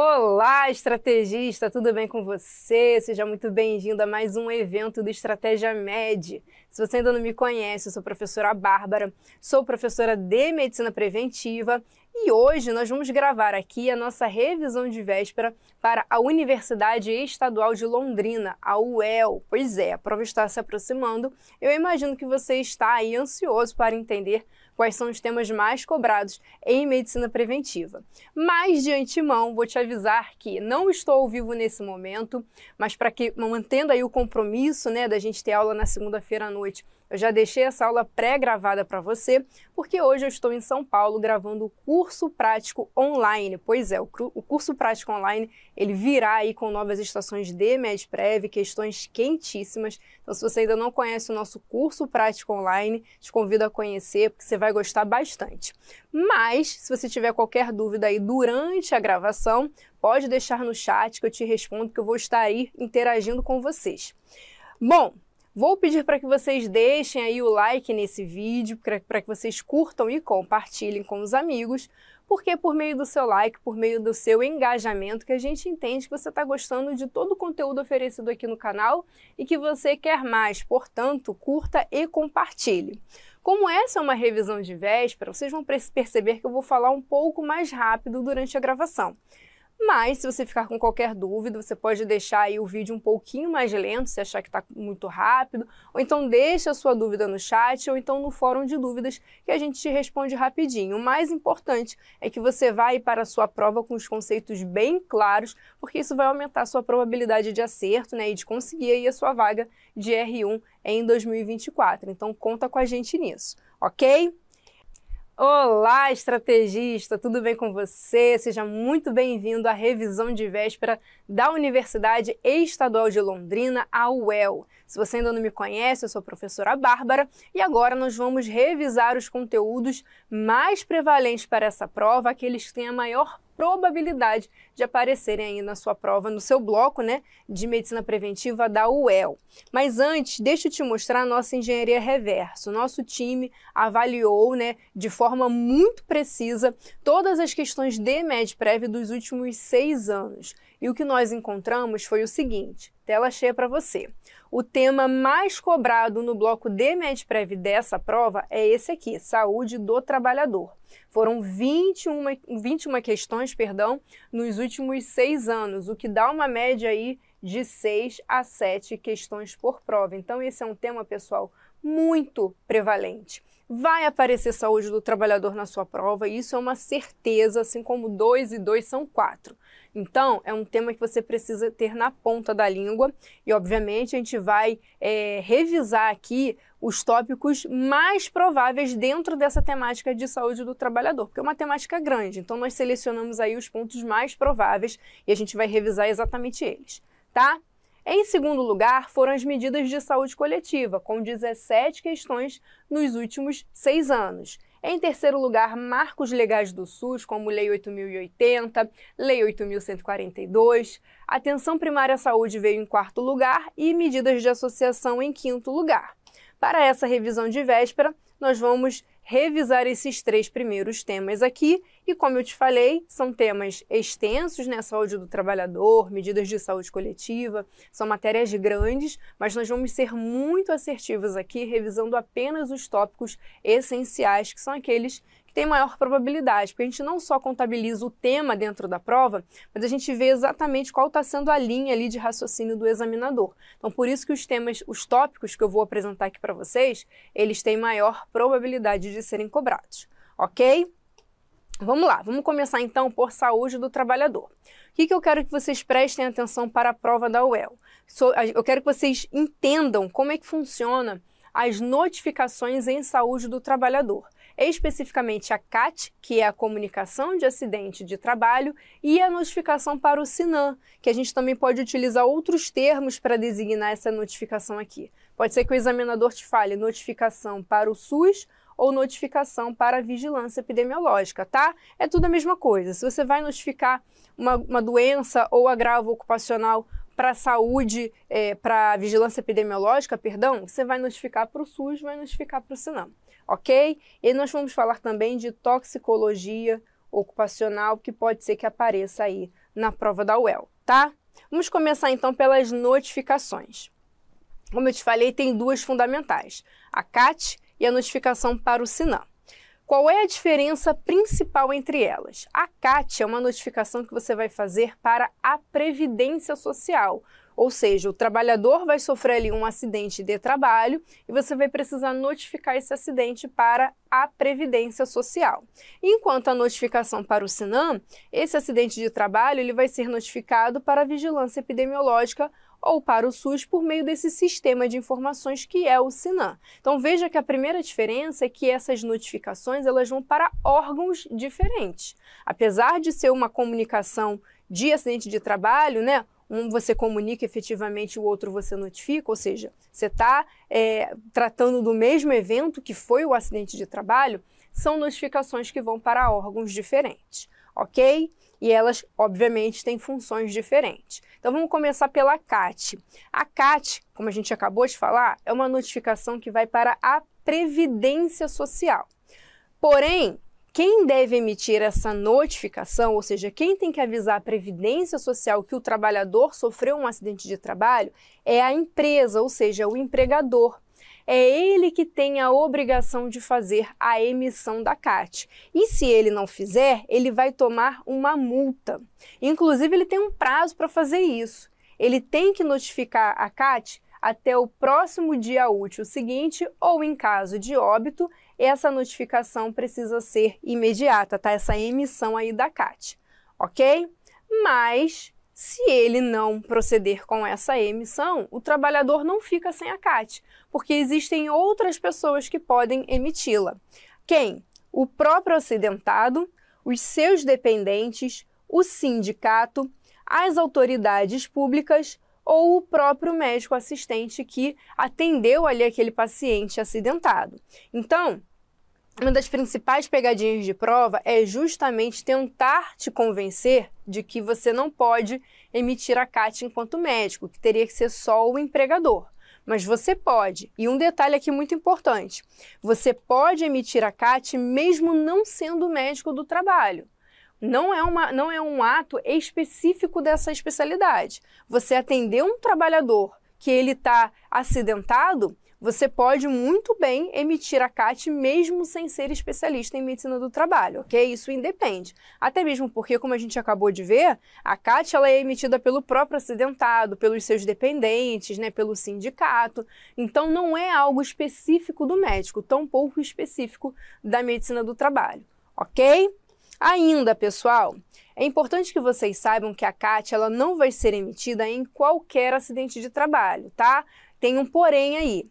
Olá, estrategista, tudo bem com você? Seja muito bem-vindo a mais um evento do Estratégia Med. Se você ainda não me conhece, eu sou professora Bárbara, sou professora de Medicina Preventiva e hoje nós vamos gravar aqui a nossa revisão de véspera para a Universidade Estadual de Londrina, a UEL. Pois é, a prova está se aproximando. Eu imagino que você está aí ansioso para entender quais são os temas mais cobrados em medicina preventiva. Mas de antemão, vou te avisar que não estou ao vivo nesse momento, mas para que mantendo aí o compromisso, né, da gente ter aula na segunda-feira à noite eu já deixei essa aula pré-gravada para você, porque hoje eu estou em São Paulo gravando o curso prático online. Pois é, o, curso prático online, ele virá aí com novas estações de MedPrev, questões quentíssimas. Então, se você ainda não conhece o nosso curso prático online, te convido a conhecer, porque você vai gostar bastante. Mas, se você tiver qualquer dúvida aí durante a gravação, pode deixar no chat que eu te respondo, que eu vou estar aí interagindo com vocês. Bom, Vou pedir para que vocês deixem aí o like nesse vídeo, para que vocês curtam e compartilhem com os amigos, porque é por meio do seu like, por meio do seu engajamento, que a gente entende que você está gostando de todo o conteúdo oferecido aqui no canal e que você quer mais. Portanto, curta e compartilhe. Como essa é uma revisão de véspera, vocês vão perceber que eu vou falar um pouco mais rápido durante a gravação. Mas se você ficar com qualquer dúvida, você pode deixar aí o vídeo um pouquinho mais lento, se achar que está muito rápido, ou então deixa a sua dúvida no chat ou então no fórum de dúvidas que a gente te responde rapidinho. O mais importante é que você vá para a sua prova com os conceitos bem claros, porque isso vai aumentar a sua probabilidade de acerto né, e de conseguir aí a sua vaga de R1 em 2024. Então conta com a gente nisso, ok? Olá, estrategista, tudo bem com você? Seja muito bem-vindo à revisão de véspera da Universidade Estadual de Londrina, a UEL. Se você ainda não me conhece, eu sou a professora Bárbara e agora nós vamos revisar os conteúdos mais prevalentes para essa prova, aqueles que têm a maior probabilidade de aparecerem aí na sua prova, no seu bloco né, de medicina preventiva da UEL. Mas antes, deixa eu te mostrar a nossa engenharia reverso. Nosso time avaliou né, de forma muito precisa todas as questões de MedPrev dos últimos seis anos. E o que nós encontramos foi o seguinte: tela cheia para você o tema mais cobrado no bloco de MedPrev dessa prova é esse aqui, saúde do trabalhador. Foram 21, 21 questões perdão, nos últimos seis anos, o que dá uma média aí de seis a sete questões por prova. Então, esse é um tema, pessoal, muito prevalente. Vai aparecer saúde do trabalhador na sua prova, isso é uma certeza, assim como dois e dois são quatro. Então, é um tema que você precisa ter na ponta da língua e, obviamente, a gente vai é, revisar aqui os tópicos mais prováveis dentro dessa temática de saúde do trabalhador, porque é uma temática grande. Então, nós selecionamos aí os pontos mais prováveis e a gente vai revisar exatamente eles, tá? Em segundo lugar, foram as medidas de saúde coletiva, com 17 questões nos últimos seis anos. Em terceiro lugar, marcos legais do SUS, como Lei 8080, Lei 8142. Atenção Primária à Saúde veio em quarto lugar e medidas de associação em quinto lugar. Para essa revisão de véspera, nós vamos revisar esses três primeiros temas aqui e como eu te falei, são temas extensos, né? Saúde do trabalhador, medidas de saúde coletiva, são matérias grandes, mas nós vamos ser muito assertivos aqui, revisando apenas os tópicos essenciais, que são aqueles que têm maior probabilidade, porque a gente não só contabiliza o tema dentro da prova, mas a gente vê exatamente qual está sendo a linha ali de raciocínio do examinador. Então, por isso que os temas, os tópicos que eu vou apresentar aqui para vocês, eles têm maior probabilidade de serem cobrados, ok? Vamos lá, vamos começar então por saúde do trabalhador. O que, que eu quero que vocês prestem atenção para a prova da UEL? Eu quero que vocês entendam como é que funciona as notificações em saúde do trabalhador especificamente a CAT, que é a comunicação de acidente de trabalho, e a notificação para o SINAM, que a gente também pode utilizar outros termos para designar essa notificação aqui. Pode ser que o examinador te fale notificação para o SUS ou notificação para vigilância epidemiológica, tá? É tudo a mesma coisa. Se você vai notificar uma, uma doença ou agravo ocupacional para a saúde, é, para a vigilância epidemiológica, perdão, você vai notificar para o SUS, vai notificar para o SINAM, ok? E nós vamos falar também de toxicologia ocupacional, que pode ser que apareça aí na prova da UEL, tá? Vamos começar então pelas notificações. Como eu te falei, tem duas fundamentais, a CAT e a notificação para o Sinan. Qual é a diferença principal entre elas? A CAT é uma notificação que você vai fazer para a Previdência Social, ou seja, o trabalhador vai sofrer ali um acidente de trabalho e você vai precisar notificar esse acidente para a Previdência Social. Enquanto a notificação para o Sinam, esse acidente de trabalho ele vai ser notificado para a Vigilância Epidemiológica ou para o SUS por meio desse sistema de informações que é o SINAM. Então veja que a primeira diferença é que essas notificações elas vão para órgãos diferentes. Apesar de ser uma comunicação de acidente de trabalho, né? Um você comunica efetivamente, o outro você notifica, ou seja, você está é, tratando do mesmo evento que foi o acidente de trabalho, são notificações que vão para órgãos diferentes, ok? e elas, obviamente, têm funções diferentes. Então vamos começar pela CAT. A CAT, como a gente acabou de falar, é uma notificação que vai para a Previdência Social. Porém, quem deve emitir essa notificação, ou seja, quem tem que avisar a Previdência Social que o trabalhador sofreu um acidente de trabalho, é a empresa, ou seja, o empregador é ele que tem a obrigação de fazer a emissão da CAT. E se ele não fizer, ele vai tomar uma multa. Inclusive, ele tem um prazo para fazer isso. Ele tem que notificar a CAT até o próximo dia útil seguinte, ou em caso de óbito, essa notificação precisa ser imediata, tá? Essa emissão aí da CAT, ok? Mas se ele não proceder com essa emissão, o trabalhador não fica sem a CAT, porque existem outras pessoas que podem emiti-la. Quem? O próprio acidentado, os seus dependentes, o sindicato, as autoridades públicas ou o próprio médico assistente que atendeu ali aquele paciente acidentado. Então, uma das principais pegadinhas de prova é justamente tentar te convencer de que você não pode emitir a CAT enquanto médico, que teria que ser só o empregador. Mas você pode. E um detalhe aqui muito importante: você pode emitir a CAT mesmo não sendo médico do trabalho. Não é, uma, não é um ato específico dessa especialidade. Você atender um trabalhador que ele está acidentado, você pode muito bem emitir a CAT mesmo sem ser especialista em medicina do trabalho, ok? Isso independe. Até mesmo porque, como a gente acabou de ver, a CAT ela é emitida pelo próprio acidentado, pelos seus dependentes, né, pelo sindicato. Então, não é algo específico do médico, tão pouco específico da medicina do trabalho, ok? Ainda, pessoal, é importante que vocês saibam que a CAT ela não vai ser emitida em qualquer acidente de trabalho, tá? Tem um porém aí.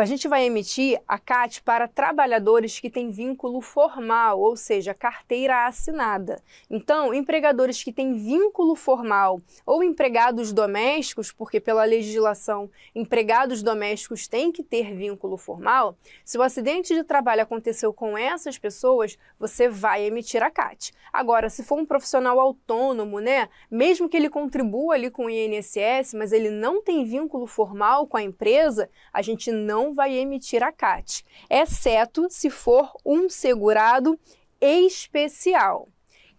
A gente vai emitir a CAT para trabalhadores que têm vínculo formal, ou seja, carteira assinada. Então, empregadores que têm vínculo formal ou empregados domésticos, porque pela legislação empregados domésticos têm que ter vínculo formal, se o acidente de trabalho aconteceu com essas pessoas, você vai emitir a CAT. Agora, se for um profissional autônomo, né, mesmo que ele contribua ali com o INSS, mas ele não tem vínculo formal com a empresa, a gente não não vai emitir a CAT, exceto se for um segurado especial.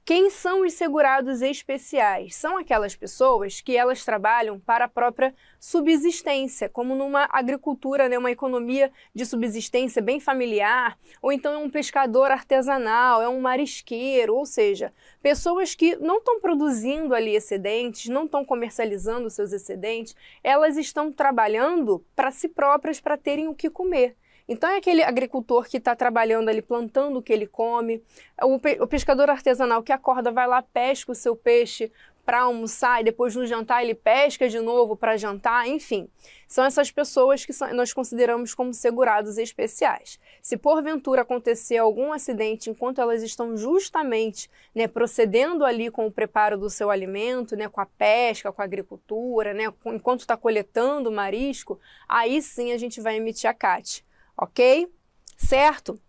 Quem são os segurados especiais? São aquelas pessoas que elas trabalham para a própria subsistência, como numa agricultura, né, uma economia de subsistência bem familiar, ou então é um pescador artesanal, é um marisqueiro, ou seja, pessoas que não estão produzindo ali excedentes, não estão comercializando seus excedentes, elas estão trabalhando para si próprias, para terem o que comer. Então é aquele agricultor que está trabalhando ali, plantando o que ele come, o, pescador artesanal que acorda, vai lá, pesca o seu peixe, para almoçar e depois no jantar ele pesca de novo para jantar, enfim. São essas pessoas que nós consideramos como segurados especiais. Se porventura acontecer algum acidente enquanto elas estão justamente né, procedendo ali com o preparo do seu alimento, né, com a pesca, com a agricultura, né, enquanto está coletando o marisco, aí sim a gente vai emitir a CAT, ok? Certo?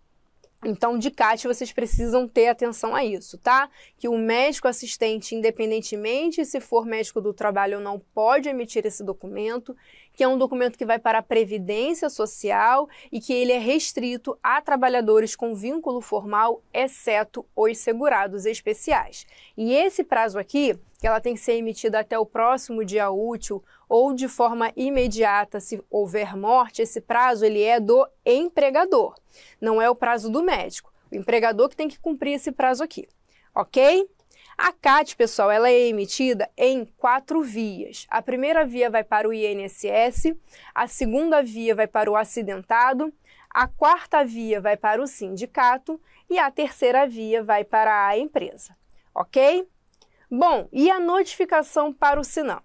Então, de CAT, vocês precisam ter atenção a isso, tá? Que o médico assistente, independentemente se for médico do trabalho ou não, pode emitir esse documento, que é um documento que vai para a Previdência Social e que ele é restrito a trabalhadores com vínculo formal, exceto os segurados especiais. E esse prazo aqui que ela tem que ser emitida até o próximo dia útil ou de forma imediata se houver morte, esse prazo ele é do empregador, não é o prazo do médico. O empregador que tem que cumprir esse prazo aqui, ok? A CAT, pessoal, ela é emitida em quatro vias. A primeira via vai para o INSS, a segunda via vai para o acidentado, a quarta via vai para o sindicato e a terceira via vai para a empresa, ok? Bom, e a notificação para o SINAM?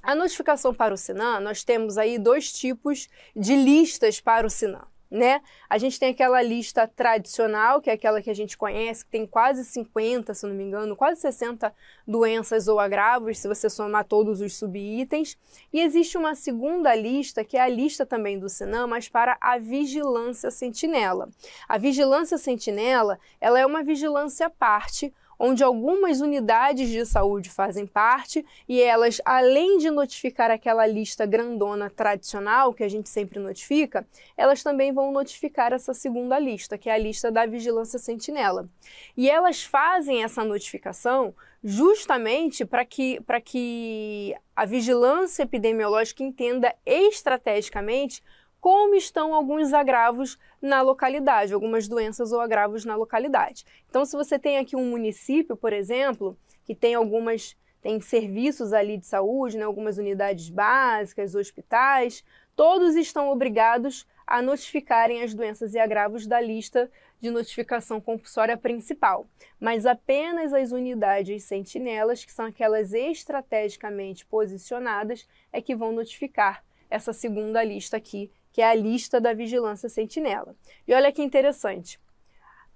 A notificação para o SINAM, nós temos aí dois tipos de listas para o SINAM. Né? A gente tem aquela lista tradicional, que é aquela que a gente conhece, que tem quase 50, se não me engano, quase 60 doenças ou agravos, se você somar todos os subitens. E existe uma segunda lista, que é a lista também do Sinam, mas para a vigilância sentinela. A vigilância sentinela, ela é uma vigilância à parte, onde algumas unidades de saúde fazem parte e elas, além de notificar aquela lista grandona tradicional que a gente sempre notifica, elas também vão notificar essa segunda lista, que é a lista da vigilância sentinela. E elas fazem essa notificação justamente para que, para que a vigilância epidemiológica entenda estrategicamente como estão alguns agravos na localidade, algumas doenças ou agravos na localidade. Então, se você tem aqui um município, por exemplo, que tem algumas tem serviços ali de saúde, né, algumas unidades básicas, hospitais, todos estão obrigados a notificarem as doenças e agravos da lista de notificação compulsória principal, mas apenas as unidades sentinelas, que são aquelas estrategicamente posicionadas, é que vão notificar essa segunda lista aqui que é a lista da vigilância sentinela. E olha que interessante.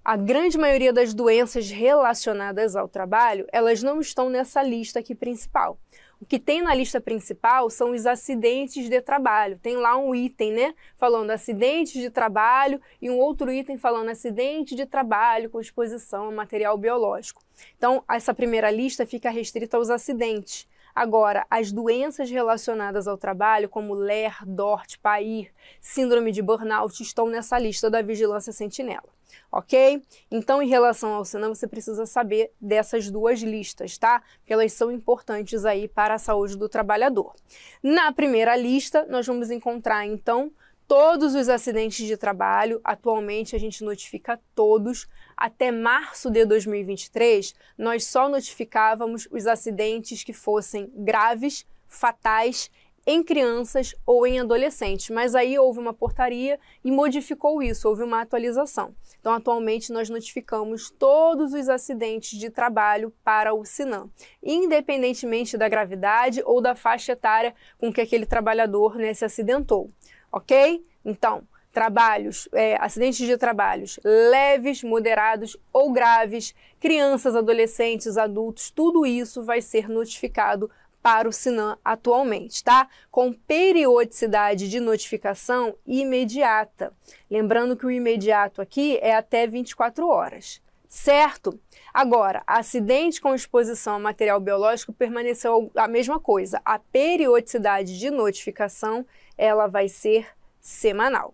A grande maioria das doenças relacionadas ao trabalho, elas não estão nessa lista aqui principal. O que tem na lista principal são os acidentes de trabalho. Tem lá um item, né? Falando acidentes de trabalho e um outro item falando acidente de trabalho com exposição a material biológico. Então, essa primeira lista fica restrita aos acidentes. Agora, as doenças relacionadas ao trabalho, como LER, DORT, PAIR, síndrome de burnout, estão nessa lista da Vigilância Sentinela, ok? Então, em relação ao Senam, você precisa saber dessas duas listas, tá? Porque elas são importantes aí para a saúde do trabalhador. Na primeira lista, nós vamos encontrar, então, todos os acidentes de trabalho. Atualmente a gente notifica todos. Até março de 2023, nós só notificávamos os acidentes que fossem graves, fatais em crianças ou em adolescentes, mas aí houve uma portaria e modificou isso, houve uma atualização. Então, atualmente, nós notificamos todos os acidentes de trabalho para o Sinam, independentemente da gravidade ou da faixa etária com que aquele trabalhador né, se acidentou ok? Então, trabalhos, é, acidentes de trabalhos leves, moderados ou graves, crianças, adolescentes, adultos, tudo isso vai ser notificado para o Sinan atualmente, tá? Com periodicidade de notificação imediata. Lembrando que o imediato aqui é até 24 horas. Certo? Agora, acidente com exposição a material biológico permaneceu a mesma coisa. A periodicidade de notificação ela vai ser semanal,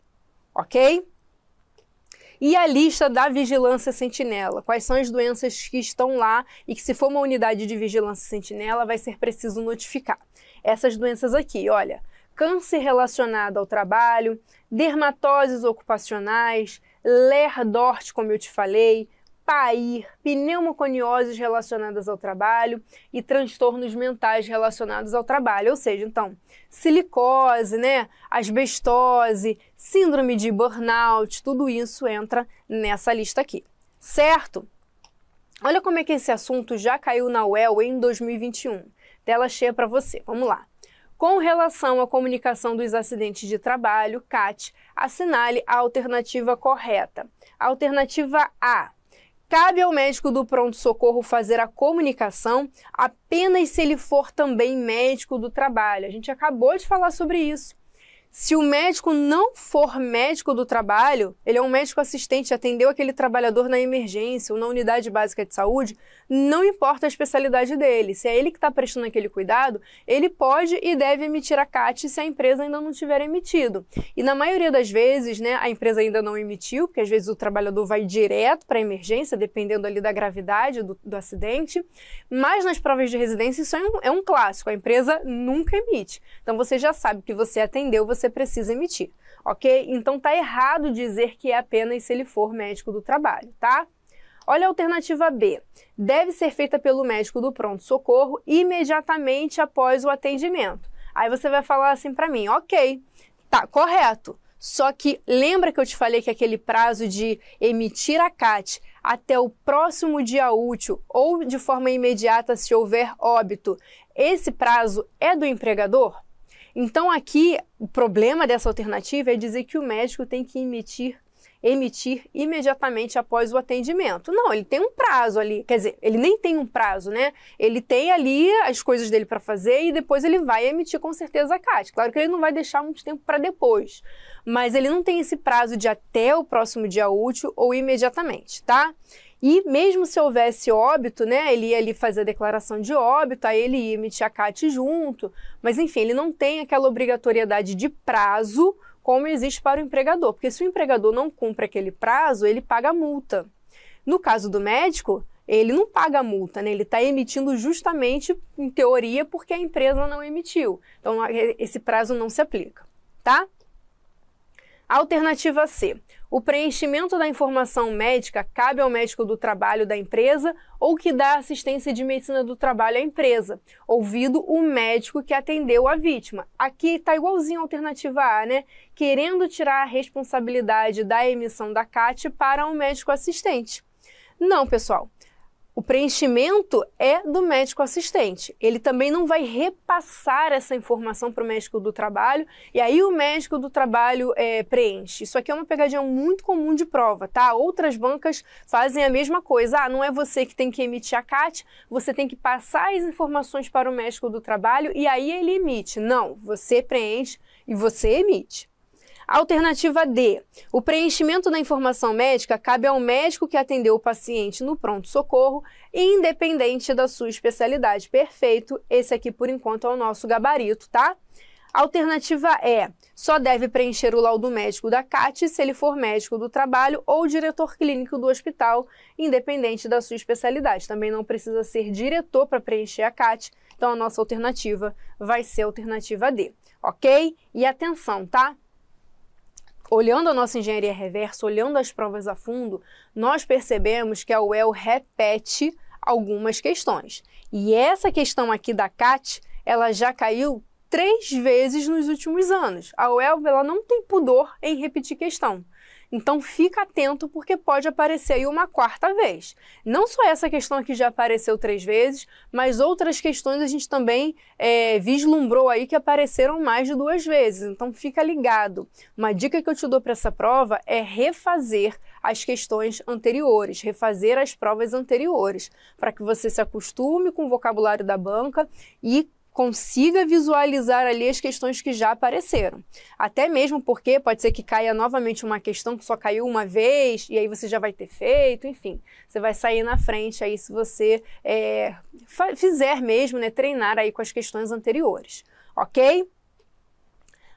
ok? E a lista da vigilância sentinela, quais são as doenças que estão lá e que se for uma unidade de vigilância sentinela vai ser preciso notificar. Essas doenças aqui, olha, câncer relacionado ao trabalho, dermatoses ocupacionais, LER-DORT, como eu te falei, PAIR, pneumoconioses relacionadas ao trabalho e transtornos mentais relacionados ao trabalho, ou seja, então, silicose, né, asbestose, síndrome de burnout, tudo isso entra nessa lista aqui, certo? Olha como é que esse assunto já caiu na UEL em 2021. Tela cheia para você, vamos lá. Com relação à comunicação dos acidentes de trabalho, CAT, assinale a alternativa correta. Alternativa A. Cabe ao médico do pronto-socorro fazer a comunicação apenas se ele for também médico do trabalho. A gente acabou de falar sobre isso. Se o médico não for médico do trabalho, ele é um médico assistente, atendeu aquele trabalhador na emergência ou na unidade básica de saúde, não importa a especialidade dele. Se é ele que está prestando aquele cuidado, ele pode e deve emitir a CAT se a empresa ainda não tiver emitido. E na maioria das vezes, né, a empresa ainda não emitiu, porque às vezes o trabalhador vai direto para a emergência, dependendo ali da gravidade do, do, acidente. Mas nas provas de residência isso é um, é um clássico, a empresa nunca emite. Então você já sabe que você atendeu, você você precisa emitir, ok? Então tá errado dizer que é apenas se ele for médico do trabalho, tá? Olha a alternativa B. Deve ser feita pelo médico do pronto-socorro imediatamente após o atendimento. Aí você vai falar assim para mim, ok, tá correto. Só que lembra que eu te falei que aquele prazo de emitir a CAT até o próximo dia útil ou de forma imediata se houver óbito, esse prazo é do empregador? Então, aqui, o problema dessa alternativa é dizer que o médico tem que emitir emitir imediatamente após o atendimento. Não, ele tem um prazo ali, quer dizer, ele nem tem um prazo, né? Ele tem ali as coisas dele para fazer e depois ele vai emitir com certeza a CAT. Claro que ele não vai deixar muito tempo para depois, mas ele não tem esse prazo de até o próximo dia útil ou imediatamente, tá? E mesmo se houvesse óbito, né, ele ia ali fazer a declaração de óbito, aí ele ia emitir a CAT junto, mas enfim, ele não tem aquela obrigatoriedade de prazo como existe para o empregador, porque se o empregador não cumpre aquele prazo, ele paga multa. No caso do médico, ele não paga multa, né? ele está emitindo justamente, em teoria, porque a empresa não emitiu. Então, esse prazo não se aplica, tá? Alternativa C. O preenchimento da informação médica cabe ao médico do trabalho da empresa ou que dá assistência de medicina do trabalho à empresa, ouvido o médico que atendeu a vítima. Aqui está igualzinho a alternativa A, né? Querendo tirar a responsabilidade da emissão da CAT para o um médico assistente. Não, pessoal. O preenchimento é do médico assistente. Ele também não vai repassar essa informação para o médico do trabalho e aí o médico do trabalho é, preenche. Isso aqui é uma pegadinha muito comum de prova, tá? Outras bancas fazem a mesma coisa. Ah, não é você que tem que emitir a CAT, você tem que passar as informações para o médico do trabalho e aí ele emite. Não, você preenche e você emite. Alternativa D. O preenchimento da informação médica cabe ao médico que atendeu o paciente no pronto-socorro, independente da sua especialidade. Perfeito. Esse aqui, por enquanto, é o nosso gabarito, tá? Alternativa E. Só deve preencher o laudo médico da CAT se ele for médico do trabalho ou diretor clínico do hospital, independente da sua especialidade. Também não precisa ser diretor para preencher a CAT. Então, a nossa alternativa vai ser a alternativa D. Ok? E atenção, tá? olhando a nossa engenharia reversa, olhando as provas a fundo, nós percebemos que a UEL repete algumas questões. E essa questão aqui da CAT, ela já caiu três vezes nos últimos anos. A UEL ela não tem pudor em repetir questão. Então fica atento porque pode aparecer aí uma quarta vez. Não só essa questão aqui já apareceu três vezes, mas outras questões a gente também é, vislumbrou aí que apareceram mais de duas vezes. Então fica ligado. Uma dica que eu te dou para essa prova é refazer as questões anteriores, refazer as provas anteriores, para que você se acostume com o vocabulário da banca e consiga visualizar ali as questões que já apareceram. Até mesmo porque pode ser que caia novamente uma questão que só caiu uma vez e aí você já vai ter feito, enfim, você vai sair na frente aí se você é, fizer mesmo, né, treinar aí com as questões anteriores, ok?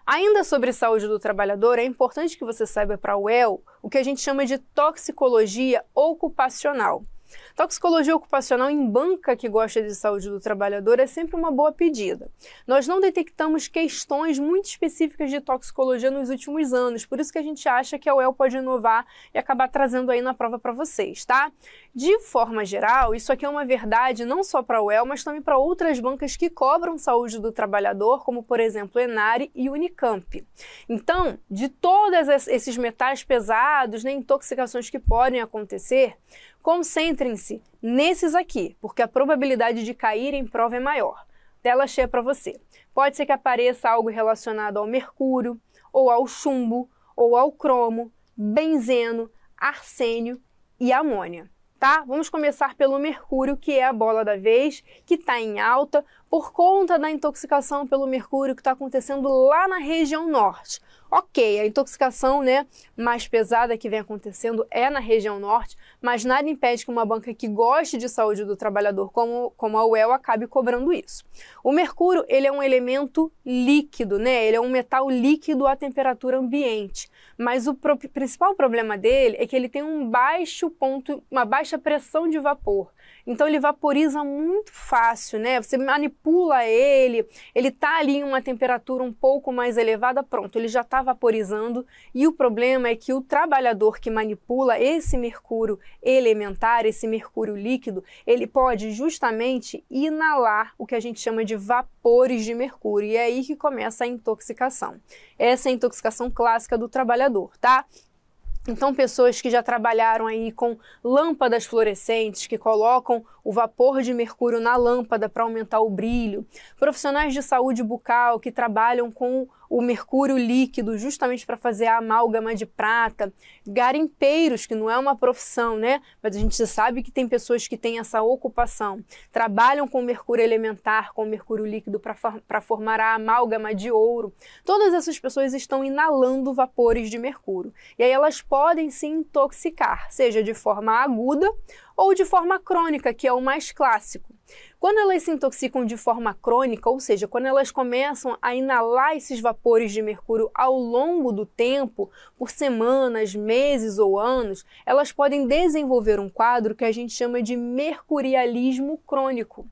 Ainda sobre saúde do trabalhador, é importante que você saiba para o UEL o que a gente chama de toxicologia ocupacional. Toxicologia ocupacional em banca que gosta de saúde do trabalhador é sempre uma boa pedida. Nós não detectamos questões muito específicas de toxicologia nos últimos anos, por isso que a gente acha que a UEL pode inovar e acabar trazendo aí na prova para vocês, tá? De forma geral, isso aqui é uma verdade não só para a UEL, mas também para outras bancas que cobram saúde do trabalhador, como por exemplo Enare e Unicamp. Então, de todos esses metais pesados, né, intoxicações que podem acontecer, Concentrem-se nesses aqui, porque a probabilidade de cair em prova é maior. Tela cheia para você. Pode ser que apareça algo relacionado ao mercúrio, ou ao chumbo, ou ao cromo, benzeno, arsênio e amônia. Tá? Vamos começar pelo mercúrio, que é a bola da vez, que está em alta por conta da intoxicação pelo mercúrio que está acontecendo lá na região norte. Ok, a intoxicação né, mais pesada que vem acontecendo é na região norte, mas nada impede que uma banca que goste de saúde do trabalhador, como, como a UEL, acabe cobrando isso. O mercúrio ele é um elemento líquido, né? ele é um metal líquido à temperatura ambiente, mas o pro principal problema dele é que ele tem um baixo ponto, uma baixa pressão de vapor. Então ele vaporiza muito fácil, né? Você manipula ele, ele tá ali em uma temperatura um pouco mais elevada, pronto, ele já está vaporizando. E o problema é que o trabalhador que manipula esse mercúrio elementar, esse mercúrio líquido, ele pode justamente inalar o que a gente chama de vapores de mercúrio. E é aí que começa a intoxicação. Essa é a intoxicação clássica do trabalhador, tá? Então, pessoas que já trabalharam aí com lâmpadas fluorescentes, que colocam o vapor de mercúrio na lâmpada para aumentar o brilho, profissionais de saúde bucal que trabalham com o mercúrio líquido justamente para fazer a amálgama de prata, garimpeiros, que não é uma profissão, né? Mas a gente sabe que tem pessoas que têm essa ocupação, trabalham com mercúrio elementar, com mercúrio líquido para for formar a amálgama de ouro. Todas essas pessoas estão inalando vapores de mercúrio. E aí elas podem se intoxicar, seja de forma aguda ou de forma crônica, que é o mais clássico. Quando elas se intoxicam de forma crônica, ou seja, quando elas começam a inalar esses vapores de mercúrio ao longo do tempo, por semanas, meses ou anos, elas podem desenvolver um quadro que a gente chama de mercurialismo crônico.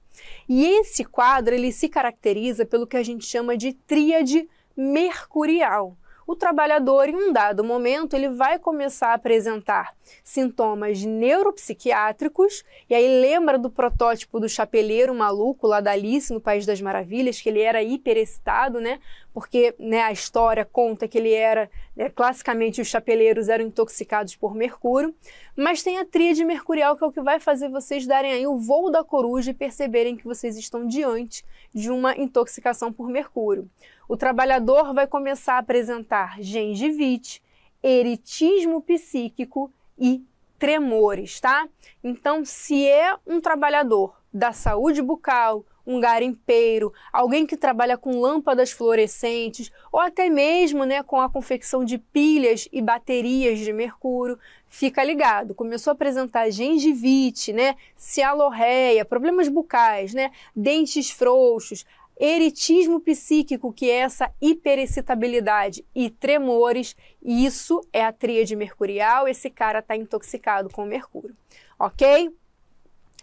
E esse quadro ele se caracteriza pelo que a gente chama de tríade mercurial o trabalhador, em um dado momento, ele vai começar a apresentar sintomas neuropsiquiátricos. E aí lembra do protótipo do chapeleiro maluco lá da Alice no País das Maravilhas, que ele era hiperexcitado, né? porque né, a história conta que ele era, né, classicamente, os chapeleiros eram intoxicados por mercúrio, mas tem a tríade mercurial, que é o que vai fazer vocês darem aí o voo da coruja e perceberem que vocês estão diante de uma intoxicação por mercúrio. O trabalhador vai começar a apresentar gengivite, eritismo psíquico e tremores, tá? Então, se é um trabalhador da saúde bucal, um garimpeiro, alguém que trabalha com lâmpadas fluorescentes ou até mesmo né, com a confecção de pilhas e baterias de mercúrio. Fica ligado, começou a apresentar gengivite, né, cialorreia, problemas bucais, né, dentes frouxos, eritismo psíquico, que é essa hiperexcitabilidade e tremores, isso é a tríade mercurial, esse cara está intoxicado com mercúrio, ok?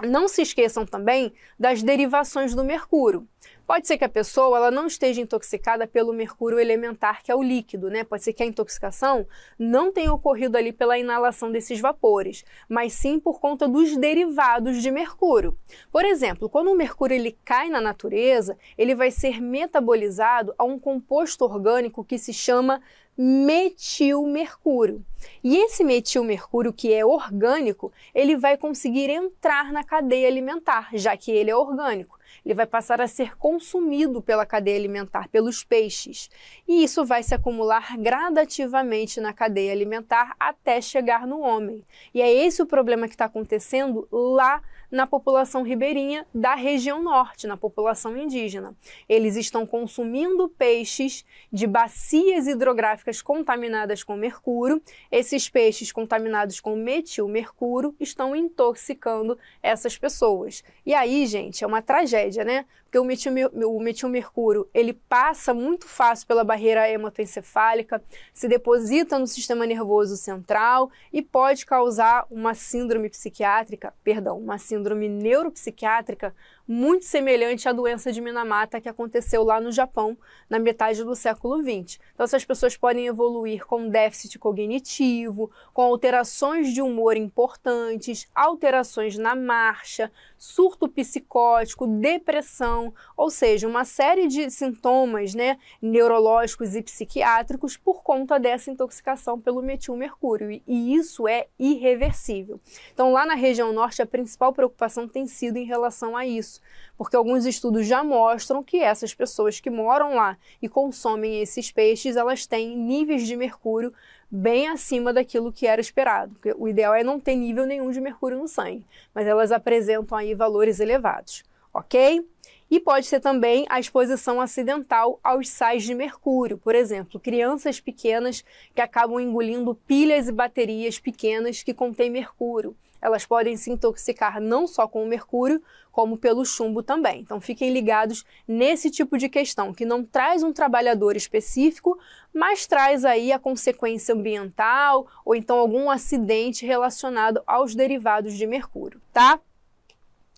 Não se esqueçam também das derivações do mercúrio. Pode ser que a pessoa ela não esteja intoxicada pelo mercúrio elementar, que é o líquido, né? Pode ser que a intoxicação não tenha ocorrido ali pela inalação desses vapores, mas sim por conta dos derivados de mercúrio. Por exemplo, quando o mercúrio ele cai na natureza, ele vai ser metabolizado a um composto orgânico que se chama metilmercúrio. E esse metilmercúrio, que é orgânico, ele vai conseguir entrar na cadeia alimentar, já que ele é orgânico ele vai passar a ser consumido pela cadeia alimentar, pelos peixes. E isso vai se acumular gradativamente na cadeia alimentar até chegar no homem. E é esse o problema que está acontecendo lá na população ribeirinha da região norte, na população indígena. Eles estão consumindo peixes de bacias hidrográficas contaminadas com mercúrio. Esses peixes contaminados com metilmercúrio estão intoxicando essas pessoas. E aí, gente, é uma tragédia, né? porque o metil, o metilmercúrio ele passa muito fácil pela barreira hematoencefálica, se deposita no sistema nervoso central e pode causar uma síndrome psiquiátrica, perdão, uma síndrome neuropsiquiátrica muito semelhante à doença de Minamata que aconteceu lá no Japão na metade do século XX. Então, essas pessoas podem evoluir com déficit cognitivo, com alterações de humor importantes, alterações na marcha, surto psicótico, depressão, ou seja, uma série de sintomas né, neurológicos e psiquiátricos por conta dessa intoxicação pelo metilmercúrio. E isso é irreversível. Então, lá na região norte, a principal preocupação tem sido em relação a isso isso, porque alguns estudos já mostram que essas pessoas que moram lá e consomem esses peixes, elas têm níveis de mercúrio bem acima daquilo que era esperado. O ideal é não ter nível nenhum de mercúrio no sangue, mas elas apresentam aí valores elevados, ok? E pode ser também a exposição acidental aos sais de mercúrio, por exemplo, crianças pequenas que acabam engolindo pilhas e baterias pequenas que contêm mercúrio elas podem se intoxicar não só com o mercúrio, como pelo chumbo também. Então fiquem ligados nesse tipo de questão, que não traz um trabalhador específico, mas traz aí a consequência ambiental ou então algum acidente relacionado aos derivados de mercúrio, tá?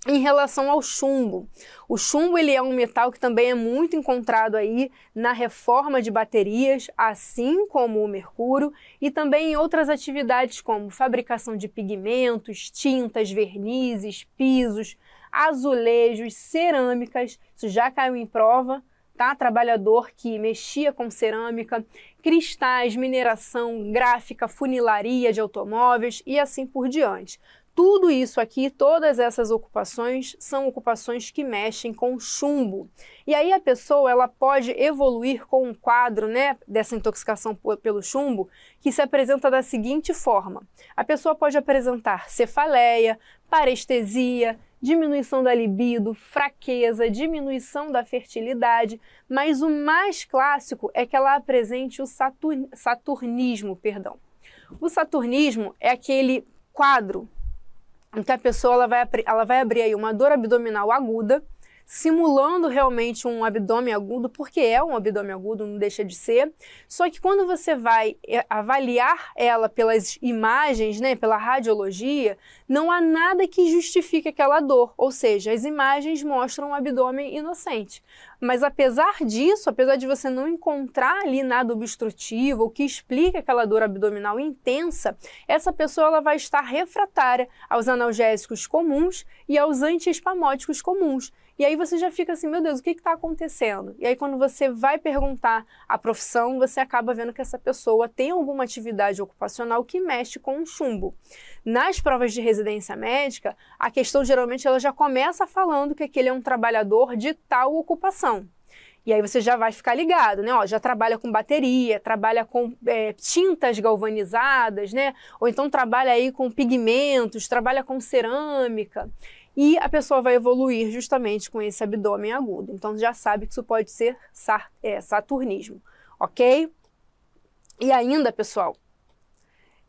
em relação ao chumbo. O chumbo ele é um metal que também é muito encontrado aí na reforma de baterias, assim como o mercúrio, e também em outras atividades como fabricação de pigmentos, tintas, vernizes, pisos, azulejos, cerâmicas. Isso já caiu em prova, tá? Trabalhador que mexia com cerâmica, cristais, mineração, gráfica, funilaria de automóveis e assim por diante tudo isso aqui, todas essas ocupações, são ocupações que mexem com chumbo. E aí a pessoa ela pode evoluir com um quadro né, dessa intoxicação pelo chumbo que se apresenta da seguinte forma: a pessoa pode apresentar cefaleia, parestesia, diminuição da libido, fraqueza, diminuição da fertilidade, mas o mais clássico é que ela apresente o saturn... saturnismo, perdão. O saturnismo é aquele quadro então a pessoa ela vai, ela vai abrir aí uma dor abdominal aguda, simulando realmente um abdômen agudo, porque é um abdômen agudo, não deixa de ser. Só que quando você vai é, avaliar ela pelas imagens, né, pela radiologia, não há nada que justifique aquela dor, ou seja, as imagens mostram um abdômen inocente. Mas apesar disso, apesar de você não encontrar ali nada obstrutivo ou que explique aquela dor abdominal intensa, essa pessoa ela vai estar refratária aos analgésicos comuns e aos antiespamóticos comuns. E aí você já fica assim, meu Deus, o que está acontecendo? E aí quando você vai perguntar a profissão, você acaba vendo que essa pessoa tem alguma atividade ocupacional que mexe com o chumbo. Nas provas de residência médica, a questão geralmente ela já começa falando que aquele é um trabalhador de tal ocupação. E aí você já vai ficar ligado, né? Ó, já trabalha com bateria, trabalha com é, tintas galvanizadas, né? Ou então trabalha aí com pigmentos, trabalha com cerâmica e a pessoa vai evoluir justamente com esse abdômen agudo. Então já sabe que isso pode ser é, saturnismo, ok? E ainda, pessoal,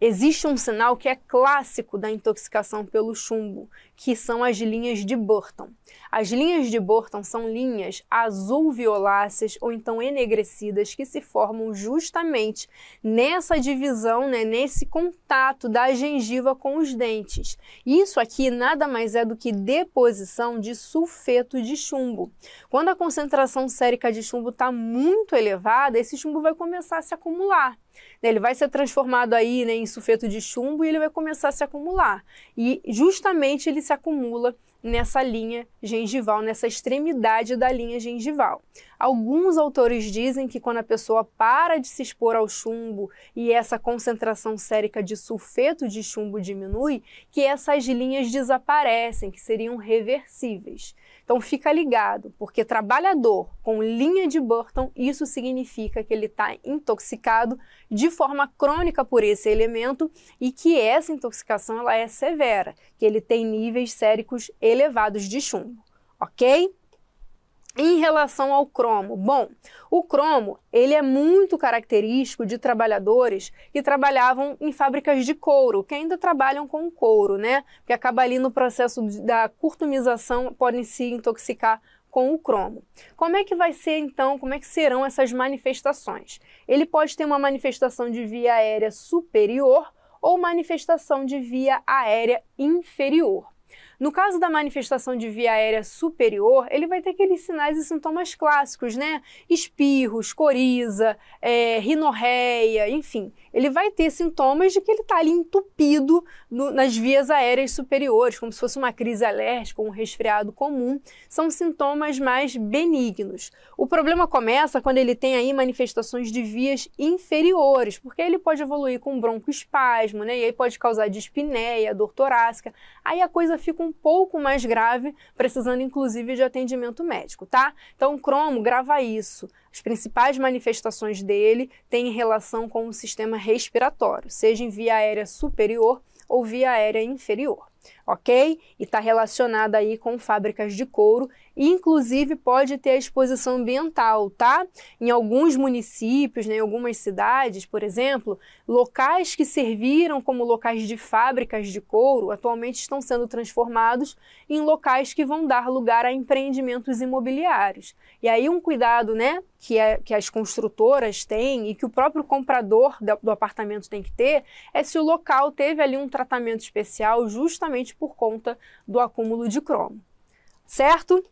existe um sinal que é clássico da intoxicação pelo chumbo, que são as linhas de Burton. As linhas de Burton são linhas azul-violáceas ou então enegrecidas que se formam justamente nessa divisão, né, nesse contato da gengiva com os dentes. Isso aqui nada mais é do que deposição de sulfeto de chumbo. Quando a concentração sérica de chumbo está muito elevada, esse chumbo vai começar a se acumular. Né, ele vai ser transformado aí né, em sulfeto de chumbo e ele vai começar a se acumular. E justamente ele se acumula nessa linha gengival, nessa extremidade da linha gengival. Alguns autores dizem que quando a pessoa para de se expor ao chumbo e essa concentração sérica de sulfeto de chumbo diminui, que essas linhas desaparecem, que seriam reversíveis. Então fica ligado, porque trabalhador com linha de Burton, isso significa que ele está intoxicado de forma crônica por esse elemento e que essa intoxicação ela é severa, que ele tem níveis séricos elevados de chumbo, ok? Em relação ao cromo, bom, o cromo ele é muito característico de trabalhadores que trabalhavam em fábricas de couro, que ainda trabalham com couro, né? Que acaba ali no processo da curtumização, podem se intoxicar com o cromo. Como é que vai ser então, como é que serão essas manifestações? Ele pode ter uma manifestação de via aérea superior ou manifestação de via aérea inferior. No caso da manifestação de via aérea superior, ele vai ter aqueles sinais e sintomas clássicos, né? Espirros, coriza, é, rinorreia, enfim ele vai ter sintomas de que ele está ali entupido no, nas vias aéreas superiores, como se fosse uma crise alérgica ou um resfriado comum. São sintomas mais benignos. O problema começa quando ele tem aí manifestações de vias inferiores, porque ele pode evoluir com broncoespasmo, né? E aí pode causar dispneia, dor torácica. Aí a coisa fica um pouco mais grave, precisando inclusive de atendimento médico, tá? Então, cromo, grava isso. As principais manifestações dele têm relação com o sistema respiratório, seja em via aérea superior ou via aérea inferior ok? E está relacionada aí com fábricas de couro, e inclusive pode ter a exposição ambiental, tá? Em alguns municípios, né, em algumas cidades, por exemplo, locais que serviram como locais de fábricas de couro atualmente estão sendo transformados em locais que vão dar lugar a empreendimentos imobiliários. E aí um cuidado, né, que, é, que as construtoras têm e que o próprio comprador do apartamento tem que ter é se o local teve ali um tratamento especial justamente por conta do acúmulo de cromo, certo?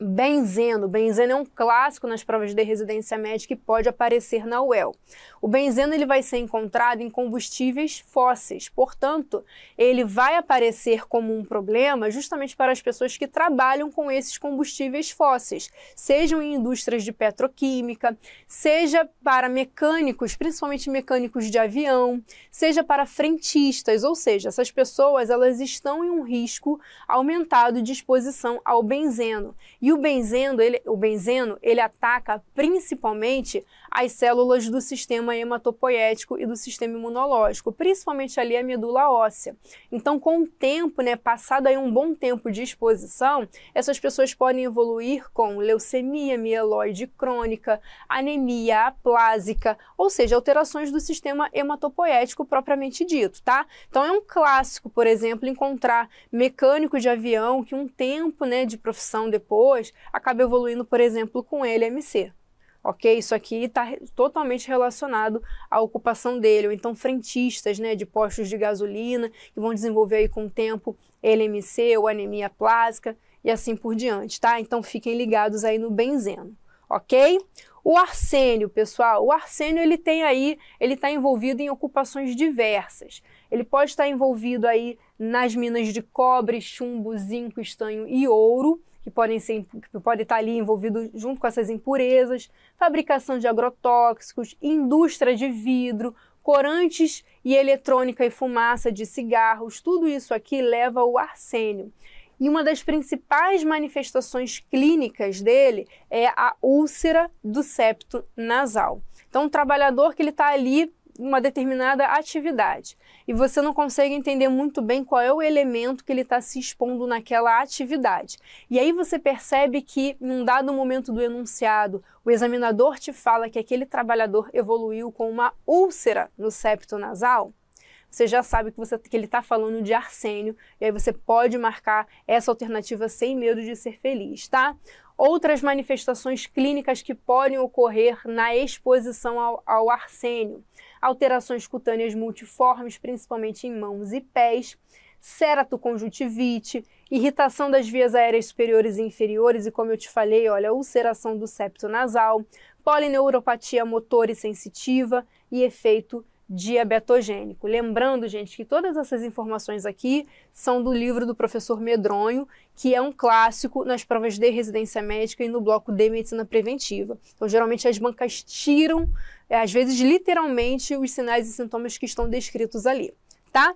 benzeno. Benzeno é um clássico nas provas de residência médica e pode aparecer na UEL. O benzeno ele vai ser encontrado em combustíveis fósseis, portanto, ele vai aparecer como um problema justamente para as pessoas que trabalham com esses combustíveis fósseis, sejam em indústrias de petroquímica, seja para mecânicos, principalmente mecânicos de avião, seja para frentistas, ou seja, essas pessoas elas estão em um risco aumentado de exposição ao benzeno. E e o benzeno, ele, o benzeno, ele ataca principalmente as células do sistema hematopoético e do sistema imunológico, principalmente ali a medula óssea. Então, com o tempo, né, passado aí um bom tempo de exposição, essas pessoas podem evoluir com leucemia mieloide crônica, anemia aplásica, ou seja, alterações do sistema hematopoético propriamente dito, tá? Então, é um clássico, por exemplo, encontrar mecânico de avião que um tempo, né, de profissão depois, acaba evoluindo, por exemplo, com LMC ok? Isso aqui está totalmente relacionado à ocupação dele, ou então frentistas né, de postos de gasolina, que vão desenvolver aí com o tempo LMC ou anemia plástica e assim por diante, tá? Então fiquem ligados aí no benzeno, ok? O arsênio, pessoal, o arsênio ele tem aí, ele está envolvido em ocupações diversas. Ele pode estar tá envolvido aí nas minas de cobre, chumbo, zinco, estanho e ouro que podem ser que pode estar ali envolvido junto com essas impurezas, fabricação de agrotóxicos, indústria de vidro, corantes e eletrônica e fumaça de cigarros, tudo isso aqui leva ao arsênio. E uma das principais manifestações clínicas dele é a úlcera do septo nasal. Então, um trabalhador que ele está ali uma determinada atividade e você não consegue entender muito bem qual é o elemento que ele está se expondo naquela atividade. E aí você percebe que, em um dado momento do enunciado, o examinador te fala que aquele trabalhador evoluiu com uma úlcera no septo nasal você já sabe que, você, que ele está falando de arsênio, e aí você pode marcar essa alternativa sem medo de ser feliz, tá? outras manifestações clínicas que podem ocorrer na exposição ao, ao, arsênio, alterações cutâneas multiformes, principalmente em mãos e pés, ceratoconjuntivite, irritação das vias aéreas superiores e inferiores e, como eu te falei, olha, ulceração do septo nasal, polineuropatia motor e sensitiva e efeito diabetogênico. Lembrando, gente, que todas essas informações aqui são do livro do professor Medronho, que é um clássico nas provas de residência médica e no bloco de medicina preventiva. Então, geralmente as bancas tiram, é, às vezes literalmente, os sinais e sintomas que estão descritos ali, tá?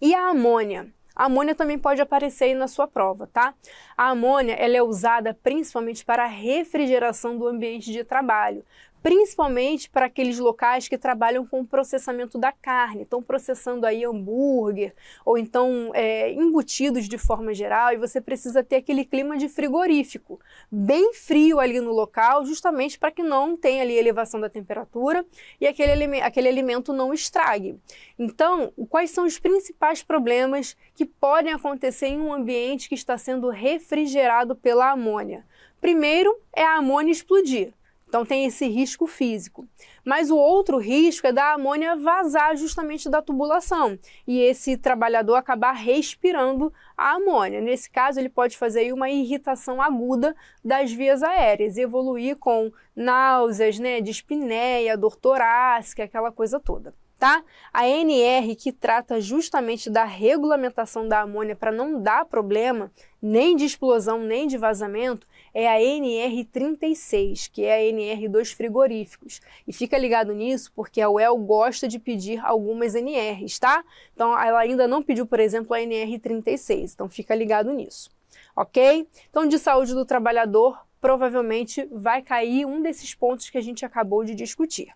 E a amônia? A amônia também pode aparecer aí na sua prova, tá? A amônia ela é usada principalmente para a refrigeração do ambiente de trabalho, principalmente para aqueles locais que trabalham com o processamento da carne, estão processando aí hambúrguer ou então é, embutidos de forma geral, e você precisa ter aquele clima de frigorífico, bem frio ali no local, justamente para que não tenha ali elevação da temperatura e aquele, aquele alimento não estrague. Então, quais são os principais problemas que podem acontecer em um ambiente que está sendo refrigerado pela amônia? Primeiro é a amônia explodir. Então tem esse risco físico. Mas o outro risco é da amônia vazar justamente da tubulação e esse trabalhador acabar respirando a amônia. Nesse caso, ele pode fazer uma irritação aguda das vias aéreas, evoluir com náuseas, né, dispneia, dor torácica, aquela coisa toda. Tá? A NR, que trata justamente da regulamentação da amônia para não dar problema, nem de explosão, nem de vazamento, é a NR36, que é a NR dos frigoríficos. E fica ligado nisso porque a UEL gosta de pedir algumas NRs, tá? Então ela ainda não pediu, por exemplo, a NR36, então fica ligado nisso. Ok? Então, de saúde do trabalhador, provavelmente vai cair um desses pontos que a gente acabou de discutir.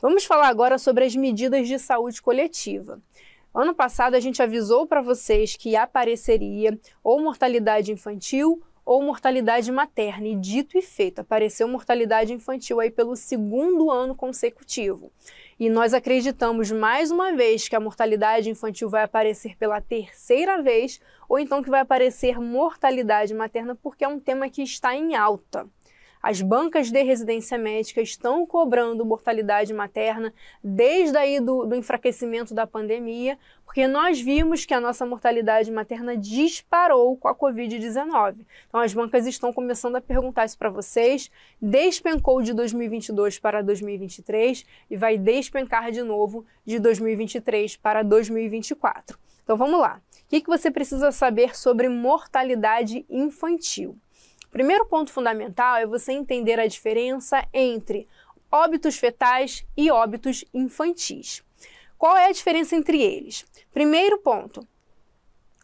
Vamos falar agora sobre as medidas de saúde coletiva. Ano passado a gente avisou para vocês que apareceria ou mortalidade infantil ou mortalidade materna, e dito e feito, apareceu mortalidade infantil aí pelo segundo ano consecutivo. E nós acreditamos mais uma vez que a mortalidade infantil vai aparecer pela terceira vez, ou então que vai aparecer mortalidade materna, porque é um tema que está em alta. As bancas de residência médica estão cobrando mortalidade materna desde aí do, do enfraquecimento da pandemia, porque nós vimos que a nossa mortalidade materna disparou com a Covid-19. Então, as bancas estão começando a perguntar isso para vocês. Despencou de 2022 para 2023 e vai despencar de novo de 2023 para 2024. Então, vamos lá. O que, que você precisa saber sobre mortalidade infantil? Primeiro ponto fundamental é você entender a diferença entre óbitos fetais e óbitos infantis. Qual é a diferença entre eles? Primeiro ponto,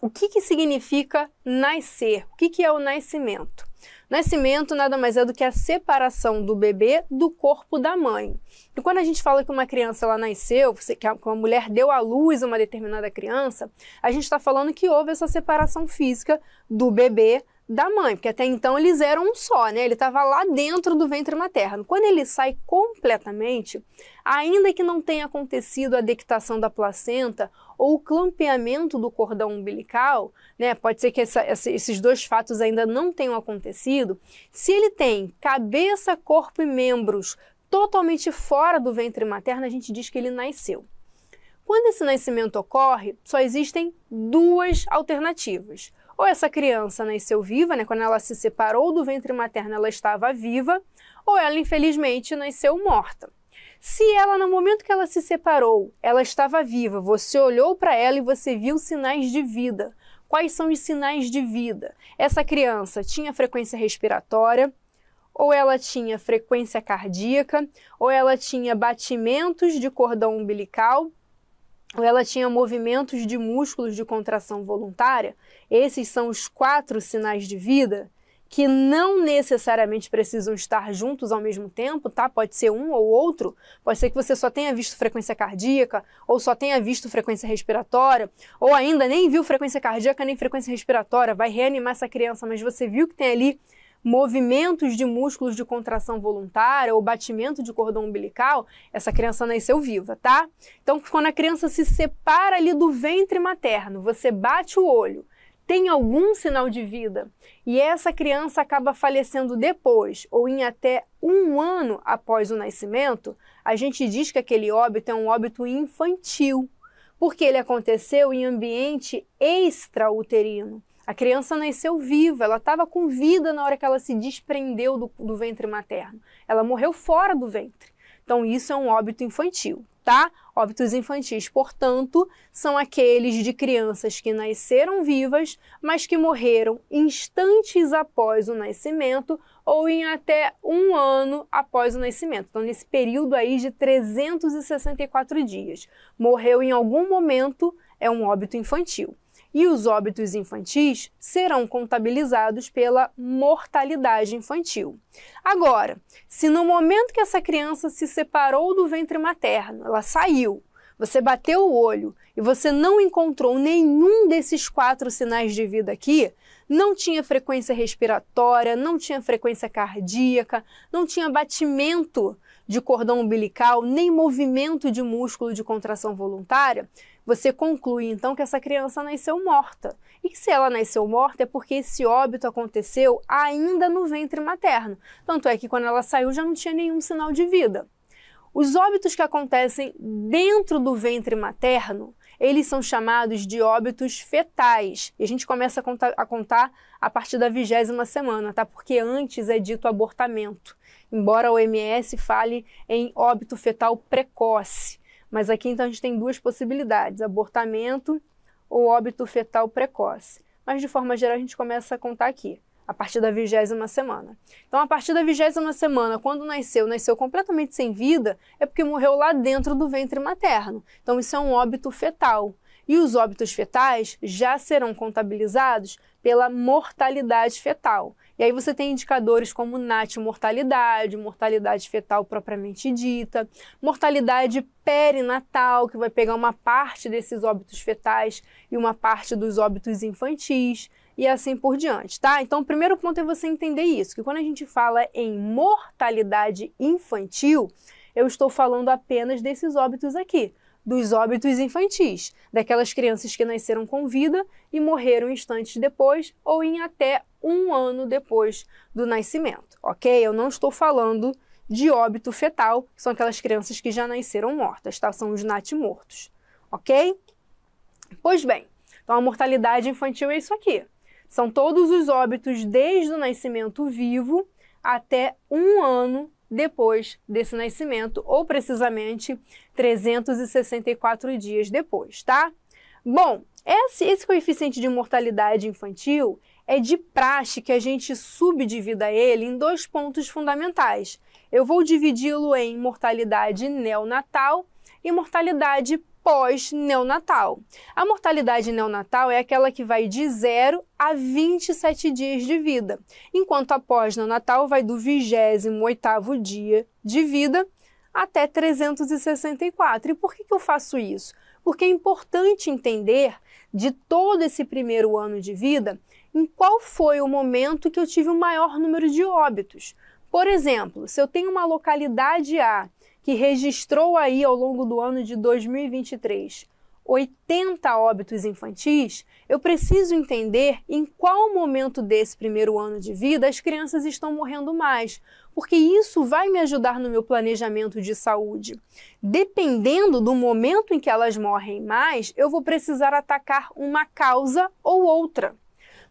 o que, que significa nascer? O que, que é o nascimento? Nascimento nada mais é do que a separação do bebê do corpo da mãe. E quando a gente fala que uma criança ela nasceu, que uma mulher deu à luz uma determinada criança, a gente está falando que houve essa separação física do bebê da mãe, porque até então eles eram um só, né? Ele estava lá dentro do ventre materno. Quando ele sai completamente, ainda que não tenha acontecido a dectação da placenta ou o clampeamento do cordão umbilical, né? Pode ser que essa, esses dois fatos ainda não tenham acontecido. Se ele tem cabeça, corpo e membros totalmente fora do ventre materno, a gente diz que ele nasceu. Quando esse nascimento ocorre, só existem duas alternativas ou essa criança nasceu viva, né? Quando ela se separou do ventre materno, ela estava viva, ou ela infelizmente nasceu morta. Se ela, no momento que ela se separou, ela estava viva, você olhou para ela e você viu sinais de vida. Quais são os sinais de vida? Essa criança tinha frequência respiratória, ou ela tinha frequência cardíaca, ou ela tinha batimentos de cordão umbilical, ou ela tinha movimentos de músculos de contração voluntária, esses são os quatro sinais de vida que não necessariamente precisam estar juntos ao mesmo tempo, tá? Pode ser um ou outro, pode ser que você só tenha visto frequência cardíaca, ou só tenha visto frequência respiratória, ou ainda nem viu frequência cardíaca nem frequência respiratória, vai reanimar essa criança, mas você viu que tem ali movimentos de músculos de contração voluntária ou batimento de cordão umbilical, essa criança nasceu viva, tá? Então, quando a criança se separa ali do ventre materno, você bate o olho, tem algum sinal de vida e essa criança acaba falecendo depois ou em até um ano após o nascimento, a gente diz que aquele óbito é um óbito infantil, porque ele aconteceu em ambiente extrauterino. A criança nasceu viva, ela estava com vida na hora que ela se desprendeu do, do ventre materno. Ela morreu fora do ventre. Então, isso é um óbito infantil, tá? Óbitos infantis, portanto, são aqueles de crianças que nasceram vivas, mas que morreram instantes após o nascimento ou em até um ano após o nascimento. Então, nesse período aí de 364 dias. Morreu em algum momento, é um óbito infantil e os óbitos infantis serão contabilizados pela mortalidade infantil. Agora, se no momento que essa criança se separou do ventre materno, ela saiu, você bateu o olho e você não encontrou nenhum desses quatro sinais de vida aqui, não tinha frequência respiratória, não tinha frequência cardíaca, não tinha batimento de cordão umbilical, nem movimento de músculo de contração voluntária, você conclui então que essa criança nasceu morta. E se ela nasceu morta é porque esse óbito aconteceu ainda no ventre materno. Tanto é que quando ela saiu já não tinha nenhum sinal de vida. Os óbitos que acontecem dentro do ventre materno, eles são chamados de óbitos fetais. E a gente começa a contar a, contar a partir da vigésima semana, tá? Porque antes é dito abortamento, embora a OMS fale em óbito fetal precoce. Mas aqui então a gente tem duas possibilidades: abortamento ou óbito fetal precoce. Mas de forma geral a gente começa a contar aqui, a partir da vigésima semana. Então, a partir da vigésima semana, quando nasceu, nasceu completamente sem vida, é porque morreu lá dentro do ventre materno. Então, isso é um óbito fetal e os óbitos fetais já serão contabilizados pela mortalidade fetal. E aí você tem indicadores como NAT mortalidade, mortalidade fetal propriamente dita, mortalidade perinatal, que vai pegar uma parte desses óbitos fetais e uma parte dos óbitos infantis e assim por diante, tá? Então, o primeiro ponto é você entender isso, que quando a gente fala em mortalidade infantil, eu estou falando apenas desses óbitos aqui, dos óbitos infantis, daquelas crianças que nasceram com vida e morreram instantes depois ou em até um ano depois do nascimento, ok? Eu não estou falando de óbito fetal, que são aquelas crianças que já nasceram mortas, tá? São os natimortos, ok? Pois bem, então a mortalidade infantil é isso aqui. São todos os óbitos desde o nascimento vivo até um ano depois desse nascimento, ou precisamente 364 dias depois, tá? Bom, esse, esse coeficiente de mortalidade infantil é de praxe que a gente subdivida ele em dois pontos fundamentais. Eu vou dividi-lo em mortalidade neonatal e mortalidade pós-neonatal. A mortalidade neonatal é aquela que vai de 0 a 27 dias de vida, enquanto a pós-neonatal vai do 28º dia de vida até 364. E por que, que eu faço isso? Porque é importante entender de todo esse primeiro ano de vida em qual foi o momento que eu tive o maior número de óbitos. Por exemplo, se eu tenho uma localidade A que registrou aí ao longo do ano de 2023 80 óbitos infantis, eu preciso entender em qual momento desse primeiro ano de vida as crianças estão morrendo mais, porque isso vai me ajudar no meu planejamento de saúde. Dependendo do momento em que elas morrem mais, eu vou precisar atacar uma causa ou outra.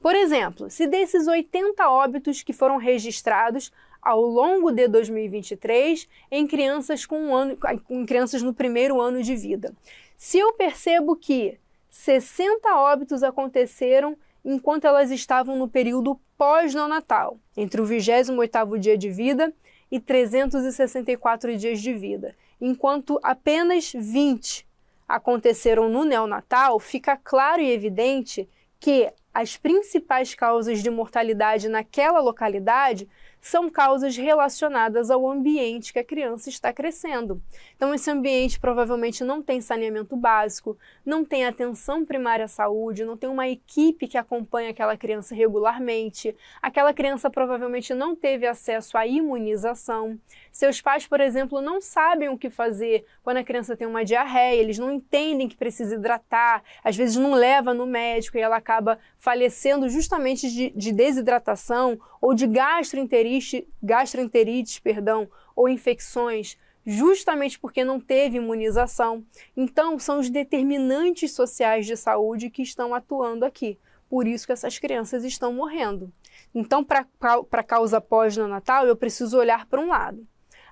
Por exemplo, se desses 80 óbitos que foram registrados, ao longo de 2023 em crianças com um ano, em crianças no primeiro ano de vida. Se eu percebo que 60 óbitos aconteceram enquanto elas estavam no período pós-neonatal, entre o 28º dia de vida e 364 dias de vida, enquanto apenas 20 aconteceram no neonatal, fica claro e evidente que as principais causas de mortalidade naquela localidade são causas relacionadas ao ambiente que a criança está crescendo. Então, esse ambiente provavelmente não tem saneamento básico, não tem atenção primária à saúde, não tem uma equipe que acompanha aquela criança regularmente, aquela criança provavelmente não teve acesso à imunização. Seus pais, por exemplo, não sabem o que fazer quando a criança tem uma diarreia, eles não entendem que precisa hidratar, às vezes não leva no médico e ela acaba falecendo justamente de, de desidratação ou de gastroenterite, gastroenterite, perdão, ou infecções justamente porque não teve imunização. Então, são os determinantes sociais de saúde que estão atuando aqui. Por isso que essas crianças estão morrendo. Então, para a causa pós-natal, eu preciso olhar para um lado.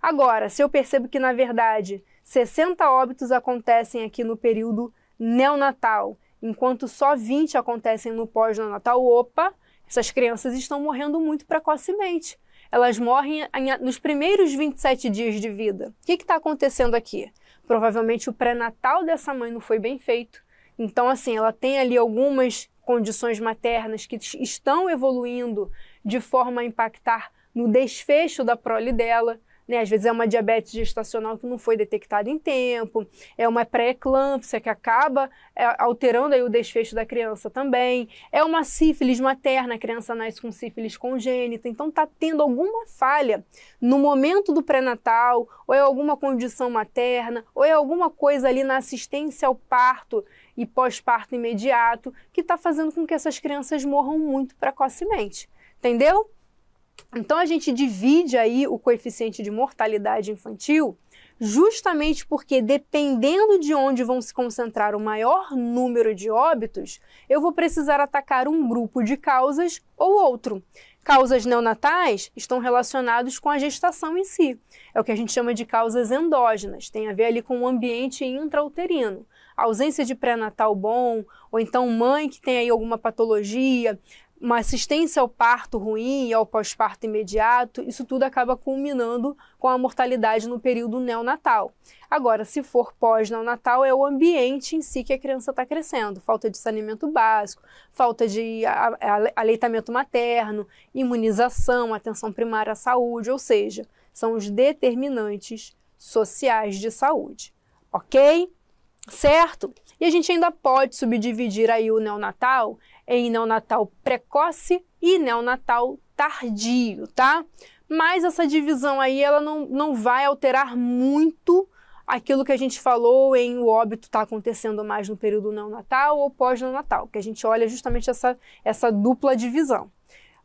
Agora, se eu percebo que, na verdade, 60 óbitos acontecem aqui no período neonatal, enquanto só 20 acontecem no pós-neonatal, opa, essas crianças estão morrendo muito precocemente. Elas morrem nos primeiros 27 dias de vida. O que está acontecendo aqui? Provavelmente o pré-natal dessa mãe não foi bem feito. Então, assim, ela tem ali algumas condições maternas que estão evoluindo de forma a impactar no desfecho da prole dela. Né? Às vezes é uma diabetes gestacional que não foi detectada em tempo, é uma pré-eclâmpsia que acaba é, alterando aí o desfecho da criança também, é uma sífilis materna, a criança nasce com sífilis congênita, então está tendo alguma falha no momento do pré-natal, ou é alguma condição materna, ou é alguma coisa ali na assistência ao parto e pós-parto imediato que está fazendo com que essas crianças morram muito precocemente. Entendeu? Então a gente divide aí o coeficiente de mortalidade infantil justamente porque dependendo de onde vão se concentrar o maior número de óbitos, eu vou precisar atacar um grupo de causas ou outro. Causas neonatais estão relacionadas com a gestação em si. É o que a gente chama de causas endógenas, tem a ver ali com o ambiente intrauterino. ausência de pré-natal bom, ou então mãe que tem aí alguma patologia, uma assistência ao parto ruim e ao pós-parto imediato, isso tudo acaba culminando com a mortalidade no período neonatal. Agora, se for pós-neonatal, é o ambiente em si que a criança está crescendo: falta de saneamento básico, falta de aleitamento materno, imunização, atenção primária à saúde, ou seja, são os determinantes sociais de saúde. Ok? Certo? E a gente ainda pode subdividir aí o neonatal em neonatal precoce e neonatal tardio, tá? Mas essa divisão aí, ela não, não vai alterar muito aquilo que a gente falou em o óbito está acontecendo mais no período não natal ou pós-natal, que a gente olha justamente essa, essa dupla divisão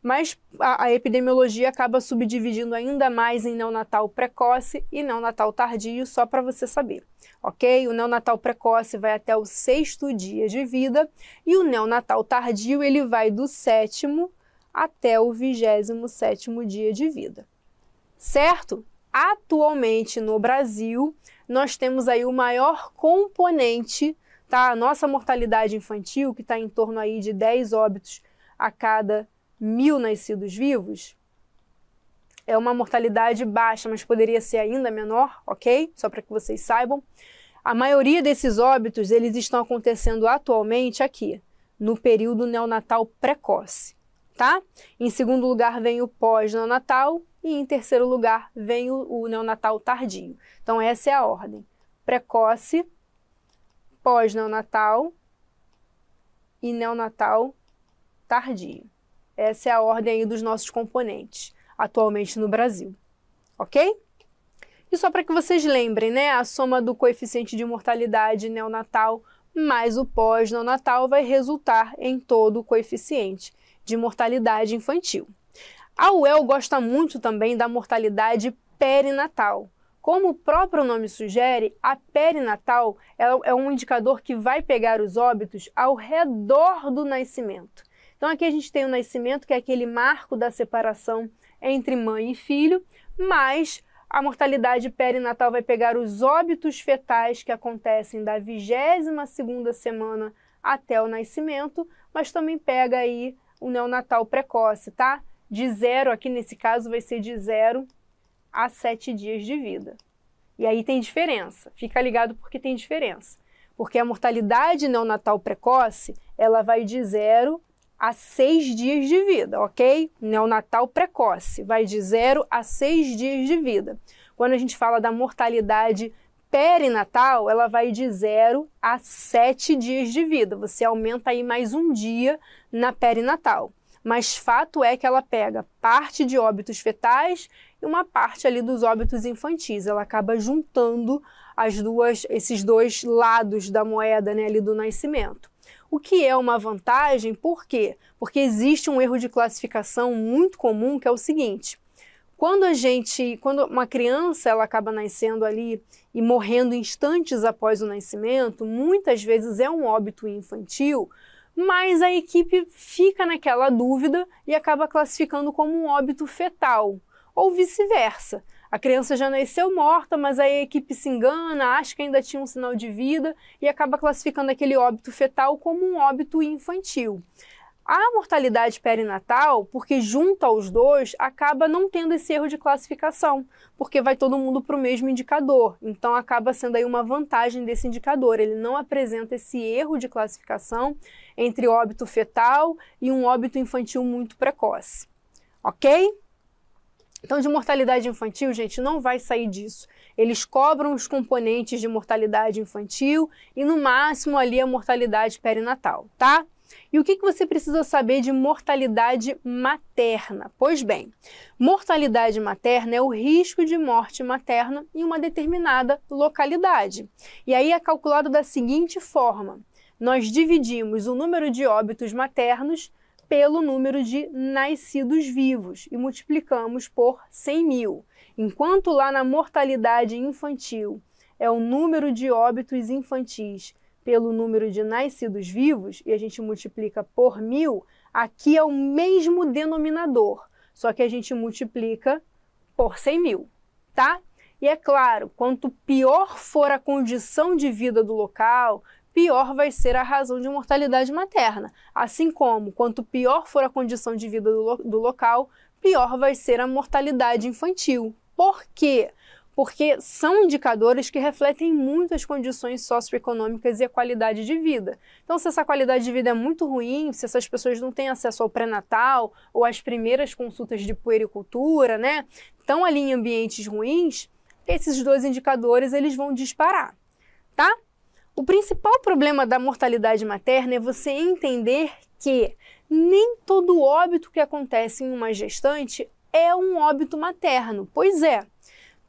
mas a, a, epidemiologia acaba subdividindo ainda mais em neonatal precoce e neonatal tardio, só para você saber, ok? O neonatal precoce vai até o sexto dia de vida e o neonatal tardio ele vai do sétimo até o vigésimo sétimo dia de vida, certo? Atualmente no Brasil, nós temos aí o maior componente, tá? A nossa mortalidade infantil, que está em torno aí de 10 óbitos a cada mil nascidos vivos, é uma mortalidade baixa, mas poderia ser ainda menor, ok? Só para que vocês saibam. A maioria desses óbitos, eles estão acontecendo atualmente aqui, no período neonatal precoce, tá? Em segundo lugar vem o pós-neonatal e em terceiro lugar vem o, o neonatal tardio. Então essa é a ordem: precoce, pós-neonatal e neonatal tardio. Essa é a ordem dos nossos componentes atualmente no Brasil. Ok? E só para que vocês lembrem, né? A soma do coeficiente de mortalidade neonatal mais o pós-neonatal vai resultar em todo o coeficiente de mortalidade infantil. A UEL gosta muito também da mortalidade perinatal. Como o próprio nome sugere, a perinatal é, é um indicador que vai pegar os óbitos ao redor do nascimento. Então aqui a gente tem o nascimento, que é aquele marco da separação entre mãe e filho, mas a mortalidade perinatal vai pegar os óbitos fetais que acontecem da 22ª semana até o nascimento, mas também pega aí o neonatal precoce, tá? De zero, aqui nesse caso vai ser de zero a sete dias de vida. E aí tem diferença, fica ligado porque tem diferença. Porque a mortalidade neonatal precoce, ela vai de zero a seis dias de vida, ok? Neonatal precoce, vai de zero a seis dias de vida. Quando a gente fala da mortalidade perinatal, ela vai de 0 a 7 dias de vida. Você aumenta aí mais um dia na perinatal. Mas fato é que ela pega parte de óbitos fetais e uma parte ali dos óbitos infantis. Ela acaba juntando as duas, esses dois lados da moeda né, ali do nascimento. O que é uma vantagem? Por quê? Porque existe um erro de classificação muito comum que é o seguinte: quando a gente, quando uma criança ela acaba nascendo ali e morrendo instantes após o nascimento, muitas vezes é um óbito infantil, mas a equipe fica naquela dúvida e acaba classificando como um óbito fetal ou vice-versa. A criança já nasceu morta, mas a equipe se engana, acha que ainda tinha um sinal de vida e acaba classificando aquele óbito fetal como um óbito infantil. A mortalidade perinatal, porque junta aos dois, acaba não tendo esse erro de classificação, porque vai todo mundo para o mesmo indicador. Então acaba sendo aí uma vantagem desse indicador. Ele não apresenta esse erro de classificação entre óbito fetal e um óbito infantil muito precoce. Ok? Então, de mortalidade infantil, gente, não vai sair disso. Eles cobram os componentes de mortalidade infantil e, no máximo, ali a mortalidade perinatal, tá? E o que, que você precisa saber de mortalidade materna? Pois bem, mortalidade materna é o risco de morte materna em uma determinada localidade. E aí é calculado da seguinte forma: nós dividimos o número de óbitos maternos pelo número de nascidos vivos e multiplicamos por 100 mil, enquanto lá na mortalidade infantil é o número de óbitos infantis pelo número de nascidos vivos e a gente multiplica por mil, aqui é o mesmo denominador, só que a gente multiplica por 100 mil, tá? E é claro, quanto pior for a condição de vida do local, pior vai ser a razão de mortalidade materna. Assim como, quanto pior for a condição de vida do, lo do local, pior vai ser a mortalidade infantil. Por quê? porque são indicadores que refletem muito as condições socioeconômicas e a qualidade de vida. Então, se essa qualidade de vida é muito ruim, se essas pessoas não têm acesso ao pré-natal ou às primeiras consultas de puericultura, né, estão ali em ambientes ruins, esses dois indicadores eles vão disparar, tá? O principal problema da mortalidade materna é você entender que nem todo óbito que acontece em uma gestante é um óbito materno. Pois é,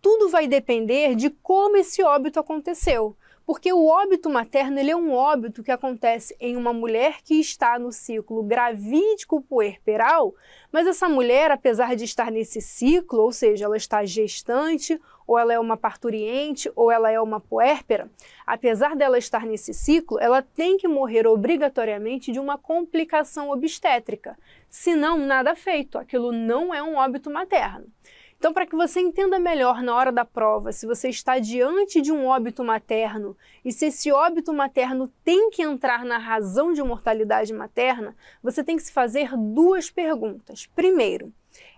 tudo vai depender de como esse óbito aconteceu. Porque o óbito materno ele é um óbito que acontece em uma mulher que está no ciclo gravídico puerperal, mas essa mulher, apesar de estar nesse ciclo, ou seja, ela está gestante ou ela é uma parturiente, ou ela é uma puérpera, apesar dela estar nesse ciclo, ela tem que morrer obrigatoriamente de uma complicação obstétrica. Senão, nada feito, aquilo não é um óbito materno. Então, para que você entenda melhor na hora da prova se você está diante de um óbito materno e se esse óbito materno tem que entrar na razão de mortalidade materna, você tem que se fazer duas perguntas. Primeiro,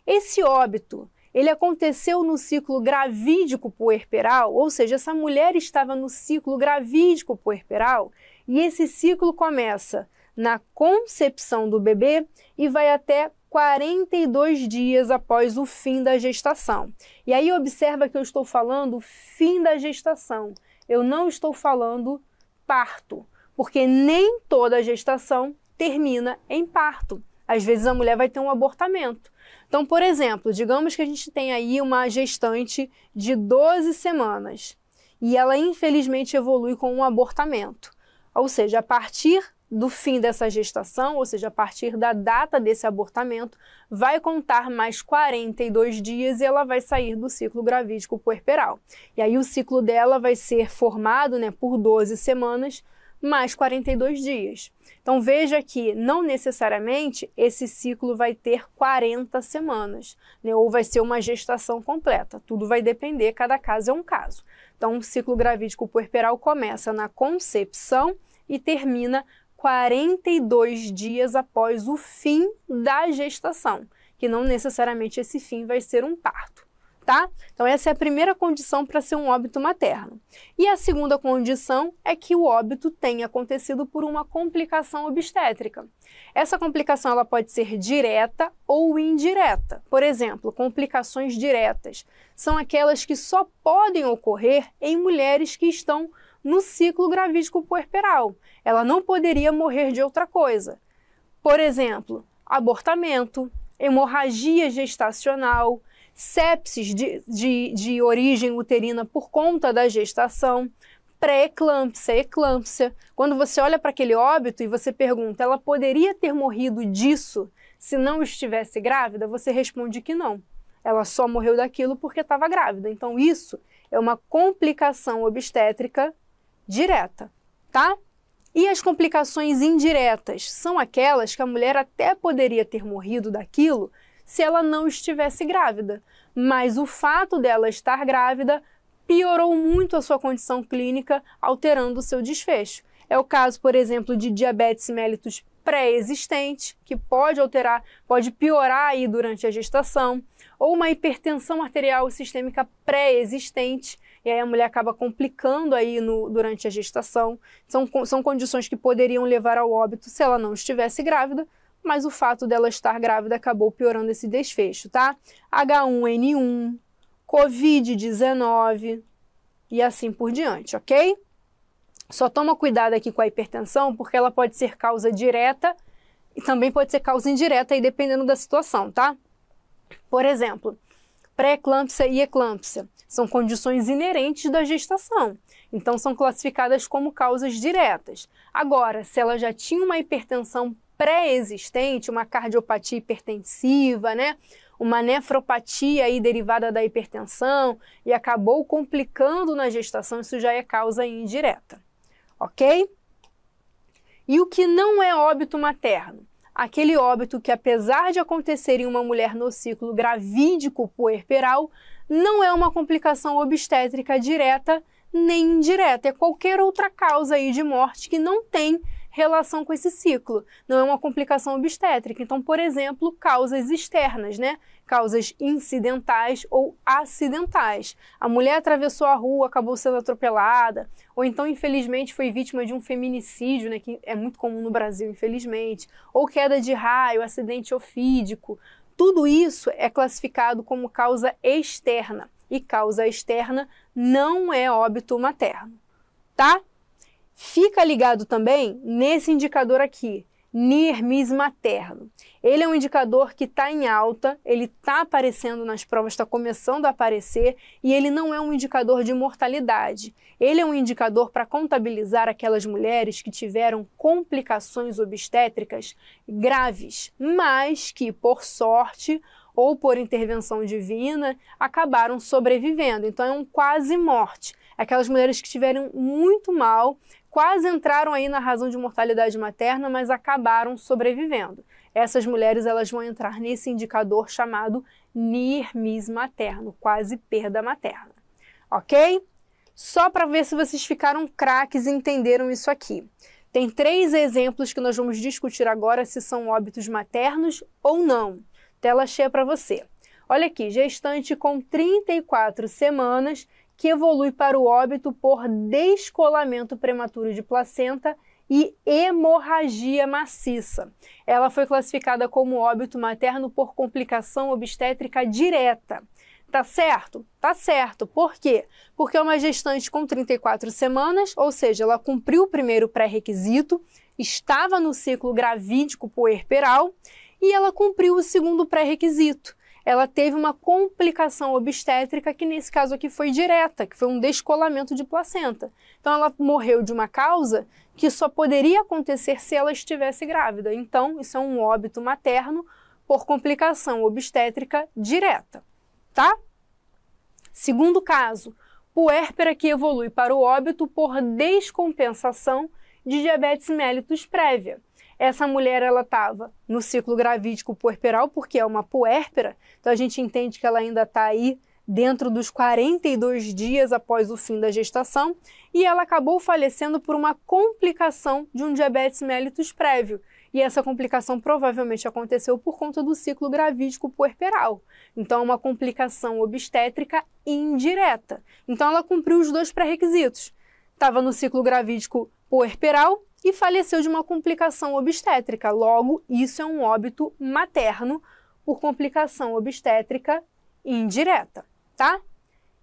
esse óbito ele aconteceu no ciclo gravídico puerperal, ou seja, essa mulher estava no ciclo gravídico puerperal e esse ciclo começa na concepção do bebê e vai até 42 dias após o fim da gestação. E aí observa que eu estou falando fim da gestação. Eu não estou falando parto, porque nem toda gestação termina em parto. Às vezes a mulher vai ter um abortamento. Então, por exemplo, digamos que a gente tem aí uma gestante de 12 semanas e ela infelizmente evolui com um abortamento. Ou seja, a partir do fim dessa gestação, ou seja, a partir da data desse abortamento, vai contar mais 42 dias e ela vai sair do ciclo gravídico puerperal. E aí o ciclo dela vai ser formado né, por 12 semanas, mais 42 dias. Então veja que não necessariamente esse ciclo vai ter 40 semanas, né? ou vai ser uma gestação completa. Tudo vai depender, cada caso é um caso. Então o ciclo gravídico puerperal começa na concepção e termina 42 dias após o fim da gestação, que não necessariamente esse fim vai ser um parto tá? Então essa é a primeira condição para ser um óbito materno. E a segunda condição é que o óbito tenha acontecido por uma complicação obstétrica. Essa complicação ela pode ser direta ou indireta. Por exemplo, complicações diretas são aquelas que só podem ocorrer em mulheres que estão no ciclo gravídico puerperal. Ela não poderia morrer de outra coisa. Por exemplo, abortamento, hemorragia gestacional, sepsis de, de, de origem uterina por conta da gestação, pré-eclâmpsia, eclâmpsia. Quando você olha para aquele óbito e você pergunta, ela poderia ter morrido disso se não estivesse grávida? Você responde que não. Ela só morreu daquilo porque estava grávida. Então, isso é uma complicação obstétrica direta, tá? E as complicações indiretas são aquelas que a mulher até poderia ter morrido daquilo, se ela não estivesse grávida. Mas o fato dela estar grávida piorou muito a sua condição clínica, alterando o seu desfecho. É o caso, por exemplo, de diabetes mellitus pré-existente, que pode alterar, pode piorar aí durante a gestação, ou uma hipertensão arterial sistêmica pré-existente, e aí a mulher acaba complicando aí no, durante a gestação. São, são condições que poderiam levar ao óbito se ela não estivesse grávida, mas o fato dela estar grávida acabou piorando esse desfecho, tá? H1N1, Covid-19 e assim por diante, ok? Só toma cuidado aqui com a hipertensão, porque ela pode ser causa direta e também pode ser causa indireta, aí dependendo da situação, tá? Por exemplo, pré-eclâmpsia e eclâmpsia são condições inerentes da gestação, então são classificadas como causas diretas. Agora, se ela já tinha uma hipertensão pré-existente, uma cardiopatia hipertensiva, né? uma nefropatia aí derivada da hipertensão e acabou complicando na gestação, isso já é causa indireta, ok? E o que não é óbito materno? Aquele óbito que, apesar de acontecer em uma mulher no ciclo gravídico puerperal, não é uma complicação obstétrica direta nem indireta, é qualquer outra causa aí de morte que não tem relação com esse ciclo, não é uma complicação obstétrica. Então, por exemplo, causas externas, né? Causas incidentais ou acidentais. A mulher atravessou a rua, acabou sendo atropelada, ou então, infelizmente, foi vítima de um feminicídio, né? Que é muito comum no Brasil, infelizmente, ou queda de raio, acidente ofídico. Tudo isso é classificado como causa externa, e causa externa não é óbito materno, tá? Fica ligado também nesse indicador aqui, NIRMIS materno. Ele é um indicador que está em alta, ele está aparecendo nas provas, está começando a aparecer e ele não é um indicador de mortalidade. Ele é um indicador para contabilizar aquelas mulheres que tiveram complicações obstétricas graves, mas que, por sorte, ou por intervenção divina, acabaram sobrevivendo. Então é um quase morte. Aquelas mulheres que estiveram muito mal, quase entraram aí na razão de mortalidade materna, mas acabaram sobrevivendo. Essas mulheres elas vão entrar nesse indicador chamado NIRMIS materno, quase perda materna. Ok? Só para ver se vocês ficaram craques e entenderam isso aqui. Tem três exemplos que nós vamos discutir agora se são óbitos maternos ou não. Tela cheia para você. Olha aqui, gestante com 34 semanas que evolui para o óbito por descolamento prematuro de placenta e hemorragia maciça. Ela foi classificada como óbito materno por complicação obstétrica direta. Tá certo? Tá certo. Por quê? Porque é uma gestante com 34 semanas, ou seja, ela cumpriu o primeiro pré-requisito, estava no ciclo gravídico puerperal e ela cumpriu o segundo pré-requisito, ela teve uma complicação obstétrica que nesse caso aqui foi direta, que foi um descolamento de placenta. Então ela morreu de uma causa que só poderia acontecer se ela estivesse grávida. Então isso é um óbito materno por complicação obstétrica direta, tá? Segundo caso, puérpera que evolui para o óbito por descompensação de diabetes mellitus prévia. Essa mulher ela estava no ciclo gravídico puerperal, porque é uma puérpera, então a gente entende que ela ainda está aí dentro dos 42 dias após o fim da gestação, e ela acabou falecendo por uma complicação de um diabetes mellitus prévio. E essa complicação provavelmente aconteceu por conta do ciclo gravídico puerperal. Então, é uma complicação obstétrica indireta. Então, ela cumpriu os dois pré-requisitos. Estava no ciclo gravídico puerperal e faleceu de uma complicação obstétrica. Logo, isso é um óbito materno por complicação obstétrica indireta, tá?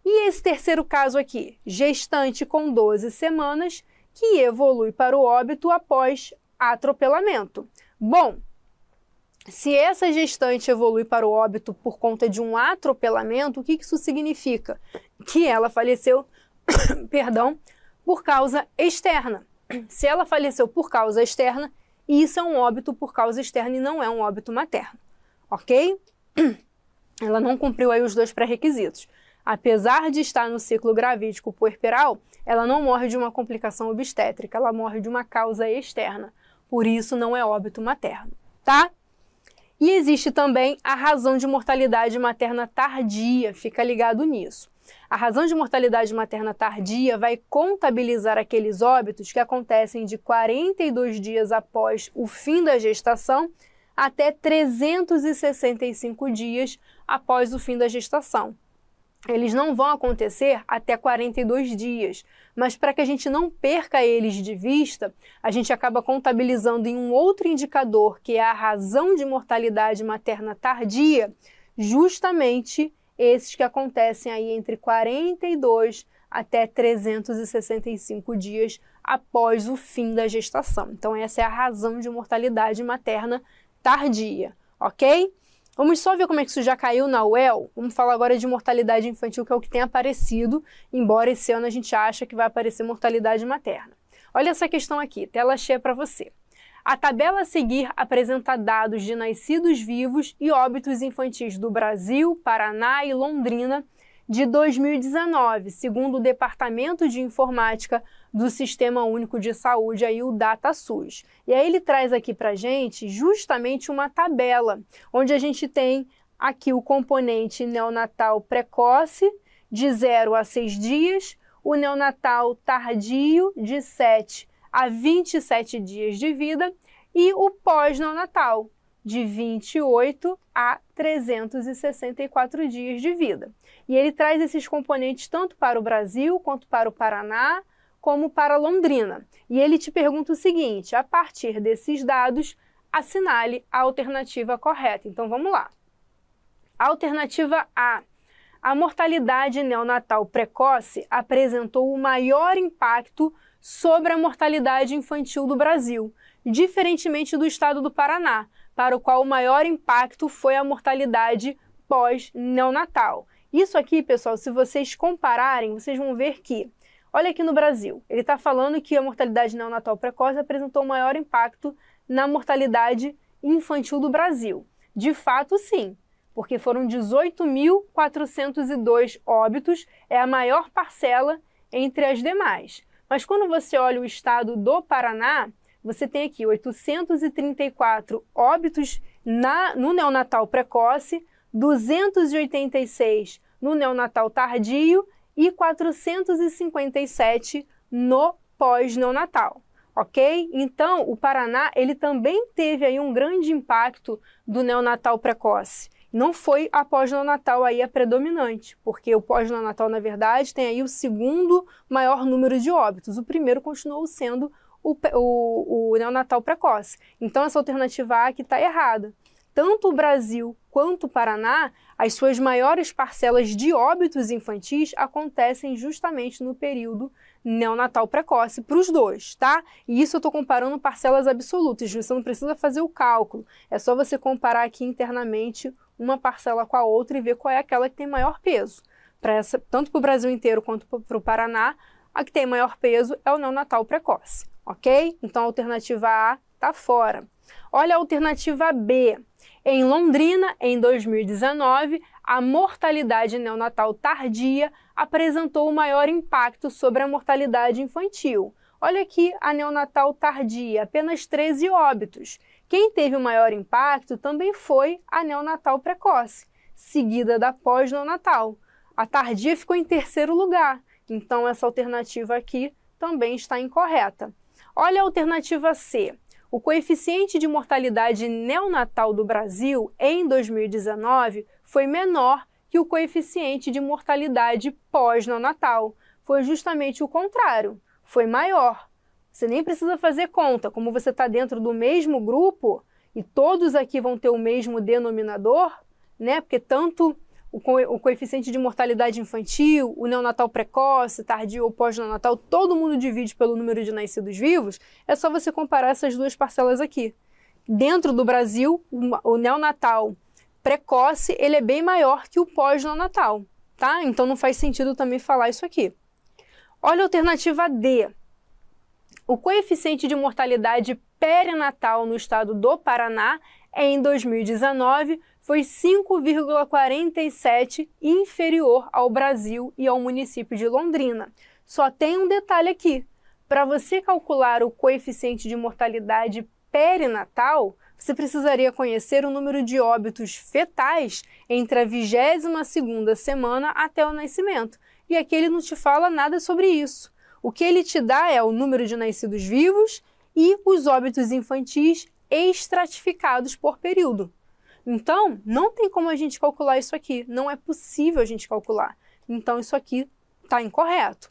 E esse terceiro caso aqui, gestante com 12 semanas, que evolui para o óbito após atropelamento. Bom, se essa gestante evolui para o óbito por conta de um atropelamento, o que isso significa? Que ela faleceu, perdão, por causa externa se ela faleceu por causa externa, isso é um óbito por causa externa e não é um óbito materno, ok? Ela não cumpriu aí os dois pré-requisitos. Apesar de estar no ciclo gravídico puerperal, ela não morre de uma complicação obstétrica, ela morre de uma causa externa. Por isso não é óbito materno, tá? E existe também a razão de mortalidade materna tardia, fica ligado nisso. A razão de mortalidade materna tardia vai contabilizar aqueles óbitos que acontecem de 42 dias após o fim da gestação até 365 dias após o fim da gestação. Eles não vão acontecer até 42 dias, mas para que a gente não perca eles de vista, a gente acaba contabilizando em um outro indicador, que é a razão de mortalidade materna tardia, justamente esses que acontecem aí entre 42 até 365 dias após o fim da gestação. Então essa é a razão de mortalidade materna tardia, ok? Vamos só ver como é que isso já caiu na UEL? Vamos falar agora de mortalidade infantil, que é o que tem aparecido, embora esse ano a gente acha que vai aparecer mortalidade materna. Olha essa questão aqui, tela cheia para você. A tabela a seguir apresenta dados de nascidos vivos e óbitos infantis do Brasil, Paraná e Londrina de 2019, segundo o Departamento de Informática do Sistema Único de Saúde, aí o DataSUS. E aí ele traz aqui para gente justamente uma tabela, onde a gente tem aqui o componente neonatal precoce, de 0 a 6 dias, o neonatal tardio, de 7 a 27 dias de vida, e o pós-neonatal, de 28 a 364 dias de vida. E ele traz esses componentes tanto para o Brasil quanto para o Paraná, como para Londrina. E ele te pergunta o seguinte: a partir desses dados, assinale a alternativa correta. Então vamos lá. Alternativa A. A mortalidade neonatal precoce apresentou o maior impacto sobre a mortalidade infantil do Brasil, diferentemente do estado do Paraná, para o qual o maior impacto foi a mortalidade pós-neonatal. Isso aqui, pessoal, se vocês compararem, vocês vão ver que, olha aqui no Brasil, ele está falando que a mortalidade neonatal precoce apresentou o maior impacto na mortalidade infantil do Brasil. De fato, sim, porque foram 18.402 óbitos, é a maior parcela entre as demais. Mas quando você olha o estado do Paraná, você tem aqui 834 óbitos na, no neonatal precoce, 286 no neonatal tardio e 457 no pós-neonatal, ok? Então, o Paraná, ele também teve aí um grande impacto do neonatal precoce não foi a pós-neonatal aí a predominante, porque o pós-neonatal, na verdade, tem aí o segundo maior número de óbitos. O primeiro continuou sendo o, o, o neonatal precoce. Então, essa alternativa A está errada. Tanto o Brasil quanto o Paraná, as suas maiores parcelas de óbitos infantis acontecem justamente no período neonatal precoce para os dois, tá? E isso eu estou comparando parcelas absolutas, você não precisa fazer o cálculo, é só você comparar aqui internamente uma parcela com a outra e ver qual é aquela que tem maior peso. essa, tanto para o Brasil inteiro quanto para o Paraná, a que tem maior peso é o neonatal natal precoce, ok? Então a alternativa A está fora. Olha a alternativa B. Em Londrina, em 2019, a mortalidade neonatal tardia apresentou o maior impacto sobre a mortalidade infantil. Olha aqui a neonatal tardia, apenas 13 óbitos. Quem teve o maior impacto também foi a neonatal precoce, seguida da pós-neonatal. A tardia ficou em terceiro lugar, então essa alternativa aqui também está incorreta. Olha a alternativa C. O coeficiente de mortalidade neonatal do Brasil em 2019 foi menor que o coeficiente de mortalidade pós-neonatal. Foi justamente o contrário, foi maior. Você nem precisa fazer conta. Como você está dentro do mesmo grupo e todos aqui vão ter o mesmo denominador, né? Porque tanto o, co o coeficiente de mortalidade infantil, o neonatal precoce, tardio ou pós-neonatal, todo mundo divide pelo número de nascidos vivos. É só você comparar essas duas parcelas aqui. Dentro do Brasil, o neonatal precoce ele é bem maior que o pós-neonatal, tá? Então não faz sentido também falar isso aqui. Olha a alternativa D o coeficiente de mortalidade perinatal no estado do Paraná em 2019 foi 5,47, inferior ao Brasil e ao município de Londrina. Só tem um detalhe aqui: para você calcular o coeficiente de mortalidade perinatal, você precisaria conhecer o número de óbitos fetais entre a 22 segunda semana até o nascimento. E aqui ele não te fala nada sobre isso. O que ele te dá é o número de nascidos vivos e os óbitos infantis estratificados por período. Então, não tem como a gente calcular isso aqui, não é possível a gente calcular. Então, isso aqui está incorreto.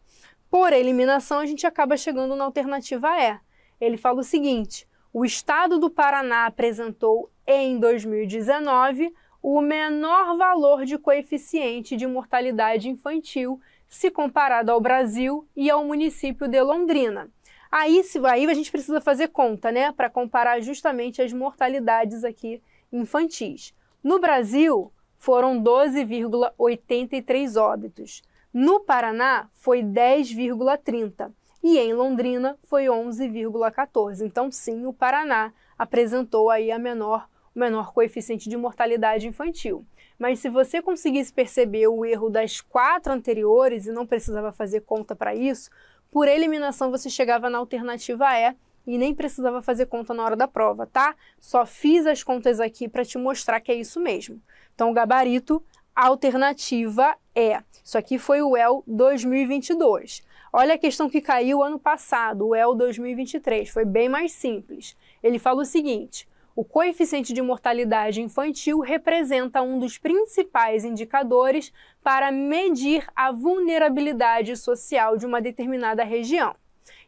Por eliminação, a gente acaba chegando na alternativa E. Ele fala o seguinte: o estado do Paraná apresentou em 2019 o menor valor de coeficiente de mortalidade infantil se comparado ao Brasil e ao município de Londrina. Aí, se, aí a gente precisa fazer conta, né, para comparar justamente as mortalidades aqui infantis. No Brasil, foram 12,83 óbitos. No Paraná, foi 10,30. E em Londrina, foi 11,14. Então, sim, o Paraná apresentou aí a menor, o menor coeficiente de mortalidade infantil. Mas se você conseguisse perceber o erro das quatro anteriores e não precisava fazer conta para isso, por eliminação você chegava na alternativa E e nem precisava fazer conta na hora da prova, tá? Só fiz as contas aqui para te mostrar que é isso mesmo. Então, o gabarito, alternativa E. Isso aqui foi o EL 2022. Olha a questão que caiu ano passado, o EL 2023, foi bem mais simples. Ele fala o seguinte: o coeficiente de mortalidade infantil representa um dos principais indicadores para medir a vulnerabilidade social de uma determinada região.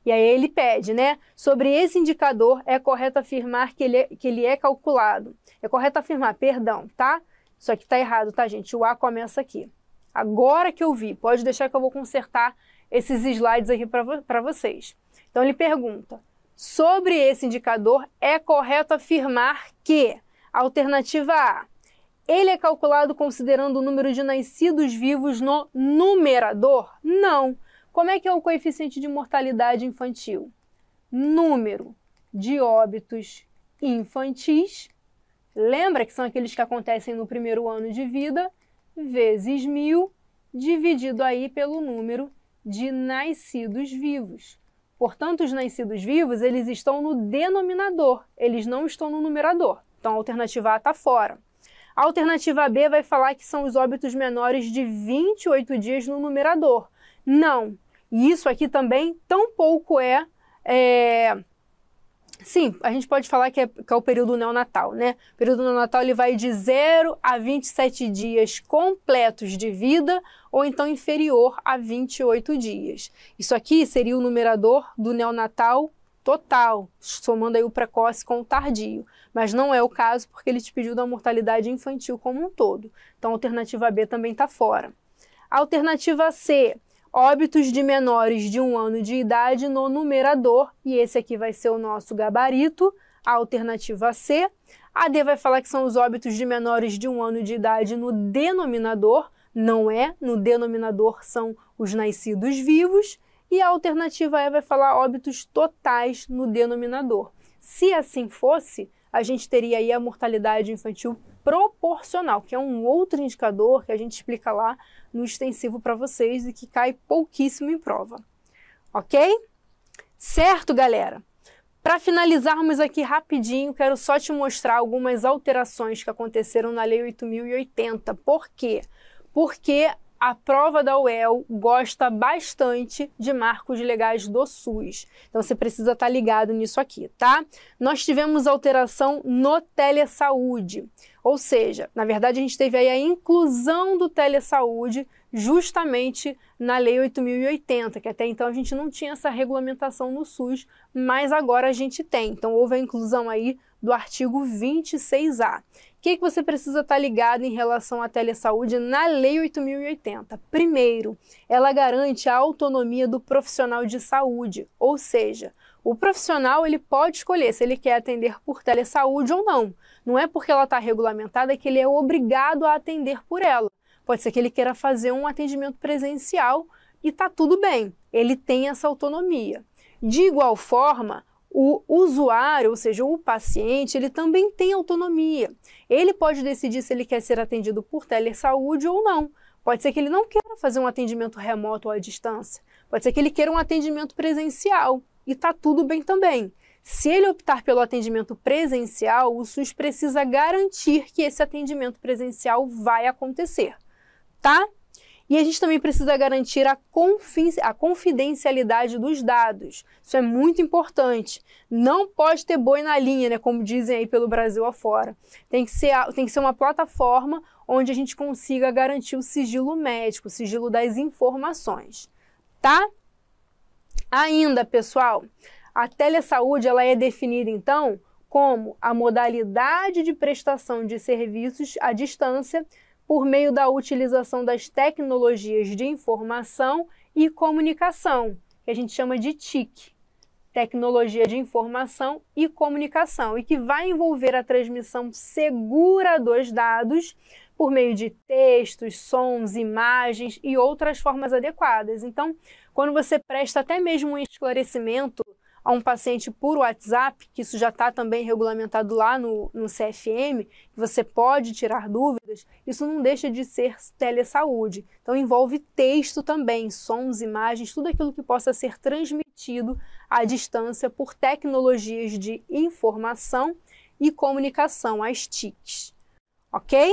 E aí ele pede, né? Sobre esse indicador, é correto afirmar que ele é, que ele é calculado. É correto afirmar, perdão, tá? Isso aqui tá errado, tá, gente? O A começa aqui. Agora que eu vi, pode deixar que eu vou consertar esses slides aqui para vocês. Então ele pergunta: Sobre esse indicador, é correto afirmar que, alternativa A, ele é calculado considerando o número de nascidos vivos no numerador? Não. Como é que é o coeficiente de mortalidade infantil? Número de óbitos infantis, lembra que são aqueles que acontecem no primeiro ano de vida, vezes mil, dividido aí pelo número de nascidos vivos. Portanto, os nascidos vivos, eles estão no denominador, eles não estão no numerador. Então, a alternativa A está fora. A alternativa B vai falar que são os óbitos menores de 28 dias no numerador. Não, isso aqui também tampouco é, é Sim, a gente pode falar que é, que é o período neonatal, né? O período neonatal ele vai de 0 a 27 dias completos de vida ou então inferior a 28 dias. Isso aqui seria o numerador do neonatal total, somando aí o precoce com o tardio. Mas não é o caso porque ele te pediu da mortalidade infantil como um todo. Então a alternativa B também está fora. Alternativa C, óbitos de menores de um ano de idade no numerador, e esse aqui vai ser o nosso gabarito, a alternativa C. A D vai falar que são os óbitos de menores de um ano de idade no denominador, não é, no denominador são os nascidos vivos. E a alternativa E vai falar óbitos totais no denominador. Se assim fosse, a gente teria aí a mortalidade infantil proporcional, que é um outro indicador que a gente explica lá no extensivo para vocês e que cai pouquíssimo em prova. Ok? Certo, galera? Para finalizarmos aqui rapidinho, quero só te mostrar algumas alterações que aconteceram na Lei 8080. Por quê? Porque a prova da UEL gosta bastante de marcos legais do SUS. Então você precisa estar tá ligado nisso aqui, tá? Nós tivemos alteração no telesaúde. Ou seja, na verdade a gente teve aí a inclusão do telesaúde justamente na Lei 8080, que até então a gente não tinha essa regulamentação no SUS, mas agora a gente tem. Então houve a inclusão aí do artigo 26A. O que, que você precisa estar tá ligado em relação à telesaúde na Lei 8080? Primeiro, ela garante a autonomia do profissional de saúde, ou seja, o profissional ele pode escolher se ele quer atender por telesaúde ou não. Não é porque ela está regulamentada que ele é obrigado a atender por ela. Pode ser que ele queira fazer um atendimento presencial e está tudo bem. Ele tem essa autonomia. De igual forma, o usuário, ou seja, o paciente, ele também tem autonomia. Ele pode decidir se ele quer ser atendido por telesaúde ou não. Pode ser que ele não queira fazer um atendimento remoto ou à distância. Pode ser que ele queira um atendimento presencial. E está tudo bem também. Se ele optar pelo atendimento presencial, o SUS precisa garantir que esse atendimento presencial vai acontecer. Tá e a gente também precisa garantir a, a, confidencialidade dos dados. Isso é muito importante. Não pode ter boi na linha, né, como dizem aí pelo Brasil afora. Tem que, ser, tem que ser uma plataforma onde a gente consiga garantir o sigilo médico, o sigilo das informações. Tá? Ainda, pessoal, a telesaúde ela é definida, então, como a modalidade de prestação de serviços à distância por meio da utilização das tecnologias de informação e comunicação, que a gente chama de TIC, tecnologia de informação e comunicação, e que vai envolver a transmissão segura dos dados por meio de textos, sons, imagens e outras formas adequadas. Então, quando você presta até mesmo um esclarecimento a um paciente por WhatsApp, que isso já está também regulamentado lá no, no CFM, você pode tirar dúvidas, isso não deixa de ser telesaúde. Então envolve texto também, sons, imagens, tudo aquilo que possa ser transmitido à distância por tecnologias de informação e comunicação, as TICs. Ok?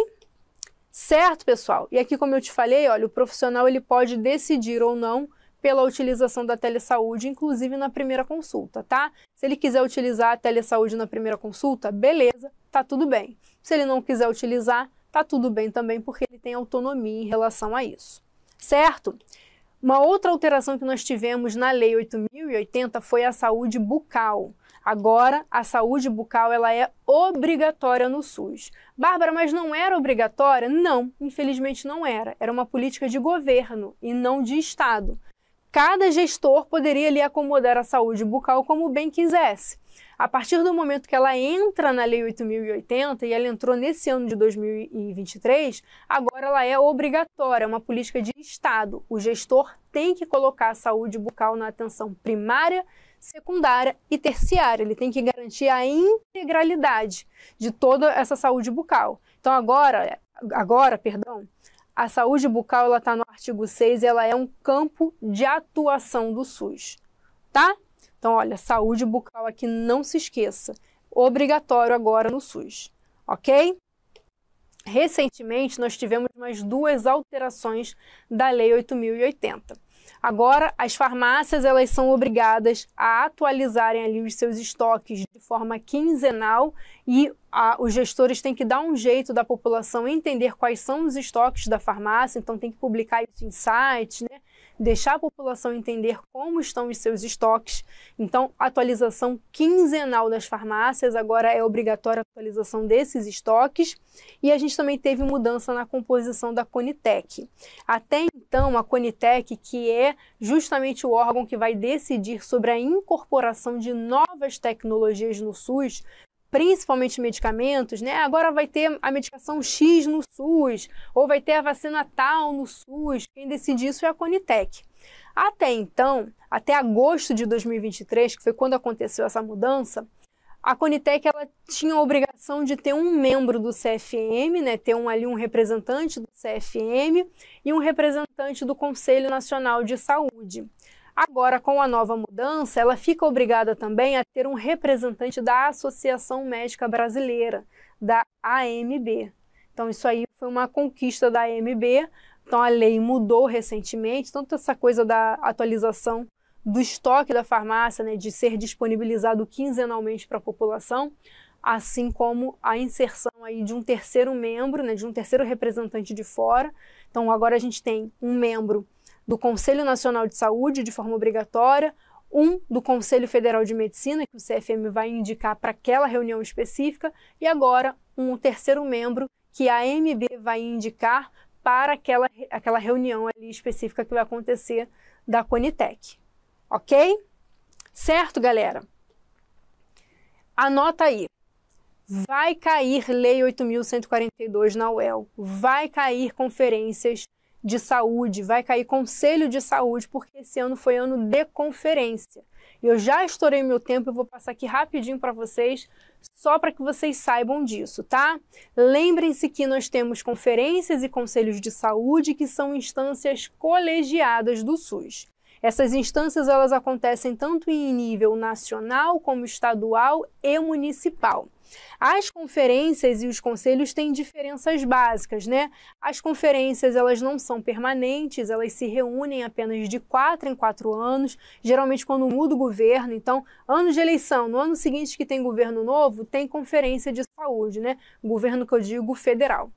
Certo, pessoal? E aqui, como eu te falei, olha, o profissional ele pode decidir ou não pela utilização da telesaúde, inclusive na primeira consulta, tá? Se ele quiser utilizar a telesaúde na primeira consulta, beleza, tá tudo bem. Se ele não quiser utilizar, tá tudo bem também, porque ele tem autonomia em relação a isso, certo? Uma outra alteração que nós tivemos na Lei 8080 foi a saúde bucal. Agora, a saúde bucal ela é obrigatória no SUS. Bárbara, mas não era obrigatória? Não, infelizmente não era. Era uma política de governo e não de Estado cada gestor poderia lhe acomodar a saúde bucal como bem quisesse. A partir do momento que ela entra na Lei 8.080, e ela entrou nesse ano de 2023, agora ela é obrigatória, é uma política de Estado. O gestor tem que colocar a saúde bucal na atenção primária, secundária e terciária. Ele tem que garantir a integralidade de toda essa saúde bucal. Então agora, agora, perdão, a saúde bucal ela está no artigo 6 e ela é um campo de atuação do SUS, tá? Então, olha, saúde bucal aqui não se esqueça, obrigatório agora no SUS, ok? Recentemente, nós tivemos mais duas alterações da Lei 8080. Agora, as farmácias elas são obrigadas a atualizarem ali os seus estoques de forma quinzenal e a, os gestores têm que dar um jeito da população entender quais são os estoques da farmácia, então tem que publicar isso em sites, né? deixar a população entender como estão os seus estoques. Então, atualização quinzenal das farmácias, agora é obrigatória a atualização desses estoques. E a gente também teve mudança na composição da Conitec. Até então, a Conitec, que é justamente o órgão que vai decidir sobre a incorporação de novas tecnologias no SUS, principalmente medicamentos, né? Agora vai ter a medicação X no SUS, ou vai ter a vacina tal no SUS. Quem decide isso é a Conitec. Até então, até agosto de 2023, que foi quando aconteceu essa mudança, a Conitec ela tinha a obrigação de ter um membro do CFM, né, ter um, ali um representante do CFM e um representante do Conselho Nacional de Saúde. Agora, com a nova mudança, ela fica obrigada também a ter um representante da Associação Médica Brasileira, da AMB. Então, isso aí foi uma conquista da AMB. Então, a lei mudou recentemente, tanto essa coisa da atualização do estoque da farmácia, né, de ser disponibilizado quinzenalmente para a população, assim como a inserção aí de um terceiro membro, né, de um terceiro representante de fora. Então, agora a gente tem um membro do Conselho Nacional de Saúde de forma obrigatória, um do Conselho Federal de Medicina, que o CFM vai indicar para aquela reunião específica, e agora um terceiro membro que a AMB vai indicar para aquela, aquela reunião ali específica que vai acontecer da Conitec. Ok? Certo, galera? Anota aí. Vai cair Lei 8.142 na UEL, vai cair conferências de saúde, vai cair conselho de saúde, porque esse ano foi ano de conferência. eu já estourei meu tempo, eu vou passar aqui rapidinho para vocês, só para que vocês saibam disso, tá? Lembrem-se que nós temos conferências e conselhos de saúde que são instâncias colegiadas do SUS. Essas instâncias elas acontecem tanto em nível nacional como estadual e municipal. As conferências e os conselhos têm diferenças básicas, né? As conferências elas não são permanentes, elas se reúnem apenas de quatro em quatro anos, geralmente quando muda o governo. Então, ano de eleição, no ano seguinte que tem governo novo, tem conferência de saúde, né? Governo que eu digo federal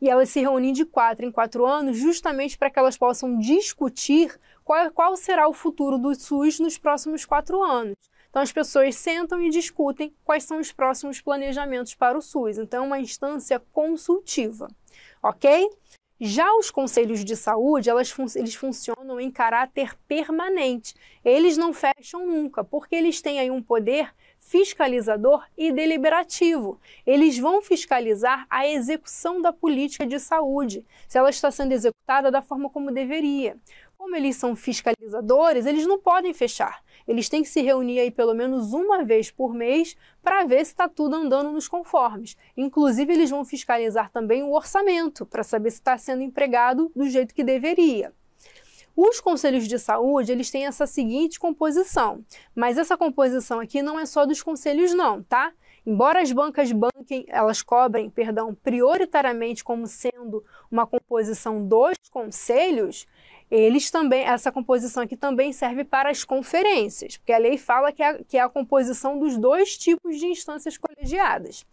e elas se reúnem de quatro em quatro anos, justamente para que elas possam discutir qual, é, qual, será o futuro do SUS nos próximos quatro anos. Então, as pessoas sentam e discutem quais são os próximos planejamentos para o SUS. Então, é uma instância consultiva, ok? Já os conselhos de saúde, elas fun eles funcionam em caráter permanente. Eles não fecham nunca, porque eles têm aí um poder fiscalizador e deliberativo. Eles vão fiscalizar a execução da política de saúde, se ela está sendo executada da forma como deveria. Como eles são fiscalizadores, eles não podem fechar. Eles têm que se reunir aí pelo menos uma vez por mês para ver se está tudo andando nos conformes. Inclusive, eles vão fiscalizar também o orçamento para saber se está sendo empregado do jeito que deveria. Os conselhos de saúde, eles têm essa seguinte composição, mas essa composição aqui não é só dos conselhos não, tá? Embora as bancas banquem, elas cobrem, perdão, prioritariamente como sendo uma composição dos conselhos, eles também, essa composição aqui também serve para as conferências, porque a lei fala que é, que é a composição dos dois tipos de instâncias colegiadas.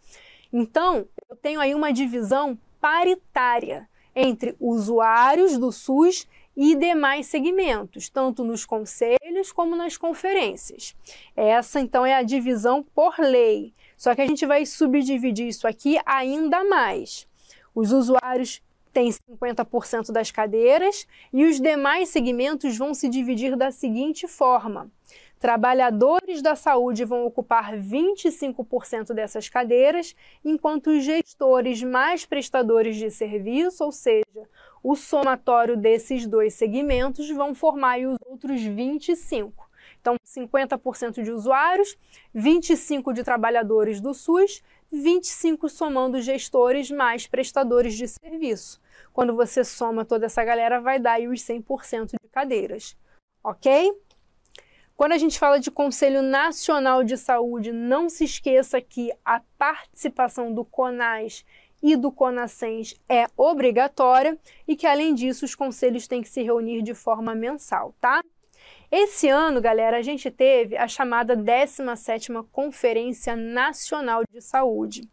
Então, eu tenho aí uma divisão paritária entre usuários do SUS e demais segmentos, tanto nos conselhos como nas conferências. Essa então é a divisão por lei. Só que a gente vai subdividir isso aqui ainda mais. Os usuários tem 50% das cadeiras e os demais segmentos vão se dividir da seguinte forma: trabalhadores da saúde vão ocupar 25% dessas cadeiras, enquanto os gestores mais prestadores de serviço, ou seja, o somatório desses dois segmentos, vão formar os outros 25%. Então, 50% de usuários, 25% de trabalhadores do SUS, 25 somando gestores mais prestadores de serviço. Quando você soma toda essa galera, vai dar aí os 100% de cadeiras, ok? Quando a gente fala de Conselho Nacional de Saúde, não se esqueça que a participação do CONAS e do CONASENS é obrigatória e que, além disso, os conselhos têm que se reunir de forma mensal, tá? Esse ano, galera, a gente teve a chamada 17ª Conferência Nacional de Saúde.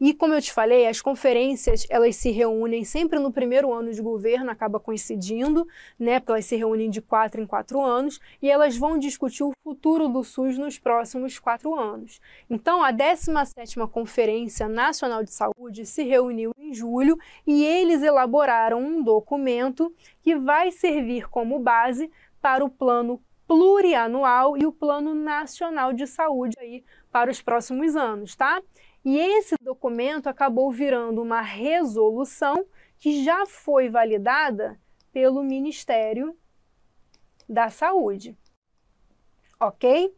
E como eu te falei, as conferências elas se reúnem sempre no primeiro ano de governo, acaba coincidindo, né? Elas se reúnem de quatro em quatro anos e elas vão discutir o futuro do SUS nos próximos quatro anos. Então, a 17ª Conferência Nacional de Saúde se reuniu em julho e eles elaboraram um documento que vai servir como base para o plano plurianual e o plano nacional de saúde aí para os próximos anos, tá? E esse documento acabou virando uma resolução que já foi validada pelo Ministério da Saúde. Ok?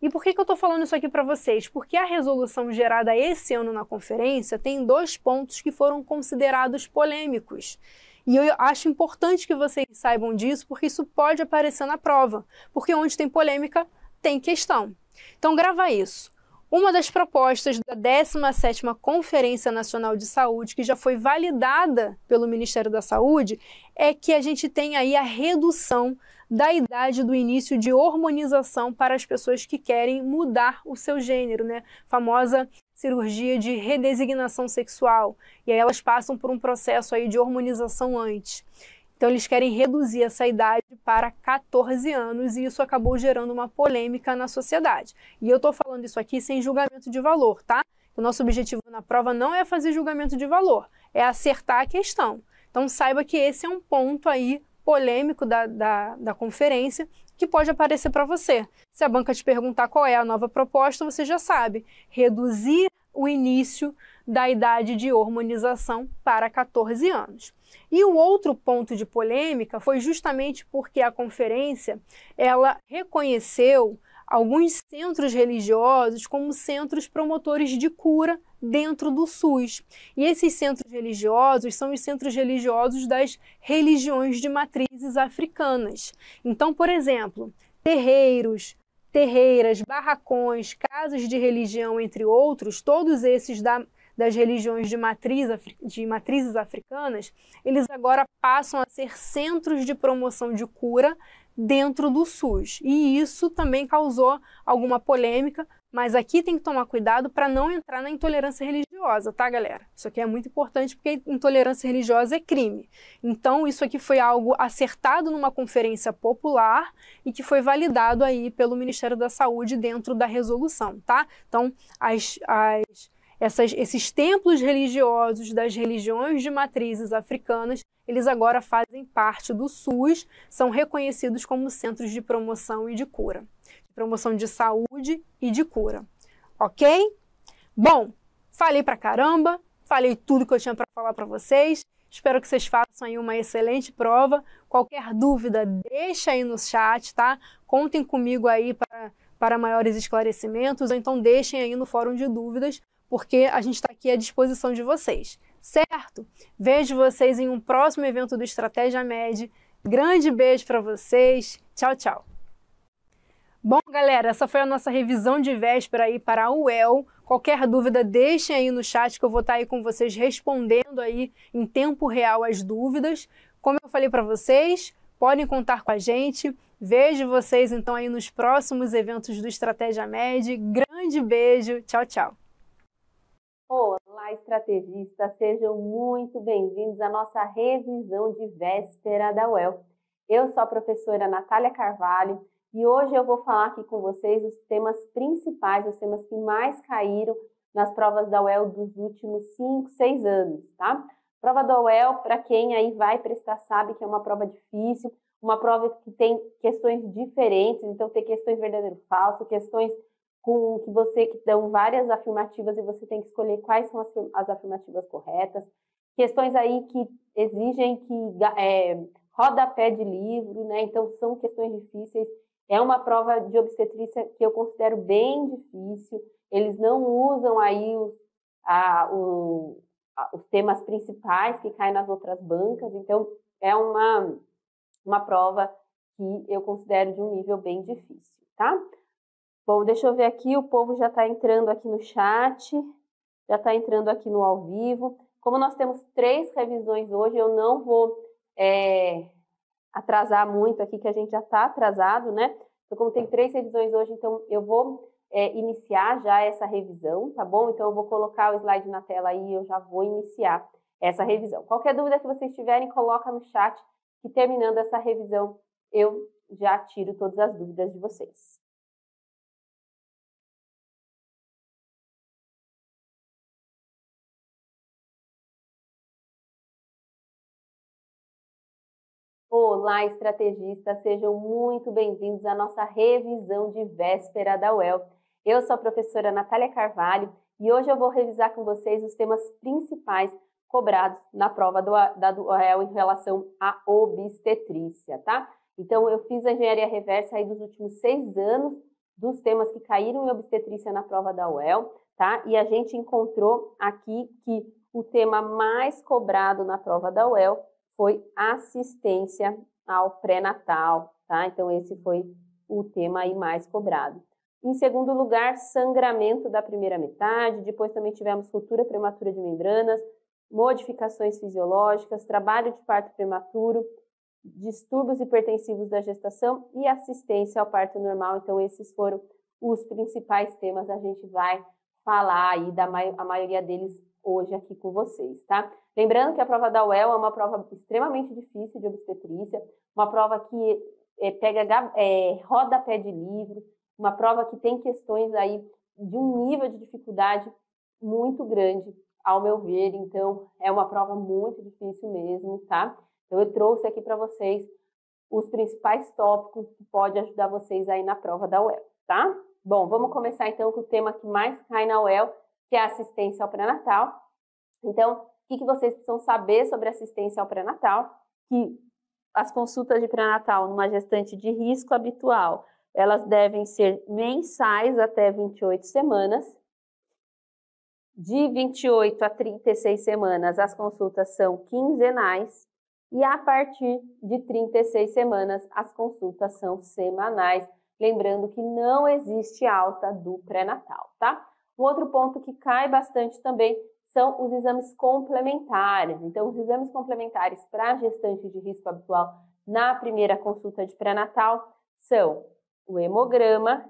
E por que, que eu estou falando isso aqui para vocês? Porque a resolução gerada esse ano na conferência tem dois pontos que foram considerados polêmicos. E eu acho importante que vocês saibam disso, porque isso pode aparecer na prova. Porque onde tem polêmica, tem questão. Então, grava isso. Uma das propostas da 17ª Conferência Nacional de Saúde, que já foi validada pelo Ministério da Saúde, é que a gente tenha aí a redução da idade do início de hormonização para as pessoas que querem mudar o seu gênero, né? Famosa cirurgia de redesignação sexual. E aí elas passam por um processo aí de hormonização antes. Então eles querem reduzir essa idade para 14 anos e isso acabou gerando uma polêmica na sociedade. E eu estou falando isso aqui sem julgamento de valor, tá? O nosso objetivo na prova não é fazer julgamento de valor, é acertar a questão. Então saiba que esse é um ponto aí polêmico da, da, da conferência que pode aparecer para você. Se a banca te perguntar qual é a nova proposta, você já sabe. Reduzir o início da idade de hormonização para 14 anos. E o outro ponto de polêmica foi justamente porque a conferência ela reconheceu alguns centros religiosos como centros promotores de cura dentro do SUS. E esses centros religiosos são os centros religiosos das religiões de matrizes africanas. Então, por exemplo, terreiros, terreiras, barracões, casas de religião, entre outros, todos esses da das religiões de, matriz, de matrizes africanas, eles agora passam a ser centros de promoção de cura dentro do SUS. E isso também causou alguma polêmica, mas aqui tem que tomar cuidado para não entrar na intolerância religiosa, tá, galera? Isso aqui é muito importante porque intolerância religiosa é crime. Então, isso aqui foi algo acertado numa conferência popular e que foi validado aí pelo Ministério da Saúde dentro da resolução, tá? Então, as, as essas, esses templos religiosos das religiões de matrizes africanas, eles agora fazem parte do SUS, são reconhecidos como centros de promoção e de cura, de promoção de saúde e de cura. Ok? Bom, falei pra caramba, falei tudo que eu tinha para falar para vocês. Espero que vocês façam aí uma excelente prova. Qualquer dúvida, deixa aí no chat, tá? Contem comigo aí para, para maiores esclarecimentos, ou então deixem aí no fórum de dúvidas porque a gente está aqui à disposição de vocês, certo? Vejo vocês em um próximo evento do Estratégia Med. Grande beijo para vocês. Tchau, tchau. Bom, galera, essa foi a nossa revisão de véspera aí para a UEL. Qualquer dúvida, deixem aí no chat que eu vou estar tá aí com vocês respondendo aí em tempo real as dúvidas. Como eu falei para vocês, podem contar com a gente. Vejo vocês então aí nos próximos eventos do Estratégia Med. Grande beijo. Tchau, tchau. Olá, estrategistas! Sejam muito bem-vindos à nossa revisão de véspera da UEL. Eu sou a professora Natália Carvalho e hoje eu vou falar aqui com vocês os temas principais, os temas que mais caíram nas provas da UEL dos últimos 5, 6 anos, tá? Prova da UEL, para quem aí vai prestar, sabe que é uma prova difícil, uma prova que tem questões diferentes, então tem questões verdadeiro falso, questões com que você que dão várias afirmativas e você tem que escolher quais são as, as afirmativas corretas. Questões aí que exigem que é, pé de livro, né? Então são questões difíceis. É uma prova de obstetrícia que eu considero bem difícil. Eles não usam aí os, a, o, a, os temas principais que caem nas outras bancas. Então é uma uma prova que eu considero de um nível bem difícil, tá? Bom, deixa eu ver aqui, o povo já está entrando aqui no chat, já está entrando aqui no ao vivo. Como nós temos três revisões hoje, eu não vou é, atrasar muito aqui, que a gente já está atrasado, né? Então, como tem três revisões hoje, então eu vou é, iniciar já essa revisão, tá bom? Então, eu vou colocar o slide na tela aí e eu já vou iniciar essa revisão. Qualquer dúvida que vocês tiverem, coloca no chat, que terminando essa revisão, eu já tiro todas as dúvidas de vocês. Olá, estrategistas, sejam muito bem-vindos à nossa revisão de véspera da UEL. Eu sou a professora Natália Carvalho e hoje eu vou revisar com vocês os temas principais cobrados na prova do, da UEL em relação à obstetrícia, tá? Então, eu fiz a engenharia reversa aí dos últimos seis anos dos temas que caíram em obstetrícia na prova da UEL, tá? E a gente encontrou aqui que o tema mais cobrado na prova da UEL foi assistência ao pré-natal, tá? Então esse foi o tema aí mais cobrado. Em segundo lugar, sangramento da primeira metade, depois também tivemos ruptura prematura de membranas, modificações fisiológicas, trabalho de parto prematuro, distúrbios hipertensivos da gestação e assistência ao parto normal. Então esses foram os principais temas, a gente vai falar aí da a maioria deles hoje aqui com vocês, tá? Lembrando que a prova da UEL é uma prova extremamente difícil de obstetrícia, uma prova que é, pega é, roda pé de livro, uma prova que tem questões aí de um nível de dificuldade muito grande, ao meu ver. Então, é uma prova muito difícil mesmo, tá? Então, eu trouxe aqui para vocês os principais tópicos que pode ajudar vocês aí na prova da UEL, tá? Bom, vamos começar então com o tema que mais cai na UEL, que é a assistência ao pré-natal. Então, o que, vocês precisam saber sobre assistência ao pré-natal, que as consultas de pré-natal numa gestante de risco habitual, elas devem ser mensais até 28 semanas. De 28 a 36 semanas, as consultas são quinzenais. E a partir de 36 semanas, as consultas são semanais. Lembrando que não existe alta do pré-natal, tá? Um outro ponto que cai bastante também são os exames complementares. Então, os exames complementares para gestante de risco habitual na primeira consulta de pré-natal são o hemograma,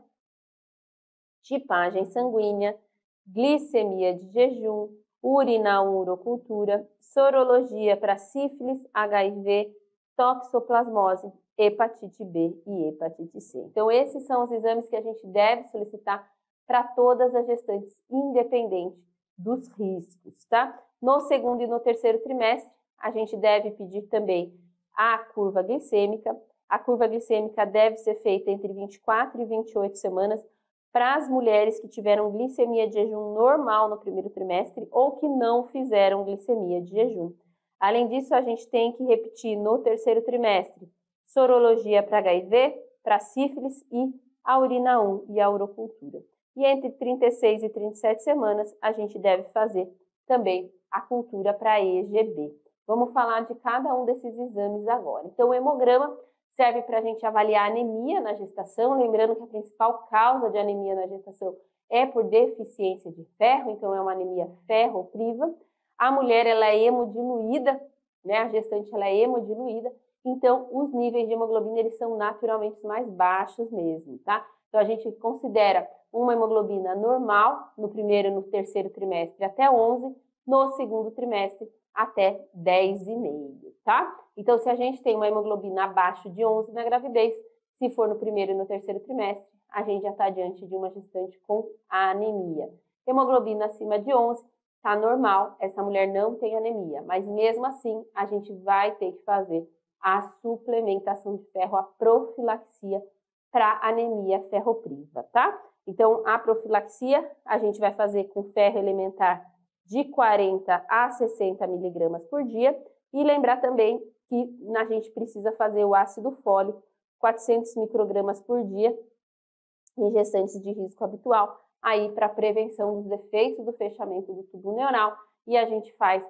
tipagem sanguínea, glicemia de jejum, urina urocultura, sorologia para sífilis, HIV, toxoplasmose, hepatite B e hepatite C. Então, esses são os exames que a gente deve solicitar para todas as gestantes, independente dos riscos, tá? No segundo e no terceiro trimestre, a gente deve pedir também a curva glicêmica. A curva glicêmica deve ser feita entre 24 e 28 semanas para as mulheres que tiveram glicemia de jejum normal no primeiro trimestre ou que não fizeram glicemia de jejum. Além disso, a gente tem que repetir no terceiro trimestre sorologia para HIV, para sífilis e a urina 1 e a urocultura. E entre 36 e 37 semanas, a gente deve fazer também a cultura para EGB. Vamos falar de cada um desses exames agora. Então, o hemograma serve para a gente avaliar a anemia na gestação, lembrando que a principal causa de anemia na gestação é por deficiência de ferro, então é uma anemia ferropriva. A mulher ela é hemodiluída, né? A gestante ela é hemodiluída, então os níveis de hemoglobina eles são naturalmente mais baixos mesmo, tá? Então a gente considera uma hemoglobina normal no primeiro e no terceiro trimestre até 11, no segundo trimestre até 10,5, tá? Então, se a gente tem uma hemoglobina abaixo de 11 na gravidez, se for no primeiro e no terceiro trimestre, a gente já está diante de uma gestante com anemia. Hemoglobina acima de 11 está normal, essa mulher não tem anemia, mas mesmo assim a gente vai ter que fazer a suplementação de ferro, a profilaxia para anemia ferropriva, tá? Então, a profilaxia a gente vai fazer com ferro elementar de 40 a 60 miligramas por dia. E lembrar também que a gente precisa fazer o ácido fólico, 400 microgramas por dia, em gestantes de risco habitual, aí para prevenção dos defeitos do fechamento do tubo neural. E a gente faz,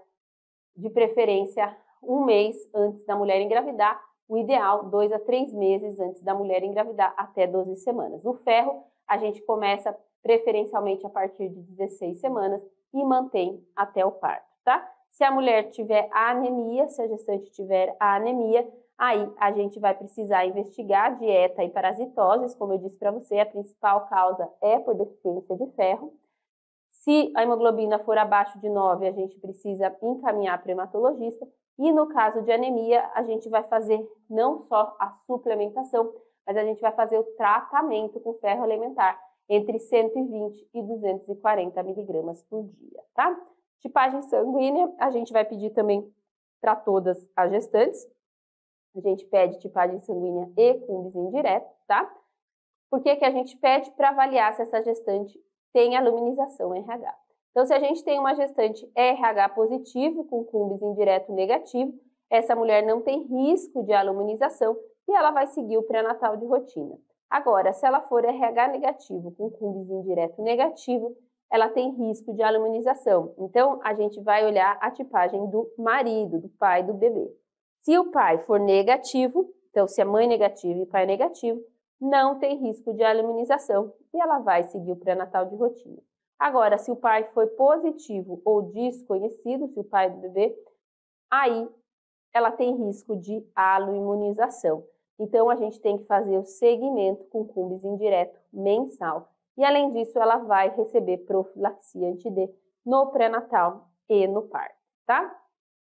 de preferência, um mês antes da mulher engravidar. O ideal, dois a três meses antes da mulher engravidar, até 12 semanas. O ferro a gente começa preferencialmente a partir de 16 semanas e mantém até o parto, tá? Se a mulher tiver anemia, se a gestante tiver a anemia, aí a gente vai precisar investigar dieta e parasitoses, como eu disse para você, a principal causa é por deficiência de ferro. Se a hemoglobina for abaixo de 9, a gente precisa encaminhar para hematologista. E no caso de anemia, a gente vai fazer não só a suplementação, mas a gente vai fazer o tratamento com ferro alimentar entre 120 e 240 miligramas por dia, tá? Tipagem sanguínea, a gente vai pedir também para todas as gestantes. A gente pede tipagem sanguínea e cumbis indireto, tá? Por que, que a gente pede? Para avaliar se essa gestante tem aluminização RH. Então, se a gente tem uma gestante RH positivo com cumbis indireto negativo, essa mulher não tem risco de aluminização e ela vai seguir o pré-natal de rotina. Agora, se ela for RH negativo com cumes indireto negativo, ela tem risco de aluminização. Então, a gente vai olhar a tipagem do marido, do pai do bebê. Se o pai for negativo, então se a é mãe é negativa e pai é negativo, não tem risco de aluminização e ela vai seguir o pré-natal de rotina. Agora, se o pai foi positivo ou desconhecido, se o pai do bebê, aí ela tem risco de aloimunização. Então, a gente tem que fazer o segmento com cumbis indireto mensal. E, além disso, ela vai receber profilaxia anti-D no pré-natal e no parto, tá?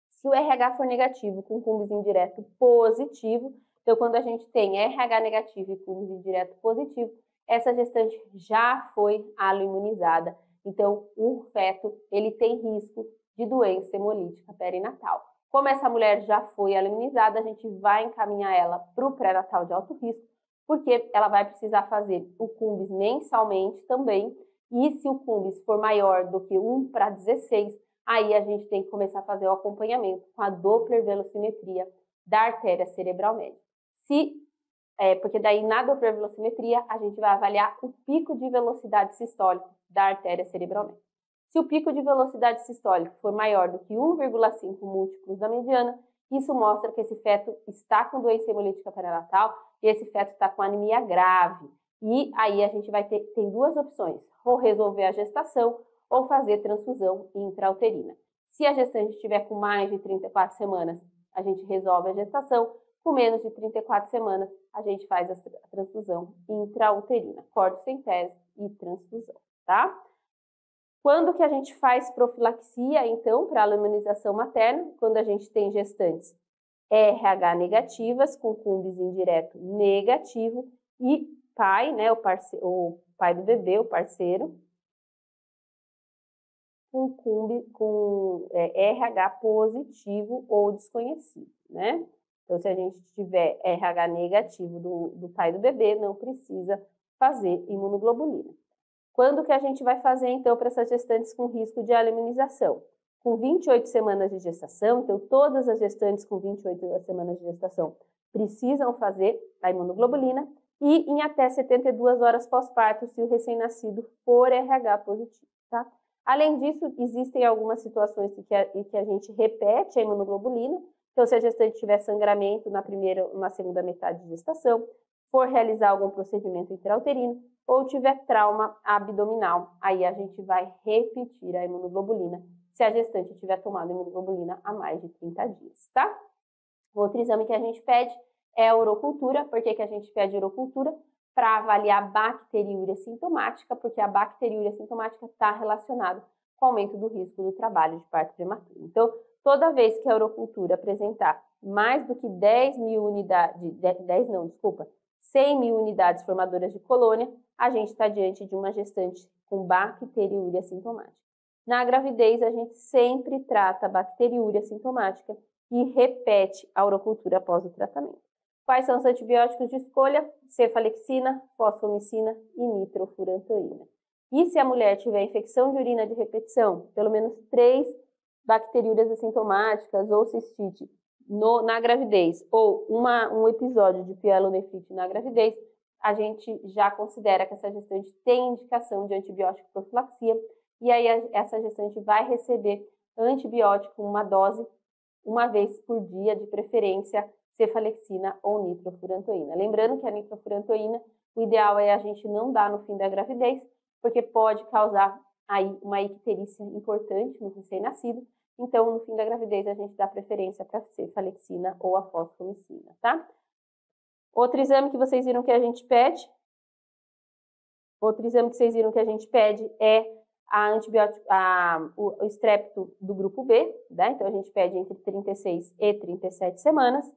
Se o RH for negativo com cumbis indireto positivo, então, quando a gente tem RH negativo e cumbis indireto positivo, essa gestante já foi aloimunizada. Então, o feto ele tem risco de doença hemolítica perinatal. Como essa mulher já foi aluminizada, a gente vai encaminhar ela para o pré-natal de alto risco, porque ela vai precisar fazer o cumbis mensalmente também. E se o cumbis for maior do que 1 para 16, aí a gente tem que começar a fazer o acompanhamento com a Doppler velocimetria da artéria cerebral média. Se é, porque daí na Doppler velocimetria a gente vai avaliar o pico de velocidade sistólica da artéria cerebral média. Se o pico de velocidade sistólica for maior do que 1,5 múltiplos da mediana, isso mostra que esse feto está com doença hemolítica perinatal e esse feto está com anemia grave. E aí a gente vai ter tem duas opções: ou resolver a gestação ou fazer transfusão intrauterina. Se a gestante estiver com mais de 34 semanas, a gente resolve a gestação. Com menos de 34 semanas, a gente faz a transfusão intrauterina, corte sem tese e transfusão, tá? Quando que a gente faz profilaxia, então, para a aluminização materna? Quando a gente tem gestantes RH negativas, com cumbis indireto negativo e pai, né, o, o pai do bebê, o parceiro, com cumbi, com é, RH positivo ou desconhecido, né? Então, se a gente tiver RH negativo do, do pai do bebê, não precisa fazer imunoglobulina. Quando que a gente vai fazer, então, para essas gestantes com risco de aleminização? Com 28 semanas de gestação, então todas as gestantes com 28 semanas de gestação precisam fazer a imunoglobulina e em até 72 horas pós-parto se o recém-nascido for RH positivo, tá? Além disso, existem algumas situações em que a, em que a gente repete a imunoglobulina, então, se a gestante tiver sangramento na primeira, na segunda metade de gestação, for realizar algum procedimento intrauterino ou tiver trauma abdominal, aí a gente vai repetir a imunoglobulina se a gestante tiver tomado imunoglobulina há mais de 30 dias, tá? Outro exame que a gente pede é a urocultura. Por que, que a gente pede urocultura? Para avaliar a bacteriúria sintomática, porque a bacteriúria sintomática está relacionada com o aumento do risco do trabalho de parto prematuro. Então, toda vez que a urocultura apresentar mais do que 10 mil unidades, 10 não, desculpa, 100 mil unidades formadoras de colônia, a gente está diante de uma gestante com bacteriúria sintomática. Na gravidez, a gente sempre trata a bacteriúria sintomática e repete a urocultura após o tratamento. Quais são os antibióticos de escolha? Cefalexina, fosfomicina e nitrofurantoína. E se a mulher tiver infecção de urina de repetição, pelo menos três bacteriúrias assintomáticas ou cistite no, na gravidez ou uma, um episódio de pielonefrite na gravidez, a gente já considera que essa gestante tem indicação de antibiótico profilaxia e aí a, essa gestante vai receber antibiótico uma dose uma vez por dia, de preferência cefalexina ou nitrofurantoína. Lembrando que a nitrofurantoína, o ideal é a gente não dar no fim da gravidez, porque pode causar aí uma icterícia importante no recém-nascido então, no fim da gravidez, a gente dá preferência para a cefalexina ou a fosfomicina, tá? Outro exame que vocês viram que a gente pede, outro exame que vocês viram que a gente pede é a antibiótico, a, o, o estrepto do grupo B, né? Então a gente pede entre 36 e 37 semanas,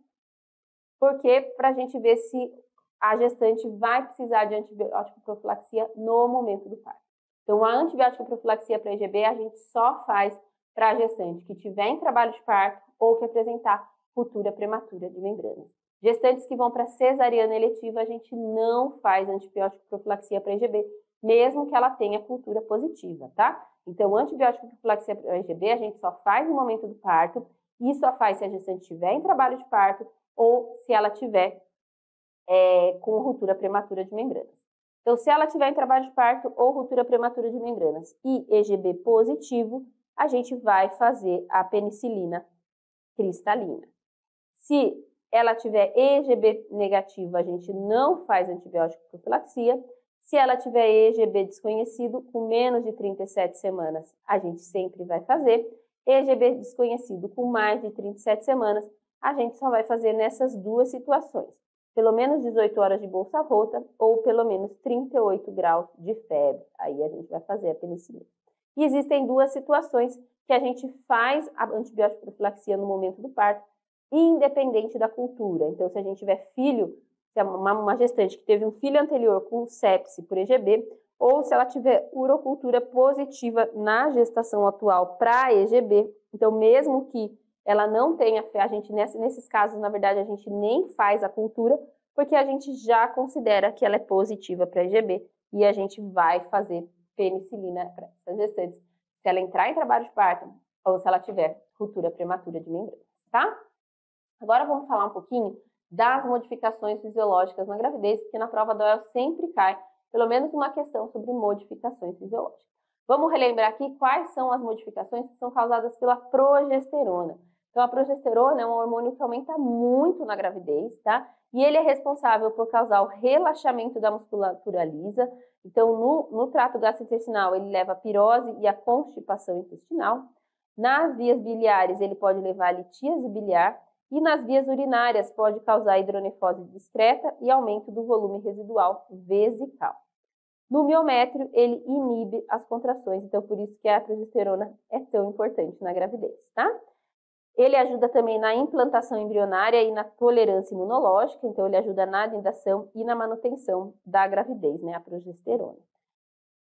porque para a gente ver se a gestante vai precisar de antibiótico profilaxia no momento do parto. Então a antibiótico profilaxia para EGB a gente só faz para a gestante que tiver em trabalho de parto ou que apresentar ruptura prematura de membranas. Gestantes que vão para cesariana eletiva, a gente não faz antibiótico profilaxia para IGB, mesmo que ela tenha cultura positiva, tá? Então, antibiótico profilaxia para IGB a gente só faz no momento do parto e só faz se a gestante estiver em trabalho de parto ou se ela tiver é, com ruptura prematura de membranas. Então, se ela tiver em trabalho de parto ou ruptura prematura de membranas e EGB positivo, a gente vai fazer a penicilina cristalina. Se ela tiver EGB negativa, a gente não faz antibiótico profilaxia. Se ela tiver EGB desconhecido, com menos de 37 semanas, a gente sempre vai fazer. EGB desconhecido com mais de 37 semanas, a gente só vai fazer nessas duas situações. Pelo menos 18 horas de bolsa rota ou pelo menos 38 graus de febre. Aí a gente vai fazer a penicilina. E existem duas situações que a gente faz a antibiótico profilaxia no momento do parto, independente da cultura. Então, se a gente tiver filho, se é uma, uma gestante que teve um filho anterior com sepse por EGB, ou se ela tiver urocultura positiva na gestação atual para EGB, então mesmo que ela não tenha, a gente nesses casos, na verdade, a gente nem faz a cultura, porque a gente já considera que ela é positiva para EGB e a gente vai fazer penicilina para essas gestantes, se ela entrar em trabalho de parto ou se ela tiver ruptura prematura de membrana, tá? Agora vamos falar um pouquinho das modificações fisiológicas na gravidez, porque na prova da OEL sempre cai pelo menos uma questão sobre modificações fisiológicas. Vamos relembrar aqui quais são as modificações que são causadas pela progesterona. Então, a progesterona é um hormônio que aumenta muito na gravidez, tá? E ele é responsável por causar o relaxamento da musculatura lisa, então, no, no trato gastrointestinal, ele leva a pirose e a constipação intestinal. Nas vias biliares, ele pode levar a litíase biliar. E nas vias urinárias, pode causar hidronefrose discreta e aumento do volume residual vesical. No miométrio, ele inibe as contrações, então por isso que a progesterona é tão importante na gravidez, tá? Ele ajuda também na implantação embrionária e na tolerância imunológica, então ele ajuda na anidação e na manutenção da gravidez, né, a progesterona.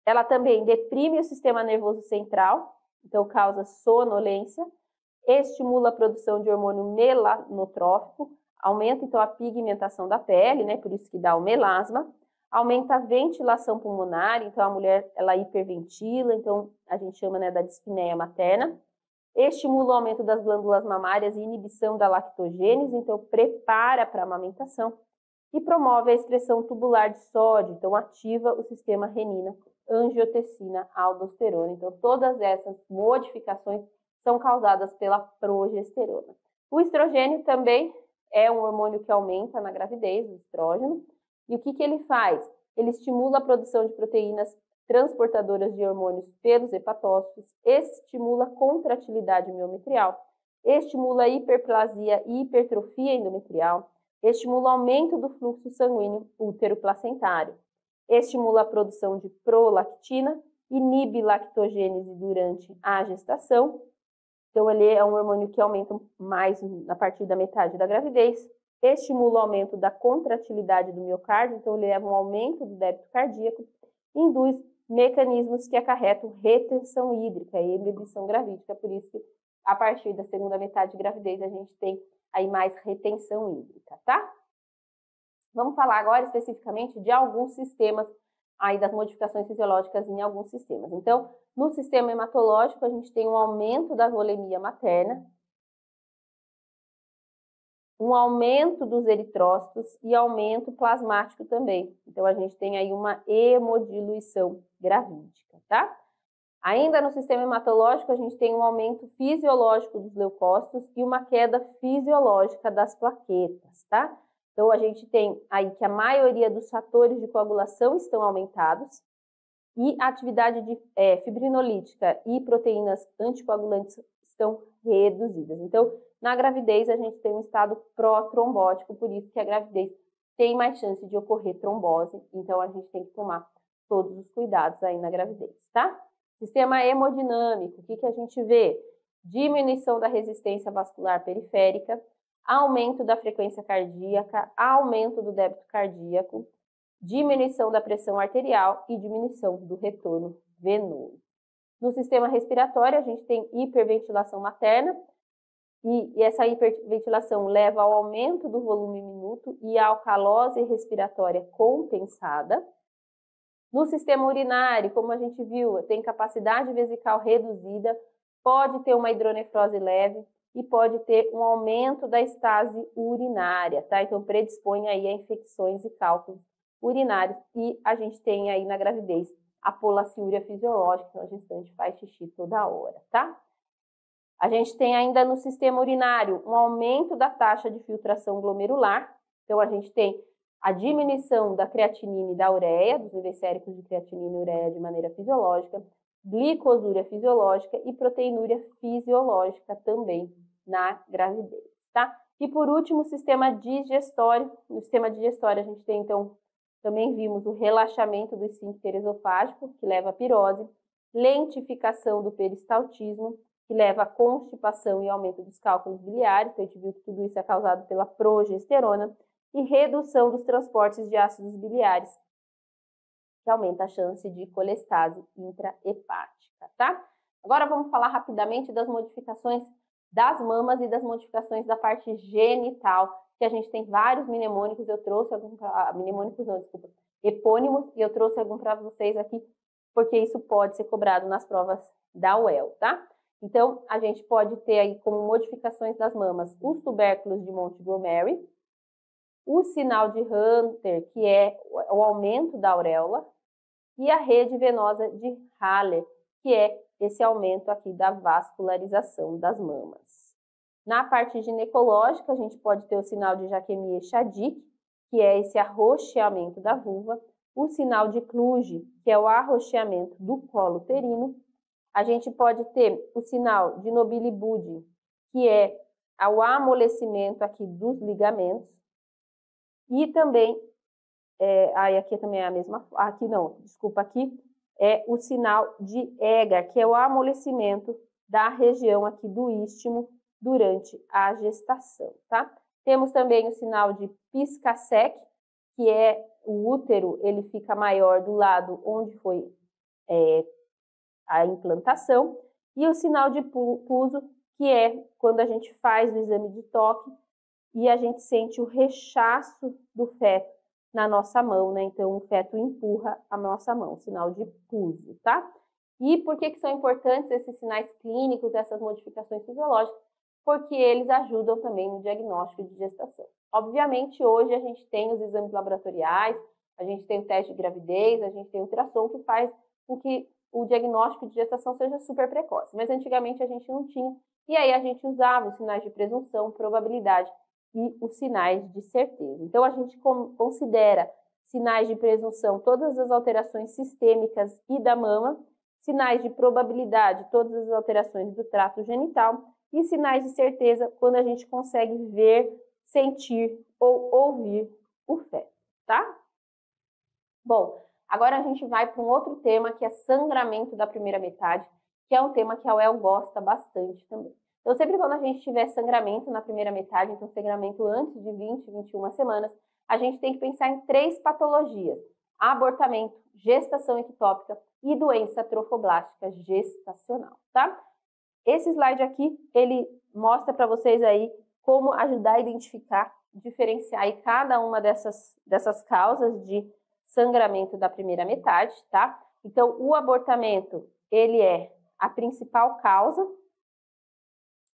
Ela também deprime o sistema nervoso central, então causa sonolência, estimula a produção de hormônio melanotrófico, aumenta então a pigmentação da pele, né, por isso que dá o melasma, aumenta a ventilação pulmonar, então a mulher ela hiperventila, então a gente chama né, da dispneia materna estimula o aumento das glândulas mamárias e inibição da lactogênese, então prepara para a amamentação e promove a excreção tubular de sódio, então ativa o sistema renina, angiotensina, aldosterona. Então todas essas modificações são causadas pela progesterona. O estrogênio também é um hormônio que aumenta na gravidez, o estrógeno. E o que, que ele faz? Ele estimula a produção de proteínas transportadoras de hormônios pelos hepatócitos, estimula a contratilidade miometrial, estimula a hiperplasia e hipertrofia endometrial, estimula o aumento do fluxo sanguíneo útero-placentário, estimula a produção de prolactina, inibe lactogênese durante a gestação. Então, ele é um hormônio que aumenta mais a partir da metade da gravidez, estimula o aumento da contratilidade do miocárdio, então ele leva um aumento do débito cardíaco, induz mecanismos que acarretam retenção hídrica e embebição gravídica, por isso que a partir da segunda metade de gravidez a gente tem aí mais retenção hídrica, tá? Vamos falar agora especificamente de alguns sistemas aí das modificações fisiológicas em alguns sistemas. Então, no sistema hematológico, a gente tem um aumento da volemia materna, um aumento dos eritrócitos e aumento plasmático também. Então, a gente tem aí uma hemodiluição gravídica, tá? Ainda no sistema hematológico, a gente tem um aumento fisiológico dos leucócitos e uma queda fisiológica das plaquetas, tá? Então, a gente tem aí que a maioria dos fatores de coagulação estão aumentados e a atividade de, é, fibrinolítica e proteínas anticoagulantes estão reduzidas. Então, na gravidez, a gente tem um estado pró-trombótico, por isso que a gravidez tem mais chance de ocorrer trombose, então a gente tem que tomar todos os cuidados aí na gravidez, tá? Sistema hemodinâmico, o que, que a gente vê? Diminuição da resistência vascular periférica, aumento da frequência cardíaca, aumento do débito cardíaco, diminuição da pressão arterial e diminuição do retorno venoso. No sistema respiratório, a gente tem hiperventilação materna, e, e essa hiperventilação leva ao aumento do volume minuto e à alcalose respiratória compensada. No sistema urinário, como a gente viu, tem capacidade vesical reduzida, pode ter uma hidronefrose leve e pode ter um aumento da estase urinária, tá? Então predispõe aí a infecções e cálculos urinários e a gente tem aí na gravidez a polaciúria fisiológica, então a gestante faz xixi toda hora, tá? A gente tem ainda no sistema urinário um aumento da taxa de filtração glomerular. Então, a gente tem a diminuição da creatinina e da ureia, dos níveis séricos de creatinina e ureia de maneira fisiológica, glicosúria fisiológica e proteinúria fisiológica também na gravidez, tá? E por último, o sistema digestório. No sistema digestório, a gente tem, então, também vimos o relaxamento do esfíncter esofágico, que leva à pirose, lentificação do peristaltismo, que leva à constipação e aumento dos cálculos biliares, então a gente viu que tudo isso é causado pela progesterona, e redução dos transportes de ácidos biliares, que aumenta a chance de colestase intrahepática, tá? Agora vamos falar rapidamente das modificações das mamas e das modificações da parte genital, que a gente tem vários mnemônicos, eu trouxe alguns, ah, mnemônicos não, desculpa, epônimos, e eu trouxe algum para vocês aqui, porque isso pode ser cobrado nas provas da UEL, tá? Então, a gente pode ter aí como modificações das mamas os tubérculos de Montgomery, o sinal de Hunter, que é o aumento da auréola, e a rede venosa de Haller, que é esse aumento aqui da vascularização das mamas. Na parte ginecológica, a gente pode ter o sinal de Jaquemia Shadik, que é esse arroxeamento da vulva, o sinal de Kluge, que é o arroxeamento do colo uterino, a gente pode ter o sinal de nobilibude que é o amolecimento aqui dos ligamentos, e também, é, aí aqui também é a mesma, aqui não, desculpa, aqui é o sinal de EGA, que é o amolecimento da região aqui do istmo durante a gestação, tá? Temos também o sinal de piscasec, que é o útero, ele fica maior do lado onde foi é, a implantação, e o sinal de pulso, que é quando a gente faz o exame de toque e a gente sente o rechaço do feto na nossa mão, né? Então, o feto empurra a nossa mão, sinal de pulso, tá? E por que, que são importantes esses sinais clínicos, essas modificações fisiológicas? Porque eles ajudam também no diagnóstico de gestação. Obviamente, hoje a gente tem os exames laboratoriais, a gente tem o teste de gravidez, a gente tem o ultrassom que faz com que o diagnóstico de gestação seja super precoce. Mas antigamente a gente não tinha, e aí a gente usava os sinais de presunção, probabilidade e os sinais de certeza. Então a gente considera sinais de presunção todas as alterações sistêmicas e da mama, sinais de probabilidade todas as alterações do trato genital e sinais de certeza quando a gente consegue ver, sentir ou ouvir o feto, tá? Bom, Agora a gente vai para um outro tema que é sangramento da primeira metade, que é um tema que a UEL gosta bastante também. Então, sempre quando a gente tiver sangramento na primeira metade, então sangramento antes de 20, 21 semanas, a gente tem que pensar em três patologias: abortamento, gestação ectópica e doença trofoblástica gestacional, tá? Esse slide aqui, ele mostra para vocês aí como ajudar a identificar, diferenciar aí cada uma dessas, dessas causas de sangramento da primeira metade, tá? Então, o abortamento, ele é a principal causa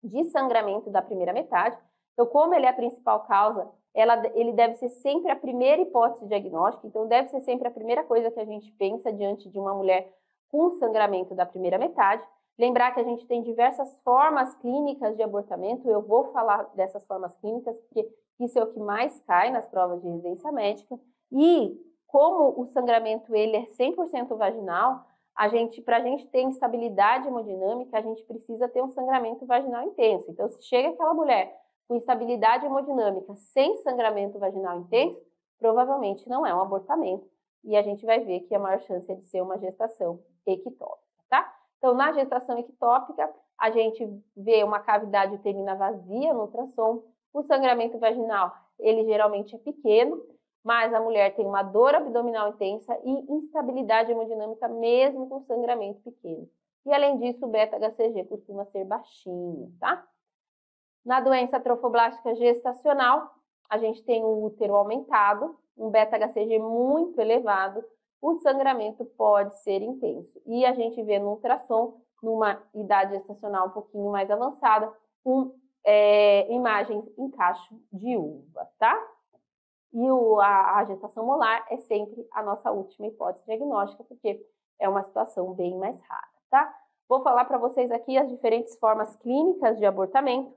de sangramento da primeira metade. Então, como ele é a principal causa, ela, ele deve ser sempre a primeira hipótese diagnóstica, então deve ser sempre a primeira coisa que a gente pensa diante de uma mulher com sangramento da primeira metade. Lembrar que a gente tem diversas formas clínicas de abortamento, eu vou falar dessas formas clínicas, porque isso é o que mais cai nas provas de residência médica. E como o sangramento ele é 100% vaginal, a gente, para a gente ter instabilidade hemodinâmica, a gente precisa ter um sangramento vaginal intenso. Então, se chega aquela mulher com instabilidade hemodinâmica sem sangramento vaginal intenso, provavelmente não é um abortamento. E a gente vai ver que a maior chance é de ser uma gestação ectópica, tá? Então, na gestação ectópica, a gente vê uma cavidade uterina vazia no ultrassom, o sangramento vaginal, ele geralmente é pequeno, mas a mulher tem uma dor abdominal intensa e instabilidade hemodinâmica mesmo com sangramento pequeno. E além disso, o beta-HCG costuma ser baixinho, tá? Na doença trofoblástica gestacional, a gente tem um útero aumentado, um beta-HCG muito elevado, o sangramento pode ser intenso. E a gente vê no ultrassom, numa idade gestacional um pouquinho mais avançada, com é, imagens em cacho de uva, tá? E o, a, a gestação molar é sempre a nossa última hipótese diagnóstica, porque é uma situação bem mais rara, tá? Vou falar para vocês aqui as diferentes formas clínicas de abortamento.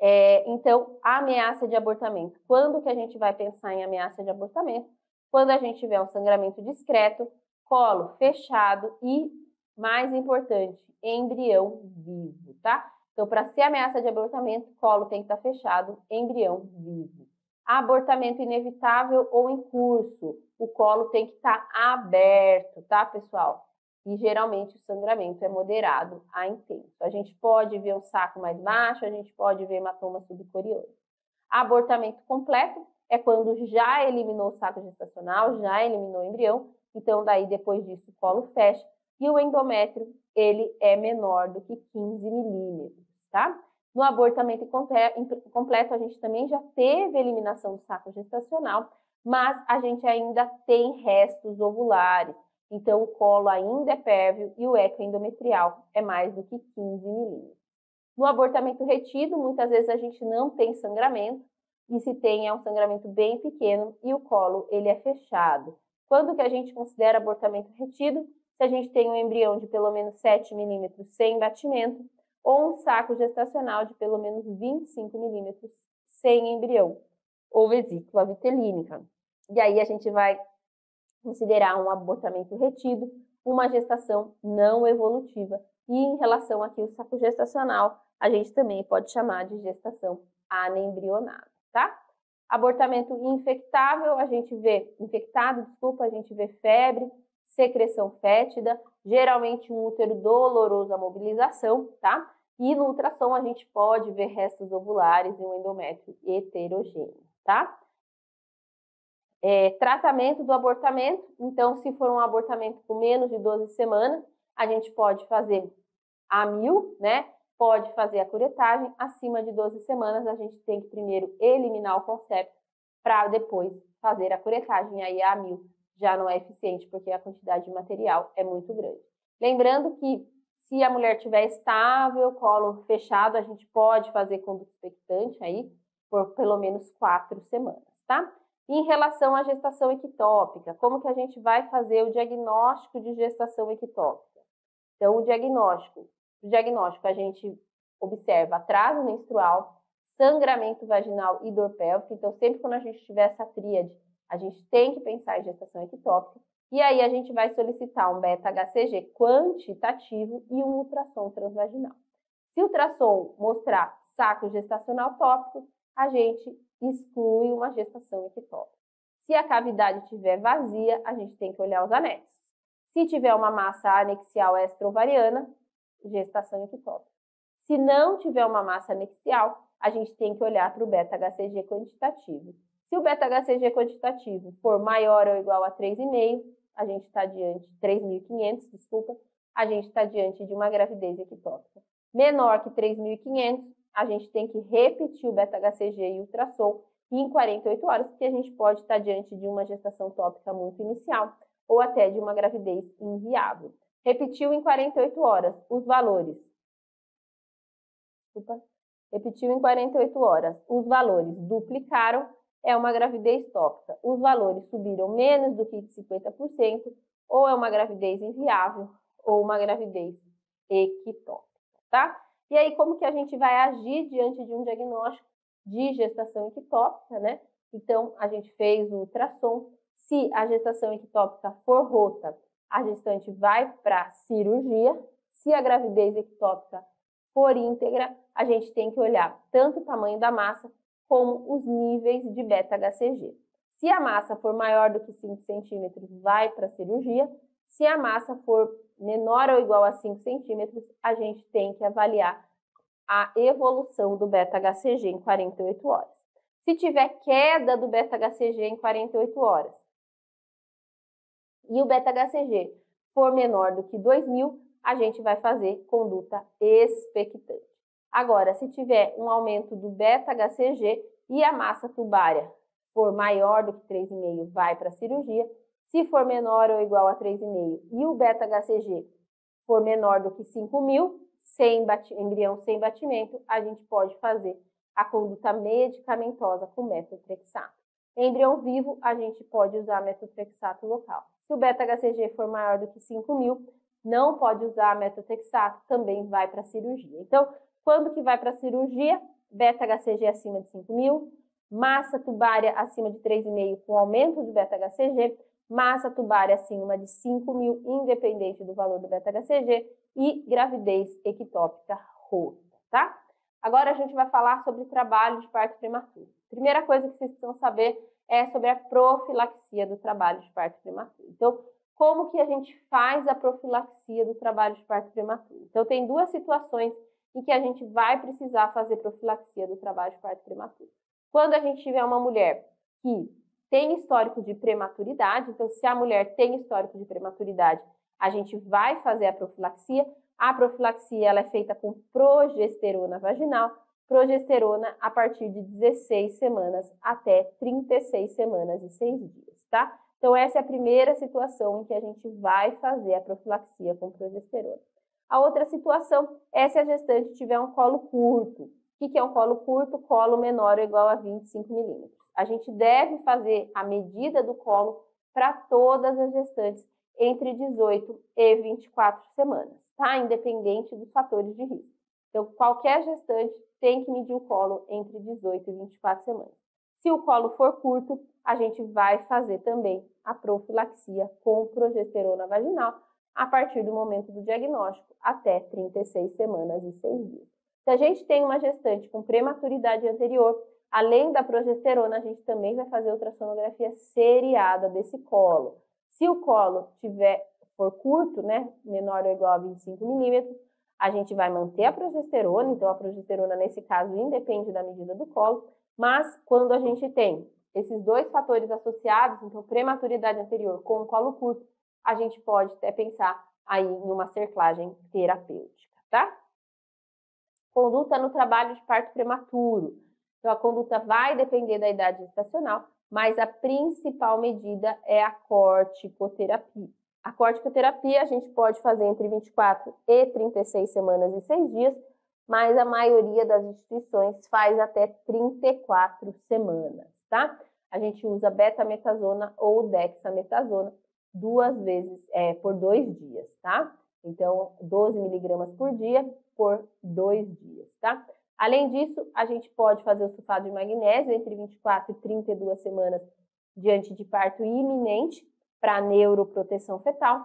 É, então, a ameaça de abortamento. Quando que a gente vai pensar em ameaça de abortamento? Quando a gente tiver um sangramento discreto, colo fechado e, mais importante, embrião vivo, tá? Então, para ser ameaça de abortamento, colo tem que estar tá fechado, embrião vivo. Abortamento inevitável ou em curso, o colo tem que estar tá aberto, tá, pessoal? E geralmente o sangramento é moderado a intenso. A gente pode ver um saco mais baixo, a gente pode ver hematoma subcorioso. Abortamento completo é quando já eliminou o saco gestacional, já eliminou o embrião, então daí depois disso o colo fecha e o endométrio ele é menor do que 15 milímetros tá? No abortamento completo, a gente também já teve eliminação do saco gestacional, mas a gente ainda tem restos ovulares. Então, o colo ainda é pérvio e o eco endometrial é mais do que 15 milímetros. No abortamento retido, muitas vezes a gente não tem sangramento, e se tem é um sangramento bem pequeno e o colo ele é fechado. Quando que a gente considera abortamento retido? Se a gente tem um embrião de pelo menos 7 milímetros sem batimento ou um saco gestacional de pelo menos 25 milímetros sem embrião ou vesícula vitelínica. E aí a gente vai considerar um abortamento retido, uma gestação não evolutiva. E em relação aqui ao saco gestacional, a gente também pode chamar de gestação anembrionada, tá? Abortamento infectável, a gente vê, infectado, desculpa, a gente vê febre, secreção fétida, geralmente um útero doloroso à mobilização, tá? E no ultrassom a gente pode ver restos ovulares e um endométrio heterogêneo, tá? É, tratamento do abortamento. Então, se for um abortamento com menos de 12 semanas, a gente pode fazer a mil, né? Pode fazer a curetagem. Acima de 12 semanas, a gente tem que primeiro eliminar o concepto para depois fazer a curetagem. Aí a mil já não é eficiente, porque a quantidade de material é muito grande. Lembrando que se a mulher tiver estável, colo fechado, a gente pode fazer conduto expectante aí por pelo menos quatro semanas, tá? Em relação à gestação ectópica, como que a gente vai fazer o diagnóstico de gestação ectópica? Então, o diagnóstico, o diagnóstico a gente observa atraso menstrual, sangramento vaginal e dor pélvica. Então, sempre quando a gente tiver essa tríade, a gente tem que pensar em gestação ectópica. E aí a gente vai solicitar um beta-HCG quantitativo e um ultrassom transvaginal. Se o ultrassom mostrar saco gestacional tópico, a gente exclui uma gestação ectópica. Se a cavidade estiver vazia, a gente tem que olhar os anéis. Se tiver uma massa anexial extrovariana, gestação ectópica. Se não tiver uma massa anexial, a gente tem que olhar para o beta-HCG quantitativo. Se o beta-HCG quantitativo for maior ou igual a 3,5, a gente está diante, 3.500, desculpa, a gente está diante de uma gravidez ectópica. Menor que 3.500, a gente tem que repetir o beta-HCG e o ultrassom em 48 horas, porque a gente pode estar tá diante de uma gestação tópica muito inicial ou até de uma gravidez inviável. Repetiu em 48 horas os valores. Desculpa. Repetiu em 48 horas os valores duplicaram é uma gravidez tópica. Os valores subiram menos do que 50%, ou é uma gravidez inviável, ou uma gravidez equitópica, tá? E aí, como que a gente vai agir diante de um diagnóstico de gestação equitópica, né? Então, a gente fez o ultrassom. Se a gestação equitópica for rota, a gestante vai para cirurgia. Se a gravidez equitópica for íntegra, a gente tem que olhar tanto o tamanho da massa como os níveis de beta-HCG. Se a massa for maior do que 5 centímetros, vai para a cirurgia. Se a massa for menor ou igual a 5 centímetros, a gente tem que avaliar a evolução do beta-HCG em 48 horas. Se tiver queda do beta-HCG em 48 horas e o beta-HCG for menor do que 2.000, a gente vai fazer conduta expectante. Agora, se tiver um aumento do beta-HCG e a massa tubária for maior do que 3,5, vai para a cirurgia. Se for menor ou igual a 3,5 e o beta-HCG for menor do que 5 mil, sem embrião sem batimento, a gente pode fazer a conduta medicamentosa com metotrexato. Em embrião vivo, a gente pode usar metotrexato local. Se o beta-HCG for maior do que 5 mil, não pode usar metotrexato, também vai para a cirurgia. Então, quando que vai para a cirurgia? Beta-HCG acima de 5 mil, massa tubária acima de 3,5 com aumento de beta-HCG, massa tubária acima de 5 mil, independente do valor do beta-HCG, e gravidez ectópica rota, tá? Agora a gente vai falar sobre trabalho de parto prematuro. Primeira coisa que vocês precisam saber é sobre a profilaxia do trabalho de parto prematuro. Então, como que a gente faz a profilaxia do trabalho de parto prematuro? Então, tem duas situações e que a gente vai precisar fazer profilaxia do trabalho de parto prematuro. Quando a gente tiver uma mulher que tem histórico de prematuridade, então se a mulher tem histórico de prematuridade, a gente vai fazer a profilaxia. A profilaxia ela é feita com progesterona vaginal, progesterona a partir de 16 semanas até 36 semanas e 6 dias, tá? Então essa é a primeira situação em que a gente vai fazer a profilaxia com progesterona. A outra situação é se a gestante tiver um colo curto. O que é um colo curto? Colo menor ou igual a 25 milímetros. A gente deve fazer a medida do colo para todas as gestantes entre 18 e 24 semanas, tá? Independente dos fatores de risco. Então, qualquer gestante tem que medir o colo entre 18 e 24 semanas. Se o colo for curto, a gente vai fazer também a profilaxia com progesterona vaginal a partir do momento do diagnóstico até 36 semanas e 6 dias. Se a gente tem uma gestante com prematuridade anterior, além da progesterona, a gente também vai fazer ultrassonografia seriada desse colo. Se o colo tiver for curto, né, menor ou igual a 25 milímetros, a gente vai manter a progesterona, então a progesterona nesse caso independe da medida do colo, mas quando a gente tem esses dois fatores associados, então prematuridade anterior com o colo curto, a gente pode até pensar aí em uma cerclagem terapêutica, tá? Conduta no trabalho de parto prematuro. Então, a conduta vai depender da idade gestacional, mas a principal medida é a corticoterapia. A corticoterapia a gente pode fazer entre 24 e 36 semanas e 6 dias, mas a maioria das instituições faz até 34 semanas, tá? A gente usa betametasona ou dexametasona duas vezes é, por dois dias, tá? Então, 12 miligramas por dia por dois dias, tá? Além disso, a gente pode fazer o sulfato de magnésio entre 24 e 32 semanas diante de parto iminente para neuroproteção fetal.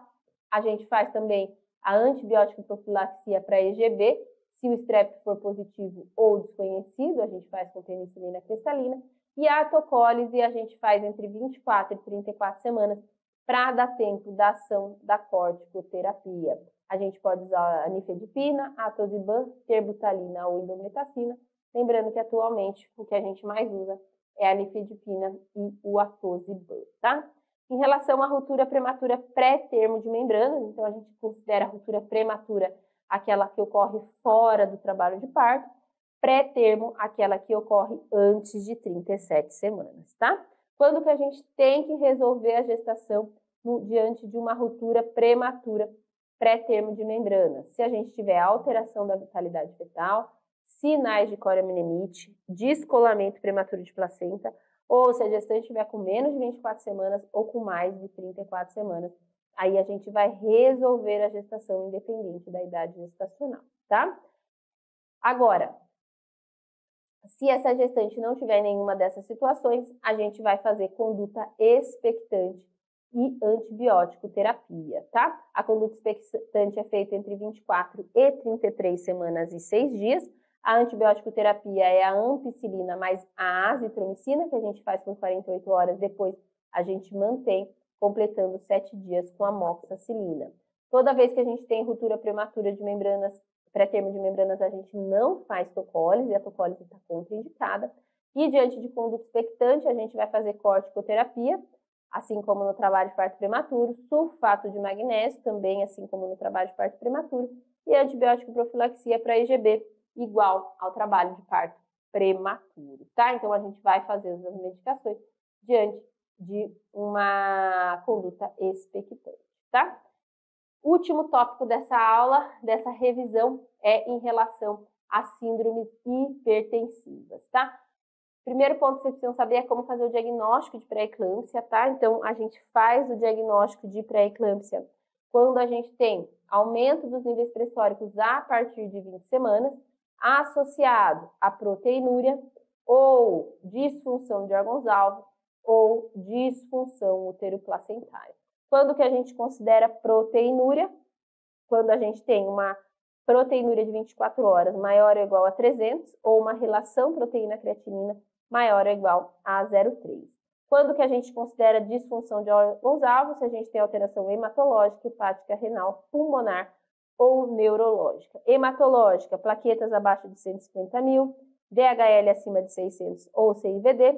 A gente faz também a antibiótico profilaxia para EGB, se o estrep for positivo ou desconhecido, a gente faz com penicilina cristalina. E a atocólise a gente faz entre 24 e 34 semanas para dar tempo da ação da corticoterapia. A gente pode usar a nifedipina, a atosiban, terbutalina ou indometacina. Lembrando que atualmente o que a gente mais usa é a nifedipina e o atosiban, tá? Em relação à ruptura prematura pré-termo de membranas, então a gente considera a ruptura prematura aquela que ocorre fora do trabalho de parto, pré-termo aquela que ocorre antes de 37 semanas, tá? Quando que a gente tem que resolver a gestação no, diante de uma ruptura prematura pré-termo de membrana? Se a gente tiver alteração da vitalidade fetal, sinais de coriomeninite, descolamento prematuro de placenta, ou se a gestante estiver com menos de 24 semanas ou com mais de 34 semanas, aí a gente vai resolver a gestação independente da idade gestacional, tá? Agora, se essa gestante não tiver nenhuma dessas situações, a gente vai fazer conduta expectante e antibiótico terapia, tá? A conduta expectante é feita entre 24 e 33 semanas e 6 dias. A antibiótico terapia é a ampicilina mais a azitromicina, que a gente faz por 48 horas, depois a gente mantém, completando 7 dias com a moxacilina. Toda vez que a gente tem ruptura prematura de membranas pré-termo de membranas a gente não faz tocólise, a tocólise está contraindicada. E diante de conduto expectante, a gente vai fazer corticoterapia, assim como no trabalho de parto prematuro, sulfato de magnésio também, assim como no trabalho de parto prematuro, e antibiótico profilaxia para IGB, igual ao trabalho de parto prematuro, tá? Então a gente vai fazer as medicações diante de uma conduta expectante, tá? último tópico dessa aula, dessa revisão, é em relação às síndromes hipertensivas, tá? Primeiro ponto que vocês precisam saber é como fazer o diagnóstico de pré-eclâmpsia, tá? Então, a gente faz o diagnóstico de pré-eclâmpsia quando a gente tem aumento dos níveis pressóricos a partir de 20 semanas, associado a proteinúria ou disfunção de órgãos-alvo ou disfunção uteroplacentária. Quando que a gente considera proteinúria? Quando a gente tem uma proteinúria de 24 horas maior ou igual a 300 ou uma relação proteína-creatinina maior ou igual a 0,3. Quando que a gente considera disfunção de órgãos alvos? Se a gente tem alteração hematológica, hepática, renal, pulmonar ou neurológica. Hematológica, plaquetas abaixo de 150 mil, DHL acima de 600 ou CIVD.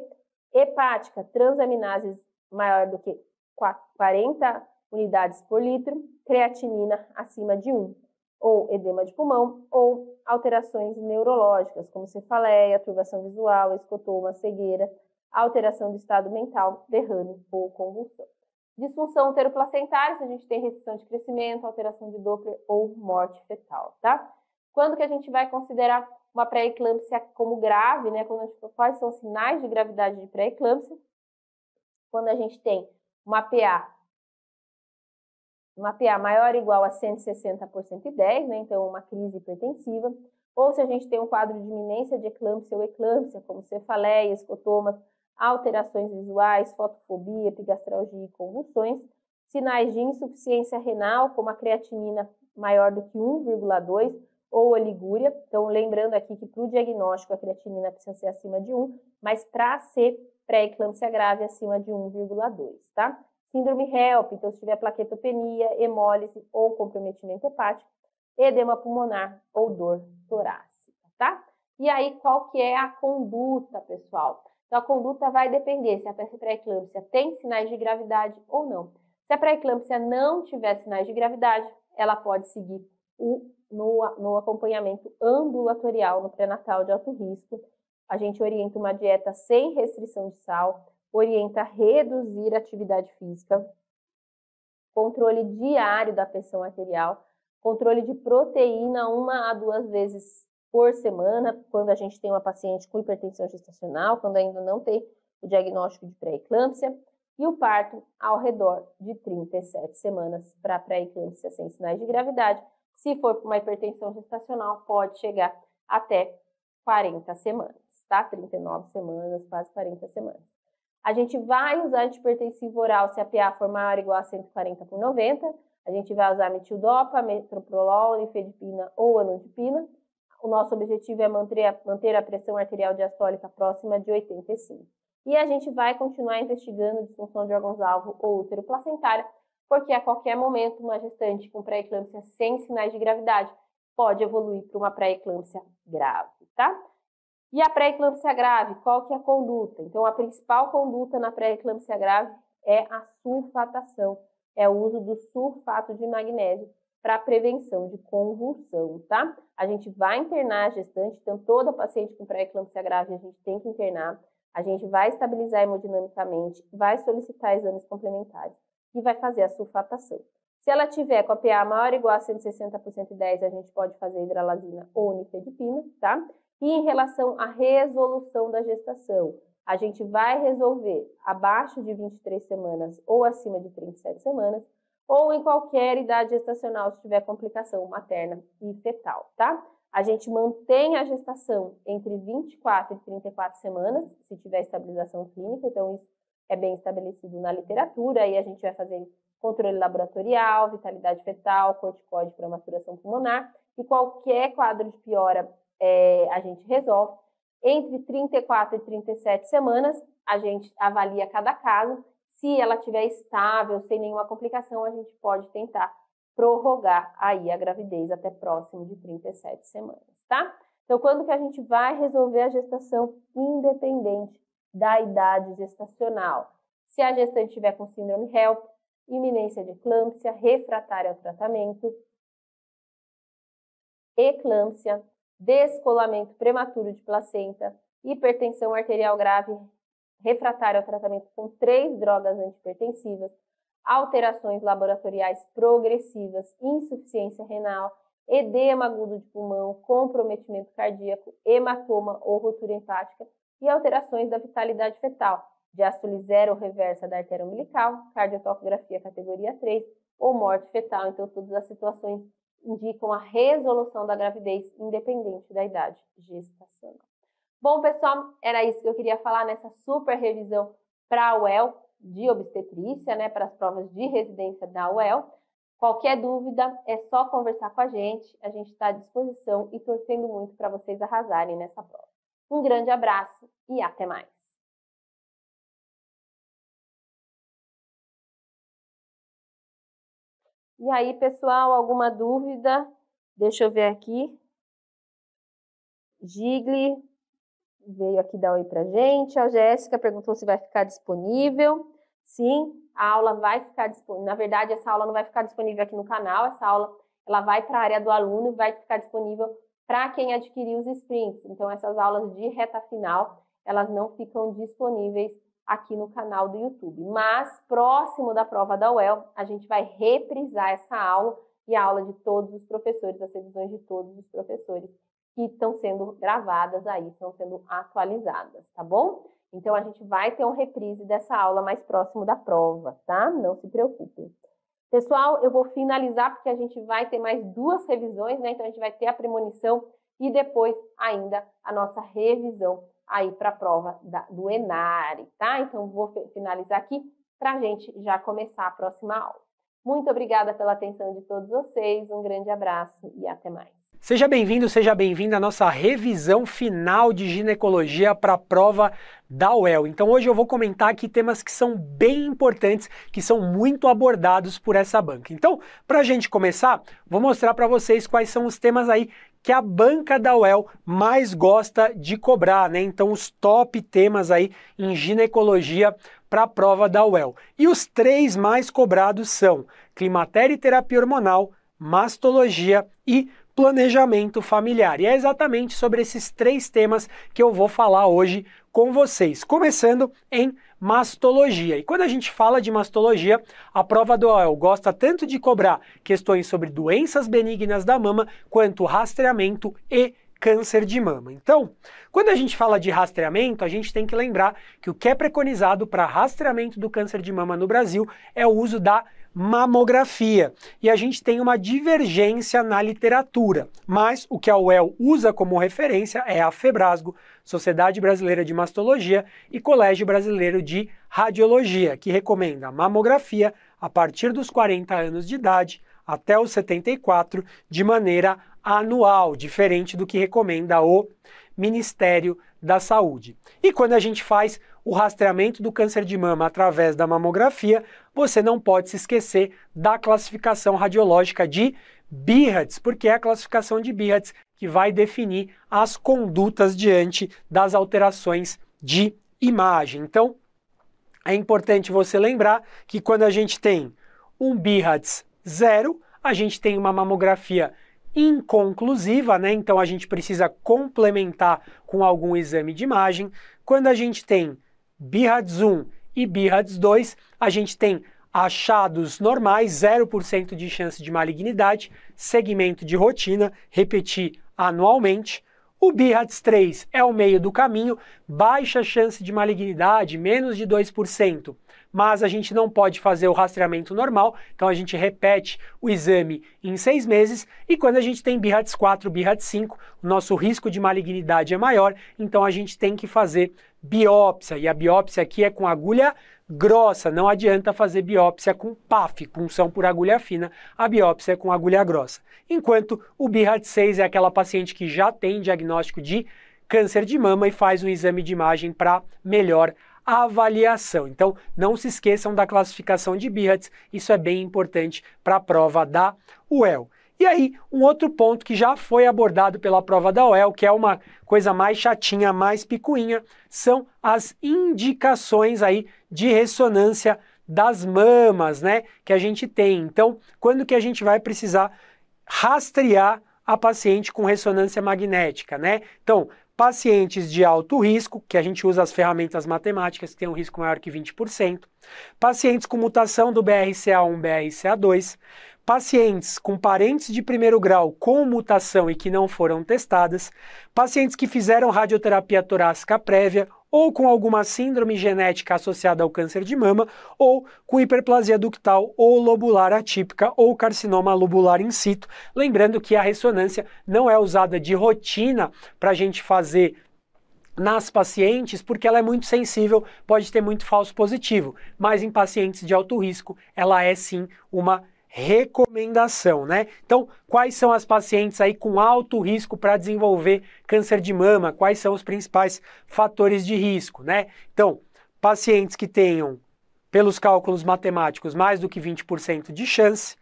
Hepática, transaminases maior do que 40 unidades por litro, creatinina acima de 1, ou edema de pulmão, ou alterações neurológicas, como cefaleia, turbação visual, escotoma, cegueira, alteração do estado mental, derrame ou convulsão. Disfunção uteroplacentária, se a gente tem restrição de crescimento, alteração de Doppler ou morte fetal, tá? Quando que a gente vai considerar uma pré-eclâmpsia como grave, né? Quando a gente, quais são os sinais de gravidade de pré-eclâmpsia? Quando a gente tem uma PA maior ou igual a 160 por 110, né? então uma crise hipertensiva, ou se a gente tem um quadro de iminência de eclâmpsia ou eclâmpsia, como cefaleias, escotomas, alterações visuais, fotofobia, epigastralgia e convulsões, sinais de insuficiência renal, como a creatinina maior do que 1,2 ou a ligúria. Então, lembrando aqui que para o diagnóstico a creatinina precisa ser acima de 1, mas para ser pré-eclâmpsia grave acima de 1,2, tá? Síndrome HELP, então se tiver plaquetopenia, hemólise ou comprometimento hepático, edema pulmonar ou dor torácica, tá? E aí, qual que é a conduta, pessoal? Então, a conduta vai depender se a pré-eclâmpsia tem sinais de gravidade ou não. Se a pré-eclâmpsia não tiver sinais de gravidade, ela pode seguir o, no, no acompanhamento ambulatorial no pré-natal de alto risco, a gente orienta uma dieta sem restrição de sal, orienta reduzir a atividade física, controle diário da pressão arterial, controle de proteína uma a duas vezes por semana, quando a gente tem uma paciente com hipertensão gestacional, quando ainda não tem o diagnóstico de pré-eclâmpsia, e o parto ao redor de 37 semanas para pré-eclâmpsia sem sinais de gravidade. Se for uma hipertensão gestacional, pode chegar até 40 semanas tá? 39 semanas, quase 40 semanas. A gente vai usar antipertensivo oral se a PA for maior ou igual a 140 por 90. A gente vai usar metildopa, metoprolol, nifedipina ou anodipina. O nosso objetivo é manter a, manter a pressão arterial diastólica próxima de 85. E a gente vai continuar investigando disfunção de órgãos-alvo ou útero placentário, porque a qualquer momento uma gestante com pré-eclâmpsia sem sinais de gravidade pode evoluir para uma pré-eclâmpsia grave, tá? E a pré-eclâmpsia grave, qual que é a conduta? Então, a principal conduta na pré-eclâmpsia grave é a sulfatação, é o uso do sulfato de magnésio para prevenção de convulsão, tá? A gente vai internar a gestante, então toda paciente com pré-eclâmpsia grave a gente tem que internar, a gente vai estabilizar hemodinamicamente, vai solicitar exames complementares e vai fazer a sulfatação. Se ela tiver com a PA maior ou igual a 160 por 110, a gente pode fazer hidralazina ou nifedipina, tá? E em relação à resolução da gestação, a gente vai resolver abaixo de 23 semanas ou acima de 37 semanas, ou em qualquer idade gestacional se tiver complicação materna e fetal, tá? A gente mantém a gestação entre 24 e 34 semanas, se tiver estabilização clínica, então isso é bem estabelecido na literatura, e a gente vai fazer controle laboratorial, vitalidade fetal, corticóide para maturação pulmonar, e qualquer quadro de piora é, a gente resolve. Entre 34 e 37 semanas, a gente avalia cada caso. Se ela estiver estável, sem nenhuma complicação, a gente pode tentar prorrogar aí a gravidez até próximo de 37 semanas, tá? Então, quando que a gente vai resolver a gestação independente da idade gestacional? Se a gestante estiver com síndrome HELP, iminência de eclâmpsia, refratária ao tratamento, eclâmpsia, descolamento prematuro de placenta, hipertensão arterial grave refratária ao tratamento com três drogas antipertensivas, alterações laboratoriais progressivas, insuficiência renal, edema agudo de pulmão, comprometimento cardíaco, hematoma ou rotura hepática e alterações da vitalidade fetal, diástole zero reversa da artéria umbilical, cardiotocografia categoria 3 ou morte fetal. Então, todas as situações indicam a resolução da gravidez independente da idade gestacional. Bom, pessoal, era isso que eu queria falar nessa super revisão para a UEL de obstetrícia, né, para as provas de residência da UEL. Qualquer dúvida é só conversar com a gente, a gente está à disposição e torcendo muito para vocês arrasarem nessa prova. Um grande abraço e até mais! E aí, pessoal, alguma dúvida? Deixa eu ver aqui. Gigli veio aqui dar oi para gente. A Jéssica perguntou se vai ficar disponível. Sim, a aula vai ficar disponível. Na verdade, essa aula não vai ficar disponível aqui no canal. Essa aula ela vai para a área do aluno e vai ficar disponível para quem adquirir os sprints. Então, essas aulas de reta final, elas não ficam disponíveis aqui no canal do YouTube. Mas próximo da prova da UEL, a gente vai reprisar essa aula e a aula de todos os professores, as revisões de todos os professores que estão sendo gravadas aí, estão sendo atualizadas, tá bom? Então a gente vai ter um reprise dessa aula mais próximo da prova, tá? Não se preocupem. Pessoal, eu vou finalizar porque a gente vai ter mais duas revisões, né? Então a gente vai ter a premonição e depois ainda a nossa revisão aí para a prova da, do Enare, tá? Então, vou finalizar aqui para a gente já começar a próxima aula. Muito obrigada pela atenção de todos vocês, um grande abraço e até mais. Seja bem-vindo, seja bem-vinda à nossa revisão final de ginecologia para a prova da UEL. Então hoje eu vou comentar aqui temas que são bem importantes, que são muito abordados por essa banca. Então, para a gente começar, vou mostrar para vocês quais são os temas aí que a banca da UEL mais gosta de cobrar, né? Então, os top temas aí em ginecologia para a prova da UEL. E os três mais cobrados são climatério e terapia hormonal, mastologia e planejamento familiar. E é exatamente sobre esses três temas que eu vou falar hoje com vocês, começando em mastologia. E quando a gente fala de mastologia, a prova do OEL gosta tanto de cobrar questões sobre doenças benignas da mama, quanto rastreamento e câncer de mama. Então, quando a gente fala de rastreamento, a gente tem que lembrar que o que é preconizado para rastreamento do câncer de mama no Brasil é o uso da mamografia. E a gente tem uma divergência na literatura, mas o que a UEL usa como referência é a Febrasgo, Sociedade Brasileira de Mastologia e Colégio Brasileiro de Radiologia, que recomenda mamografia a partir dos 40 anos de idade até os 74 de maneira anual, diferente do que recomenda o Ministério da Saúde. E quando a gente faz o rastreamento do câncer de mama através da mamografia, você não pode se esquecer da classificação radiológica de BIRADS, porque é a classificação de BIRADS que vai definir as condutas diante das alterações de imagem. Então, é importante você lembrar que quando a gente tem um BIRADS zero, a gente tem uma mamografia inconclusiva, né? Então a gente precisa complementar com algum exame de imagem. Quando a gente tem BIRADS 1 e bihads 2, a gente tem achados normais, 0% de chance de malignidade, segmento de rotina, repetir anualmente. O bihads 3 é o meio do caminho, baixa chance de malignidade, menos de 2%, mas a gente não pode fazer o rastreamento normal, então a gente repete o exame em seis meses e quando a gente tem bihads 4, bihads 5, o nosso risco de malignidade é maior, então a gente tem que fazer biópsia, e a biópsia aqui é com agulha grossa, não adianta fazer biópsia com PAF, punção por agulha fina, a biópsia é com agulha grossa. Enquanto o BIRAD 6 é aquela paciente que já tem diagnóstico de câncer de mama e faz um exame de imagem para melhor avaliação. Então, não se esqueçam da classificação de BIRADS, isso é bem importante para a prova da UEL. E aí, um outro ponto que já foi abordado pela prova da OEL, que é uma coisa mais chatinha, mais picuinha, são as indicações aí de ressonância das mamas, né, que a gente tem. Então, quando que a gente vai precisar rastrear a paciente com ressonância magnética, né? Então, pacientes de alto risco, que a gente usa as ferramentas matemáticas, que tem um risco maior que 20%, pacientes com mutação do BRCA1, BRCA2, pacientes com parentes de primeiro grau com mutação e que não foram testadas, pacientes que fizeram radioterapia torácica prévia ou com alguma síndrome genética associada ao câncer de mama, ou com hiperplasia ductal ou lobular atípica ou carcinoma lobular in situ. Lembrando que a ressonância não é usada de rotina para a gente fazer nas pacientes, porque ela é muito sensível, pode ter muito falso positivo, mas em pacientes de alto risco, ela é sim uma recomendação, né? Então, quais são as pacientes aí com alto risco para desenvolver câncer de mama? Quais são os principais fatores de risco, né? Então, pacientes que tenham, pelos cálculos matemáticos, mais do que 20% de chance,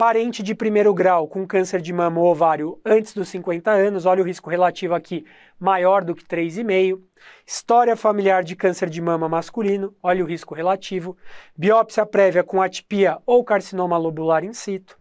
parente de primeiro grau com câncer de mama ou ovário antes dos 50 anos, olha o risco relativo aqui, maior do que 3,5. História familiar de câncer de mama masculino, olha o risco relativo. Biópsia prévia com atipia ou carcinoma lobular in situ,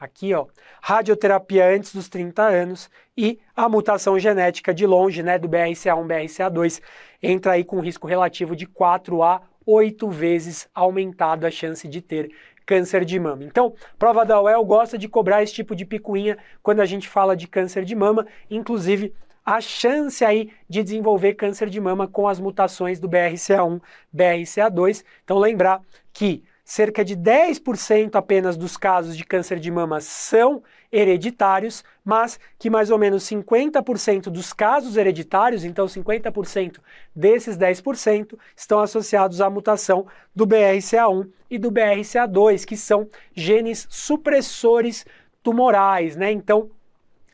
aqui, ó. Radioterapia antes dos 30 anos e a mutação genética de longe, né, do BRCA1, BRCA2, entra aí com risco relativo de 4 a 8 vezes aumentado a chance de ter câncer de mama. Então, prova da UEL gosta de cobrar esse tipo de picuinha quando a gente fala de câncer de mama, inclusive a chance aí de desenvolver câncer de mama com as mutações do BRCA1, BRCA2. Então lembrar que cerca de 10% apenas dos casos de câncer de mama são hereditários, mas que mais ou menos 50% dos casos hereditários, então 50% desses 10%, estão associados à mutação do BRCA1 e do BRCA2, que são genes supressores tumorais, né? Então,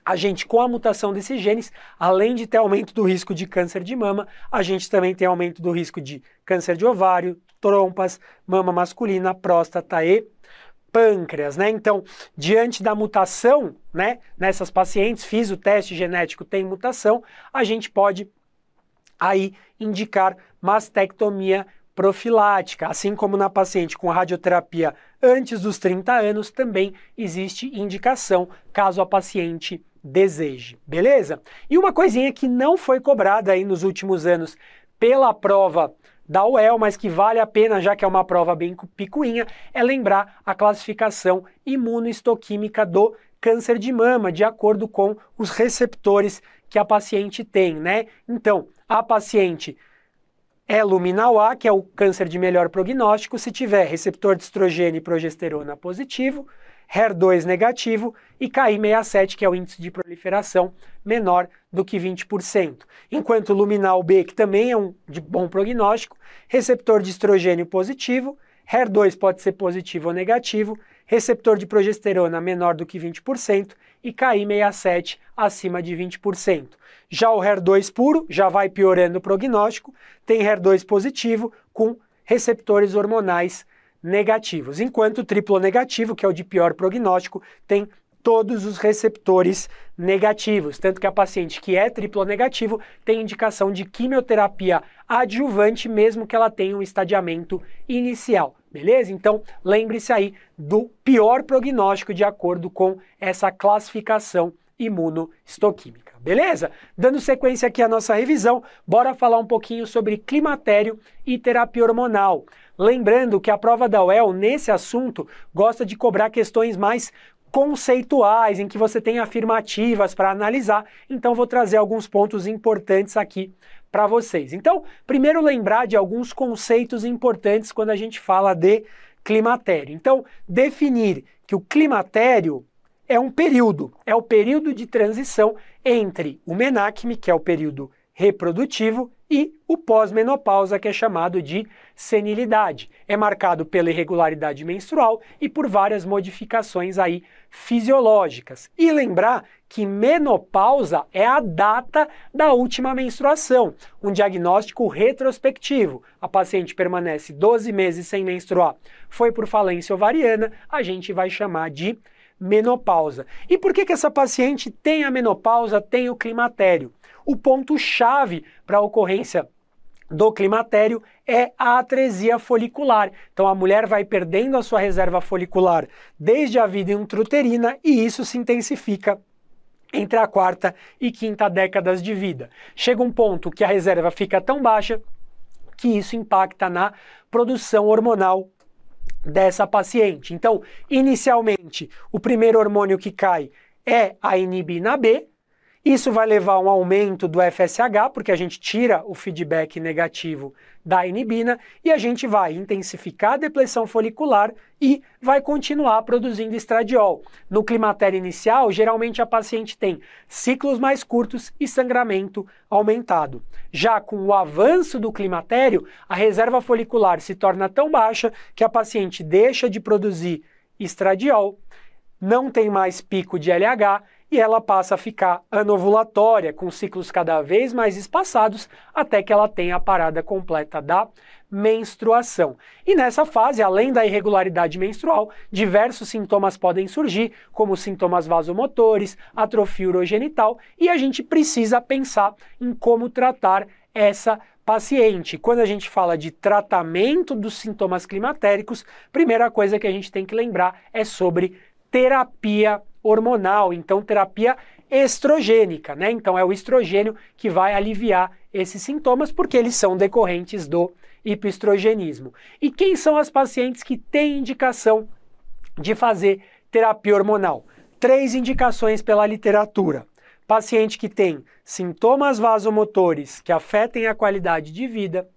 a gente, com a mutação desses genes, além de ter aumento do risco de câncer de mama, a gente também tem aumento do risco de câncer de ovário, trompas, mama masculina, próstata e pâncreas, né? Então, diante da mutação, né, nessas pacientes, fiz o teste genético, tem mutação, a gente pode aí indicar mastectomia profilática, assim como na paciente com radioterapia antes dos 30 anos, também existe indicação caso a paciente deseje, beleza? E uma coisinha que não foi cobrada aí nos últimos anos pela prova da UEL, mas que vale a pena, já que é uma prova bem picuinha, é lembrar a classificação imunoistoquímica do câncer de mama, de acordo com os receptores que a paciente tem, né? Então, a paciente é luminal A, que é o câncer de melhor prognóstico, se tiver receptor de estrogênio e progesterona positivo, HER2 negativo e KI67, que é o índice de proliferação menor do que 20%. Enquanto o luminal B, que também é um de bom prognóstico, receptor de estrogênio positivo, HER2 pode ser positivo ou negativo, receptor de progesterona menor do que 20% e KI67 acima de 20%. Já o HER2 puro já vai piorando o prognóstico, tem HER2 positivo com receptores hormonais negativos, enquanto o triplo negativo, que é o de pior prognóstico, tem todos os receptores negativos, tanto que a paciente que é triplo negativo tem indicação de quimioterapia adjuvante, mesmo que ela tenha um estadiamento inicial, beleza? Então, lembre-se aí do pior prognóstico de acordo com essa classificação imunoestoquímica, beleza? Dando sequência aqui à nossa revisão, bora falar um pouquinho sobre climatério e terapia hormonal. Lembrando que a prova da UEL, nesse assunto, gosta de cobrar questões mais conceituais, em que você tem afirmativas para analisar. Então, vou trazer alguns pontos importantes aqui para vocês. Então, primeiro lembrar de alguns conceitos importantes quando a gente fala de climatério. Então, definir que o climatério é um período, é o período de transição entre o menacme, que é o período reprodutivo, e o pós-menopausa, que é chamado de senilidade. É marcado pela irregularidade menstrual e por várias modificações aí fisiológicas. E lembrar que menopausa é a data da última menstruação, um diagnóstico retrospectivo. A paciente permanece 12 meses sem menstruar, foi por falência ovariana, a gente vai chamar de menopausa. E por que, que essa paciente tem a menopausa, tem o climatério? o ponto-chave para a ocorrência do climatério é a atresia folicular. Então a mulher vai perdendo a sua reserva folicular desde a vida intruterina e isso se intensifica entre a quarta e quinta décadas de vida. Chega um ponto que a reserva fica tão baixa que isso impacta na produção hormonal dessa paciente. Então, inicialmente, o primeiro hormônio que cai é a inibina B, isso vai levar a um aumento do FSH, porque a gente tira o feedback negativo da inibina e a gente vai intensificar a depressão folicular e vai continuar produzindo estradiol. No climatério inicial, geralmente a paciente tem ciclos mais curtos e sangramento aumentado. Já com o avanço do climatério, a reserva folicular se torna tão baixa que a paciente deixa de produzir estradiol, não tem mais pico de LH e ela passa a ficar anovulatória, com ciclos cada vez mais espaçados, até que ela tenha a parada completa da menstruação. E nessa fase, além da irregularidade menstrual, diversos sintomas podem surgir, como sintomas vasomotores, atrofia urogenital, e a gente precisa pensar em como tratar essa paciente. Quando a gente fala de tratamento dos sintomas climatéricos, primeira coisa que a gente tem que lembrar é sobre terapia hormonal, então terapia estrogênica, né? Então é o estrogênio que vai aliviar esses sintomas porque eles são decorrentes do hipoestrogenismo. E quem são as pacientes que têm indicação de fazer terapia hormonal? Três indicações pela literatura. Paciente que tem sintomas vasomotores que afetem a qualidade de vida,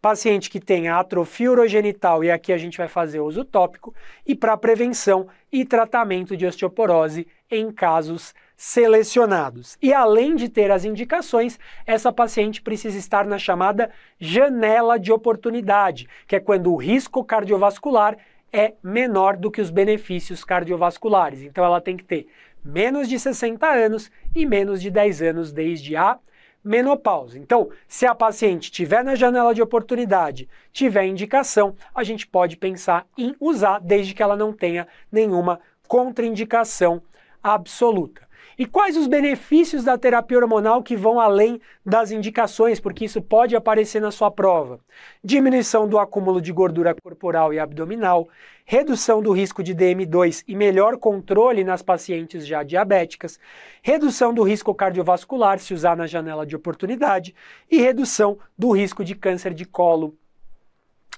paciente que tem atrofia urogenital, e aqui a gente vai fazer uso tópico, e para prevenção e tratamento de osteoporose em casos selecionados. E além de ter as indicações, essa paciente precisa estar na chamada janela de oportunidade, que é quando o risco cardiovascular é menor do que os benefícios cardiovasculares. Então ela tem que ter menos de 60 anos e menos de 10 anos desde a menopausa. Então, se a paciente tiver na janela de oportunidade, tiver indicação, a gente pode pensar em usar, desde que ela não tenha nenhuma contraindicação absoluta. E quais os benefícios da terapia hormonal que vão além das indicações, porque isso pode aparecer na sua prova? Diminuição do acúmulo de gordura corporal e abdominal, redução do risco de DM2 e melhor controle nas pacientes já diabéticas, redução do risco cardiovascular se usar na janela de oportunidade e redução do risco de câncer de colo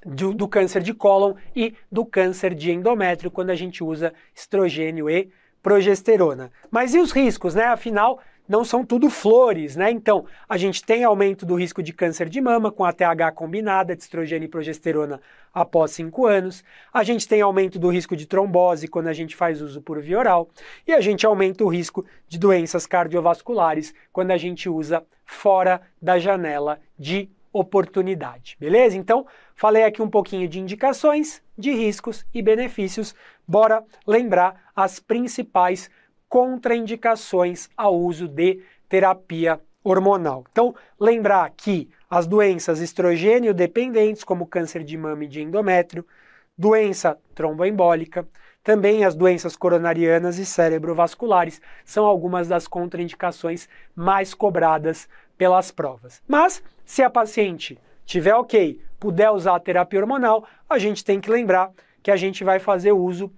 do, do, câncer de cólon e do câncer de endométrio quando a gente usa estrogênio e progesterona. Mas e os riscos, né? Afinal, não são tudo flores, né? Então, a gente tem aumento do risco de câncer de mama com a TH combinada de estrogênio e progesterona após 5 anos. A gente tem aumento do risco de trombose quando a gente faz uso por via oral. E a gente aumenta o risco de doenças cardiovasculares quando a gente usa fora da janela de oportunidade, beleza? Então, falei aqui um pouquinho de indicações, de riscos e benefícios. Bora lembrar as principais contraindicações ao uso de terapia hormonal. Então, lembrar que as doenças estrogênio dependentes, como câncer de mama e de endométrio, doença tromboembólica, também as doenças coronarianas e cerebrovasculares são algumas das contraindicações mais cobradas pelas provas. Mas se a paciente tiver ok, puder usar a terapia hormonal, a gente tem que lembrar que a gente vai fazer uso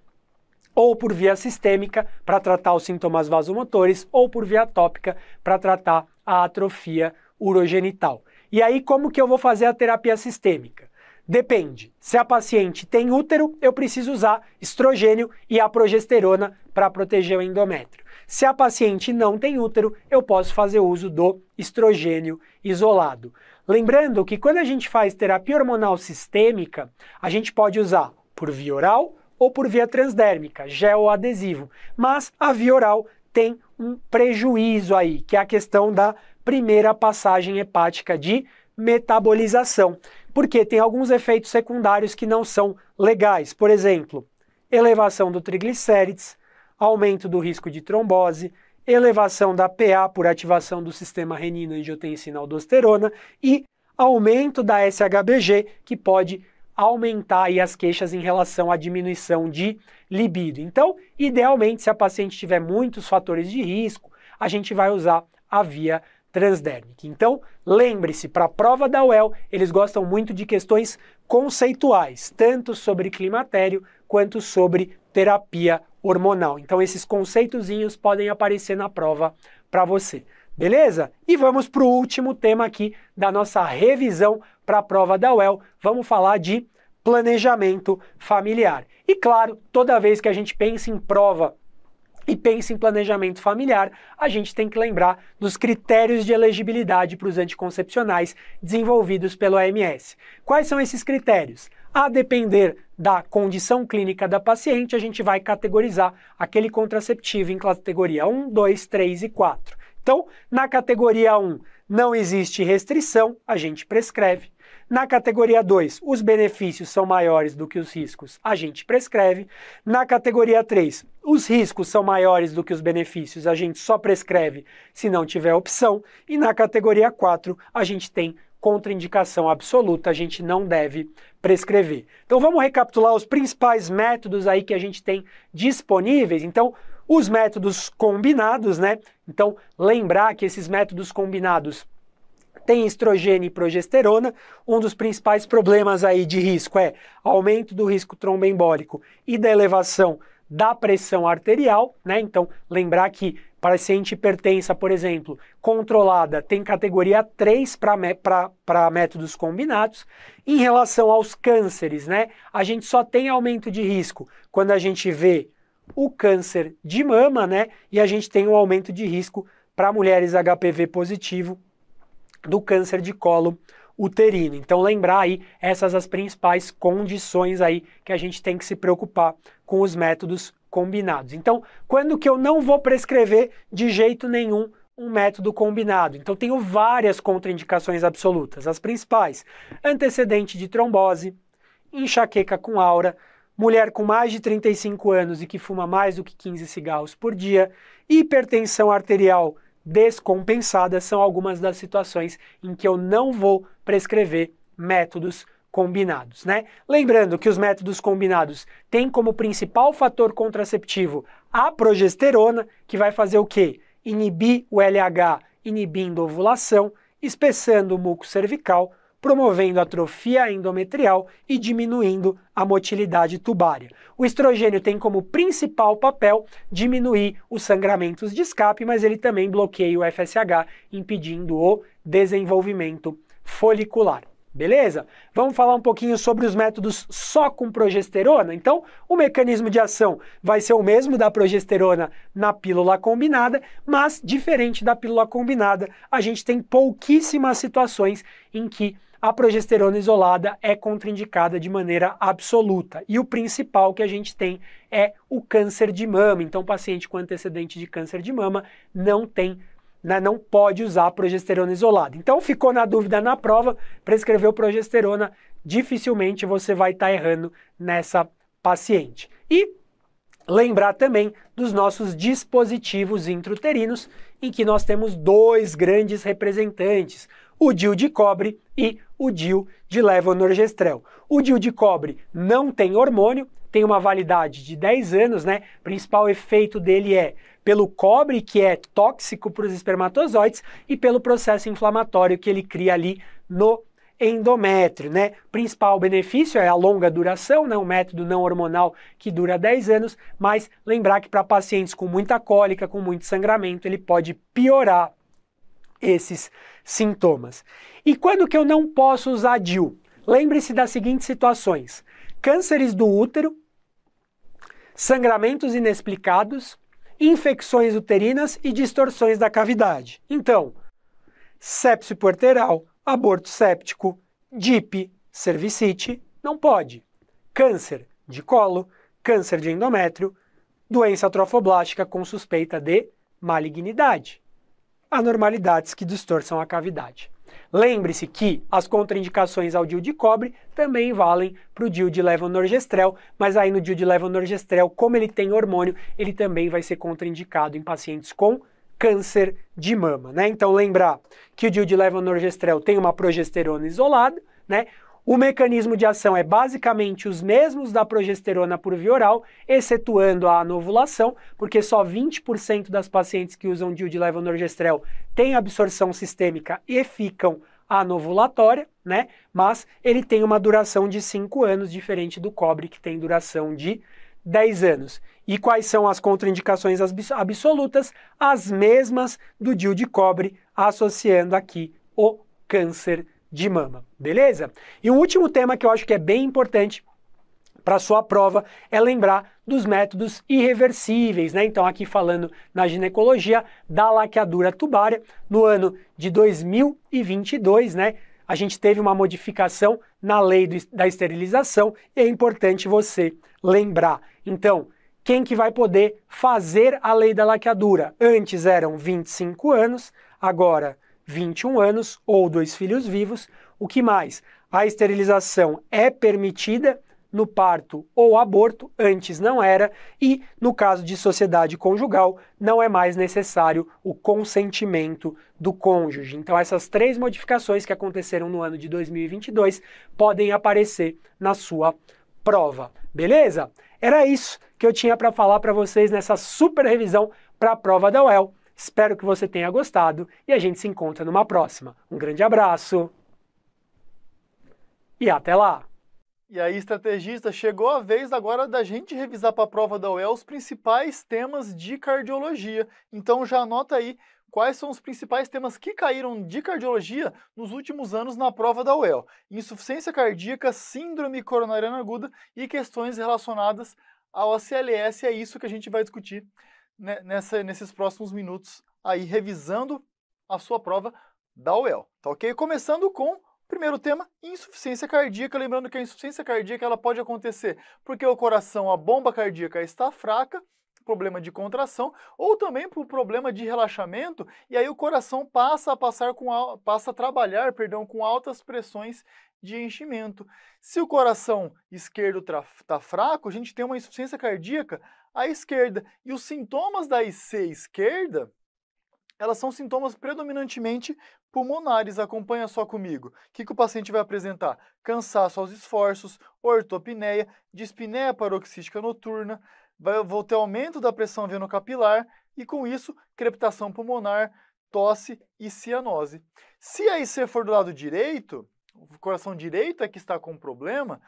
ou por via sistêmica para tratar os sintomas vasomotores ou por via tópica para tratar a atrofia urogenital. E aí como que eu vou fazer a terapia sistêmica? Depende. Se a paciente tem útero, eu preciso usar estrogênio e a progesterona para proteger o endométrio. Se a paciente não tem útero, eu posso fazer uso do estrogênio isolado. Lembrando que quando a gente faz terapia hormonal sistêmica, a gente pode usar por via oral ou por via transdérmica, gel ou adesivo, mas a via oral tem um prejuízo aí, que é a questão da primeira passagem hepática de metabolização, porque tem alguns efeitos secundários que não são legais, por exemplo, elevação do triglicérides, aumento do risco de trombose, elevação da PA por ativação do sistema renina-angiotensina-aldosterona e aumento da SHBG, que pode aumentar as queixas em relação à diminuição de libido. Então, idealmente, se a paciente tiver muitos fatores de risco, a gente vai usar a via transdérmica. Então, lembre-se, para a prova da UEL, eles gostam muito de questões conceituais, tanto sobre climatério quanto sobre terapia hormonal. Então esses conceitozinhos podem aparecer na prova para você. Beleza? E vamos para o último tema aqui da nossa revisão para a prova da UEL. Vamos falar de planejamento familiar. E claro, toda vez que a gente pensa em prova e pensa em planejamento familiar, a gente tem que lembrar dos critérios de elegibilidade para os anticoncepcionais desenvolvidos pelo OMS. Quais são esses critérios? A depender da condição clínica da paciente, a gente vai categorizar aquele contraceptivo em categoria 1, 2, 3 e 4. Então, na categoria 1, não existe restrição, a gente prescreve. Na categoria 2, os benefícios são maiores do que os riscos, a gente prescreve. Na categoria 3, os riscos são maiores do que os benefícios, a gente só prescreve se não tiver opção. E na categoria 4, a gente tem contraindicação absoluta, a gente não deve prescrever. Então vamos recapitular os principais métodos aí que a gente tem disponíveis. Então, os métodos combinados, né? Então, lembrar que esses métodos combinados têm estrogênio e progesterona. Um dos principais problemas aí de risco é aumento do risco tromboembólico e da elevação da pressão arterial, né? Então, lembrar que paciente hipertensa, por exemplo, controlada, tem categoria 3 para métodos combinados. Em relação aos cânceres, né, a gente só tem aumento de risco quando a gente vê o câncer de mama, né, e a gente tem um aumento de risco para mulheres HPV positivo do câncer de colo uterino. Então lembrar aí essas as principais condições aí que a gente tem que se preocupar com os métodos combinados. Então, quando que eu não vou prescrever de jeito nenhum um método combinado? Então, tenho várias contraindicações absolutas. As principais: antecedente de trombose, enxaqueca com aura, mulher com mais de 35 anos e que fuma mais do que 15 cigarros por dia, hipertensão arterial descompensada são algumas das situações em que eu não vou prescrever métodos combinados, né? Lembrando que os métodos combinados têm como principal fator contraceptivo a progesterona, que vai fazer o quê? Inibir o LH, inibindo ovulação, espessando o muco cervical, promovendo atrofia endometrial e diminuindo a motilidade tubária. O estrogênio tem como principal papel diminuir os sangramentos de escape, mas ele também bloqueia o FSH, impedindo o desenvolvimento folicular. Beleza? Vamos falar um pouquinho sobre os métodos só com progesterona. Então, o mecanismo de ação vai ser o mesmo da progesterona na pílula combinada, mas diferente da pílula combinada, a gente tem pouquíssimas situações em que a progesterona isolada é contraindicada de maneira absoluta. E o principal que a gente tem é o câncer de mama. Então, paciente com antecedente de câncer de mama não tem né, não pode usar progesterona isolada. Então, ficou na dúvida na prova, prescreveu progesterona, dificilmente você vai estar tá errando nessa paciente. E lembrar também dos nossos dispositivos intrauterinos, em que nós temos dois grandes representantes, o DIL de cobre e o DIL de levonorgestrel. O DIL de cobre não tem hormônio, tem uma validade de 10 anos, né? principal efeito dele é pelo cobre que é tóxico para os espermatozoides e pelo processo inflamatório que ele cria ali no endométrio, né? Principal benefício é a longa duração, né? Um método não hormonal que dura 10 anos, mas lembrar que para pacientes com muita cólica, com muito sangramento, ele pode piorar esses sintomas. E quando que eu não posso usar DIU? Lembre-se das seguintes situações: cânceres do útero, sangramentos inexplicados, infecções uterinas e distorções da cavidade. Então, sepse puerperal, aborto séptico, DIP, cervicite, não pode. Câncer de colo, câncer de endométrio, doença trofoblástica com suspeita de malignidade. Anormalidades que distorçam a cavidade. Lembre-se que as contraindicações ao DIU de cobre também valem para o DIU de levonorgestrel, mas aí no DIU de levonorgestrel, como ele tem hormônio, ele também vai ser contraindicado em pacientes com câncer de mama, né? Então lembrar que o DIU de levonorgestrel tem uma progesterona isolada, né? O mecanismo de ação é basicamente os mesmos da progesterona por via oral, excetuando a anovulação, porque só 20% das pacientes que usam DIU de levonorgestrel têm absorção sistêmica e ficam anovulatória, né? Mas ele tem uma duração de 5 anos, diferente do cobre, que tem duração de 10 anos. E quais são as contraindicações absolutas? As mesmas do DIU de cobre, associando aqui o câncer de mama, beleza? E o último tema que eu acho que é bem importante para sua prova é lembrar dos métodos irreversíveis, né? Então aqui falando na ginecologia da laqueadura tubária, no ano de 2022, né? A gente teve uma modificação na lei do, da esterilização e é importante você lembrar. Então, quem que vai poder fazer a lei da laqueadura? Antes eram 25 anos, agora 21 anos ou dois filhos vivos. O que mais? A esterilização é permitida no parto ou aborto, antes não era, e no caso de sociedade conjugal, não é mais necessário o consentimento do cônjuge. Então, essas três modificações que aconteceram no ano de 2022 podem aparecer na sua prova, beleza? Era isso que eu tinha para falar para vocês nessa super revisão para a prova da UEL. Espero que você tenha gostado e a gente se encontra numa próxima. Um grande abraço e até lá! E aí, estrategista, chegou a vez agora da gente revisar para a prova da UEL os principais temas de cardiologia. Então já anota aí quais são os principais temas que caíram de cardiologia nos últimos anos na prova da UEL. Insuficiência cardíaca, síndrome coronariana aguda e questões relacionadas ao ACLS, é isso que a gente vai discutir né, nessa, nesses próximos minutos aí revisando a sua prova da UEL, tá ok? Começando com Primeiro tema, insuficiência cardíaca. Lembrando que a insuficiência cardíaca ela pode acontecer porque o coração, a bomba cardíaca está fraca, problema de contração, ou também por problema de relaxamento, e aí o coração passa a passar com passa a trabalhar, perdão, com altas pressões de enchimento. Se o coração esquerdo está fraco, a gente tem uma insuficiência cardíaca à esquerda. E os sintomas da IC esquerda, elas são sintomas predominantemente pulmonares. Acompanha só comigo. O que, que o paciente vai apresentar? Cansaço aos esforços, ortopneia, dispneia paroxística noturna, vai, ter aumento da pressão venocapilar e, com isso, crepitação pulmonar, tosse e cianose. Se a IC for do lado direito, o coração direito é que está com um problema,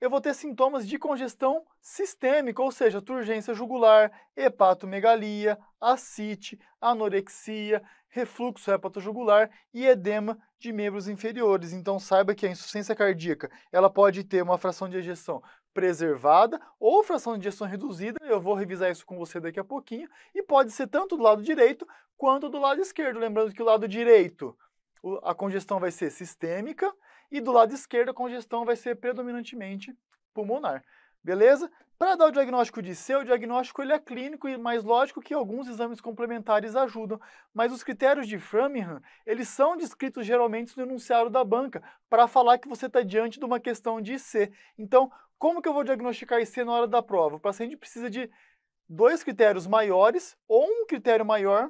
eu vou ter sintomas de congestão sistêmica, ou seja, turgência jugular, hepatomegalia, ascite, anorexia, refluxo hepatojugular e edema de membros inferiores. Então saiba que a insuficiência cardíaca, ela pode ter uma fração de ejeção preservada ou fração de ejeção reduzida, eu vou revisar isso com você daqui a pouquinho, e pode ser tanto do lado direito quanto do lado esquerdo, lembrando que o lado direito a congestão vai ser sistêmica e do lado esquerdo a congestão vai ser predominantemente pulmonar. Beleza? Para dar o diagnóstico de C, o diagnóstico ele é clínico e mais lógico que alguns exames complementares ajudam, mas os critérios de Framingham, eles são descritos geralmente no enunciado da banca para falar que você está diante de uma questão de C. Então, como que eu vou diagnosticar IC na hora da prova? O paciente precisa de dois critérios maiores ou um critério maior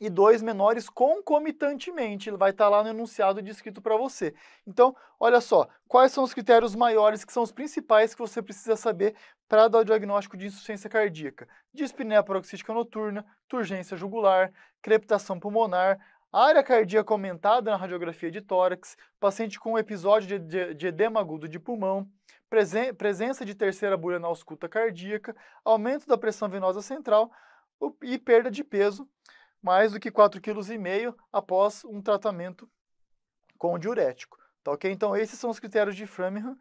e dois menores concomitantemente. Ele vai estar lá no enunciado descrito para você. Então, olha só, quais são os critérios maiores, que são os principais que você precisa saber para dar o diagnóstico de insuficiência cardíaca? Dispneia paroxística noturna, turgência jugular, crepitação pulmonar, área cardíaca aumentada na radiografia de tórax, paciente com episódio de, de edema agudo de pulmão, presen presença de terceira bolha na ausculta cardíaca, aumento da pressão venosa central e perda de peso mais do que 4,5 kg após um tratamento com diurético. Tá ok? Então, esses são os critérios de Framingham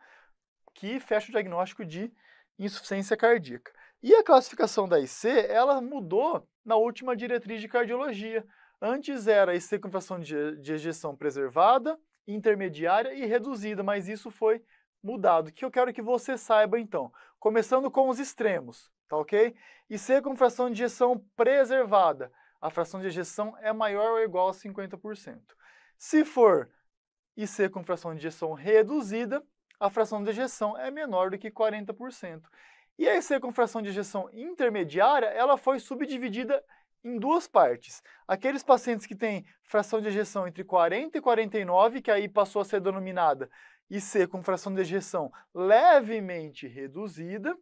que fecha o diagnóstico de insuficiência cardíaca. E a classificação da IC, ela mudou na última diretriz de cardiologia. Antes era IC com fração de, de ejeção preservada, intermediária e reduzida, mas isso foi mudado. O que eu quero que você saiba então? Começando com os extremos, tá ok? IC com fração de ejeção preservada a fração de ejeção é maior ou igual a 50%. Se for IC com fração de ejeção reduzida, a fração de ejeção é menor do que 40%. E a IC com fração de ejeção intermediária, ela foi subdividida em duas partes. Aqueles pacientes que têm fração de ejeção entre 40 e 49, que aí passou a ser denominada IC com fração de ejeção levemente reduzida,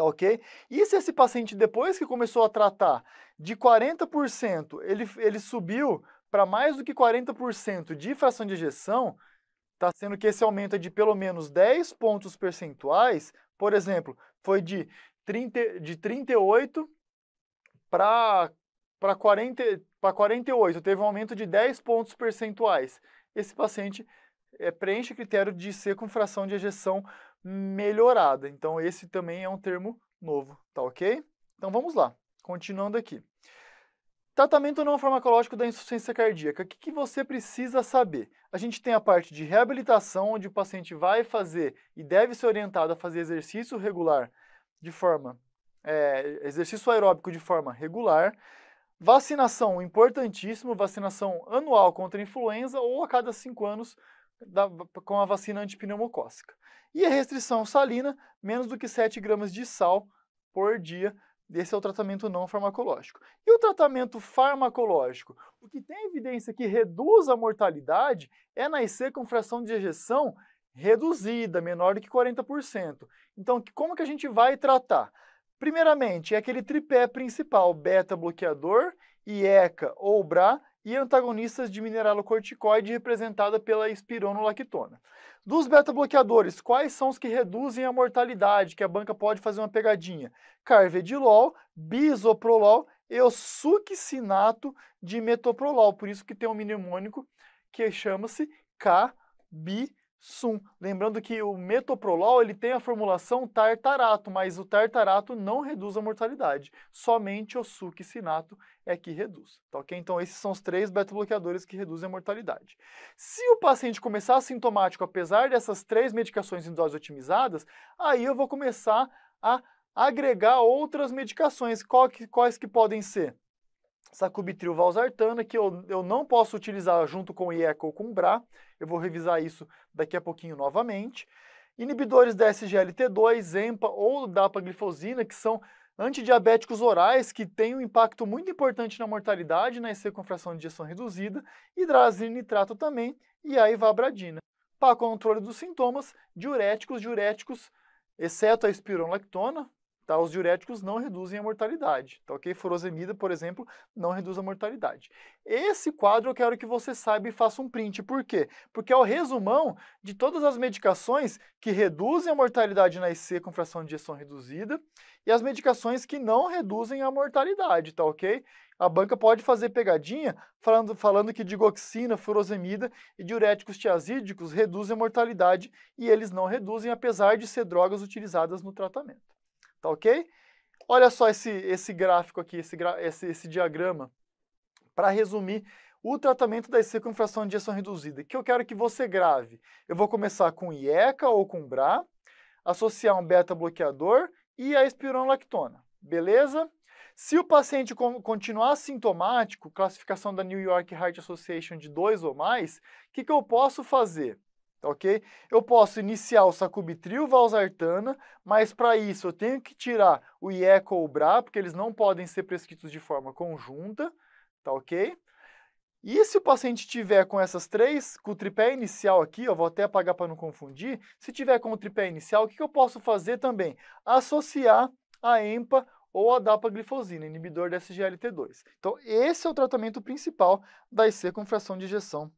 tá ok? E se esse paciente, depois que começou a tratar, de 40%, ele, ele subiu para mais do que 40% de fração de ejeção, tá sendo que esse aumento é de pelo menos 10 pontos percentuais, por exemplo, foi de, 30, de 38 para para 48, teve um aumento de 10 pontos percentuais. Esse paciente é, preenche o critério de ser com fração de ejeção melhorada. Então, esse também é um termo novo, tá ok? Então, vamos lá, continuando aqui. Tratamento não farmacológico da insuficiência cardíaca. O que, que, você precisa saber? A gente tem a parte de reabilitação, onde o paciente vai fazer e deve ser orientado a fazer exercício regular de forma. É, exercício aeróbico de forma regular. Vacinação, importantíssimo, vacinação anual contra a influenza ou a cada cinco anos da, com a vacina antipneumocócica. E a restrição salina, menos do que 7 gramas de sal por dia. Esse é o tratamento não farmacológico. E o tratamento farmacológico? O que tem evidência que reduz a mortalidade é nascer com fração de ejeção reduzida, menor do que 40%. Então, como que a gente vai tratar? Primeiramente, é aquele tripé principal, beta-bloqueador, IECA ou BRA, e antagonistas de mineralocorticoide representada pela espironolactona. Dos beta-bloqueadores, quais são os que reduzem a mortalidade, que a banca pode fazer uma pegadinha? Carvedilol, bisoprolol e o succinato de metoprolol, por isso que tem um mnemônico que chama-se K-bi sum. Lembrando que o metoprolol ele tem a formulação tartarato, mas o tartarato não reduz a mortalidade. Somente o succinato é que reduz, tá ok? Então esses são os três beta-bloqueadores que reduzem a mortalidade. Se o paciente começar sintomático, apesar dessas três medicações em doses otimizadas, aí eu vou começar a agregar outras medicações. Que, quais que podem ser? sacubitril valsartana, que eu, eu não posso utilizar junto com iec ou com BRA, eu vou revisar isso daqui a pouquinho novamente. Inibidores da SGLT2, EMPA ou dapaglifosina, que são antidiabéticos orais, que têm um impacto muito importante na mortalidade, na secunfração de injeção reduzida, nitrato também e a ivabradina. Para controle dos sintomas, diuréticos, diuréticos, exceto a espirolactona, Tá? Os diuréticos não reduzem a mortalidade, tá ok? Furosemida, por exemplo, não reduz a mortalidade. Esse quadro eu quero que você saiba e faça um print. Por quê? Porque é o resumão de todas as medicações que reduzem a mortalidade na IC com fração de digestão reduzida e as medicações que não reduzem a mortalidade, tá ok? A banca pode fazer pegadinha falando, falando que digoxina, furosemida e diuréticos tiazídicos reduzem a mortalidade e eles não reduzem, apesar de ser drogas utilizadas no tratamento tá ok? Olha só esse, esse gráfico aqui, esse, esse, esse diagrama, para resumir o tratamento da circunfrações de injeção reduzida, que eu quero que você grave. Eu vou começar com IECA ou com BRA, associar um beta-bloqueador e a espironolactona, beleza? Se o paciente continuar sintomático, classificação da New York Heart Association de 2 ou mais, o que, que eu posso fazer? Tá ok? Eu posso iniciar o sacubitril valsartana, mas para isso eu tenho que tirar o IECO ou o BRA, porque eles não podem ser prescritos de forma conjunta, tá ok? E se o paciente tiver com essas três, com o tripé inicial aqui, eu vou até apagar para não confundir, se tiver com o tripé inicial, o que eu posso fazer também? Associar a EMPA ou a dapaglifosina, inibidor da SGLT2. Então, esse é o tratamento principal da IC com fração de injeção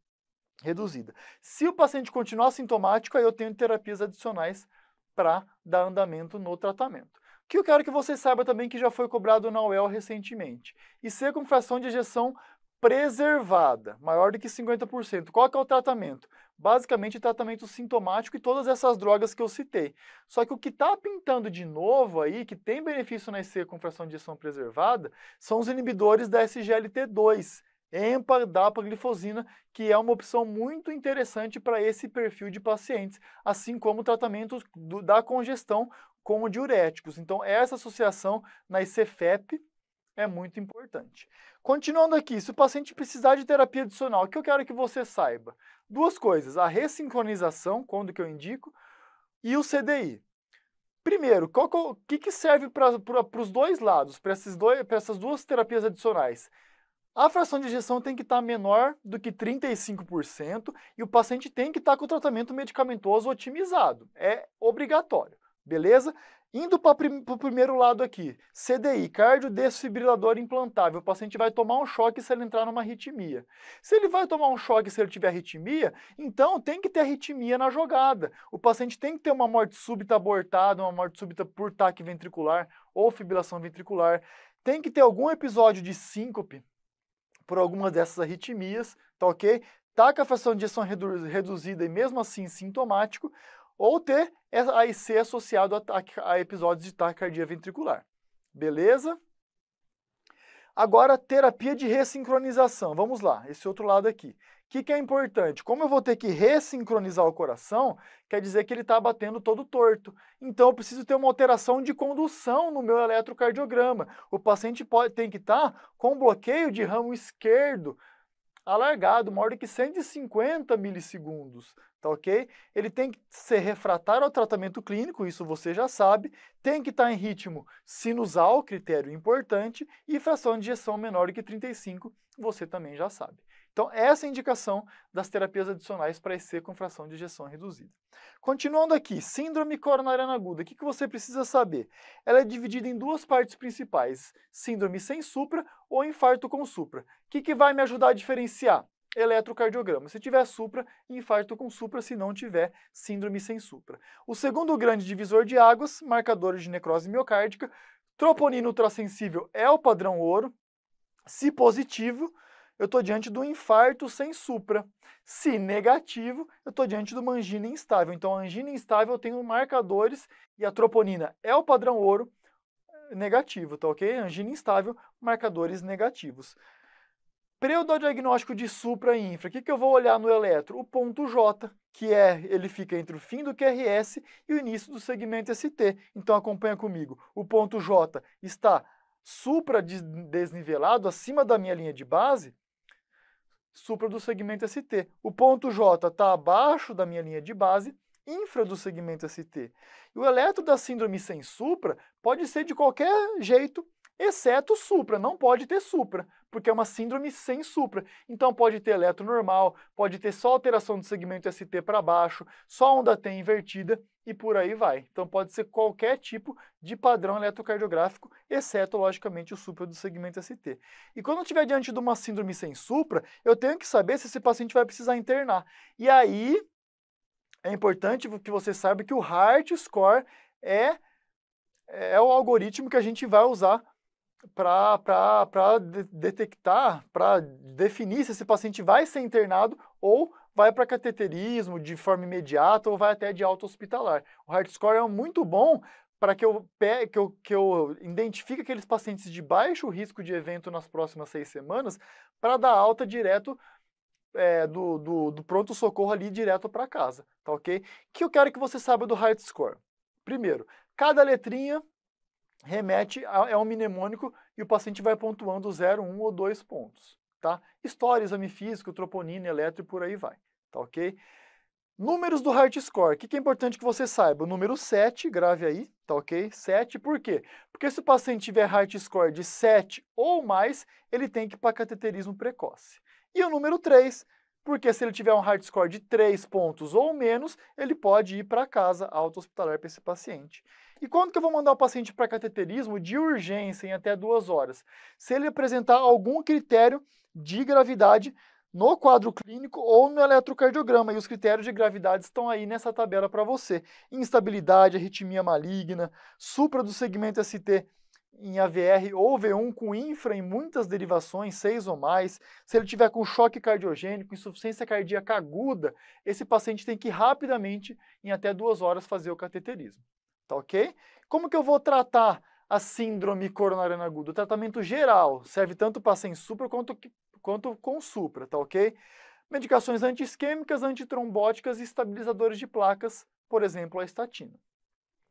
reduzida. Se o paciente continuar sintomático, aí eu tenho terapias adicionais para dar andamento no tratamento. O que eu quero que você saiba também que já foi cobrado na UEL recentemente. E ser com fração de ejeção preservada, maior do que 50%. Qual que é o tratamento? Basicamente, tratamento sintomático e todas essas drogas que eu citei. Só que o que está pintando de novo aí, que tem benefício na IC com fração de ejeção preservada, são os inibidores da SGLT2, empaglifosina, que é uma opção muito interessante para esse perfil de pacientes, assim como o tratamento do, da congestão com diuréticos. Então, essa associação na ICFEP é muito importante. Continuando aqui, se o paciente precisar de terapia adicional, o que eu quero que você saiba? Duas coisas, a ressincronização, quando que eu indico, e o CDI. Primeiro, é o que, que serve para os dois lados, para essas duas terapias adicionais? A fração de ejeção tem que estar tá menor do que 35% e o paciente tem que estar tá com o tratamento medicamentoso otimizado. É obrigatório, beleza? Indo para o primeiro lado aqui, CDI, cardiodesfibrilador implantável. O paciente vai tomar um choque se ele entrar numa arritmia. Se ele vai tomar um choque se ele tiver arritmia, então tem que ter arritmia na jogada. O paciente tem que ter uma morte súbita abortada, uma morte súbita por taque ventricular ou fibrilação ventricular. Tem que ter algum episódio de síncope, por alguma dessas arritmias, tá ok? Tá com a fração de ejeção redu reduzida e mesmo assim sintomático, ou ter AIC associado a, a, a episódios de taquicardia ventricular. Beleza? Agora, terapia de ressincronização. Vamos lá, esse outro lado aqui que, que é importante? Como eu vou ter que ressincronizar o coração, quer dizer que ele está batendo todo torto. Então, eu preciso ter uma alteração de condução no meu eletrocardiograma. O paciente pode, tem que estar tá com bloqueio de ramo esquerdo alargado, maior do que 150 milissegundos, tá ok? Ele tem que ser refratário ao tratamento clínico, isso você já sabe, tem que estar tá em ritmo sinusal, critério importante, e fração de injeção menor do que 35, você também já sabe. Então, essa é a indicação das terapias adicionais para EC com fração de ejeção reduzida. Continuando aqui, síndrome coronariana aguda, o que, que você precisa saber? Ela é dividida em duas partes principais, síndrome sem supra ou infarto com supra. O que, que vai me ajudar a diferenciar? eletrocardiograma. Se tiver supra, infarto com supra, se não tiver, síndrome sem supra. O segundo grande divisor de águas, marcadores de necrose miocárdica, troponina ultrassensível é o padrão ouro, se positivo, eu estou diante do infarto sem supra. Se negativo, eu estou diante de uma angina instável. Então, a angina instável tenho marcadores e a troponina é o padrão ouro eh, negativo, tá ok? Angina instável, marcadores negativos. diagnóstico de supra e infra, o que, que eu vou olhar no eletro? O ponto J, que é, ele fica entre o fim do QRS e o início do segmento ST. Então acompanha comigo. O ponto J está supra desnivelado, acima da minha linha de base, supra do segmento ST. O ponto J está abaixo da minha linha de base, infra do segmento ST. E o elétron da síndrome sem supra pode ser de qualquer jeito, exceto supra, não pode ter supra porque é uma síndrome sem supra. Então pode ter eletro normal, pode ter só alteração do segmento ST para baixo, só onda T invertida e por aí vai. Então pode ser qualquer tipo de padrão eletrocardiográfico, exceto, logicamente, o supra do segmento ST. E quando eu estiver diante de uma síndrome sem supra, eu tenho que saber se esse paciente vai precisar internar. E aí é importante que você saiba que o Heart score é, é o algoritmo que a gente vai usar para de, detectar, para definir se esse paciente vai ser internado ou vai para cateterismo de forma imediata ou vai até de alta hospitalar. O Heart Score é muito bom para que eu, que, eu, que eu identifique aqueles pacientes de baixo risco de evento nas próximas seis semanas para dar alta direto é, do, do, do pronto-socorro ali direto para casa, tá ok? O que eu quero que você saiba do Heart Score? Primeiro, cada letrinha remete a, é um mnemônico e o paciente vai pontuando 0, 1 um, ou 2 pontos. Tá? História, exame físico, troponina, eletro e por aí vai. Tá ok? Números do Heart Score. O que, que é importante que você saiba? O número 7, grave aí, tá ok? 7, por quê? Porque se o paciente tiver Heart Score de 7 ou mais, ele tem que ir para cateterismo precoce. E o número 3, porque se ele tiver um Heart Score de 3 pontos ou menos, ele pode ir para casa auto-hospitalar para esse paciente. E quando que eu vou mandar o paciente para cateterismo de urgência em até duas horas? Se ele apresentar algum critério de gravidade no quadro clínico ou no eletrocardiograma. E os critérios de gravidade estão aí nessa tabela para você. Instabilidade, arritmia maligna, supra do segmento ST em AVR ou V1 com infra em muitas derivações, seis ou mais. Se ele tiver com choque cardiogênico, insuficiência cardíaca aguda, esse paciente tem que rapidamente, em até duas horas, fazer o cateterismo tá ok? Como que eu vou tratar a síndrome coronariana aguda? O tratamento geral serve tanto para sem supra quanto, quanto com supra, tá ok? Medicações antiisquêmicas, antitrombóticas e estabilizadores de placas, por exemplo, a estatina.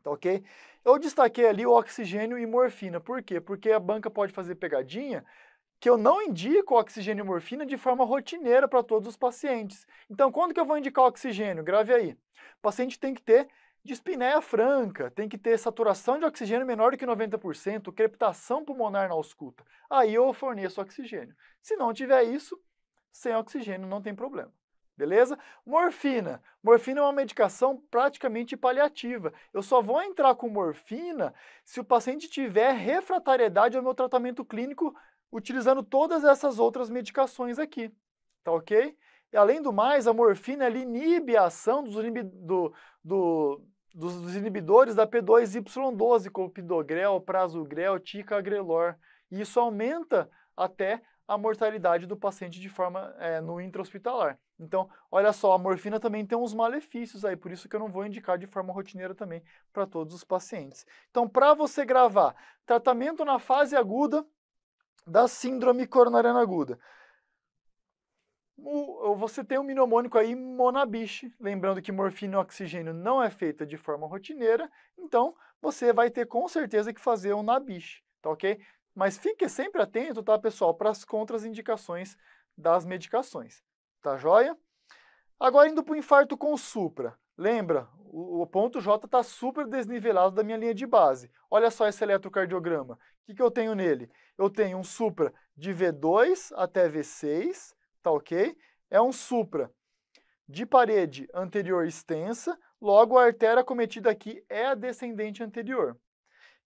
Tá ok? Eu destaquei ali o oxigênio e morfina. Por quê? Porque a banca pode fazer pegadinha que eu não indico oxigênio e morfina de forma rotineira para todos os pacientes. Então, quando que eu vou indicar oxigênio? Grave aí. O paciente tem que ter de espinéia franca, tem que ter saturação de oxigênio menor do que 90%, crepitação pulmonar na ausculta. Aí eu forneço oxigênio. Se não tiver isso, sem oxigênio não tem problema. Beleza? Morfina. Morfina é uma medicação praticamente paliativa. Eu só vou entrar com morfina se o paciente tiver refratariedade ao meu tratamento clínico utilizando todas essas outras medicações aqui. Tá ok? E além do mais, a morfina ela inibe a ação dos, do, do, dos inibidores da P2Y12, como pidogrel, prasugrel, ticagrelor. E isso aumenta até a mortalidade do paciente de forma é, no intra-hospitalar. Então, olha só, a morfina também tem uns malefícios aí, por isso que eu não vou indicar de forma rotineira também para todos os pacientes. Então, para você gravar, tratamento na fase aguda da síndrome coronariana aguda você tem um mnemônico aí, Monabiche, lembrando que morfina e oxigênio não é feita de forma rotineira, então você vai ter com certeza que fazer um Nabiche, tá ok? Mas fique sempre atento, tá, pessoal, para as contraindicações das medicações, tá joia? Agora indo para o infarto com supra. Lembra, o, o ponto J está super desnivelado da minha linha de base. Olha só esse eletrocardiograma. O que, que eu tenho nele? Eu tenho um supra de V2 até V6, tá ok? É um supra de parede anterior extensa, logo a artéria cometida aqui é a descendente anterior.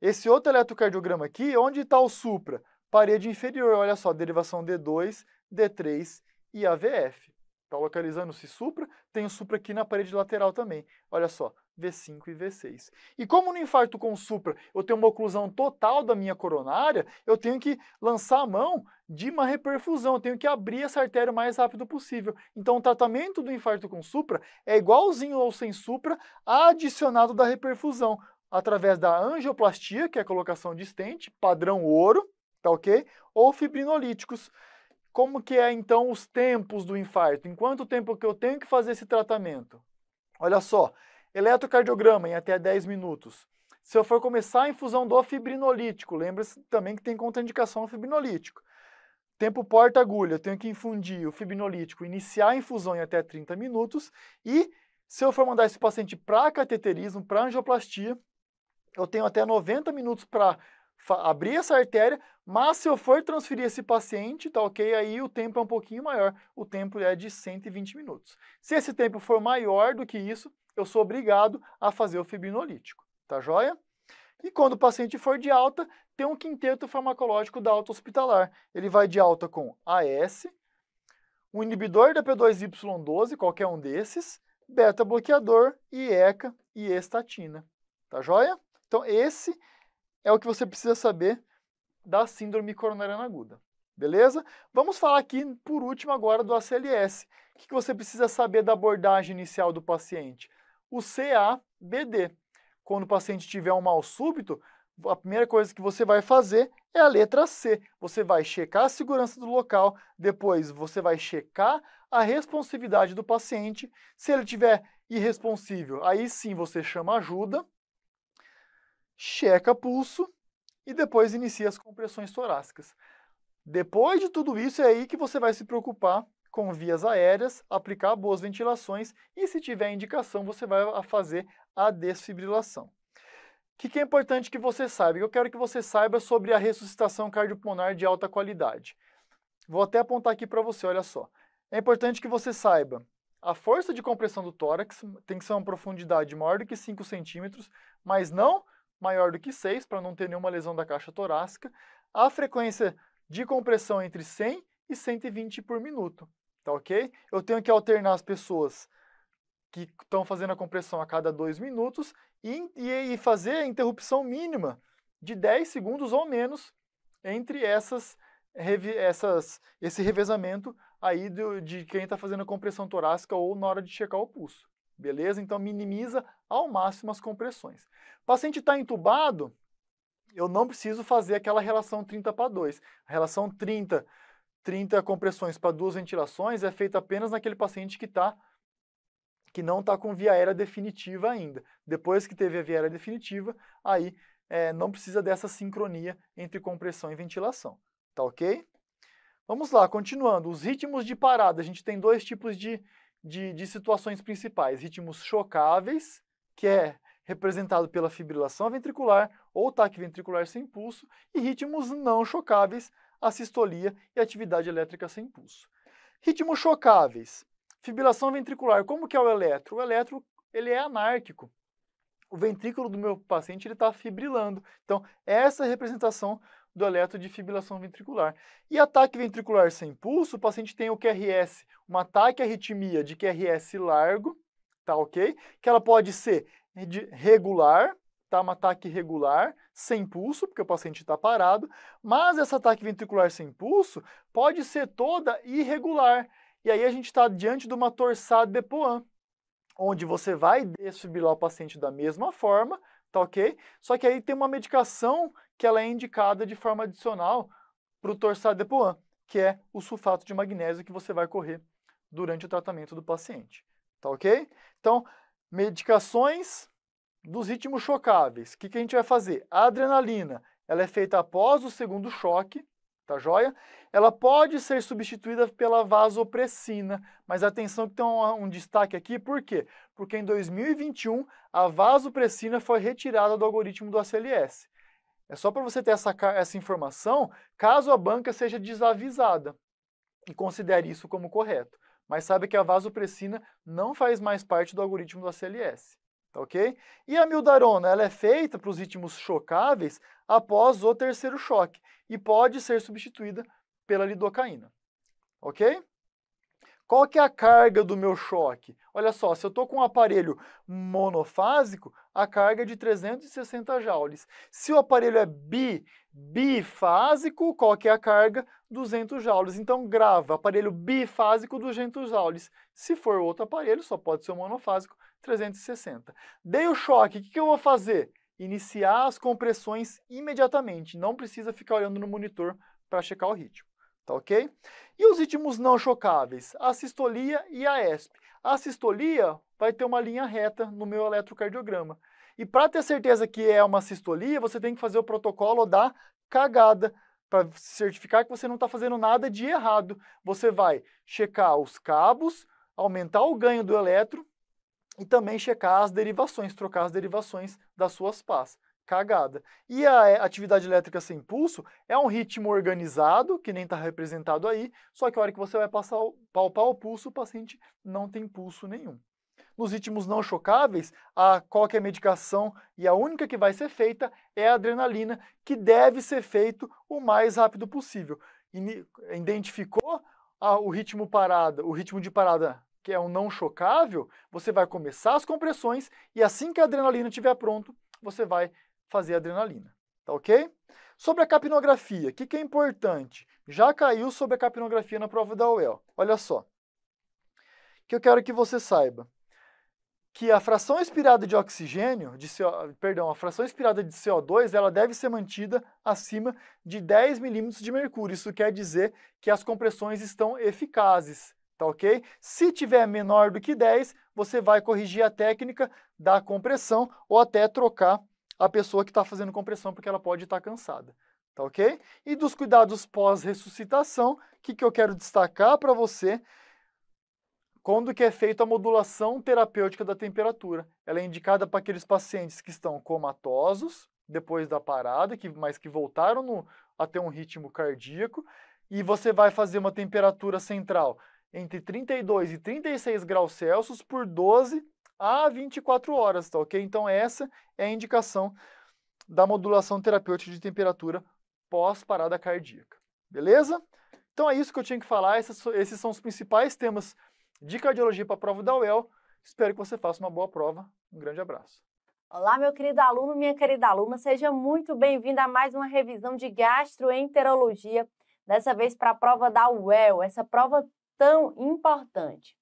Esse outro eletrocardiograma aqui, onde está o supra? Parede inferior, olha só, derivação D2, D3 e AVF. Está localizando-se supra, tem o supra aqui na parede lateral também. Olha só, V5 e V6. E como no infarto com supra eu tenho uma oclusão total da minha coronária, eu tenho que lançar a mão de uma reperfusão, eu tenho que abrir essa artéria o mais rápido possível. Então o tratamento do infarto com supra é igualzinho ao sem supra, adicionado da reperfusão, através da angioplastia, que é a colocação de estente, padrão ouro, tá ok? Ou fibrinolíticos. Como que é então os tempos do infarto? Em quanto tempo que eu tenho que fazer esse tratamento? Olha só, Eletrocardiograma em até 10 minutos. Se eu for começar a infusão do fibrinolítico, lembre-se também que tem contraindicação ao fibrinolítico. Tempo porta-agulha, eu tenho que infundir o fibrinolítico, iniciar a infusão em até 30 minutos. E se eu for mandar esse paciente para cateterismo, para angioplastia, eu tenho até 90 minutos para abrir essa artéria, mas se eu for transferir esse paciente, tá ok? Aí o tempo é um pouquinho maior, o tempo é de 120 minutos. Se esse tempo for maior do que isso, eu sou obrigado a fazer o fibrinolítico, tá joia? E quando o paciente for de alta, tem um quinteto farmacológico da alta hospitalar. Ele vai de alta com AS, um inibidor da P2Y12, qualquer um desses, beta-bloqueador, IECA e estatina, tá joia? Então esse é o que você precisa saber da síndrome coronariana aguda. Beleza? Vamos falar aqui, por último, agora do ACLS. O que você precisa saber da abordagem inicial do paciente? O CABD. Quando o paciente tiver um mal súbito, a primeira coisa que você vai fazer é a letra C. Você vai checar a segurança do local, depois você vai checar a responsividade do paciente. Se ele tiver irresponsível, aí sim você chama ajuda checa pulso e depois inicia as compressões torácicas. Depois de tudo isso, é aí que você vai se preocupar com vias aéreas, aplicar boas ventilações e, se tiver indicação, você vai fazer a desfibrilação. O que, que, é importante que você saiba? Eu quero que você saiba sobre a ressuscitação cardiopulmonar de alta qualidade. Vou até apontar aqui para você, olha só. É importante que você saiba a força de compressão do tórax, tem que ser uma profundidade maior do que 5 centímetros, mas não maior do que 6, para não ter nenhuma lesão da caixa torácica, a frequência de compressão entre 100 e 120 por minuto, tá ok? Eu tenho que alternar as pessoas que estão fazendo a compressão a cada 2 minutos e, e, e fazer a interrupção mínima de 10 segundos ou menos entre essas, essas, esse revezamento aí de quem está fazendo a compressão torácica ou na hora de checar o pulso. Beleza? Então minimiza ao máximo as compressões. O paciente está entubado, eu não preciso fazer aquela relação 30 para 2. A relação 30, 30 compressões para duas ventilações é feita apenas naquele paciente que está que não está com via aérea definitiva ainda. Depois que teve a via aérea definitiva, aí é, não precisa dessa sincronia entre compressão e ventilação. Tá ok? Vamos lá, continuando. Os ritmos de parada, a gente tem dois tipos de, de, de situações principais: ritmos chocáveis que é representado pela fibrilação ventricular ou taque ventricular sem pulso, e ritmos não chocáveis, a sistolia e atividade elétrica sem pulso. Ritmos chocáveis. Fibrilação ventricular, como que é o eletro? O eletro ele é anárquico. O ventrículo do meu paciente está fibrilando. Então, essa é a representação do eletro de fibrilação ventricular. E ataque ventricular sem pulso, o paciente tem o QRS, um ataque arritmia de QRS largo, tá ok? Que ela pode ser regular, tá? Um ataque regular, sem pulso, porque o paciente está parado, mas esse ataque ventricular sem pulso pode ser toda irregular. E aí a gente está diante de uma torçada de Poan, onde você vai desfibrilar o paciente da mesma forma, tá ok? Só que aí tem uma medicação que ela é indicada de forma adicional para o torçado de Poan, que é o sulfato de magnésio que você vai correr durante o tratamento do paciente. Tá ok? Então, medicações dos ritmos chocáveis. O que, que a gente vai fazer? A adrenalina, ela é feita após o segundo choque, tá joia? Ela pode ser substituída pela vasopressina, mas atenção que tem um, um, destaque aqui, por quê? Porque em 2021 a vasopressina foi retirada do algoritmo do ACLS. É só para você ter essa, essa informação, caso a banca seja desavisada e considere isso como correto mas sabe que a vasopressina não faz mais parte do algoritmo do ACLS. Tá ok? E a mildarona ela é feita para os ritmos chocáveis após o terceiro choque e pode ser substituída pela lidocaína. Ok? Qual que é a carga do meu choque? Olha só, se eu estou com um aparelho monofásico, a carga é de 360 joules. Se o aparelho é bi, bifásico, qual que é a carga? 200 joules. Então, grava, aparelho bifásico, 200 joules. Se for outro aparelho, só pode ser o monofásico, 360. Dei o choque, o que, que eu vou fazer? Iniciar as compressões imediatamente, não precisa ficar olhando no monitor para checar o ritmo, tá ok? E os ritmos não chocáveis? A sistolia e a ESP. A sistolia vai ter uma linha reta no meu eletrocardiograma. E para ter certeza que é uma sistolia, você tem que fazer o protocolo da cagada, para certificar que você não está fazendo nada de errado. Você vai checar os cabos, aumentar o ganho do eletro e também checar as derivações, trocar as derivações das suas pás. Cagada. E a é, atividade elétrica sem pulso é um ritmo organizado, que nem está representado aí, só que a hora que você vai passar, palpar o pulso, o paciente não tem pulso nenhum. Nos ritmos não chocáveis, a qualquer é medicação e a única que vai ser feita é a adrenalina, que deve ser feito o mais rápido possível. Identificou a, o ritmo parada, o ritmo de parada que é um não chocável, você vai começar as compressões e assim que a adrenalina estiver pronto, você vai fazer a adrenalina, tá ok? Sobre a capnografia, o que, que é importante? Já caiu sobre a capnografia na prova da UEL. Olha só, que eu quero que você saiba que a fração expirada de oxigênio, de CO, perdão, a fração expirada de CO2, ela deve ser mantida acima de 10 milímetros de mercúrio. Isso quer dizer que as compressões estão eficazes, tá ok? Se tiver menor do que 10, você vai corrigir a técnica da compressão ou até trocar a pessoa que está fazendo compressão, porque ela pode estar tá cansada, tá ok? E dos cuidados pós-ressuscitação, o que, que eu quero destacar para você quando que é feita a modulação terapêutica da temperatura. Ela é indicada para aqueles pacientes que estão comatosos, depois da parada, que, mas que voltaram no, a ter um ritmo cardíaco, e você vai fazer uma temperatura central entre 32 e 36 graus Celsius por 12 a 24 horas, tá ok? Então essa é a indicação da modulação terapêutica de temperatura pós parada cardíaca, beleza? Então é isso que eu tinha que falar, esses, esses são os principais temas de cardiologia para a prova da UEL. Espero que você faça uma boa prova. Um grande abraço. Olá, meu querido aluno, minha querida aluna, seja muito bem-vindo a mais uma revisão de gastroenterologia, dessa vez para a prova da UEL, essa prova tão importante.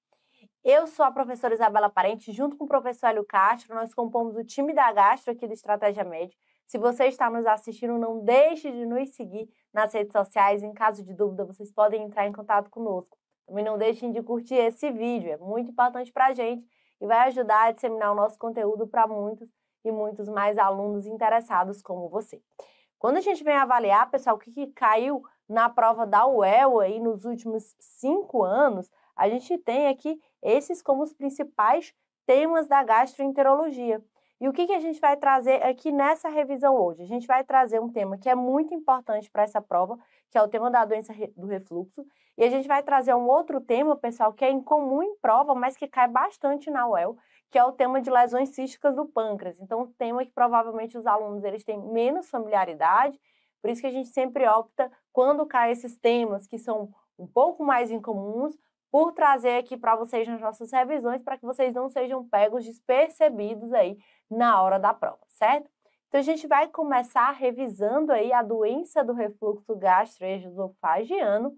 Eu sou a professora Isabela Parente, junto com o professor Hélio Castro, nós compomos o time da Gastro aqui do Estratégia Médio. Se você está nos assistindo, não deixe de nos seguir nas redes sociais. Em caso de dúvida, vocês podem entrar em contato conosco também não deixem de curtir esse vídeo, é muito importante para a gente e vai ajudar a disseminar o nosso conteúdo para muitos e muitos mais alunos interessados como você. Quando a gente vem avaliar, pessoal, o que, que caiu na prova da UEL aí nos últimos cinco anos, a gente tem aqui esses como os principais temas da gastroenterologia. E o que, que a gente vai trazer aqui nessa revisão hoje? A gente vai trazer um tema que é muito importante para essa prova, que é o tema da doença do refluxo. E a gente vai trazer um outro tema, pessoal, que é incomum em prova, mas que cai bastante na UEL, que é o tema de lesões císticas do pâncreas. Então, um tema que provavelmente os alunos eles têm menos familiaridade, por isso que a gente sempre opta, quando cai esses temas que são um pouco mais incomuns, por trazer aqui para vocês nas nossas revisões, para que vocês não sejam pegos despercebidos aí na hora da prova, certo? Então, a gente vai começar revisando aí a doença do refluxo gastroesofagiano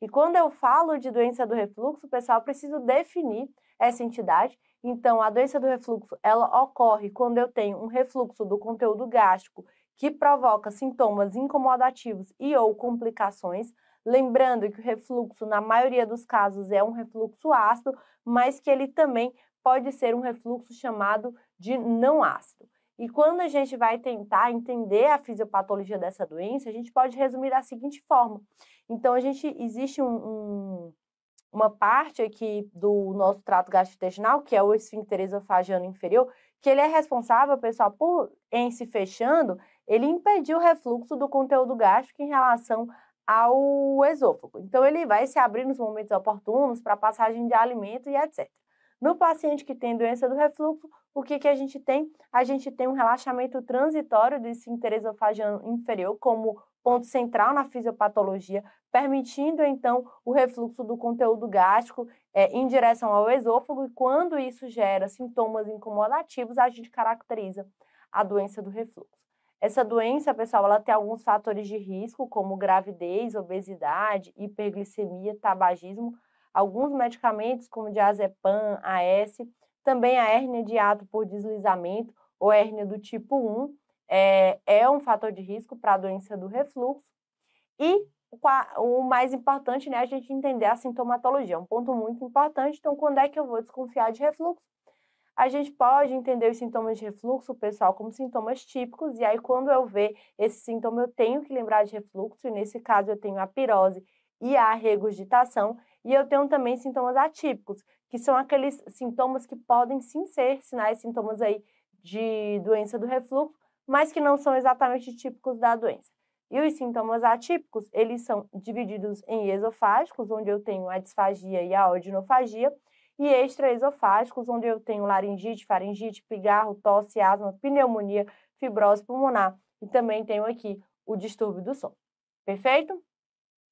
E quando eu falo de doença do refluxo, pessoal, preciso definir essa entidade. Então, a doença do refluxo, ela ocorre quando eu tenho um refluxo do conteúdo gástrico que provoca sintomas incomodativos e ou complicações Lembrando que o refluxo, na maioria dos casos, é um refluxo ácido, mas que ele também pode ser um refluxo chamado de não ácido. E quando a gente vai tentar entender a fisiopatologia dessa doença, a gente pode resumir da seguinte forma. Então, a gente existe um, um, uma parte aqui do nosso trato gastrointestinal, que é o esfíncter esofagiano inferior, que ele é responsável, pessoal, por, em se fechando, ele impedir o refluxo do conteúdo gástrico em relação ao esôfago. Então, ele vai se abrir nos momentos oportunos para passagem de alimento e etc. No paciente que tem doença do refluxo, o que, que a gente tem? A gente tem um relaxamento transitório do esfíncter esofagiano inferior como ponto central na fisiopatologia, permitindo então o refluxo do conteúdo gástrico é, em direção ao esôfago, e quando isso gera sintomas incomodativos, a gente caracteriza a doença do refluxo. Essa doença, pessoal, ela tem alguns fatores de risco, como gravidez, obesidade, hiperglicemia, tabagismo, alguns medicamentos, como diazepam, AS, também a hérnia de ato por deslizamento ou hérnia do tipo 1, é, é um fator de risco para a doença do refluxo. E o mais importante, né, a gente entender a sintomatologia, é um ponto muito importante. Então, quando é que eu vou desconfiar de refluxo? a gente pode entender os sintomas de refluxo, pessoal, como sintomas típicos, e aí quando eu ver esse sintoma, eu tenho que lembrar de refluxo, e nesse caso eu tenho a pirose e a regurgitação, e eu tenho também sintomas atípicos, que são aqueles sintomas que podem sim ser sinais, sintomas aí de doença do refluxo, mas que não são exatamente típicos da doença. E os sintomas atípicos, eles são divididos em esofágicos, onde eu tenho a disfagia e a odinofagia, e extraesofágicos, onde eu tenho laringite, faringite, pigarro, tosse, asma, pneumonia, fibrose pulmonar e também tenho aqui o distúrbio do sono. Perfeito?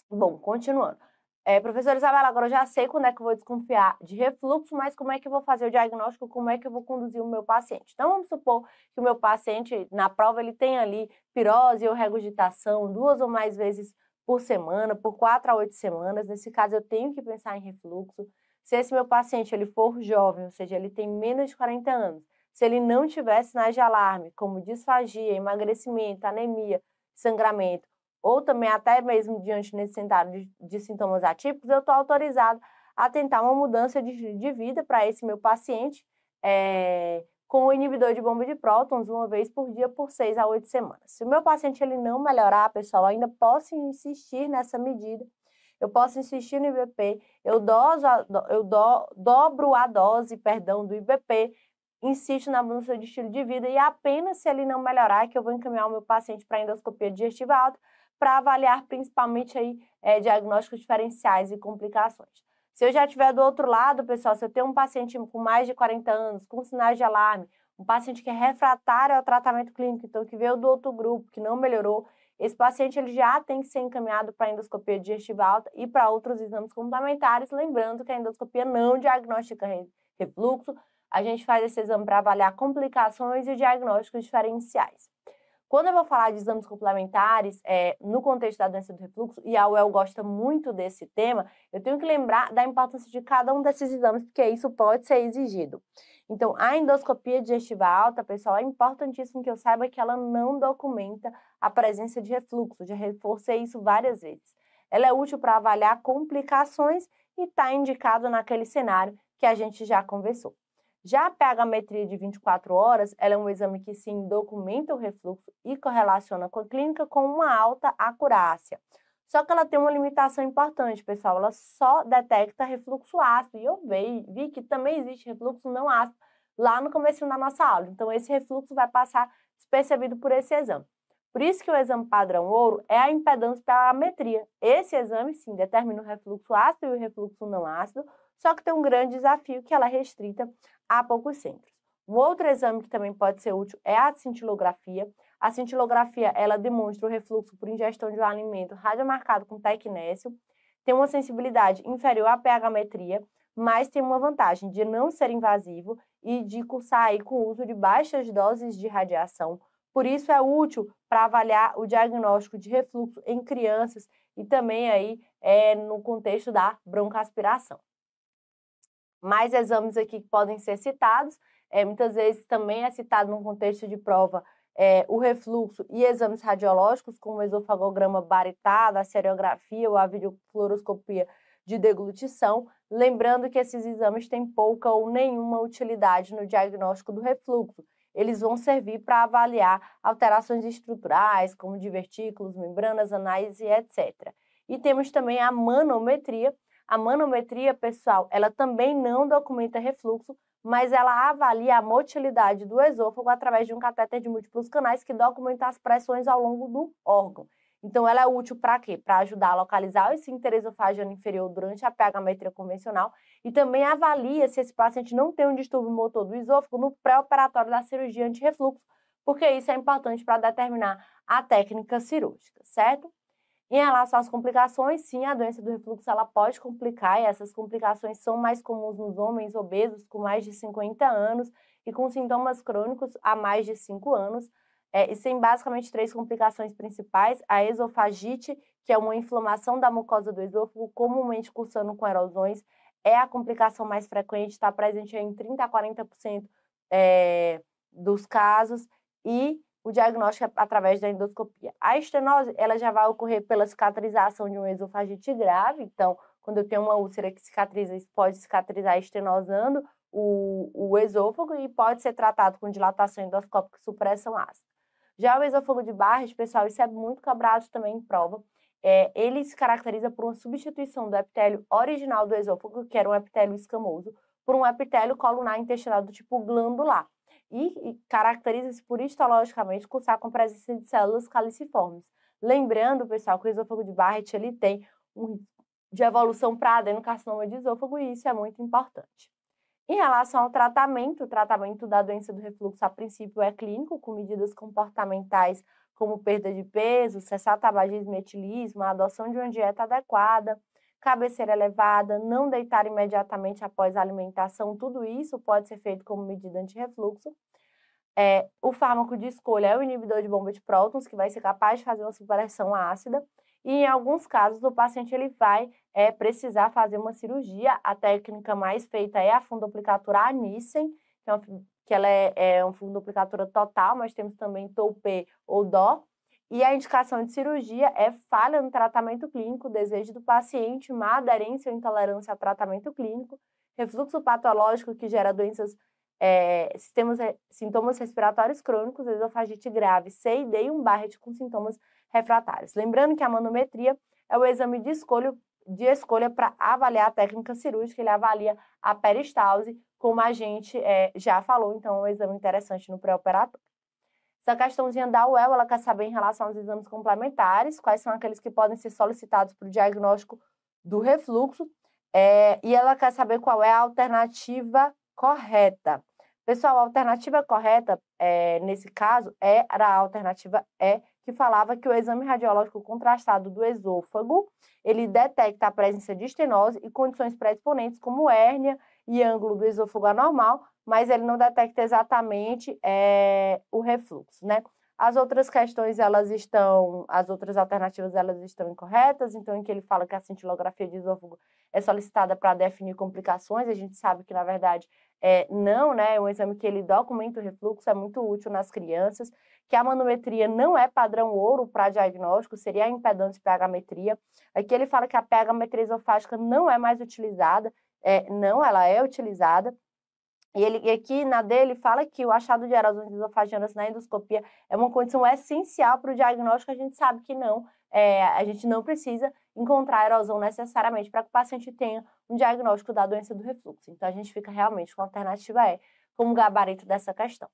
Bom, continuando. É, professora Isabela, agora eu já sei quando é que eu vou desconfiar de refluxo, mas como é que eu vou fazer o diagnóstico, como é que eu vou conduzir o meu paciente? Então, vamos supor que o meu paciente, na prova, ele tem ali pirose ou regurgitação duas ou mais vezes por semana, por quatro a oito semanas. Nesse caso, eu tenho que pensar em refluxo. Se esse meu paciente ele for jovem, ou seja, ele tem menos de 40 anos, se ele não tiver sinais de alarme, como disfagia, emagrecimento, anemia, sangramento, ou também até mesmo diante de, de sintomas atípicos, eu estou autorizado a tentar uma mudança de, de vida para esse meu paciente é, com o inibidor de bomba de prótons uma vez por dia por seis a oito semanas. Se o meu paciente ele não melhorar, pessoal, ainda posso insistir nessa medida eu posso insistir no IBP, eu, doso a, eu do, dobro a dose, perdão, do IBP, insisto na mudança de estilo de vida e apenas se ele não melhorar é que eu vou encaminhar o meu paciente para endoscopia digestiva alta para avaliar principalmente aí é, diagnósticos diferenciais e complicações. Se eu já estiver do outro lado, pessoal, se eu tenho um paciente com mais de 40 anos, com sinais de alarme, um paciente que é refratário ao tratamento clínico, então que veio do outro grupo, que não melhorou, esse paciente ele já tem que ser encaminhado para endoscopia digestiva alta e para outros exames complementares, lembrando que a endoscopia não diagnostica refluxo. A gente faz esse exame para avaliar complicações e diagnósticos diferenciais. Quando eu vou falar de exames complementares, é, no contexto da doença do refluxo, e a UEL gosta muito desse tema, eu tenho que lembrar da importância de cada um desses exames, porque isso pode ser exigido. Então, a endoscopia digestiva alta, pessoal, é importantíssimo que eu saiba que ela não documenta a presença de refluxo. Já reforcei isso várias vezes. Ela é útil para avaliar complicações e está indicado naquele cenário que a gente já conversou. Já a pH-metria de 24 horas, ela é um exame que sim documenta o refluxo e correlaciona com a clínica com uma alta acurácia. Só que ela tem uma limitação importante, pessoal. Ela só detecta refluxo ácido. E eu vi, vi que também existe refluxo não ácido lá no começo da nossa aula. Então, esse refluxo vai passar despercebido por esse exame. Por isso que o exame padrão ouro é a impedância parametria. Esse exame, sim, determina o refluxo ácido e o refluxo não ácido, só que tem um grande desafio que ela é restrita a poucos centros. Um outro exame que também pode ser útil é a cintilografia. A cintilografia, ela demonstra o refluxo por ingestão de um alimento radiomarcado com tecnécio, tem uma sensibilidade inferior à pH-metria, mas tem uma vantagem de não ser invasivo e de cursar aí com o uso de baixas doses de radiação. Por isso é útil para avaliar o diagnóstico de refluxo em crianças e também aí é, no contexto da broncoaspiração. Mais exames aqui que podem ser citados, é, muitas vezes também é citado no contexto de prova é, o refluxo e exames radiológicos, como o esofagograma baritado, a seriografia ou a videofluoroscopia de deglutição, lembrando que esses exames têm pouca ou nenhuma utilidade no diagnóstico do refluxo. Eles vão servir para avaliar alterações estruturais, como divertículos, membranas anais etc. E temos também a manometria. A manometria, pessoal, ela também não documenta refluxo, mas ela avalia a motilidade do esôfago através de um catéter de múltiplos canais que documenta as pressões ao longo do órgão. Então, ela é útil para quê? Para ajudar a localizar o esfíncter esofágico inferior durante a pegametria convencional e também avalia se esse paciente não tem um distúrbio motor do esôfago no pré-operatório da cirurgia anti-refluxo, porque isso é importante para determinar a técnica cirúrgica, certo? Em relação às complicações, sim, a doença do refluxo ela pode complicar e essas complicações são mais comuns nos homens obesos com mais de 50 anos e com sintomas crônicos há mais de 5 anos. É, e tem basicamente três complicações principais: a esofagite, que é uma inflamação da mucosa do esôfago, comumente cursando com erosões, é a complicação mais frequente, está presente em 30 a 40% é, dos casos, e o diagnóstico é através da endoscopia. A estenose, ela já vai ocorrer pela cicatrização de um esofagite grave, então, quando eu tenho uma úlcera que cicatriza, isso pode cicatrizar estenosando o, o esôfago e pode ser tratado com dilatação endoscópica e supressão ácida. Já o esôfago de Barrett, pessoal, isso é muito cobrado também em prova, é, ele se caracteriza por uma substituição do epitélio original do esôfago, que era um epitélio escamoso, por um epitélio colunar intestinal do tipo glandular e, caracteriza-se por histologicamente cursar com presença de células caliciformes. Lembrando, pessoal, que o esôfago de Barrett ele tem um de evolução para adenocarcinoma de esôfago e isso é muito importante. Em relação ao tratamento, o tratamento da doença do refluxo a princípio é clínico, com medidas comportamentais como perda de peso, cessar tabagismo e etilismo, a adoção de uma dieta adequada, cabeceira elevada, não deitar imediatamente após a alimentação, tudo isso pode ser feito como medida anti-refluxo. É, o fármaco de escolha é o inibidor de bomba de prótons, que vai ser capaz de fazer uma supressão ácida. E em alguns casos, o paciente ele vai é, precisar fazer uma cirurgia. A técnica mais feita é a fundoplicatura Anissen, que, é uma, que ela é, é uma fundoplicatura total, mas temos também toupé ou dó, e a indicação de cirurgia é falha no tratamento clínico, desejo do paciente, má aderência ou intolerância a tratamento clínico, refluxo patológico que gera doenças, é, sistemas, sintomas respiratórios crônicos, esofagite grave, C e D e um Barrett com sintomas refratários. Lembrando que a manometria é o exame de escolha de escolha para avaliar a técnica cirúrgica, ele avalia a peristalse, como a gente é, já falou, então é um exame interessante no pré-operatório. Essa questãozinha da UEL, ela quer saber em relação aos exames complementares, quais são aqueles que podem ser solicitados para o diagnóstico do refluxo, é, e ela quer saber qual é a alternativa correta. Pessoal, a alternativa correta, é, nesse caso, era a alternativa E, que falava que o exame radiológico contrastado do esôfago, ele detecta a presença de estenose e condições pré-exponentes como hérnia e ângulo do esôfago anormal, mas ele não detecta exatamente é, o refluxo, né? As outras questões, elas estão, as outras alternativas, elas estão incorretas, então em que ele fala que a cintilografia de esôfago é solicitada para definir complicações, a gente sabe que, na verdade, é, não, né? É um exame que ele documenta o refluxo, é muito útil nas crianças, que a manometria não é padrão ouro para diagnóstico, seria a impedância pH-metria. Aqui ele fala que a pH-metria esofágica não é mais utilizada, é, não, ela é utilizada, e, ele, e aqui na dele fala que o achado de erosões esofagianas na endoscopia é uma condição essencial para o diagnóstico. A gente sabe que não, é, a gente não precisa encontrar erosão necessariamente para que o paciente tenha um diagnóstico da doença do refluxo. Então a gente fica realmente com a alternativa E como gabarito dessa questão.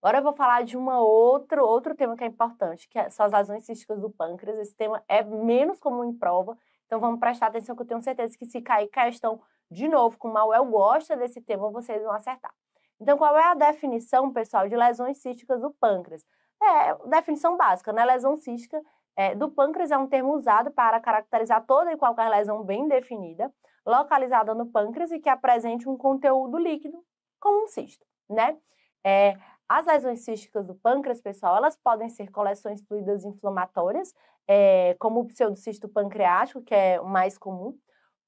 Agora eu vou falar de uma outro outro tema que é importante, que é, são as lesões císticas do pâncreas. Esse tema é menos comum em prova, então vamos prestar atenção que eu tenho certeza que se cair questão de novo, como o UEL gosta desse tema, vocês vão acertar. Então, qual é a definição, pessoal, de lesões císticas do pâncreas? É, definição básica, né? Lesão cística é, do pâncreas é um termo usado para caracterizar toda e qualquer lesão bem definida, localizada no pâncreas e que apresente um conteúdo líquido, como um cisto, né? É, as lesões císticas do pâncreas, pessoal, elas podem ser coleções fluidas inflamatórias, é, como o pseudocisto pancreático, que é o mais comum,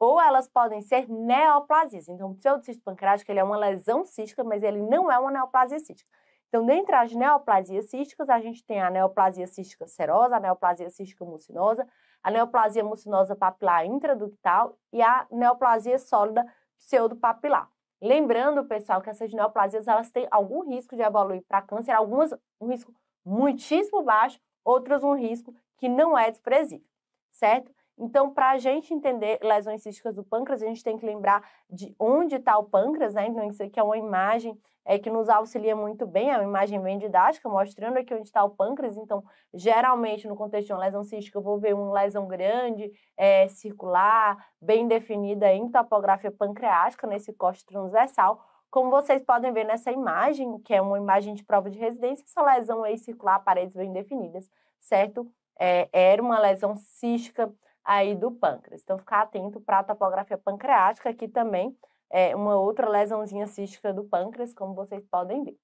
ou elas podem ser neoplasias. Então, o pseudocisto pancreático ele é uma lesão cística, mas ele não é uma neoplasia cística. Então, dentre as neoplasias císticas, a gente tem a neoplasia cística serosa, a neoplasia cística mucinosa, a neoplasia mucinosa papilar intraductal e a neoplasia sólida pseudopapilar. Lembrando, pessoal, que essas neoplasias elas têm algum risco de evoluir para câncer, algumas um risco muitíssimo baixo, outras um risco que não é desprezível, certo? Então, para a gente entender lesões císticas do pâncreas, a gente tem que lembrar de onde está o pâncreas, né? Então, isso aqui é uma imagem é, que nos auxilia muito bem, é uma imagem bem didática, mostrando aqui onde está o pâncreas. Então, geralmente, no contexto de uma lesão cística, eu vou ver uma lesão grande, é, circular, bem definida em topografia pancreática, nesse corte transversal. Como vocês podem ver nessa imagem, que é uma imagem de prova de residência, essa lesão aí circular, paredes bem definidas, certo? É, era uma lesão cística aí do pâncreas. Então, ficar atento para a topografia pancreática, que também é uma outra lesãozinha cística do pâncreas, como vocês podem ver.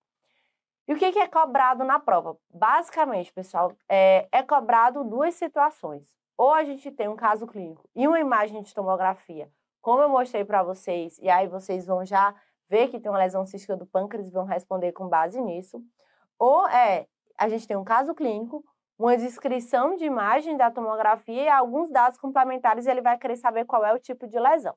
E o que, é cobrado na prova? Basicamente, pessoal, é, é cobrado duas situações. Ou a gente tem um caso clínico e uma imagem de tomografia, como eu mostrei para vocês, e aí vocês vão já ver que tem uma lesão cística do pâncreas e vão responder com base nisso. Ou é, a gente tem um caso clínico uma descrição de imagem da tomografia e alguns dados complementares, ele vai querer saber qual é o tipo de lesão.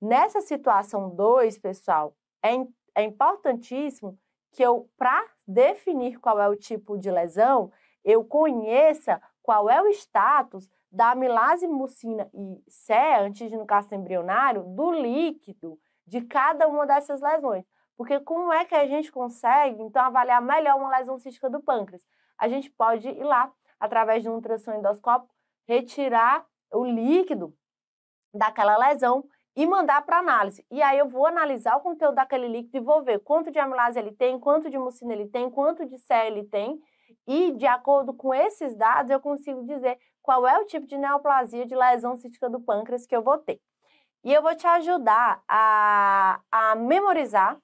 Nessa situação 2, pessoal, é, é importantíssimo que eu, para definir qual é o tipo de lesão, eu conheça qual é o status da amilase mucina e sé, antígeno embrionário do líquido de cada uma dessas lesões. Porque como é que a gente consegue, então, avaliar melhor uma lesão cística do pâncreas? a gente pode ir lá, através de um ultrassom endoscópio, retirar o líquido daquela lesão e mandar para análise. E aí eu vou analisar o conteúdo daquele líquido e vou ver quanto de amilase ele tem, quanto de mucina ele tem, quanto de sé ele tem. E de acordo com esses dados, eu consigo dizer qual é o tipo de neoplasia de lesão cística do pâncreas que eu vou ter. E eu vou te ajudar a, a memorizar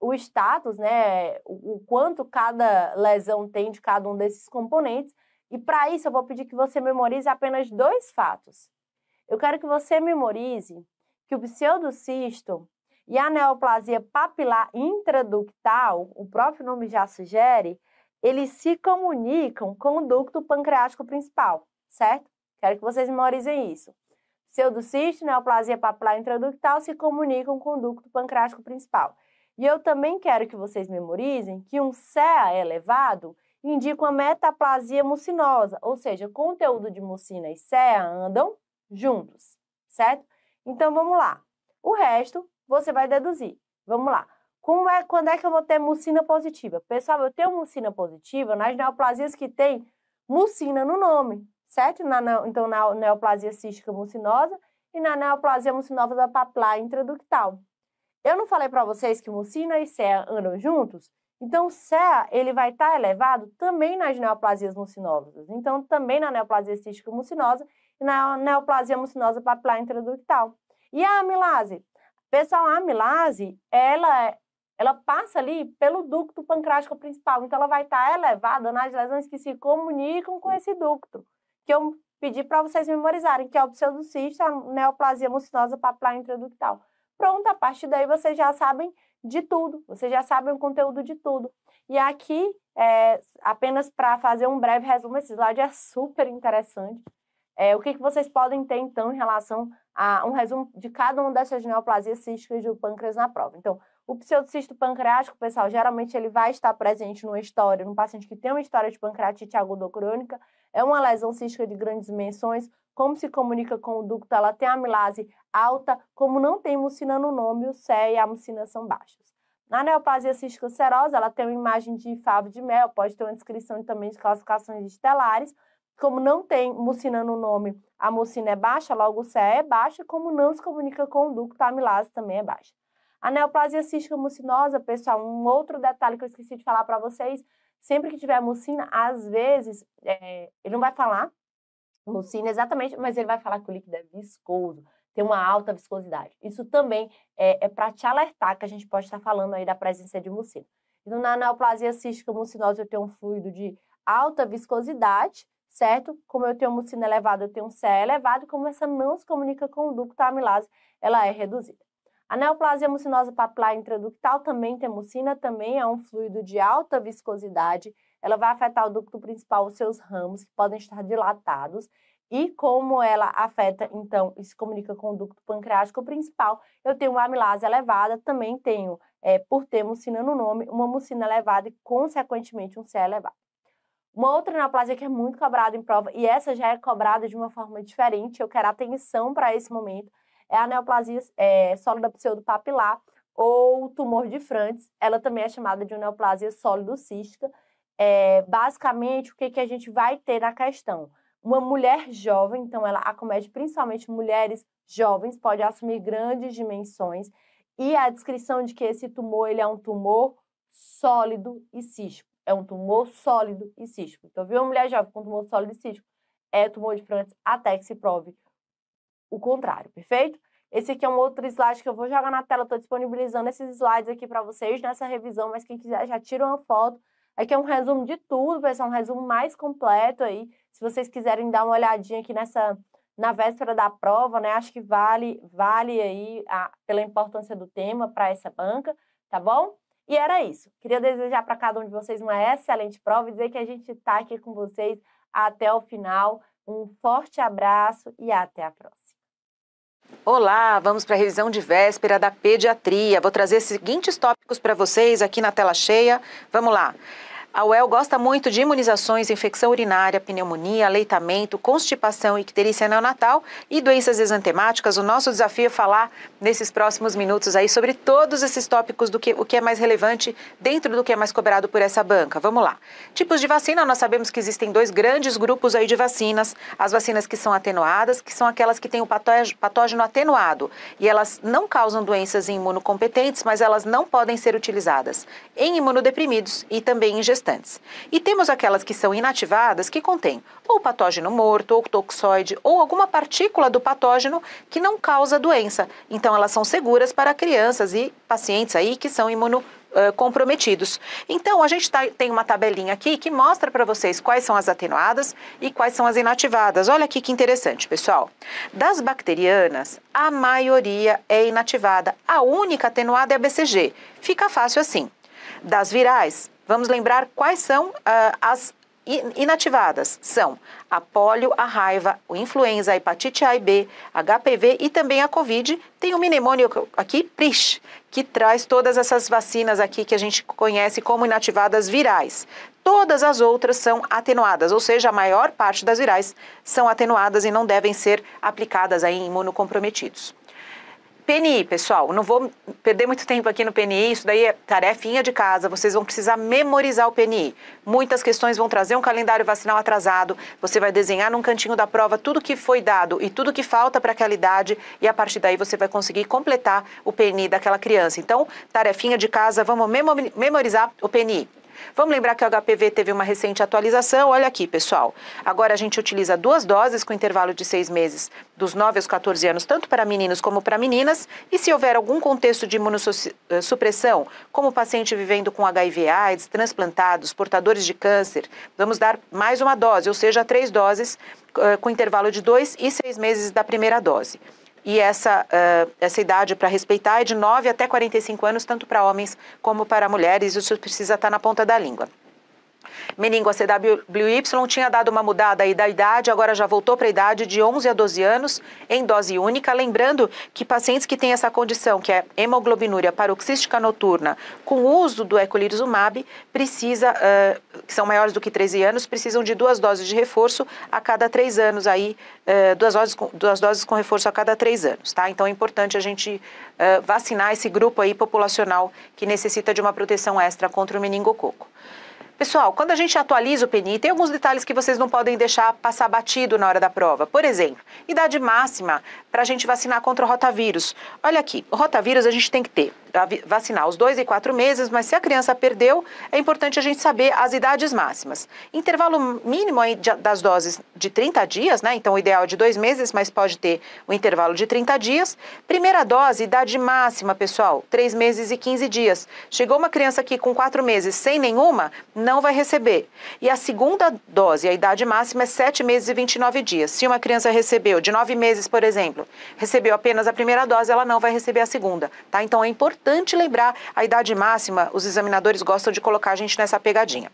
o status, né, o, quanto cada lesão tem de cada um desses componentes. E para isso eu vou pedir que você memorize apenas dois fatos. Eu quero que você memorize que o pseudocisto e a neoplasia papilar intraductal, o próprio nome já sugere, eles se comunicam com o ducto pancreático principal, certo? Quero que vocês memorizem isso. Pseudocisto, neoplasia papilar intraductal se comunicam com o ducto pancreático principal. E eu também quero que vocês memorizem que um CEA elevado indica uma metaplasia mucinosa, ou seja, conteúdo de mucina e CEA andam juntos, certo? Então vamos lá. O resto você vai deduzir. Vamos lá. Como é, quando é que eu vou ter mucina positiva? Pessoal, eu tenho mucina positiva nas neoplasias que tem mucina no nome, certo? Na, na, então, na neoplasia cística mucinosa e na neoplasia mucinosa da papilar intraductal. Eu não falei para vocês que mucina e CEA andam juntos? Então, CEA ele vai estar tá elevado também nas neoplasias mucinosas. Então, também na neoplasia cística mucinosa e na neoplasia mucinosa papilar intraductal. E a amilase? Pessoal, a amilase, ela, é, ela passa ali pelo ducto pancrático principal. Então, ela vai estar tá elevada nas lesões que se comunicam com esse ducto. Que eu pedi para vocês memorizarem, que é o pseudocisto, a neoplasia mucinosa papilar intraductal. Pronto, a partir daí vocês já sabem de tudo, vocês já sabem o conteúdo de tudo. E aqui, é, apenas para fazer um breve resumo, esse slide é super interessante. É, o que, que vocês podem ter, então, em relação a um resumo de cada uma dessas neoplasias císticas do pâncreas na prova. Então, o pseudocisto pancreático, pessoal, geralmente ele vai estar presente numa história, num paciente que tem uma história de pancreatite aguda crônica, é uma lesão cística de grandes dimensões, como se comunica com o ducto, ela tem amilase alta, como não tem mucina no nome, o CE e a mucina são baixos. Na neoplasia cística serosa, ela tem uma imagem de favo de mel, pode ter uma descrição também de classificações estelares. Como não tem mucina no nome, a mucina é baixa, logo o CE é baixa, como não se comunica com o ducto, a amilase também é baixa. A neoplasia cística mucinosa, pessoal, um outro detalhe que eu esqueci de falar para vocês, sempre que tiver mucina, às vezes, é, ele não vai falar, mucina, exatamente, mas ele vai falar que o líquido é viscoso, tem uma alta viscosidade. Isso também é, é para te alertar que a gente pode estar falando aí da presença de mucina. Então, na neoplasia cística mucinosa, eu tenho um fluido de alta viscosidade, certo? Como eu tenho mucina elevada, eu tenho um CA elevado, como essa não se comunica com o ducto, amilase, ela é reduzida. A neoplasia mucinosa papilar intraductal também tem mucina, também é um fluido de alta viscosidade, ela vai afetar o ducto principal, os seus ramos, que podem estar dilatados. E como ela afeta, então, e se comunica com o ducto pancreático principal, eu tenho uma amilase elevada, também tenho, é, por ter mucina no nome, uma mucina elevada e, consequentemente, um C elevado. Uma outra neoplasia que é muito cobrada em prova, e essa já é cobrada de uma forma diferente, eu quero atenção para esse momento, é a neoplasia é, sólida pseudopapilar ou tumor de Frantes. Ela também é chamada de neoplasia sólido-cística é, basicamente, o que, que a gente vai ter na questão? Uma mulher jovem, então ela acomete principalmente mulheres jovens, pode assumir grandes dimensões, e a descrição de que esse tumor ele é um tumor sólido e cístico. É um tumor sólido e cístico. Então, viu uma mulher jovem com tumor sólido e cístico? É tumor de Prantz até que se prove o contrário, perfeito? Esse aqui é um outro slide que eu vou jogar na tela, estou disponibilizando esses slides aqui para vocês nessa revisão, mas quem quiser já tira uma foto Aqui é, é um resumo de tudo, pessoal, um resumo mais completo aí. Se vocês quiserem dar uma olhadinha aqui nessa na véspera da prova, né? Acho que vale vale aí a, pela importância do tema para essa banca, tá bom? E era isso. Queria desejar para cada um de vocês uma excelente prova e dizer que a gente está aqui com vocês até o final. Um forte abraço e até a próxima. Olá, vamos para a revisão de véspera da pediatria. Vou trazer os seguintes tópicos para vocês aqui na tela cheia. Vamos lá. A UEL gosta muito de imunizações, infecção urinária, pneumonia, aleitamento, constipação, icterícia neonatal e doenças exantemáticas. O nosso desafio é falar nesses próximos minutos aí sobre todos esses tópicos do que o que é mais relevante dentro do que é mais cobrado por essa banca. Vamos lá. Tipos de vacina, nós sabemos que existem dois grandes grupos aí de vacinas, as vacinas que são atenuadas, que são aquelas que têm o patógeno atenuado e elas não causam doenças imunocompetentes, mas elas não podem ser utilizadas em imunodeprimidos e também em gestão restantes. E temos aquelas que são inativadas que contêm ou patógeno morto, ou toxoide, ou alguma partícula do patógeno que não causa doença. Então, elas são seguras para crianças e pacientes aí que são imuno eh, comprometidos. Então, a gente tá, tem uma tabelinha aqui que mostra para vocês quais são as atenuadas e quais são as inativadas. Olha aqui que interessante, pessoal. Das bacterianas, a maioria é inativada. A única atenuada é a BCG. Fica fácil assim. Das virais, Vamos lembrar quais são uh, as inativadas são a polio, a raiva, o influenza, a hepatite A e B, HPV e também a Covid. Tem o um mnemônio aqui, PRISH, que traz todas essas vacinas aqui que a gente conhece como inativadas virais. Todas as outras são atenuadas, ou seja, a maior parte das virais são atenuadas e não devem ser aplicadas a imunocomprometidos. PNI, pessoal, não vou perder muito tempo aqui no PNI, isso daí é tarefinha de casa, vocês vão precisar memorizar o PNI. Muitas questões vão trazer um calendário vacinal atrasado, você vai desenhar num cantinho da prova tudo que foi dado e tudo que falta para aquela idade e a partir daí você vai conseguir completar o PNI daquela criança. Então, tarefinha de casa, vamos memorizar o PNI. Vamos lembrar que o HPV teve uma recente atualização. Olha aqui, pessoal. Agora a gente utiliza duas doses com intervalo de seis meses, dos 9 aos 14 anos, tanto para meninos como para meninas. E se houver algum contexto de imunossupressão, eh, como paciente vivendo com HIV, AIDS, transplantados, portadores de câncer, vamos dar mais uma dose, ou seja, três doses eh, com intervalo de dois e seis meses da primeira dose e essa, uh, essa idade para respeitar é de 9 até 45 anos, tanto para homens como para mulheres, isso precisa estar tá na ponta da língua. Meningo CWY tinha dado uma mudada aí da idade, agora já voltou para a idade de 11 a 12 anos, em dose única. Lembrando que pacientes que têm essa condição, que é hemoglobinúria paroxística noturna, com o uso do eculiruzumab, precisa, uh, que são maiores do que 13 anos, precisam de duas doses de reforço a cada três anos aí, uh, duas, doses com, duas doses com reforço a cada três anos, tá? Então é importante a gente uh, vacinar esse grupo aí populacional que necessita de uma proteção extra contra o meningococo. Pessoal, quando a gente atualiza o PNI, tem alguns detalhes que vocês não podem deixar passar batido na hora da prova. Por exemplo, idade máxima para a gente vacinar contra o rotavírus. Olha aqui, o rotavírus a gente tem que ter vacinar os dois e quatro meses, mas se a criança perdeu, é importante a gente saber as idades máximas. Intervalo mínimo das doses de 30 dias, né? Então, o ideal é de dois meses, mas pode ter um intervalo de 30 dias. Primeira dose, idade máxima, pessoal, três meses e 15 dias. Chegou uma criança aqui com quatro meses sem nenhuma, não vai receber. E a segunda dose, a idade máxima é sete meses e 29 dias. Se uma criança recebeu de nove meses, por exemplo, recebeu apenas a primeira dose, ela não vai receber a segunda, tá? Então, é importante importante lembrar a idade máxima, os examinadores gostam de colocar a gente nessa pegadinha.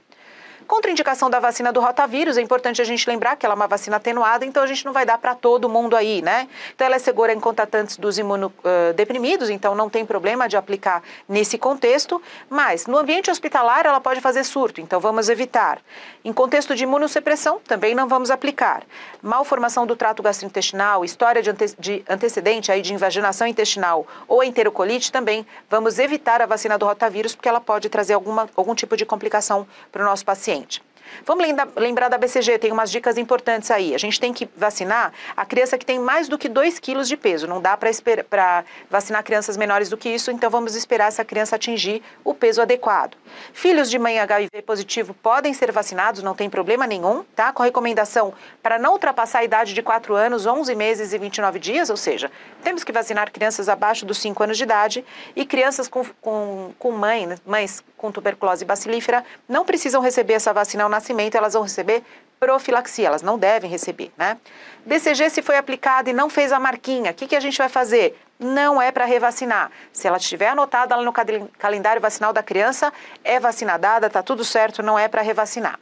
Contraindicação da vacina do rotavírus, é importante a gente lembrar que ela é uma vacina atenuada, então a gente não vai dar para todo mundo aí, né? Então ela é segura em contatantes dos imunodeprimidos, então não tem problema de aplicar nesse contexto, mas no ambiente hospitalar ela pode fazer surto, então vamos evitar. Em contexto de imunossupressão, também não vamos aplicar. Malformação do trato gastrointestinal, história de, ante de antecedente aí de invaginação intestinal ou enterocolite, também vamos evitar a vacina do rotavírus, porque ela pode trazer alguma, algum tipo de complicação para o nosso paciente paciente. Vamos lembrar da BCG, tem umas dicas importantes aí. A gente tem que vacinar a criança que tem mais do que 2 quilos de peso. Não dá para vacinar crianças menores do que isso, então vamos esperar essa criança atingir o peso adequado. Filhos de mãe HIV positivo podem ser vacinados, não tem problema nenhum, tá? Com recomendação para não ultrapassar a idade de 4 anos, 11 meses e 29 dias, ou seja, temos que vacinar crianças abaixo dos 5 anos de idade e crianças com, com, com mãe, mães com tuberculose bacilífera não precisam receber essa vacina ao nascimento, elas vão receber profilaxia, elas não devem receber, né? BCG se foi aplicada e não fez a marquinha, o que, que a gente vai fazer? Não é para revacinar. Se ela estiver anotada lá no calendário vacinal da criança, é vacinadada, tá tudo certo, não é para revacinar.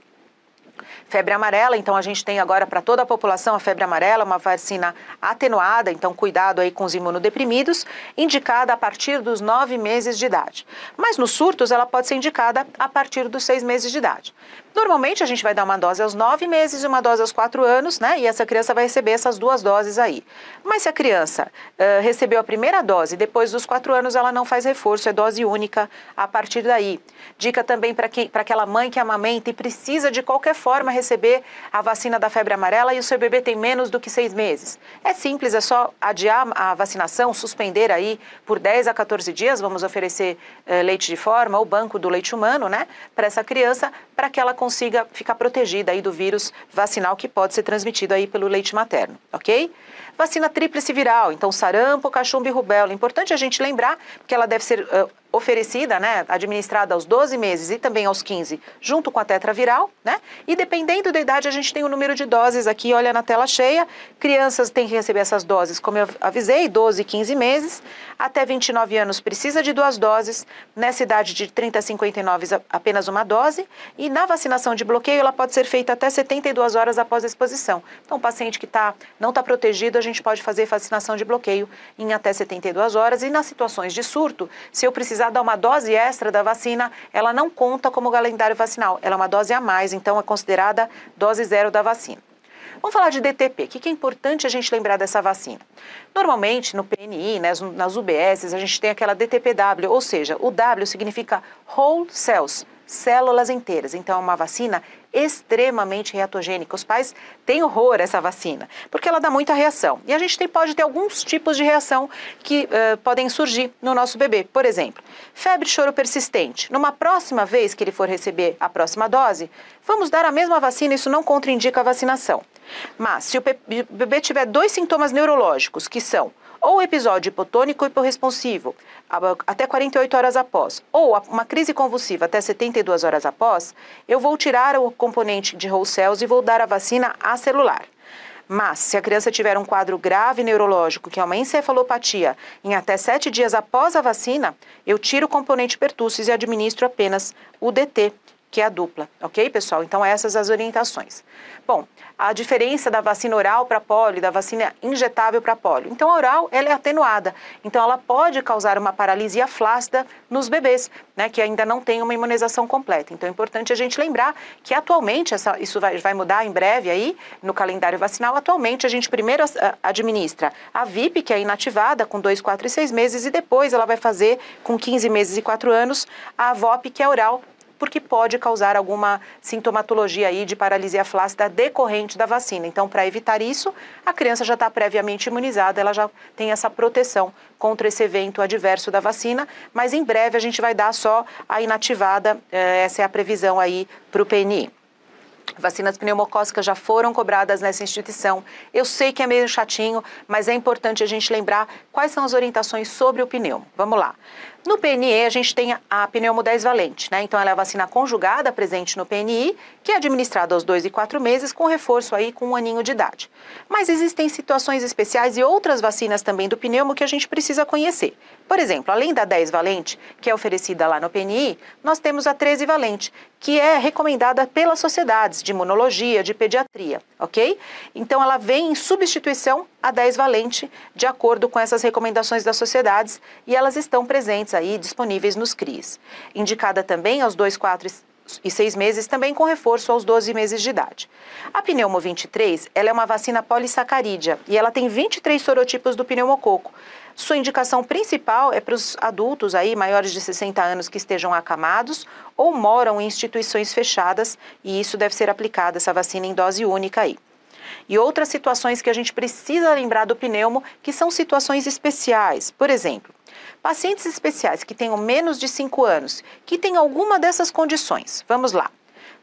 Febre amarela, então a gente tem agora para toda a população a febre amarela, uma vacina atenuada, então cuidado aí com os imunodeprimidos, indicada a partir dos nove meses de idade. Mas nos surtos ela pode ser indicada a partir dos seis meses de idade. Normalmente a gente vai dar uma dose aos nove meses e uma dose aos quatro anos, né? E essa criança vai receber essas duas doses aí. Mas se a criança uh, recebeu a primeira dose, depois dos quatro anos ela não faz reforço, é dose única a partir daí. Dica também para aquela mãe que é amamenta e precisa de qualquer forma receber a vacina da febre amarela e o seu bebê tem menos do que seis meses. É simples, é só adiar a vacinação, suspender aí por 10 a 14 dias, vamos oferecer uh, leite de forma, o banco do leite humano, né? Para essa criança, para que ela consiga consiga ficar protegida aí do vírus vacinal que pode ser transmitido aí pelo leite materno, ok? Vacina tríplice viral, então sarampo, cachumba e rubéola. Importante a gente lembrar que ela deve ser uh, oferecida, né, administrada aos 12 meses e também aos 15, junto com a tetraviral, né? E dependendo da idade, a gente tem o número de doses aqui, olha na tela cheia. Crianças têm que receber essas doses, como eu avisei, 12 e 15 meses. Até 29 anos precisa de duas doses. Nessa idade de 30 a 59, apenas uma dose. E na vacinação de bloqueio, ela pode ser feita até 72 horas após a exposição. Então, o paciente que tá, não está protegido, a gente pode fazer vacinação de bloqueio em até 72 horas. E nas situações de surto, se eu precisar autorizada a uma dose extra da vacina, ela não conta como calendário vacinal, ela é uma dose a mais, então é considerada dose zero da vacina. Vamos falar de DTP. O que é importante a gente lembrar dessa vacina? Normalmente, no PNI, né, nas UBSs, a gente tem aquela DTPW, ou seja, o W significa whole cells, células inteiras. Então, é uma vacina extremamente reatogênica. Os pais têm horror a essa vacina, porque ela dá muita reação. E a gente tem, pode ter alguns tipos de reação que uh, podem surgir no nosso bebê. Por exemplo, febre choro persistente. Numa próxima vez que ele for receber a próxima dose, vamos dar a mesma vacina, isso não contraindica a vacinação. Mas se o bebê tiver dois sintomas neurológicos, que são ou episódio hipotônico hiporresponsivo, até 48 horas após, ou uma crise convulsiva até 72 horas após, eu vou tirar o componente de whole cells e vou dar a vacina acelular. Mas, se a criança tiver um quadro grave neurológico, que é uma encefalopatia, em até sete dias após a vacina, eu tiro o componente pertussis e administro apenas o DT, que é a dupla, ok, pessoal? Então, essas as orientações. Bom, a diferença da vacina oral para pólio, da vacina injetável para pólio. Então, a oral, ela é atenuada. Então, ela pode causar uma paralisia flácida nos bebês, né, que ainda não tem uma imunização completa. Então, é importante a gente lembrar que atualmente, essa, isso vai, vai mudar em breve aí, no calendário vacinal, atualmente a gente primeiro administra a VIP, que é inativada, com 2, 4 e 6 meses, e depois ela vai fazer, com 15 meses e 4 anos, a VOP, que é oral, porque pode causar alguma sintomatologia aí de paralisia flácida decorrente da vacina. Então, para evitar isso, a criança já está previamente imunizada, ela já tem essa proteção contra esse evento adverso da vacina, mas em breve a gente vai dar só a inativada, eh, essa é a previsão aí para o PNI. Vacinas pneumocócicas já foram cobradas nessa instituição. Eu sei que é meio chatinho, mas é importante a gente lembrar quais são as orientações sobre o pneu. Vamos lá. No PNE, a gente tem a pneumo 10 valente, né? Então, ela é a vacina conjugada presente no PNI, que é administrada aos 2 e 4 meses, com reforço aí com um aninho de idade. Mas existem situações especiais e outras vacinas também do pneumo que a gente precisa conhecer. Por exemplo, além da 10 valente, que é oferecida lá no PNI, nós temos a 13 valente, que é recomendada pelas sociedades de imunologia, de pediatria, ok? Então ela vem em substituição à 10 valente, de acordo com essas recomendações das sociedades, e elas estão presentes aí, disponíveis nos CRIs. Indicada também aos 2, 4 e 6 meses, também com reforço aos 12 meses de idade. A pneumo 23, ela é uma vacina polissacarídea e ela tem 23 sorotipos do pneumococo. Sua indicação principal é para os adultos aí maiores de 60 anos que estejam acamados ou moram em instituições fechadas, e isso deve ser aplicada essa vacina em dose única aí. E outras situações que a gente precisa lembrar do pneumo, que são situações especiais. Por exemplo, pacientes especiais que tenham menos de 5 anos, que têm alguma dessas condições. Vamos lá.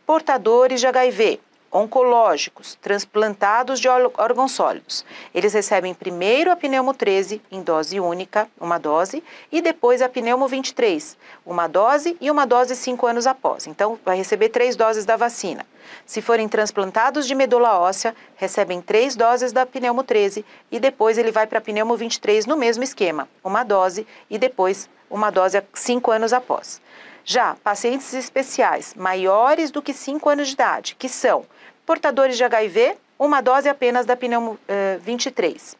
Portadores de HIV, oncológicos, transplantados de órgãos sólidos. Eles recebem primeiro a pneumo 13 em dose única, uma dose, e depois a pneumo 23, uma dose e uma dose cinco anos após. Então, vai receber três doses da vacina. Se forem transplantados de medula óssea, recebem três doses da pneumo 13 e depois ele vai para a pneumo 23 no mesmo esquema, uma dose e depois uma dose cinco anos após. Já pacientes especiais maiores do que 5 anos de idade, que são portadores de HIV, uma dose apenas da pneumo eh, 23.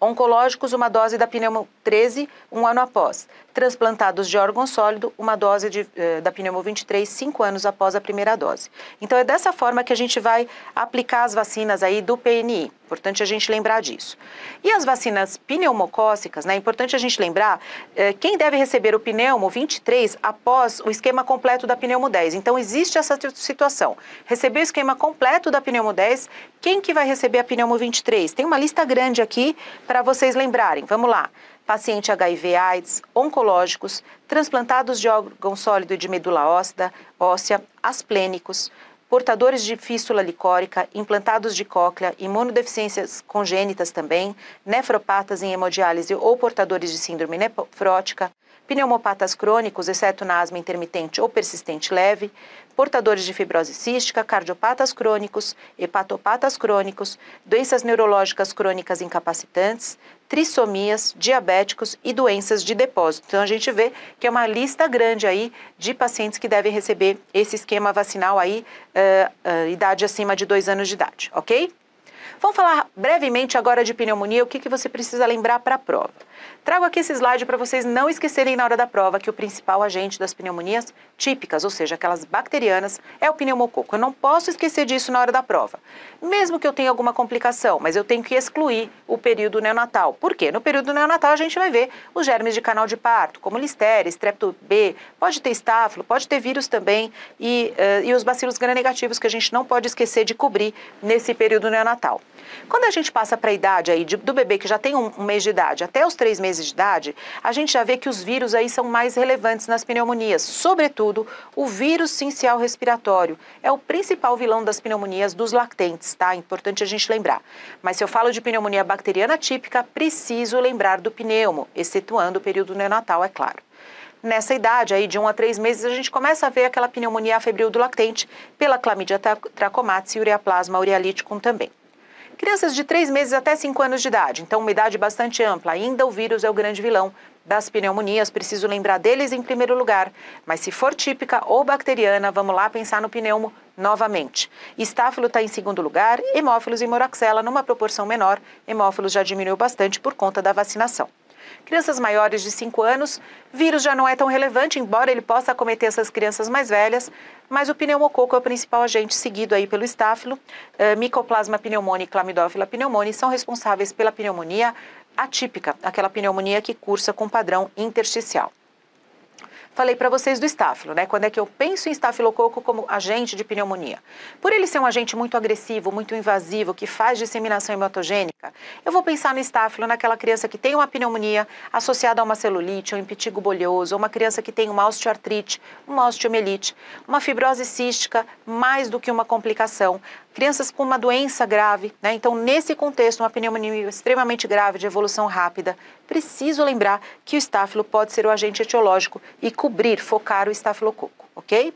Oncológicos, uma dose da pneumo 13, um ano após transplantados de órgão sólido, uma dose de, eh, da pneumo 23 cinco anos após a primeira dose. Então é dessa forma que a gente vai aplicar as vacinas aí do PNI. Importante a gente lembrar disso. E as vacinas pneumocócicas, né? É importante a gente lembrar eh, quem deve receber o pneumo 23 após o esquema completo da pneumo 10. Então existe essa situação. Receber o esquema completo da pneumo 10, quem que vai receber a pneumo 23? Tem uma lista grande aqui para vocês lembrarem. Vamos lá paciente HIV-AIDS, oncológicos, transplantados de órgão sólido e de medula óssea, óssea asplênicos, portadores de fístula licórica, implantados de cóclea, imunodeficiências congênitas também, nefropatas em hemodiálise ou portadores de síndrome nefrótica, pneumopatas crônicos, exceto na asma intermitente ou persistente leve, portadores de fibrose cística, cardiopatas crônicos, hepatopatas crônicos, doenças neurológicas crônicas incapacitantes, trissomias, diabéticos e doenças de depósito. Então a gente vê que é uma lista grande aí de pacientes que devem receber esse esquema vacinal aí, uh, uh, idade acima de dois anos de idade, ok? Vamos falar brevemente agora de pneumonia, o que, que você precisa lembrar para a prova. Trago aqui esse slide para vocês não esquecerem na hora da prova que o principal agente das pneumonias típicas, ou seja, aquelas bacterianas, é o pneumococo. Eu não posso esquecer disso na hora da prova. Mesmo que eu tenha alguma complicação, mas eu tenho que excluir o período neonatal. Por quê? No período neonatal a gente vai ver os germes de canal de parto, como listeria, estrepto B, pode ter estáfilo, pode ter vírus também e, uh, e os bacilos gram-negativos que a gente não pode esquecer de cobrir nesse período neonatal. Quando a gente passa para a idade aí de, do bebê que já tem um, um mês de idade até os três meses de idade, a gente já vê que os vírus aí são mais relevantes nas pneumonias. Sobretudo, o vírus sincial respiratório é o principal vilão das pneumonias dos lactentes, tá? Importante a gente lembrar. Mas se eu falo de pneumonia bacteriana típica, preciso lembrar do pneumo, excetuando o período neonatal, é claro nessa idade aí de 1 um a 3 meses, a gente começa a ver aquela pneumonia febril do lactente pela clamídia trachomatis e ureaplasma urealítico também. Crianças de 3 meses até 5 anos de idade, então uma idade bastante ampla. Ainda o vírus é o grande vilão das pneumonias, preciso lembrar deles em primeiro lugar. Mas se for típica ou bacteriana, vamos lá pensar no pneumo novamente. Estáfilo está em segundo lugar, hemófilos e moraxela numa proporção menor. Hemófilos já diminuiu bastante por conta da vacinação. Crianças maiores de 5 anos, vírus já não é tão relevante, embora ele possa acometer essas crianças mais velhas, mas o pneumococo é o principal agente seguido aí pelo estáfilo. Uh, micoplasma pneumoniae e clamidófila pneumoniae são responsáveis pela pneumonia atípica, aquela pneumonia que cursa com padrão intersticial falei para vocês do estáfilo, né? Quando é que eu penso em estafilococo como agente de pneumonia? Por ele ser um agente muito agressivo, muito invasivo, que faz disseminação hematogênica, eu vou pensar no estáfilo naquela criança que tem uma pneumonia associada a uma celulite, um impetigo bolhoso, ou uma criança que tem uma osteoartrite, uma osteomielite, uma fibrose cística, mais do que uma complicação, crianças com uma doença grave. Né? Então, nesse contexto, uma pneumonia extremamente grave, de evolução rápida, preciso lembrar que o estáfilo pode ser o agente etiológico e cobrir, focar o estafilococo, ok?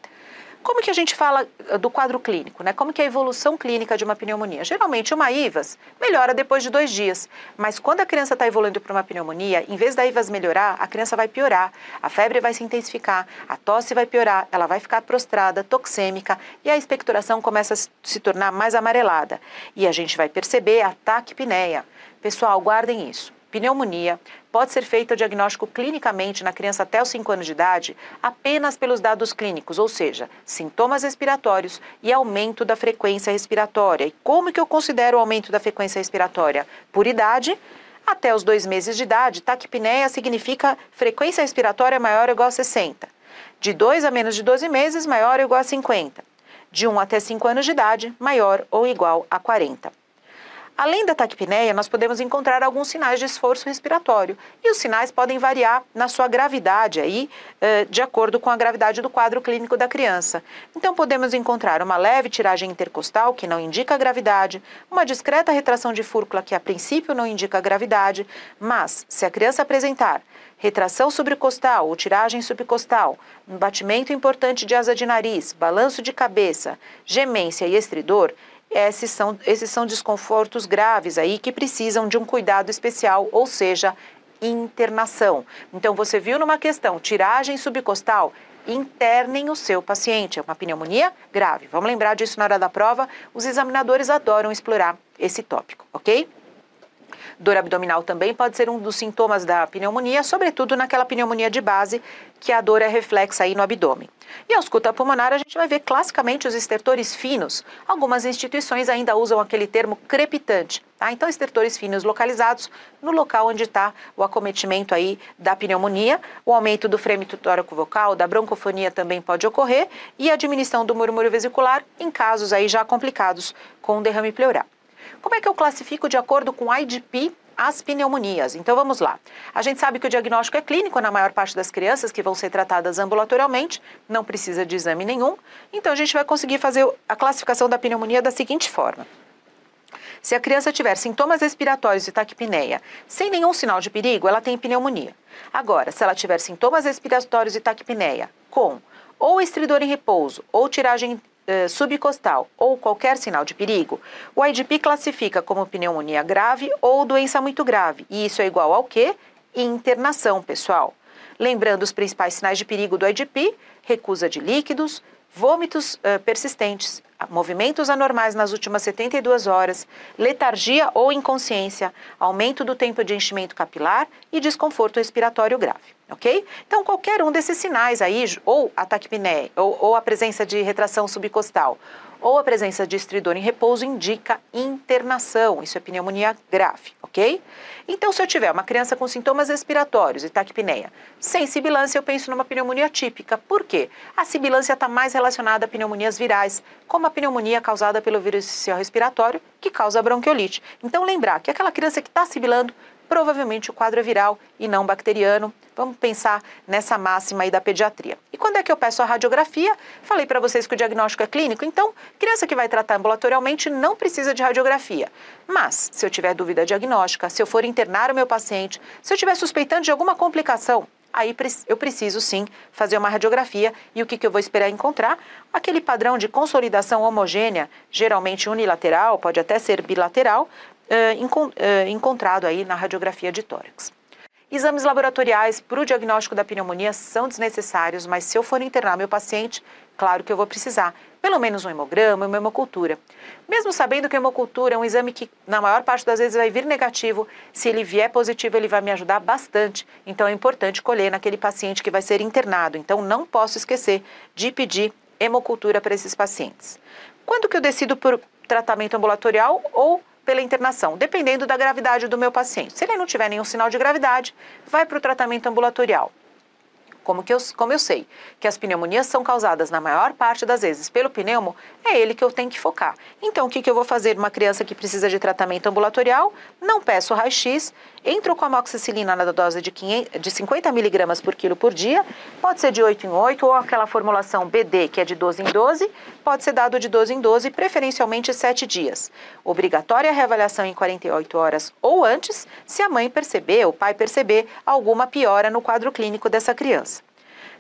Como que a gente fala eh, do quadro clínico, né? Como que é a evolução clínica de uma pneumonia? Geralmente uma IVAS melhora depois de dois dias, mas quando a criança está evoluindo para uma pneumonia, em vez da IVAS melhorar, a criança vai piorar, a febre vai se intensificar, a tosse vai piorar, ela vai ficar prostrada, toxêmica e a expectoração começa a se tornar mais amarelada. E a gente vai perceber ataque pneia. Pessoal, guardem isso pneumonia, pode ser feito o diagnóstico clinicamente na criança até os 5 anos de idade apenas pelos dados clínicos, ou seja, sintomas respiratórios e aumento da frequência respiratória. E como que eu considero o aumento da frequência respiratória? Por idade, até os dois meses de idade, taquipneia significa frequência respiratória maior ou igual a 60. De 2 a menos de 12 meses, maior ou igual a 50. De 1 um até 5 anos de idade, maior ou igual a 40. Além da taquipneia, nós podemos encontrar alguns sinais de esforço respiratório. E os sinais podem variar na sua gravidade aí, eh, de acordo com a gravidade do quadro clínico da criança. Então podemos encontrar uma leve tiragem intercostal, que não indica a gravidade, uma discreta retração de fúrcula, que a princípio não indica a gravidade, mas se a criança apresentar retração subcostal ou tiragem subcostal, um batimento importante de asa de nariz, balanço de cabeça, gemência e estridor, esses são, esses são desconfortos graves aí que precisam de um cuidado especial, ou seja, internação. Então, você viu numa questão tiragem subcostal, internem o seu paciente. É uma pneumonia grave. Vamos lembrar disso na hora da prova. Os examinadores adoram explorar esse tópico, ok? Dor abdominal também pode ser um dos sintomas da pneumonia, sobretudo naquela pneumonia de base, que a dor é reflexa aí no abdômen. E a ausculta pulmonar, a gente vai ver classicamente os estertores finos. Algumas instituições ainda usam aquele termo crepitante, tá? Então, estertores finos localizados no local onde está o acometimento aí da pneumonia, o aumento do frêmito tórico vocal, da broncofonia também pode ocorrer e a diminuição do murmúrio vesicular em casos aí já complicados com derrame pleural. Como é que eu classifico de acordo com o IDP as pneumonias. Então vamos lá. A gente sabe que o diagnóstico é clínico na maior parte das crianças que vão ser tratadas ambulatorialmente, não precisa de exame nenhum. Então a gente vai conseguir fazer a classificação da pneumonia da seguinte forma. Se a criança tiver sintomas respiratórios e taquipneia sem nenhum sinal de perigo, ela tem pneumonia. Agora, se ela tiver sintomas respiratórios e taquipneia com ou estridor em repouso ou tiragem eh, subcostal ou qualquer sinal de perigo, o IDP classifica como pneumonia grave ou doença muito grave. E isso é igual ao que Internação, pessoal. Lembrando os principais sinais de perigo do IDP: recusa de líquidos, vômitos eh, persistentes, movimentos anormais nas últimas 72 horas, letargia ou inconsciência, aumento do tempo de enchimento capilar e desconforto respiratório grave ok? Então, qualquer um desses sinais aí, ou a taquipneia, ou, ou a presença de retração subcostal, ou a presença de estridor em repouso indica internação, isso é pneumonia grave, ok? Então, se eu tiver uma criança com sintomas respiratórios e taquipneia sem sibilância, eu penso numa pneumonia típica. Por quê? A sibilância está mais relacionada a pneumonias virais, como a pneumonia causada pelo vírus respiratório, que causa bronquiolite. Então, lembrar que aquela criança que está sibilando provavelmente o quadro é viral e não bacteriano. Vamos pensar nessa máxima aí da pediatria. E quando é que eu peço a radiografia? Falei para vocês que o diagnóstico é clínico, então criança que vai tratar ambulatorialmente não precisa de radiografia. Mas se eu tiver dúvida diagnóstica, se eu for internar o meu paciente, se eu estiver suspeitando de alguma complicação, aí eu preciso sim fazer uma radiografia. E o que, que, eu vou esperar encontrar? Aquele padrão de consolidação homogênea, geralmente unilateral, pode até ser bilateral, eh, eh, encontrado aí na radiografia de tórax. Exames laboratoriais para o diagnóstico da pneumonia são desnecessários, mas se eu for internar meu paciente, claro que eu vou precisar, pelo menos um hemograma e uma hemocultura. Mesmo sabendo que a hemocultura é um exame que, na maior parte das vezes, vai vir negativo, se ele vier positivo, ele vai me ajudar bastante. Então, é importante colher naquele paciente que vai ser internado. Então, não posso esquecer de pedir hemocultura para esses pacientes. Quando que eu decido por tratamento ambulatorial ou pela internação, dependendo da gravidade do meu paciente. Se ele não tiver nenhum sinal de gravidade, vai para o tratamento ambulatorial. Como, que eu, como eu sei que as pneumonias são causadas na maior parte das vezes pelo pneumo, é ele que eu tenho que focar. Então, o que, que eu vou fazer uma criança que precisa de tratamento ambulatorial? Não peço raio-x, entro com amoxicilina na dose de, 500, de 50 miligramas por quilo por dia, pode ser de 8 em 8 ou aquela formulação BD que é de 12 em 12, pode ser dado de 12 em 12, preferencialmente 7 dias. Obrigatória a reavaliação em 48 horas ou antes, se a mãe perceber ou o pai perceber alguma piora no quadro clínico dessa criança.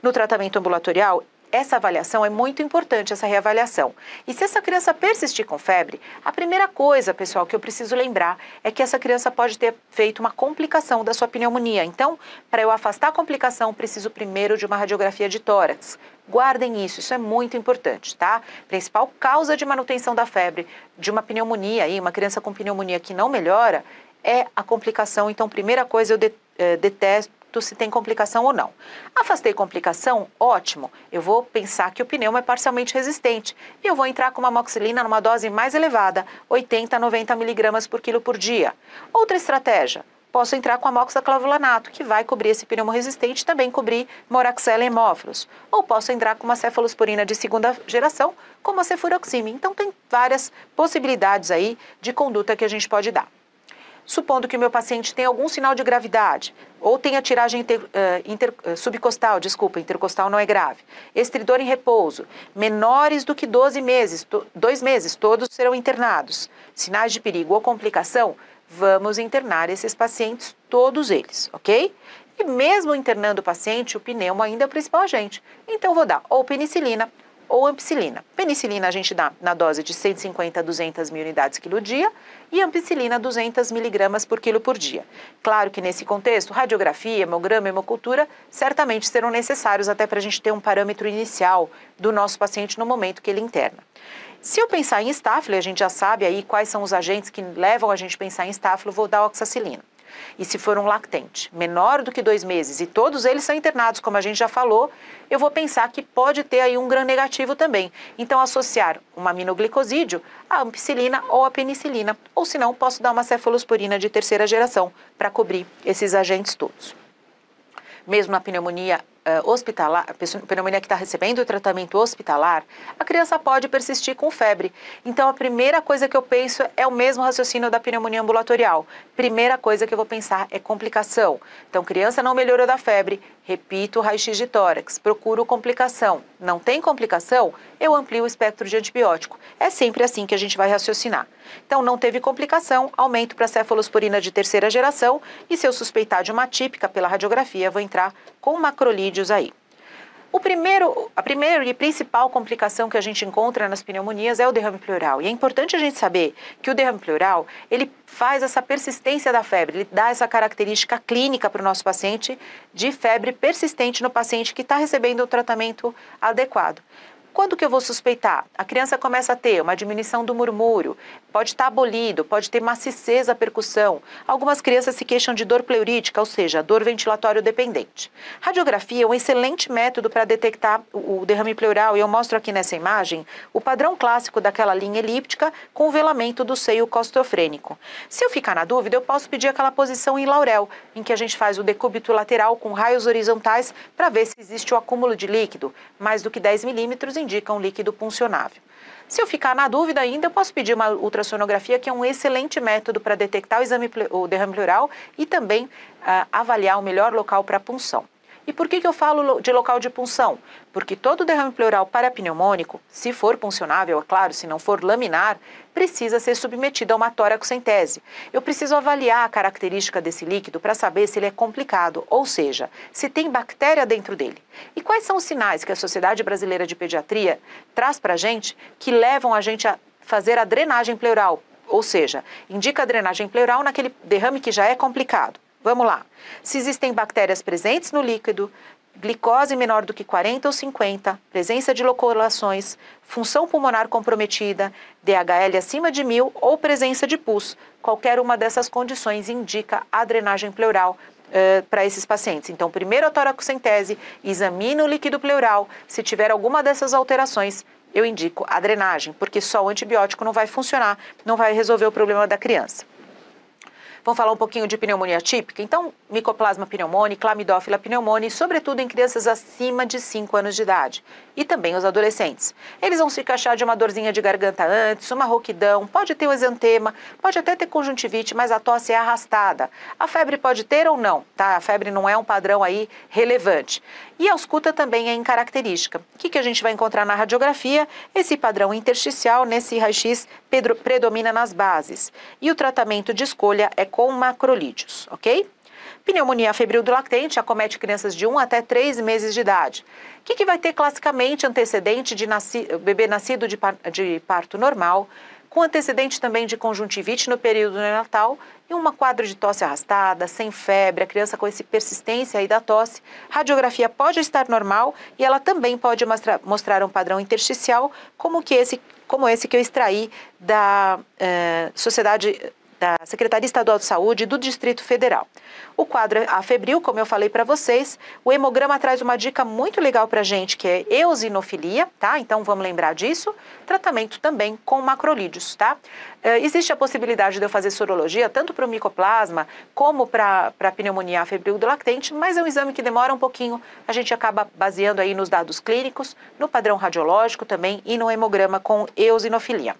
No tratamento ambulatorial, essa avaliação é muito importante, essa reavaliação. E se essa criança persistir com febre, a primeira coisa, pessoal, que eu preciso lembrar é que essa criança pode ter feito uma complicação da sua pneumonia. Então, para eu afastar a complicação, preciso primeiro de uma radiografia de tórax. Guardem isso, isso é muito importante, tá? Principal causa de manutenção da febre de uma pneumonia aí, uma criança com pneumonia que não melhora, é a complicação. Então, primeira coisa, eu eh, detesto, do se tem complicação ou não. Afastei complicação, ótimo. Eu vou pensar que o pneu é parcialmente resistente e eu vou entrar com uma amoxilina numa dose mais elevada, 80 a 90 miligramas por quilo por dia. Outra estratégia, posso entrar com amoxaclavulanato, que vai cobrir esse pneumo resistente, também cobrir moraxella hemófilos. Ou posso entrar com uma cefalosporina de segunda geração, como a cefuroxime. Então tem várias possibilidades aí de conduta que a gente pode dar. Supondo que o meu paciente tem algum sinal de gravidade ou tenha tiragem inter, uh, inter, uh, subcostal, desculpa, intercostal não é grave, estridor em repouso, menores do que 12 meses, to, dois meses, todos serão internados. Sinais de perigo ou complicação, vamos internar esses pacientes, todos eles, ok? E mesmo internando o paciente, o pneumo ainda é o principal agente. Então, vou dar ou penicilina ou ampicilina. Penicilina a gente dá na dose de 150 a 200 mil unidades quilo dia e ampicilina 200 miligramas por quilo por dia. Claro que nesse contexto, radiografia, hemograma, hemocultura certamente serão necessários até para a gente ter um parâmetro inicial do nosso paciente no momento que ele interna. Se eu pensar em estáfilo, a gente já sabe aí quais são os agentes que levam a gente a pensar em estáfilo, vou dar oxacilina. E se for um lactente menor do que dois meses e todos eles são internados, como a gente já falou, eu vou pensar que pode ter aí um gram negativo também. Então, associar um aminoglicosídeo à ampicilina ou à penicilina. Ou se não, posso dar uma cefalosporina de terceira geração para cobrir esses agentes todos. Mesmo na pneumonia uh, hospitalar, pneumonia que está recebendo o tratamento hospitalar, a criança pode persistir com febre. Então, a primeira coisa que eu penso é o mesmo raciocínio da pneumonia ambulatorial. Primeira coisa que eu vou pensar é complicação. Então, criança não melhorou da febre, repito o raio-x de tórax, procuro complicação. Não tem complicação? Eu amplio o espectro de antibiótico. É sempre assim que a gente vai raciocinar. Então, não teve complicação, aumento para cefalosporina de terceira geração e se eu suspeitar de uma típica pela radiografia, vou entrar com macrolídeo aí. O primeiro, a primeira e principal complicação que a gente encontra nas pneumonias é o derrame pleural. E é importante a gente saber que o derrame pleural, ele faz essa persistência da febre, ele dá essa característica clínica para o nosso paciente de febre persistente no paciente que está recebendo o tratamento adequado. Quando que eu vou suspeitar? A criança começa a ter uma diminuição do murmúrio, pode estar abolido, pode ter maciçez a percussão. Algumas crianças se queixam de dor pleurítica, ou seja, dor ventilatório dependente. Radiografia é um excelente método para detectar o derrame pleural e eu mostro aqui nessa imagem o padrão clássico daquela linha elíptica com o velamento do seio costofrênico. Se eu ficar na dúvida, eu posso pedir aquela posição em laurel, em que a gente faz o decúbito lateral com raios horizontais para ver se existe o acúmulo de líquido, mais do que 10 milímetros indica um líquido puncionável. Se eu ficar na dúvida ainda, eu posso pedir uma ultrassonografia, que é um excelente método para detectar o, exame, o derrame pleural e também ah, avaliar o melhor local para punção. E por que, que eu falo de local de punção? Porque todo derrame pleural parapneumônico, se for puncionável, é claro, se não for laminar, precisa ser submetido a uma toracocentese. Eu preciso avaliar a característica desse líquido para saber se ele é complicado, ou seja, se tem bactéria dentro dele. E quais são os sinais que a Sociedade Brasileira de Pediatria traz para a gente que levam a gente a fazer a drenagem pleural, ou seja, indica a drenagem pleural naquele derrame que já é complicado. Vamos lá. Se existem bactérias presentes no líquido, glicose menor do que 40 ou 50, presença de loculações, função pulmonar comprometida, DHL acima de 1000 ou presença de pus. Qualquer uma dessas condições indica a drenagem pleural Uh, eh, para esses pacientes. Então, primeiro a toracocentese, examine o líquido pleural. Se tiver alguma dessas alterações, eu indico a drenagem, porque só o antibiótico não vai funcionar, não vai resolver o problema da criança. Vamos falar um pouquinho de pneumonia típica? Então, micoplasma pneumoniae, clamidófila pneumoniae, sobretudo em crianças acima de 5 anos de idade e também os adolescentes. Eles vão se encaixar de uma dorzinha de garganta antes, uma rouquidão, pode ter o exantema, pode até ter conjuntivite, mas a tosse é arrastada. A febre pode ter ou não, tá? A febre não é um padrão aí relevante. E a ausculta também é incaracterística. O que, que a gente vai encontrar na radiografia? Esse padrão intersticial nesse raio-x predomina nas bases. E o tratamento de escolha é com macrolídeos, ok? Pneumonia febril do lactente acomete crianças de 1 até 3 meses de idade, que, que vai ter classicamente antecedente de nasci, bebê nascido de, par, de parto normal, com antecedente também de conjuntivite no período neonatal e uma quadro de tosse arrastada, sem febre, a criança com essa persistência aí da tosse. Radiografia pode estar normal e ela também pode mostrar, mostrar um padrão intersticial, como, que esse, como esse que eu extraí da eh, Sociedade da Secretaria Estadual de Saúde do Distrito Federal. O quadro afebril, como eu falei para vocês, o hemograma traz uma dica muito legal para gente, que é eosinofilia, tá? Então vamos lembrar disso. Tratamento também com macrolídeos, tá? É, existe a possibilidade de eu fazer sorologia tanto para o micoplasma como para a pneumonia febril do lactente, mas é um exame que demora um pouquinho. A gente acaba baseando aí nos dados clínicos, no padrão radiológico também e no hemograma com eosinofilia.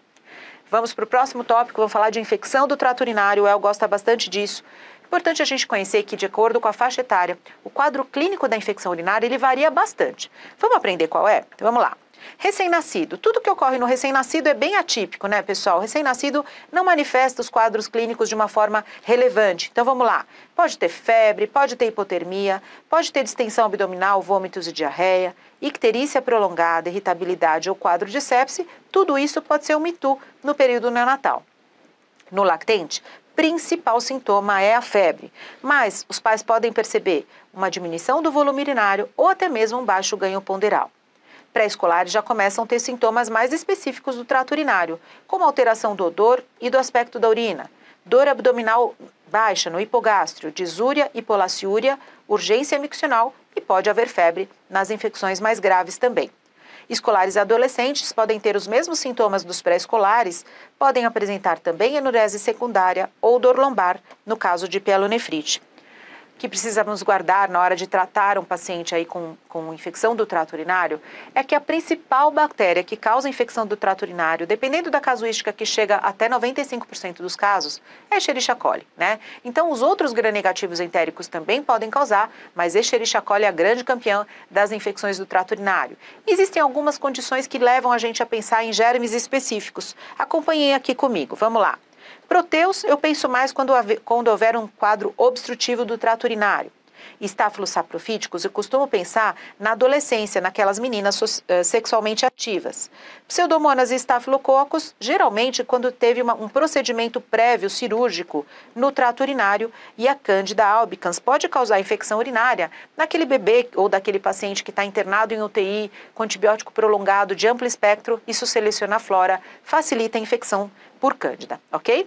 Vamos para o próximo tópico, vamos falar de infecção do trato urinário. O El gosta bastante disso. Importante a gente conhecer que, de acordo com a faixa etária, o quadro clínico da infecção urinária ele varia bastante. Vamos aprender qual é? Então, vamos lá. Recém-nascido. Tudo que ocorre no recém-nascido é bem atípico, né, pessoal? O recém-nascido não manifesta os quadros clínicos de uma forma relevante. Então vamos lá. Pode ter febre, pode ter hipotermia, pode ter distensão abdominal, vômitos e diarreia, icterícia prolongada, irritabilidade ou quadro de sepse. Tudo isso pode ser um mitu no período neonatal. No lactente, principal sintoma é a febre, mas os pais podem perceber uma diminuição do volume urinário ou até mesmo um baixo ganho ponderal pré-escolares já começam a ter sintomas mais específicos do trato urinário, como alteração do odor e do aspecto da urina, dor abdominal baixa no hipogástrio, disúria, polaciúria, urgência miccional e pode haver febre nas infecções mais graves também. Escolares e adolescentes podem ter os mesmos sintomas dos pré-escolares, podem apresentar também enurese secundária ou dor lombar, no caso de pielonefrite que precisamos guardar na hora de tratar um paciente aí com, com infecção do trato urinário é que a principal bactéria que causa infecção do trato urinário, dependendo da casuística que chega até 95% dos casos, é Escherichia coli, né? Então, os outros gram-negativos entéricos também podem causar, mas Escherichia coli é a grande campeã das infecções do trato urinário. Existem algumas condições que levam a gente a pensar em germes específicos. Acompanhem aqui comigo, vamos lá. Proteus, eu penso mais quando, quando houver um quadro obstrutivo do trato urinário. Estáfilos saprofíticos, eu costumo pensar na adolescência, naquelas meninas eh, sexualmente ativas. Pseudomonas e estafilococos, geralmente quando teve uma, um procedimento prévio cirúrgico no trato urinário e a cândida albicans pode causar infecção urinária naquele bebê ou daquele paciente que está internado em UTI com antibiótico prolongado de amplo espectro, isso seleciona a flora, facilita a infecção por cândida, ok?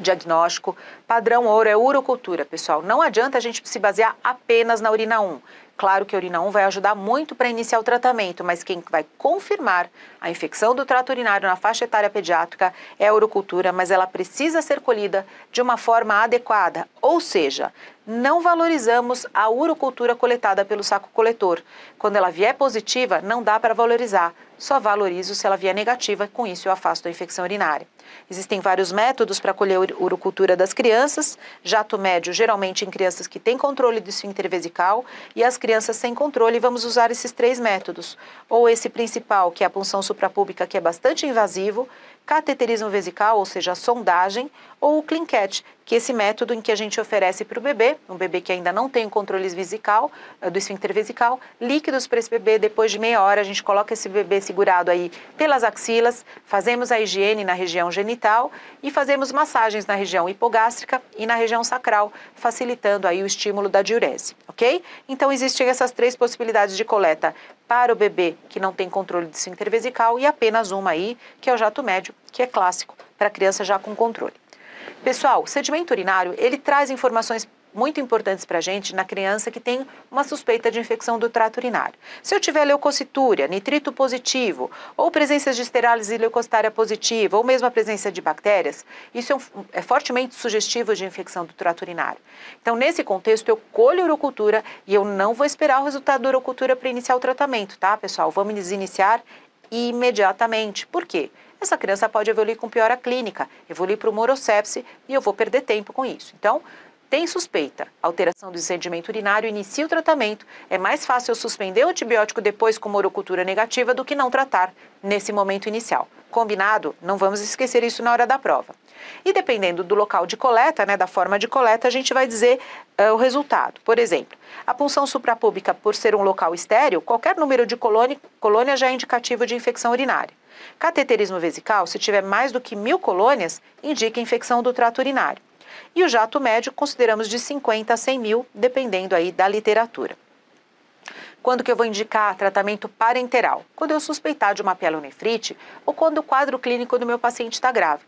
diagnóstico. Padrão ouro é urocultura, pessoal. Não adianta a gente se basear apenas na urina 1. Claro que a urina 1 vai ajudar muito para iniciar o tratamento, mas quem vai confirmar a infecção do trato urinário na faixa etária pediátrica é a urocultura, mas ela precisa ser colhida de uma forma adequada, ou seja, não valorizamos a urocultura coletada pelo saco coletor. Quando ela vier positiva, não dá para valorizar, só valorizo se ela vier negativa, com isso eu afasto a infecção urinária. Existem vários métodos para colher urocultura das crianças, jato médio geralmente em crianças que têm controle do esfíncter vesical e as crianças sem controle, vamos usar esses três métodos. Ou esse principal, que é a punção suprapúbica, que é bastante invasivo, cateterismo vesical, ou seja, a sondagem, ou o CleanCat, que é esse método em que a gente oferece para o bebê, um bebê que ainda não tem controle vesical, eh, do esfíncter vesical, líquidos para esse bebê. Depois de meia hora, a gente coloca esse bebê segurado aí pelas axilas, fazemos a higiene na região genital e fazemos massagens na região hipogástrica e na região sacral, facilitando aí o estímulo da diurese, ok? Então, existem essas três possibilidades de coleta para o bebê que não tem controle do esfíncter vesical e apenas uma aí, que é o jato médio, que é clássico para criança já com controle. Pessoal, o sedimento urinário, ele traz informações muito importantes para a gente na criança que tem uma suspeita de infecção do trato urinário. Se eu tiver leucocitúria, nitrito positivo, ou presença de esterálise leucostária positiva, ou mesmo a presença de bactérias, isso é, um, é, fortemente sugestivo de infecção do trato urinário. Então, nesse contexto, eu colho urocultura e eu não vou esperar o resultado da urocultura para iniciar o tratamento, tá, pessoal? Vamos iniciar imediatamente. Por quê? essa criança pode evoluir com piora clínica, evoluir para o morosepse e eu vou perder tempo com isso. Então, tem suspeita, alteração do sedimento urinário, inicia o tratamento. É mais fácil eu suspender o antibiótico depois com morocultura negativa do que não tratar nesse momento inicial. Combinado? Não vamos esquecer isso na hora da prova. E dependendo do local de coleta, né, da forma de coleta, a gente vai dizer uh, o resultado. Por exemplo, a punção suprapúbica, por ser um local estéreo, qualquer número de colônia, colônia já é indicativo de infecção urinária. Cateterismo vesical, se tiver mais do que mil colônias, indica infecção do trato urinário. E o jato médio consideramos de 50 a 100 mil, dependendo aí da literatura. Quando que eu vou indicar tratamento parenteral? Quando eu suspeitar de uma pielonefrite ou quando o quadro clínico do meu paciente está grave.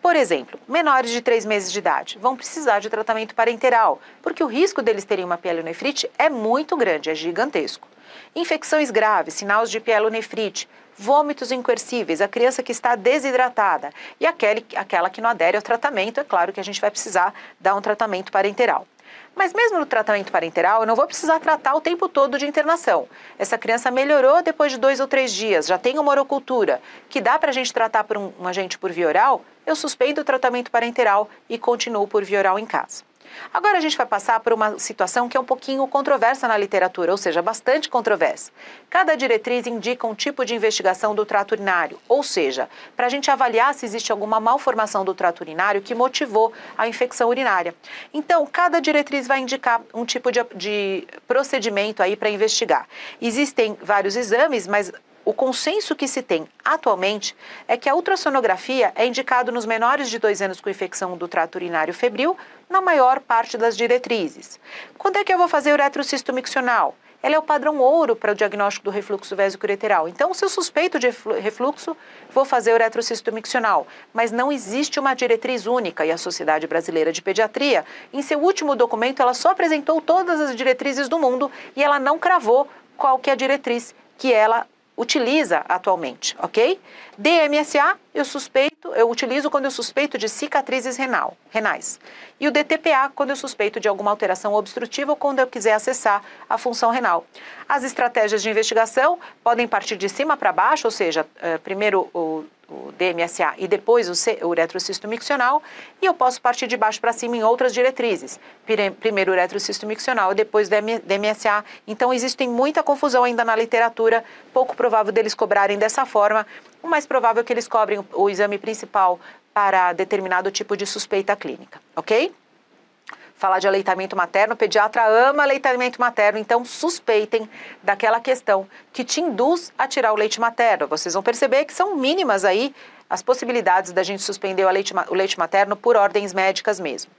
Por exemplo, menores de 3 meses de idade vão precisar de tratamento parenteral, porque o risco deles terem uma pielonefrite é muito grande, é gigantesco. Infecções graves, sinais de pielonefrite, vômitos incoercíveis, a criança que está desidratada e aquele, aquela que não adere ao tratamento, é claro que a gente vai precisar dar um tratamento parenteral. Mas mesmo no tratamento parenteral, eu não vou precisar tratar o tempo todo de internação. Essa criança melhorou depois de dois ou três dias, já tem uma orocultura, que dá para a gente tratar por um, um, agente por via oral, eu suspendo o tratamento parenteral e continuo por via oral em casa. Agora a gente vai passar por uma situação que é um pouquinho controversa na literatura, ou seja, bastante controversa. Cada diretriz indica um tipo de investigação do trato urinário, ou seja, para a gente avaliar se existe alguma malformação do trato urinário que motivou a infecção urinária. Então, cada diretriz vai indicar um tipo de, de procedimento aí para investigar. Existem vários exames, mas o consenso que se tem atualmente é que a ultrassonografia é indicado nos menores de dois anos com infecção do trato urinário febril, na maior parte das diretrizes. Quando é que eu vou fazer uretrocisto miccional? Ela é o padrão ouro para o diagnóstico do refluxo vesico-ureteral. Então, se eu suspeito de refluxo, vou fazer uretrocisto miccional. Mas não existe uma diretriz única e a Sociedade Brasileira de Pediatria, em seu último documento, ela só apresentou todas as diretrizes do mundo e ela não cravou qual que é a diretriz que ela utiliza atualmente, ok? DMSA eu suspeito, eu utilizo quando eu suspeito de cicatrizes renal, renais. E o DTPA quando eu suspeito de alguma alteração obstrutiva ou quando eu quiser acessar a função renal. As estratégias de investigação podem partir de cima para baixo, ou seja, eh, primeiro o o DMSA e depois o retrocisto miccional, e eu posso partir de baixo para cima em outras diretrizes. Primeiro o retrocisto miccional e depois o DMSA. Então existe muita confusão ainda na literatura, pouco provável deles cobrarem dessa forma. O mais provável é que eles cobrem o, o exame principal para determinado tipo de suspeita clínica, ok? falar de aleitamento materno, o pediatra ama aleitamento materno, então suspeitem daquela questão que te induz a tirar o leite materno. Vocês vão perceber que são mínimas aí as possibilidades da gente suspender o leite, o leite materno por ordens médicas mesmo.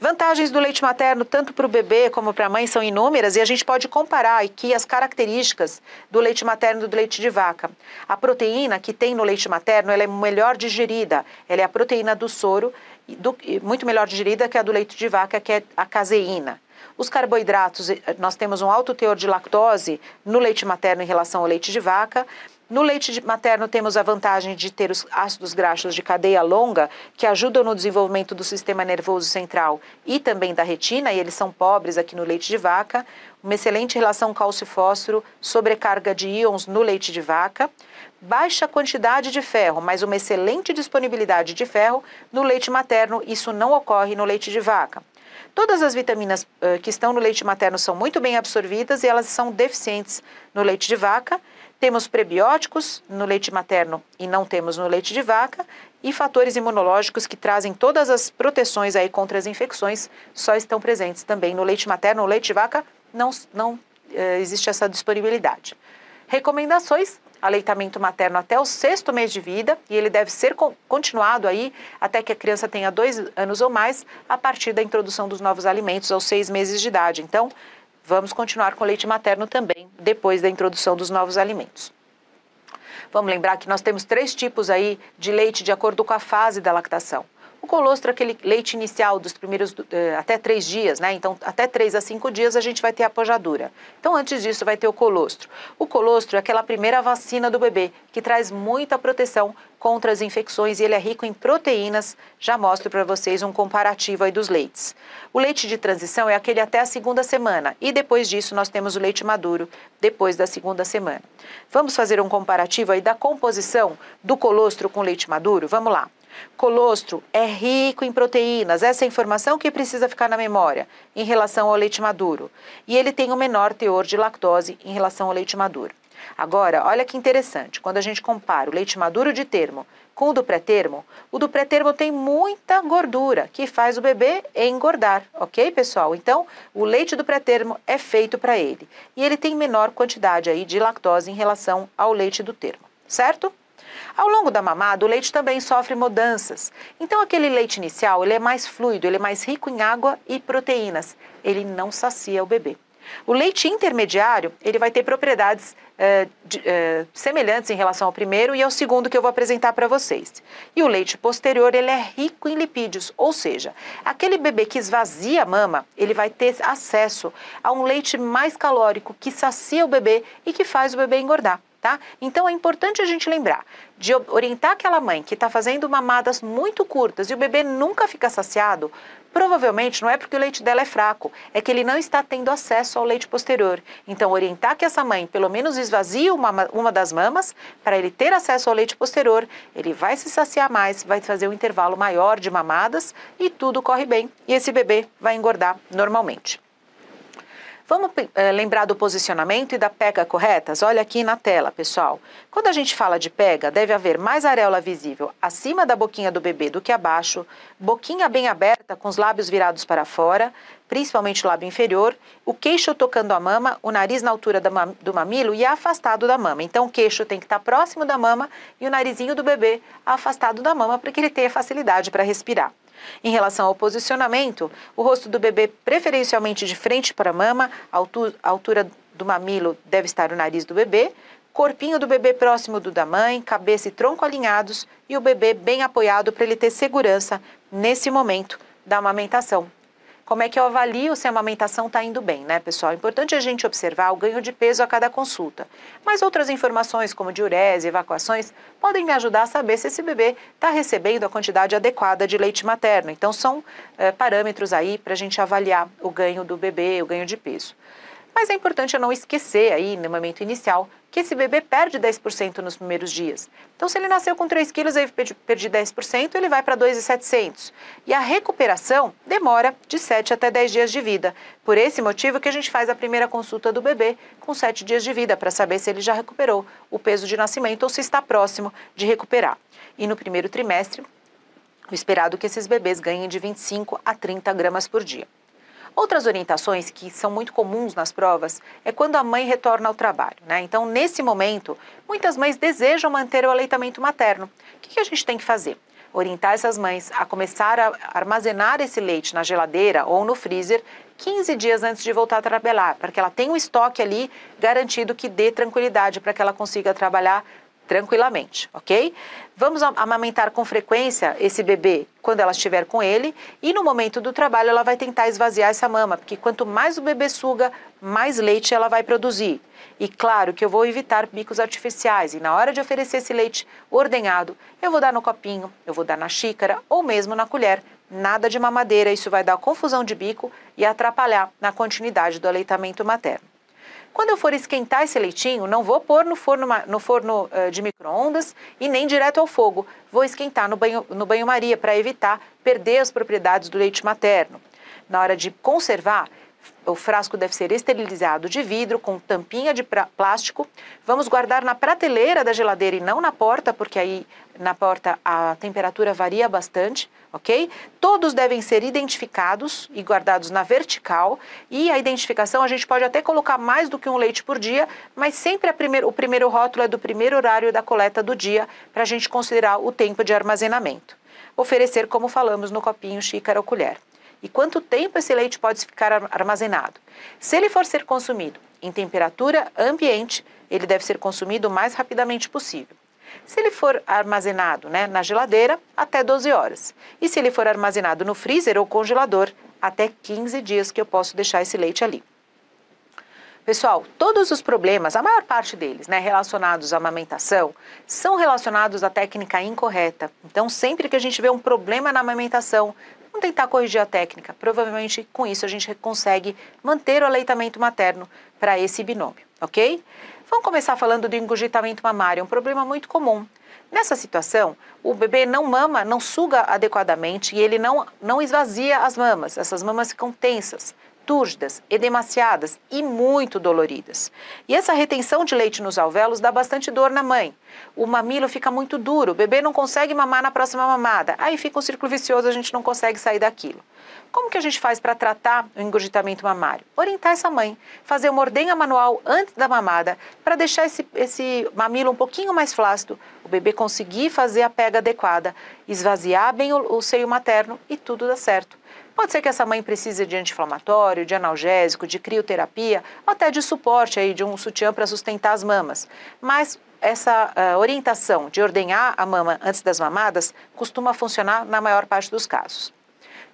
Vantagens do leite materno, tanto para o bebê como para a mãe, são inúmeras e a gente pode comparar aqui as características do leite materno e do leite de vaca. A proteína que tem no leite materno ela é melhor digerida, ela é a proteína do soro do, muito melhor digerida que é a do leite de vaca, que é a caseína. Os carboidratos, eh, nós temos um alto teor de lactose no leite materno em relação ao leite de vaca. No leite materno temos a vantagem de ter os ácidos graxos de cadeia longa, que ajudam no desenvolvimento do sistema nervoso central e também da retina, e eles são pobres aqui no leite de vaca. Uma excelente relação cálcio-fósforo, sobrecarga de íons no leite de vaca baixa quantidade de ferro, mas uma excelente disponibilidade de ferro no leite materno. Isso não ocorre no leite de vaca. Todas as vitaminas uh, que estão no leite materno são muito bem absorvidas e elas são deficientes no leite de vaca. Temos prebióticos no leite materno e não temos no leite de vaca. E fatores imunológicos que trazem todas as proteções aí contra as infecções só estão presentes também no leite materno. No leite de vaca não, não uh, existe essa disponibilidade. Recomendações aleitamento materno até o sexto mês de vida e ele deve ser continuado aí até que a criança tenha dois anos ou mais a partir da introdução dos novos alimentos aos seis meses de idade. Então, vamos continuar com leite materno também depois da introdução dos novos alimentos. Vamos lembrar que nós temos três tipos aí de leite de acordo com a fase da lactação. O colostro aquele leite inicial dos primeiros eh, até três dias, né? Então, até três a cinco dias a gente vai ter a pojadura. Então, antes disso, vai ter o colostro. O colostro é aquela primeira vacina do bebê, que traz muita proteção contra as infecções e ele é rico em proteínas. Já mostro para vocês um comparativo aí dos leites. O leite de transição é aquele até a segunda semana e depois disso nós temos o leite maduro depois da segunda semana. Vamos fazer um comparativo aí da composição do colostro com leite maduro? Vamos lá. Colostro é rico em proteínas, essa é informação que precisa ficar na memória em relação ao leite maduro. E ele tem o um menor teor de lactose em relação ao leite maduro. Agora, olha que interessante, quando a gente compara o leite maduro de termo com o do pré-termo, o do pré-termo tem muita gordura, que faz o bebê engordar, ok, pessoal? Então, o leite do pré-termo é feito para ele e ele tem menor quantidade aí de lactose em relação ao leite do termo, certo? Ao longo da mamada, o leite também sofre mudanças. Então, aquele leite inicial ele é mais fluido, ele é mais rico em água e proteínas. Ele não sacia o bebê. O leite intermediário ele vai ter propriedades eh, de, eh, semelhantes em relação ao primeiro e ao segundo que eu vou apresentar para vocês. E o leite posterior ele é rico em lipídios, ou seja, aquele bebê que esvazia a mama ele vai ter acesso a um leite mais calórico que sacia o bebê e que faz o bebê engordar tá? Então é importante a gente lembrar de orientar aquela mãe que está fazendo mamadas muito curtas e o bebê nunca fica saciado, provavelmente não é porque o leite dela é fraco, é que ele não está tendo acesso ao leite posterior. Então, orientar que essa mãe pelo menos esvazie uma, uma das mamas para ele ter acesso ao leite posterior, ele vai se saciar mais, vai fazer um intervalo maior de mamadas e tudo corre bem. E esse bebê vai engordar normalmente. Vamos é, lembrar do posicionamento e da pega corretas? Olha aqui na tela, pessoal. Quando a gente fala de pega, deve haver mais areola visível acima da boquinha do bebê do que abaixo, boquinha bem aberta com os lábios virados para fora, principalmente o lábio inferior, o queixo tocando a mama, o nariz na altura do mamilo e afastado da mama. Então, o queixo tem que estar próximo da mama e o narizinho do bebê afastado da mama para que ele tenha facilidade para respirar. Em relação ao posicionamento, o rosto do bebê preferencialmente de frente para a mama, a altura do mamilo deve estar o nariz do bebê, corpinho do bebê próximo do da mãe, cabeça e tronco alinhados e o bebê bem apoiado para ele ter segurança nesse momento da amamentação como é que eu avalio se a amamentação está indo bem, né, pessoal? É importante a gente observar o ganho de peso a cada consulta. Mas outras informações, como diurese, evacuações, podem me ajudar a saber se esse bebê está recebendo a quantidade adequada de leite materno. Então, são é, parâmetros aí para a gente avaliar o ganho do bebê, o ganho de peso. Mas é importante não esquecer aí, no momento inicial, que esse bebê perde 10% nos primeiros dias. Então, se ele nasceu com 3 quilos e perde 10%, ele vai para 2,700. E a recuperação demora de 7 até 10 dias de vida. Por esse motivo que a gente faz a primeira consulta do bebê com 7 dias de vida, para saber se ele já recuperou o peso de nascimento ou se está próximo de recuperar. E no primeiro trimestre, o esperado é que esses bebês ganhem de 25 a 30 gramas por dia. Outras orientações que são muito comuns nas provas é quando a mãe retorna ao trabalho. Né? Então, nesse momento, muitas mães desejam manter o aleitamento materno. O que a gente tem que fazer? Orientar essas mães a começar a armazenar esse leite na geladeira ou no freezer 15 dias antes de voltar a trabalhar, para que ela tenha um estoque ali garantido que dê tranquilidade para que ela consiga trabalhar tranquilamente, ok? Vamos amamentar com frequência esse bebê quando ela estiver com ele e no momento do trabalho ela vai tentar esvaziar essa mama, porque quanto mais o bebê suga, mais leite ela vai produzir. E claro que eu vou evitar bicos artificiais e na hora de oferecer esse leite ordenhado, eu vou dar no copinho, eu vou dar na xícara ou mesmo na colher. Nada de mamadeira, isso vai dar confusão de bico e atrapalhar na continuidade do aleitamento materno. Quando eu for esquentar esse leitinho, não vou pôr no forno, no forno eh, de micro-ondas e nem direto ao fogo. Vou esquentar no banho-maria no banho para evitar perder as propriedades do leite materno. Na hora de conservar, o frasco deve ser esterilizado de vidro com tampinha de plástico. Vamos guardar na prateleira da geladeira e não na porta, porque aí na porta a temperatura varia bastante ok? Todos devem ser identificados e guardados na vertical. E a identificação a gente pode até colocar mais do que um leite por dia, mas sempre primeiro, o primeiro rótulo é do primeiro horário da coleta do dia para a gente considerar o tempo de armazenamento. Oferecer, como falamos, no copinho, xícara ou colher. E quanto tempo esse leite pode ficar armazenado? Se ele for ser consumido em temperatura ambiente, ele deve ser consumido o mais rapidamente possível. Se ele for armazenado né, na geladeira, até 12 horas. E se ele for armazenado no freezer ou congelador, até 15 dias que eu posso deixar esse leite ali. Pessoal, todos os problemas, a maior parte deles, né, relacionados à amamentação, são relacionados à técnica incorreta. Então, sempre que a gente vê um problema na amamentação, vamos tentar corrigir a técnica. Provavelmente, com isso, a gente consegue manter o aleitamento materno para esse binômio, ok? Vamos começar falando do engurgitamento mamário, um problema muito comum. Nessa situação, o bebê não mama, não suga adequadamente e ele não, não esvazia as mamas. Essas mamas ficam tensas, túrgidas, edemaciadas e muito doloridas. E essa retenção de leite nos alvéolos dá bastante dor na mãe. O mamilo fica muito duro, o bebê não consegue mamar na próxima mamada. Aí fica um círculo vicioso, a gente não consegue sair daquilo. Como que a gente faz para tratar o engurgitamento mamário? Orientar essa mãe, fazer uma ordenha manual antes da mamada, para deixar esse, esse mamilo um pouquinho mais flácido, o bebê conseguir fazer a pega adequada, esvaziar bem o, o seio materno e tudo dá certo. Pode ser que essa mãe precise de anti-inflamatório, de analgésico, de crioterapia, até de suporte aí de um sutiã para sustentar as mamas. Mas essa uh, orientação de ordenhar a mama antes das mamadas costuma funcionar na maior parte dos casos.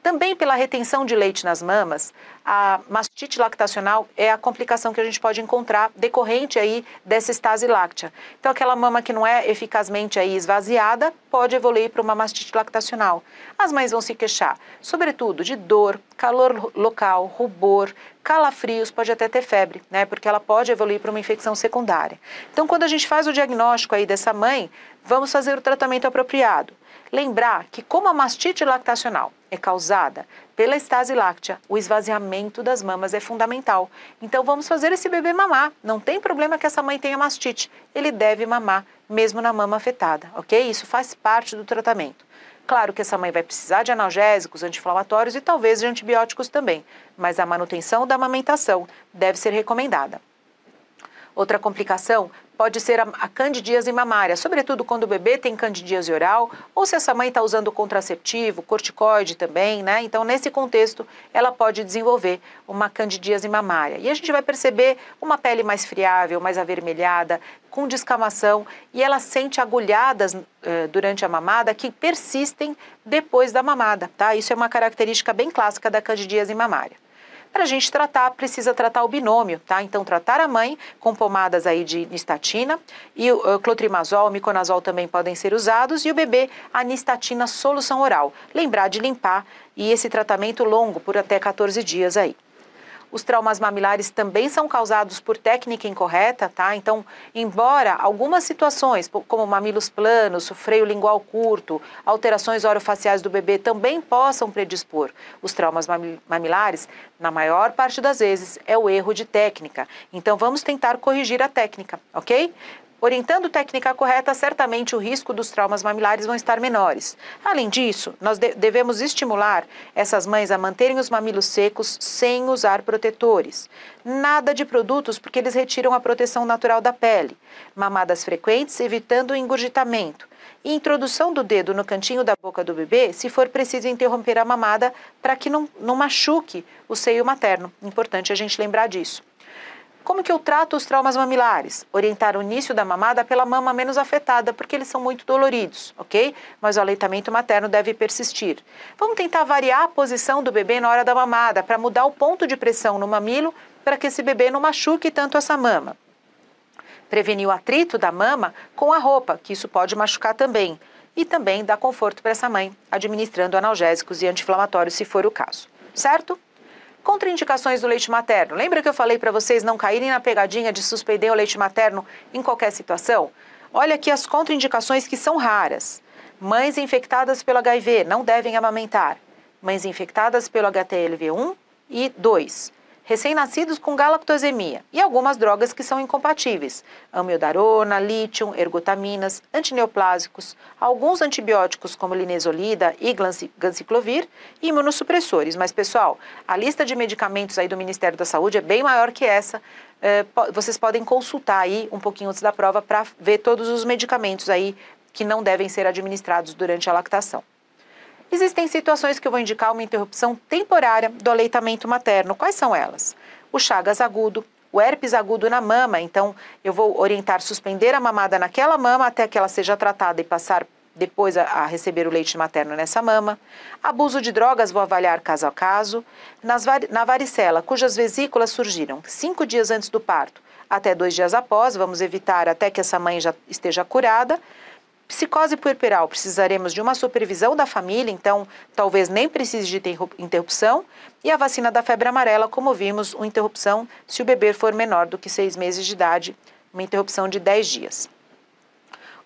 Também pela retenção de leite nas mamas, a mastite lactacional é a complicação que a gente pode encontrar decorrente aí dessa estase láctea. Então, aquela mama que não é eficazmente aí esvaziada pode evoluir para uma mastite lactacional. As mães vão se queixar, sobretudo de dor, calor local, rubor, calafrios, pode até ter febre, né? Porque ela pode evoluir para uma infecção secundária. Então, quando a gente faz o diagnóstico aí dessa mãe, vamos fazer o tratamento apropriado. Lembrar que como a mastite lactacional é causada pela estase láctea, o esvaziamento das mamas é fundamental. Então vamos fazer esse bebê mamar. Não tem problema que essa mãe tenha mastite. Ele deve mamar mesmo na mama afetada, ok? Isso faz parte do tratamento. Claro que essa mãe vai precisar de analgésicos, anti-inflamatórios e talvez de antibióticos também, mas a manutenção da amamentação deve ser recomendada. Outra complicação pode ser a, a candidíase mamária, sobretudo quando o bebê tem candidíase oral ou se essa mãe está usando contraceptivo, corticoide também, né? Então, nesse contexto, ela pode desenvolver uma candidíase mamária. E a gente vai perceber uma pele mais friável, mais avermelhada, com descamação e ela sente agulhadas eh, durante a mamada que persistem depois da mamada, tá? Isso é uma característica bem clássica da candidíase mamária. Para a gente tratar, precisa tratar o binômio, tá? Então, tratar a mãe com pomadas aí de nistatina e o eh, clotrimazol, miconazol também podem ser usados e o bebê a nistatina solução oral. Lembrar de limpar e esse tratamento longo por até 14 dias aí. Os traumas mamilares também são causados por técnica incorreta, tá? Então, embora algumas situações, como mamilos planos, freio lingual curto, alterações orofaciais do bebê também possam predispor, os traumas mamilares, na maior parte das vezes, é o erro de técnica. Então, vamos tentar corrigir a técnica, ok? Orientando técnica correta, certamente o risco dos traumas mamilares vão estar menores. Além disso, nós devemos estimular essas mães a manterem os mamilos secos sem usar protetores. Nada de produtos, porque eles retiram a proteção natural da pele. Mamadas frequentes, evitando o engurgitamento. E introdução do dedo no cantinho da boca do bebê, se for preciso interromper a mamada, para que não, não machuque o seio materno. Importante a gente lembrar disso. Como que eu trato os traumas mamilares? Orientar o início da mamada pela mama menos afetada, porque eles são muito doloridos, ok? Mas o aleitamento materno deve persistir. Vamos tentar variar a posição do bebê na hora da mamada para mudar o ponto de pressão no mamilo para que esse bebê não machuque tanto essa mama. Prevenir o atrito da mama com a roupa, que isso pode machucar também. E também dar conforto para essa mãe, administrando analgésicos e anti-inflamatórios, se for o caso. Certo? Contraindicações do leite materno. Lembra que eu falei para vocês não caírem na pegadinha de suspender o leite materno em qualquer situação? Olha aqui as contraindicações que são raras. Mães infectadas pelo HIV não devem amamentar. Mães infectadas pelo HTLV1 e 2 recém-nascidos com galactosemia e algumas drogas que são incompatíveis: amiodarona, lítio, ergotaminas, antineoplásicos, alguns antibióticos como linezolida e ganciclovir e imunossupressores. Mas, pessoal, a lista de medicamentos aí do Ministério da Saúde é bem maior que essa. Eh, vocês podem consultar aí um pouquinho antes da prova para ver todos os medicamentos aí que não devem ser administrados durante a lactação existem situações que eu vou indicar uma interrupção temporária do aleitamento materno. Quais são elas? O Chagas agudo, o herpes agudo na mama. Então, eu vou orientar suspender a mamada naquela mama até que ela seja tratada e passar depois a, a, receber o leite materno nessa mama. Abuso de drogas, vou avaliar caso a caso. Nas, na varicela, cujas vesículas surgiram cinco dias antes do parto até dois dias após, vamos evitar até que essa mãe já esteja curada. Psicose puerperal, precisaremos de uma supervisão da família, então talvez nem precise de interrupção. E a vacina da febre amarela, como vimos, uma interrupção se o bebê for menor do que seis meses de idade, uma interrupção de 10 dias.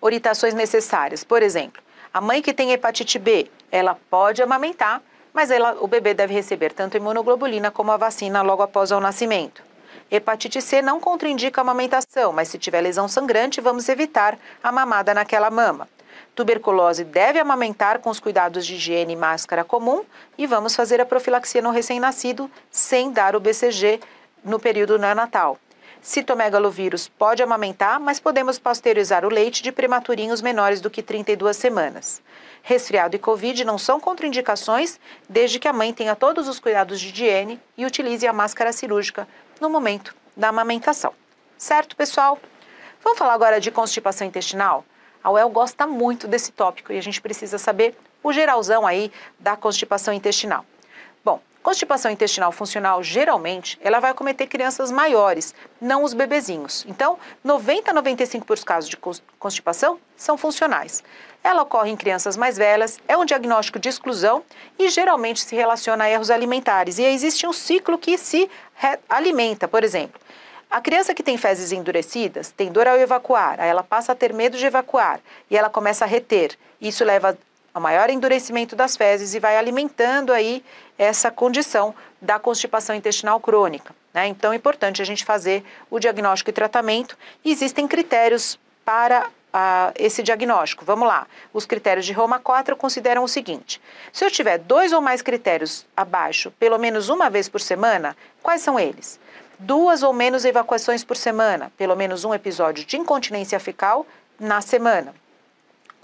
Orientações necessárias, por exemplo, a mãe que tem hepatite B, ela pode amamentar, mas ela, o bebê deve receber tanto a imunoglobulina como a vacina logo após o nascimento. Hepatite C não contraindica a amamentação, mas se tiver lesão sangrante, vamos evitar a mamada naquela mama. Tuberculose deve amamentar com os cuidados de higiene e máscara comum e vamos fazer a profilaxia no recém-nascido sem dar o BCG no período neonatal. Citomegalovírus pode amamentar, mas podemos pasteurizar o leite de prematurinhos menores do que 32 semanas. Resfriado e Covid não são contraindicações, desde que a mãe tenha todos os cuidados de higiene e utilize a máscara cirúrgica no momento da amamentação. Certo, pessoal? Vamos falar agora de constipação intestinal? A UEL gosta muito desse tópico e a gente precisa saber o geralzão aí da constipação intestinal. Constipação intestinal funcional, geralmente, ela vai acometer crianças maiores, não os bebezinhos. Então, 90 a 95% dos casos de constipação são funcionais. Ela ocorre em crianças mais velhas, é um diagnóstico de exclusão e geralmente se relaciona a erros alimentares. E existe um ciclo que se alimenta, por exemplo. A criança que tem fezes endurecidas tem dor ao evacuar, aí ela passa a ter medo de evacuar e ela começa a reter. Isso leva o maior endurecimento das fezes e vai alimentando aí essa condição da constipação intestinal crônica. Né? Então é importante a gente fazer o diagnóstico e tratamento. existem critérios para ah, esse diagnóstico. Vamos lá. Os critérios de Roma 4 consideram o seguinte: se eu tiver dois ou mais critérios abaixo, pelo menos uma vez por semana, quais são eles? Duas ou menos evacuações por semana, pelo menos um episódio de incontinência fecal na semana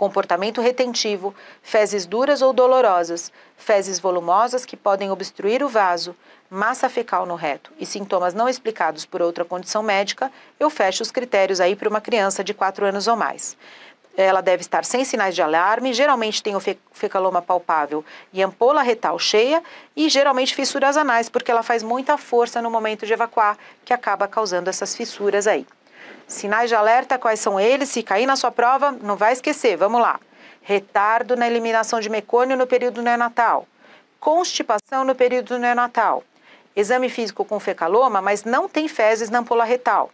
comportamento retentivo, fezes duras ou dolorosas, fezes volumosas que podem obstruir o vaso, massa fecal no reto e sintomas não explicados por outra condição médica, eu fecho os critérios aí para uma criança de 4 anos ou mais. Ela deve estar sem sinais de alarme, geralmente tem o fecaloma palpável e ampola retal cheia e geralmente fissuras anais, porque ela faz muita força no momento de evacuar, que acaba causando essas fissuras aí. Sinais de alerta, quais são eles? Se cair na sua prova, não vai esquecer, vamos lá. Retardo na eliminação de mecônio no período neonatal. Constipação no período neonatal. Exame físico com fecaloma, mas não tem fezes na ampola retal.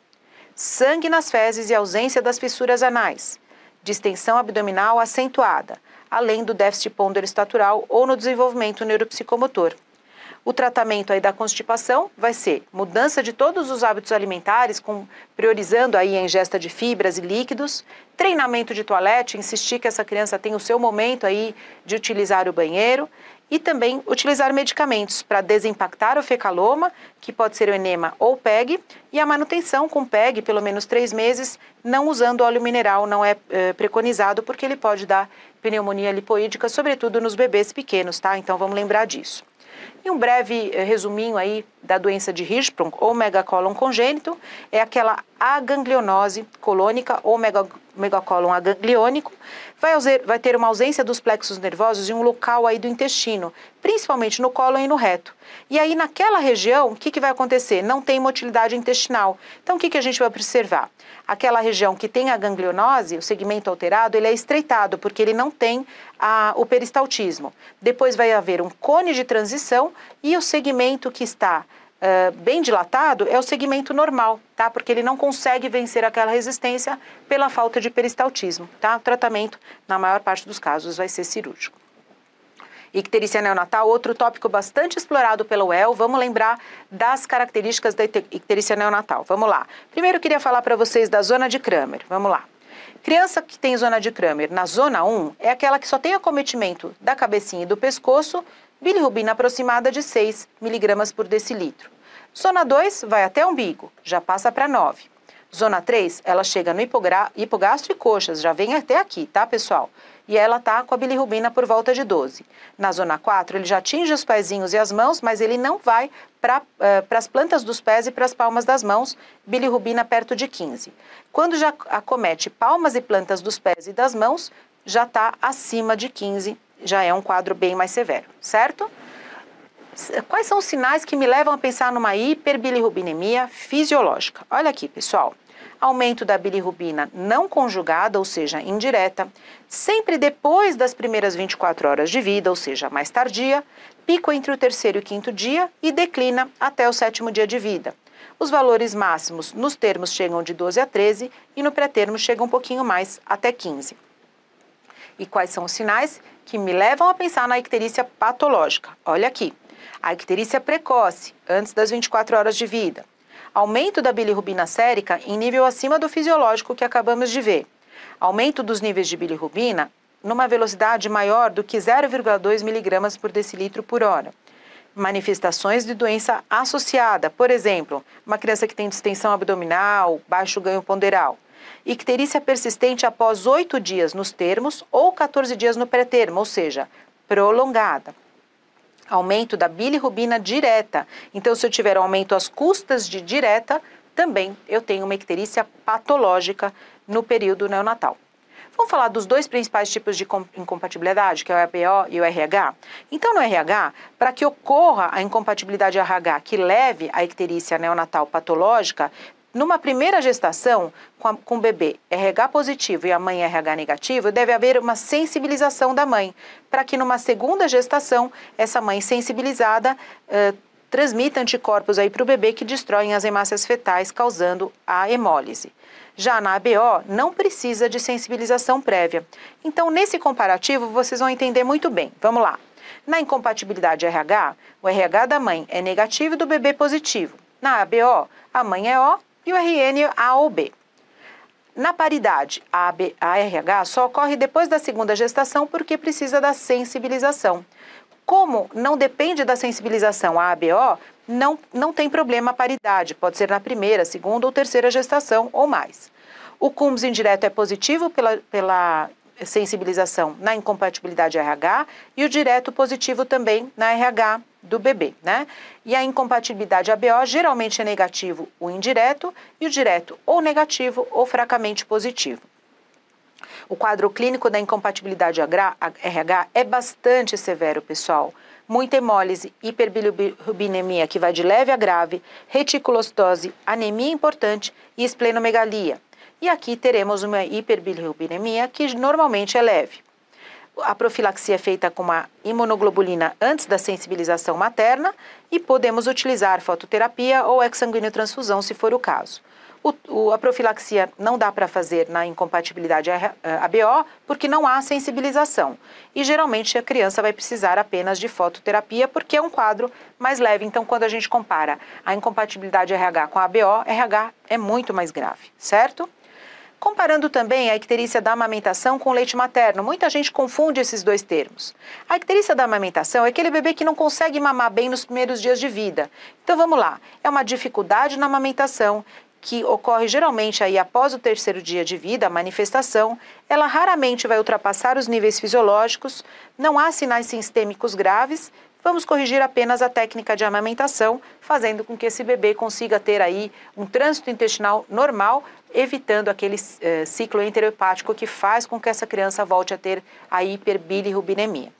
Sangue nas fezes e ausência das fissuras anais. Distensão abdominal acentuada, além do déficit estatural ou no desenvolvimento neuropsicomotor. O tratamento aí da constipação vai ser mudança de todos os hábitos alimentares, com, priorizando aí a ingesta de fibras e líquidos, treinamento de toalete, insistir que essa criança tem o seu momento aí de utilizar o banheiro e também utilizar medicamentos para desimpactar o fecaloma, que pode ser o enema ou PEG, e a manutenção com PEG pelo menos três meses, não usando óleo mineral, não é, é preconizado, porque ele pode dar pneumonia lipoídica, sobretudo nos bebês pequenos, tá? Então vamos lembrar disso. E um breve eh, resuminho aí da doença de Hirschsprung ou megacólon congênito é aquela aganglionose colônica ou megacólon agangliônico. Vai, vai ter uma ausência dos plexos nervosos em um local aí do intestino, principalmente no cólon e no reto. E aí, naquela região, o que, que vai acontecer? Não tem motilidade intestinal. Então, o que, que a gente vai observar? Aquela região que tem a ganglionose, o segmento alterado, ele é estreitado, porque ele não tem a, o peristaltismo. Depois vai haver um cone de transição e o segmento que está Uh, bem dilatado é o segmento normal, tá? Porque ele não consegue vencer aquela resistência pela falta de peristaltismo, tá? O tratamento, na maior parte dos casos, vai ser cirúrgico icterícia neonatal, outro tópico bastante explorado pelo UEL. Vamos lembrar das características da icterícia neonatal. Vamos lá. Primeiro, queria falar para vocês da zona de Kramer. Vamos lá. Criança que tem zona de Kramer na zona 1 é aquela que só tem acometimento da cabecinha e do pescoço, bilirrubina aproximada de 6 miligramas por decilitro. Zona 2 vai até umbigo, já passa para 9. Zona 3, ela chega no hipogastro e coxas, já vem até aqui, tá, pessoal? e ela está com a bilirrubina por volta de 12. Na zona 4, ele já atinge os pezinhos e as mãos, mas ele não vai para uh, eh, as plantas dos pés e para as palmas das mãos, bilirrubina perto de 15. Quando já acomete palmas e plantas dos pés e das mãos, já está acima de 15, já é um quadro bem mais severo, certo? Quais são os sinais que me levam a pensar numa hiperbilirrubinemia fisiológica? Olha aqui, pessoal aumento da bilirrubina não conjugada, ou seja, indireta, sempre depois das primeiras 24 horas de vida, ou seja, mais tardia, pico entre o terceiro e quinto dia e declina até o sétimo dia de vida. Os valores máximos nos termos chegam de 12 a 13 e no pré-termo chega um pouquinho mais, até 15. E quais são os sinais que me levam a pensar na icterícia patológica? Olha aqui. A icterícia precoce, antes das 24 horas de vida aumento da bilirrubina sérica em nível acima do fisiológico que acabamos de ver, aumento dos níveis de bilirrubina numa velocidade maior do que 0,2 mg por decilitro por hora. Manifestações de doença associada, por exemplo, uma criança que tem distensão abdominal, baixo ganho ponderal. Icterícia persistente após 8 dias nos termos ou 14 dias no pré-termo, ou seja, prolongada aumento da bilirrubina direta. Então, se eu tiver um aumento às custas de direta, também eu tenho uma icterícia patológica no período neonatal. Vamos falar dos dois principais tipos de incompatibilidade, que é o EPO e o RH? Então, no RH, para que ocorra a incompatibilidade RH que leve à icterícia neonatal patológica, numa primeira gestação, com, a, com o bebê RH positivo e a mãe RH negativo, deve haver uma sensibilização da mãe, para que numa segunda gestação, essa mãe sensibilizada uh, transmita anticorpos aí para o bebê que destroem as hemácias fetais, causando a hemólise. Já na ABO, não precisa de sensibilização prévia. Então, nesse comparativo, vocês vão entender muito bem. Vamos lá. Na incompatibilidade RH, o RH da mãe é negativo e do bebê positivo. Na ABO, a mãe é O e o RN B Na paridade a ARH só ocorre depois da segunda gestação porque precisa da sensibilização. Como não depende da sensibilização à ABO, não, não tem problema a paridade, pode ser na primeira, segunda ou terceira gestação ou mais. O CUMS indireto é positivo pela, pela sensibilização na incompatibilidade RH e o direto positivo também na RH do bebê, né? E a incompatibilidade ABO geralmente é negativo o indireto e o direto ou negativo ou fracamente positivo. O quadro clínico da incompatibilidade RH é bastante severo, pessoal. Muita hemólise, hiperbilirubinemia que vai de leve a grave, reticulostose, anemia importante e esplenomegalia. E aqui teremos uma hiperbilirrubinemia que normalmente é leve. A profilaxia é feita com uma imunoglobulina antes da sensibilização materna e podemos utilizar fototerapia ou transfusão se for o caso. O, o, a profilaxia não dá para fazer na incompatibilidade ABO porque não há sensibilização. E geralmente a criança vai precisar apenas de fototerapia porque é um quadro mais leve. Então, quando a gente compara a incompatibilidade RH com a ABO, RH é muito mais grave, certo? Comparando também a icterícia da amamentação com leite materno, muita gente confunde esses dois termos. A icterícia da amamentação é aquele bebê que não consegue mamar bem nos primeiros dias de vida. Então vamos lá, é uma dificuldade na amamentação que ocorre geralmente aí após o terceiro dia de vida, a manifestação, ela raramente vai ultrapassar os níveis fisiológicos, não há sinais sistêmicos graves vamos corrigir apenas a técnica de amamentação, fazendo com que esse bebê consiga ter aí um trânsito intestinal normal, evitando aquele eh, ciclo enterohepático que faz com que essa criança volte a ter a hiperbilirrubinemia.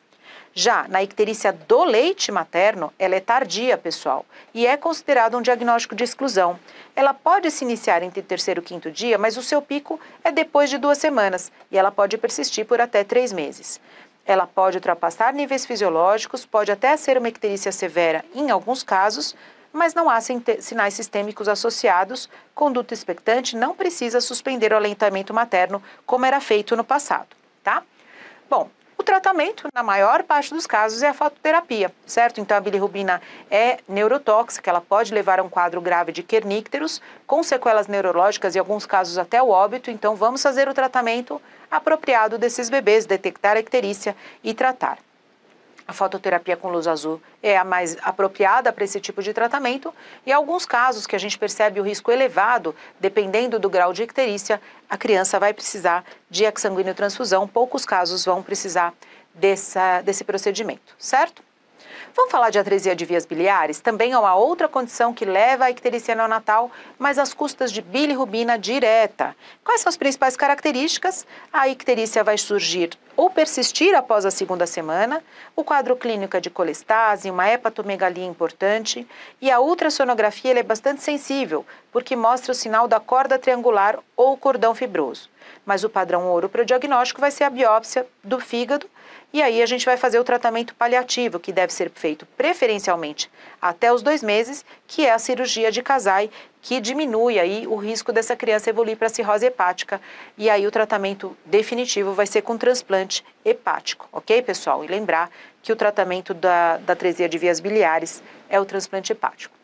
Já na icterícia do leite materno, ela é tardia, pessoal, e é considerado um diagnóstico de exclusão. Ela pode se iniciar entre o terceiro e quinto dia, mas o seu pico é depois de duas semanas e ela pode persistir por até três meses. Ela pode ultrapassar níveis fisiológicos, pode até ser uma icterícia severa em alguns casos, mas não há sinais sistêmicos associados. Conduta expectante não precisa suspender o alentamento materno, como era feito no passado, tá? Bom, o tratamento, na maior parte dos casos, é a fototerapia, certo? Então, a bilirrubina é neurotóxica, ela pode levar a um quadro grave de quernícteros, com sequelas neurológicas e, em alguns casos, até o óbito. Então, vamos fazer o tratamento apropriado desses bebês, detectar a icterícia e tratar. A fototerapia com luz azul é a mais apropriada para esse tipo de tratamento e alguns casos que a gente percebe o risco elevado, dependendo do grau de icterícia, a criança vai precisar de exsanguíneo transfusão, poucos casos vão precisar dessa, desse procedimento, certo? Vamos falar de atresia de vias biliares? Também é uma outra condição que leva à icterícia neonatal, mas às custas de bilirrubina direta. Quais são as principais características? A icterícia vai surgir ou persistir após a segunda semana, o quadro clínico é de colestase, uma hepatomegalia importante e a ultrassonografia é bastante sensível, porque mostra o sinal da corda triangular ou cordão fibroso. Mas o padrão ouro para o diagnóstico vai ser a biópsia do fígado e aí a gente vai fazer o tratamento paliativo, que deve ser feito preferencialmente até os dois meses, que é a cirurgia de casai, que diminui aí o risco dessa criança evoluir para cirrose hepática. E aí o tratamento definitivo vai ser com transplante hepático, ok, pessoal? E lembrar que o tratamento da, da atresia de vias biliares é o transplante hepático.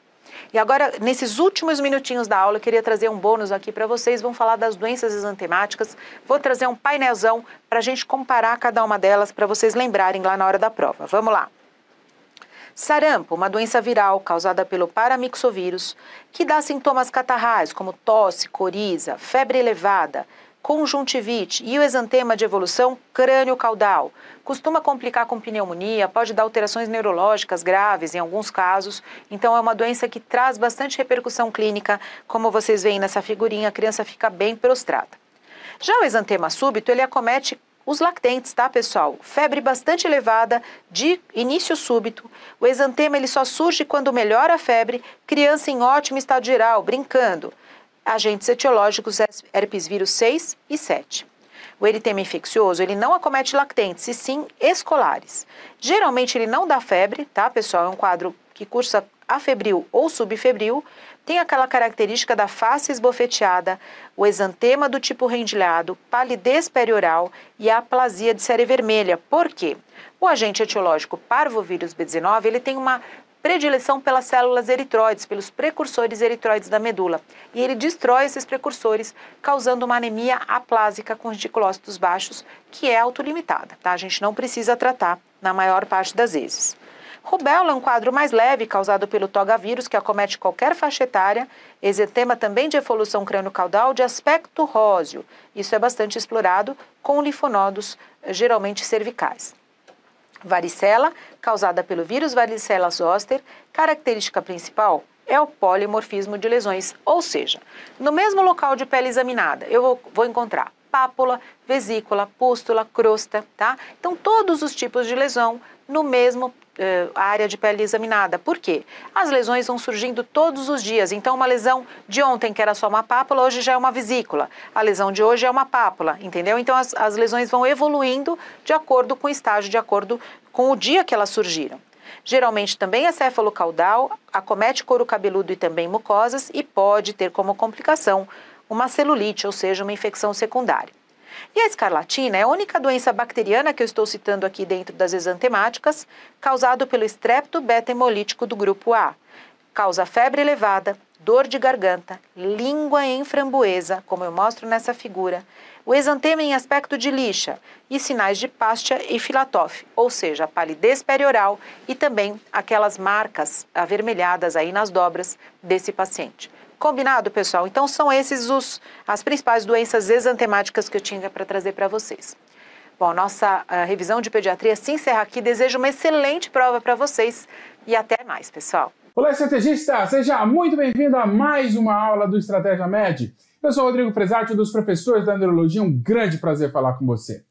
E agora, nesses últimos minutinhos da aula, eu queria trazer um bônus aqui para vocês. Vamos falar das doenças exantemáticas. Vou trazer um painelzão para a gente comparar cada uma delas para vocês lembrarem lá na hora da prova. Vamos lá. Sarampo, uma doença viral causada pelo paramixovírus, que dá sintomas catarrais como tosse, coriza, febre elevada, conjuntivite e o exantema de evolução crânio-caudal. Costuma complicar com pneumonia, pode dar alterações neurológicas graves em alguns casos. Então, é uma doença que traz bastante repercussão clínica. Como vocês veem nessa figurinha, a criança fica bem prostrada. Já o exantema súbito, ele acomete os lactentes, tá, pessoal? Febre bastante elevada, de início súbito. O exantema ele só surge quando melhora a febre, criança em ótimo estado geral, brincando agentes etiológicos herpes vírus 6 e 7. O eritema infeccioso, ele não acomete lactentes, e sim escolares. Geralmente ele não dá febre, tá, pessoal? É um quadro que cursa afebril ou subfebril, tem aquela característica da face esbofeteada, o exantema do tipo rendilhado, palidez perioral e a aplasia de série vermelha. Por quê? O agente etiológico parvovírus B19, ele tem uma predileção pelas células eritroides, pelos precursores eritroides da medula. E ele destrói esses precursores, causando uma anemia aplásica com reticulócitos baixos, que é autolimitada. Tá? A gente não precisa tratar na maior parte das vezes. Rubéola é um quadro mais leve causado pelo togavírus que acomete qualquer faixa etária, exetema também de evolução crânio-caudal de aspecto róseo. Isso é bastante explorado com linfonodos, geralmente cervicais. Varicela, causada pelo vírus varicela zoster, característica principal é o polimorfismo de lesões, ou seja, no mesmo local de pele examinada, eu vou, vou encontrar pápula, vesícula, pústula, crosta, tá? Então, todos os tipos de lesão no mesmo eh, a área de pele examinada. Por quê? As lesões vão surgindo todos os dias. Então, uma lesão de ontem, que era só uma pápula, hoje já é uma vesícula. A lesão de hoje é uma pápula, entendeu? Então, as, as lesões vão evoluindo de acordo com o estágio, de acordo com o dia que elas surgiram. Geralmente também é céfalo-caudal, acomete couro cabeludo e também mucosas e pode ter como complicação uma celulite, ou seja, uma infecção secundária. E a escarlatina é a única doença bacteriana que eu estou citando aqui dentro das exantemáticas, causado pelo estrepto beta-hemolítico do grupo A. Causa febre elevada, dor de garganta, língua em framboesa, como eu mostro nessa figura, o exantema em aspecto de lixa e sinais de pastia e filatofe, ou seja, palidez perioral e também aquelas marcas avermelhadas aí nas dobras desse paciente. Combinado, pessoal? Então são esses os as principais doenças exantemáticas que eu tinha para trazer para vocês. Bom, nossa a revisão de pediatria se encerra aqui. Desejo uma excelente prova para vocês e até mais, pessoal. Olá, estrategista! Seja muito bem-vindo a mais uma aula do Estratégia Med. Eu sou Rodrigo Fresati, um dos professores da Neurologia. Um grande prazer falar com você.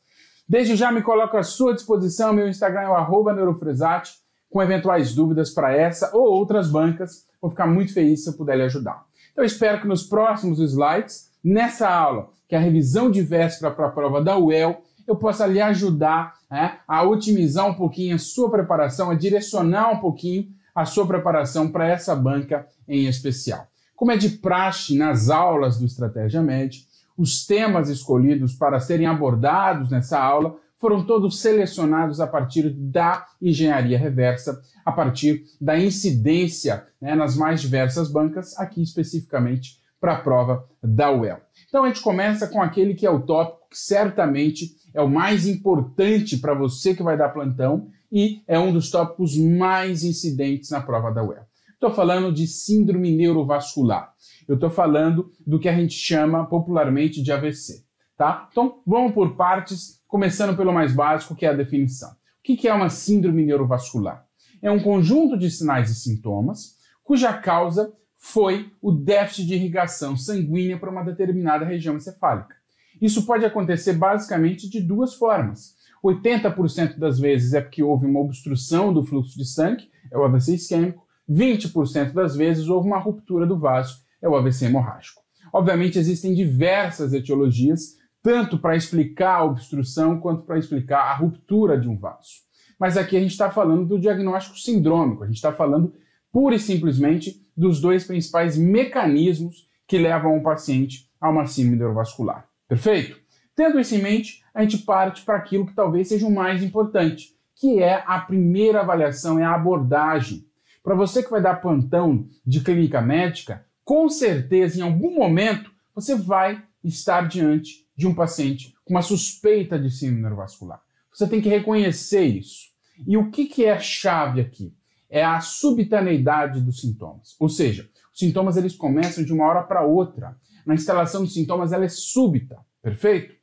Desde já me coloco à sua disposição. Meu Instagram é o neurofresati, com eventuais dúvidas para essa ou outras bancas. Vou ficar muito feliz se eu puder lhe ajudar. Eu espero que nos próximos slides, nessa aula, que é a revisão de véspera para a prova da UEL, eu possa lhe ajudar né, a otimizar um pouquinho a sua preparação, a direcionar um pouquinho a sua preparação para essa banca em especial. Como é de praxe nas aulas do Estratégia Média, os temas escolhidos para serem abordados nessa aula foram todos selecionados a partir da engenharia reversa, a partir da incidência né, nas mais diversas bancas, aqui especificamente para a prova da UEL. Então a gente começa com aquele que é o tópico que certamente é o mais importante para você que vai dar plantão e é um dos tópicos mais incidentes na prova da UEL. Estou falando de síndrome neurovascular. Eu estou falando do que a gente chama popularmente de AVC. Tá? Então vamos por partes começando pelo mais básico, que é a definição. O que é uma síndrome neurovascular? É um conjunto de sinais e sintomas cuja causa foi o déficit de irrigação sanguínea para uma determinada região encefálica. Isso pode acontecer basicamente de duas formas. 80% das vezes é porque houve uma obstrução do fluxo de sangue, é o AVC isquêmico, 20% das vezes houve uma ruptura do vaso, é o AVC hemorrágico. Obviamente existem diversas etiologias, tanto para explicar a obstrução quanto para explicar a ruptura de um vaso. Mas aqui a gente está falando do diagnóstico sindrômico, a gente está falando pura e simplesmente dos dois principais mecanismos que levam o paciente a uma síndrome vascular. Perfeito? Tendo isso em mente, a gente parte para aquilo que talvez seja o mais importante, que é a primeira avaliação, é a abordagem. Para você que vai dar plantão de clínica médica, com certeza em algum momento você vai estar diante de um paciente com uma suspeita de síndrome neurovascular. Você tem que reconhecer isso. E o que, que é a chave aqui? É a subitaneidade dos sintomas. Ou seja, os sintomas eles começam de uma hora para outra. Na instalação dos sintomas ela é súbita, perfeito?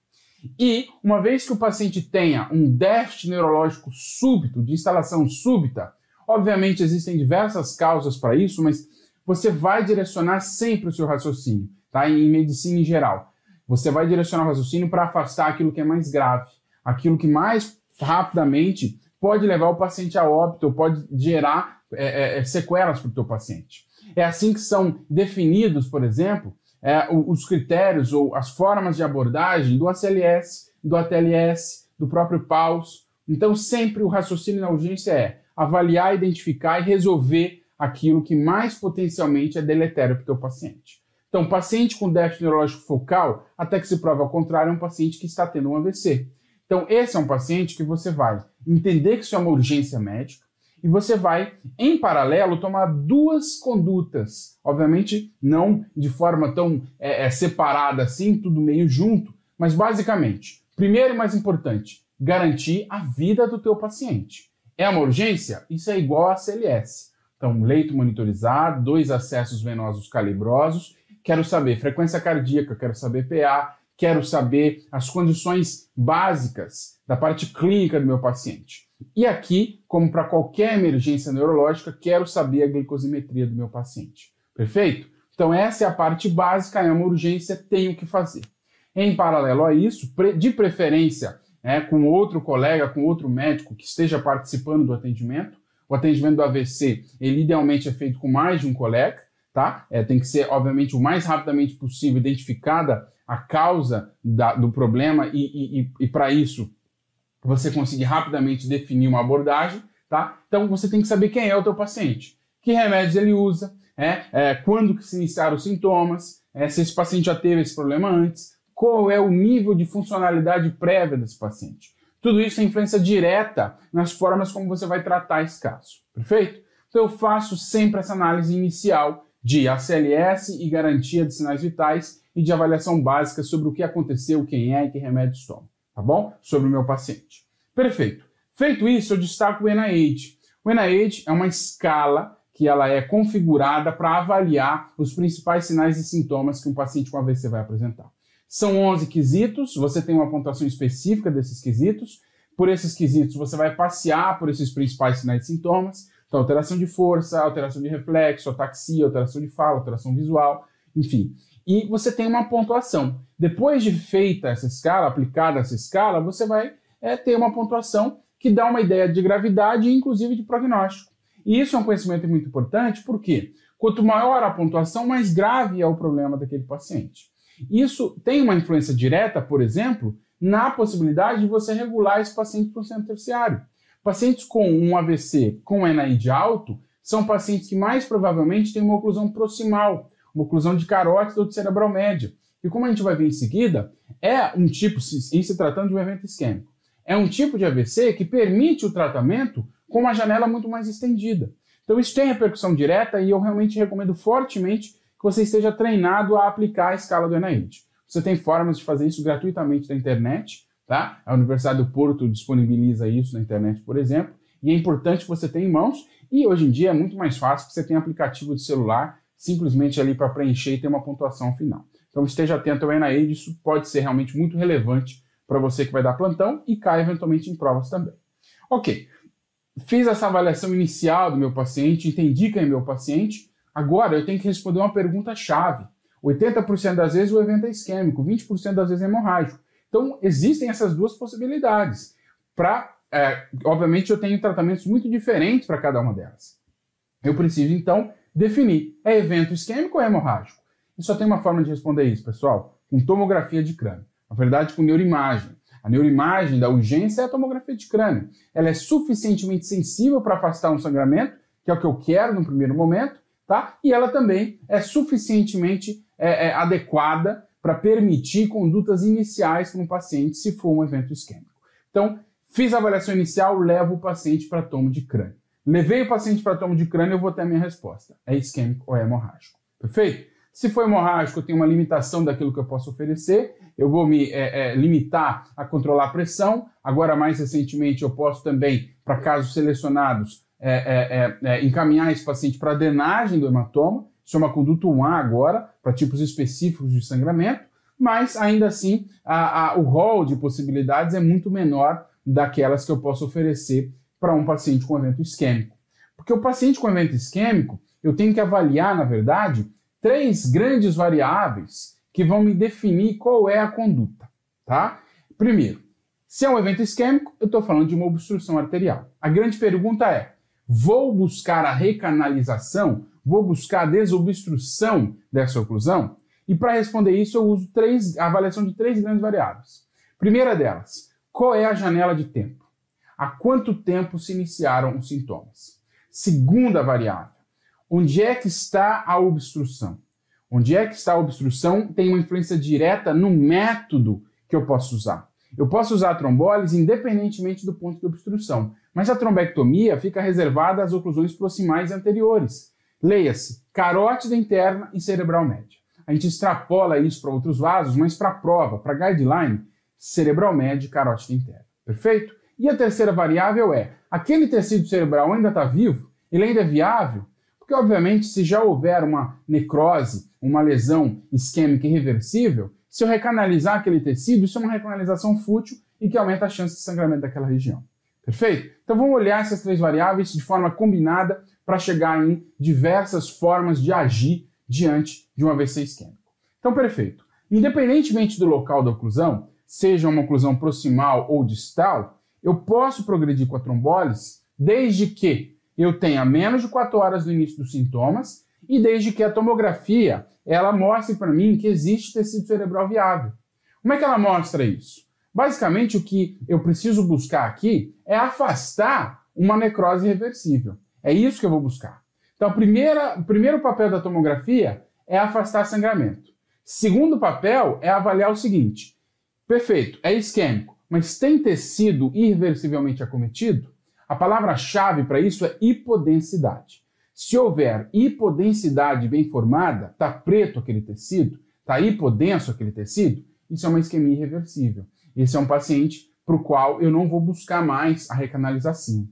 E uma vez que o paciente tenha um déficit neurológico súbito, de instalação súbita, obviamente existem diversas causas para isso, mas você vai direcionar sempre o seu raciocínio, tá? Em medicina em geral, você vai direcionar o raciocínio para afastar aquilo que é mais grave, aquilo que mais rapidamente pode levar o paciente a óbito, ou pode gerar é, é, é sequelas para o teu paciente. É assim que são definidos, por exemplo, é, os critérios ou as formas de abordagem do ACLS, do ATLS, do próprio PAUS. Então, sempre o raciocínio na urgência é avaliar, identificar e resolver aquilo que mais potencialmente é deletério para o teu paciente. Então, paciente com déficit neurológico focal, até que se prove ao contrário, é um paciente que está tendo um AVC. Então, esse é um paciente que você vai entender que isso é uma urgência médica e você vai, em paralelo, tomar duas condutas. Obviamente, não de forma tão é, é, separada assim, tudo meio junto, mas basicamente, primeiro e mais importante, garantir a vida do teu paciente. É uma urgência? Isso é igual a CLS. Então, leito monitorizado, dois acessos venosos calibrosos Quero saber frequência cardíaca, quero saber PA, quero saber as condições básicas da parte clínica do meu paciente. E aqui, como para qualquer emergência neurológica, quero saber a glicosimetria do meu paciente. Perfeito? Então, essa é a parte básica, é uma urgência, tenho que fazer. Em paralelo a isso, de preferência né, com outro colega, com outro médico que esteja participando do atendimento, o atendimento do AVC, ele idealmente é feito com mais de um colega, tá? É, tem que ser, obviamente, o mais rapidamente possível identificada a causa da, do problema e, e, e, e para isso você conseguir rapidamente definir uma abordagem, tá? Então você tem que saber quem é o teu paciente, que remédios ele usa, é, é quando que se iniciaram os sintomas, é, se esse paciente já teve esse problema antes, qual é o nível de funcionalidade prévia desse paciente. Tudo isso tem influência direta nas formas como você vai tratar esse caso, perfeito? Então eu faço sempre essa análise inicial de ACLS e garantia de sinais vitais e de avaliação básica sobre o que aconteceu, quem é e que remédios toma, tá bom? Sobre o meu paciente. Perfeito. Feito isso, eu destaco o NIH. O NIH é uma escala que ela é configurada para avaliar os principais sinais e sintomas que um paciente com AVC vai apresentar. São 11 quesitos, você tem uma pontuação específica desses quesitos. Por esses quesitos, você vai passear por esses principais sinais e sintomas. Então, alteração de força, alteração de reflexo, ataxia, alteração de fala, alteração visual, enfim. E você tem uma pontuação. Depois de feita essa escala, aplicada essa escala, você vai é, ter uma pontuação que dá uma ideia de gravidade e, inclusive, de prognóstico. E isso é um conhecimento muito importante, porque quanto maior a pontuação, mais grave é o problema daquele paciente. Isso tem uma influência direta, por exemplo, na possibilidade de você regular esse paciente para o centro terciário. Pacientes com um AVC com NAID alto são pacientes que mais provavelmente têm uma oclusão proximal, uma oclusão de carótida ou de cerebral média. E como a gente vai ver em seguida, é um tipo, em se tratando de um evento isquêmico, é um tipo de AVC que permite o tratamento com uma janela muito mais estendida. Então isso tem repercussão direta e eu realmente recomendo fortemente que você esteja treinado a aplicar a escala do NIH. Você tem formas de fazer isso gratuitamente na internet. Tá? A Universidade do Porto disponibiliza isso na internet, por exemplo, e é importante que você tenha em mãos. E hoje em dia é muito mais fácil que você tenha aplicativo de celular simplesmente ali para preencher e ter uma pontuação final. Então esteja atento ao ENAED, isso pode ser realmente muito relevante para você que vai dar plantão e cai eventualmente em provas também. Ok, fiz essa avaliação inicial do meu paciente, entendi quem é meu paciente, agora eu tenho que responder uma pergunta-chave. 80% das vezes o evento é isquêmico, 20% das vezes é hemorrágico. Então, existem essas duas possibilidades. Pra, é, obviamente, eu tenho tratamentos muito diferentes para cada uma delas. Eu preciso, então, definir: é evento isquêmico ou é hemorrágico? E só tem uma forma de responder isso, pessoal: com tomografia de crânio. Na verdade, com neuroimagem. A neuroimagem da urgência é a tomografia de crânio. Ela é suficientemente sensível para afastar um sangramento, que é o que eu quero no primeiro momento, tá? E ela também é suficientemente é, é, adequada para permitir condutas iniciais para um paciente se for um evento isquêmico. Então, fiz a avaliação inicial, levo o paciente para tomo de crânio. Levei o paciente para tomo de crânio, eu vou ter a minha resposta. É isquêmico ou é hemorrágico. Perfeito? Se for hemorrágico, eu tenho uma limitação daquilo que eu posso oferecer, eu vou me é, é, limitar a controlar a pressão. Agora, mais recentemente, eu posso também, para casos selecionados, é, é, é, é, encaminhar esse paciente para drenagem do hematoma chama é conduta 1A agora, para tipos específicos de sangramento, mas ainda assim a, a, o rol de possibilidades é muito menor daquelas que eu posso oferecer para um paciente com evento isquêmico. Porque o paciente com evento isquêmico, eu tenho que avaliar, na verdade, três grandes variáveis que vão me definir qual é a conduta, tá? Primeiro, se é um evento isquêmico, eu estou falando de uma obstrução arterial. A grande pergunta é: vou buscar a recanalização vou buscar desobstrução dessa oclusão? E para responder isso, eu uso três, a avaliação de três grandes variáveis. Primeira delas, qual é a janela de tempo? Há quanto tempo se iniciaram os sintomas? Segunda variável, onde é que está a obstrução? Onde é que está a obstrução tem uma influência direta no método que eu posso usar. Eu posso usar a trombólise independentemente do ponto de obstrução, mas a trombectomia fica reservada às oclusões proximais anteriores, Leia-se, carótida interna e cerebral média. A gente extrapola isso para outros vasos, mas para prova, para guideline, cerebral médio e carótida interna. Perfeito? E a terceira variável é: aquele tecido cerebral ainda está vivo? Ele ainda é viável? Porque, obviamente, se já houver uma necrose, uma lesão isquêmica irreversível, se eu recanalizar aquele tecido, isso é uma recanalização fútil e que aumenta a chance de sangramento daquela região. Perfeito? Então vamos olhar essas três variáveis de forma combinada para chegar em diversas formas de agir diante de um AVC isquêmico. Então, perfeito. Independentemente do local da oclusão, seja uma oclusão proximal ou distal, eu posso progredir com a trombólise desde que eu tenha menos de 4 horas do início dos sintomas e desde que a tomografia ela mostre para mim que existe tecido cerebral viável. Como é que ela mostra isso? Basicamente, o que eu preciso buscar aqui é afastar uma necrose reversível. É isso que eu vou buscar. Então, primeira, o primeiro papel da tomografia é afastar sangramento. Segundo papel é avaliar o seguinte: perfeito, é isquêmico, mas tem tecido irreversivelmente acometido? A palavra-chave para isso é hipodensidade. Se houver hipodensidade bem formada, está preto aquele tecido, está hipodenso aquele tecido, isso é uma isquemia irreversível. Esse é um paciente para o qual eu não vou buscar mais a recanalização.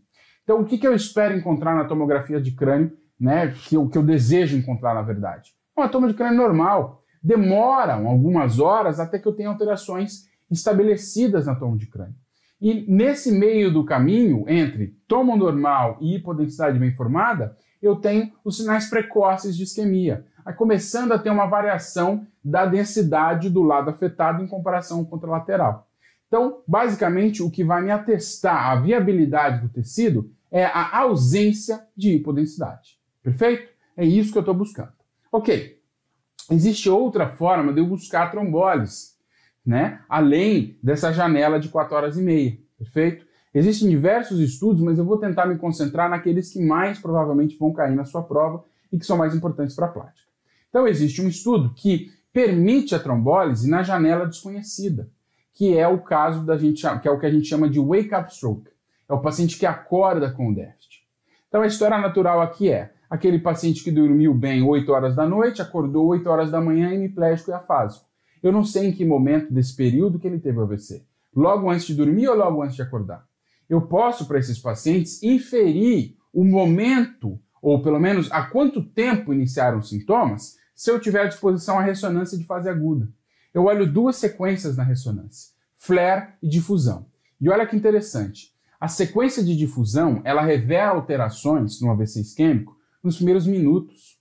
Então, o que, que eu espero encontrar na tomografia de crânio, né? Que eu, que eu desejo encontrar, na verdade? Uma toma de crânio é normal. Demoram algumas horas até que eu tenha alterações estabelecidas na toma de crânio. E nesse meio do caminho, entre tomo normal e hipodensidade bem formada, eu tenho os sinais precoces de isquemia, começando a ter uma variação da densidade do lado afetado em comparação com o contralateral. Então, basicamente, o que vai me atestar a viabilidade do tecido é a ausência de hipodensidade. Perfeito? É isso que eu estou buscando. Ok. Existe outra forma de eu buscar trombólise, né? Além dessa janela de 4 horas e meia. Perfeito? Existem diversos estudos, mas eu vou tentar me concentrar naqueles que mais provavelmente vão cair na sua prova e que são mais importantes para a prática. Então, existe um estudo que permite a trombólise na janela desconhecida, que é o caso da gente, que é o que a gente chama de wake up stroke. É o paciente que acorda com déficit. Então a história natural aqui é aquele paciente que dormiu bem 8 horas da noite, acordou 8 horas da manhã, hemiplégico e afásico. Eu não sei em que momento desse período que ele teve AVC. Logo antes de dormir ou logo antes de acordar? Eu posso, para esses pacientes, inferir o momento, ou pelo menos há quanto tempo iniciaram os sintomas, se eu tiver à disposição a ressonância de fase aguda. Eu olho duas sequências na ressonância, flare e difusão. E olha que interessante, a sequência de difusão ela revela alterações no AVC isquêmico nos primeiros minutos.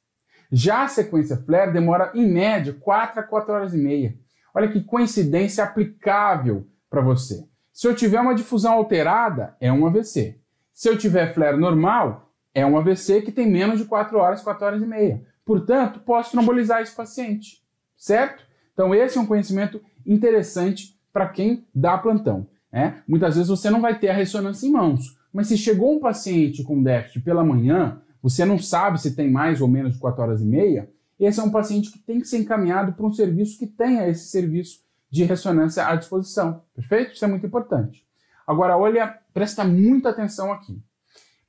Já a sequência flare demora em média 4 a 4 horas e meia. Olha que coincidência aplicável para você. Se eu tiver uma difusão alterada, é um AVC. Se eu tiver flare normal, é um AVC que tem menos de 4 horas, 4 horas e meia. Portanto, posso trombolizar esse paciente, certo? Então, esse é um conhecimento interessante para quem dá plantão. Né? Muitas vezes você não vai ter a ressonância em mãos, mas se chegou um paciente com déficit pela manhã, você não sabe se tem mais ou menos de 4 horas e meia, esse é um paciente que tem que ser encaminhado para um serviço que tenha esse serviço de ressonância à disposição. Perfeito? Isso é muito importante. Agora, olha, presta muita atenção aqui.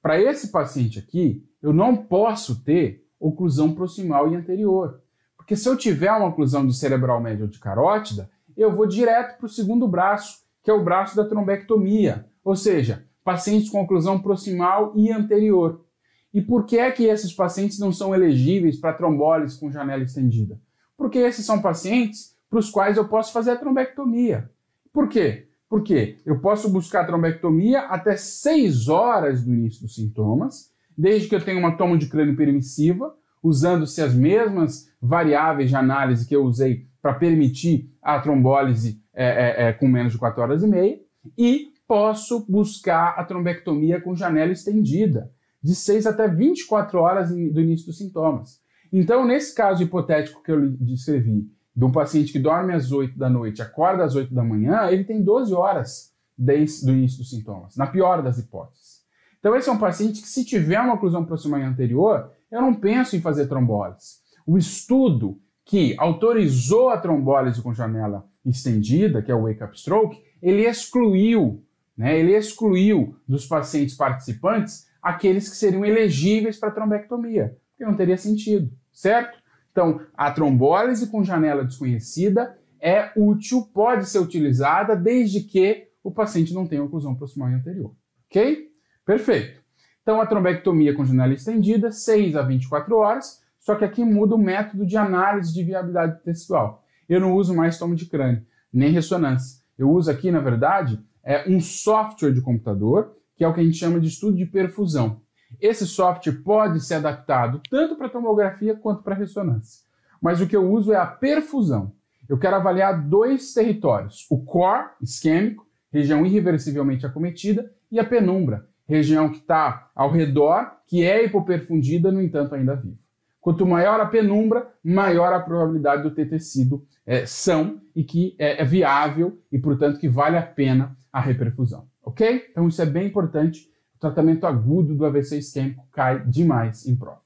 Para esse paciente aqui, eu não posso ter oclusão proximal e anterior. Porque se eu tiver uma oclusão de cerebral médio de carótida, eu vou direto para o segundo braço que é o braço da trombectomia, ou seja, pacientes com oclusão proximal e anterior. E por que é que esses pacientes não são elegíveis para trombólise com janela estendida? Porque esses são pacientes para os quais eu posso fazer a trombectomia. Por quê? Porque eu posso buscar a trombectomia até 6 horas do início dos sintomas, desde que eu tenha uma toma de crânio permissiva, usando-se as mesmas variáveis de análise que eu usei para permitir a trombólise é, é, é, com menos de 4 horas e meia, e posso buscar a trombectomia com janela estendida, de 6 até 24 horas do início dos sintomas. Então, nesse caso hipotético que eu descrevi, de um paciente que dorme às 8 da noite, acorda às 8 da manhã, ele tem 12 horas desde o início dos sintomas, na pior das hipóteses. Então, esse é um paciente que, se tiver uma oclusão proximal anterior, eu não penso em fazer trombólise. O estudo que autorizou a trombólise com janela estendida, que é o wake-up stroke, ele excluiu, né, ele excluiu dos pacientes participantes aqueles que seriam elegíveis para trombectomia, porque não teria sentido, certo? Então, a trombólise com janela desconhecida é útil, pode ser utilizada desde que o paciente não tenha oclusão proximal e anterior, ok? Perfeito. Então, a trombectomia com janela estendida, 6 a 24 horas, só que aqui muda o método de análise de viabilidade tecidual eu não uso mais tomo de crânio, nem ressonância. Eu uso aqui, na verdade, é um software de computador, que é o que a gente chama de estudo de perfusão. Esse software pode ser adaptado tanto para tomografia quanto para ressonância. Mas o que eu uso é a perfusão. Eu quero avaliar dois territórios: o core isquêmico, região irreversivelmente acometida, e a penumbra, região que está ao redor, que é hipoperfundida, no entanto ainda viva. Quanto maior a penumbra, maior a probabilidade de eu ter tecido é, são e que é, é viável e, portanto, que vale a pena a reperfusão. Ok? Então, isso é bem importante. O tratamento agudo do AVC isquêmico cai demais em prova.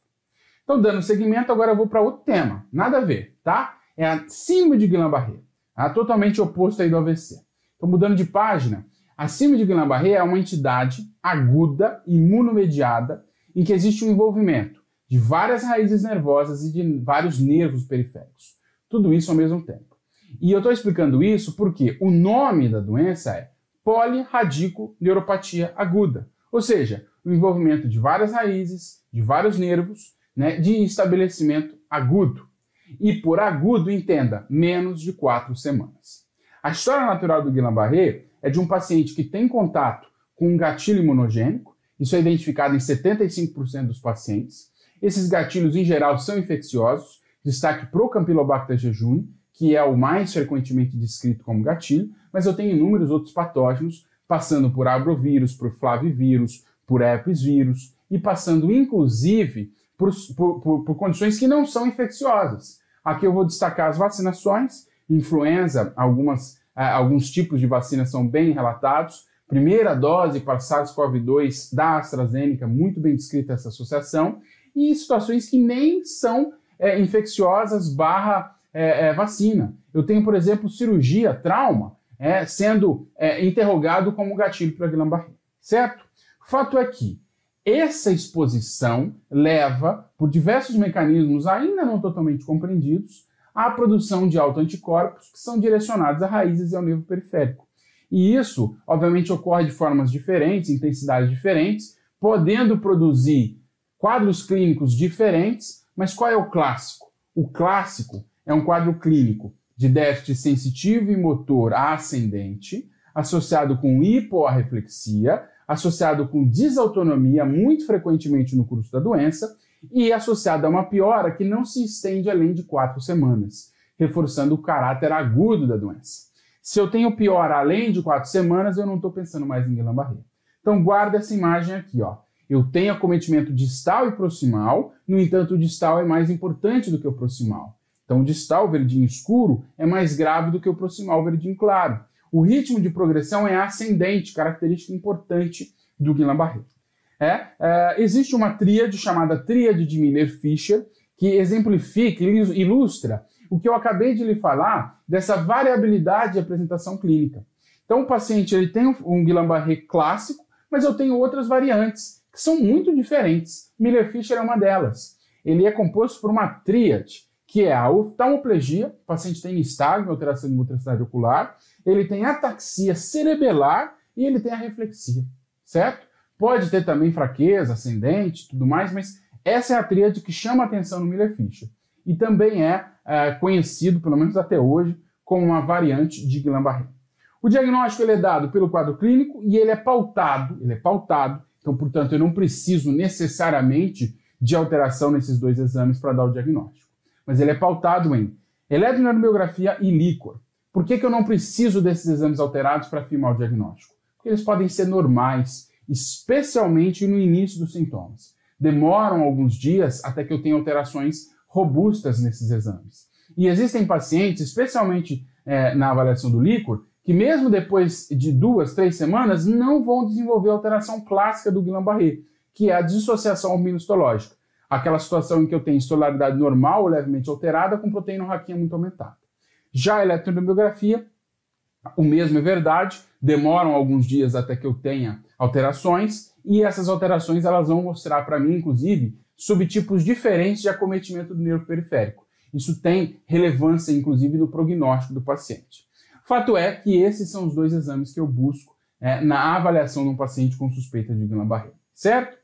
Então, dando seguimento, agora eu vou para outro tema. Nada a ver, tá? É a síndrome de Guillain-Barré, tá? totalmente oposto aí do AVC. Então, mudando de página, a síndrome de Guillain-Barré é uma entidade aguda, imunomediada, em que existe o um envolvimento de várias raízes nervosas e de vários nervos periféricos. Tudo isso ao mesmo tempo. E eu estou explicando isso porque o nome da doença é neuropatia aguda, ou seja, o envolvimento de várias raízes, de vários nervos, né, de estabelecimento agudo. E por agudo, entenda, menos de quatro semanas. A história natural do Guillain-Barré é de um paciente que tem contato com um gatilho imunogênico, isso é identificado em 75% dos pacientes. Esses gatilhos, em geral, são infecciosos, destaque para o Campylobacter jejuni, que é o mais frequentemente descrito como gatilho, mas eu tenho inúmeros outros patógenos, passando por agrovírus, por flavivírus, por herpes vírus e passando inclusive por, por, por, por condições que não são infecciosas. Aqui eu vou destacar as vacinações, influenza, algumas, ah, alguns tipos de vacina são bem relatados. Primeira dose para SARS-CoV-2 da AstraZeneca, muito bem descrita essa associação, e situações que nem são é, infecciosas barra é, é, vacina. Eu tenho, por exemplo, cirurgia, trauma, é, sendo é, interrogado como gatilho para Guillain-Barré, certo? Fato é que essa exposição leva, por diversos mecanismos ainda não totalmente compreendidos, à produção de autoanticorpos que são direcionados a raízes e ao nível periférico. E isso, obviamente, ocorre de formas diferentes, intensidades diferentes, podendo produzir quadros clínicos diferentes, mas qual é o clássico? O clássico é um quadro clínico de déficit sensitivo e motor ascendente, associado com hipoarreflexia, associado com desautonomia, muito frequentemente no curso da doença, e associado a uma piora que não se estende além de quatro semanas, reforçando o caráter agudo da doença. Se eu tenho piora além de quatro semanas, eu não estou pensando mais em Guillain-Barré. Então guarda essa imagem aqui, ó. Eu tenho acometimento distal e proximal, no entanto, o distal é mais importante do que o proximal. Então, o distal verdinho escuro é mais grave do que o proximal verdinho claro. O ritmo de progressão é ascendente, característica importante do Guillain-Barré. É, é, existe uma tríade chamada tríade de Miller-Fischer, que exemplifica, ilustra o que eu acabei de lhe falar dessa variabilidade de apresentação clínica. Então, o paciente ele tem um Guillain-Barré clássico, mas eu tenho outras variantes que são muito diferentes. Miller Fisher é uma delas. Ele é composto por uma tríade, que é a oftalmoplegia, o paciente tem estágio, alteração de motricidade ocular, ele tem ataxia cerebelar e ele tem a reflexia, certo? Pode ter também fraqueza, ascendente, tudo mais, mas essa é a tríade que chama a atenção no Miller Fisher. E também é, é conhecido, pelo menos até hoje, como uma variante de Guillain-Barré. O diagnóstico ele é dado pelo quadro clínico e ele é pautado, ele é pautado então, portanto, eu não preciso necessariamente de alteração nesses dois exames para dar o diagnóstico. Mas ele é pautado em eletroneurografia e líquor. Por que, que eu não preciso desses exames alterados para afirmar o diagnóstico? Porque eles podem ser normais, especialmente no início dos sintomas. Demoram alguns dias até que eu tenha alterações robustas nesses exames. E existem pacientes, especialmente é, na avaliação do líquor, que mesmo depois de duas, três semanas, não vão desenvolver a alteração clássica do Guillain-Barré, que é a dissociação alminostológica, aquela situação em que eu tenho estolaridade normal ou levemente alterada com proteína raquinha muito aumentada. Já a eletromiografia, o mesmo é verdade, demoram alguns dias até que eu tenha alterações, e essas alterações elas vão mostrar para mim, inclusive, subtipos diferentes de acometimento do nervo periférico. Isso tem relevância, inclusive, no prognóstico do paciente. Fato é que esses são os dois exames que eu busco é, na avaliação de um paciente com suspeita de Guillain-Barré, certo?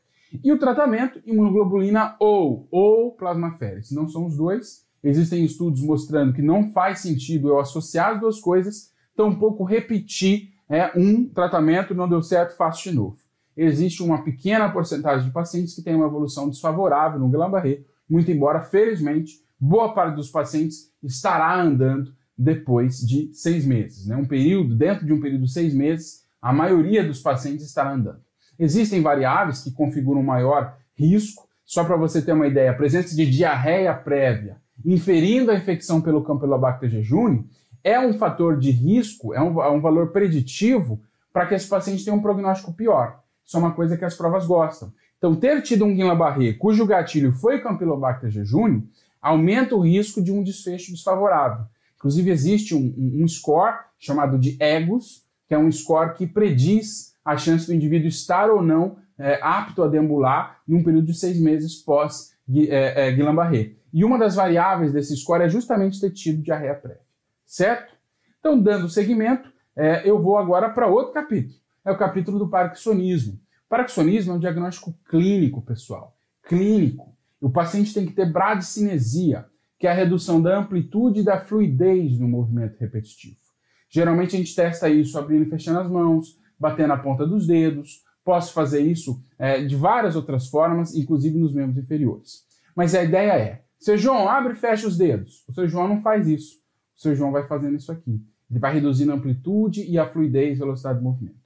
E o tratamento, imunoglobulina ou, ou plasmaféreis. Não são os dois. Existem estudos mostrando que não faz sentido eu associar as duas coisas, tampouco repetir é, um tratamento, não deu certo, faço de novo. Existe uma pequena porcentagem de pacientes que tem uma evolução desfavorável no Guillain-Barré, muito embora, felizmente, boa parte dos pacientes estará andando depois de seis meses. Né? Um período, dentro de um período de seis meses, a maioria dos pacientes estará andando. Existem variáveis que configuram maior risco, só para você ter uma ideia, a presença de diarreia prévia, inferindo a infecção pelo Campylobacter jejuni, é um fator de risco, é um, é um valor preditivo para que esse paciente tenha um prognóstico pior. Isso é uma coisa que as provas gostam. Então, ter tido um Guillain-Barré cujo gatilho foi Campylobacter jejuni aumenta o risco de um desfecho desfavorável. Inclusive, existe um, um score chamado de EGOS, que é um score que prediz a chance do indivíduo estar ou não é, apto a deambular num período de seis meses pós é, é, Guillain-Barré. E uma das variáveis desse score é justamente ter tido diarreia prévia, certo? Então, dando seguimento, é, eu vou agora para outro capítulo. É o capítulo do parkinsonismo. O parkinsonismo é um diagnóstico clínico, pessoal. Clínico. O paciente tem que ter bradicinesia que é a redução da amplitude e da fluidez do movimento repetitivo. Geralmente a gente testa isso abrindo e fechando as mãos, batendo a ponta dos dedos. Posso fazer isso é, de várias outras formas, inclusive nos membros inferiores. Mas a ideia é: seu João, abre e fecha os dedos. O seu João não faz isso. O seu João vai fazendo isso aqui. Ele vai reduzindo a amplitude e a fluidez e velocidade do movimento.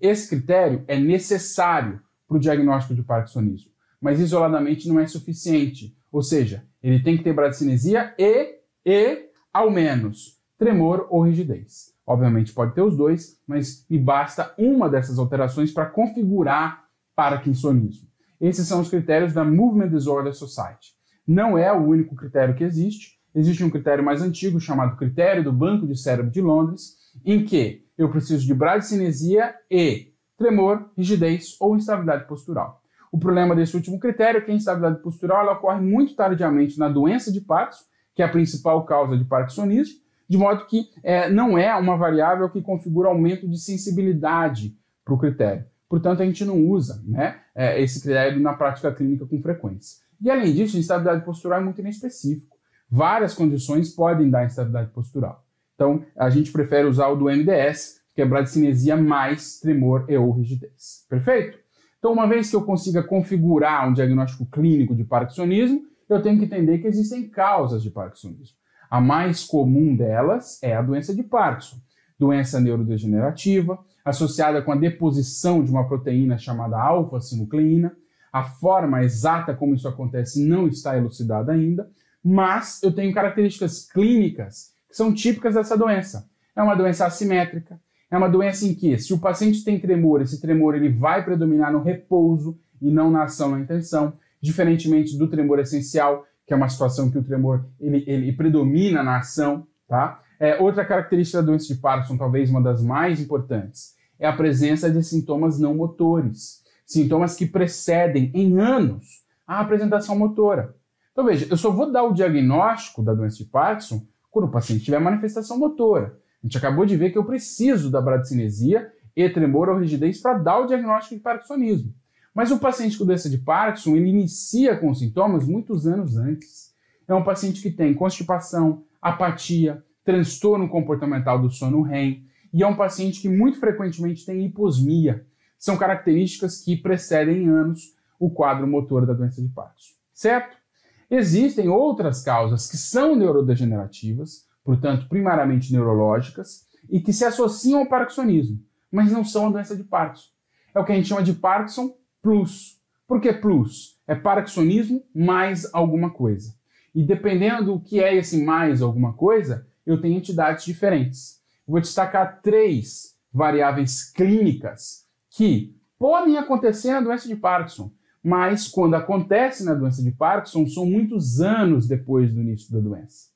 Esse critério é necessário para o diagnóstico de parkinsonismo, mas isoladamente não é suficiente. Ou seja, ele tem que ter bradicinesia e, e, ao menos, tremor ou rigidez. Obviamente pode ter os dois, mas me basta uma dessas alterações para configurar parkinsonismo. Esses são os critérios da Movement Disorder Society. Não é o único critério que existe. Existe um critério mais antigo chamado critério do Banco de Cérebro de Londres, em que eu preciso de bradicinesia e tremor, rigidez ou instabilidade postural. O problema desse último critério é que a instabilidade postural ocorre muito tardiamente na doença de Parkinson, que é a principal causa de parkinsonismo, de modo que é, não é uma variável que configura aumento de sensibilidade para o critério. Portanto, a gente não usa né, é, esse critério na prática clínica com frequência. E além disso, a instabilidade postural é muito inespecífico. Várias condições podem dar instabilidade postural. Então, a gente prefere usar o do MDS, que é bradicinesia mais tremor e ou rigidez. Perfeito? Então, uma vez que eu consiga configurar um diagnóstico clínico de parkinsonismo, eu tenho que entender que existem causas de parkinsonismo. A mais comum delas é a doença de Parkinson, doença neurodegenerativa, associada com a deposição de uma proteína chamada alfa-sinucleína. A forma exata como isso acontece não está elucidada ainda, mas eu tenho características clínicas que são típicas dessa doença. É uma doença assimétrica, é uma doença em que, se o paciente tem tremor, esse tremor ele vai predominar no repouso e não na ação, na intenção, diferentemente do tremor essencial, que é uma situação que o tremor ele, ele predomina na ação, tá? É, outra característica da doença de Parkinson, talvez uma das mais importantes, é a presença de sintomas não motores, sintomas que precedem em anos a apresentação motora. Então veja, eu só vou dar o diagnóstico da doença de Parkinson quando o paciente tiver manifestação motora. A gente acabou de ver que eu preciso da bradicinesia e tremor ou rigidez para dar o diagnóstico de parkinsonismo. Mas o paciente com doença de Parkinson, ele inicia com sintomas muitos anos antes. É um paciente que tem constipação, apatia, transtorno comportamental do sono REM e é um paciente que muito frequentemente tem hiposmia. São características que precedem em anos o quadro motor da doença de Parkinson, certo? Existem outras causas que são neurodegenerativas, portanto, primariamente neurológicas, e que se associam ao parkinsonismo, mas não são a doença de Parkinson. É o que a gente chama de Parkinson plus. Por que plus? É parkinsonismo mais alguma coisa. E dependendo do que é esse mais alguma coisa, eu tenho entidades diferentes. Vou destacar três variáveis clínicas que podem acontecer na doença de Parkinson, mas quando acontece na doença de Parkinson, são muitos anos depois do início da doença.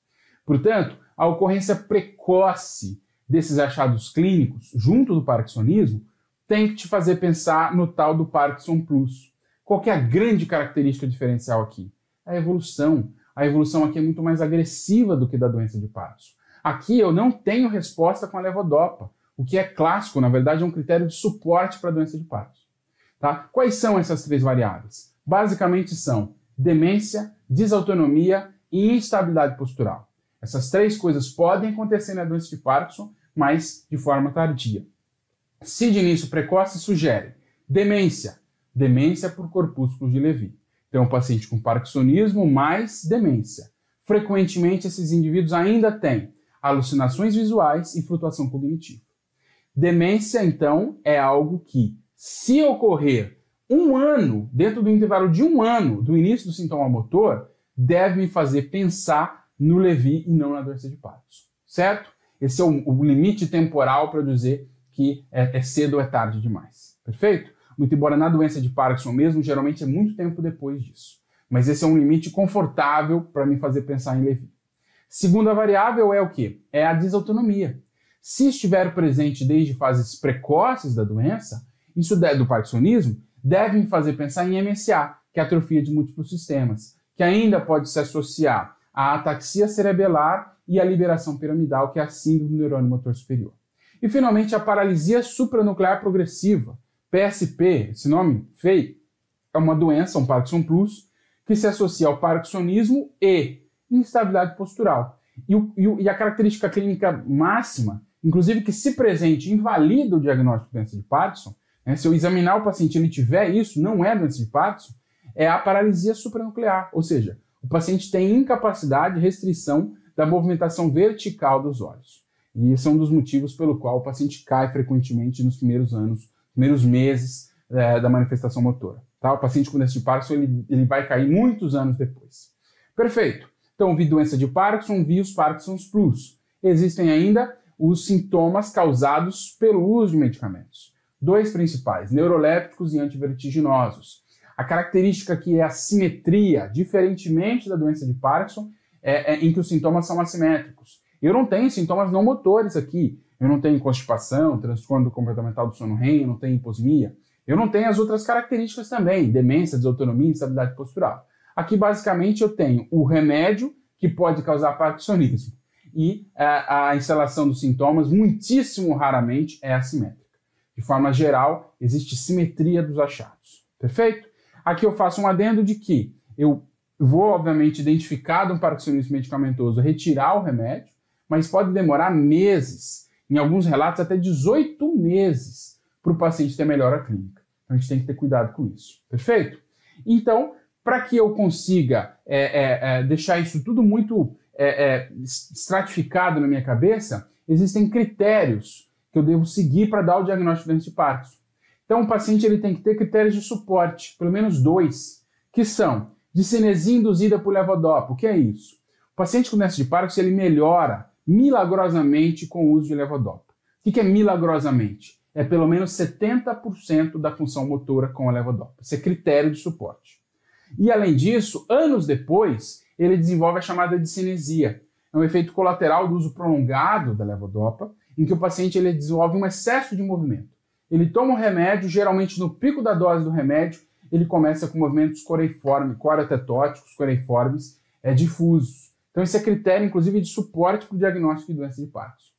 Portanto, a ocorrência precoce desses achados clínicos junto do parkinsonismo tem que te fazer pensar no tal do Parkinson Plus. Qual é a grande característica diferencial aqui? A evolução. A evolução aqui é muito mais agressiva do que da doença de Parkinson. Aqui eu não tenho resposta com a levodopa, o que é clássico, na verdade é um critério de suporte para a doença de Parkinson. Tá? Quais são essas três variáveis? Basicamente são demência, desautonomia e instabilidade postural. Essas três coisas podem acontecer na doença de Parkinson, mas de forma tardia. Se de início precoce, sugere demência, demência por corpúsculo de Levy. Então, um paciente com parkinsonismo mais demência. Frequentemente, esses indivíduos ainda têm alucinações visuais e flutuação cognitiva. Demência, então, é algo que, se ocorrer um ano, dentro do intervalo de um ano do início do sintoma motor, deve me fazer pensar no Levi e não na doença de Parkinson, certo? Esse é o, o limite temporal para dizer que é, é, cedo ou é tarde demais, perfeito? Muito embora na doença de Parkinson mesmo, geralmente é muito tempo depois disso. Mas esse é um limite confortável para me fazer pensar em Levi. Segunda variável é o que? É a desautonomia. Se estiver presente desde fases precoces da doença, isso do parkinsonismo, deve me fazer pensar em MSA, que é a atrofia de múltiplos sistemas, que ainda pode se associar a ataxia cerebelar e a liberação piramidal, que é a síndrome do neurônio motor superior. E finalmente a paralisia supranuclear progressiva, PSP, esse nome feio, é uma doença, um Parkinson Plus, que se associa ao parkinsonismo e instabilidade postural. E, o, e a característica clínica máxima, inclusive que se presente invalida o diagnóstico de doença de Parkinson, né, se eu examinar o paciente e ele tiver isso, não é doença de Parkinson, é a paralisia supranuclear, ou seja, o paciente tem incapacidade, restrição da movimentação vertical dos olhos. E esse é um dos motivos pelo qual o paciente cai frequentemente nos primeiros anos, primeiros meses é, da manifestação motora. Tá? O paciente com doença é de Parkinson ele, ele vai cair muitos anos depois. Perfeito. Então, vi doença de Parkinson, vi os Parkinson's Plus. Existem ainda os sintomas causados pelo uso de medicamentos. Dois principais, neurolépticos e antivertiginosos. A característica que é a simetria, diferentemente da doença de Parkinson, é, é em que os sintomas são assimétricos. Eu não tenho sintomas não motores aqui. Eu não tenho constipação, transtorno comportamental do sono REM, eu não tenho hiposmia. Eu não tenho as outras características também, demência, desautonomia, instabilidade postural. Aqui, basicamente, eu tenho o remédio que pode causar parkinsonismo e a, é, a instalação dos sintomas, muitíssimo raramente, é assimétrica. De forma geral, existe simetria dos achados. Perfeito? Aqui eu faço um adendo de que eu vou, obviamente, identificar um paroxismo medicamentoso, retirar o remédio, mas pode demorar meses, em alguns relatos até 18 meses, para o paciente ter melhora clínica. Então a gente tem que ter cuidado com isso, perfeito? Então, para que eu consiga é, é, é, deixar isso tudo muito é, é, estratificado na minha cabeça, existem critérios que eu devo seguir para dar o diagnóstico de doença de Parkinson. Então, o paciente ele tem que ter critérios de suporte, pelo menos dois, que são de cinesia induzida por levodopa. O que é isso? O paciente com doença de Parkinson ele melhora milagrosamente com o uso de levodopa. O que é milagrosamente? É pelo menos 70% da função motora com a levodopa. Isso é critério de suporte. E além disso, anos depois, ele desenvolve a chamada de cinesia. É um efeito colateral do uso prolongado da levodopa, em que o paciente ele desenvolve um excesso de movimento. Ele toma o remédio, geralmente no pico da dose do remédio, ele começa com movimentos coreiformes, coreotetóticos, coreiformes, é, difusos. Então, esse é critério, inclusive, de suporte para o diagnóstico de doença de Parkinson.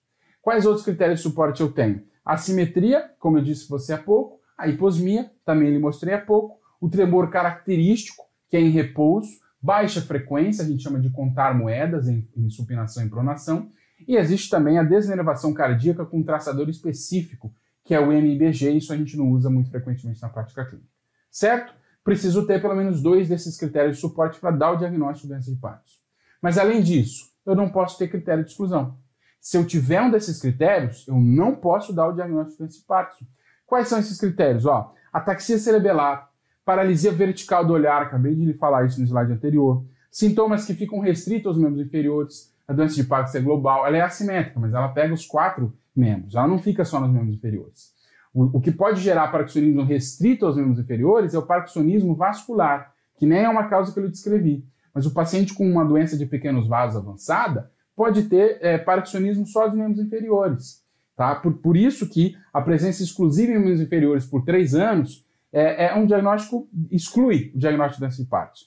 Quais outros critérios de suporte eu tenho? A simetria, como eu disse você há pouco, a hiposmia, também lhe mostrei há pouco, o tremor característico, que é em repouso, baixa frequência, a gente chama de contar moedas em, em supinação e pronação, e existe também a desnervação cardíaca com um traçador específico, que é o MIBG, isso a gente não usa muito frequentemente na prática clínica. Certo? Preciso ter pelo menos dois desses critérios de suporte para dar o diagnóstico de doença de Parkinson. Mas além disso, eu não posso ter critério de exclusão. Se eu tiver um desses critérios, eu não posso dar o diagnóstico de doença de Parkinson. Quais são esses critérios? Ó, ataxia cerebelar, paralisia vertical do olhar, acabei de lhe falar isso no slide anterior, sintomas que ficam restritos aos membros inferiores, a doença de Parkinson é global, ela é assimétrica, mas ela pega os quatro membros. Ela não fica só nos membros inferiores. O, o que pode gerar parkinsonismo restrito aos membros inferiores é o parkinsonismo vascular, que nem é uma causa que eu descrevi. Mas o paciente com uma doença de pequenos vasos avançada pode ter é, parkinsonismo só dos membros inferiores. Tá? Por, por isso que a presença exclusiva em membros inferiores por três anos é, é um diagnóstico, exclui o diagnóstico de doença de Parkinson.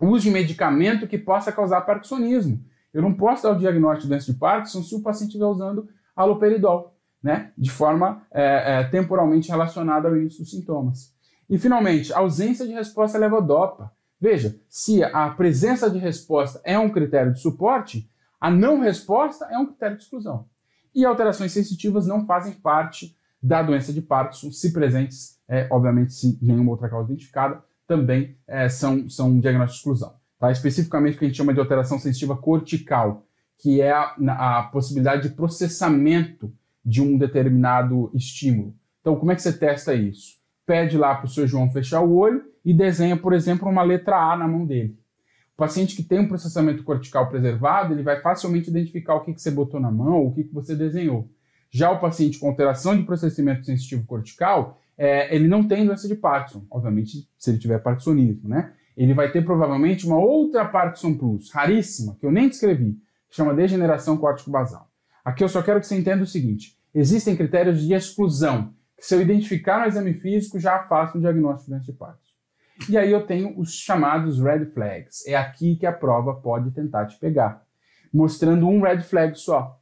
Use de medicamento que possa causar parkinsonismo. Eu não posso dar o diagnóstico de doença de Parkinson se o paciente estiver usando haloperidol, né? de forma é, é, temporalmente relacionada ao início dos sintomas. E, finalmente, ausência de resposta levodopa. Veja, se a presença de resposta é um critério de suporte, a não resposta é um critério de exclusão. E alterações sensitivas não fazem parte da doença de Parkinson, se presentes, é, obviamente, se nenhuma outra causa identificada, também é, são, são diagnóstico de exclusão. Tá? Especificamente o que a gente chama de alteração sensitiva cortical, que é a, a possibilidade de processamento de um determinado estímulo. Então, como é que você testa isso? Pede lá para o seu João fechar o olho e desenha, por exemplo, uma letra A na mão dele. O paciente que tem um processamento cortical preservado, ele vai facilmente identificar o que, que você botou na mão, o que, que você desenhou. Já o paciente com alteração de processamento sensitivo cortical, é, ele não tem doença de Parkinson, obviamente, se ele tiver parkinsonismo, né? Ele vai ter provavelmente uma outra Parkinson Plus, raríssima, que eu nem descrevi, chama degeneração córtico-basal. Aqui eu só quero que você entenda o seguinte: existem critérios de exclusão, que se eu identificar no exame físico, já faço um diagnóstico de Parkinson. E aí eu tenho os chamados red flags. É aqui que a prova pode tentar te pegar, mostrando um red flag só.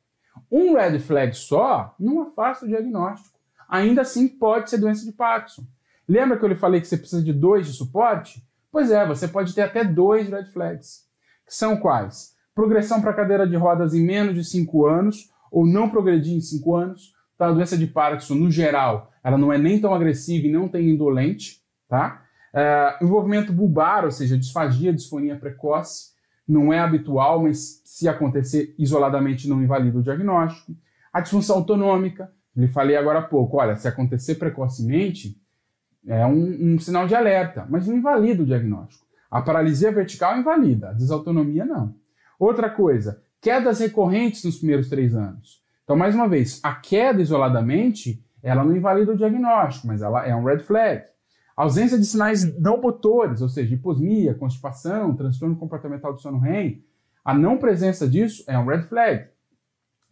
Um red flag só não afasta o diagnóstico. Ainda assim, pode ser doença de Parkinson. Lembra que eu lhe falei que você precisa de dois de suporte? Pois é, você pode ter até dois red flags. Que são quais? progressão para cadeira de rodas em menos de 5 anos, ou não progredir em 5 anos. Tá? A doença de Parkinson, no geral, ela não é nem tão agressiva e não tem indolente. Tá? É, envolvimento bulbar, ou seja, disfagia, disfonia precoce, não é habitual, mas se acontecer isoladamente não invalida o diagnóstico. A disfunção autonômica, lhe falei agora há pouco, olha, se acontecer precocemente, é um, um sinal de alerta, mas não invalida o diagnóstico. A paralisia vertical invalida, a desautonomia não. Outra coisa, quedas recorrentes nos primeiros três anos. Então, mais uma vez, a queda isoladamente, ela não invalida o diagnóstico, mas ela é um red flag. Ausência de sinais não motores, ou seja, hiposmia, constipação, transtorno comportamental do sono REM, a não presença disso é um red flag.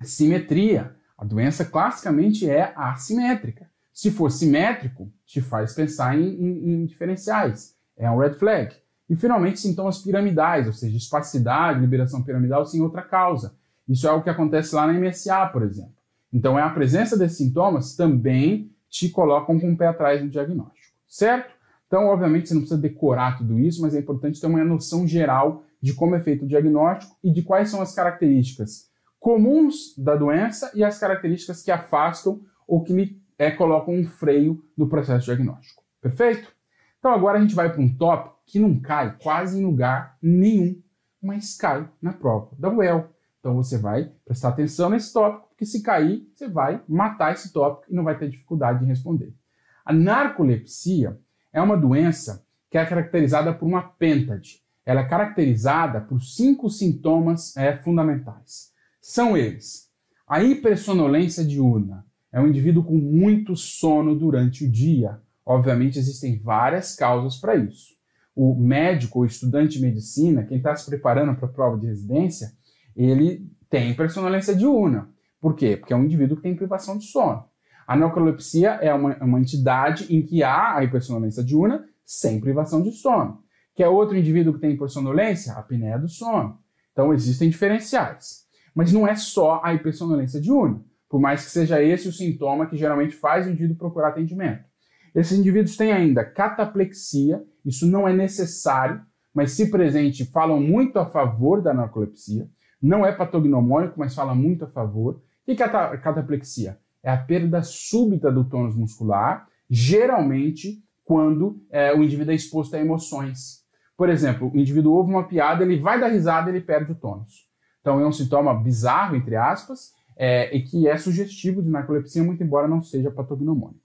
Simetria. A doença classicamente é assimétrica. Se for simétrico, te faz pensar em, em, em diferenciais. É um red flag. E, finalmente, sintomas piramidais, ou seja, espacidade, liberação piramidal sem outra causa. Isso é algo que acontece lá na MSA, por exemplo. Então, é a presença desses sintomas também te colocam com o pé atrás no diagnóstico, certo? Então, obviamente, você não precisa decorar tudo isso, mas é importante ter uma noção geral de como é feito o diagnóstico e de quais são as características comuns da doença e as características que afastam ou que lhe é, colocam um freio no processo diagnóstico. Perfeito? Então agora a gente vai para um tópico que não cai quase em lugar nenhum, mas cai na prova da UEL. Então você vai prestar atenção nesse tópico, porque se cair, você vai matar esse tópico e não vai ter dificuldade em responder. A narcolepsia é uma doença que é caracterizada por uma pentade. Ela é caracterizada por cinco sintomas é, fundamentais. São eles: a hipersonolência diurna, é um indivíduo com muito sono durante o dia. Obviamente, existem várias causas para isso. O médico ou estudante de medicina, quem está se preparando para a prova de residência, ele tem personalidade diurna. Por quê? Porque é um indivíduo que tem privação de sono. A narcolepsia é uma, é uma entidade em que há a hipersonolência diurna sem privação de sono. Que é outro indivíduo que tem hipersonolência? A apneia do sono. Então existem diferenciais. Mas não é só a hipersonolência diurna, por mais que seja esse o sintoma que geralmente faz o indivíduo procurar atendimento. Esses indivíduos têm ainda cataplexia, isso não é necessário, mas se presente, falam muito a favor da narcolepsia. Não é patognomônico, mas fala muito a favor. E cata é cataplexia? É a perda súbita do tônus muscular, geralmente quando é, o indivíduo é exposto a emoções. Por exemplo, o indivíduo ouve uma piada, ele vai dar risada, ele perde o tônus. Então é um sintoma bizarro, entre aspas, é, e que é sugestivo de narcolepsia, muito embora não seja patognomônico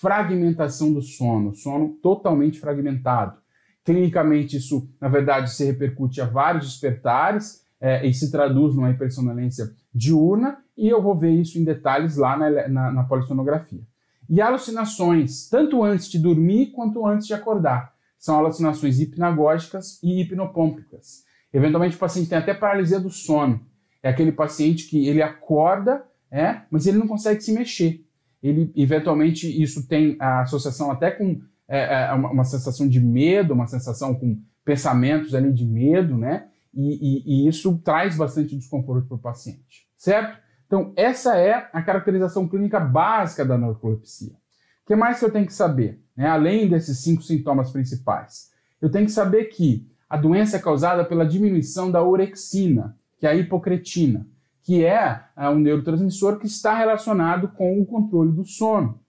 fragmentação do sono, sono totalmente fragmentado. Clinicamente, isso, na verdade, se repercute a vários despertares é, e se traduz numa hipersonolência diurna, e eu vou ver isso em detalhes lá na, na, na polissonografia. E alucinações, tanto antes de dormir quanto antes de acordar. São alucinações hipnagógicas e hipnopômpicas. Eventualmente, o paciente tem até paralisia do sono. É aquele paciente que ele acorda, é, mas ele não consegue se mexer ele eventualmente isso tem a associação até com é, é, é, uma, uma, sensação de medo, uma sensação com pensamentos ali de medo, né? E, e, e isso traz bastante desconforto para o paciente, certo? Então, essa é a caracterização clínica básica da narcolepsia. O que mais que eu tenho que saber? Né? Além desses cinco sintomas principais, eu tenho que saber que a doença é causada pela diminuição da orexina, que é a hipocretina que é, é um neurotransmissor que está relacionado com o controle do sono.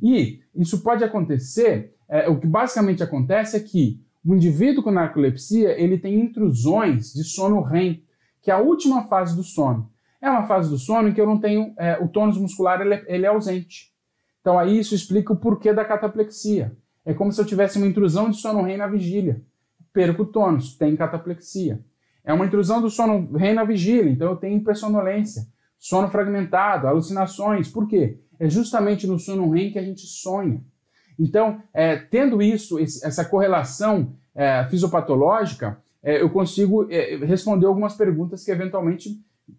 E isso pode acontecer, é, o que basicamente acontece é que o indivíduo com narcolepsia ele tem intrusões de sono REM, que é a última fase do sono. É uma fase do sono em que eu não tenho é, o tônus muscular ele, ele é ausente. Então aí isso explica o porquê da cataplexia. É como se eu tivesse uma intrusão de sono REM na vigília. Perco o tônus, tem cataplexia. É uma intrusão do sono REM na vigília, então eu tenho hipersonolência, sono fragmentado, alucinações. Por quê? É justamente no sono REM que a gente sonha. Então, é, tendo isso, essa correlação é, fisiopatológica, é, eu consigo é, responder algumas perguntas que eventualmente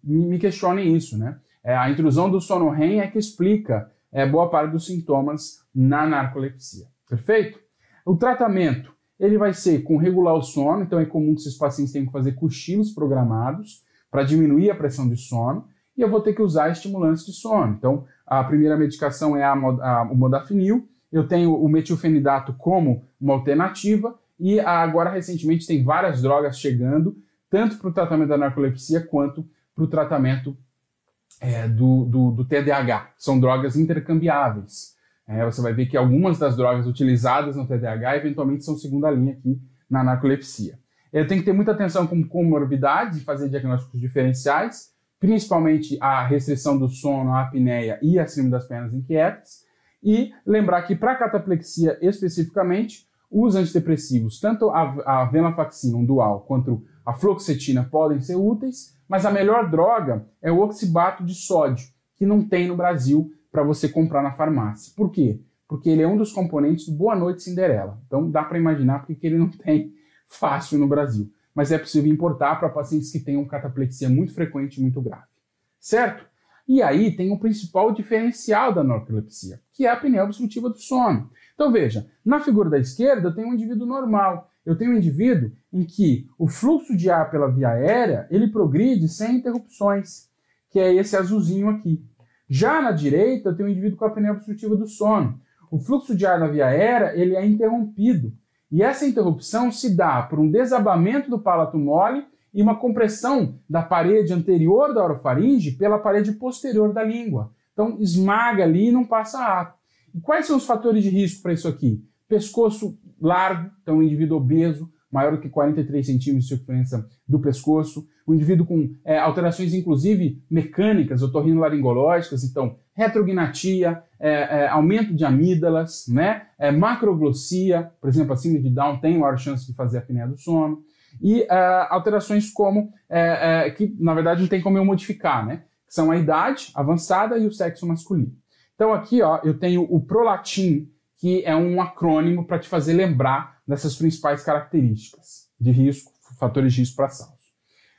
me questionem isso, né? É, a intrusão do sono REM é que explica é, boa parte dos sintomas na narcolepsia. Perfeito? O tratamento ele vai ser com regular o sono, então é comum que esses pacientes tenham que fazer cochilos programados para diminuir a pressão de sono, e eu vou ter que usar estimulantes de sono. Então, a primeira medicação é a, a, o modafinil, eu tenho o metilfenidato como uma alternativa, e agora recentemente tem várias drogas chegando, tanto para o tratamento da narcolepsia quanto para o tratamento é, do, do, do TDAH. São drogas intercambiáveis. É, você vai ver que algumas das drogas utilizadas no TDAH eventualmente são segunda linha aqui na narcolepsia. É, tem que ter muita atenção com comorbidades, fazer diagnósticos diferenciais, principalmente a restrição do sono, a apneia e a síndrome das pernas inquietas. E lembrar que para cataplexia especificamente, os antidepressivos, tanto a, a venlafaxina dual quanto a fluoxetina podem ser úteis, mas a melhor droga é o oxibato de sódio, que não tem no Brasil para você comprar na farmácia. Por quê? Porque ele é um dos componentes do Boa Noite Cinderela. Então dá para imaginar porque ele não tem fácil no Brasil. Mas é possível importar para pacientes que tenham cataplexia muito frequente e muito grave. Certo? E aí tem o um principal diferencial da narcolepsia, que é a apneia obstrutiva do sono. Então veja, na figura da esquerda eu tenho um indivíduo normal. Eu tenho um indivíduo em que o fluxo de ar pela via aérea, ele progride sem interrupções, que é esse azulzinho aqui. Já na direita, eu tenho um indivíduo com a apneia obstrutiva do sono. O fluxo de ar na via aérea ele é interrompido. E essa interrupção se dá por um desabamento do palato mole e uma compressão da parede anterior da orofaringe pela parede posterior da língua. Então esmaga ali e não passa ar. E quais são os fatores de risco para isso aqui? Pescoço largo, então indivíduo obeso, maior do que 43 centímetros de circunferência do pescoço, o indivíduo com é, alterações, inclusive mecânicas, otorrinolaringológicas, então retrognatia, é, é, aumento de amígdalas, né? É, macroglossia, por exemplo, acima de Down tem maior chance de fazer a apneia do sono, e é, alterações como, é, que na verdade não tem como eu modificar, né? que são a idade avançada e o sexo masculino. Então aqui ó, eu tenho o prolatin, que é um acrônimo para te fazer lembrar dessas principais características de risco, fatores de risco para SALS.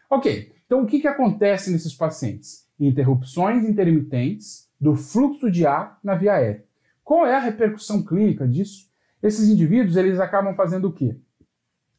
Ok, então o que, que acontece nesses pacientes? Interrupções intermitentes do fluxo de ar na via aérea. Qual é a repercussão clínica disso? Esses indivíduos eles acabam fazendo o quê?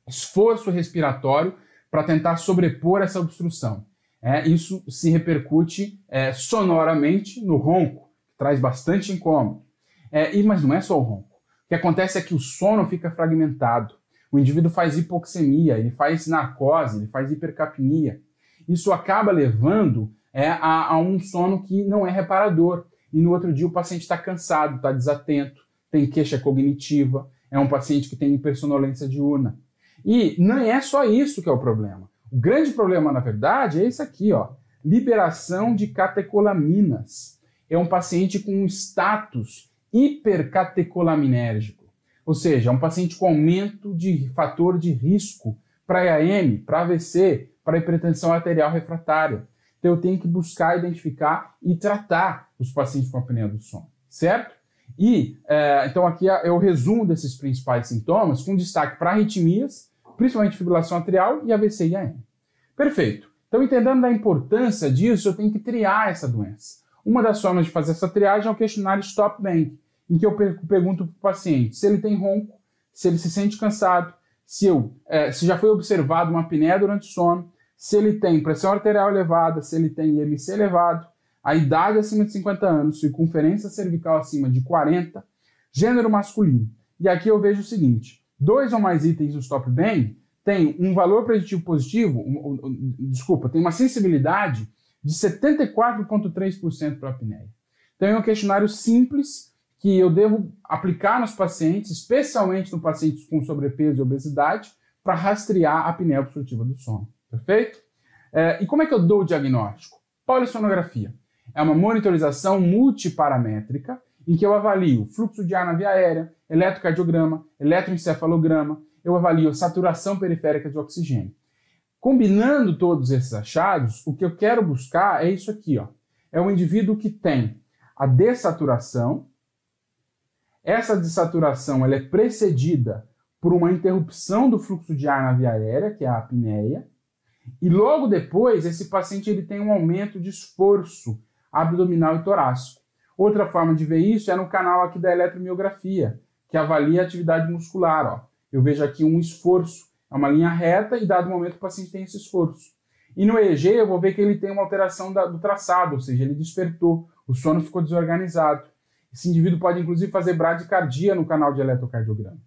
Esforço respiratório para tentar sobrepor essa obstrução. É, isso se repercute é, sonoramente no ronco, que traz bastante incômodo. É, e, mas não é só o ronco. O que acontece é que o sono fica fragmentado. O indivíduo faz hipoxemia, ele faz narcose, ele faz hipercapnia. Isso acaba levando é, a, a um sono que não é reparador. E no outro dia o paciente está cansado, está desatento, tem queixa cognitiva, é um paciente que tem hipersonolência diurna. E não é só isso que é o problema. O grande problema, na verdade, é isso aqui, ó. Liberação de catecolaminas. É um paciente com um status hipercatecolaminérgico, ou seja, é um paciente com aumento de fator de risco para AM, para AVC, para hipertensão arterial refratária. Então eu tenho que buscar identificar e tratar os pacientes com apneia do sono, certo? E é, então aqui é o resumo desses principais sintomas, com destaque para arritmias, principalmente fibrilação atrial e AVC e AM. Perfeito. Então, entendendo a importância disso, eu tenho que triar essa doença. Uma das formas de fazer essa triagem é o questionário Stop Bank, em que eu pergunto para o paciente se ele tem ronco, se ele se sente cansado, se, eu, é, se já foi observado uma apneia durante o sono, se ele tem pressão arterial elevada, se ele tem IMC elevado, a idade acima de 50 anos, circunferência cervical acima de 40, gênero masculino. E aqui eu vejo o seguinte: dois ou mais itens do stop bem tem um valor preditivo positivo, um, um, desculpa, tem uma sensibilidade de 74,3% para a apneia. Então é um questionário simples que eu devo aplicar nos pacientes, especialmente no paciente com sobrepeso e obesidade, para rastrear a apneia obstrutiva do sono. Perfeito? É, e como é que eu dou o diagnóstico? Polissonografia. É uma monitorização multiparamétrica em que eu avalio fluxo de ar na via aérea, eletrocardiograma, eletroencefalograma, eu avalio a saturação periférica de oxigênio. Combinando todos esses achados, o que eu quero buscar é isso aqui, ó. É um indivíduo que tem a dessaturação, essa desaturação ela é precedida por uma interrupção do fluxo de ar na via aérea, que é a apneia, e logo depois esse paciente ele tem um aumento de esforço abdominal e torácico. Outra forma de ver isso é no canal aqui da eletromiografia, que avalia a atividade muscular. Ó. Eu vejo aqui um esforço, é uma linha reta e dado o momento o paciente tem esse esforço. E no EEG eu vou ver que ele tem uma alteração da, do traçado, ou seja, ele despertou, o sono ficou desorganizado. Esse indivíduo pode, inclusive, fazer bradicardia no canal de eletrocardiograma.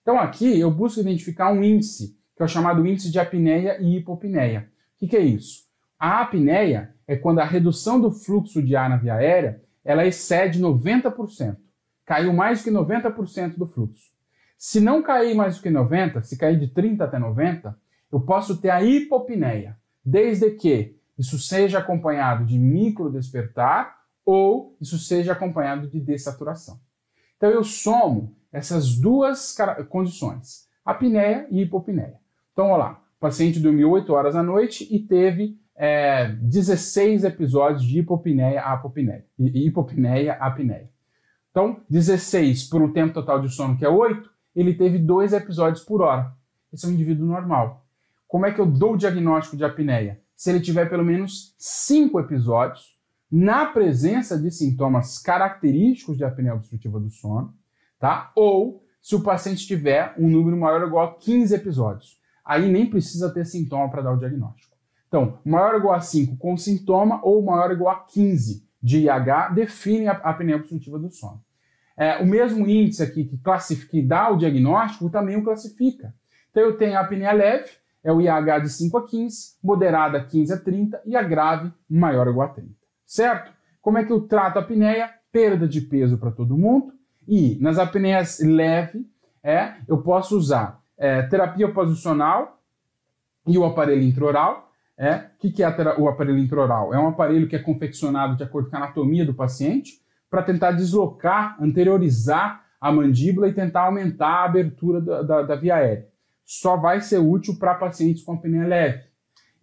Então, aqui eu busco identificar um índice, que é o chamado índice de apneia e hipopneia. O que, que é isso? A apneia é quando a redução do fluxo de ar na via aérea ela excede 90%. Caiu mais do que 90% do fluxo. Se não cair mais do que 90%, se cair de 30% até 90%, eu posso ter a hipopneia, desde que isso seja acompanhado de microdespertar ou isso seja acompanhado de dessaturação. Então eu somo essas duas condições, apneia e hipopneia. Então, olha lá, o paciente dormiu 8 horas à noite e teve é, 16 episódios de hipopneia a apopneia, hipopneia apneia. Então, 16 por um tempo total de sono que é 8, ele teve dois episódios por hora. Esse é um indivíduo normal. Como é que eu dou o diagnóstico de apneia? Se ele tiver pelo menos cinco episódios na presença de sintomas característicos de apneia obstrutiva do sono, tá? Ou se o paciente tiver um número maior ou igual a 15 episódios. Aí nem precisa ter sintoma para dar o diagnóstico. Então, maior ou igual a 5 com sintoma ou maior ou igual a 15 de IH define a apneia obstrutiva do sono. É, o mesmo índice aqui que, classifica, que dá o diagnóstico também o classifica. Então, eu tenho a apneia leve, é o IH de 5 a 15, moderada 15 a 30 e a grave maior ou igual a 30 certo? Como é que eu trato a apneia? Perda de peso para todo mundo. E nas apneias leve, é, eu posso usar é, terapia posicional e o aparelho intraoral. É, o que, é o aparelho intraoral? É um aparelho que é confeccionado de acordo com a anatomia do paciente para tentar deslocar, anteriorizar a mandíbula e tentar aumentar a abertura da, da, da via aérea. Só vai ser útil para pacientes com apneia leve.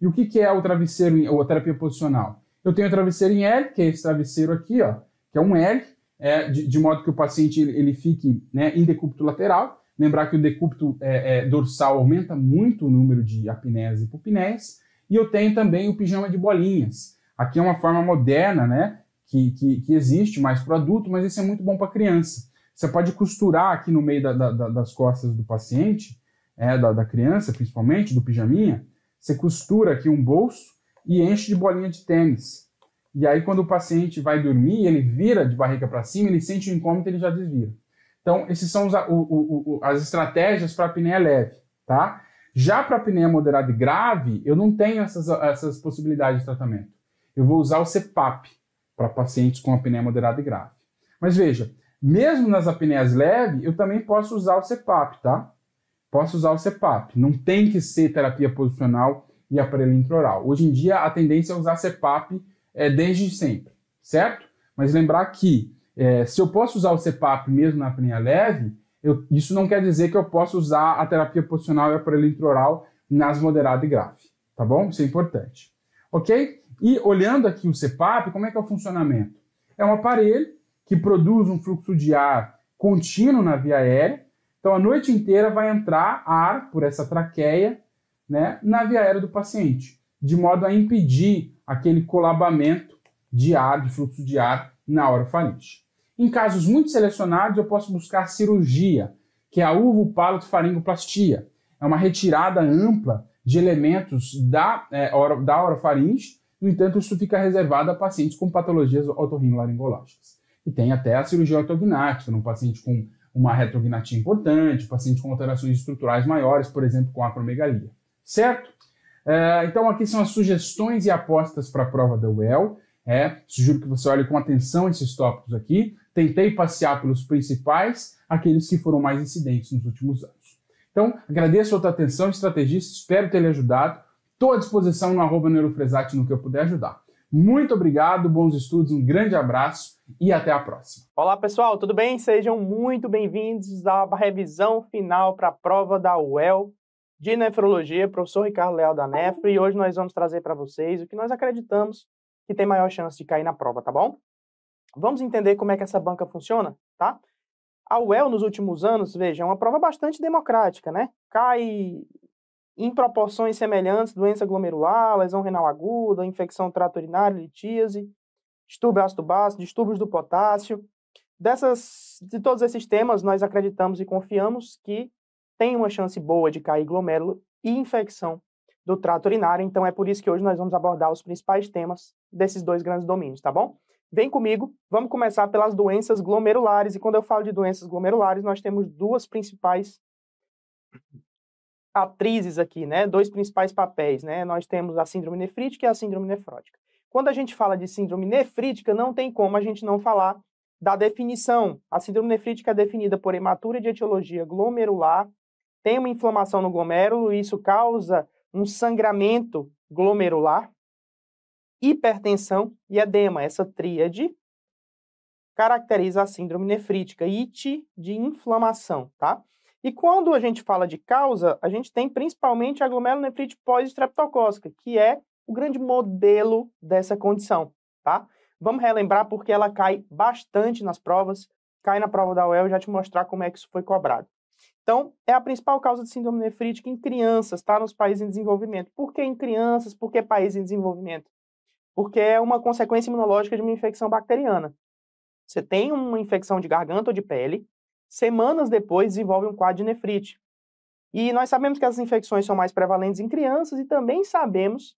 E o que, que é o travesseiro ou a terapia posicional? Eu tenho o travesseiro em L, que é esse travesseiro aqui, ó, que é um L, é, de, de, modo que o paciente ele fique né, em decúbito lateral. Lembrar que o decúbito é, é, dorsal aumenta muito o número de apnéias e hipopnéias. E eu tenho também o pijama de bolinhas. Aqui é uma forma moderna, né? Que, que, que existe mais para adulto, mas esse é muito bom para criança. Você pode costurar aqui no meio da, da, das costas do paciente, é, da, da criança principalmente, do pijaminha. Você costura aqui um bolso e enche de bolinha de tênis. E aí, quando o paciente vai dormir, ele vira de barriga para cima, ele sente o incômodo e ele já desvira Então, esses são os, o, o, o, as estratégias para a apneia leve, tá? Já para a apneia moderada e grave, eu não tenho essas, essas possibilidades de tratamento. Eu vou usar o CPAP para pacientes com apneia moderada e grave. Mas veja, mesmo nas apneias leves, eu também posso usar o CPAP, tá? Posso usar o CPAP. Não tem que ser terapia posicional e aparelho intraoral. Hoje em dia, a tendência é usar CPAP é, desde sempre, certo? Mas lembrar que é, se eu posso usar o CPAP mesmo na apneia leve, eu, isso não quer dizer que eu possa usar a terapia posicional e aparelho intraoral nas moderadas e grave, tá bom? Isso é importante. Ok? E olhando aqui o CPAP, como é que é o funcionamento? É um aparelho que produz um fluxo de ar contínuo na via aérea, então a noite inteira vai entrar ar por essa traqueia né, na via aérea do paciente, de modo a impedir aquele colabamento de ar, de fluxo de ar na orofaringe. Em casos muito selecionados, eu posso buscar cirurgia, que é a uvo-palato-faringoplastia. É uma retirada ampla de elementos da, é, oro, da orofaringe, no entanto, isso fica reservado a pacientes com patologias otorrinolaringológicas. E tem até a cirurgia ortognática, num paciente com uma retrognatia importante, paciente com alterações estruturais maiores, por exemplo, com acromegalia certo? É, então aqui são as sugestões e apostas para a prova da UEL. É, sugiro que você olhe com atenção esses tópicos aqui. Tentei passear pelos principais, aqueles que foram mais incidentes nos últimos anos. Então, agradeço a sua atenção, estrategista, espero ter lhe ajudado. Estou à disposição no arroba no que eu puder ajudar. Muito obrigado, bons estudos, um grande abraço e até a próxima. Olá pessoal, tudo bem? Sejam muito bem-vindos à revisão final para a prova da UEL de nefrologia, professor Ricardo Leal da Nefro, e hoje nós vamos trazer para vocês o que nós acreditamos que tem maior chance de cair na prova, tá bom? Vamos entender como é que essa banca funciona, tá? A UEL, nos últimos anos, veja, é uma prova bastante democrática, né? Cai em proporções semelhantes doença glomerular, lesão renal aguda, infecção trato urinário, litíase, distúrbio ácido básico, distúrbios do potássio. Dessas, de todos esses temas, nós acreditamos e confiamos que tem uma chance boa de cair glomérulo e infecção do trato urinário. Então é por isso que hoje nós vamos abordar os principais temas desses dois grandes domínios, tá bom? Vem comigo, vamos começar pelas doenças glomerulares. E quando eu falo de doenças glomerulares, nós temos duas principais atrizes aqui, né? Dois principais papéis, né? Nós temos a síndrome nefrítica e a síndrome nefrótica. Quando a gente fala de síndrome nefrítica, não tem como a gente não falar da definição. A síndrome nefrítica é definida por hematuria de etiologia glomerular tem uma inflamação no glomérulo e isso causa um sangramento glomerular, hipertensão e edema. Essa tríade caracteriza a síndrome nefrítica, IT de inflamação, tá? E quando a gente fala de causa, a gente tem principalmente a glomerulonefrite pós-estreptocócica, que é o grande modelo dessa condição, tá? Vamos relembrar porque ela cai bastante nas provas, cai na prova da UEL, já te mostrar como é que isso foi cobrado. Então, é a principal causa de síndrome nefrítica em crianças, tá? Nos países em desenvolvimento. Por que em crianças? Por que países em desenvolvimento? Porque é uma consequência imunológica de uma infecção bacteriana. Você tem uma infecção de garganta ou de pele, semanas depois desenvolve um quadro de nefrite. E nós sabemos que as infecções são mais prevalentes em crianças e também sabemos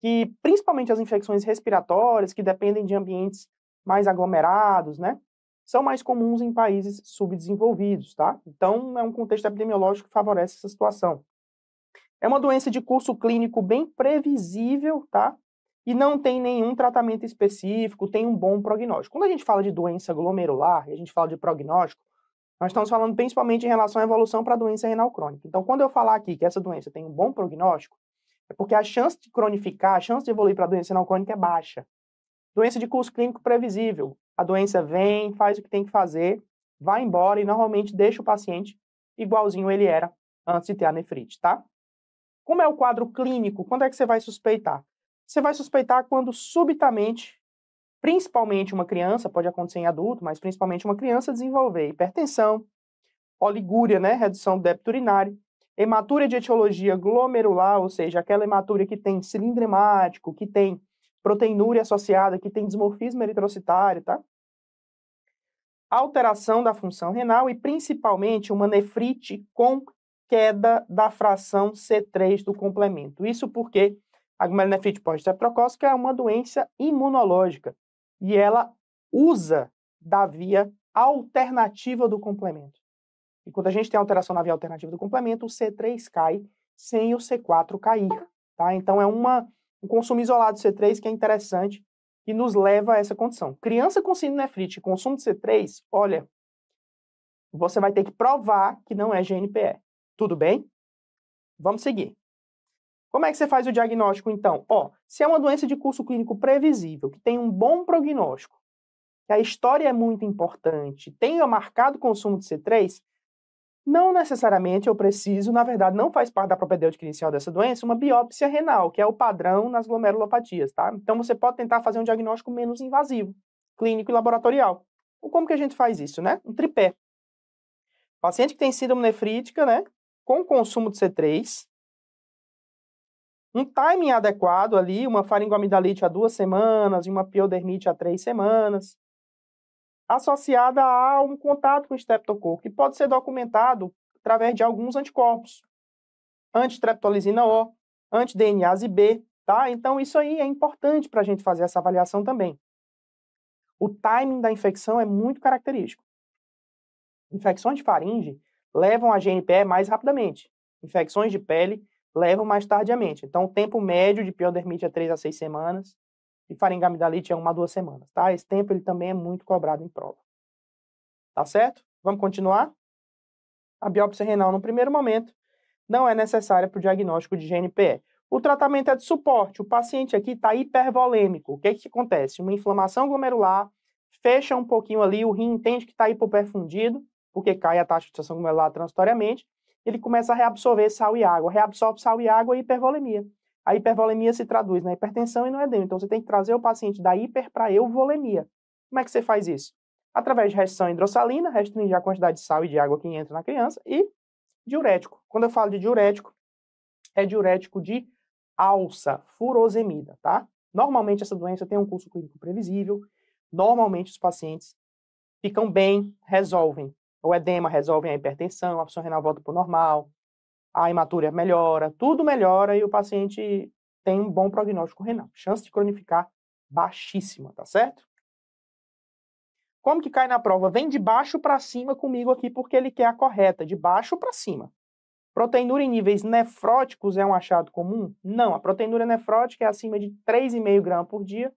que, principalmente as infecções respiratórias, que dependem de ambientes mais aglomerados, né? são mais comuns em países subdesenvolvidos, tá? Então, é um contexto epidemiológico que favorece essa situação. É uma doença de curso clínico bem previsível, tá? E não tem nenhum tratamento específico, tem um bom prognóstico. Quando a gente fala de doença glomerular, e a gente fala de prognóstico, nós estamos falando principalmente em relação à evolução para a doença renal crônica. Então, quando eu falar aqui que essa doença tem um bom prognóstico, é porque a chance de cronificar, a chance de evoluir para a doença renal crônica é baixa. Doença de curso clínico previsível. A doença vem, faz o que tem que fazer, vai embora e normalmente deixa o paciente igualzinho ele era antes de ter a nefrite, tá? Como é o quadro clínico? Quando é que você vai suspeitar? Você vai suspeitar quando subitamente, principalmente uma criança, pode acontecer em adulto, mas principalmente uma criança desenvolver hipertensão, oligúria, né, redução do débito urinário, hematúria de etiologia glomerular, ou seja, aquela hematúria que tem cilindro hemático, que tem proteinúria associada, que tem desmorfismo eritrocitário, tá? Alteração da função renal e principalmente uma nefrite com queda da fração C3 do complemento. Isso porque a glomerulonefrite pós-estreptocócica é uma doença imunológica e ela usa da via alternativa do complemento. E quando a gente tem alteração na via alternativa do complemento, o C3 cai sem o C4 cair, tá? Então é uma o consumo isolado de C3 que é interessante e nos leva a essa condição. Criança com nefrite e consumo de C3, olha, você vai ter que provar que não é GNPE. Tudo bem? Vamos seguir. Como é que você faz o diagnóstico, então? Ó, se é uma doença de curso clínico previsível, que tem um bom prognóstico, que a história é muito importante, tenha marcado consumo de C3, não necessariamente eu preciso, na verdade, não faz parte da propedêutica inicial dessa doença, uma biópsia renal, que é o padrão nas glomerulopatias, tá? Então você pode tentar fazer um diagnóstico menos invasivo, clínico e laboratorial. Como que a gente faz isso, né? Um tripé. paciente que tem síndrome nefrítica, né, com consumo de C3, um timing adequado ali, uma faringoamidalite a duas semanas e uma piodermite a três semanas, associada a um contato com streptococcus, que pode ser documentado através de alguns anticorpos, antistreptolizina O, antidNase B, tá? Então isso aí é importante para a gente fazer essa avaliação também. O timing da infecção é muito característico. Infecções de faringe levam a GNPE mais rapidamente. Infecções de pele levam mais tardiamente. Então, o tempo médio de piodermite é 3 a 6 semanas e faringamidalite é uma a duas semanas, tá? Esse tempo ele também é muito cobrado em prova. Tá certo? Vamos continuar? A biópsia renal, no primeiro momento, não é necessária para o diagnóstico de GNPE. O tratamento é de suporte. O paciente aqui está hipervolêmico. O que, é que acontece? Uma inflamação glomerular, fecha um pouquinho ali, o rim entende que está hipoperfundido, porque cai a taxa de filtração glomerular transitoriamente, ele começa a reabsorver sal e água. Reabsorve sal e água e hipervolemia. A hipervolemia se traduz na hipertensão e no edema. Então você tem que trazer o paciente da hiper para euvolemia. Como é que você faz isso? Através de restrição hidrossalina, restringir a quantidade de sal e de água que entra na criança e diurético. Quando eu falo de diurético, é diurético de alça, furosemida, tá? Normalmente essa doença tem um curso clínico previsível. Normalmente os pacientes ficam bem, resolvem o edema, resolve, a hipertensão, a função renal volta para o normal, a hematúria melhora, tudo melhora e o paciente tem um bom prognóstico renal. Chance de cronificar baixíssima, tá certo? Como que cai na prova? Vem de baixo para cima comigo aqui porque ele quer a correta, de baixo para cima. Proteinúria em níveis nefróticos é um achado comum? Não, a proteinúria nefrótica é acima de 3,5 gramas por dia.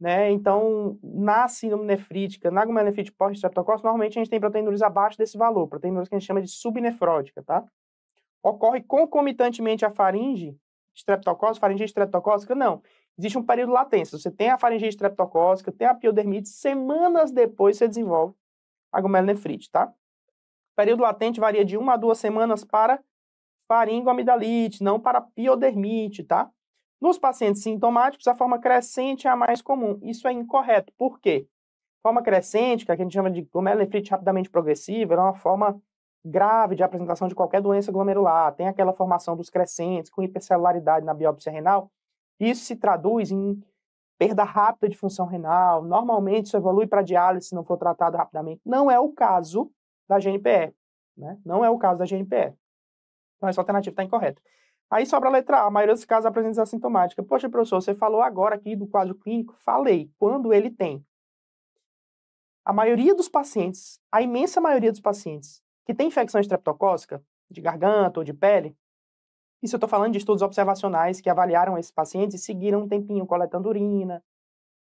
Né? Então, na síndrome nefrítica, na glomerulonefrite pós-streptococcus, normalmente a gente tem proteinúrias abaixo desse valor, proteinúrias que a gente chama de subnefrótica, tá? ocorre concomitantemente à faringe estreptocócica, estreptocócica? Não. Existe um período latente. Você tem a faringe estreptocócica, tem a piodermite, semanas depois você desenvolve a glomerulonefrite, tá? O período latente varia de uma a duas semanas para faringoamidalite, não para piodermite, tá? Nos pacientes sintomáticos, a forma crescente é a mais comum. Isso é incorreto. Por quê? Forma crescente, que a gente chama de glomerulonefrite rapidamente progressiva, é uma forma grave de apresentação de qualquer doença glomerular, tem aquela formação dos crescentes com hipercelularidade na biópsia renal, isso se traduz em perda rápida de função renal, normalmente isso evolui para diálise se não for tratado rapidamente. Não é o caso da GNPE, né? Não é o caso da GNPE. Então essa alternativa está incorreta. Aí sobra a letra A, a maioria dos casos apresenta assintomática. Poxa, professor, você falou agora aqui do quadro clínico? Falei, quando ele tem. A maioria dos pacientes, a imensa maioria dos pacientes, que tem infecção estreptocócica, de garganta ou de pele, isso eu estou falando de estudos observacionais que avaliaram esses pacientes e seguiram um tempinho coletando urina.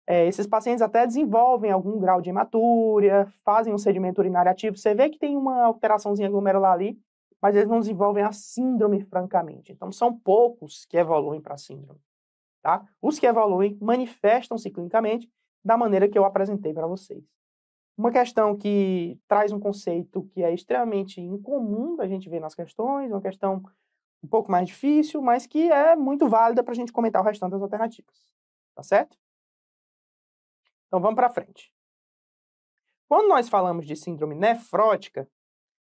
É, esses pacientes até desenvolvem algum grau de hematúria, fazem um sedimento urinário ativo. Você vê que tem uma alteraçãozinha glomerular ali, mas eles não desenvolvem a síndrome, francamente. Então, são poucos que evoluem para a síndrome. Tá? Os que evoluem manifestam-se clinicamente da maneira que eu apresentei para vocês. Uma questão que traz um conceito que é extremamente incomum da gente ver nas questões, uma questão um pouco mais difícil, mas que é muito válida para a gente comentar o restante das alternativas. Tá certo? Então vamos para frente. Quando nós falamos de síndrome nefrótica,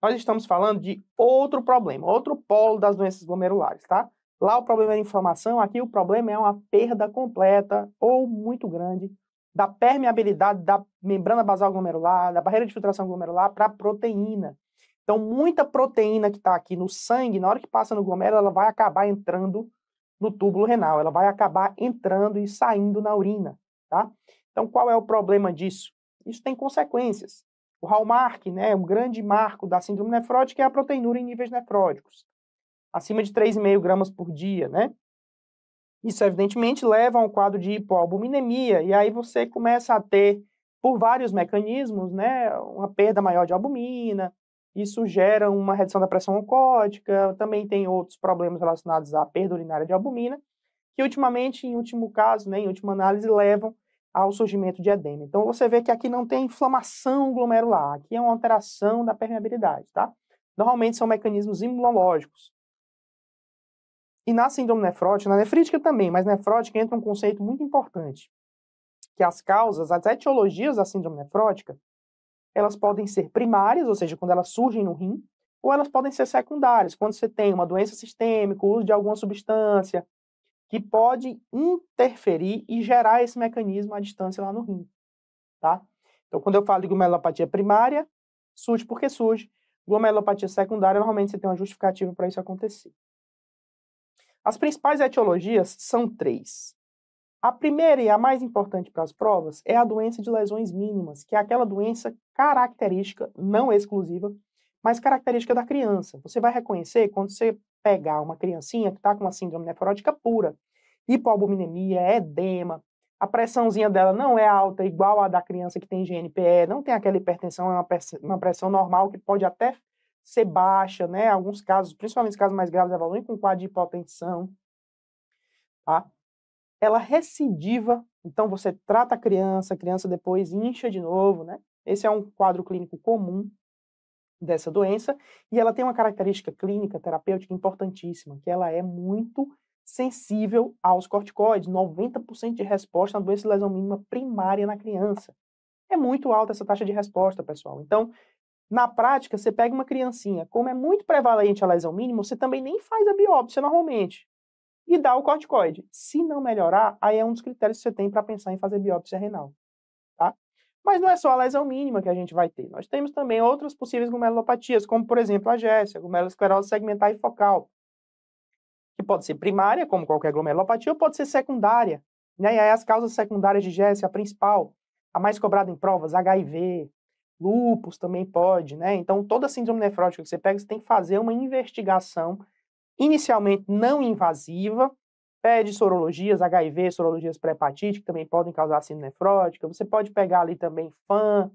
nós estamos falando de outro problema, outro polo das doenças glomerulares, tá? Lá o problema é inflamação, aqui o problema é uma perda completa ou muito grande da permeabilidade da membrana basal glomerular, da barreira de filtração glomerular para a proteína. Então, muita proteína que está aqui no sangue, na hora que passa no glomérulo, ela vai acabar entrando no túbulo renal, ela vai acabar entrando e saindo na urina, tá? Então, qual é o problema disso? Isso tem consequências. O hallmark, né, um grande marco da síndrome nefrótica é a proteinúria em níveis nefróticos, acima de 3,5 gramas por dia, né? Isso, evidentemente, leva a um quadro de hipoalbuminemia, e aí você começa a ter, por vários mecanismos, né, uma perda maior de albumina, isso gera uma redução da pressão oncótica, também tem outros problemas relacionados à perda urinária de albumina, que ultimamente, em último caso, né, em última análise, levam ao surgimento de edema. Então você vê que aqui não tem inflamação glomerular, aqui é uma alteração da permeabilidade, tá? Normalmente são mecanismos imunológicos, e na síndrome nefrótica, na nefrítica também, mas nefrótica entra um conceito muito importante, que as causas, as etiologias da síndrome nefrótica, elas podem ser primárias, ou seja, quando elas surgem no rim, ou elas podem ser secundárias, quando você tem uma doença sistêmica, uso de alguma substância, que pode interferir e gerar esse mecanismo à distância lá no rim, tá? Então, quando eu falo de glomerulopatia primária, surge porque surge. Glomerulopatia secundária, normalmente você tem uma justificativa para isso acontecer. As principais etiologias são três. A primeira e a mais importante para as provas é a doença de lesões mínimas, que é aquela doença característica, não exclusiva, mas característica da criança. Você vai reconhecer quando você pegar uma criancinha que está com uma síndrome nefrótica pura, hipoalbuminemia, edema, a pressãozinha dela não é alta, igual a da criança que tem GNPE, não tem aquela hipertensão, é uma pressão normal que pode até ser baixa, né? Alguns casos, principalmente os casos mais graves, evoluem com quadro de hipotensão, tá? Ela recidiva, então você trata a criança, a criança depois incha de novo, né? Esse é um quadro clínico comum dessa doença e ela tem uma característica clínica terapêutica importantíssima, que ela é muito sensível aos corticoides, 90% de resposta na doença de lesão mínima primária na criança. É muito alta essa taxa de resposta, pessoal. Então, na prática, você pega uma criancinha, como é muito prevalente a lesão mínima, você também nem faz a biópsia normalmente e dá o corticoide. Se não melhorar, aí é um dos critérios que você tem para pensar em fazer biópsia renal. Tá? Mas não é só a lesão mínima que a gente vai ter. Nós temos também outras possíveis glomerulopatias, como, por exemplo, a GES, a glomerulosclerose segmentar e focal, que pode ser primária, como qualquer glomerulopatia, ou pode ser secundária. Né? E aí as causas secundárias de GES, a principal, a mais cobrada em provas, HIV, lupus também pode, né? Então, toda síndrome nefrótica que você pega, você tem que fazer uma investigação inicialmente não invasiva, pede sorologias, HIV, sorologias pré hepatite, que também podem causar síndrome nefrótica. Você pode pegar ali também FAM,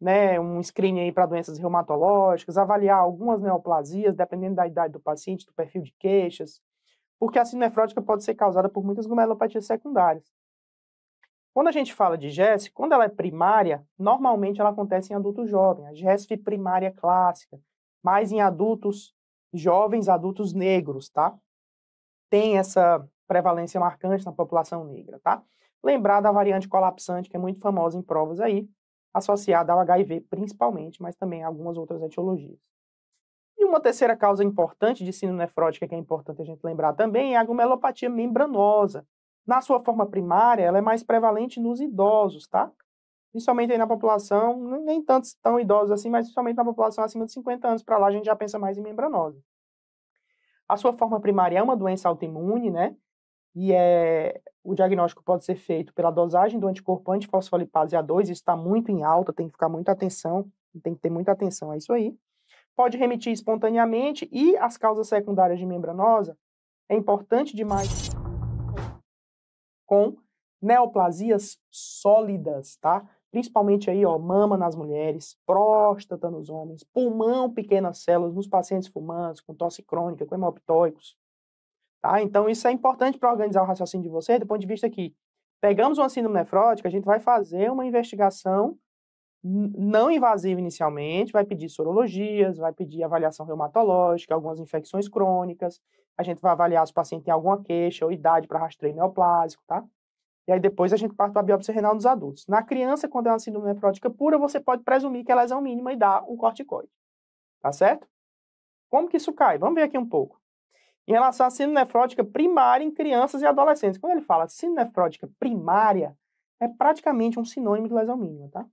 né, um screening aí para doenças reumatológicas, avaliar algumas neoplasias, dependendo da idade do paciente, do perfil de queixas, porque a síndrome nefrótica pode ser causada por muitas glomerulopatias secundárias. Quando a gente fala de GESF, quando ela é primária, normalmente ela acontece em adulto jovem, a GESF primária clássica, mas em adultos jovens, adultos negros, tá? Tem essa prevalência marcante na população negra, tá? Lembrar da variante colapsante, que é muito famosa em provas aí, associada ao HIV principalmente, mas também a algumas outras etiologias. E uma terceira causa importante de síndrome nefrótica, que é importante a gente lembrar também, é a glomelopatia membranosa, na sua forma primária, ela é mais prevalente nos idosos, tá? Principalmente aí na população, nem tantos tão idosos assim, mas principalmente na população acima de 50 anos para lá, a gente já pensa mais em membranose. A sua forma primária é uma doença autoimune, né? E é, o diagnóstico pode ser feito pela dosagem do anticorpo antifosfolipase A2, isso está muito em alta, tem que ficar muita atenção, tem que ter muita atenção a isso aí. Pode remitir espontaneamente e as causas secundárias de membranosa é importante demais com neoplasias sólidas, tá? Principalmente aí, ó, mama nas mulheres, próstata nos homens, pulmão pequenas células nos pacientes fumantes, com tosse crônica, com hemoptóicos, tá? Então isso é importante para organizar o raciocínio de vocês do ponto de vista que pegamos uma síndrome nefrótica, a gente vai fazer uma investigação não invasiva inicialmente, vai pedir sorologias, vai pedir avaliação reumatológica, algumas infecções crônicas, a gente vai avaliar se o paciente tem alguma queixa ou idade para rastreio neoplásico, tá? E aí depois a gente parte para a biópsia renal dos adultos. Na criança, quando é uma síndrome nefrótica pura, você pode presumir que é lesão mínima e dar o corticoide. Tá certo? Como que isso cai? Vamos ver aqui um pouco. Em relação à síndrome nefrótica primária em crianças e adolescentes. Quando ele fala síndrome nefrótica primária, é praticamente um sinônimo de lesão mínima, tá?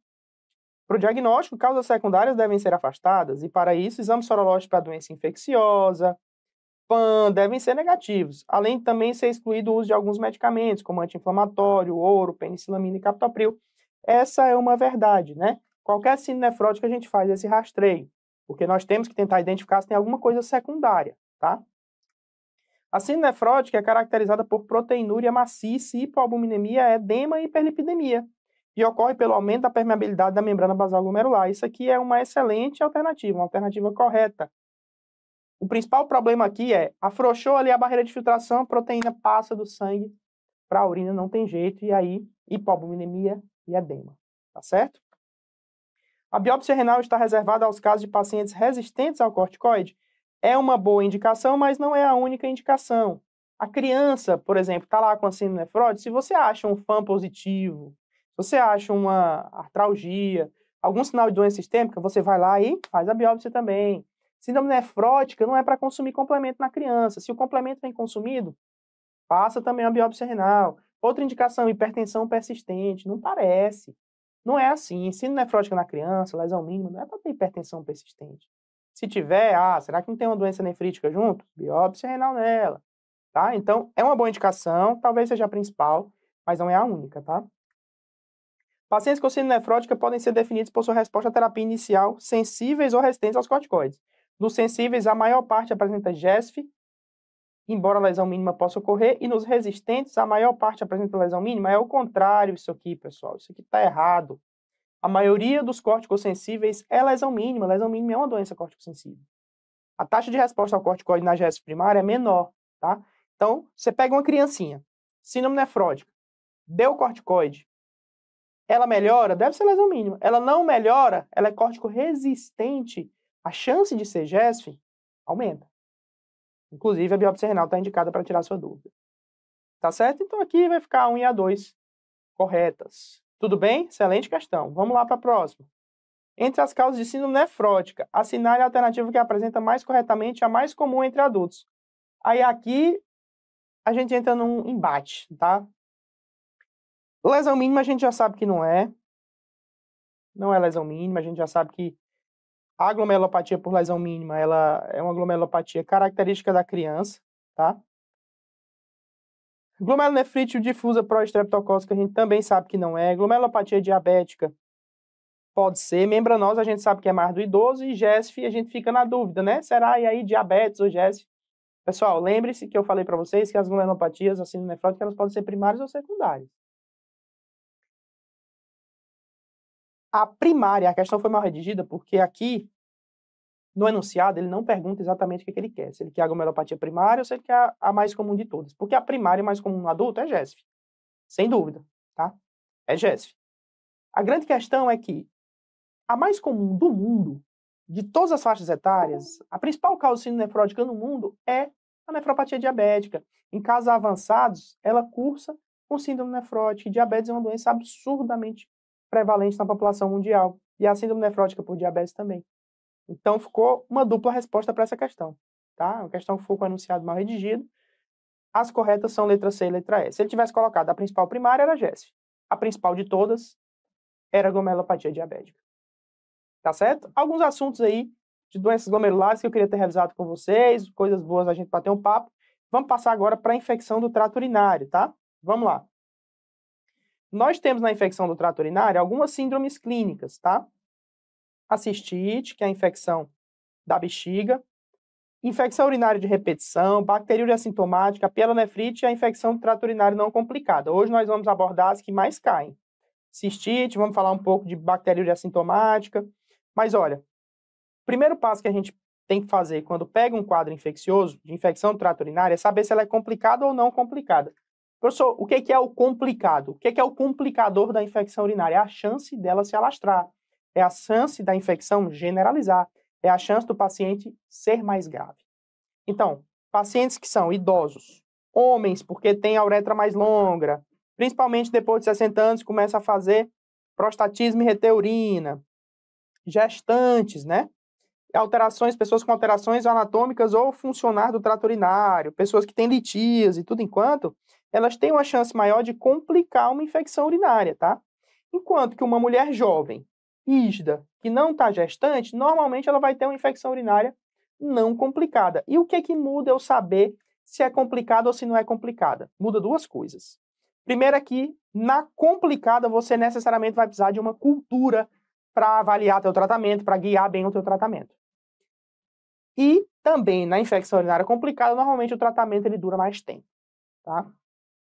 Para o diagnóstico, causas secundárias devem ser afastadas e, para isso, exames sorológicos para doença infecciosa, PAN, devem ser negativos, além de também ser excluído o uso de alguns medicamentos, como anti-inflamatório, ouro, penicilamina e captopril. Essa é uma verdade, né? Qualquer sino nefrótico a gente faz esse rastreio, porque nós temos que tentar identificar se tem alguma coisa secundária, tá? A síndrome nefrótica é caracterizada por proteinúria maciça, hipoalbuminemia, edema e hiperlipidemia e ocorre pelo aumento da permeabilidade da membrana basal glomerular. Isso aqui é uma excelente alternativa, uma alternativa correta. O principal problema aqui é afrouxou ali a barreira de filtração, a proteína passa do sangue para a urina, não tem jeito, e aí hipobuminemia e edema, tá certo? A biópsia renal está reservada aos casos de pacientes resistentes ao corticoide. É uma boa indicação, mas não é a única indicação. A criança, por exemplo, está lá com a síndrome se você acha um fã positivo, você acha uma artralgia, algum sinal de doença sistêmica, você vai lá e faz a biópsia também. Síndrome nefrótica não é para consumir complemento na criança. Se o complemento vem consumido, passa também a biópsia renal. Outra indicação, hipertensão persistente. Não parece. Não é assim. Síndrome nefrótica na criança, lesão mínima, não é para ter hipertensão persistente. Se tiver, ah, será que não tem uma doença nefrítica junto? Biópsia renal nela. Tá? Então, é uma boa indicação, talvez seja a principal, mas não é a única, tá? Pacientes com síndrome nefrótica podem ser definidos por sua resposta à terapia inicial sensíveis ou resistentes aos corticoides. Nos sensíveis, a maior parte apresenta GESF, embora a lesão mínima possa ocorrer, e nos resistentes, a maior parte apresenta lesão mínima. É o contrário isso aqui, pessoal. Isso aqui está errado. A maioria dos córticos sensíveis é lesão mínima. Lesão mínima é uma doença sensível. A taxa de resposta ao corticoide na GESF primária é menor, tá? Então, você pega uma criancinha, síndrome nefrótica, deu corticoide, ela melhora? Deve ser lesão mínima. Ela não melhora? Ela é córtico resistente? A chance de ser GESF aumenta. Inclusive, a biópsia renal está indicada para tirar sua dúvida. Tá certo? Então aqui vai ficar 1 e A2 corretas. Tudo bem? Excelente questão. Vamos lá para a próxima. Entre as causas de síndrome nefrótica, assinale a alternativa que apresenta mais corretamente a mais comum entre adultos. Aí aqui a gente entra num embate, tá? Lesão mínima a gente já sabe que não é. Não é lesão mínima, a gente já sabe que a glomerulopatia por lesão mínima, ela é uma glomerulopatia característica da criança, tá? Glomerulonefrite difusa pró-estreptocócica, a gente também sabe que não é. Glomerulopatia diabética, pode ser. Membranosa, a gente sabe que é mais do idoso. E GESF, a gente fica na dúvida, né? Será e aí diabetes ou GESF? Pessoal, lembre-se que eu falei para vocês que as glomerulopatias, assim, nefrótico, elas podem ser primárias ou secundárias. a primária, a questão foi mal redigida, porque aqui, no enunciado, ele não pergunta exatamente o que, que ele quer. Se ele quer a glomerulopatia primária ou se ele quer a, a mais comum de todas. Porque a primária mais comum no adulto é GESF. Sem dúvida, tá? É GESF. A grande questão é que a mais comum do mundo, de todas as faixas etárias, a principal causa nefrótica no mundo é a nefropatia diabética. Em casos avançados, ela cursa com síndrome nefrótica. E diabetes é uma doença absurdamente prevalente na população mundial, e a síndrome nefrótica por diabetes também. Então ficou uma dupla resposta para essa questão, tá? A questão que ficou com o enunciado mal redigido. As corretas são letra C e letra E. Se ele tivesse colocado a principal primária, era GES, A principal de todas era glomerulopatia diabética. Tá certo? Alguns assuntos aí de doenças glomerulares que eu queria ter revisado com vocês, coisas boas a gente bater um papo. Vamos passar agora para a infecção do trato urinário, tá? Vamos lá. Nós temos na infecção do trato urinário algumas síndromes clínicas, tá? A cistite, que é a infecção da bexiga, infecção urinária de repetição, bacteriúria assintomática, pielonefrite e a infecção do trato urinário não complicada. Hoje nós vamos abordar as que mais caem. Cistite, vamos falar um pouco de bacteriúria assintomática. Mas olha, o primeiro passo que a gente tem que fazer quando pega um quadro infeccioso, de infecção do trato urinário, é saber se ela é complicada ou não complicada. Professor, o é que é o complicado? O é que é o complicador da infecção urinária? É a chance dela se alastrar, é a chance da infecção generalizar, é a chance do paciente ser mais grave. Então, pacientes que são idosos, homens, porque têm a uretra mais longa, principalmente depois de 60 anos, começa a fazer prostatismo e reteurina, gestantes, né? alterações, pessoas com alterações anatômicas ou funcionar do trato urinário, pessoas que têm litias e tudo enquanto, elas têm uma chance maior de complicar uma infecção urinária, tá? Enquanto que uma mulher jovem, ígida, que não está gestante, normalmente ela vai ter uma infecção urinária não complicada. E o que é que muda eu saber se é complicada ou se não é complicada? Muda duas coisas. Primeiro é que na complicada você necessariamente vai precisar de uma cultura para avaliar teu tratamento, para guiar bem o teu tratamento. E também na infecção urinária complicada, normalmente o tratamento ele dura mais tempo, tá?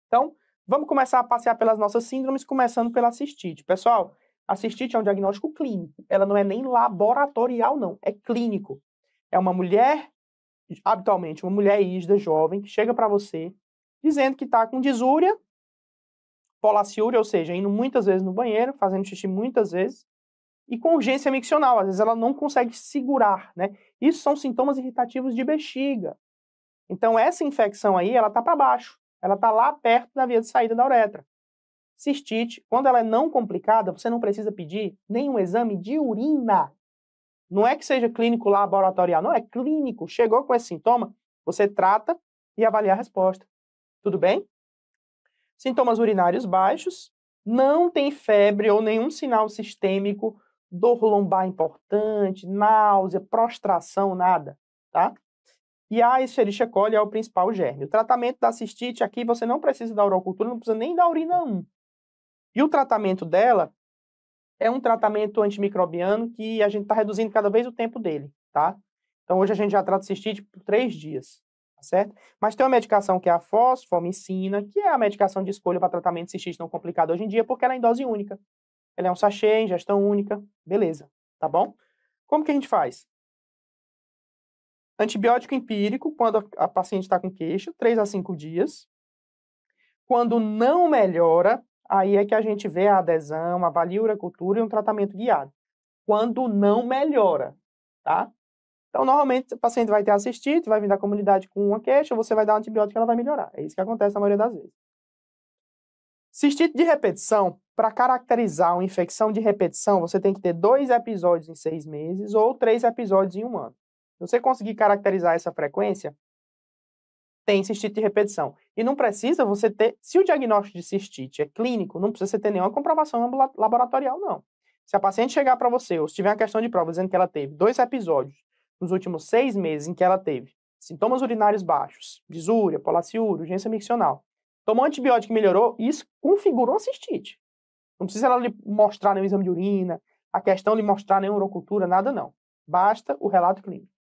Então, vamos começar a passear pelas nossas síndromes, começando pela cistite. Pessoal, a cistite é um diagnóstico clínico, ela não é nem laboratorial não, é clínico. É uma mulher, habitualmente uma mulher isda jovem, que chega para você dizendo que está com disúria, polaciúria, ou seja, indo muitas vezes no banheiro, fazendo xixi muitas vezes, e com urgência miccional, às vezes ela não consegue segurar, né? Isso são sintomas irritativos de bexiga. Então essa infecção aí, ela tá para baixo, ela tá lá perto da via de saída da uretra. Cistite, quando ela é não complicada, você não precisa pedir nenhum exame de urina. Não é que seja clínico laboratorial, não, é clínico. Chegou com esse sintoma, você trata e avalia a resposta. Tudo bem? Sintomas urinários baixos, não tem febre ou nenhum sinal sistêmico dor lombar importante, náusea, prostração, nada, tá? E a Escherichia coli é o principal germe. O tratamento da cistite aqui você não precisa da urocultura, não precisa nem da urina 1. E o tratamento dela é um tratamento antimicrobiano que a gente está reduzindo cada vez o tempo dele, tá? Então hoje a gente já trata cistite por três dias, tá certo? Mas tem uma medicação que é a fosfomicina, que é a medicação de escolha para tratamento de cistite não complicado hoje em dia, porque ela é em dose única. Ele é um sachê em gestão única, beleza, tá bom? Como que a gente faz? Antibiótico empírico, quando a paciente está com queixa, 3 a 5 dias. Quando não melhora, aí é que a gente vê a adesão, avalia a cultura e um tratamento guiado. Quando não melhora, tá? Então, normalmente, o paciente vai ter assistido, vai vir da comunidade com uma queixa, você vai dar um antibiótico e ela vai melhorar. É isso que acontece na maioria das vezes. Cistite de repetição, para caracterizar uma infecção de repetição, você tem que ter dois episódios em seis meses ou três episódios em um ano. Se você conseguir caracterizar essa frequência, tem cistite de repetição. E não precisa você ter. Se o diagnóstico de cistite é clínico, não precisa você ter nenhuma comprovação laboratorial, não. Se a paciente chegar para você, ou se tiver uma questão de prova dizendo que ela teve dois episódios nos últimos seis meses em que ela teve sintomas urinários baixos, disúria, polaciúria, urgência miccional, Tomou antibiótico e melhorou, isso configurou a cistite. Não precisa ela lhe mostrar nenhum exame de urina, a questão de mostrar nenhuma urocultura, nada não. Basta o relato clínico.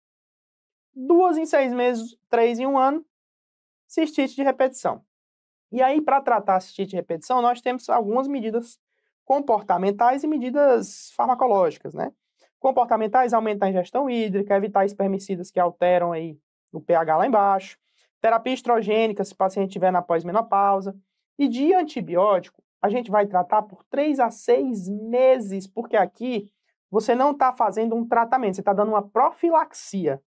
Duas em seis meses, três em um ano, cistite de repetição. E aí, para tratar a cistite de repetição, nós temos algumas medidas comportamentais e medidas farmacológicas, né? Comportamentais, aumentar a ingestão hídrica, evitar espermicidas que alteram aí o pH lá embaixo, Terapia estrogênica, se o paciente estiver na pós-menopausa. E de antibiótico, a gente vai tratar por 3 a 6 meses, porque aqui você não está fazendo um tratamento, você está dando uma profilaxia.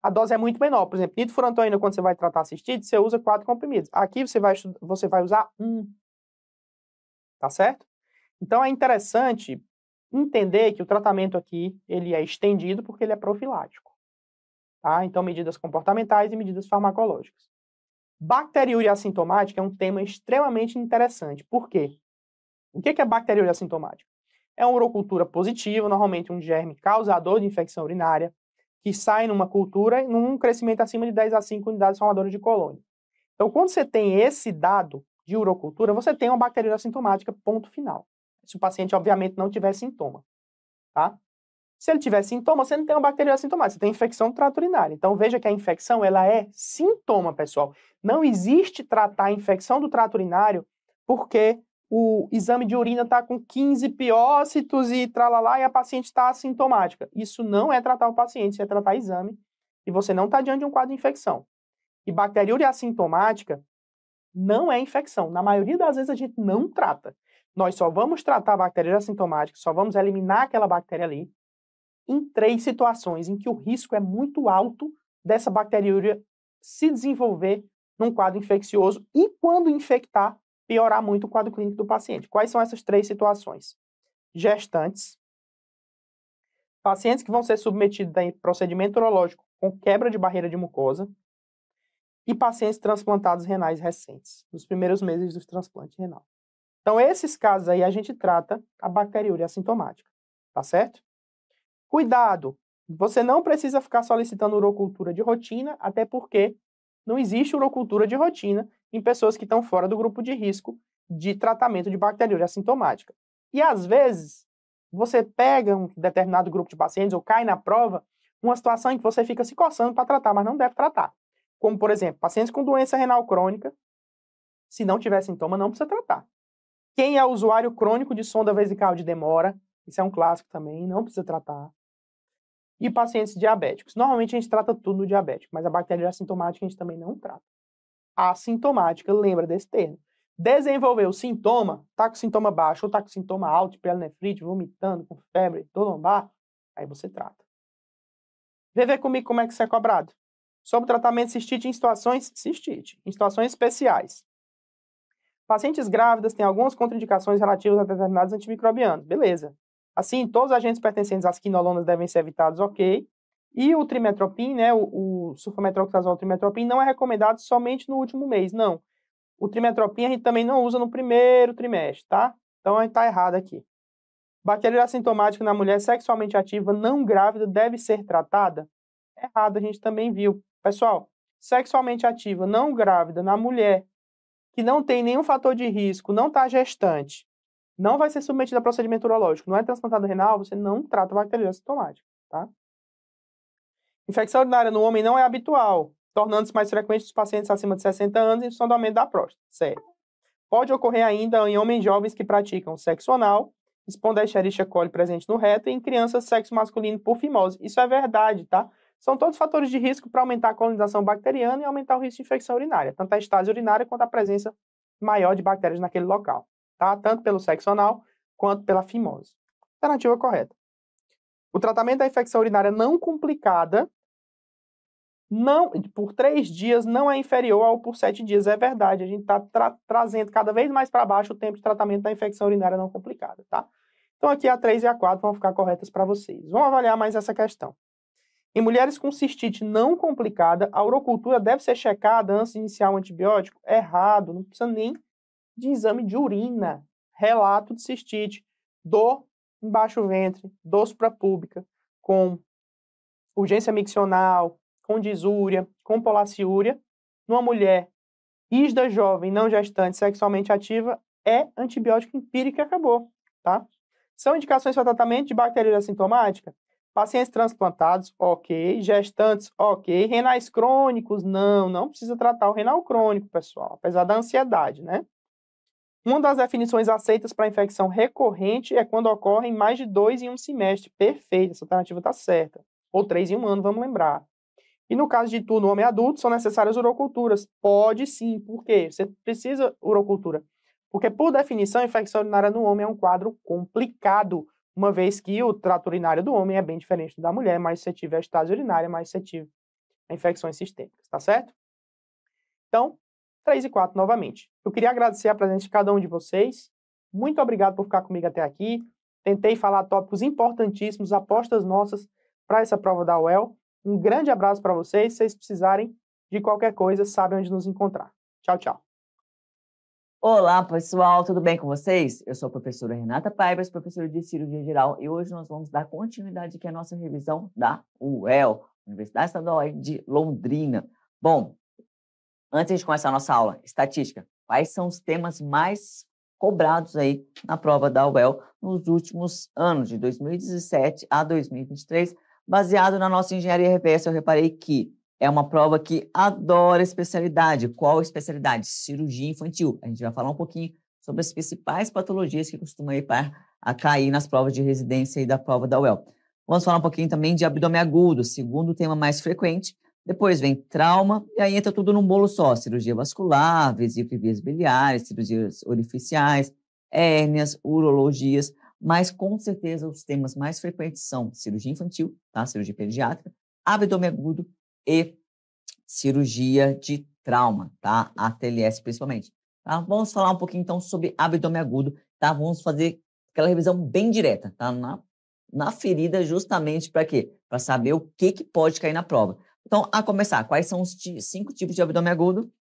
A dose é muito menor. Por exemplo, nitrofurantoína, quando você vai tratar assistido, você usa quatro comprimidos. Aqui você vai, você vai usar um. Tá certo? Então é interessante entender que o tratamento aqui ele é estendido porque ele é profilático. Tá? Então, medidas comportamentais e medidas farmacológicas. Bacteriúria assintomática é um tema extremamente interessante. Por quê? O que é, é bacteriúria assintomática? É uma urocultura positiva, normalmente um germe causador de infecção urinária, que sai numa cultura num crescimento acima de 10 a 5 unidades formadoras de colônia. Então, quando você tem esse dado de urocultura, você tem uma bacteriúria assintomática, ponto final. Se o paciente, obviamente, não tiver sintoma. Tá? Se ele tiver sintoma, você não tem uma bactéria assintomática, você tem infecção do trato urinário. Então veja que a infecção ela é sintoma, pessoal. Não existe tratar a infecção do trato urinário porque o exame de urina está com 15 piócitos e tralalá e a paciente está assintomática. Isso não é tratar o paciente, isso é tratar exame e você não está diante de um quadro de infecção. E bactéria assintomática não é infecção. Na maioria das vezes a gente não trata. Nós só vamos tratar a bactéria assintomática, só vamos eliminar aquela bactéria ali em três situações em que o risco é muito alto dessa bacteriúria se desenvolver num quadro infeccioso e, quando infectar, piorar muito o quadro clínico do paciente. Quais são essas três situações? Gestantes, pacientes que vão ser submetidos a procedimento urológico com quebra de barreira de mucosa e pacientes transplantados renais recentes, nos primeiros meses do transplante renal. Então, esses casos aí a gente trata a bacteriúria assintomática, tá certo? Cuidado! Você não precisa ficar solicitando urocultura de rotina, até porque não existe urocultura de rotina em pessoas que estão fora do grupo de risco de tratamento de bacteriúria assintomática. E às vezes, você pega um determinado grupo de pacientes ou cai na prova uma situação em que você fica se coçando para tratar, mas não deve tratar. Como, por exemplo, pacientes com doença renal crônica, se não tiver sintoma, não precisa tratar. Quem é usuário crônico de sonda vesical de demora, isso é um clássico também, não precisa tratar e pacientes diabéticos. Normalmente a gente trata tudo no diabético, mas a bactéria assintomática a gente também não trata. Assintomática, lembra desse termo. Desenvolveu sintoma, tá com sintoma baixo ou tá com sintoma alto, pele nefrite, vomitando, com febre, dor lombar, aí você trata. Vê ver comigo como é que isso é cobrado. Sobre tratamento de cistite em situações cistite, em situações especiais. Pacientes grávidas têm algumas contraindicações relativas a determinados antimicrobianos. Beleza. Assim, todos os agentes pertencentes às quinolonas devem ser evitados, ok. E o trimetropin, né, o, o sulfametroxazol trimetropin, não é recomendado somente no último mês, não. O trimetropin a gente também não usa no primeiro trimestre, tá? Então a gente tá errado aqui. Bactéria assintomática na mulher sexualmente ativa não grávida deve ser tratada? Errado, a gente também viu. Pessoal, sexualmente ativa não grávida na mulher que não tem nenhum fator de risco, não está gestante não vai ser submetida a procedimento urológico. Não é transplantado renal, você não trata bactéria sintomática, tá? Infecção urinária no homem não é habitual, tornando-se mais frequente nos pacientes acima de 60 anos em função do aumento da próstata, certo? Pode ocorrer ainda em homens jovens que praticam sexo anal, espondaescherichia coli presente no reto e em crianças sexo masculino por fimose. Isso é verdade, tá? São todos fatores de risco para aumentar a colonização bacteriana e aumentar o risco de infecção urinária, tanto a estase urinária quanto a presença maior de bactérias naquele local tá? tanto pelo sexo anal quanto pela fimose. Alternativa correta. O tratamento da infecção urinária não complicada não por três dias não é inferior ao por sete dias. É verdade, a gente está tra trazendo cada vez mais para baixo o tempo de tratamento da infecção urinária não complicada, tá? Então aqui a 3 e a 4 vão ficar corretas para vocês. Vamos avaliar mais essa questão. Em mulheres com cistite não complicada, a urocultura deve ser checada antes de iniciar o antibiótico? Errado, não precisa nem de exame de urina, relato de cistite em embaixo ventre, do suprapúbica, com urgência miccional, com disúria, com polaciúria, numa mulher isda jovem, não gestante, sexualmente ativa, é antibiótico empírico e acabou, tá? São indicações para tratamento de bactéria assintomática? Pacientes transplantados, ok. Gestantes, ok. Renais crônicos, não, não precisa tratar o renal crônico, pessoal, apesar da ansiedade, né? Uma das definições aceitas para infecção recorrente é quando em mais de dois em um semestre. Perfeito, essa alternativa está certa. Ou três em um ano, vamos lembrar. E no caso de tu, no homem adulto, são necessárias uroculturas. Pode sim, por quê? Você precisa urocultura. Porque, por definição, infecção urinária no homem é um quadro complicado, uma vez que o trato urinário do homem é bem diferente do da mulher, mais suscetível à estase urinária, mais suscetível a infecções sistêmicas, tá certo? Então, 3 e 4 novamente. Eu queria agradecer a presença de cada um de vocês. Muito obrigado por ficar comigo até aqui. Tentei falar tópicos importantíssimos, apostas nossas para essa prova da UEL. Um grande abraço para vocês. Se vocês precisarem de qualquer coisa, sabem onde nos encontrar. Tchau, tchau. Olá, pessoal, tudo bem com vocês? Eu sou a professora Renata Paibas, professora de Cirurgia Geral, e hoje nós vamos dar continuidade aqui à nossa revisão da UEL, Universidade Estadual de Londrina. Bom, Antes de começar a nossa aula, estatística. Quais são os temas mais cobrados aí na prova da UEL nos últimos anos, de 2017 a 2023, baseado na nossa engenharia RPS, eu reparei que é uma prova que adora especialidade. Qual especialidade? Cirurgia infantil. A gente vai falar um pouquinho sobre as principais patologias que costumam ir para, a cair nas provas de residência e da prova da UEL. Vamos falar um pouquinho também de abdômen agudo, segundo tema mais frequente, depois vem trauma, e aí entra tudo num bolo só: cirurgia vascular, visitas biliares, cirurgias orificiais, hérnias, urologias. Mas com certeza os temas mais frequentes são cirurgia infantil, tá? cirurgia pediátrica, abdômen agudo e cirurgia de trauma, tá? ATLS principalmente. Tá? Vamos falar um pouquinho então sobre abdômen agudo, tá? Vamos fazer aquela revisão bem direta, tá? Na, na ferida, justamente para quê? Para saber o que, que pode cair na prova. Então, a começar, quais são os cinco tipos de abdômen agudo?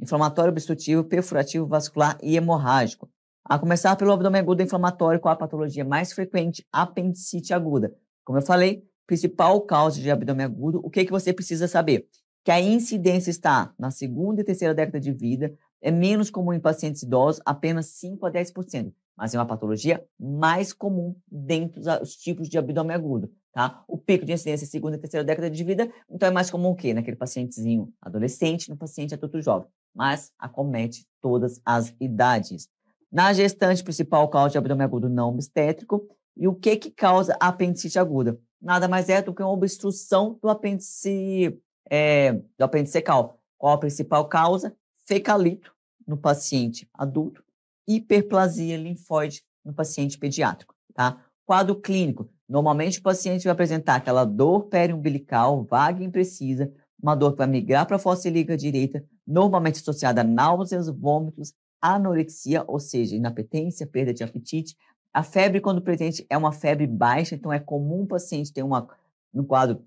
Inflamatório, obstrutivo, perfurativo, vascular e hemorrágico. A começar pelo abdômen agudo inflamatório, com a patologia mais frequente, apendicite aguda. Como eu falei, principal causa de abdômen agudo, o que, que você precisa saber? Que a incidência está na segunda e terceira década de vida, é menos comum em pacientes idosos, apenas 5 a 10%, mas é uma patologia mais comum dentro dos tipos de abdômen agudo. Tá? O pico de incidência segunda e terceira década de vida, então é mais comum o quê? Naquele pacientezinho adolescente, no paciente adulto jovem, mas acomete todas as idades. Na gestante, principal causa de abdômen agudo não obstétrico. E o que, que causa a apendicite aguda? Nada mais é do que uma obstrução do apêndice, é, do apêndice secal. Qual a principal causa? Fecalito no paciente adulto, hiperplasia linfóide no paciente pediátrico. Tá? quadro clínico. Normalmente, o paciente vai apresentar aquela dor periumbilical vaga e imprecisa, uma dor que vai migrar para a fossa ilíaca direita, normalmente associada a náuseas, vômitos, anorexia, ou seja, inapetência, perda de apetite. A febre, quando presente, é uma febre baixa, então é comum o paciente ter uma, no quadro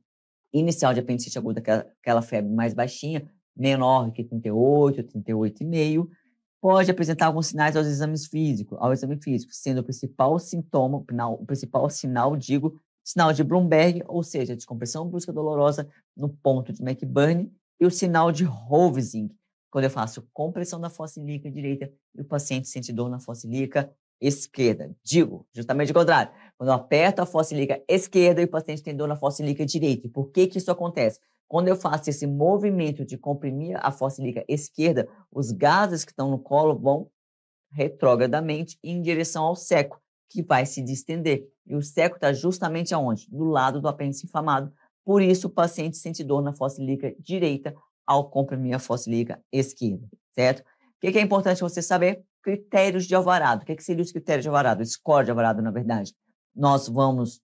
inicial de apendicite aguda, aquela, aquela febre mais baixinha, menor que 38, 38,5 pode apresentar alguns sinais aos exames físicos, ao exame físico, sendo o principal sintoma, o principal sinal, digo, sinal de Bloomberg, ou seja, descompressão brusca dolorosa no ponto de McBurney, e o sinal de Hovzing, quando eu faço compressão da fossa ilíaca direita e o paciente sente dor na fossa ilíaca esquerda. Digo, justamente o contrário, quando eu aperto a fossa ilíaca esquerda e o paciente tem dor na fossa ilíaca direita. E por que que isso acontece? Quando eu faço esse movimento de comprimir a fossa ilíaca esquerda, os gases que estão no colo vão retrogradamente em direção ao seco, que vai se distender. E o seco está justamente aonde? Do lado do apêndice inflamado. Por isso, o paciente sente dor na fossa ilíaca direita ao comprimir a fossa ilíaca esquerda, certo? O que, é importante você saber? Critérios de alvarado. O que, que seria os critérios de alvarado? O score de alvarado, na verdade. Nós vamos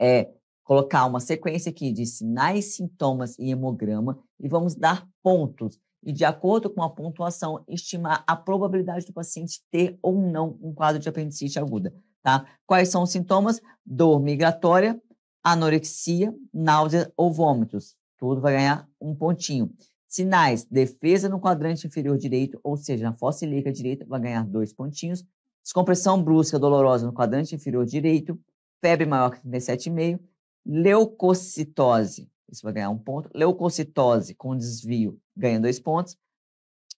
é, colocar uma sequência aqui de sinais, sintomas e hemograma e vamos dar pontos. E, de acordo com a pontuação, estimar a probabilidade do paciente ter ou não um quadro de apendicite aguda. Tá? Quais são os sintomas? Dor migratória, anorexia, náuseas ou vômitos. Tudo vai ganhar um pontinho. Sinais: defesa no quadrante inferior direito, ou seja, na fossa ilíaca direita, vai ganhar dois pontinhos. Descompressão brusca dolorosa no quadrante inferior direito, febre maior que 37,5 leucocitose, isso vai ganhar um ponto. Leucocitose com desvio ganha dois pontos.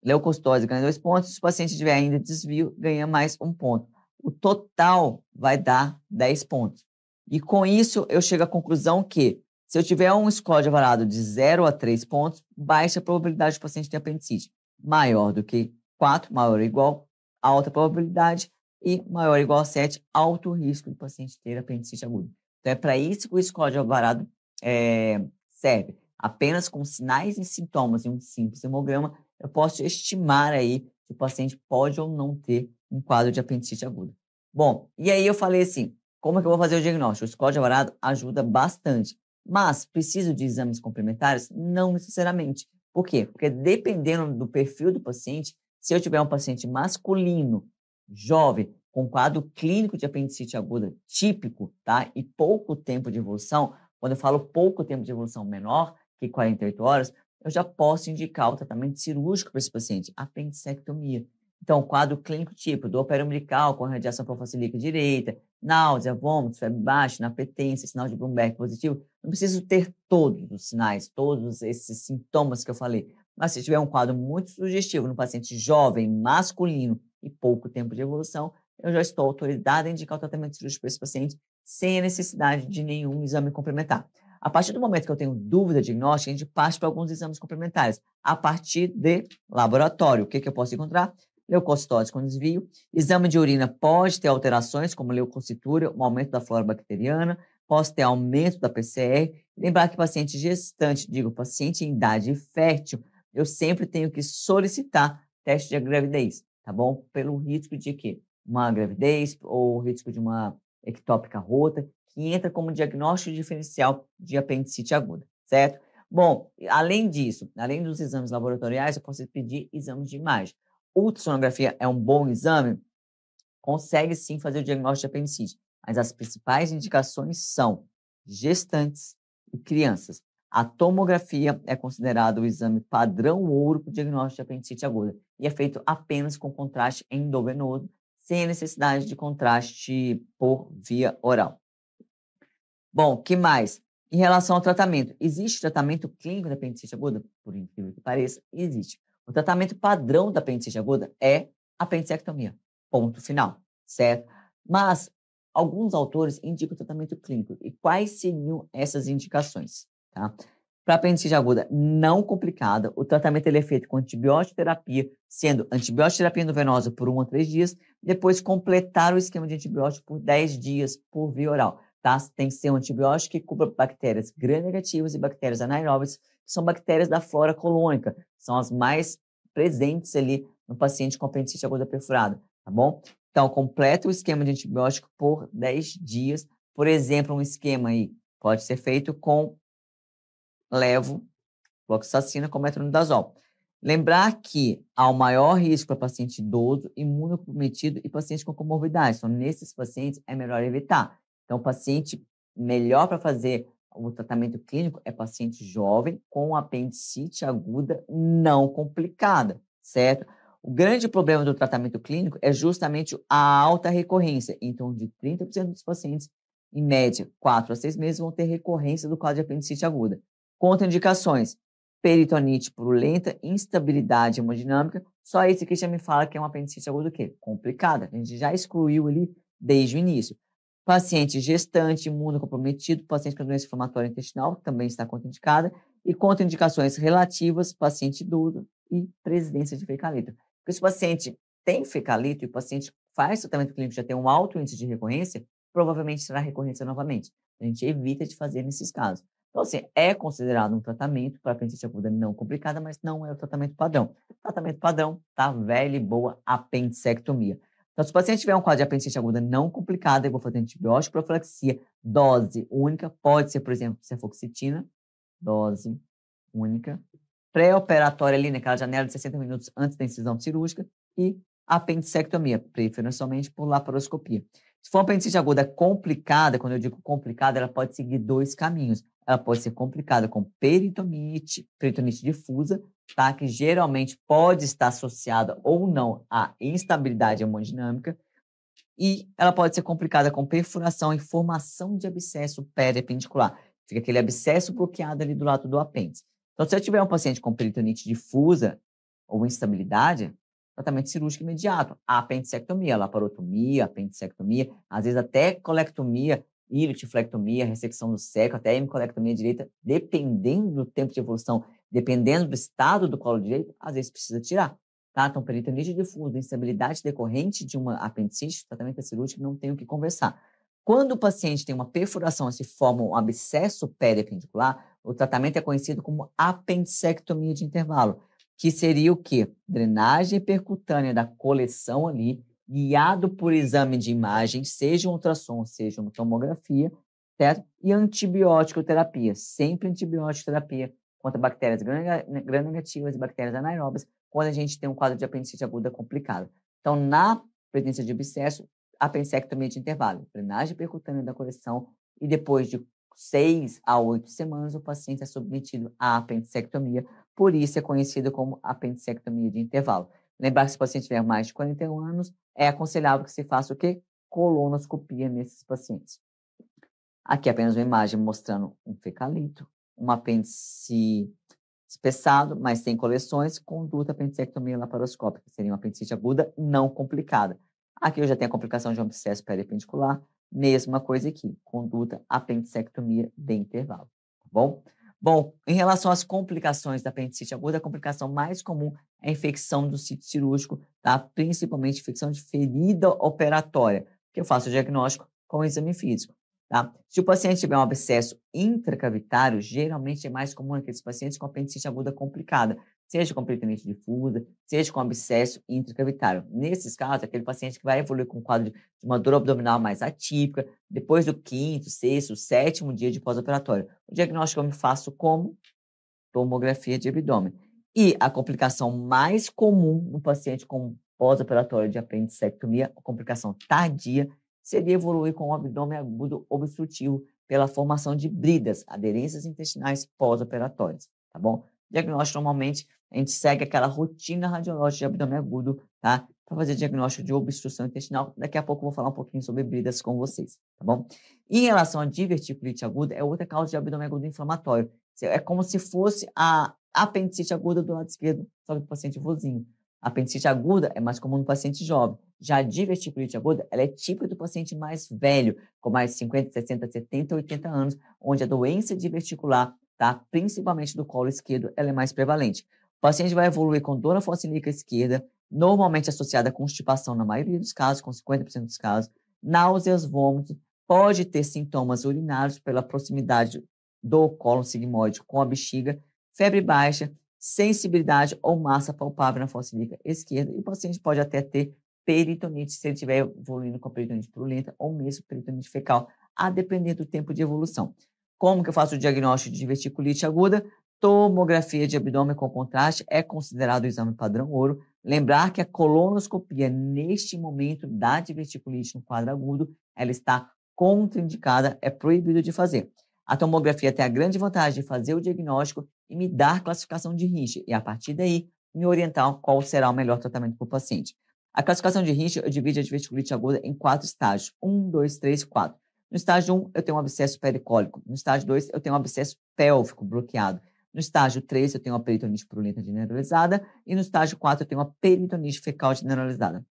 Leucocitose ganha dois pontos. Se o paciente tiver ainda desvio, ganha mais um ponto. O total vai dar 10 pontos. E com isso, eu chego à conclusão que, se eu tiver um score de avalado de 0 a 3 pontos, baixa a probabilidade do paciente ter apendicite. Maior do que 4, maior ou igual, alta probabilidade. E maior ou igual a 7, alto risco do paciente ter apendicite agudo. Então, é para isso que o Scott Alvarado é, serve. Apenas com sinais e sintomas e um simples hemograma, eu posso estimar aí se o paciente pode ou não ter um quadro de apendicite aguda. Bom, e aí eu falei assim, como é que eu vou fazer o diagnóstico? O Scott Alvarado ajuda bastante, mas preciso de exames complementares? Não necessariamente. Por quê? Porque dependendo do perfil do paciente, se eu tiver um paciente masculino, jovem, com quadro clínico de apendicite aguda típico, tá? E pouco tempo de evolução, quando eu falo pouco tempo de evolução menor que 48 horas, eu já posso indicar o tratamento cirúrgico para esse paciente, apendicectomia. Então, quadro clínico típico, dor periumbilical com radiação profacilíaca direita, náusea, vômito, febre baixa, inapetência, sinal de Bloomberg positivo. Não preciso ter todos os sinais, todos esses sintomas que eu falei. Mas se tiver um quadro muito sugestivo no paciente jovem, masculino e pouco tempo de evolução, eu já estou autorizada a indicar o tratamento cirúrgico para esse paciente sem a necessidade de nenhum exame complementar. A partir do momento que eu tenho dúvida diagnóstica, a gente parte para alguns exames complementares, a partir de laboratório. O que, que eu posso encontrar? Leucocitose com desvio. Exame de urina pode ter alterações, como leucocitúria, um aumento da flora bacteriana, pode ter aumento da PCR. Lembrar que paciente gestante, digo, paciente em idade fértil, eu sempre tenho que solicitar teste de gravidez, tá bom? Pelo risco de quê? uma gravidez ou risco de uma ectópica rota, que entra como diagnóstico diferencial de apendicite aguda, certo? Bom, além disso, além dos exames laboratoriais, eu posso pedir exames de imagem. Ultrassonografia é um bom exame? Consegue sim fazer o diagnóstico de apendicite, mas as principais indicações são gestantes e crianças. A tomografia é considerada o exame padrão ouro para o diagnóstico de apendicite aguda e é feito apenas com contraste endovenoso sem a necessidade de contraste por via oral. Bom, que mais? Em relação ao tratamento, existe tratamento clínico da apendicite aguda? Por incrível que pareça, existe. O tratamento padrão da apendicite aguda é apendicectomia. Ponto final, certo? Mas alguns autores indicam tratamento clínico. E quais seriam essas indicações? Tá? Para apendicite aguda não complicada, o tratamento ele é feito com antibiótico terapia, sendo antibiótico terapia endovenosa por um a três dias, depois completar o esquema de antibiótico por 10 dias por via oral. Tá? Tem que ser um antibiótico que cubra bactérias gram-negativas e bactérias anaeróbicas, que são bactérias da flora colônica, são as mais presentes ali no paciente com apendicite aguda perfurada, tá bom? Então, completa o esquema de antibiótico por 10 dias. Por exemplo, um esquema aí pode ser feito com levo cloxacina com metronidazol. Lembrar que há o um maior risco para paciente idoso, imunocomprometido e paciente com comorbidades. Então, nesses pacientes é melhor evitar. Então, o paciente melhor para fazer o tratamento clínico é paciente jovem com apendicite aguda não complicada, certo? O grande problema do tratamento clínico é justamente a alta recorrência. Então, de 30% dos pacientes, em média, 4 a 6 meses, vão ter recorrência do quadro de apendicite aguda. Contraindicações: peritonite purulenta, instabilidade hemodinâmica. Só esse aqui já me fala que é uma apendicite aguda o quê? Complicada. A gente já excluiu ele desde o início. Paciente gestante, imunocomprometido, paciente com doença inflamatória intestinal, também está contraindicada, e contraindicações relativas, paciente duro e presidência de fecalito. Porque se o paciente tem fecalito e o paciente faz tratamento clínico já tem um alto índice de recorrência, provavelmente será recorrência novamente. A gente evita de fazer nesses casos. Então, assim, é considerado um tratamento para apendicite aguda não complicada, mas não é o tratamento padrão. O tratamento padrão, tá? Velha e boa apendicectomia. Então, se o paciente tiver um quadro de apendicite aguda não complicada, eu vou fazer antibiótico profilaxia, dose única, pode ser, por exemplo, cefoxitina, dose única, pré-operatória ali naquela janela de 60 minutos antes da incisão cirúrgica e apendicectomia, preferencialmente por laparoscopia. Se for uma apendicite aguda complicada, quando eu digo complicada, ela pode seguir dois caminhos ela pode ser complicada com peritonite, peritonite difusa, tá? que geralmente pode estar associada ou não à instabilidade hemodinâmica, e ela pode ser complicada com perfuração e formação de abscesso periapendicular. Fica aquele abscesso bloqueado ali do lado do apêndice. Então, se eu tiver um paciente com peritonite difusa ou instabilidade, tratamento cirúrgico imediato, a apendicectomia, laparotomia, apendicectomia, às vezes até colectomia ilioflectomia, ressecção do seco, até hemicolectomia direita, dependendo do tempo de evolução, dependendo do estado do colo direito, às vezes precisa tirar. Tá? Então, peritonite difusa, instabilidade decorrente de uma apendicite, tratamento é cirúrgico, não tem o que conversar. Quando o paciente tem uma perfuração, se forma um abscesso periapendicular, o tratamento é conhecido como apendicectomia de intervalo, que seria o quê? Drenagem percutânea da coleção ali guiado por exame de imagem, seja um ultrassom, seja uma tomografia, certo? E antibiótico terapia, sempre antibiótico terapia contra bactérias né, gram-negativas e bactérias anaeróbias, quando a gente tem um quadro de apendicite aguda complicado. Então, na presença de obsesso, apendicectomia de intervalo, drenagem percutânea da coleção e depois de seis a oito semanas o paciente é submetido à apendicectomia, por isso é conhecido como apendicectomia de intervalo. Lembrar que se o paciente tiver mais de 41 anos, é aconselhável que se faça o quê? Colonoscopia nesses pacientes. Aqui apenas uma imagem mostrando um fecalito, um apêndice espessado, mas sem coleções, conduta apendicectomia laparoscópica, seria uma apendicite aguda não complicada. Aqui eu já tenho a complicação de um abscesso periapendicular, mesma coisa aqui, conduta apendicectomia de intervalo, tá bom? Bom, em relação às complicações da apendicite aguda, a complicação mais comum é a infecção do sítio cirúrgico, tá? principalmente infecção de ferida operatória, que eu faço o diagnóstico com o exame físico. Tá? Se o paciente tiver um abscesso intracavitário, geralmente é mais comum aqueles pacientes com apendicite aguda complicada, seja com peritenite difusa, seja com abscesso intracavitário. Nesses casos, aquele paciente que vai evoluir com um quadro de uma dor abdominal mais atípica, depois do quinto, sexto, sétimo dia de pós-operatório. O diagnóstico eu me faço como? Tomografia de abdômen. E a complicação mais comum no paciente com pós-operatório de apendicectomia, complicação tardia, se ele evoluir com o abdômen agudo obstrutivo pela formação de bridas, aderências intestinais pós-operatórias, tá bom? Diagnóstico normalmente a gente segue aquela rotina radiológica de abdômen agudo, tá? Para fazer diagnóstico de obstrução intestinal. Daqui a pouco eu vou falar um pouquinho sobre bridas com vocês, tá bom? E em relação à diverticulite aguda, é outra causa de abdômen agudo inflamatório. É como se fosse a apendicite aguda do lado esquerdo, só que o paciente vozinho. A apendicite aguda é mais comum no paciente jovem. Já a diverticulite aguda, ela é típica do paciente mais velho, com mais de 50, 60, 70, 80 anos, onde a doença diverticular, tá? principalmente do colo esquerdo, ela é mais prevalente. O paciente vai evoluir com dor na fossa ilíaca esquerda, normalmente associada com constipação na maioria dos casos, com 50% dos casos, náuseas, vômitos, pode ter sintomas urinários pela proximidade do colo sigmoide com a bexiga, febre baixa, sensibilidade ou massa palpável na fossa ilíaca esquerda, e o paciente pode até ter peritonite, se ele estiver evoluindo com a peritonite purulenta ou mesmo peritonite fecal, a depender do tempo de evolução. Como que eu faço o diagnóstico de diverticulite aguda? Tomografia de abdômen com contraste é considerado o exame padrão ouro. Lembrar que a colonoscopia, neste momento da diverticulite no quadro agudo, ela está contraindicada, é proibido de fazer. A tomografia tem a grande vantagem de fazer o diagnóstico e me dar classificação de risco e, a partir daí, me orientar qual será o melhor tratamento para o paciente. A classificação de risco eu divido a diverticulite aguda em quatro estágios: um, dois, três, quatro. No estágio 1, um, eu tenho um abscesso pericólico. No estágio 2, eu tenho um abscesso pélvico bloqueado. No estágio 3, eu tenho uma peritonite purulenta generalizada. E no estágio 4, eu tenho uma peritonite fecal generalizada.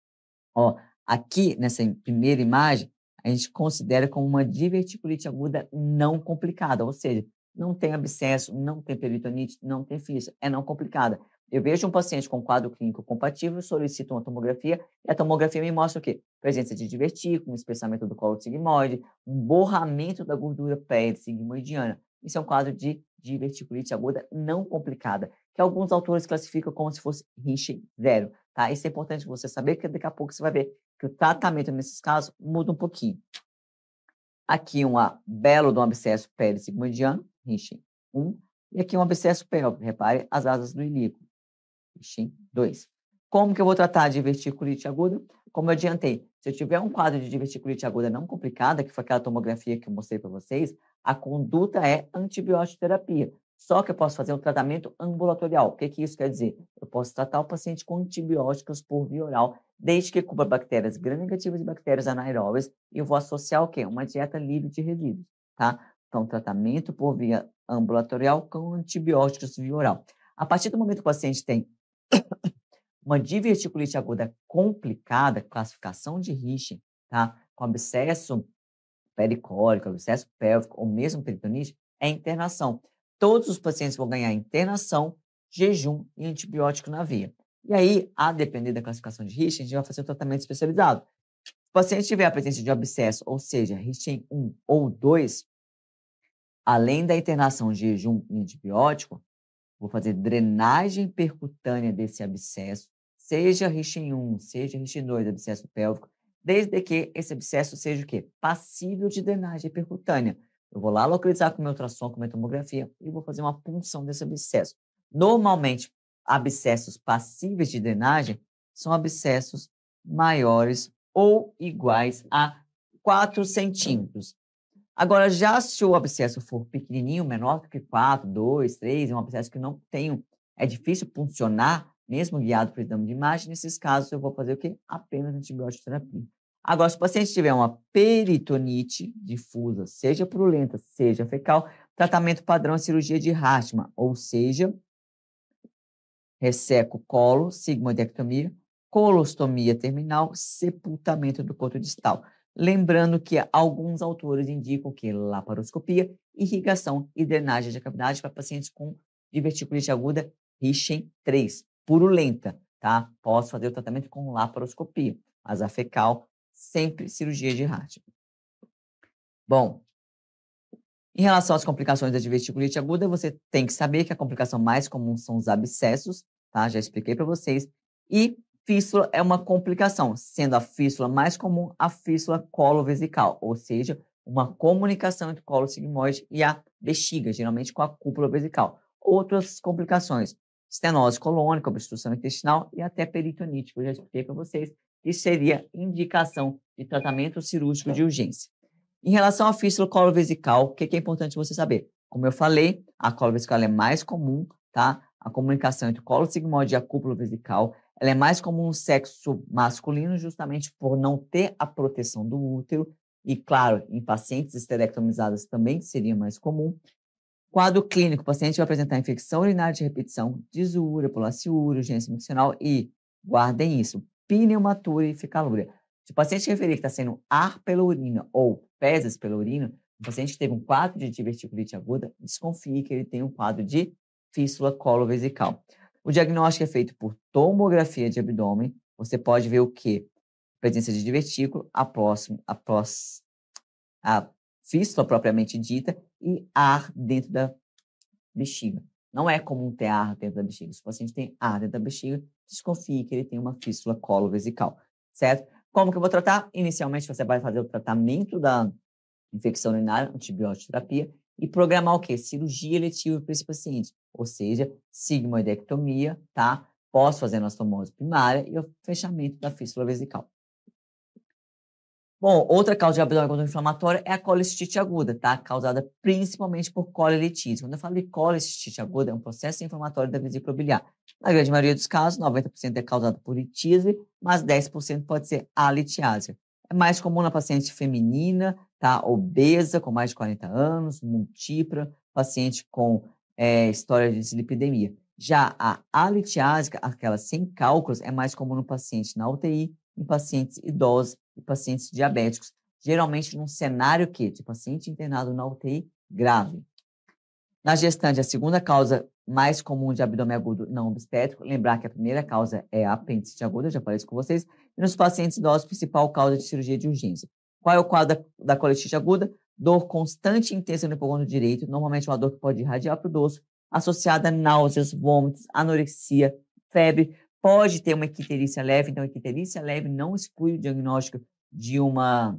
Ó, aqui, nessa primeira imagem, a gente considera como uma diverticulite aguda não complicada, ou seja, não tem abscesso, não tem peritonite, não tem fístula, é não complicada. Eu vejo um paciente com quadro clínico compatível, solicito uma tomografia, e a tomografia me mostra o quê? Presença de divertículo, um espessamento do colo sigmoide, um borramento da gordura pré-sigmoidiana. Isso é um quadro de diverticulite aguda não complicada, que alguns autores classificam como se fosse Riche zero. Tá? Isso é importante você saber, porque daqui a pouco você vai ver que o tratamento nesses casos muda um pouquinho. Aqui um belo de um abscesso pé-sigmoidiano, Henshin 1. E aqui um abscesso pélvico, repare as asas do ilíaco. Henshin 2. Como que eu vou tratar a diverticulite aguda? Como eu adiantei, se eu tiver um quadro de diverticulite aguda não complicada, que foi aquela tomografia que eu mostrei para vocês, a conduta é antibiótico terapia. Só que eu posso fazer um tratamento ambulatorial. O que, que isso quer dizer? Eu posso tratar o paciente com antibióticos por via oral, desde que cubra bactérias gram-negativas e bactérias anaeróbias, e eu vou associar o quê? Uma dieta livre de resíduos, tá? Então, tratamento por via ambulatorial com antibióticos via oral. A partir do momento que o paciente tem uma diverticulite aguda complicada, classificação de Richen, tá? Com abscesso pericólico, abscesso pélvico ou mesmo peritonite, é internação. Todos os pacientes vão ganhar internação, jejum e antibiótico na via. E aí, a depender da classificação de Richen, a gente vai fazer um tratamento especializado. Se o paciente tiver a presença de abscesso, ou seja, Richen 1 ou 2, além da internação de jejum e antibiótico, vou fazer drenagem percutânea desse abscesso, seja Richen 1, seja Richen 2, abscesso pélvico, desde que esse abscesso seja o quê? Passível de drenagem percutânea. Eu vou lá localizar com meu ultrassom, com minha tomografia e vou fazer uma punção desse abscesso. Normalmente, abscessos passíveis de drenagem são abscessos maiores ou iguais a 4 centímetros. Agora, já se o abscesso for pequenininho, menor do que 4, 2, 3, é um abscesso que não tem, é difícil funcionar, mesmo guiado por exame de imagem, nesses casos eu vou fazer o quê? Apenas antibiótico terapia. Agora, se o paciente tiver uma peritonite difusa, seja purulenta, seja fecal, tratamento padrão é cirurgia de Hartmann, ou seja, resseco colo, sigmoidectomia, colostomia terminal, sepultamento do ponto distal. Lembrando que alguns autores indicam que laparoscopia, irrigação e drenagem de cavidade para pacientes com diverticulite aguda Richen 3, purulenta, tá? Posso fazer o tratamento com laparoscopia, mas a fecal sempre cirurgia de rádio. Bom, em relação às complicações da diverticulite aguda, você tem que saber que a complicação mais comum são os abscessos, tá? Já expliquei para vocês. E fístula é uma complicação, sendo a fístula mais comum a fístula colovesical, ou seja, uma comunicação entre o colo sigmoide e a bexiga, geralmente com a cúpula vesical. Outras complicações, estenose colônica, obstrução intestinal e até peritonite, que eu já expliquei para vocês, que seria indicação de tratamento cirúrgico de urgência. Em relação à fístula colovesical, o que é importante você saber? Como eu falei, a colovesical é mais comum, tá? A comunicação entre o colo sigmoide e a cúpula vesical. Ela é mais comum no sexo masculino, justamente por não ter a proteção do útero, e claro, em pacientes esterectomizadas também seria mais comum. Quadro clínico, o paciente vai apresentar infecção urinária de repetição, desúria, polaciúria, urgência emocional e, guardem isso, pneumatura e fecalúria. Se o paciente referir que está sendo ar pela urina ou fezes pela urina, o paciente teve um quadro de diverticulite aguda, desconfie que ele tem um quadro de fístula colovesical. vesical o diagnóstico é feito por tomografia de abdômen. Você pode ver o quê? Presença de divertículo, a, próximo, a, prós, a fístula propriamente dita e ar dentro da bexiga. Não é comum ter ar dentro da bexiga. Se o paciente tem ar dentro da bexiga, desconfie que ele tem uma fístula colovesical, certo? Como que eu vou tratar? Inicialmente, você vai fazer o tratamento da infecção urinária, antibiótico terapia, e programar o quê? Cirurgia eletiva para esse paciente, ou seja, sigmoidectomia, tá? Posso fazer anastomose primária e o fechamento da fístula vesical. Bom, outra causa de abdômen inflamatória é a colestite aguda, tá? Causada principalmente por colelitise. Quando eu falo de colestite aguda, é um processo inflamatório da vesícula biliar. Na grande maioria dos casos, 90% é causado por litíase, mas 10% pode ser alitiase. É mais comum na paciente feminina, tá? Obesa, com mais de 40 anos, multipla, paciente com é, história de dislipidemia. Já a alitiásica, aquela sem cálculos, é mais comum no paciente na UTI, em pacientes idosos e pacientes diabéticos, geralmente num cenário que de paciente internado na UTI grave. Na gestante, a segunda causa mais comum de abdômen agudo não obstétrico. Lembrar que a primeira causa é a aguda, já falei isso com vocês. E nos pacientes idosos, principal causa de cirurgia de urgência. Qual é o quadro da, da colestite aguda? Dor constante e intensa no hipogônio direito, normalmente uma dor que pode irradiar para o dorso, associada a náuseas, vômitos, anorexia, febre, pode ter uma equiterícia leve, então equiterícia leve não exclui o diagnóstico de uma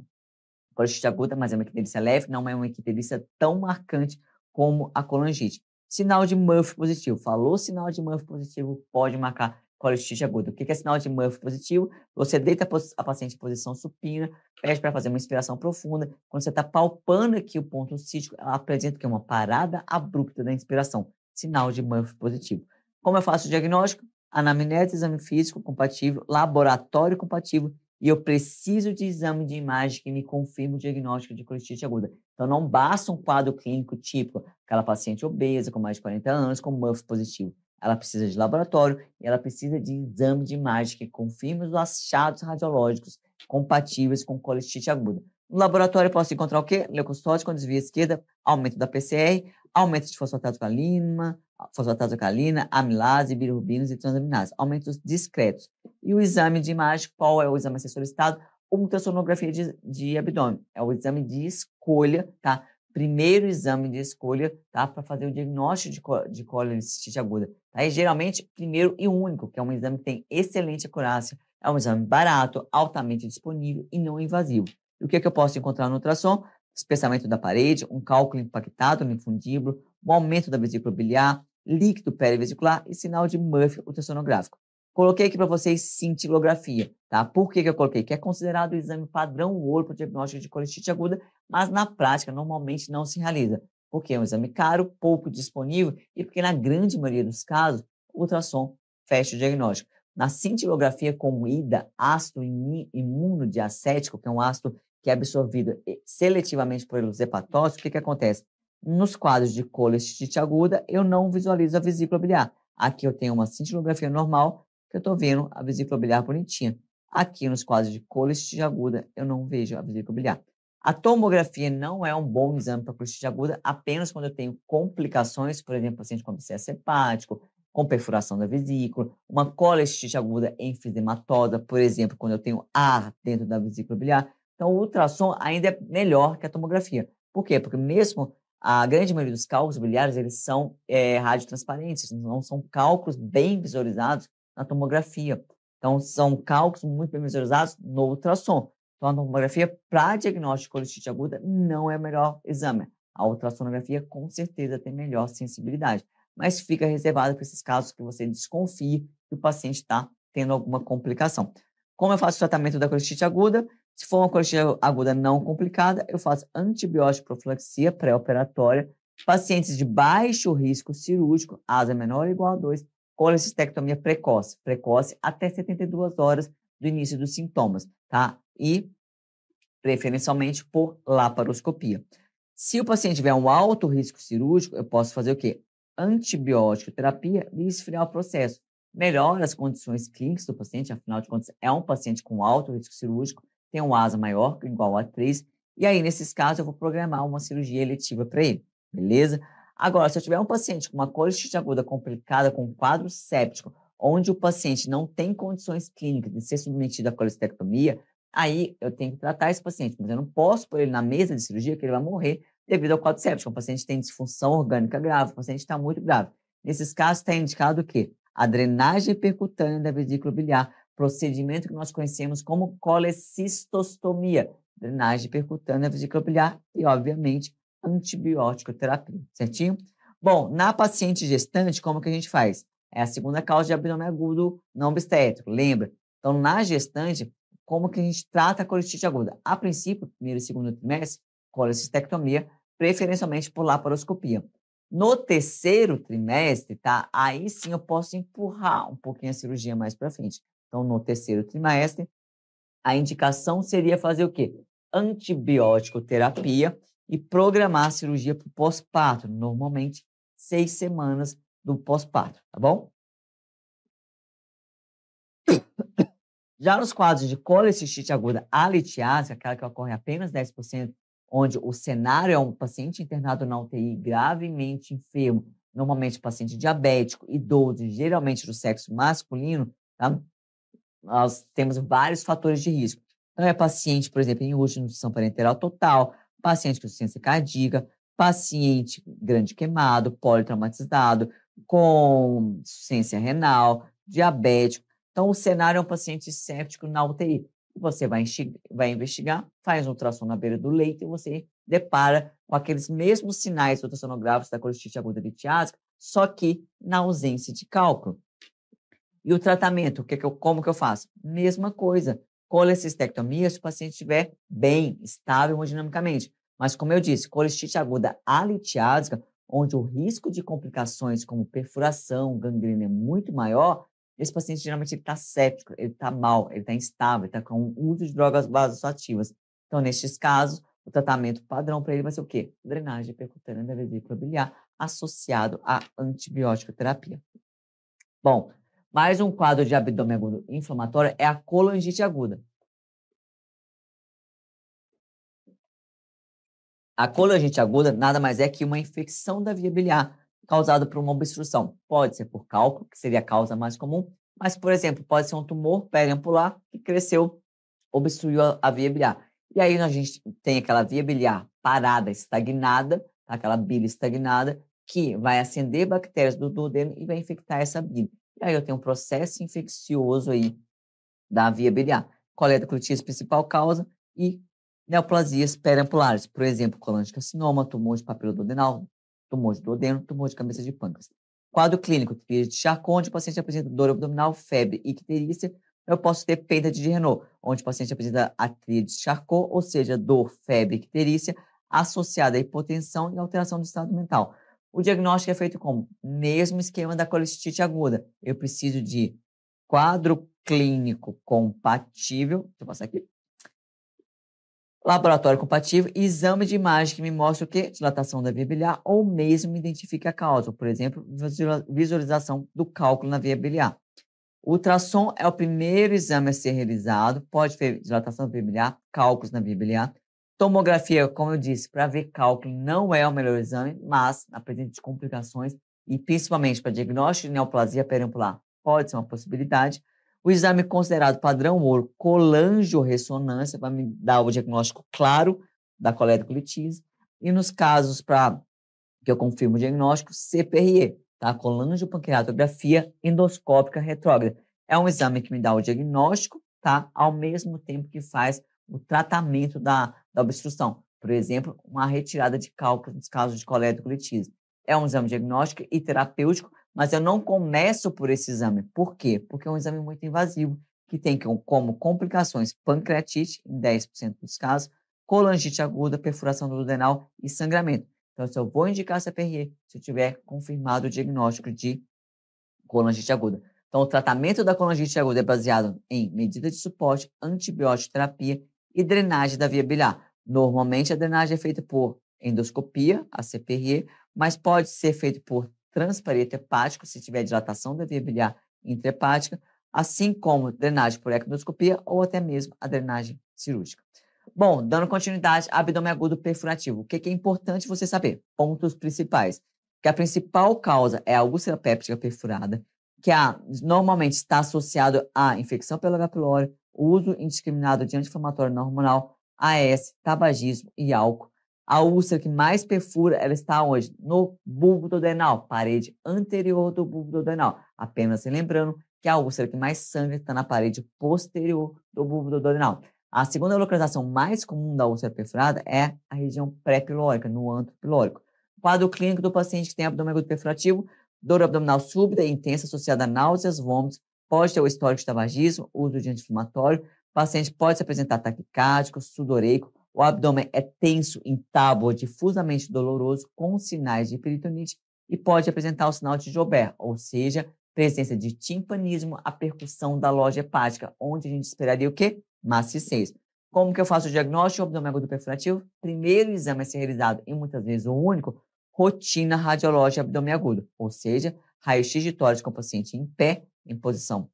colestite aguda, mas é uma equiterícia leve, não é uma equiterícia tão marcante como a colangite. Sinal de Murphy positivo. Falou sinal de Murphy positivo, pode marcar colestite aguda. O que é sinal de Murphy positivo? Você deita a paciente em posição supina, pede para fazer uma inspiração profunda. Quando você está palpando aqui o ponto cítico, ela apresenta que é uma parada abrupta da inspiração. Sinal de Murphy positivo. Como eu faço o diagnóstico? Anamnese, exame físico compatível, laboratório compatível e eu preciso de exame de imagem que me confirme o diagnóstico de colestite aguda. Então, não basta um quadro clínico típico, aquela paciente obesa, com mais de 40 anos, com MUF positivo. Ela precisa de laboratório e ela precisa de exame de imagem que confirme os achados radiológicos compatíveis com colestite aguda. No laboratório, eu posso encontrar o quê? Leucocitose com desvia esquerda, aumento da PCR, aumento de fosfatazocalina, fosfatazocalina, amilase, birubinos e transaminase, aumentos discretos. E o exame de imagem, qual é o exame a ser solicitado? ultrassonografia de, de abdômen. É o exame de escolha, tá? Primeiro exame de escolha, tá? Para fazer o diagnóstico de, co de colecistite aguda. Tá? E geralmente, primeiro e único, que é um exame que tem excelente acurácia, é um exame barato, altamente disponível e não invasivo. E o que, é que eu posso encontrar no ultrassom? Espessamento da parede, um cálculo impactado no infundíbulo, um aumento da vesícula biliar, líquido perivesicular e sinal de Murphy ultrassonográfico. Coloquei aqui para vocês cintilografia, tá? Por que, que eu coloquei? Que é considerado o exame padrão ouro para o diagnóstico de colestite aguda, mas na prática normalmente não se realiza, porque é um exame caro, pouco disponível e porque na grande maioria dos casos o ultrassom fecha o diagnóstico. Na cintilografia com ida ácido imuno que é um ácido que é absorvido eh, seletivamente pelos hepatócitos, o que, que acontece? Nos quadros de colestite aguda, eu não visualizo a vesícula biliar. Aqui eu tenho uma cintilografia normal que eu estou vendo a vesícula biliar bonitinha. Aqui nos quadros de colestite aguda, eu não vejo a vesícula biliar. A tomografia não é um bom exame para colestite aguda, apenas quando eu tenho complicações, por exemplo, paciente com abscesso hepático, com perfuração da vesícula, uma colestite aguda enfisematosa, por exemplo, quando eu tenho ar dentro da vesícula biliar. Então, o ultrassom ainda é melhor que a tomografia. Por quê? Porque mesmo a grande maioria dos cálculos biliares, eles são é, radiotransparentes, não são cálculos bem visualizados, na tomografia. Então, são cálculos muito bem visualizados no ultrassom. Então, a tomografia para diagnóstico de colestite aguda não é o melhor exame. A ultrassonografia, com certeza, tem melhor sensibilidade, mas fica reservado para esses casos que você desconfie que o paciente está tendo alguma complicação. Como eu faço o tratamento da colestite aguda? Se for uma colestite aguda não complicada, eu faço antibiótico profilaxia pré-operatória. Pacientes de baixo risco cirúrgico, asa menor ou igual a 2, com precoce, precoce até 72 horas do início dos sintomas, tá? E preferencialmente por laparoscopia. Se o paciente tiver um alto risco cirúrgico, eu posso fazer o quê? Antibiótico terapia e esfriar o processo. Melhora as condições clínicas do paciente, afinal de contas, é um paciente com alto risco cirúrgico, tem um asa maior, igual a 3, e aí, nesses casos, eu vou programar uma cirurgia eletiva para ele, beleza? Agora, se eu tiver um paciente com uma colite aguda complicada, com um quadro séptico, onde o paciente não tem condições clínicas de ser submetido à colestectomia, aí eu tenho que tratar esse paciente, mas eu não posso pôr ele na mesa de cirurgia que ele vai morrer devido ao quadro séptico. O paciente tem disfunção orgânica grave, o paciente está muito grave. Nesses casos, está indicado o quê? A drenagem percutânea da vesícula biliar, procedimento que nós conhecemos como colecistostomia, drenagem percutânea da vesícula biliar e, obviamente, antibiótico terapia, certinho? Bom, na paciente gestante, como que a gente faz? É a segunda causa de abdômen agudo não obstétrico, lembra? Então, na gestante, como que a gente trata a colestite aguda? A princípio, primeiro e segundo trimestre, colecistectomia, preferencialmente por laparoscopia. No terceiro trimestre, tá? Aí sim eu posso empurrar um pouquinho a cirurgia mais para frente. Então, no terceiro trimestre, a indicação seria fazer o quê? Antibiótico terapia e programar a cirurgia para o pós-parto, normalmente seis semanas do pós-parto, tá bom? Já nos quadros de colecistite aguda alitiase, aquela que ocorre apenas 10%, onde o cenário é um paciente internado na UTI gravemente enfermo, normalmente paciente diabético, idoso, geralmente do sexo masculino, tá? nós temos vários fatores de risco. Então, é paciente, por exemplo, em de nutrição parenteral total, paciente com insuficiência cardíaca, paciente grande queimado, politraumatizado, com insuficiência renal, diabético. Então, o cenário é um paciente séptico na UTI. Você vai, vai investigar, faz um ultrassom na beira do leito e você depara com aqueles mesmos sinais ultrassonográficos da colostite aguda litiásica, só que na ausência de cálculo. E o tratamento, o que, é que eu, como que eu faço? Mesma coisa, colecistectomia se o paciente estiver bem, estável hemodinamicamente. Mas, como eu disse, colestite aguda alitiásica, onde o risco de complicações como perfuração, gangrena é muito maior, esse paciente geralmente está séptico, ele está tá mal, ele está instável, está com uso de drogas vasoativas. Então, nestes casos, o tratamento padrão para ele vai ser o quê? Drenagem percutânea da vesícula biliar associado à antibiótico terapia. Bom, mais um quadro de abdômen agudo inflamatório é a colangite aguda. A colangite aguda nada mais é que uma infecção da via biliar causada por uma obstrução. Pode ser por cálculo, que seria a causa mais comum, mas, por exemplo, pode ser um tumor periampular que cresceu, obstruiu a, a via biliar. E aí a gente tem aquela via biliar parada, estagnada, tá? aquela bile estagnada, que vai acender bactérias do duodeno e vai infectar essa bile. E aí eu tenho um processo infeccioso aí da via biliar. Coleta colitis principal causa e neoplasias perampulares. por exemplo, de carcinoma, tumor de papel papilododenal, tumor de duodeno, tumor de cabeça de pâncreas. Quadro clínico, crise de Charcot, o paciente apresenta dor abdominal, febre e icterícia. Eu posso ter pêntate de Renault, onde o paciente apresenta artrite de Charcot, ou seja, dor, febre e icterícia, associada à hipotensão e alteração do estado mental. O diagnóstico é feito como? Mesmo esquema da colestite aguda. Eu preciso de quadro clínico compatível. Deixa eu passar aqui. Laboratório compatível, exame de imagem que me mostra o quê? Dilatação da via biliar ou mesmo identifique a causa. Por exemplo, visualização do cálculo na via biliar. Ultrassom é o primeiro exame a ser realizado, pode ter dilatação da via biliar, cálculos na via biliar. Tomografia, como eu disse, para ver cálculo não é o melhor exame, mas na presença de complicações e principalmente para diagnóstico de neoplasia periampular pode ser uma possibilidade. O exame considerado padrão ouro, colangiossonância, vai me dar o diagnóstico claro da coledocolitis. E nos casos para que eu confirmo o diagnóstico, CPRE, tá? colangiopancreatografia endoscópica retrógrada. É um exame que me dá o diagnóstico, tá? Ao mesmo tempo que faz o tratamento da da obstrução. Por exemplo, uma retirada de cálculo nos casos de coleta É um exame diagnóstico e terapêutico, mas eu não começo por esse exame. Por quê? Porque é um exame muito invasivo, que tem como complicações pancreatite, em 10% dos casos, colangite aguda, perfuração do duodenal e sangramento. Então, se eu vou indicar essa PRE, se eu tiver confirmado o diagnóstico de colangite aguda. Então, o tratamento da colangite aguda é baseado em medida de suporte, antibiótico, terapia e drenagem da via biliar. Normalmente a drenagem é feita por endoscopia, a CPRE, mas pode ser feita por transpareta hepático, se tiver dilatação da via biliar intrahepática, assim como drenagem por endoscopia ou até mesmo a drenagem cirúrgica. Bom, dando continuidade, abdômen agudo perfurativo. O que é importante você saber? Pontos principais. Que a principal causa é a úlcera péptica perfurada, que a, normalmente está associado à infecção pela H. pylori, uso indiscriminado de anti-inflamatório não hormonal, AS, tabagismo e álcool. A úlcera que mais perfura, ela está onde? No bulbo adenal, parede anterior do bulbo adenal. Apenas lembrando que a úlcera que mais sangra está na parede posterior do bulbo adenal. A segunda localização mais comum da úlcera perfurada é a região pré-pilórica, no antro pilórico. O quadro clínico do paciente que tem abdômen perfurativo, dor abdominal súbita e intensa associada a náuseas, vômitos, pode ter o histórico de tabagismo, uso de anti-inflamatório, o paciente pode se apresentar taquicárdico, sudoreico, o abdômen é tenso, intábulo, difusamente doloroso, com sinais de peritonite e pode apresentar o sinal de Joubert, ou seja, presença de timpanismo, a percussão da loja hepática, onde a gente esperaria o quê? MASSE Como que eu faço o diagnóstico abdômen agudo perfurativo? Primeiro exame a ser realizado, e muitas vezes o único, rotina radiológica abdômen agudo, ou seja, raio-x de tórax com o paciente em pé, em posição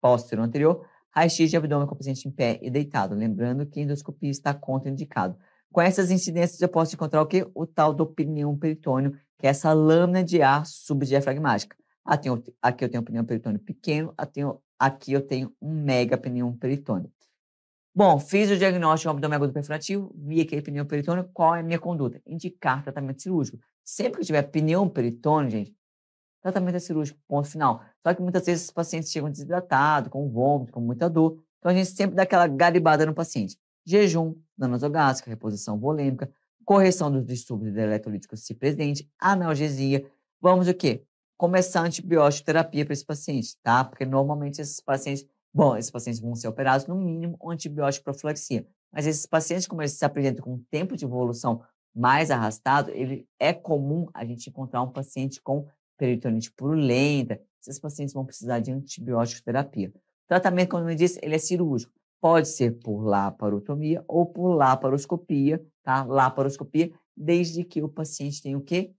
posterior anterior, raio-x de abdômen com o paciente em pé e deitado. Lembrando que endoscopia está contraindicado. Com essas incidências, eu posso encontrar o que? O tal do pneu peritônio, que é essa lâmina de ar subdiafragmática. Ah, aqui eu tenho um pneu peritônio pequeno, ah, aqui eu tenho um mega pneu peritônio. Bom, fiz o diagnóstico do abdômen agudo perfurativo, vi aquele pneu peritônio, qual é a minha conduta? Indicar tratamento cirúrgico. Sempre que tiver pneu peritônio, gente, tratamento é cirúrgico, ponto final. Só que muitas vezes os pacientes chegam desidratados, com vômito, com muita dor. Então a gente sempre dá aquela garibada no paciente. Jejum, danosogástica, reposição volêmica, correção dos distúrbios eletrolíticos se presente, analgesia. Vamos o quê? Começar antibiótico terapia para esse paciente, tá? Porque normalmente esses pacientes, bom, esses pacientes vão ser operados no mínimo antibiótico profilaxia. Mas esses pacientes, como eles se apresentam com um tempo de evolução mais arrastado, ele é comum a gente encontrar um paciente com peritonite purulenta, esses pacientes vão precisar de antibiótico terapia. O tratamento, como eu disse, ele é cirúrgico. Pode ser por laparotomia ou por laparoscopia, tá? Laparoscopia, desde que o paciente tenha o quê?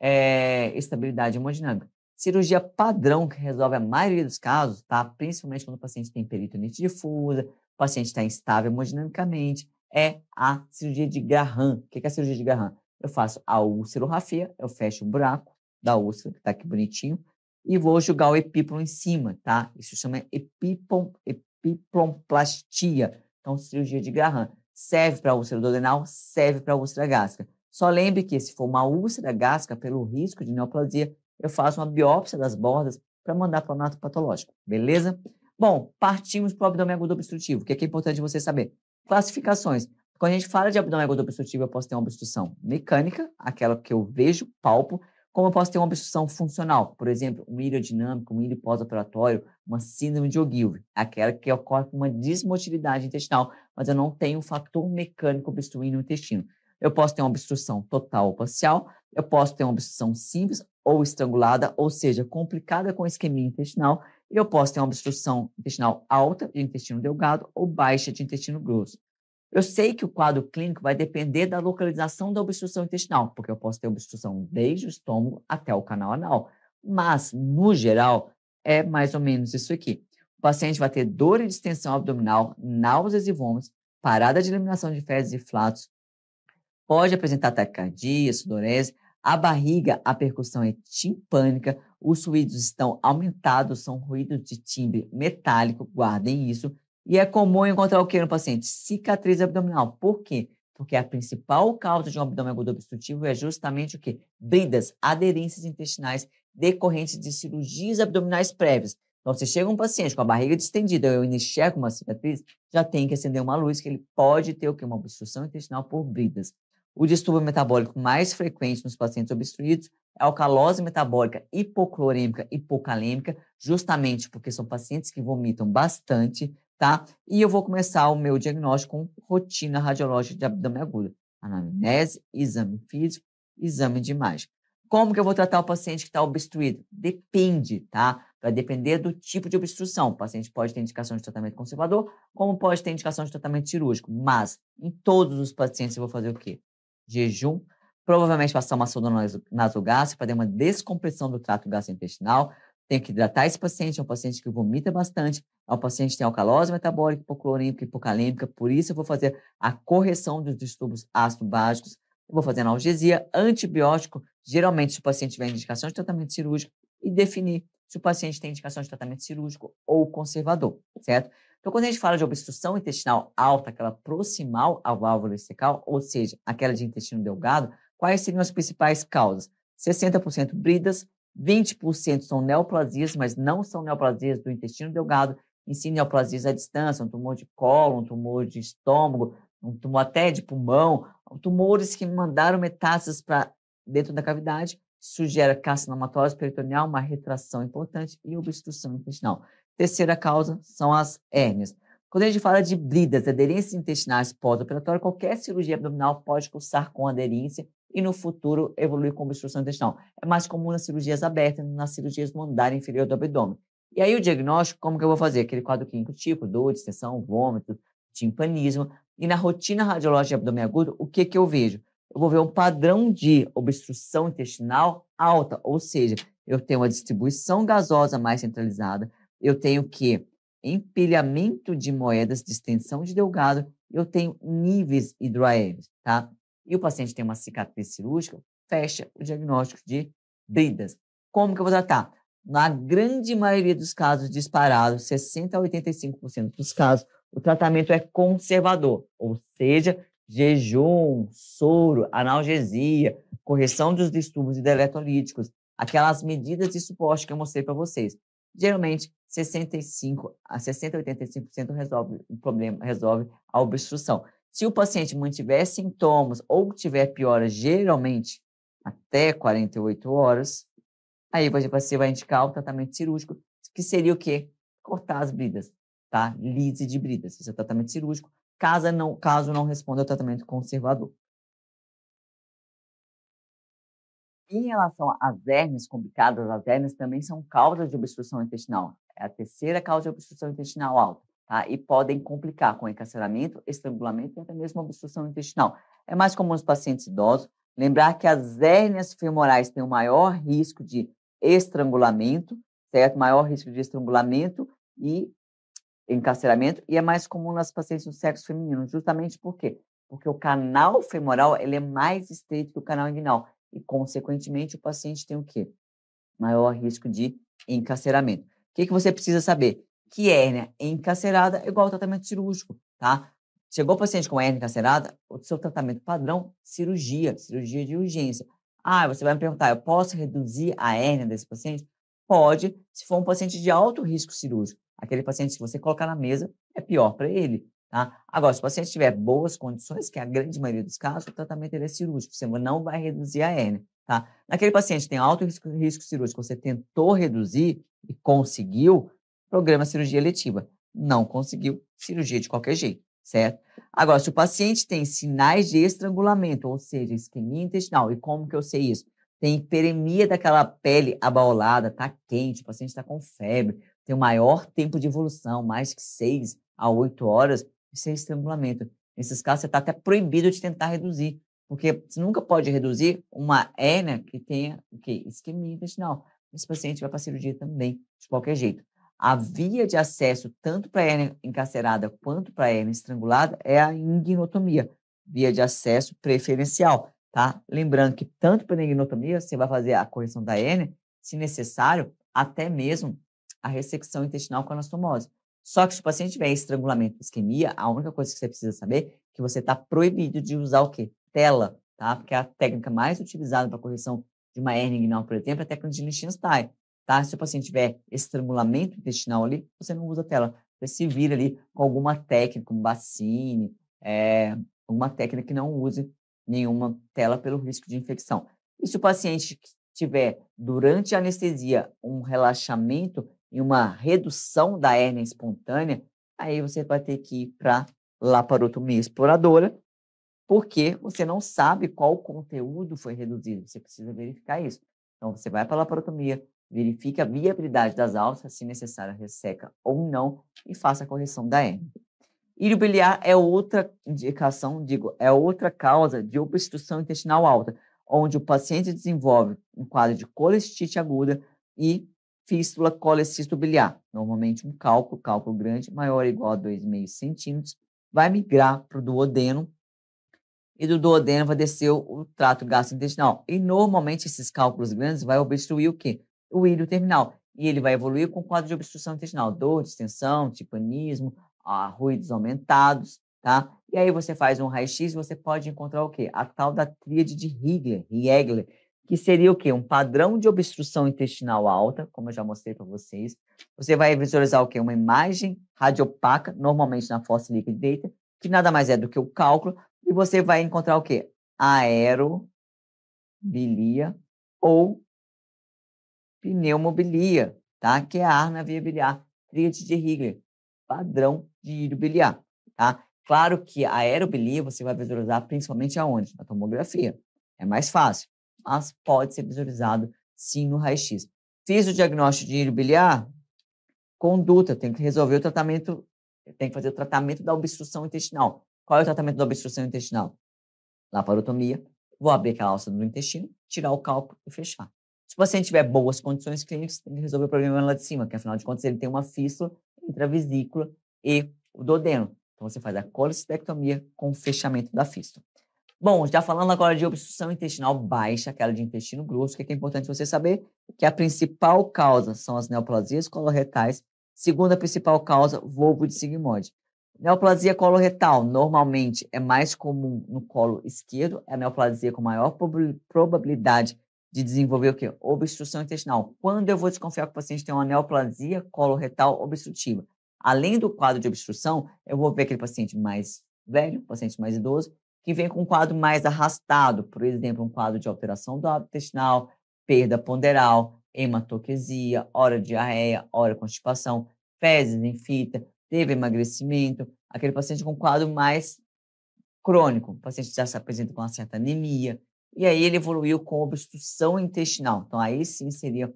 É, estabilidade hemodinâmica. Cirurgia padrão que resolve a maioria dos casos, tá? Principalmente quando o paciente tem peritonite difusa, o paciente está instável hemodinamicamente, é a cirurgia de Graham. O que é a cirurgia de Graham? Eu faço a ulcerografia, eu fecho o buraco, da úlcera, que está aqui bonitinho, e vou jogar o epíplon em cima, tá? Isso chama epíplon, epiplonplastia, então cirurgia de Garran. Serve para úlcera duodenal, serve para úlcera gástrica. Só lembre que se for uma úlcera gástrica, pelo risco de neoplasia, eu faço uma biópsia das bordas para mandar para o anato patológico, beleza? Bom, partimos para o abdômen agudo obstrutivo, que é, que é importante você saber. Classificações. Quando a gente fala de abdômen agudo obstrutivo, eu posso ter uma obstrução mecânica, aquela que eu vejo, palpo, como eu posso ter uma obstrução funcional, por exemplo, um ilho dinâmico, um ilho pós-operatório, uma síndrome de Ogilvy, aquela que ocorre com uma desmotilidade intestinal, mas eu não tenho um fator mecânico obstruindo o intestino. Eu posso ter uma obstrução total ou parcial, eu posso ter uma obstrução simples ou estrangulada, ou seja, complicada com isquemia intestinal, e eu posso ter uma obstrução intestinal alta de intestino delgado ou baixa de intestino grosso. Eu sei que o quadro clínico vai depender da localização da obstrução intestinal, porque eu posso ter obstrução desde o estômago até o canal anal. Mas, no geral, é mais ou menos isso aqui. O paciente vai ter dor e distensão abdominal, náuseas e vômitos, parada de eliminação de fezes e flatos, pode apresentar taquicardia, sudorese, a barriga, a percussão é timpânica, os ruídos estão aumentados, são ruídos de timbre metálico, guardem isso, e é comum encontrar o que no paciente? Cicatriz abdominal. Por quê? Porque a principal causa de um abdômen agudo obstrutivo é justamente o quê? Bridas, aderências intestinais decorrentes de cirurgias abdominais prévias. Então, você chega um paciente com a barriga distendida, eu enxergo uma cicatriz, já tem que acender uma luz que ele pode ter o quê? Uma obstrução intestinal por bridas. O distúrbio metabólico mais frequente nos pacientes obstruídos é a alcalose metabólica hipoclorêmica, hipocalêmica, justamente porque são pacientes que vomitam bastante, tá? E eu vou começar o meu diagnóstico com rotina radiológica de abdômen agudo, anamnese, exame físico, exame de imagem. Como que eu vou tratar o paciente que está obstruído? Depende, tá? Vai depender do tipo de obstrução. O paciente pode ter indicação de tratamento conservador, como pode ter indicação de tratamento cirúrgico. Mas, em todos os pacientes, eu vou fazer o quê? Jejum, provavelmente passar uma sonda nasogástrica para dar uma descompressão do trato gastrointestinal, tem que hidratar esse paciente, é um paciente que vomita bastante, é um paciente que tem alcalose metabólica, hipoclorêmica, hipocalêmica, por isso eu vou fazer a correção dos distúrbios ácido-básicos, eu vou fazer analgesia, antibiótico, geralmente se o paciente tiver indicação de tratamento cirúrgico, e definir se o paciente tem indicação de tratamento cirúrgico ou conservador, certo? Então, quando a gente fala de obstrução intestinal alta, aquela proximal à válvula estical, ou seja, aquela de intestino delgado, quais seriam as principais causas? 60% bridas, 20% são neoplasias, mas não são neoplasias do intestino delgado, em si neoplasias à distância, um tumor de colo, um tumor de estômago, um tumor até de pulmão, tumores que mandaram metástases para dentro da cavidade, isso gera carcinomatose peritoneal, uma retração importante e obstrução intestinal. Terceira causa são as hérnias. Quando a gente fala de bridas, aderências intestinais pós-operatória, qualquer cirurgia abdominal pode cursar com aderência e no futuro evoluir com obstrução intestinal. É mais comum nas cirurgias abertas, nas cirurgias mandar inferior do abdômen. E aí o diagnóstico, como que eu vou fazer? Aquele quadro clínico tipo, dor, distensão, vômito, timpanismo. E na rotina radiológica de abdômen agudo, o que, que eu vejo? Eu vou ver um padrão de obstrução intestinal alta, ou seja, eu tenho uma distribuição gasosa mais centralizada, eu tenho que empilhamento de moedas distensão de delgado, eu tenho níveis hidroaéreos, tá? e o paciente tem uma cicatriz cirúrgica, fecha o diagnóstico de bridas. Como que eu vou tratar? Na grande maioria dos casos disparados, 60% a 85% dos casos, o tratamento é conservador, ou seja, jejum, soro, analgesia, correção dos distúrbios eletrolíticos, aquelas medidas de suporte que eu mostrei para vocês. Geralmente, 65 a 60 a 85% resolve o problema, resolve a obstrução. Se o paciente mantiver sintomas ou tiver piora, geralmente até 48 horas, aí você vai indicar o tratamento cirúrgico, que seria o quê? Cortar as bridas, tá? Lise de bridas, esse é o tratamento cirúrgico, caso não, caso não responda ao tratamento conservador. Em relação às hernias complicadas, as hernias também são causas de obstrução intestinal. É a terceira causa de obstrução intestinal alta tá? e podem complicar com encarceramento, estrangulamento e até mesmo obstrução intestinal. É mais comum nos pacientes idosos. Lembrar que as hérnias femorais têm o maior risco de estrangulamento, certo? Maior risco de estrangulamento e encarceramento, e é mais comum nas pacientes do sexo feminino, justamente por quê? Porque o canal femoral ele é mais estreito que o canal inguinal, e, consequentemente, o paciente tem o quê? Maior risco de encarceramento. O que, que você precisa saber? que hérnia né, encarcerada é igual ao tratamento cirúrgico, tá? Chegou o paciente com hérnia encarcerada, o seu tratamento padrão, cirurgia, cirurgia de urgência. Ah, você vai me perguntar, eu posso reduzir a hérnia desse paciente? Pode, se for um paciente de alto risco cirúrgico. Aquele paciente que você colocar na mesa é pior para ele, tá? Agora, se o paciente tiver boas condições, que é a grande maioria dos casos, o tratamento ele é cirúrgico, você não vai reduzir a hérnia, tá? Naquele paciente que tem alto risco, risco cirúrgico, você tentou reduzir e conseguiu, programa cirurgia letiva, Não conseguiu cirurgia de qualquer jeito, certo? Agora, se o paciente tem sinais de estrangulamento, ou seja, isquemia intestinal, e como que eu sei isso? Tem hiperemia daquela pele abaulada, tá quente, o paciente está com febre, tem um maior tempo de evolução, mais que seis a oito horas, isso é estrangulamento. Nesses casos, você está até proibido de tentar reduzir, porque você nunca pode reduzir uma hérnia que tenha o quê? isquemia intestinal. Esse paciente vai para a cirurgia também, de qualquer jeito a via de acesso tanto para a hérnia encarcerada quanto para a hérnia estrangulada é a inguinotomia, via de acesso preferencial, tá? Lembrando que tanto para a inguinotomia você vai fazer a correção da hérnia, se necessário, até mesmo a ressecção intestinal com anastomose. Só que se o paciente tiver estrangulamento isquemia, a única coisa que você precisa saber é que você está proibido de usar o quê? Tela, tá? Porque é a técnica mais utilizada para correção de uma hernia inguinal, por exemplo, é a técnica de Lichtenstein tá? Se o paciente tiver estrangulamento intestinal ali, você não usa tela. Você se vira ali com alguma técnica, um bacine, é, técnica que não use nenhuma tela pelo risco de infecção. E se o paciente tiver, durante a anestesia, um relaxamento e uma redução da hernia espontânea, aí você vai ter que ir para laparotomia exploradora, porque você não sabe qual conteúdo foi reduzido. Você precisa verificar isso. Então, você vai para a laparotomia, verifique a viabilidade das alças, se necessária resseca ou não, e faça a correção da hernia. Ilho biliar é outra indicação, digo, é outra causa de obstrução intestinal alta, onde o paciente desenvolve um quadro de colestite aguda e fístula colecisto biliar, normalmente um cálculo, cálculo grande, maior ou igual a 2,5 centímetros, vai migrar para o duodeno e do duodeno vai descer o, o trato gastrointestinal. E normalmente esses cálculos grandes vai obstruir o quê? o íleo terminal. E ele vai evoluir com quadro de obstrução intestinal, dor, distensão, tipanismo, ruídos aumentados, tá? E aí você faz um raio-x e você pode encontrar o quê? A tal da tríade de Higler, Riegler, que seria o quê? Um padrão de obstrução intestinal alta, como eu já mostrei para vocês. Você vai visualizar o quê? Uma imagem radiopaca, normalmente na fossa líquida direita, que nada mais é do que o cálculo, e você vai encontrar o quê? Aerobilia ou pneumobilia, tá? que é ar na via biliar, tríade de Higler, padrão de ílio biliar. Tá? Claro que a aerobilia você vai visualizar principalmente aonde? Na tomografia. É mais fácil, mas pode ser visualizado sim no raio-x. Fiz o diagnóstico de ílio biliar, conduta, tem que resolver o tratamento, tem que fazer o tratamento da obstrução intestinal. Qual é o tratamento da obstrução intestinal? Laparotomia. Vou abrir aquela alça do intestino, tirar o cálculo e fechar. Se o paciente tiver boas condições clínicas, tem que resolver o problema lá de cima, que afinal de contas ele tem uma fístula entre a vesícula e o duodeno. Então você faz a colecistectomia com fechamento da fístula. Bom, já falando agora de obstrução intestinal baixa, aquela de intestino grosso, o é que é importante você saber que a principal causa são as neoplasias coloretais, segunda principal causa, vulgo de sigmoide. Neoplasia coloretal normalmente é mais comum no colo esquerdo, é a neoplasia com maior probabilidade de desenvolver o quê? Obstrução intestinal. Quando eu vou desconfiar que o paciente tem uma neoplasia coloretal obstrutiva? Além do quadro de obstrução, eu vou ver aquele paciente mais velho, paciente mais idoso, que vem com um quadro mais arrastado, por exemplo, um quadro de alteração do hábito intestinal, perda ponderal, hematoquesia, hora diarreia, hora constipação, fezes em fita, teve emagrecimento, aquele paciente com quadro mais crônico, o paciente já se apresenta com uma certa anemia, e aí ele evoluiu com obstrução intestinal. Então, aí sim seria.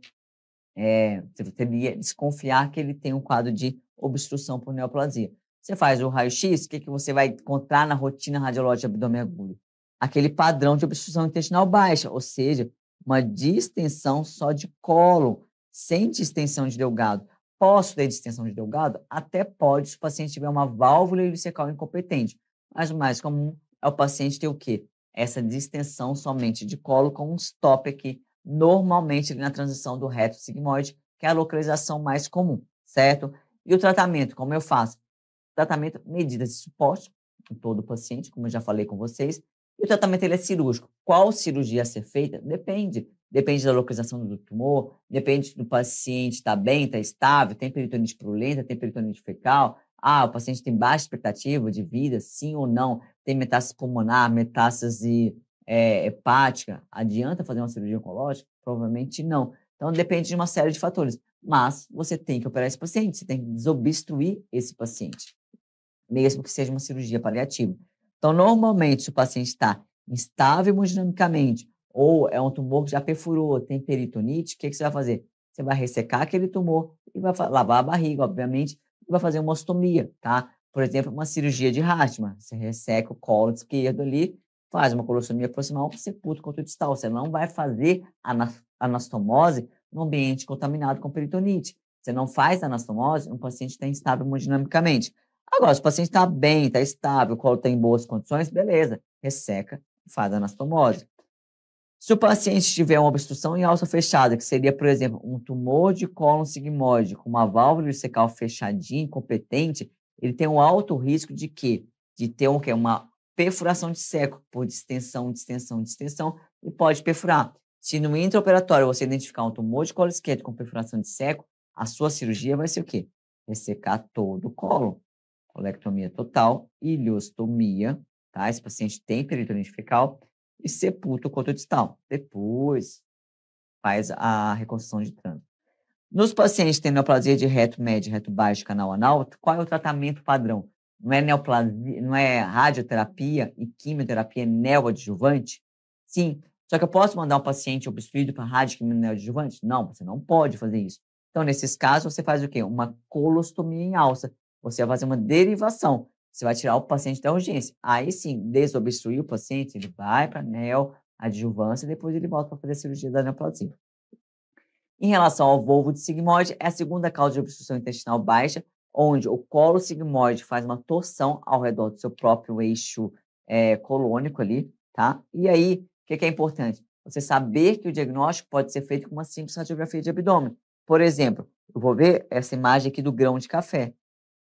É, você teria desconfiar que ele tem um quadro de obstrução por neoplasia. Você faz o raio-x, o que, que você vai encontrar na rotina radiológica de abdômen agudo? Aquele padrão de obstrução intestinal baixa, ou seja, uma distensão só de colo, sem distensão de delgado. Posso ter distensão de delgado? Até pode, se o paciente tiver uma válvula cervical incompetente. Mas o mais comum é o paciente ter o quê? essa distensão somente de colo com um stop aqui, normalmente na transição do reto sigmoide, que é a localização mais comum, certo? E o tratamento, como eu faço? Tratamento, medidas de suporte em todo o paciente, como eu já falei com vocês. E o tratamento ele é cirúrgico. Qual cirurgia a ser feita? Depende. Depende da localização do tumor, depende do paciente está bem, está estável, tem peritonite prolenta tem peritonite fecal, ah, o paciente tem baixa expectativa de vida, sim ou não, tem metástase pulmonar, metástase é, hepática, adianta fazer uma cirurgia oncológica? Provavelmente não. Então, depende de uma série de fatores. Mas você tem que operar esse paciente, você tem que desobstruir esse paciente, mesmo que seja uma cirurgia paliativa. Então, normalmente, se o paciente está instável hemodinamicamente, ou é um tumor que já perfurou, tem peritonite, o que, que você vai fazer? Você vai ressecar aquele tumor e vai lavar a barriga, obviamente, vai fazer uma ostomia, tá? Por exemplo, uma cirurgia de Hartmann. Você resseca o colo esquerdo ali, faz uma colostomia proximal, você sepulta o conteúdo distal. Você não vai fazer anastomose no ambiente contaminado com peritonite. Você não faz anastomose um paciente está instável hemodinamicamente. Agora, se o paciente está bem, está estável, o colo está em boas condições, beleza, resseca e faz anastomose. Se o paciente tiver uma obstrução em alça fechada, que seria, por exemplo, um tumor de cólon sigmoide com uma válvula secal fechadinha, incompetente, ele tem um alto risco de quê? De ter um, que, uma perfuração de seco por distensão, distensão, distensão e pode perfurar. Se no intraoperatório você identificar um tumor de colo esquerdo com perfuração de seco, a sua cirurgia vai ser o quê? Ressecar todo o colo. Colectomia total, iliostomia, tá? Esse paciente tem peritonite fecal e sepulta o coto distal. Depois, faz a reconstrução de trânsito. Nos pacientes que têm neoplasia de reto médio, reto baixo, canal anal, qual é o tratamento padrão? Não é neoplasia, não é radioterapia e quimioterapia neoadjuvante? Sim. Só que eu posso mandar um paciente obstruído para radioquimio neoadjuvante? Não, você não pode fazer isso. Então, nesses casos, você faz o quê? Uma colostomia em alça. Você vai fazer uma derivação. Você vai tirar o paciente da urgência. Aí sim, desobstruir o paciente, ele vai para a neo adjuvância e depois ele volta para fazer a cirurgia da neoplasia. Em relação ao volvo de sigmoide, é a segunda causa de obstrução intestinal baixa, onde o colo sigmoide faz uma torção ao redor do seu próprio eixo é, colônico ali, tá? E aí, o que, que é importante? Você saber que o diagnóstico pode ser feito com uma simples radiografia de abdômen. Por exemplo, eu vou ver essa imagem aqui do grão de café.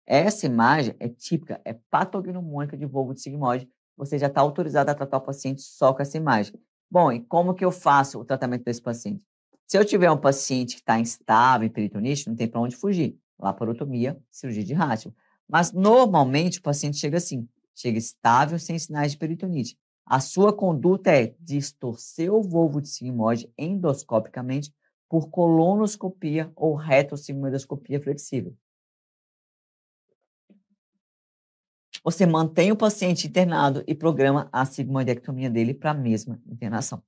Essa imagem é típica, é patognomônica de volvo de sigmoide. Você já está autorizado a tratar o paciente só com essa imagem. Bom, e como que eu faço o tratamento desse paciente? Se eu tiver um paciente que está instável em peritonite, não tem para onde fugir. Laparotomia, cirurgia de rátio. Mas, normalmente, o paciente chega assim, chega estável, sem sinais de peritonite. A sua conduta é distorcer o volvo de sigmoide endoscopicamente por colonoscopia ou retossigmoidoscopia flexível. você mantém o paciente internado e programa a sigmoidectomia dele para a mesma internação.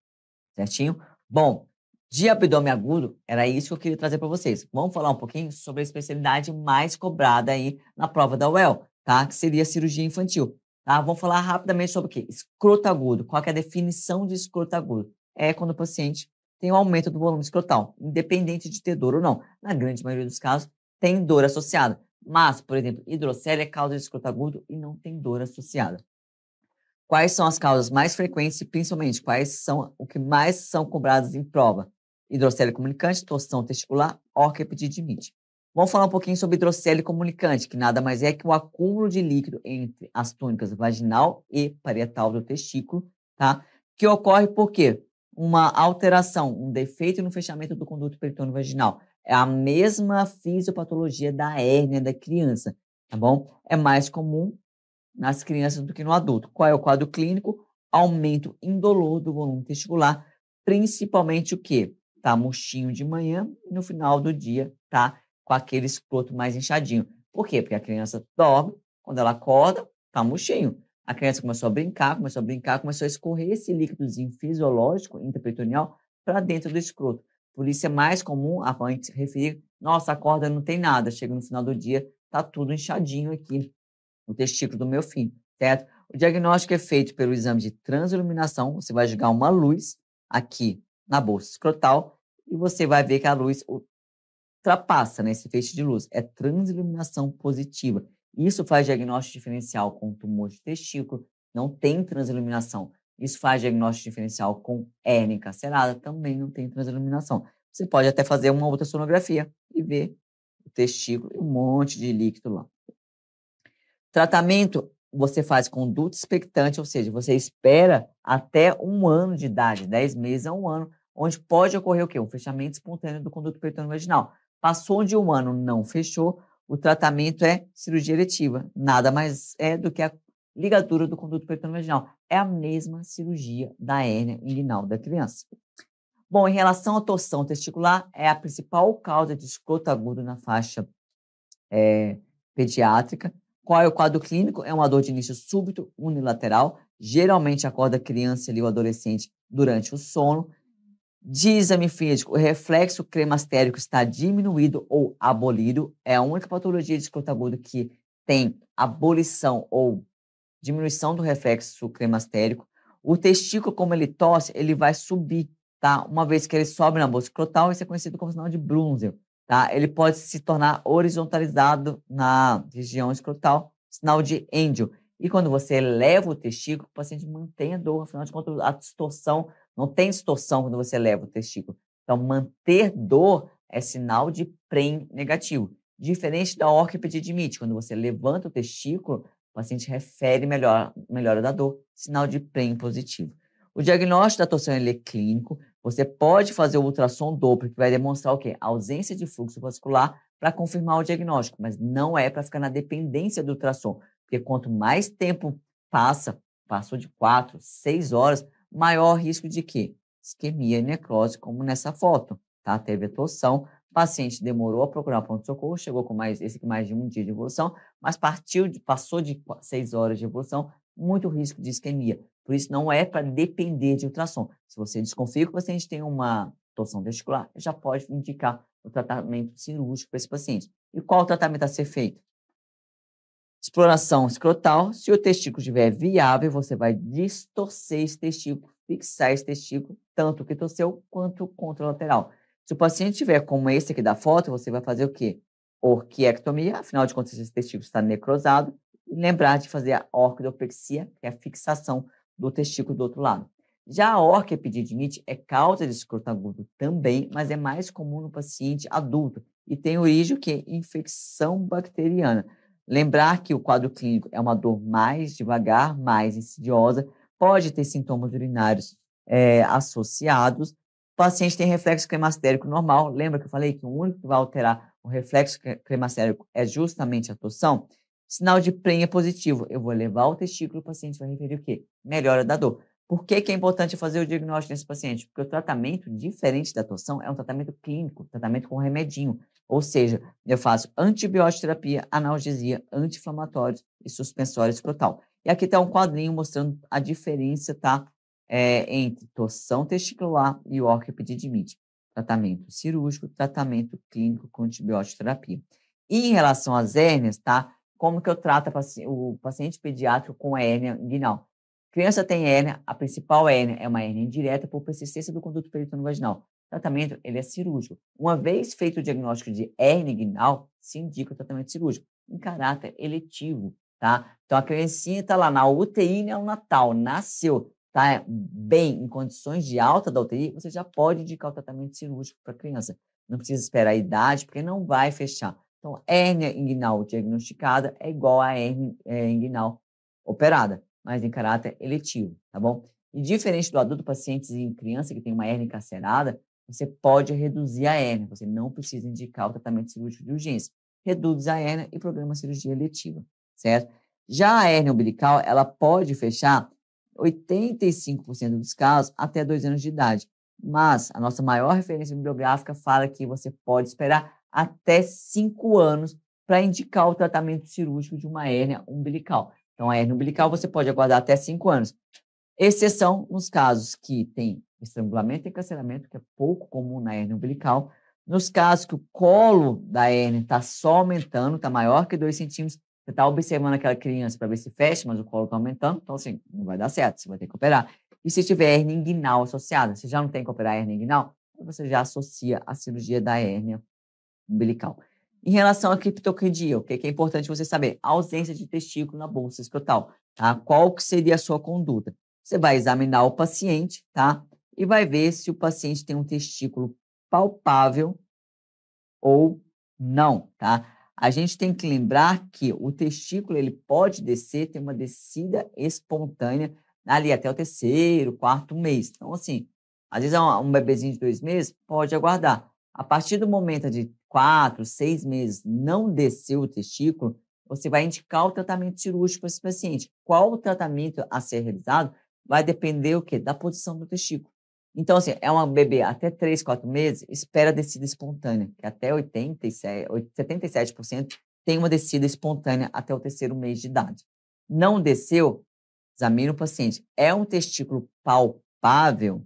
Certinho? Bom, de abdômen agudo, era isso que eu queria trazer para vocês. Vamos falar um pouquinho sobre a especialidade mais cobrada aí na prova da UEL, tá? Que seria a cirurgia infantil. Tá? Vamos falar rapidamente sobre o quê? Escroto agudo. Qual é a definição de escroto agudo? É quando o paciente tem um aumento do volume escrotal, independente de ter dor ou não. Na grande maioria dos casos, tem dor associada. Mas, por exemplo, hidrocele é causa de escroto agudo e não tem dor associada. Quais são as causas mais frequentes e, principalmente, quais são o que mais são cobrados em prova? Hidrocele comunicante, torção testicular, orquepididimite. Vamos falar um pouquinho sobre hidrocele comunicante, que nada mais é que o acúmulo de líquido entre as túnicas vaginal e parietal do testículo, tá? Que ocorre por quê? Uma alteração, um defeito no fechamento do conduto peritônio vaginal, é a mesma fisiopatologia da hérnia da criança, tá bom? É mais comum nas crianças do que no adulto. Qual é o quadro clínico? Aumento indolor do volume testicular, principalmente o quê? Tá murchinho de manhã e no final do dia tá com aquele escroto mais inchadinho. Por quê? Porque a criança dorme, quando ela acorda, tá murchinho. A criança começou a brincar, começou a brincar, começou a escorrer esse líquidozinho fisiológico intraperitoneal para dentro do escroto. Por isso é mais comum a gente se referir, nossa, a corda não tem nada, chega no final do dia, tá tudo inchadinho aqui, o testículo do meu filho, certo? O diagnóstico é feito pelo exame de transiluminação, você vai jogar uma luz aqui na bolsa escrotal e você vai ver que a luz ultrapassa né, esse feixe de luz. É transiluminação positiva. Isso faz diagnóstico diferencial com tumor de testículo, não tem transiluminação. Isso faz diagnóstico diferencial com hérnia encarcerada, também não tem transiluminação. Você pode até fazer uma outra sonografia e ver o testículo e um monte de líquido lá. Tratamento você faz com duto expectante, ou seja, você espera até um ano de idade, 10 meses a um ano, onde pode ocorrer o quê? Um fechamento espontâneo do conduto peritônio vaginal. Passou de um ano, não fechou, o tratamento é cirurgia eletiva. Nada mais é do que a ligadura do conduto peritoneal. É a mesma cirurgia da hérnia inguinal da criança. Bom, em relação à torção testicular, é a principal causa de escroto agudo na faixa é, pediátrica. Qual é o quadro clínico? É uma dor de início súbito, unilateral. Geralmente acorda a criança ali, o adolescente durante o sono. De exame físico, o reflexo cremastérico está diminuído ou abolido. É a única patologia de escroto agudo que tem abolição ou diminuição do reflexo cremastérico. O testículo, como ele tosse, ele vai subir, tá? Uma vez que ele sobe na bolsa escrotal, isso é conhecido como sinal de Brunzel, tá? Ele pode se tornar horizontalizado na região escrotal, sinal de Angel. E quando você eleva o testículo, o paciente mantém a dor, afinal de contas, a distorção, não tem distorção quando você eleva o testículo. Então, manter dor é sinal de PREM negativo. Diferente da orquipedidimite, quando você levanta o testículo, paciente então, assim, refere melhor, melhora da dor, sinal de PREM positivo. O diagnóstico da torção é clínico, você pode fazer o ultrassom duplo, que vai demonstrar o quê? A ausência de fluxo vascular para confirmar o diagnóstico, mas não é para ficar na dependência do ultrassom, porque quanto mais tempo passa, passou de 4, 6 horas, maior risco de quê? Isquemia e necrose, como nessa foto, tá? Teve a torção, paciente demorou a procurar o pronto-socorro, chegou com mais esse mais de um dia de evolução, mas partiu de, passou de seis horas de evolução, muito risco de isquemia. Por isso, não é para depender de ultrassom. Se você desconfia que o paciente tem uma torção vesicular, já pode indicar o tratamento cirúrgico para esse paciente. E qual o tratamento a ser feito? Exploração escrotal. Se o testículo estiver viável, você vai distorcer esse testículo, fixar esse testículo, tanto que torceu quanto contralateral. Se o paciente tiver como esse aqui da foto, você vai fazer o quê? Orquiectomia, afinal de contas, esse testículo está necrosado. E lembrar de fazer a orquidopexia, que é a fixação do testículo do outro lado. Já a orquiepididinite é causa de escroto agudo também, mas é mais comum no paciente adulto e tem origem que é infecção bacteriana. Lembrar que o quadro clínico é uma dor mais devagar, mais insidiosa, pode ter sintomas urinários é, associados o paciente tem reflexo cremastérico normal. Lembra que eu falei que o único que vai alterar o reflexo cremastérico é justamente a tosão? Sinal de prenha positivo. Eu vou levar o testículo, o paciente vai referir o quê? Melhora da dor. Por que, que, é importante fazer o diagnóstico nesse paciente? Porque o tratamento diferente da tosão é um tratamento clínico, tratamento com remedinho. Ou seja, eu faço antibiótico terapia, analgesia, anti-inflamatórios e suspensório escrotal. E aqui está um quadrinho mostrando a diferença, tá? é, entre torção testicular e orquiepididimite. Tratamento cirúrgico, tratamento clínico com antibiótico terapia. E em relação às hérnias, tá? Como que eu trato paci o paciente pediátrico com hérnia inguinal? Criança tem hérnia, a principal hérnia é uma hérnia indireta por persistência do conduto peritoneo vaginal O tratamento, ele é cirúrgico. Uma vez feito o diagnóstico de hérnia inguinal, se indica o tratamento cirúrgico em caráter eletivo, tá? Então, a criancinha está lá na UTI neonatal, nasceu, está é, bem, em condições de alta da UTI, você já pode indicar o tratamento cirúrgico para a criança. Não precisa esperar a idade, porque não vai fechar. Então, hérnia inguinal diagnosticada é igual a hérnia é, inguinal operada, mas em caráter eletivo, tá bom? E diferente do adulto, pacientes e criança que tem uma hérnia encarcerada, você pode reduzir a hérnia, você não precisa indicar o tratamento cirúrgico de urgência. Reduz a hérnia e programa cirurgia eletiva, certo? Já a hérnia umbilical, ela pode fechar 85% dos casos até dois anos de idade. Mas a nossa maior referência bibliográfica fala que você pode esperar até cinco anos para indicar o tratamento cirúrgico de uma hérnia umbilical. Então, a hérnia umbilical você pode aguardar até cinco anos. Exceção nos casos que tem estrangulamento e cancelamento, que é pouco comum na hérnia umbilical. Nos casos que o colo da hérnia está só aumentando, está maior que 2 centímetros, você está observando aquela criança para ver se fecha, mas o colo está aumentando, então assim, não vai dar certo, você vai ter que operar. E se tiver hernia inguinal associada, você já não tem que operar a hernia inguinal, você já associa a cirurgia da hérnia umbilical. Em relação à criptocridia, o que é importante você saber? A ausência de testículo na bolsa escrotal, tá? Qual que seria a sua conduta? Você vai examinar o paciente, tá? E vai ver se o paciente tem um testículo palpável ou não, tá? A gente tem que lembrar que o testículo ele pode descer, tem uma descida espontânea ali até o terceiro, quarto mês. Então, assim, às vezes é um, um bebezinho de dois meses, pode aguardar. A partir do momento de quatro, seis meses, não desceu o testículo, você vai indicar o tratamento cirúrgico para esse paciente. Qual o tratamento a ser realizado vai depender o quê? Da posição do testículo. Então, assim, é uma bebê até 3, 4 meses, espera descida espontânea, que até 87, 77% tem uma descida espontânea até o terceiro mês de idade. Não desceu, examine o paciente. É um testículo palpável,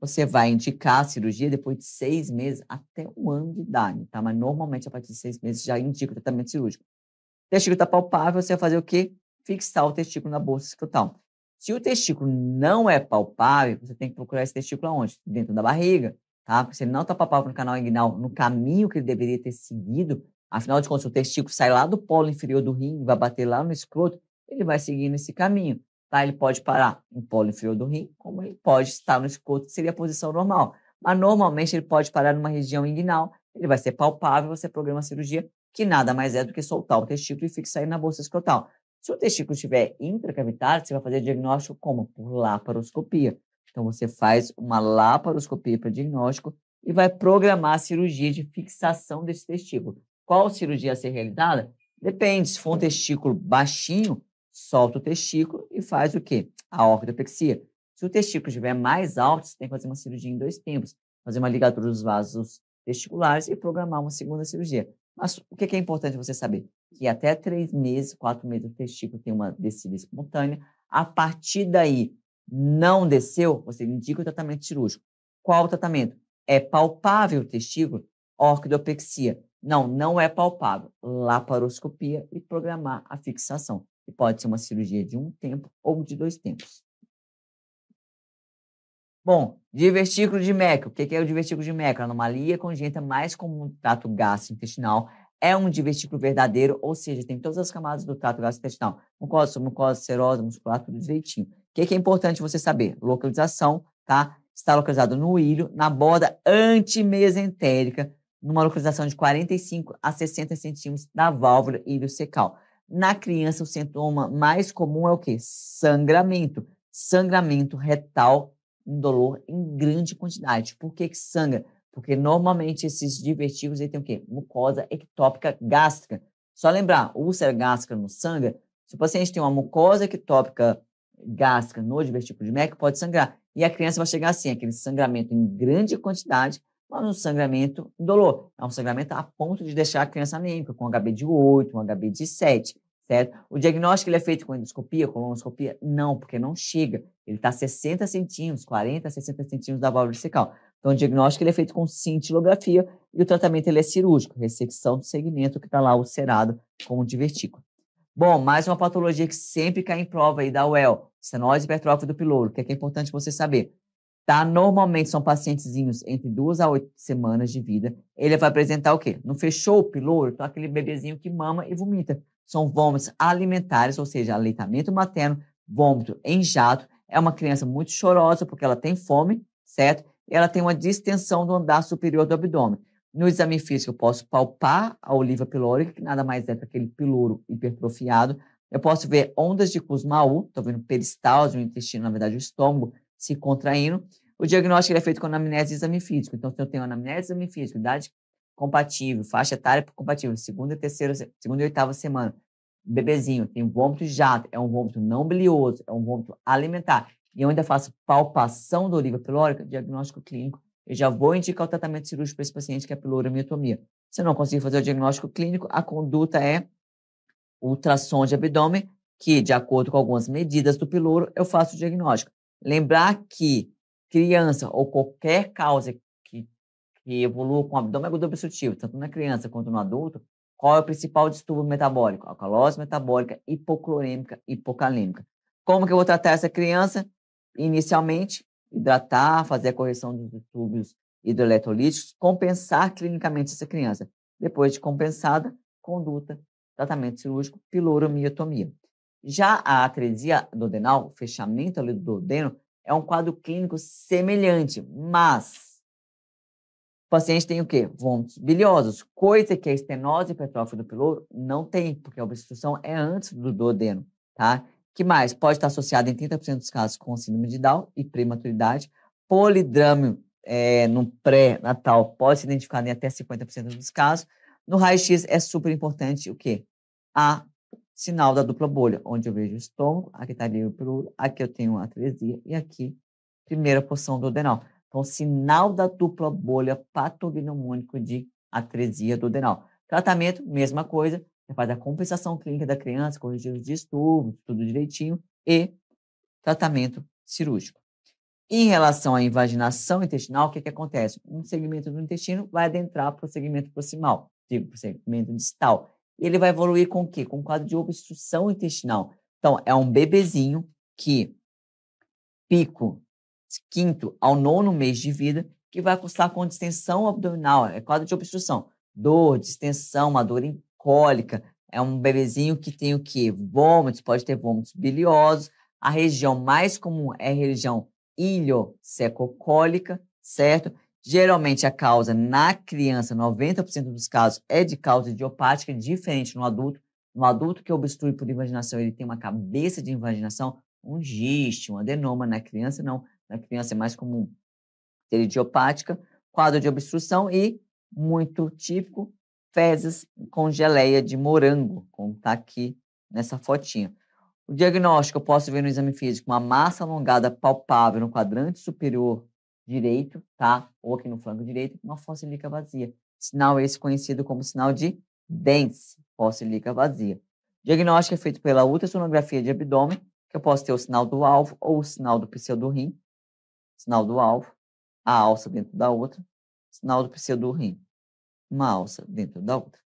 você vai indicar a cirurgia depois de seis meses até um ano de idade, tá? Mas normalmente a partir de seis meses já indica o tratamento cirúrgico. O testículo está palpável, você vai fazer o quê? Fixar o testículo na bolsa escrotal. Se o testículo não é palpável, você tem que procurar esse testículo aonde? Dentro da barriga, tá? Porque se ele não está palpável no canal inguinal, no caminho que ele deveria ter seguido, afinal de contas, o testículo sai lá do polo inferior do rim, vai bater lá no escroto, ele vai seguindo esse caminho, tá? Ele pode parar no polo inferior do rim, como ele pode estar no escroto, que seria a posição normal. Mas normalmente ele pode parar numa região inguinal, ele vai ser palpável, você programa a cirurgia, que nada mais é do que soltar o testículo e fixar ele na bolsa escrotal. Se o testículo estiver intracavitário, você vai fazer diagnóstico como? Por laparoscopia. Então, você faz uma laparoscopia para diagnóstico e vai programar a cirurgia de fixação desse testículo. Qual cirurgia a ser realizada? Depende. Se for um testículo baixinho, solta o testículo e faz o quê? A orquidoplexia. Se o testículo estiver mais alto, você tem que fazer uma cirurgia em dois tempos. Fazer uma ligatura dos vasos testiculares e programar uma segunda cirurgia. Mas o que é importante você saber? que até três meses, quatro meses o testículo tem uma descida espontânea. A partir daí, não desceu, você indica o tratamento cirúrgico. Qual o tratamento? É palpável o testículo? Orquidopexia. Não, não é palpável. Laparoscopia e programar a fixação. E pode ser uma cirurgia de um tempo ou de dois tempos. Bom, divertículo de Meckel. O que é o divertículo de Meckel? É anomalia congênita mais comum do trato gastrointestinal é um divertículo verdadeiro, ou seja, tem todas as camadas do trato gastrointestinal, mucosa, mucosa, serosa, muscular, tudo direitinho. O que é, que é importante você saber? Localização, tá? Está localizado no ilho, na borda antimesentérica, numa localização de 45 a 60 centímetros da válvula ilho-secal. Na criança, o sintoma mais comum é o quê? Sangramento. Sangramento retal dolor em grande quantidade. Por que, que sangra? Porque normalmente esses divertículos têm o quê? Mucosa ectópica gástrica. Só lembrar, úlcera gástrica no sangue, se o paciente tem uma mucosa ectópica gástrica no divertículo de MEC, pode sangrar. E a criança vai chegar assim, aquele sangramento em grande quantidade, mas um sangramento dolor. É um sangramento a ponto de deixar a criança anêmica, com HB de 8, um HB de 7, certo? O diagnóstico ele é feito com endoscopia, colonoscopia? Não, porque não chega. Ele está a 60 centímetros, 40, 60 centímetros da válvula cervical. Então, o diagnóstico ele é feito com cintilografia e o tratamento ele é cirúrgico, ressecção do segmento que está lá ulcerado com o divertículo. Bom, mais uma patologia que sempre cai em prova aí da UEL, estenose hipertrófica do pilouro, que é, que é importante você saber. Tá? Normalmente são pacientezinhos entre duas a oito semanas de vida. Ele vai apresentar o quê? Não fechou o pilouro, então aquele bebezinho que mama e vomita. São vômitos alimentares, ou seja, aleitamento materno, vômito em jato. É uma criança muito chorosa porque ela tem fome, certo? ela tem uma distensão do andar superior do abdômen. No exame físico, eu posso palpar a oliva pilórica, que nada mais é que aquele piloro hipertrofiado. Eu posso ver ondas de Kussmaul, estou vendo peristalse o intestino, na verdade, o estômago, se contraindo. O diagnóstico é feito com anamnese e exame físico. Então, se eu tenho anamnese e exame físico, idade compatível, faixa etária compatível, segunda e terceira, segunda e oitava semana, bebezinho, tem vômito jato, é um vômito não bilioso, é um vômito alimentar e eu ainda faço palpação da oliva pilórica, diagnóstico clínico, eu já vou indicar o tratamento cirúrgico para esse paciente que é piloromiotomia. Se eu não conseguir fazer o diagnóstico clínico, a conduta é ultrassom de abdômen, que, de acordo com algumas medidas do piloro, eu faço o diagnóstico. Lembrar que criança ou qualquer causa que, que evolua com abdômen agudo obstrutivo, tanto na criança quanto no adulto, qual é o principal distúrbio metabólico? Alcalose metabólica, hipoclorêmica, hipocalêmica. Como que eu vou tratar essa criança? inicialmente, hidratar, fazer a correção dos distúrbios hidroeletrolíticos, compensar clinicamente essa criança. Depois de compensada, conduta, tratamento cirúrgico, piloromiotomia. Já a atresia dodenal, fechamento ali do duodeno, é um quadro clínico semelhante, mas o paciente tem o quê? Vômitos biliosos, coisa que a estenose petrófilo do pilouro não tem, porque a obstrução é antes do duodeno, tá? que mais? Pode estar associado em 30% dos casos com síndrome de Down e prematuridade. Polidrâmio é, eh, no pré-natal pode ser identificar em até 50% dos casos. No raio-x é super importante o quê? A sinal da dupla bolha, onde eu vejo o estômago, aqui está o aqui eu tenho a atresia e aqui primeira porção do adenal. Então, sinal da dupla bolha patognomônico de atresia do adenal. Tratamento, mesma coisa, é fazer a compensação clínica da criança, corrigir os distúrbios, tudo direitinho, e tratamento cirúrgico. Em relação à invaginação intestinal, o que, que acontece? Um segmento do intestino vai adentrar para o segmento proximal, digo, para o segmento distal. E ele vai evoluir com o quê? Com o quadro de obstrução intestinal. Então, é um bebezinho que pico quinto ao nono mês de vida, que vai custar com distensão abdominal, é quadro de obstrução. Dor, distensão, uma dor cólica, é um bebezinho que tem o quê? Vômitos, pode ter vômitos biliosos. A região mais comum é a região ilho-secocólica, certo? Geralmente a causa na criança, 90% dos casos, é de causa idiopática, diferente no adulto. No adulto que obstrui por invaginação, ele tem uma cabeça de invaginação, um giste, um adenoma. Na criança, não. Na criança é mais comum ter idiopática, quadro de obstrução e, muito típico, fezes com geleia de morango, como está aqui nessa fotinha. O diagnóstico eu posso ver no exame físico uma massa alongada palpável no quadrante superior direito, tá? Ou aqui no flanco direito, uma fossa ilíaca vazia. Sinal esse conhecido como sinal de DENSE, fossa ilíaca vazia. O diagnóstico é feito pela ultrassonografia de abdômen, que eu posso ter o sinal do alvo ou o sinal do pseudo-rim, sinal do alvo, a alça dentro da outra, sinal do pseudo-rim uma alça dentro da outra.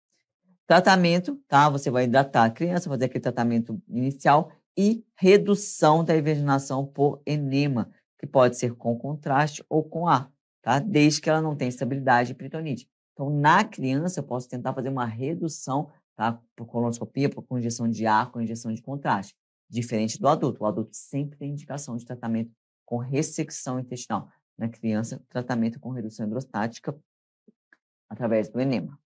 Tratamento, tá? Você vai hidratar a criança, fazer aquele tratamento inicial e redução da invaginação por enema, que pode ser com contraste ou com ar, tá? Desde que ela não tenha estabilidade e peritonite. Então, na criança, eu posso tentar fazer uma redução, tá? Por colonoscopia, por injeção de ar, com injeção de contraste. Diferente do adulto. O adulto sempre tem indicação de tratamento com ressecção intestinal. Na criança, tratamento com redução hidrostática através do enema.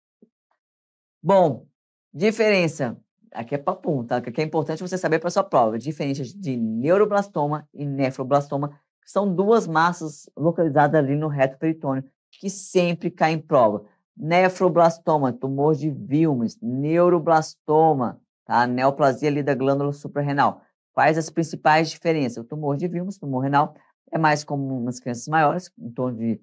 Bom, diferença. Aqui é papum, tá? Que é importante você saber para sua prova. Diferenças de neuroblastoma e nefroblastoma, que são duas massas localizadas ali no reto peritônio, que sempre caem em prova. Nefroblastoma, tumor de Wilms, neuroblastoma, tá? Neoplasia ali da glândula suprarrenal. Quais as principais diferenças? O tumor de Wilms, tumor renal, é mais comum nas crianças maiores, em torno de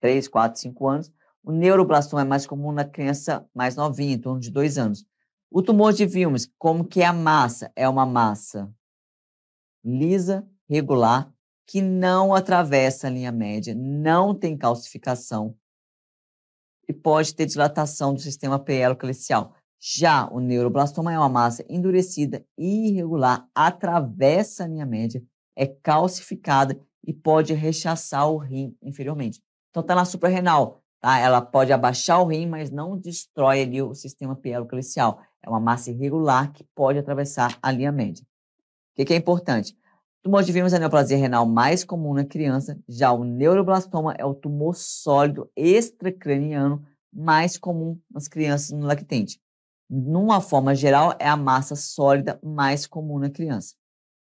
3, 4, 5 anos, o neuroblastoma é mais comum na criança mais novinha, em torno de dois anos. O tumor de Wilms, como que é a massa? É uma massa lisa, regular, que não atravessa a linha média, não tem calcificação e pode ter dilatação do sistema pelocalicial. Já o neuroblastoma é uma massa endurecida, irregular, atravessa a linha média, é calcificada e pode rechaçar o rim inferiormente. Então, está na suprarrenal, Tá? Ela pode abaixar o rim, mas não destrói ali o sistema pielocalicial. É uma massa irregular que pode atravessar a linha média. O que, que é importante? tumor de vírus é a neoplasia renal mais comum na criança, já o neuroblastoma é o tumor sólido extracraniano mais comum nas crianças no lactente. Numa forma geral, é a massa sólida mais comum na criança.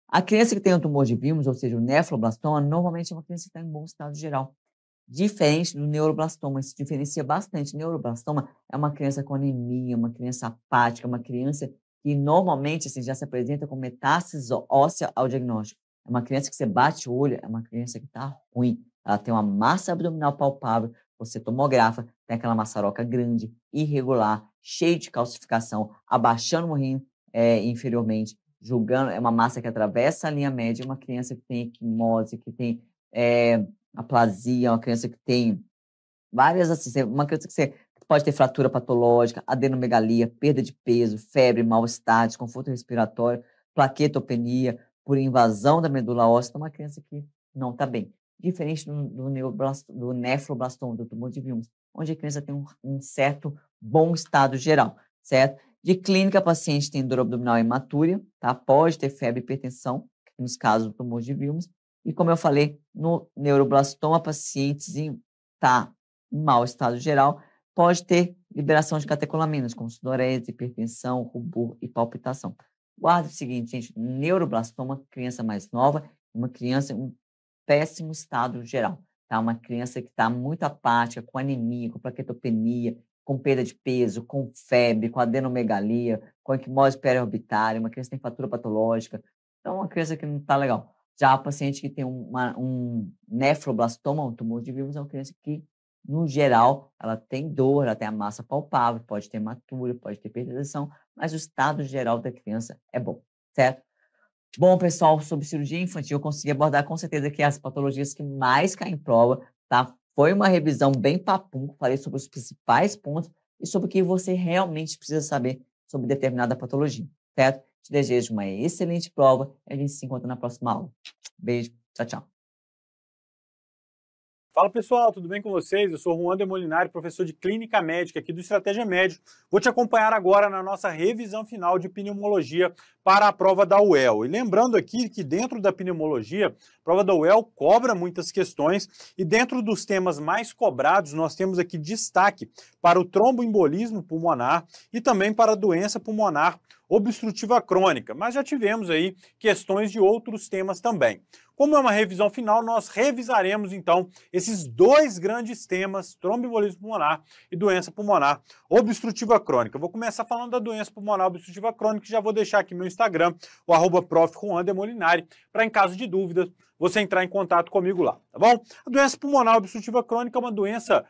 A criança que tem o tumor de vimos, ou seja, o nefroblastoma, normalmente é uma criança que está em bom estado geral diferente do neuroblastoma, se diferencia bastante. Neuroblastoma é uma criança com anemia, uma criança apática, uma criança que normalmente assim, já se apresenta com metástase óssea ao diagnóstico. É uma criança que você bate o olho, é uma criança que está ruim. Ela tem uma massa abdominal palpável, você tomografa, tem aquela maçaroca grande, irregular, cheia de calcificação, abaixando o rim é, inferiormente, julgando, é uma massa que atravessa a linha média, uma criança que tem equimose, que tem é, aplasia, uma criança que tem várias, assim, uma criança que você pode ter fratura patológica, adenomegalia, perda de peso, febre, mal-estar, desconforto respiratório, plaquetopenia por invasão da medula óssea, então uma criança que não está bem. Diferente do, do, do nefroblastoma, do tumor de Wilms, onde a criança tem um, um, certo bom estado geral, certo? De clínica, a paciente tem dor abdominal hematúria, tá? Pode ter febre e hipertensão, nos casos do tumor de Wilms, e como eu falei, no neuroblastoma, pacientes em tá, mau estado geral pode ter liberação de catecolaminas, como sudorese, hipertensão, rubor e palpitação. Guarda o seguinte, gente, neuroblastoma, criança mais nova, uma criança em um péssimo estado geral, tá? Uma criança que está muito apática, com anemia, com plaquetopenia, com perda de peso, com febre, com adenomegalia, com equimose periorbitária, uma criança que tem fatura patológica. Então, uma criança que não está legal. Já a paciente que tem uma, um nefroblastoma, um tumor de vírus, é uma criança que, no geral, ela tem dor, ela tem a massa palpável, pode ter matura, pode ter perda de atenção, mas o estado geral da criança é bom, certo? Bom, pessoal, sobre cirurgia infantil, eu consegui abordar com certeza que é as patologias que mais caem em prova, tá? Foi uma revisão bem papum, falei sobre os principais pontos e sobre o que você realmente precisa saber sobre determinada patologia, certo? Te desejo uma excelente prova e a gente se encontra na próxima aula. Beijo, tchau, tchau. Fala pessoal, tudo bem com vocês? Eu sou Juan de Molinari, professor de Clínica Médica aqui do Estratégia Médio. Vou te acompanhar agora na nossa revisão final de pneumologia para a prova da UEL. E lembrando aqui que dentro da pneumologia, a prova da UEL cobra muitas questões e dentro dos temas mais cobrados, nós temos aqui destaque para o tromboembolismo pulmonar e também para a doença pulmonar obstrutiva crônica, mas já tivemos aí questões de outros temas também. Como é uma revisão final, nós revisaremos então esses dois grandes temas, tromboembolismo pulmonar e doença pulmonar obstrutiva crônica. vou começar falando da doença pulmonar obstrutiva crônica e já vou deixar aqui meu Instagram, o arroba prof Molinari, para em caso de dúvidas você entrar em contato comigo lá, tá bom? A doença pulmonar obstrutiva crônica é uma doença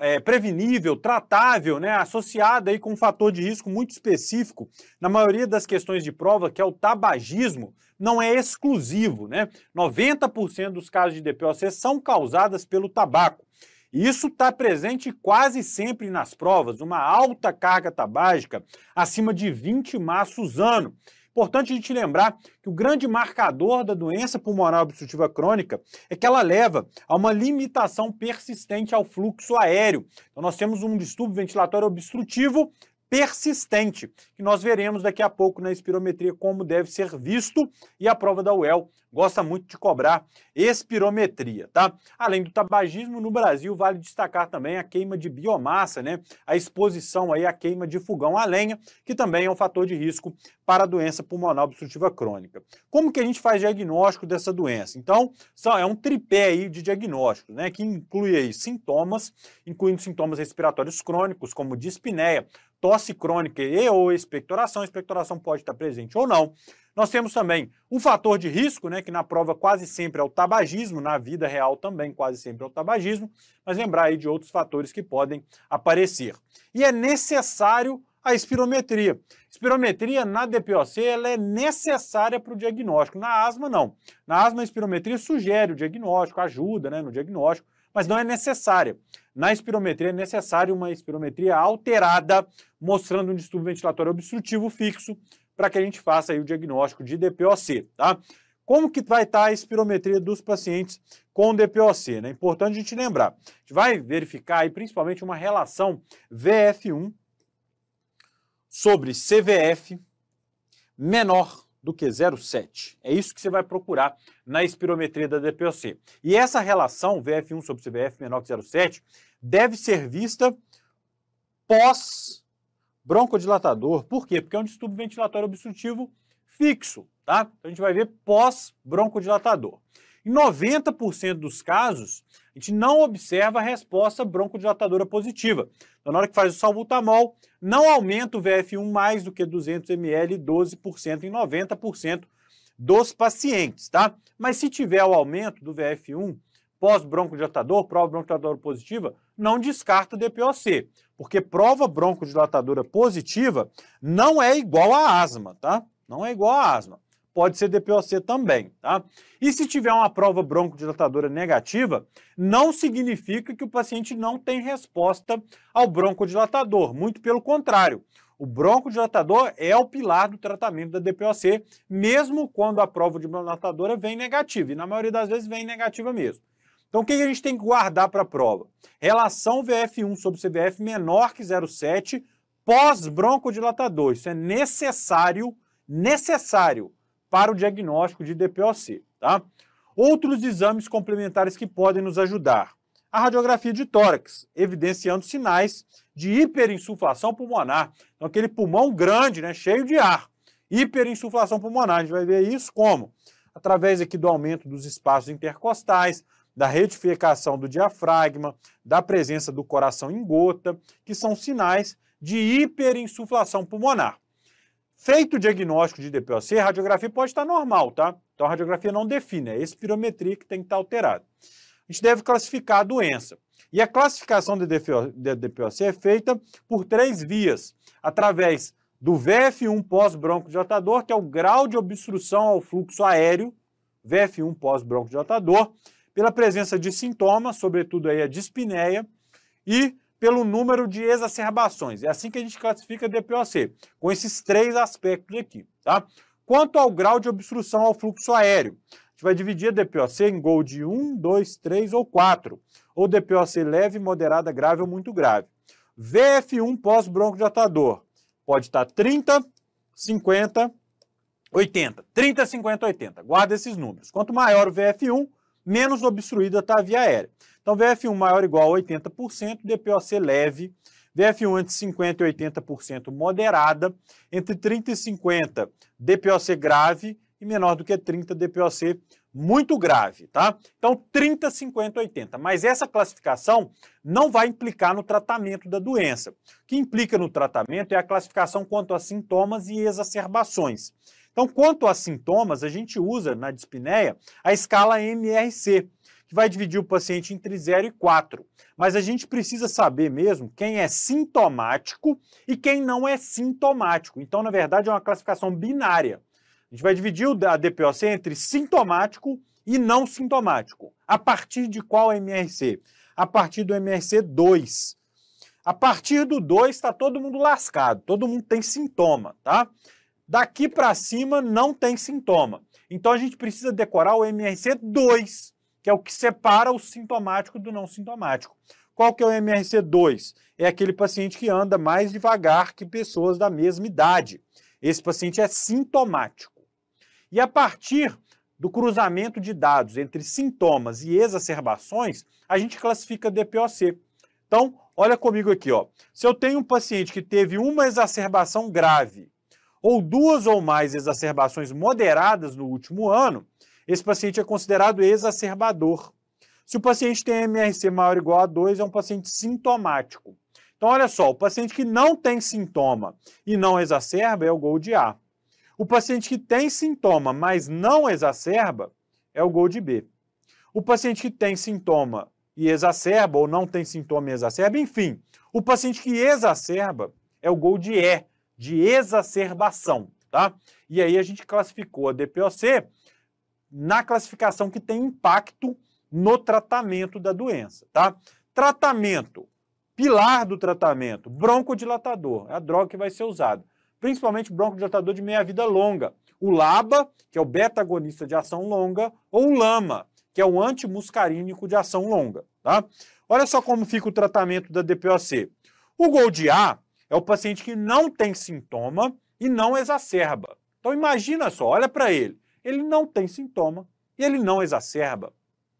é, prevenível, tratável, né, associada aí com um fator de risco muito específico na maioria das questões de prova, que é o tabagismo, não é exclusivo, né? 90% dos casos de DPOC são causadas pelo tabaco. Isso está presente quase sempre nas provas, uma alta carga tabágica acima de 20 maços ano. Importante a gente lembrar que o grande marcador da doença pulmonar obstrutiva crônica é que ela leva a uma limitação persistente ao fluxo aéreo. Então, nós temos um distúrbio ventilatório obstrutivo persistente, que nós veremos daqui a pouco na espirometria como deve ser visto, e a prova da UEL gosta muito de cobrar espirometria, tá? Além do tabagismo, no Brasil vale destacar também a queima de biomassa, né? A exposição aí à queima de fogão a lenha, que também é um fator de risco para a doença pulmonar obstrutiva crônica. Como que a gente faz diagnóstico dessa doença? Então, são, é um tripé aí de diagnóstico, né? Que inclui aí sintomas, incluindo sintomas respiratórios crônicos, como dispneia, tosse crônica e ou expectoração. A expectoração pode estar presente ou não. Nós temos também o fator de risco, né, que na prova quase sempre é o tabagismo, na vida real também quase sempre é o tabagismo, mas lembrar aí de outros fatores que podem aparecer. E é necessário a espirometria. Espirometria na DPOC ela é necessária para o diagnóstico. Na asma, não. Na asma, a espirometria sugere o diagnóstico, ajuda né, no diagnóstico, mas não é necessária. Na espirometria é necessário uma espirometria alterada, mostrando um distúrbio ventilatório obstrutivo fixo, para que a gente faça o diagnóstico de DPOC, tá? Como que vai estar tá a espirometria dos pacientes com DPOC? É né? importante a gente lembrar. A gente vai verificar aí principalmente uma relação VF1 sobre CVF menor do que 0,7. É isso que você vai procurar na espirometria da DPOC. E essa relação VF1 sobre CVF menor que 0,7 deve ser vista pós broncodilatador. Por quê? Porque é um distúrbio ventilatório obstrutivo fixo, tá? Então a gente vai ver pós broncodilatador. Em 90% dos casos, a gente não observa a resposta broncodilatadora positiva. Então, na hora que faz o salbutamol, não aumenta o VF1 mais do que 200 ml, 12% em 90% dos pacientes, tá? Mas se tiver o aumento do VF1 pós-broncodilatador, prova broncodilatadora positiva, não descarta DPOC, porque prova broncodilatadora positiva não é igual a asma, tá? Não é igual a asma pode ser DPOC também, tá? E se tiver uma prova broncodilatadora negativa, não significa que o paciente não tem resposta ao broncodilatador, muito pelo contrário. O broncodilatador é o pilar do tratamento da DPOC, mesmo quando a prova de broncodilatadora vem negativa, e na maioria das vezes vem negativa mesmo. Então, o que a gente tem que guardar para a prova? Relação VF1 sobre CVF menor que 0,7 pós-broncodilatador. Isso é necessário, necessário para o diagnóstico de DPOC. Tá? Outros exames complementares que podem nos ajudar. A radiografia de tórax, evidenciando sinais de hiperinsuflação pulmonar. Então, aquele pulmão grande, né, cheio de ar. Hiperinsuflação pulmonar. A gente vai ver isso como? Através aqui do aumento dos espaços intercostais, da retificação do diafragma, da presença do coração em gota, que são sinais de hiperinsuflação pulmonar. Feito o diagnóstico de DPOC, a radiografia pode estar normal, tá? Então a radiografia não define, é a espirometria que tem que estar alterada. A gente deve classificar a doença. E a classificação de DPOC é feita por três vias, através do VF1 pós-broncodilatador, que é o grau de obstrução ao fluxo aéreo, VF1 pós-broncodilatador, pela presença de sintomas, sobretudo aí a dispneia, e pelo número de exacerbações. É assim que a gente classifica DPOC, com esses três aspectos aqui, tá? Quanto ao grau de obstrução ao fluxo aéreo, a gente vai dividir a DPOC em gol de 1, 2, 3 ou 4, ou DPOC leve, moderada, grave ou muito grave. VF1 pós-broncodilatador pode estar 30, 50, 80. 30, 50, 80. Guarda esses números. Quanto maior o VF1, menos obstruída está a via aérea. Então, VF1 maior ou igual a 80%, DPOC leve, VF1 entre 50 e 80% moderada, entre 30 e 50 DPOC grave e menor do que 30 DPOC muito grave, tá? Então 30, 50, 80. Mas essa classificação não vai implicar no tratamento da doença. O que implica no tratamento é a classificação quanto a sintomas e exacerbações. Então, quanto a sintomas, a gente usa na dispneia a escala MRC, que vai dividir o paciente entre 0 e 4. Mas a gente precisa saber mesmo quem é sintomático e quem não é sintomático. Então, na verdade, é uma classificação binária. A gente vai dividir a DPOC entre sintomático e não sintomático. A partir de qual MRC? A partir do MRC 2. A partir do 2 está todo mundo lascado, todo mundo tem sintoma, tá? Daqui para cima não tem sintoma. Então a gente precisa decorar o MRC 2 que é o que separa o sintomático do não sintomático. Qual que é o MRC2? É aquele paciente que anda mais devagar que pessoas da mesma idade. Esse paciente é sintomático. E a partir do cruzamento de dados entre sintomas e exacerbações, a gente classifica DPOC. Então, olha comigo aqui, ó. Se eu tenho um paciente que teve uma exacerbação grave ou duas ou mais exacerbações moderadas no último ano, esse paciente é considerado exacerbador. Se o paciente tem MRC maior ou igual a 2, é um paciente sintomático. Então, olha só, o paciente que não tem sintoma e não exacerba é o de A. O paciente que tem sintoma, mas não exacerba, é o de B. O paciente que tem sintoma e exacerba, ou não tem sintoma e exacerba, enfim, o paciente que exacerba é o de E, de exacerbação, tá? E aí a gente classificou a DPOC na classificação que tem impacto no tratamento da doença, tá? Tratamento, pilar do tratamento, broncodilatador, é a droga que vai ser usada. Principalmente broncodilatador de meia-vida longa. O LABA, que é o beta-agonista de ação longa, ou o LAMA, que é o antimuscarínico de ação longa, tá? Olha só como fica o tratamento da DPOC. O Gold A é o paciente que não tem sintoma e não exacerba. Então imagina só, olha para ele ele não tem sintoma e ele não exacerba.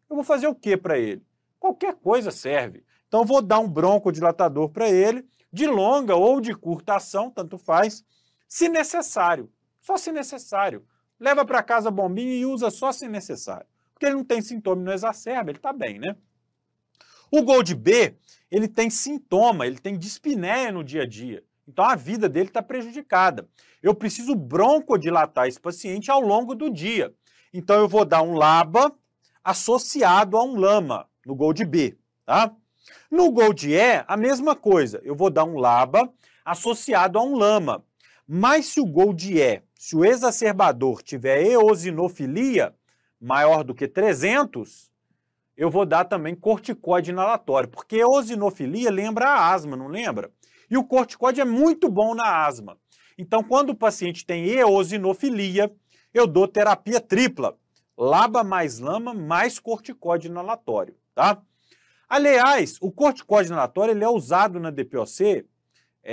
Eu vou fazer o que para ele? Qualquer coisa serve. Então vou dar um broncodilatador para ele, de longa ou de curta ação, tanto faz, se necessário. Só se necessário. Leva para casa bombinha e usa só se necessário. Porque ele não tem sintoma e não exacerba, ele está bem, né? O Gold B, ele tem sintoma, ele tem dispneia no dia a dia. Então a vida dele está prejudicada. Eu preciso broncodilatar esse paciente ao longo do dia. Então eu vou dar um LABA associado a um LAMA no Gold B, tá? No Gold E, a mesma coisa. Eu vou dar um LABA associado a um LAMA. Mas se o Gold E, se o exacerbador tiver eosinofilia maior do que 300, eu vou dar também corticoide inalatório, porque eosinofilia lembra a asma, não lembra? E o corticoide é muito bom na asma. Então, quando o paciente tem eosinofilia, eu dou terapia tripla: laba mais lama mais corticoide inalatório, tá? Aliás, o corticoide inalatório ele é usado na DPOC é,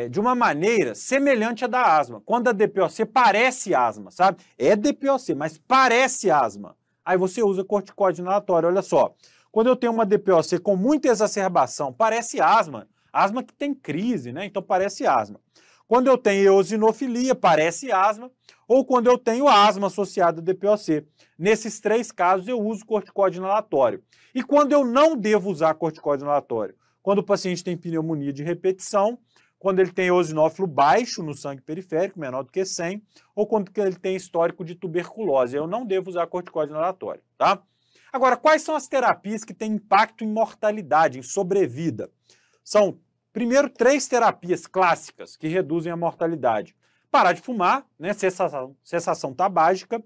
eh, de uma maneira semelhante à da asma. Quando a DPOC parece asma, sabe? É DPOC, mas parece asma. Aí você usa corticoide inalatório, olha só. Quando eu tenho uma DPOC com muita exacerbação, parece asma, Asma que tem crise, né? Então parece asma. Quando eu tenho eosinofilia, parece asma, ou quando eu tenho asma associada a DPOC. Nesses três casos eu uso corticóide inalatório. E quando eu não devo usar corticóide inalatório? Quando o paciente tem pneumonia de repetição, quando ele tem eosinófilo baixo no sangue periférico, menor do que 100, ou quando ele tem histórico de tuberculose. Eu não devo usar corticóide inalatório, tá? Agora, quais são as terapias que têm impacto em mortalidade, em sobrevida? São, primeiro, três terapias clássicas que reduzem a mortalidade. Parar de fumar, né, cessação, cessação tabágica,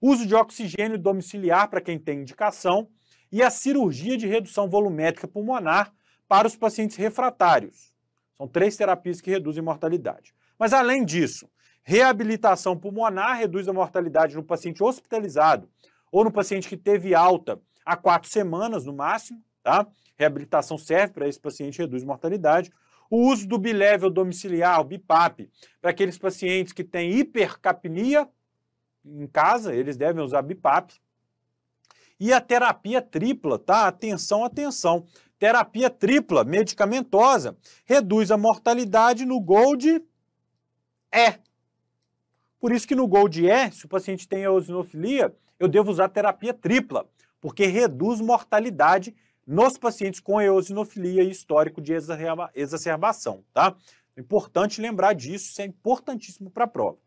uso de oxigênio domiciliar para quem tem indicação e a cirurgia de redução volumétrica pulmonar para os pacientes refratários. São três terapias que reduzem mortalidade. Mas, além disso, reabilitação pulmonar reduz a mortalidade no paciente hospitalizado ou no paciente que teve alta há quatro semanas no máximo, tá? reabilitação serve para esse paciente, reduz mortalidade. O uso do bilevel domiciliar, o BIPAP, para aqueles pacientes que têm hipercapnia em casa, eles devem usar BIPAP. E a terapia tripla, tá? Atenção, atenção. Terapia tripla medicamentosa reduz a mortalidade no GOLD E. Por isso que no GOLD E, se o paciente tem eosinofilia, eu devo usar terapia tripla, porque reduz mortalidade nos pacientes com eosinofilia e histórico de exacerbação, tá? É importante lembrar disso, isso é importantíssimo para a prova.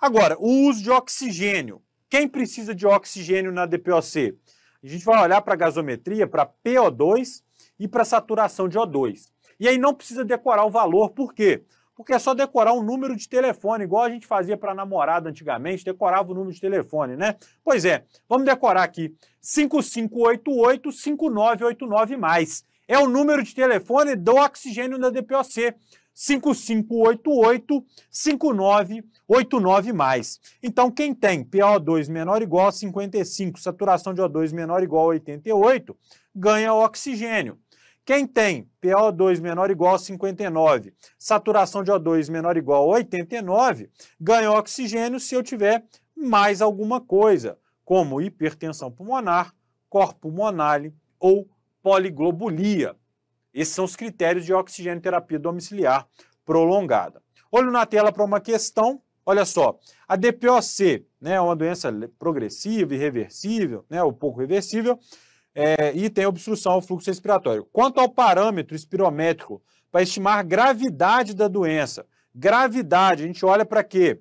Agora, o uso de oxigênio. Quem precisa de oxigênio na DPOC? A gente vai olhar para a gasometria, para PO2 e para saturação de O2. E aí não precisa decorar o valor, por quê? porque é só decorar um número de telefone, igual a gente fazia para namorada antigamente, decorava o número de telefone, né? Pois é, vamos decorar aqui: 5588-5989 mais. É o número de telefone do oxigênio da DPOC. 5588-5989 mais. Então, quem tem PO2 menor ou igual a 55, saturação de O2 menor ou igual a 88, ganha oxigênio. Quem tem PO2 menor ou igual a 59, saturação de O2 menor ou igual a 89, ganha oxigênio se eu tiver mais alguma coisa, como hipertensão pulmonar, corpo pulmonale ou poliglobulia. Esses são os critérios de oxigênio terapia domiciliar prolongada. Olho na tela para uma questão. Olha só, a DPOC, né, é uma doença progressiva, irreversível, né, ou pouco reversível, é, e tem obstrução ao fluxo respiratório. Quanto ao parâmetro espirométrico para estimar gravidade da doença, gravidade, a gente olha para quê?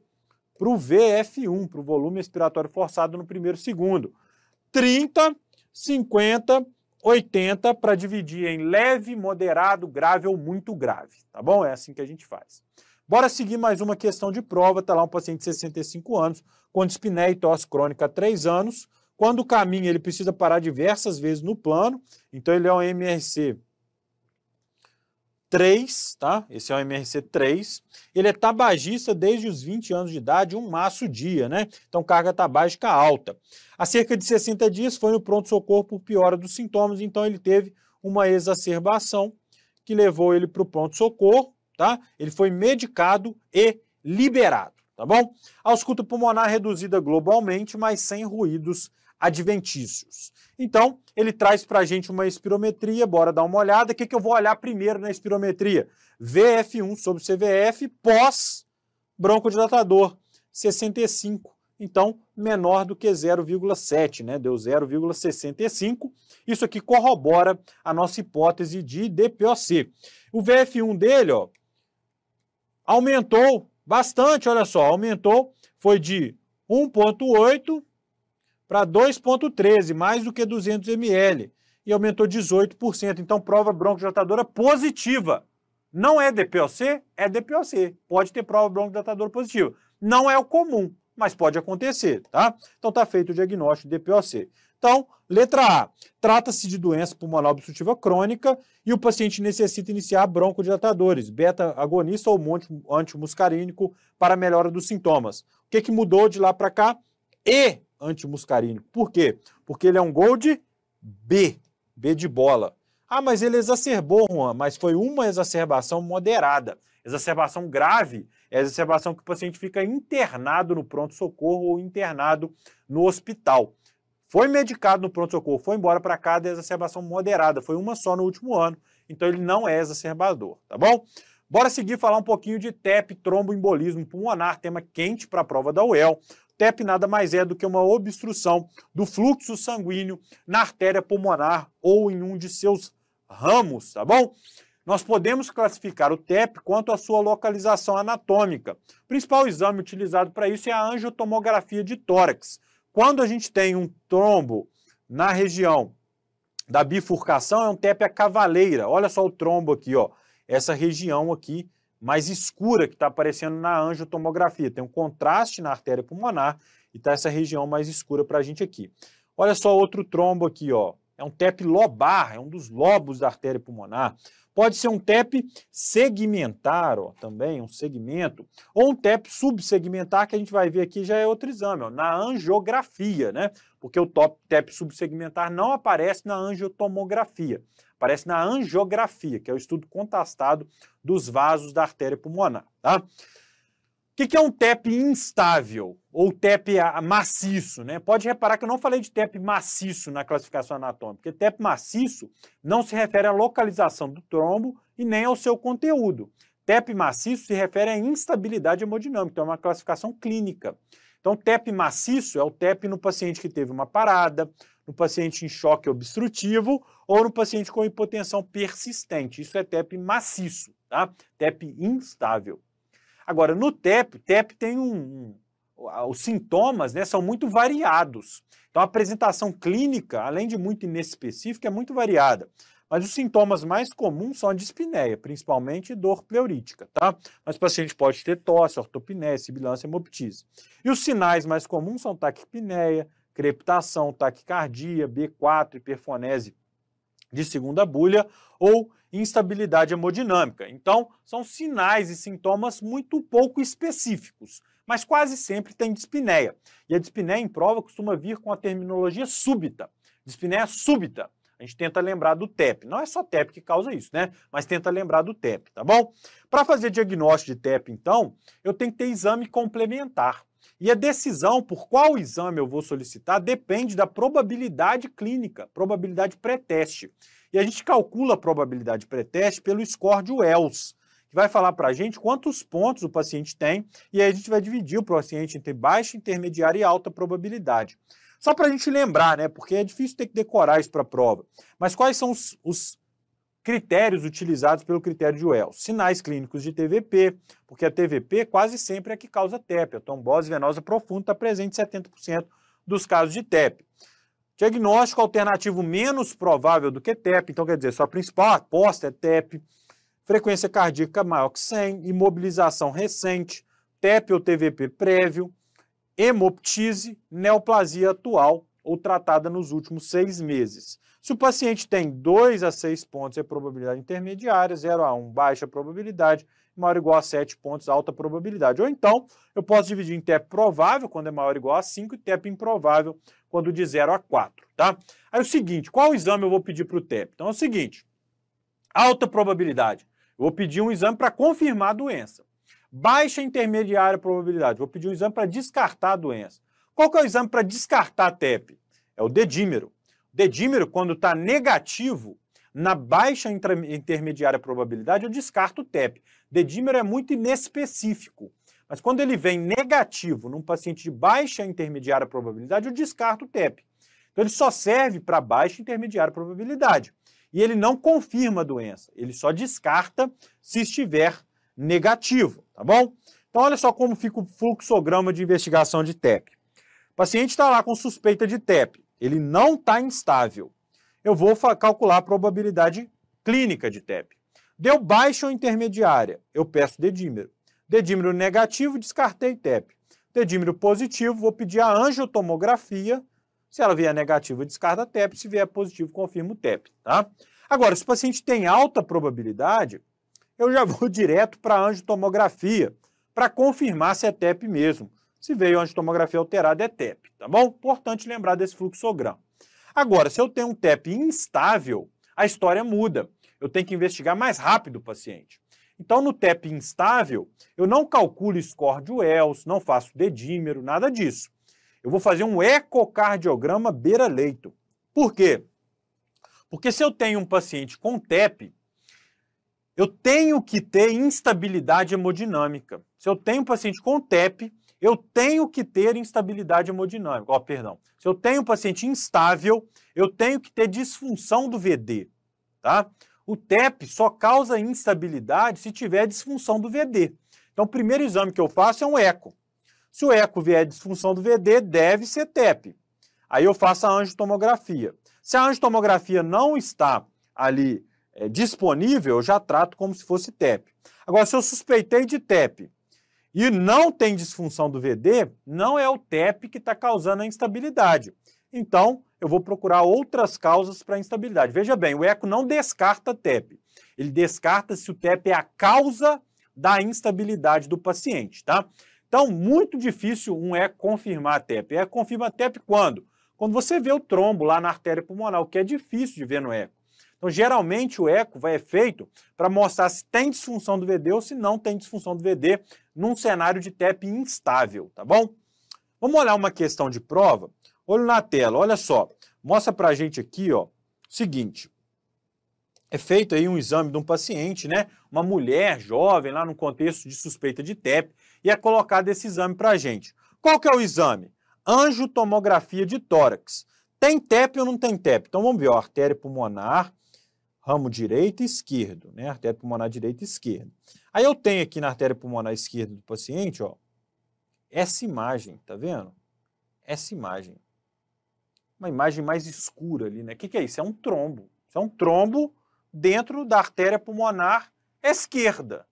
Para o VF1, para o volume respiratório forçado no primeiro segundo. 30, 50, 80 para dividir em leve, moderado, grave ou muito grave, tá bom? É assim que a gente faz. Bora seguir mais uma questão de prova, tá lá um paciente de 65 anos, com dispneia e tosse crônica há 3 anos, quando caminha, ele precisa parar diversas vezes no plano, então ele é um MRC 3, tá? Esse é o MRC 3. Ele é tabagista desde os 20 anos de idade, um maço dia, né? Então, carga tabágica alta. Há cerca de 60 dias foi no pronto-socorro por piora dos sintomas, então ele teve uma exacerbação que levou ele para o pronto-socorro, tá? Ele foi medicado e liberado, tá bom? Ausculta pulmonar reduzida globalmente, mas sem ruídos adventícios. Então, ele traz para a gente uma espirometria, bora dar uma olhada. O que, que eu vou olhar primeiro na espirometria? VF1 sobre CVF pós broncodilatador, 65. Então, menor do que 0,7, né? Deu 0,65. Isso aqui corrobora a nossa hipótese de DPOC. O VF1 dele, ó, aumentou bastante, olha só, aumentou, foi de 1,8 para 2,13, mais do que 200 ml, e aumentou 18%. Então, prova broncodilatadora positiva. Não é DPOC? É DPOC. Pode ter prova broncodilatadora positiva. Não é o comum, mas pode acontecer, tá? Então, está feito o diagnóstico de DPOC. Então, letra A. Trata-se de doença pulmonar obstrutiva crônica e o paciente necessita iniciar broncodilatadores, beta-agonista ou antimuscarínico para melhora dos sintomas. O que, que mudou de lá para cá? E anti muscarínico Por quê? Porque ele é um gol de B, B de bola. Ah, mas ele exacerbou, Juan, mas foi uma exacerbação moderada. Exacerbação grave é a exacerbação que o paciente fica internado no pronto-socorro ou internado no hospital. Foi medicado no pronto-socorro, foi embora para casa, é exacerbação moderada. Foi uma só no último ano, então ele não é exacerbador, tá bom? Bora seguir falar um pouquinho de TEP, tromboembolismo pulmonar, tema quente para a prova da UEL. TEP nada mais é do que uma obstrução do fluxo sanguíneo na artéria pulmonar ou em um de seus ramos, tá bom? Nós podemos classificar o TEP quanto à sua localização anatômica. O principal exame utilizado para isso é a angiotomografia de tórax. Quando a gente tem um trombo na região da bifurcação, é um TEP a cavaleira. Olha só o trombo aqui, ó. Essa região aqui mais escura que está aparecendo na angiotomografia. Tem um contraste na artéria pulmonar e está essa região mais escura para a gente aqui. Olha só outro trombo aqui, ó. É um TEP lobar, é um dos lobos da artéria pulmonar. Pode ser um TEP segmentar, ó, também, um segmento, ou um TEP subsegmentar, que a gente vai ver aqui já é outro exame, ó, na angiografia, né? Porque o top TEP subsegmentar não aparece na angiotomografia. Aparece na angiografia, que é o estudo contrastado dos vasos da artéria pulmonar. Tá? O que, que, é um TEP instável ou TEP maciço? Né? Pode reparar que eu não falei de TEP maciço na classificação anatômica, porque TEP maciço não se refere à localização do trombo e nem ao seu conteúdo. TEP maciço se refere à instabilidade hemodinâmica, então é uma classificação clínica. Então, TEP maciço é o TEP no paciente que teve uma parada, no paciente em choque obstrutivo ou no paciente com hipotensão persistente. Isso é TEP maciço, tá? TEP instável. Agora, no TEP, TEP tem um, um, os sintomas né, são muito variados. Então, a apresentação clínica, além de muito inespecífica, é muito variada. Mas os sintomas mais comuns são a dispneia, principalmente dor pleurítica, tá? Mas o paciente pode ter tosse, ortopneia, sibilância, hemoptise. E os sinais mais comuns são taquipneia, crepitação, taquicardia, B4, hiperfonese de segunda bulha ou instabilidade hemodinâmica. Então, são sinais e sintomas muito pouco específicos, mas quase sempre tem dispneia. E a dispneia em prova costuma vir com a terminologia súbita. Dispneia súbita. A gente tenta lembrar do TEP. Não é só TEP que causa isso, né? Mas tenta lembrar do TEP, tá bom? Para fazer diagnóstico de TEP, então, eu tenho que ter exame complementar. E a decisão por qual exame eu vou solicitar depende da probabilidade clínica, probabilidade pré-teste. E a gente calcula a probabilidade pré-teste pelo score de Wells, que vai falar para a gente quantos pontos o paciente tem, e aí a gente vai dividir o paciente entre baixa, intermediária e alta probabilidade. Só para a gente lembrar, né? Porque é difícil ter que decorar isso para a prova. Mas quais são os, os critérios utilizados pelo critério de Wells. Sinais clínicos de TVP, porque a TVP quase sempre é a que causa TEP. A trombose venosa profunda está presente em 70% dos casos de TEP. Diagnóstico alternativo menos provável do que TEP, então quer dizer, sua principal aposta é TEP. Frequência cardíaca maior que 100, imobilização recente, TEP ou TVP prévio, hemoptise, neoplasia atual ou tratada nos últimos seis meses. Se o paciente tem 2 a 6 pontos, é probabilidade intermediária, 0 a 1, um, baixa probabilidade, maior ou igual a 7 pontos, alta probabilidade. Ou então, eu posso dividir em TEP é provável, quando é maior ou igual a 5, e TEP é improvável, quando de 0 a 4, tá? Aí é o seguinte, qual exame eu vou pedir para o TEP? Então é o seguinte, alta probabilidade, eu vou pedir um exame para confirmar a doença. Baixa intermediária probabilidade, vou pedir um exame para descartar a doença. Qual que é o exame para descartar TEP? É o dedímero. Dedímero, quando está negativo, na baixa intermediária probabilidade, eu descarto o TEP. Dedímero é muito inespecífico. Mas quando ele vem negativo num paciente de baixa intermediária probabilidade, eu descarto o TEP. Então ele só serve para baixa intermediária probabilidade. E ele não confirma a doença, ele só descarta se estiver negativo, tá bom? Então olha só como fica o fluxograma de investigação de TEP. O paciente está lá com suspeita de TEP. Ele não está instável. Eu vou calcular a probabilidade clínica de TEP. Deu baixa ou intermediária, eu peço dedímero. Dedímero negativo, descartei TEP. Dedímero positivo, vou pedir a angiotomografia. Se ela vier negativa, descarta TEP. Se vier positivo, confirmo TEP. Tá? Agora, se o paciente tem alta probabilidade, eu já vou direto para a angiotomografia para confirmar se é TEP mesmo se veio tomografia alterada é TEP, tá bom? Importante lembrar desse fluxograma. Agora, se eu tenho um TEP instável, a história muda. Eu tenho que investigar mais rápido o paciente. Então, no TEP instável, eu não calculo score de Wells, não faço dedímero, nada disso. Eu vou fazer um ecocardiograma beira-leito. Por quê? Porque se eu tenho um paciente com TEP, eu tenho que ter instabilidade hemodinâmica. Se eu tenho um paciente com TEP, eu tenho que ter instabilidade hemodinâmica. Ó, oh, perdão. Se eu tenho um paciente instável, eu tenho que ter disfunção do VD, tá? O TEP só causa instabilidade se tiver disfunção do VD. Então, o primeiro exame que eu faço é um eco. Se o eco vier disfunção do VD, deve ser TEP. Aí eu faço a angiotomografia. Se a angiotomografia não está ali é, disponível, eu já trato como se fosse TEP. Agora, se eu suspeitei de TEP e não tem disfunção do VD, não é o TEP que está causando a instabilidade. Então, eu vou procurar outras causas para a instabilidade. Veja bem, o ECO não descarta TEP. Ele descarta se o TEP é a causa da instabilidade do paciente, tá? Então, muito difícil um ECO confirmar a TEP. ECO confirma a TEP quando? Quando você vê o trombo lá na artéria pulmonar, o que é difícil de ver no ECO. Então, geralmente, o eco vai é feito para mostrar se tem disfunção do VD ou se não tem disfunção do VD num cenário de TEP instável, tá bom? Vamos olhar uma questão de prova? Olho na tela, olha só. Mostra para a gente aqui, ó, seguinte. É feito aí um exame de um paciente, né? Uma mulher jovem lá no contexto de suspeita de TEP e é colocado esse exame para a gente. Qual que é o exame? Angiotomografia de tórax. Tem TEP ou não tem TEP? Então vamos ver, ó, artéria pulmonar, ramo direito e esquerdo, né? Artéria pulmonar direita e esquerda. Aí eu tenho aqui na artéria pulmonar esquerda do paciente, ó, essa imagem, tá vendo? Essa imagem. Uma imagem mais escura ali, né? O que, que é isso? É um trombo. Isso é um trombo dentro da artéria pulmonar esquerda.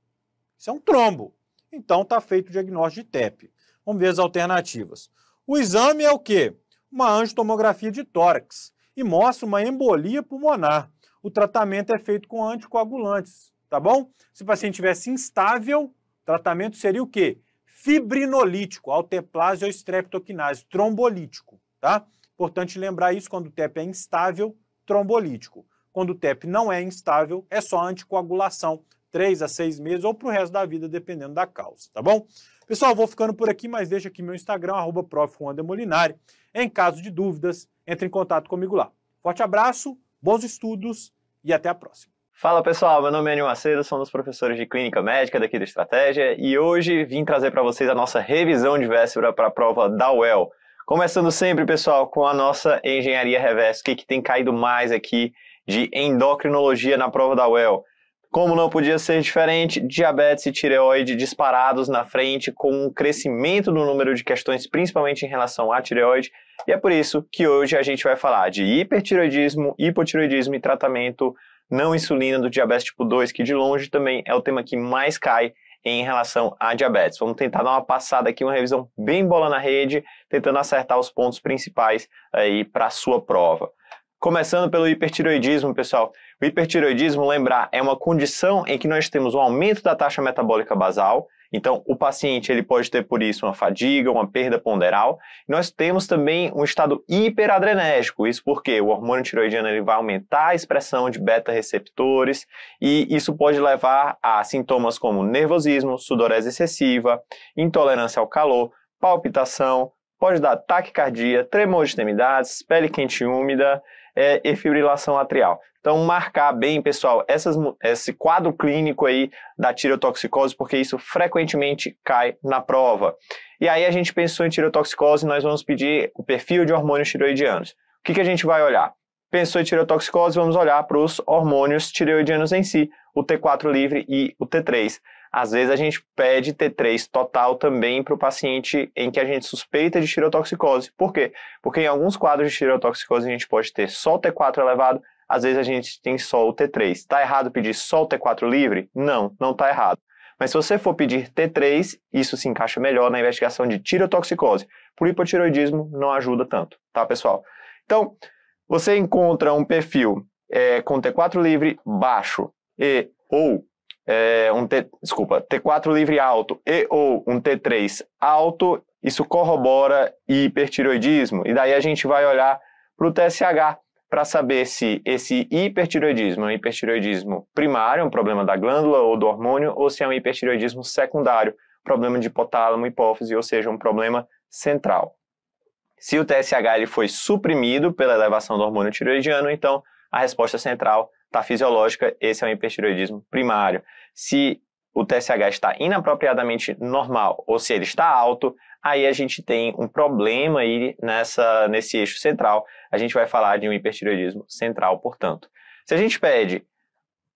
Isso é um trombo. Então está feito o diagnóstico de TEP. Vamos ver as alternativas. O exame é o quê? Uma angiotomografia de tórax e mostra uma embolia pulmonar o tratamento é feito com anticoagulantes, tá bom? Se o paciente tivesse instável, o tratamento seria o quê? Fibrinolítico, alteplase ou estreptoquinase, trombolítico, tá? Importante lembrar isso quando o TEP é instável, trombolítico. Quando o TEP não é instável, é só anticoagulação, três a seis meses ou para o resto da vida, dependendo da causa, tá bom? Pessoal, vou ficando por aqui, mas deixa aqui meu Instagram, arroba Em caso de dúvidas, entre em contato comigo lá. Forte abraço, bons estudos e até a próxima. Fala pessoal, meu nome é Anil Macedo, sou um dos professores de Clínica Médica daqui do Estratégia e hoje vim trazer para vocês a nossa revisão de véspera para a prova da UEL. Começando sempre, pessoal, com a nossa Engenharia Reverso, o que, que tem caído mais aqui de endocrinologia na prova da UEL. Como não podia ser diferente, diabetes e tireoide disparados na frente, com um crescimento do número de questões, principalmente em relação à tireoide. E é por isso que hoje a gente vai falar de hipertireoidismo, hipotireoidismo e tratamento não insulina do diabetes tipo 2, que de longe também é o tema que mais cai em relação à diabetes. Vamos tentar dar uma passada aqui, uma revisão bem bola na rede, tentando acertar os pontos principais aí para a sua prova. Começando pelo hipertireoidismo, pessoal. O hipertiroidismo, lembrar, é uma condição em que nós temos um aumento da taxa metabólica basal, então, o paciente ele pode ter por isso uma fadiga, uma perda ponderal. Nós temos também um estado hiperadrenérgico, isso porque o hormônio tiroidiano ele vai aumentar a expressão de beta-receptores e isso pode levar a sintomas como nervosismo, sudorese excessiva, intolerância ao calor, palpitação, pode dar taquicardia, tremor de extremidades, pele quente e úmida é, e fibrilação atrial. Então, marcar bem, pessoal, essas, esse quadro clínico aí da tireotoxicose, porque isso frequentemente cai na prova. E aí a gente pensou em tireotoxicose, nós vamos pedir o perfil de hormônios tireoidianos. O que, que a gente vai olhar? Pensou em tireotoxicose, vamos olhar para os hormônios tireoidianos em si, o T4 livre e o T3. Às vezes a gente pede T3 total também para o paciente em que a gente suspeita de tireotoxicose. Por quê? Porque em alguns quadros de tireotoxicose a gente pode ter só o T4 elevado às vezes a gente tem só o T3. Está errado pedir só o T4 livre? Não, não está errado. Mas se você for pedir T3, isso se encaixa melhor na investigação de tirotoxicose. Por hipotiroidismo não ajuda tanto, tá, pessoal? Então, você encontra um perfil é, com T4 livre baixo e ou é, um T, desculpa, T4 livre alto e ou um T3 alto, isso corrobora hipertiroidismo. E daí a gente vai olhar para o TSH, para saber se esse hipertireoidismo é um hipertireoidismo primário, é um problema da glândula ou do hormônio, ou se é um hipertireoidismo secundário, problema de hipotálamo, hipófise, ou seja, um problema central. Se o TSH ele foi suprimido pela elevação do hormônio tireoidiano, então a resposta central está fisiológica, esse é um hipertireoidismo primário. Se o TSH está inapropriadamente normal ou se ele está alto, aí a gente tem um problema aí nessa, nesse eixo central. A gente vai falar de um hipertireoidismo central, portanto. Se a gente pede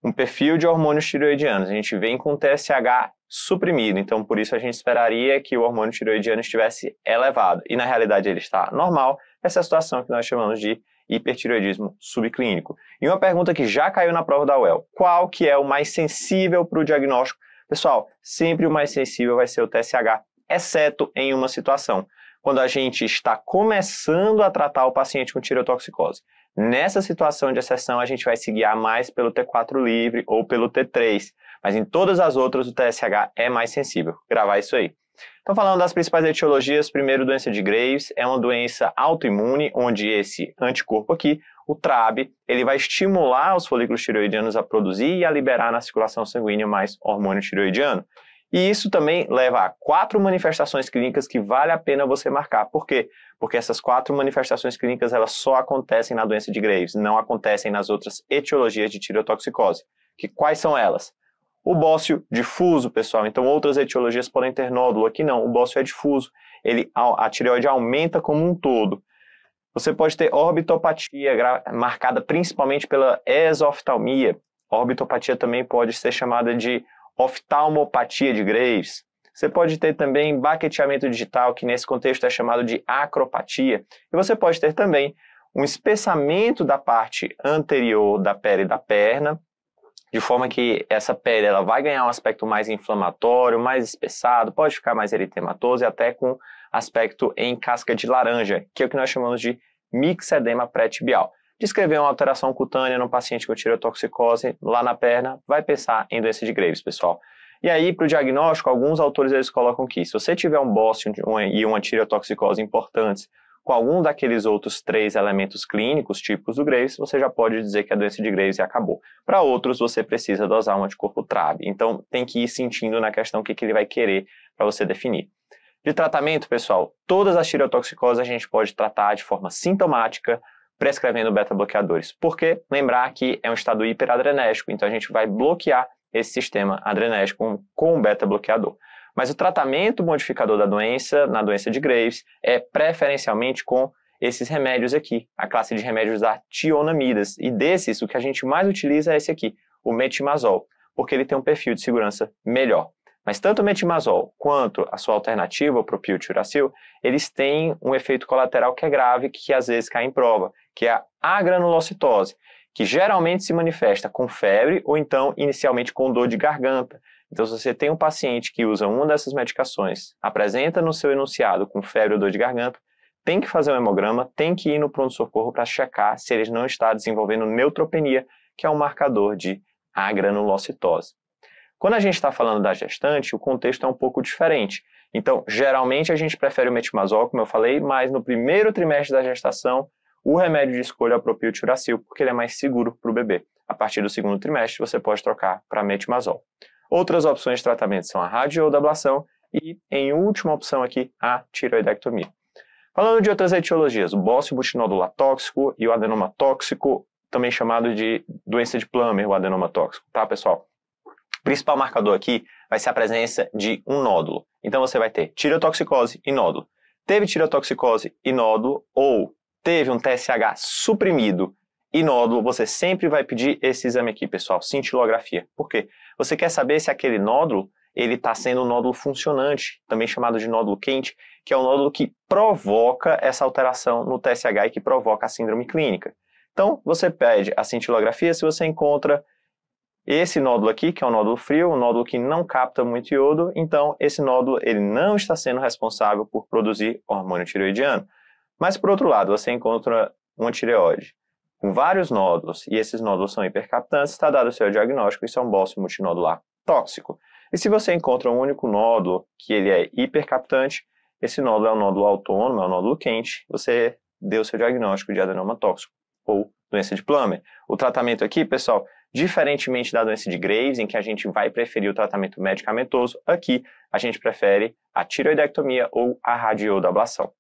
um perfil de hormônios tireoidianos, a gente vem com TSH suprimido, então por isso a gente esperaria que o hormônio tireoidiano estivesse elevado, e na realidade ele está normal, essa é a situação que nós chamamos de hipertireoidismo subclínico. E uma pergunta que já caiu na prova da UEL, qual que é o mais sensível para o diagnóstico? Pessoal, sempre o mais sensível vai ser o TSH exceto em uma situação, quando a gente está começando a tratar o paciente com tireotoxicose. Nessa situação de exceção, a gente vai se guiar mais pelo T4 livre ou pelo T3, mas em todas as outras o TSH é mais sensível. gravar isso aí. Então, falando das principais etiologias, primeiro, doença de Graves, é uma doença autoimune, onde esse anticorpo aqui, o TRAB, ele vai estimular os folículos tiroidianos a produzir e a liberar na circulação sanguínea mais hormônio tiroidiano. E isso também leva a quatro manifestações clínicas que vale a pena você marcar. Por quê? Porque essas quatro manifestações clínicas elas só acontecem na doença de Graves, não acontecem nas outras etiologias de tireotoxicose. Que quais são elas? O bócio difuso, pessoal. Então, outras etiologias podem ter nódulo. Aqui não, o bócio é difuso. Ele, a tireoide aumenta como um todo. Você pode ter orbitopatia marcada principalmente pela exoftalmia. Orbitopatia também pode ser chamada de oftalmopatia de Graves. Você pode ter também baqueteamento digital, que nesse contexto é chamado de acropatia. E você pode ter também um espessamento da parte anterior da pele da perna, de forma que essa pele ela vai ganhar um aspecto mais inflamatório, mais espessado, pode ficar mais eritematoso e até com aspecto em casca de laranja, que é o que nós chamamos de mixedema pré-tibial descrever uma alteração cutânea num paciente com tireotoxicose lá na perna, vai pensar em doença de Graves, pessoal. E aí, para o diagnóstico, alguns autores eles colocam que se você tiver um bócio e uma tireotoxicose importantes, com algum daqueles outros três elementos clínicos típicos do Graves, você já pode dizer que a doença de Graves acabou. Para outros, você precisa dosar um anticorpo TRAB. Então, tem que ir sentindo na questão o que, que ele vai querer para você definir. De tratamento, pessoal, todas as tireotoxicoses a gente pode tratar de forma sintomática, prescrevendo beta-bloqueadores. Porque lembrar que é um estado hiperadrenérgico, então a gente vai bloquear esse sistema adrenérgico com, com beta-bloqueador. Mas o tratamento modificador da doença, na doença de Graves, é preferencialmente com esses remédios aqui, a classe de remédios da tionamidas. E desses, o que a gente mais utiliza é esse aqui, o metimazol, porque ele tem um perfil de segurança melhor. Mas tanto o metimazol quanto a sua alternativa, o propiltiracil, eles têm um efeito colateral que é grave, que às vezes cai em prova, que é a agranulocitose, que geralmente se manifesta com febre ou então inicialmente com dor de garganta. Então, se você tem um paciente que usa uma dessas medicações, apresenta no seu enunciado com febre ou dor de garganta, tem que fazer um hemograma, tem que ir no pronto-socorro para checar se ele não está desenvolvendo neutropenia, que é um marcador de agranulocitose. Quando a gente está falando da gestante, o contexto é um pouco diferente. Então, geralmente a gente prefere o metimazol, como eu falei, mas no primeiro trimestre da gestação, o remédio de escolha é o propiltiracil, porque ele é mais seguro para o bebê. A partir do segundo trimestre, você pode trocar para metimazol. Outras opções de tratamento são a radioablação e, em última opção aqui, a tiroidectomia. Falando de outras etiologias, o bócio butinol tóxico e o adenoma tóxico, também chamado de doença de Plummer, o adenoma tóxico, tá, pessoal? principal marcador aqui vai ser a presença de um nódulo. Então você vai ter tireotoxicose e nódulo. Teve tireotoxicose e nódulo ou teve um TSH suprimido e nódulo, você sempre vai pedir esse exame aqui, pessoal, cintilografia. Por quê? Você quer saber se aquele nódulo ele está sendo um nódulo funcionante, também chamado de nódulo quente, que é o um nódulo que provoca essa alteração no TSH e que provoca a síndrome clínica. Então, você pede a cintilografia se você encontra esse nódulo aqui, que é um nódulo frio, um nódulo que não capta muito iodo, então esse nódulo ele não está sendo responsável por produzir hormônio tireoidiano. Mas por outro lado, você encontra uma tireoide com vários nódulos e esses nódulos são hipercaptantes, está dado o seu diagnóstico, isso é um bócio multinodular tóxico. E se você encontra um único nódulo que ele é hipercaptante, esse nódulo é um nódulo autônomo, é um nódulo quente, você deu o seu diagnóstico de adenoma tóxico ou doença de Plummer. O tratamento aqui, pessoal, Diferentemente da doença de Graves, em que a gente vai preferir o tratamento medicamentoso, aqui a gente prefere a tiroidectomia ou a radiodablação.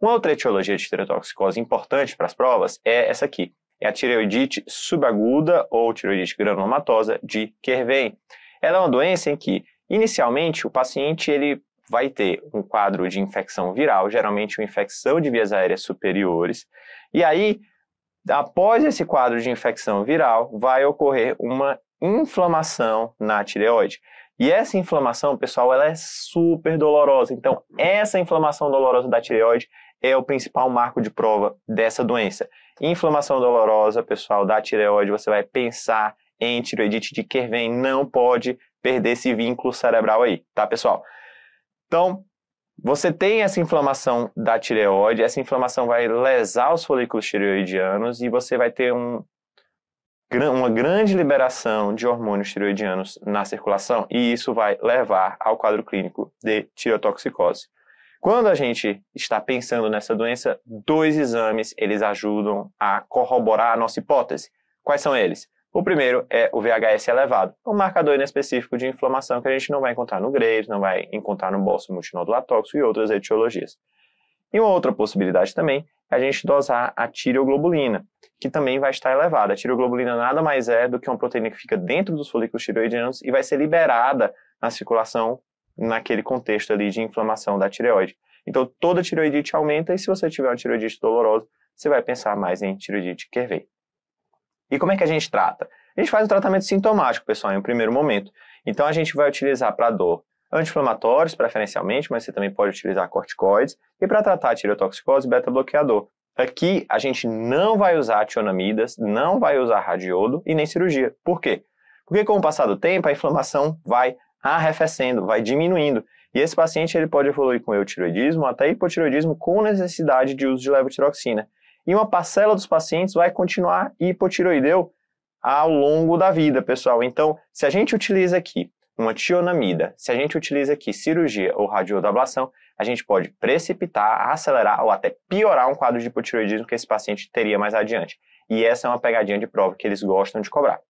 Uma outra etiologia de tireotoxicose importante para as provas é essa aqui, é a tireoidite subaguda ou tireoidite granulomatosa de Kervein. Ela é uma doença em que, inicialmente, o paciente ele vai ter um quadro de infecção viral, geralmente uma infecção de vias aéreas superiores, e aí após esse quadro de infecção viral, vai ocorrer uma inflamação na tireoide. E essa inflamação, pessoal, ela é super dolorosa. Então, essa inflamação dolorosa da tireoide é o principal marco de prova dessa doença. Inflamação dolorosa, pessoal, da tireoide, você vai pensar em tireoidite de Kerven, não pode perder esse vínculo cerebral aí, tá, pessoal? Então, você tem essa inflamação da tireoide, essa inflamação vai lesar os folículos tireoidianos e você vai ter um, uma grande liberação de hormônios tireoidianos na circulação e isso vai levar ao quadro clínico de tireotoxicose. Quando a gente está pensando nessa doença, dois exames eles ajudam a corroborar a nossa hipótese. Quais são eles? O primeiro é o VHS elevado, um marcador inespecífico de inflamação que a gente não vai encontrar no Graves, não vai encontrar no bolso multinodular tóxico e outras etiologias. E uma outra possibilidade também é a gente dosar a tireoglobulina, que também vai estar elevada. A tireoglobulina nada mais é do que uma proteína que fica dentro dos folículos tireoidianos e vai ser liberada na circulação naquele contexto ali de inflamação da tireoide. Então toda tireoidite aumenta e se você tiver uma tireoidite dolorosa, você vai pensar mais em tireoidite Kervey. E como é que a gente trata? A gente faz o tratamento sintomático, pessoal, em um primeiro momento. Então a gente vai utilizar para dor anti-inflamatórios, preferencialmente, mas você também pode utilizar corticoides, e para tratar a tireotoxicose, beta-bloqueador. Aqui a gente não vai usar tionamidas, não vai usar radiodo e nem cirurgia. Por quê? Porque com o passar do tempo a inflamação vai arrefecendo, vai diminuindo. E esse paciente ele pode evoluir com eutiroidismo, até hipotiroidismo com necessidade de uso de levotiroxina e uma parcela dos pacientes vai continuar hipotiroideu ao longo da vida, pessoal. Então, se a gente utiliza aqui uma tionamida, se a gente utiliza aqui cirurgia ou radioablação, a gente pode precipitar, acelerar ou até piorar um quadro de hipotiroidismo que esse paciente teria mais adiante. E essa é uma pegadinha de prova que eles gostam de cobrar.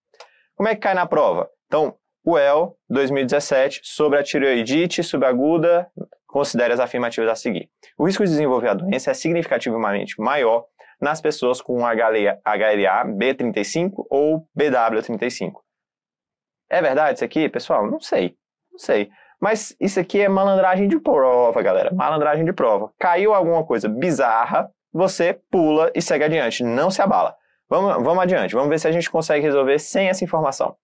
Como é que cai na prova? Então, o EL 2017 sobre a tireoidite subaguda, considere as afirmativas a seguir. O risco de desenvolver a doença é significativamente maior nas pessoas com HLA B35 ou BW35. É verdade isso aqui, pessoal? Não sei, não sei. Mas isso aqui é malandragem de prova, galera. Malandragem de prova. Caiu alguma coisa bizarra, você pula e segue adiante, não se abala. Vamos, vamos adiante, vamos ver se a gente consegue resolver sem essa informação.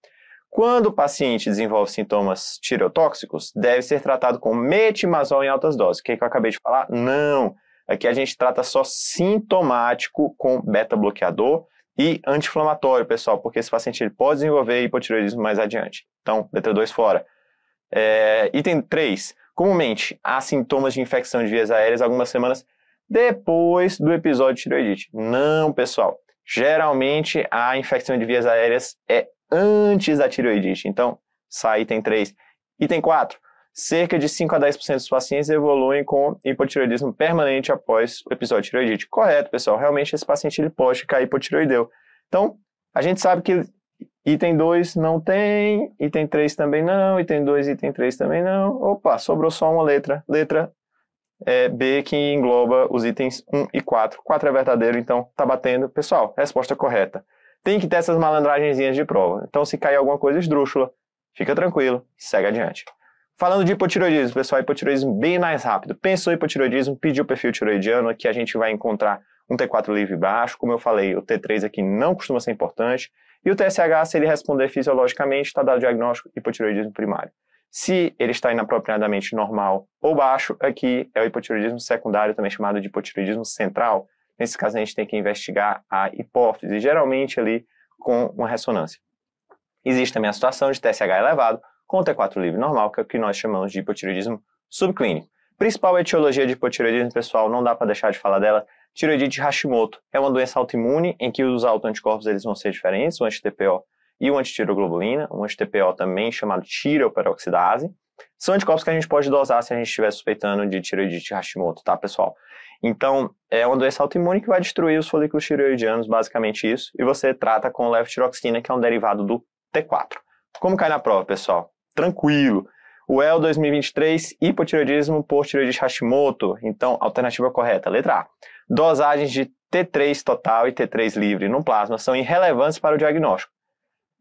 Quando o paciente desenvolve sintomas tireotóxicos, deve ser tratado com metimazol em altas doses. O que, é que eu acabei de falar? Não! Aqui é a gente trata só sintomático com beta-bloqueador e anti-inflamatório, pessoal, porque esse paciente ele pode desenvolver hipotireoidismo mais adiante. Então, letra 2 fora. É, item 3. Comumente, há sintomas de infecção de vias aéreas algumas semanas depois do episódio de tireoidite. Não, pessoal. Geralmente, a infecção de vias aéreas é antes da tireoidite. Então, sai item 3. Item 4 cerca de 5 a 10% dos pacientes evoluem com hipotiroidismo permanente após o episódio tiroidite. Correto, pessoal. Realmente esse paciente ele pode ficar hipotiroideu. Então, a gente sabe que item 2 não tem, item 3 também não, item 2, item 3 também não. Opa, sobrou só uma letra, letra é, B que engloba os itens 1 e 4. 4 é verdadeiro, então tá batendo. Pessoal, resposta correta. Tem que ter essas malandragenzinhas de prova. Então, se cair alguma coisa esdrúxula, fica tranquilo, segue adiante. Falando de hipotiroidismo, pessoal, hipotiroidismo bem mais rápido. Pensou em hipotiroidismo, pediu o perfil tiroidiano, aqui a gente vai encontrar um T4 livre baixo. Como eu falei, o T3 aqui não costuma ser importante. E o TSH, se ele responder fisiologicamente, está dado diagnóstico hipotiroidismo primário. Se ele está inapropriadamente normal ou baixo, aqui é o hipotiroidismo secundário, também chamado de hipotiroidismo central. Nesse caso, a gente tem que investigar a hipófise, geralmente ali com uma ressonância. Existe também a situação de TSH elevado, com T4 livre normal, que é o que nós chamamos de hipotireoidismo subclínico. Principal etiologia de hipotireoidismo, pessoal, não dá para deixar de falar dela, tireoidite Hashimoto. É uma doença autoimune em que os autoanticorpos eles vão ser diferentes, o anti-TPO e o antitiroglobulina, um anti-TPO também chamado tiroperoxidase. São anticorpos que a gente pode dosar se a gente estiver suspeitando de tireoidite Hashimoto, tá, pessoal? Então, é uma doença autoimune que vai destruir os folículos tireoidianos, basicamente isso, e você trata com levotiroxina, que é um derivado do T4. Como cai na prova, pessoal? tranquilo. O EL 2023, hipotireoidismo por tireoidite Hashimoto. Então, alternativa correta, letra A. Dosagens de T3 total e T3 livre no plasma são irrelevantes para o diagnóstico.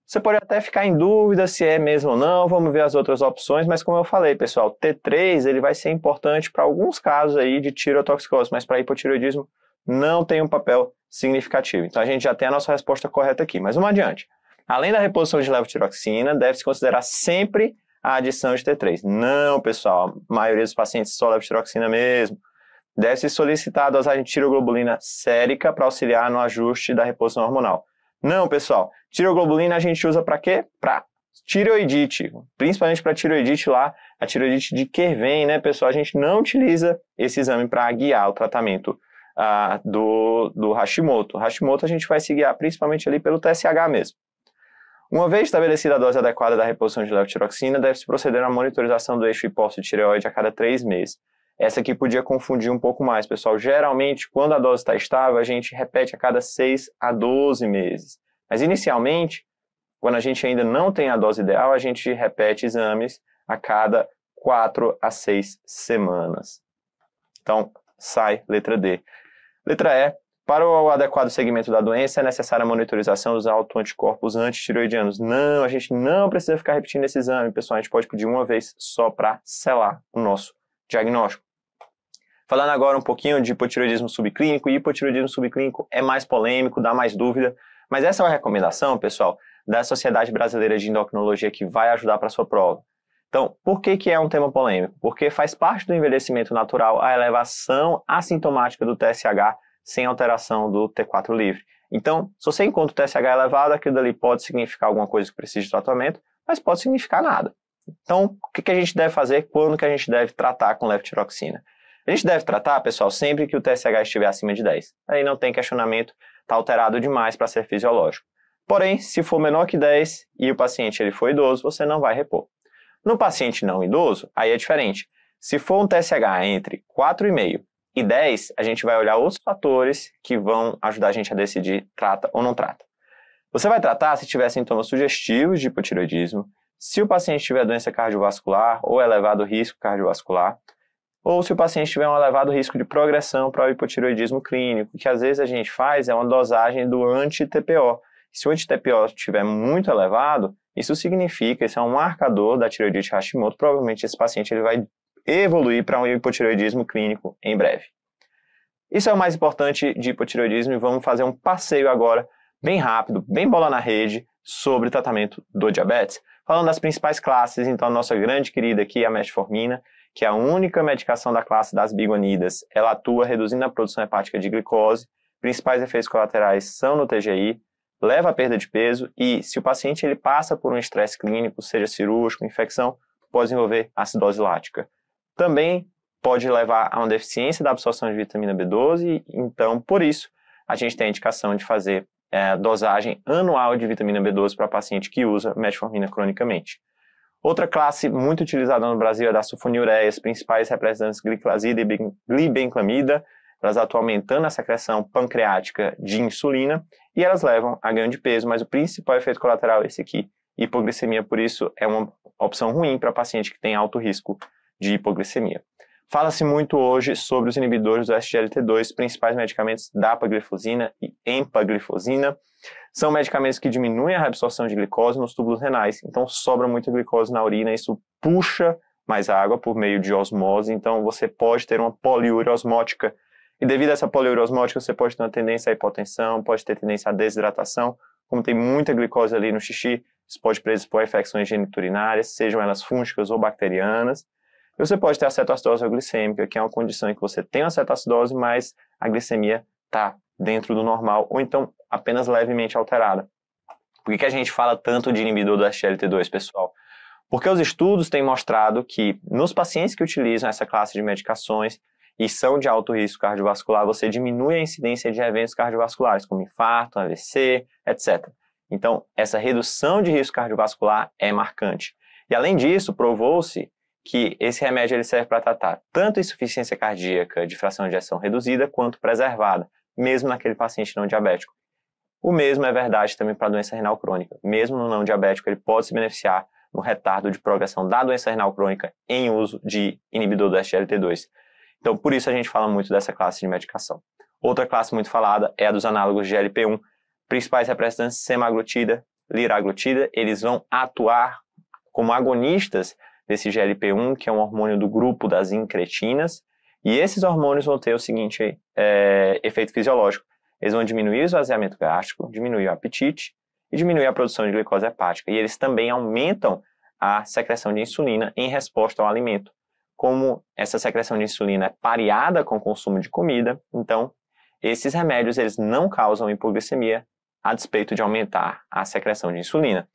Você pode até ficar em dúvida se é mesmo ou não, vamos ver as outras opções, mas como eu falei, pessoal, T3 ele vai ser importante para alguns casos aí de tireotoxicose, mas para hipotireoidismo não tem um papel significativo. Então a gente já tem a nossa resposta correta aqui, mas vamos adiante. Além da reposição de levotiroxina, deve-se considerar sempre a adição de T3. Não, pessoal, a maioria dos pacientes só levotiroxina mesmo. Deve-se solicitar a dosagem de tiroglobulina sérica para auxiliar no ajuste da reposição hormonal. Não, pessoal, tiroglobulina a gente usa para quê? Para tiroidite. principalmente para tiroidite lá, a tiroidite de vem, né, pessoal? A gente não utiliza esse exame para guiar o tratamento ah, do, do Hashimoto. O Hashimoto a gente vai se guiar principalmente ali pelo TSH mesmo. Uma vez estabelecida a dose adequada da reposição de levotiroxina, deve-se proceder à monitorização do eixo hipófise-tireoide a cada três meses. Essa aqui podia confundir um pouco mais, pessoal. Geralmente, quando a dose está estável, a gente repete a cada 6 a 12 meses. Mas, inicialmente, quando a gente ainda não tem a dose ideal, a gente repete exames a cada 4 a 6 semanas. Então, sai letra D. Letra E, para o adequado segmento da doença, é necessária a monitorização dos autoanticorpos antitiroidianos. Não, a gente não precisa ficar repetindo esse exame, pessoal. A gente pode pedir uma vez só para selar o nosso diagnóstico. Falando agora um pouquinho de hipotiroidismo subclínico, e hipotiroidismo subclínico é mais polêmico, dá mais dúvida, mas essa é uma recomendação, pessoal, da Sociedade Brasileira de Endocrinologia que vai ajudar para a sua prova. Então, por que, que é um tema polêmico? Porque faz parte do envelhecimento natural a elevação assintomática do TSH sem alteração do T4 livre. Então, se você encontra o TSH elevado, aquilo dali pode significar alguma coisa que precise de tratamento, mas pode significar nada. Então, o que, a gente deve fazer? Quando que a gente deve tratar com levotiroxina? A gente deve tratar, pessoal, sempre que o TSH estiver acima de 10. Aí não tem questionamento, está alterado demais para ser fisiológico. Porém, se for menor que 10 e o paciente ele for idoso, você não vai repor. No paciente não idoso, aí é diferente. Se for um TSH entre 4,5 e 10, a gente vai olhar outros fatores que vão ajudar a gente a decidir trata ou não trata. Você vai tratar se tiver sintomas sugestivos de hipotireoidismo, se o paciente tiver doença cardiovascular ou elevado risco cardiovascular, ou se o paciente tiver um elevado risco de progressão para o hipotireoidismo clínico, que às vezes a gente faz é uma dosagem do anti-TPO. Se o anti-TPO estiver muito elevado, isso significa, esse é um marcador da tireoidite Hashimoto, provavelmente esse paciente ele vai evoluir para um hipotireoidismo clínico em breve. Isso é o mais importante de hipotireoidismo e vamos fazer um passeio agora, bem rápido, bem bola na rede, sobre tratamento do diabetes. Falando das principais classes, então, a nossa grande querida aqui é a metformina, que é a única medicação da classe das bigonidas. Ela atua reduzindo a produção hepática de glicose. Principais efeitos colaterais são no TGI, leva a perda de peso e, se o paciente ele passa por um estresse clínico, seja cirúrgico, infecção, pode envolver acidose lática também pode levar a uma deficiência da absorção de vitamina B12, então, por isso, a gente tem a indicação de fazer é, dosagem anual de vitamina B12 para paciente que usa metformina cronicamente. Outra classe muito utilizada no Brasil é da sulfonilureia, as principais representantes gliclazida e glibenclamida, elas atuam aumentando a secreção pancreática de insulina e elas levam a ganho de peso, mas o principal efeito colateral é esse aqui, hipoglicemia, por isso é uma opção ruim para paciente que tem alto risco de hipoglicemia. Fala-se muito hoje sobre os inibidores do SGLT2, principais medicamentos da paglifosina e empaglifosina. São medicamentos que diminuem a reabsorção de glicose nos túbulos renais, então sobra muita glicose na urina, isso puxa mais água por meio de osmose, então você pode ter uma poliúria osmótica. E devido a essa poliúria osmótica, você pode ter uma tendência à hipotensão, pode ter tendência à desidratação, como tem muita glicose ali no xixi, isso pode predispor a infecções geniturinárias, sejam elas fúngicas ou bacterianas. Você pode ter acetoacidose glicêmica, que é uma condição em que você tem acetacidose, mas a glicemia está dentro do normal, ou então apenas levemente alterada. Por que, que a gente fala tanto de inibidor do SGLT2, pessoal? Porque os estudos têm mostrado que nos pacientes que utilizam essa classe de medicações e são de alto risco cardiovascular, você diminui a incidência de eventos cardiovasculares, como infarto, AVC, etc. Então, essa redução de risco cardiovascular é marcante. E além disso, provou-se que esse remédio ele serve para tratar tanto insuficiência cardíaca de fração de ejeção reduzida quanto preservada, mesmo naquele paciente não diabético. O mesmo é verdade também para a doença renal crônica. Mesmo no não diabético, ele pode se beneficiar no retardo de progressão da doença renal crônica em uso de inibidor do SGLT2. Então, por isso a gente fala muito dessa classe de medicação. Outra classe muito falada é a dos análogos de GLP-1, principais representantes semaglutida, liraglutida, eles vão atuar como agonistas desse GLP-1, que é um hormônio do grupo das incretinas. E esses hormônios vão ter o seguinte é, efeito fisiológico. Eles vão diminuir o esvaziamento gástrico, diminuir o apetite e diminuir a produção de glicose hepática. E eles também aumentam a secreção de insulina em resposta ao alimento. Como essa secreção de insulina é pareada com o consumo de comida, então esses remédios eles não causam hipoglicemia a despeito de aumentar a secreção de insulina.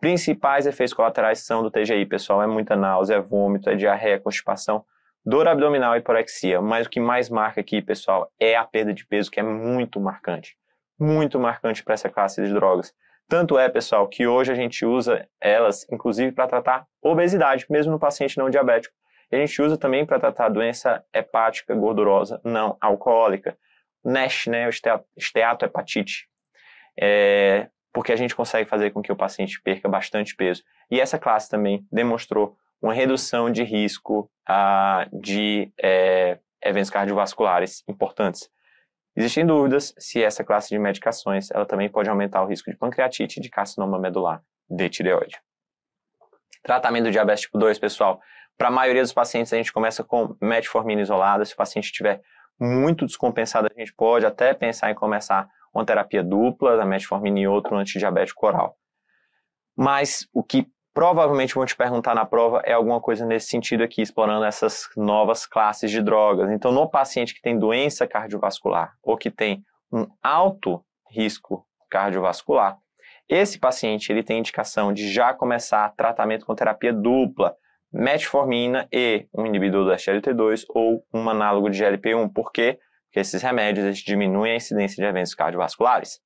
Principais efeitos colaterais são do TGI, pessoal, é muita náusea, é vômito, é diarreia, constipação, dor abdominal e hiporexia. Mas o que mais marca aqui, pessoal, é a perda de peso, que é muito marcante. Muito marcante para essa classe de drogas. Tanto é, pessoal, que hoje a gente usa elas, inclusive, para tratar obesidade, mesmo no paciente não diabético. E a gente usa também para tratar doença hepática gordurosa não alcoólica, NASH, né, esteatohepatite. É, porque a gente consegue fazer com que o paciente perca bastante peso. E essa classe também demonstrou uma redução de risco ah, de é, eventos cardiovasculares importantes. Existem dúvidas se essa classe de medicações ela também pode aumentar o risco de pancreatite e de carcinoma medular de tireoide. Tratamento do diabetes tipo 2, pessoal. Para a maioria dos pacientes, a gente começa com metformina isolada. Se o paciente estiver muito descompensado, a gente pode até pensar em começar uma terapia dupla da metformina e outro antidiabético oral. Mas o que provavelmente vão te perguntar na prova é alguma coisa nesse sentido aqui, explorando essas novas classes de drogas. Então, no paciente que tem doença cardiovascular ou que tem um alto risco cardiovascular, esse paciente ele tem indicação de já começar tratamento com terapia dupla, metformina e um inibidor do SGLT2 ou um análogo de GLP-1, porque porque esses remédios eles diminuem a incidência de eventos cardiovasculares.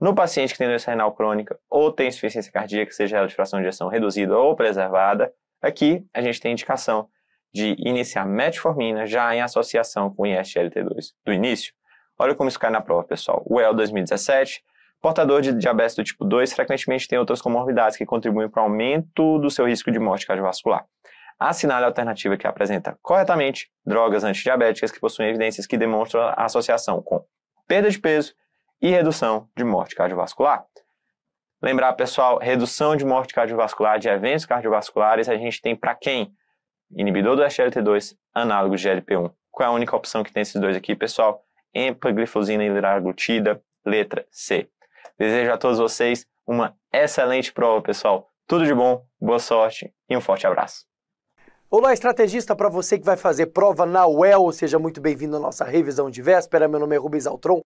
No paciente que tem doença renal crônica ou tem insuficiência cardíaca, seja ela de fração de ejeção reduzida ou preservada, aqui a gente tem indicação de iniciar metformina já em associação com IST-LT2 do início. Olha como isso cai na prova, pessoal. O EL 2017, portador de diabetes do tipo 2 frequentemente tem outras comorbidades que contribuem para o aumento do seu risco de morte cardiovascular assinale a alternativa que apresenta corretamente drogas antidiabéticas que possuem evidências que demonstram a associação com perda de peso e redução de morte cardiovascular. Lembrar, pessoal, redução de morte cardiovascular, de eventos cardiovasculares, a gente tem para quem? Inibidor do SGLT2, análogo de GLP-1. Qual é a única opção que tem esses dois aqui, pessoal? Empaglifosina e liraglutida, letra C. Desejo a todos vocês uma excelente prova, pessoal. Tudo de bom, boa sorte e um forte abraço. Olá, estrategista, para você que vai fazer prova na UEL, seja muito bem-vindo à nossa revisão de véspera. Meu nome é Rubens Altron,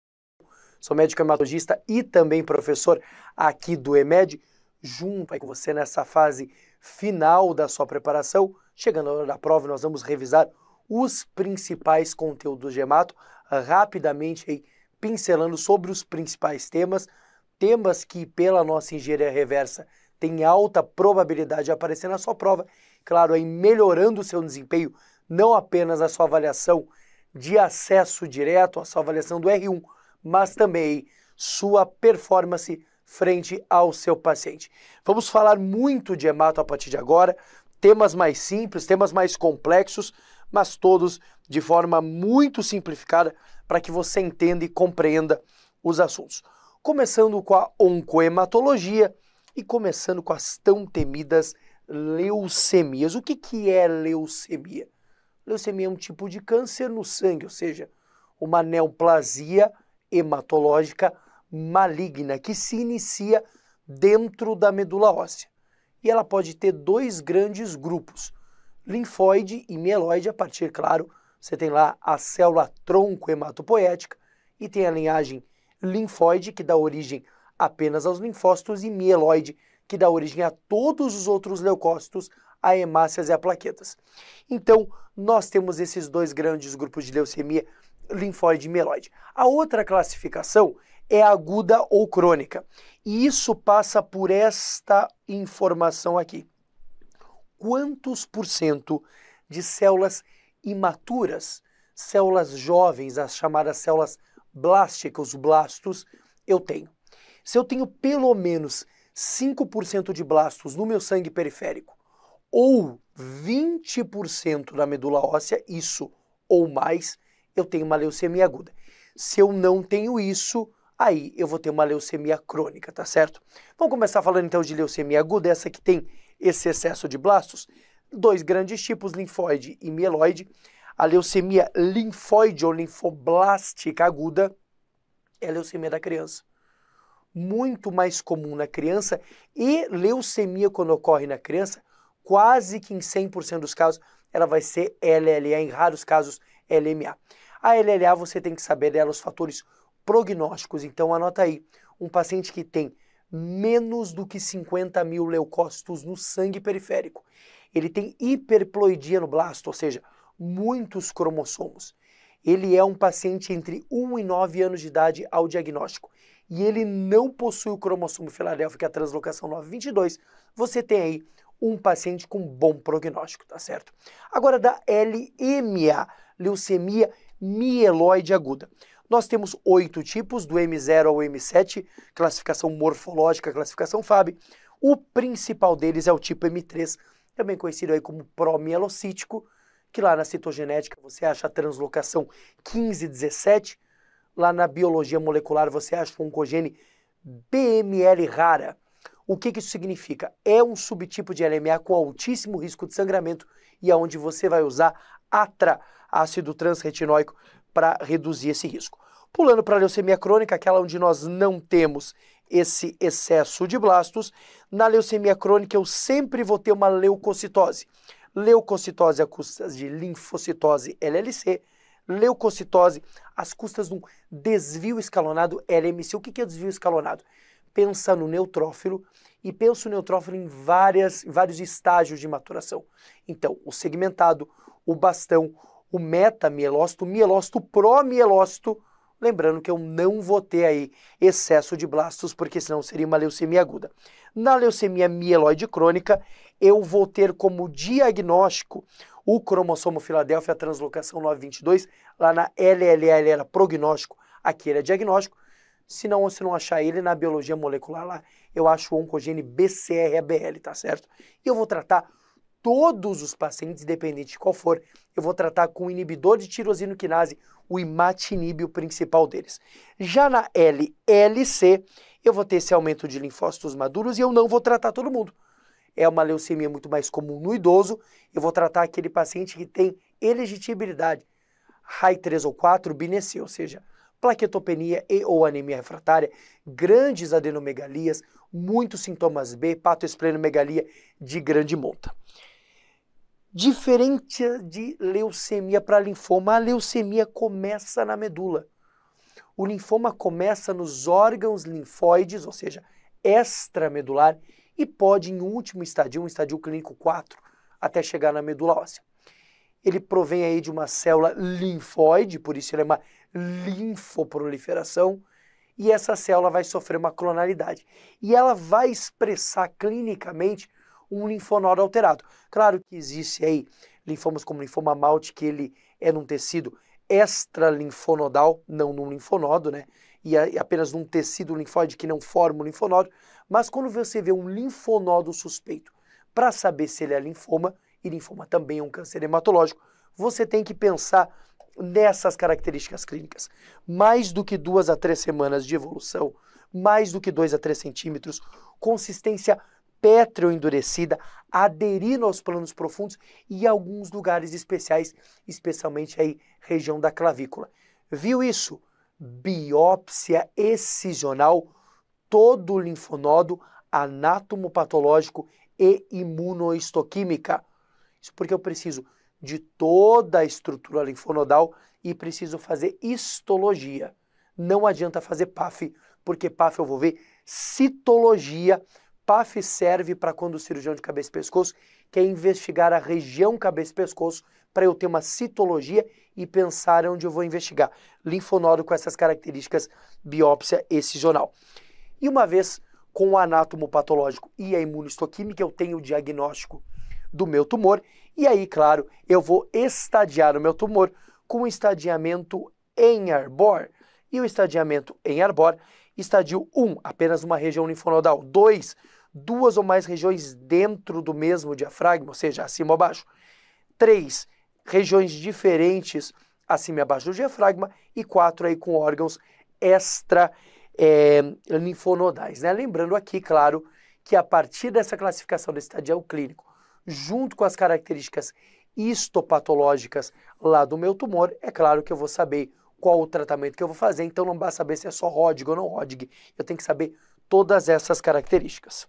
sou médico hematologista e também professor aqui do EMED, junto com você nessa fase final da sua preparação. Chegando à hora da prova, nós vamos revisar os principais conteúdos de Gemato, rapidamente aí, pincelando sobre os principais temas, temas que pela nossa engenharia reversa tem alta probabilidade de aparecer na sua prova claro, aí melhorando o seu desempenho, não apenas a sua avaliação de acesso direto, a sua avaliação do R1, mas também sua performance frente ao seu paciente. Vamos falar muito de hemato a partir de agora, temas mais simples, temas mais complexos, mas todos de forma muito simplificada para que você entenda e compreenda os assuntos. Começando com a oncohematologia e começando com as tão temidas leucemias. O que, que é leucemia? Leucemia é um tipo de câncer no sangue, ou seja, uma neoplasia hematológica maligna que se inicia dentro da medula óssea. E ela pode ter dois grandes grupos, linfóide e mieloide, a partir, claro, você tem lá a célula tronco hematopoética e tem a linhagem linfóide, que dá origem apenas aos linfócitos, e mieloide, que dá origem a todos os outros leucócitos, a hemácias e a plaquetas. Então, nós temos esses dois grandes grupos de leucemia linfóide e mieloide. A outra classificação é aguda ou crônica. E isso passa por esta informação aqui. Quantos por cento de células imaturas, células jovens, as chamadas células blásticas, os blastos, eu tenho? Se eu tenho pelo menos 5% de blastos no meu sangue periférico ou 20% da medula óssea, isso ou mais, eu tenho uma leucemia aguda. Se eu não tenho isso, aí eu vou ter uma leucemia crônica, tá certo? Vamos começar falando então de leucemia aguda, essa que tem esse excesso de blastos. Dois grandes tipos, linfóide e mieloide. A leucemia linfóide ou linfoblástica aguda é a leucemia da criança muito mais comum na criança e leucemia, quando ocorre na criança, quase que em 100% dos casos, ela vai ser LLA, em raros casos, LMA. A LLA, você tem que saber dela os fatores prognósticos, então anota aí. Um paciente que tem menos do que 50 mil leucócitos no sangue periférico, ele tem hiperploidia no blasto, ou seja, muitos cromossomos. Ele é um paciente entre 1 e 9 anos de idade ao diagnóstico e ele não possui o cromossomo Filadélfia, que é a translocação 922, você tem aí um paciente com bom prognóstico, tá certo? Agora, da LMA, leucemia mieloide aguda. Nós temos oito tipos, do M0 ao M7, classificação morfológica, classificação FAB. O principal deles é o tipo M3, também conhecido aí como promielocítico, que lá na citogenética você acha a translocação 1517, lá na biologia molecular você acha um oncogene BML rara. O que, que isso significa? É um subtipo de LMA com altíssimo risco de sangramento e aonde é você vai usar ATRA, ácido transretinoico, para reduzir esse risco. Pulando para a leucemia crônica, aquela onde nós não temos esse excesso de blastos, na leucemia crônica eu sempre vou ter uma leucocitose. Leucocitose a custa de linfocitose LLC, leucocitose, às custas de um desvio escalonado LMC. O que é o desvio escalonado? Pensa no neutrófilo e pensa o neutrófilo em várias, vários estágios de maturação. Então, o segmentado, o bastão, o metamielócito, o mielócito, promielócito, Lembrando que eu não vou ter aí excesso de blastos, porque senão seria uma leucemia aguda. Na leucemia mieloide crônica, eu vou ter como diagnóstico o cromossomo Filadélfia, a translocação 922, lá na LLL era prognóstico, aqui era é diagnóstico. Se não, se não achar ele na biologia molecular lá, eu acho o oncogene BCR-ABL, tá certo? E eu vou tratar todos os pacientes, independente de qual for, eu vou tratar com o inibidor de tirosino quinase, o imatinib, o principal deles. Já na LLC, eu vou ter esse aumento de linfócitos maduros e eu não vou tratar todo mundo é uma leucemia muito mais comum no idoso, eu vou tratar aquele paciente que tem elegibilidade, RAI 3 ou 4, BNC, ou seja, plaquetopenia e ou anemia refratária, grandes adenomegalias, muitos sintomas B, patoesplenomegalia de grande monta. Diferente de leucemia para linfoma, a leucemia começa na medula. O linfoma começa nos órgãos linfóides, ou seja, extramedular, e pode, em último estadio, um estadio clínico 4, até chegar na medula óssea. Ele provém aí de uma célula linfóide, por isso ele é uma linfoproliferação, e essa célula vai sofrer uma clonalidade. E ela vai expressar clinicamente um linfonodo alterado. Claro que existe aí linfomas como linfoma malte, que ele é num tecido extra-linfonodal, não num linfonodo, né? E apenas num tecido linfóide que não forma o linfonodo, mas quando você vê um linfonodo suspeito para saber se ele é linfoma, e linfoma também é um câncer hematológico, você tem que pensar nessas características clínicas. Mais do que duas a três semanas de evolução, mais do que dois a três centímetros, consistência pétreo endurecida, aderindo aos planos profundos e alguns lugares especiais, especialmente aí região da clavícula. Viu isso? Biópsia excisional todo o linfonodo anatomopatológico e imunoistoquímica. Isso porque eu preciso de toda a estrutura linfonodal e preciso fazer histologia. Não adianta fazer PAF, porque PAF eu vou ver citologia. PAF serve para quando o cirurgião de cabeça e pescoço quer investigar a região cabeça e pescoço para eu ter uma citologia e pensar onde eu vou investigar. Linfonodo com essas características, biópsia excisional. E uma vez com o anátomo patológico e a imunistoquímica, eu tenho o diagnóstico do meu tumor. E aí, claro, eu vou estadiar o meu tumor com o estadiamento em arbor. E o estadiamento em arbor, estadio 1, apenas uma região linfonodal. 2, duas ou mais regiões dentro do mesmo diafragma, ou seja, acima ou abaixo. 3, regiões diferentes acima e abaixo do diafragma. E 4, aí com órgãos extra é, linfonodais. Né? Lembrando aqui, claro, que a partir dessa classificação desse estadial clínico, junto com as características histopatológicas lá do meu tumor, é claro que eu vou saber qual o tratamento que eu vou fazer, então não basta saber se é só Rodig ou não Rodig, eu tenho que saber todas essas características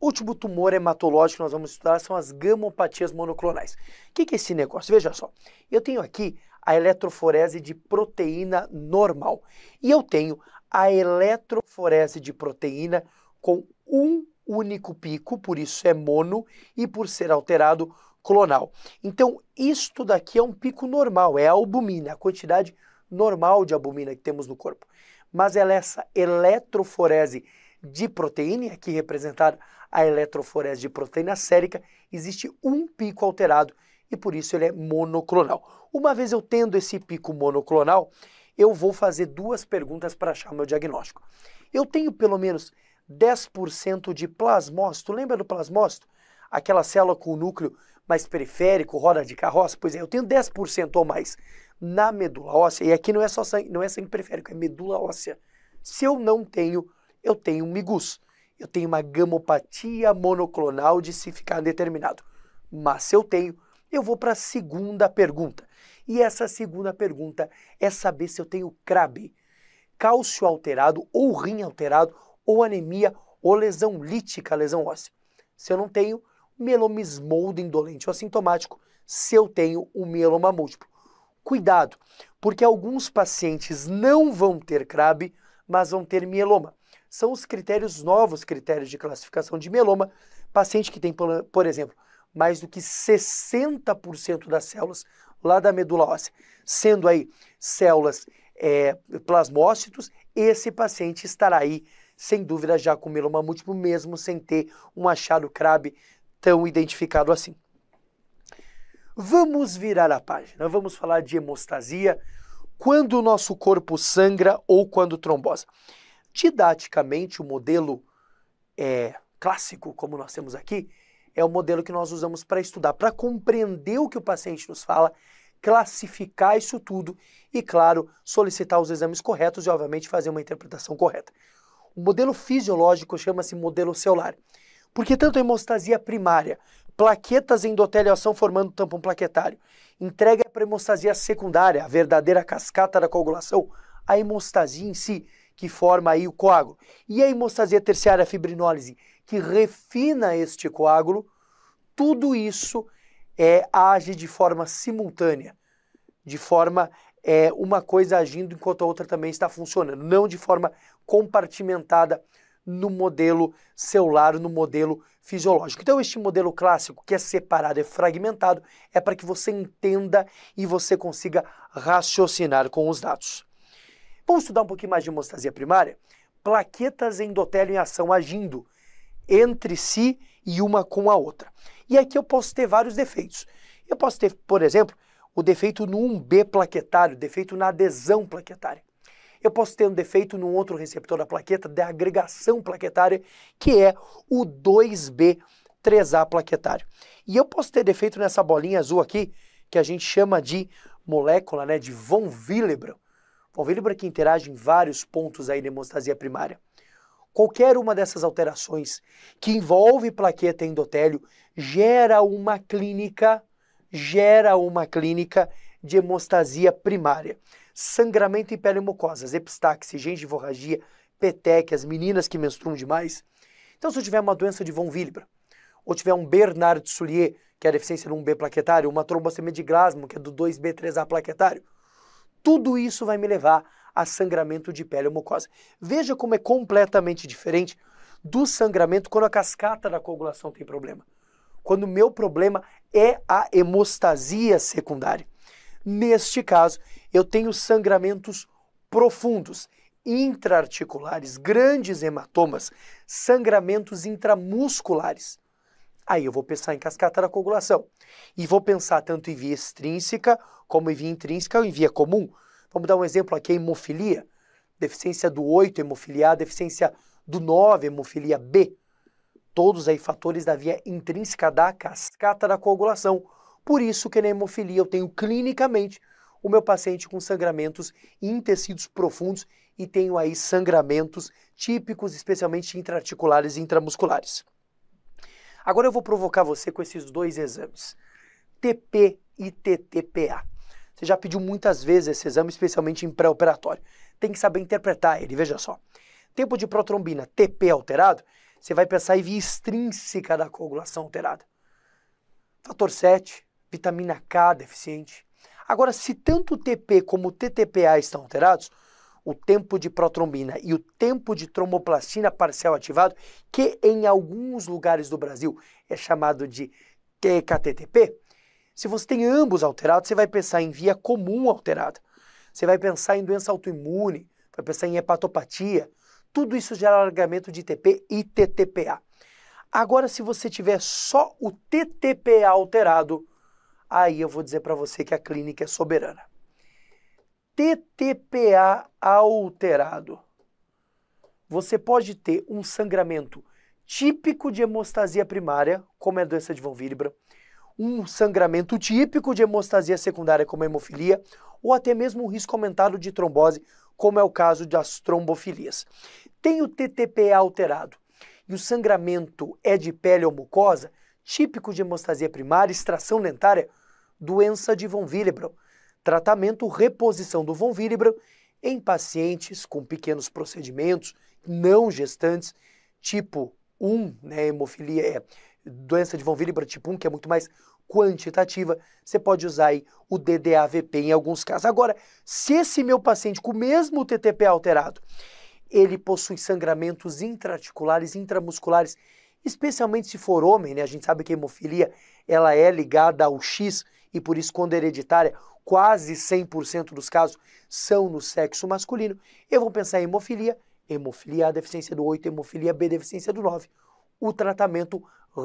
último tumor hematológico que nós vamos estudar são as gamopatias monoclonais. O que, que é esse negócio? Veja só, eu tenho aqui a eletroforese de proteína normal e eu tenho a eletroforese de proteína com um único pico, por isso é mono, e por ser alterado, clonal. Então, isto daqui é um pico normal, é a albumina, a quantidade normal de albumina que temos no corpo. Mas ela é essa eletroforese de proteína, aqui é representada a eletroforese de proteína sérica, existe um pico alterado e por isso ele é monoclonal. Uma vez eu tendo esse pico monoclonal, eu vou fazer duas perguntas para achar o meu diagnóstico. Eu tenho pelo menos 10% de plasmócito, lembra do plasmócito? Aquela célula com o núcleo mais periférico, roda de carroça, pois é, eu tenho 10% ou mais na medula óssea, e aqui não é só sangue, não é sangue periférico, é medula óssea. Se eu não tenho, eu tenho migus eu tenho uma gamopatia monoclonal de se ficar determinado. Mas se eu tenho, eu vou para a segunda pergunta. E essa segunda pergunta é saber se eu tenho CRAB, cálcio alterado ou rim alterado, ou anemia ou lesão lítica, lesão óssea. Se eu não tenho, melomismoldo indolente ou assintomático, se eu tenho o um mieloma múltiplo. Cuidado, porque alguns pacientes não vão ter CRAB, mas vão ter mieloma são os critérios novos, critérios de classificação de mieloma. Paciente que tem, por exemplo, mais do que 60% das células lá da medula óssea, sendo aí células é, plasmócitos, esse paciente estará aí, sem dúvida, já com mieloma múltiplo, mesmo sem ter um achado CRAB tão identificado assim. Vamos virar a página, vamos falar de hemostasia, quando o nosso corpo sangra ou quando trombosa didaticamente o modelo é, clássico, como nós temos aqui, é o modelo que nós usamos para estudar, para compreender o que o paciente nos fala, classificar isso tudo e, claro, solicitar os exames corretos e, obviamente, fazer uma interpretação correta. O modelo fisiológico chama-se modelo celular, porque tanto a hemostasia primária, plaquetas endoteliação formando tampão plaquetário, entrega para a hemostasia secundária, a verdadeira cascata da coagulação, a hemostasia em si, que forma aí o coágulo. E a hemostasia terciária, a fibrinólise, que refina este coágulo, tudo isso é, age de forma simultânea, de forma é, uma coisa agindo enquanto a outra também está funcionando, não de forma compartimentada no modelo celular, no modelo fisiológico. Então, este modelo clássico, que é separado, é fragmentado, é para que você entenda e você consiga raciocinar com os dados. Vamos estudar um pouquinho mais de hemostasia primária? Plaquetas endotélio em ação agindo entre si e uma com a outra. E aqui eu posso ter vários defeitos. Eu posso ter, por exemplo, o defeito no 1B plaquetário, defeito na adesão plaquetária. Eu posso ter um defeito no outro receptor da plaqueta, da agregação plaquetária, que é o 2B3A plaquetário. E eu posso ter defeito nessa bolinha azul aqui, que a gente chama de molécula né, de von Willebrand, Palvelibra que interage em vários pontos aí da hemostasia primária. Qualquer uma dessas alterações que envolve plaqueta e endotélio gera uma clínica, gera uma clínica de hemostasia primária. Sangramento em pele e mucosas, epistaxe, gengivorragia, petec, meninas que menstruam demais. Então, se eu tiver uma doença de von Willebrand, ou tiver um Bernard Soulier, que é a deficiência no 1B plaquetário, uma trombocemia de Glasmo, que é do 2B3A plaquetário, tudo isso vai me levar a sangramento de pele ou mucosa. Veja como é completamente diferente do sangramento quando a cascata da coagulação tem problema. Quando o meu problema é a hemostasia secundária. Neste caso, eu tenho sangramentos profundos, intraarticulares, grandes hematomas, sangramentos intramusculares. Aí eu vou pensar em cascata da coagulação. E vou pensar tanto em via extrínseca, como em via intrínseca ou em via comum. Vamos dar um exemplo aqui, a hemofilia. Deficiência do 8, hemofilia A, deficiência do 9, hemofilia B. Todos aí fatores da via intrínseca da cascata da coagulação. Por isso que na hemofilia eu tenho clinicamente o meu paciente com sangramentos em tecidos profundos e tenho aí sangramentos típicos, especialmente intraarticulares e intramusculares. Agora eu vou provocar você com esses dois exames, TP e TTPA. Você já pediu muitas vezes esse exame, especialmente em pré-operatório. Tem que saber interpretar ele, veja só. Tempo de protrombina TP alterado, você vai pensar em via extrínseca da coagulação alterada. Fator 7, vitamina K deficiente. Agora, se tanto o TP como o TTPA estão alterados, o tempo de protrombina e o tempo de tromoplastina parcial ativado, que em alguns lugares do Brasil é chamado de TKTTP, se você tem ambos alterados, você vai pensar em via comum alterada. Você vai pensar em doença autoimune, vai pensar em hepatopatia. Tudo isso gera alargamento de TP e TTPA. Agora, se você tiver só o TTPA alterado, aí eu vou dizer para você que a clínica é soberana. TTPA alterado. Você pode ter um sangramento típico de hemostasia primária, como é a doença de von Willebrand, um sangramento típico de hemostasia secundária, como a é hemofilia, ou até mesmo um risco aumentado de trombose, como é o caso das trombofilias. Tem o TTPA alterado e o sangramento é de pele ou mucosa, típico de hemostasia primária, extração dentária, doença de von Willebrand, tratamento reposição do von Willebrand em pacientes com pequenos procedimentos não gestantes, tipo 1, né, hemofilia, é, doença de von Willebrand tipo 1, que é muito mais quantitativa, você pode usar aí o DDAVP em alguns casos. Agora, se esse meu paciente com o mesmo TTP alterado, ele possui sangramentos intraarticulares, intramusculares, especialmente se for homem, né? A gente sabe que a hemofilia ela é ligada ao X e por isso quando é hereditária, quase 100% dos casos são no sexo masculino. Eu vou pensar em hemofilia, hemofilia A deficiência do 8, hemofilia B deficiência do 9. O tratamento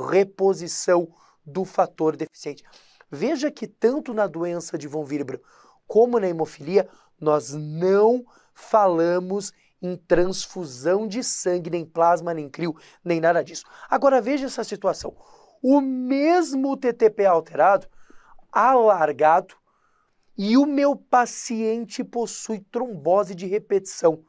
reposição do fator deficiente. Veja que tanto na doença de von Willebrand como na hemofilia, nós não falamos em transfusão de sangue, nem plasma, nem crio, nem nada disso. Agora veja essa situação. O mesmo TTP alterado, alargado, e o meu paciente possui trombose de repetição.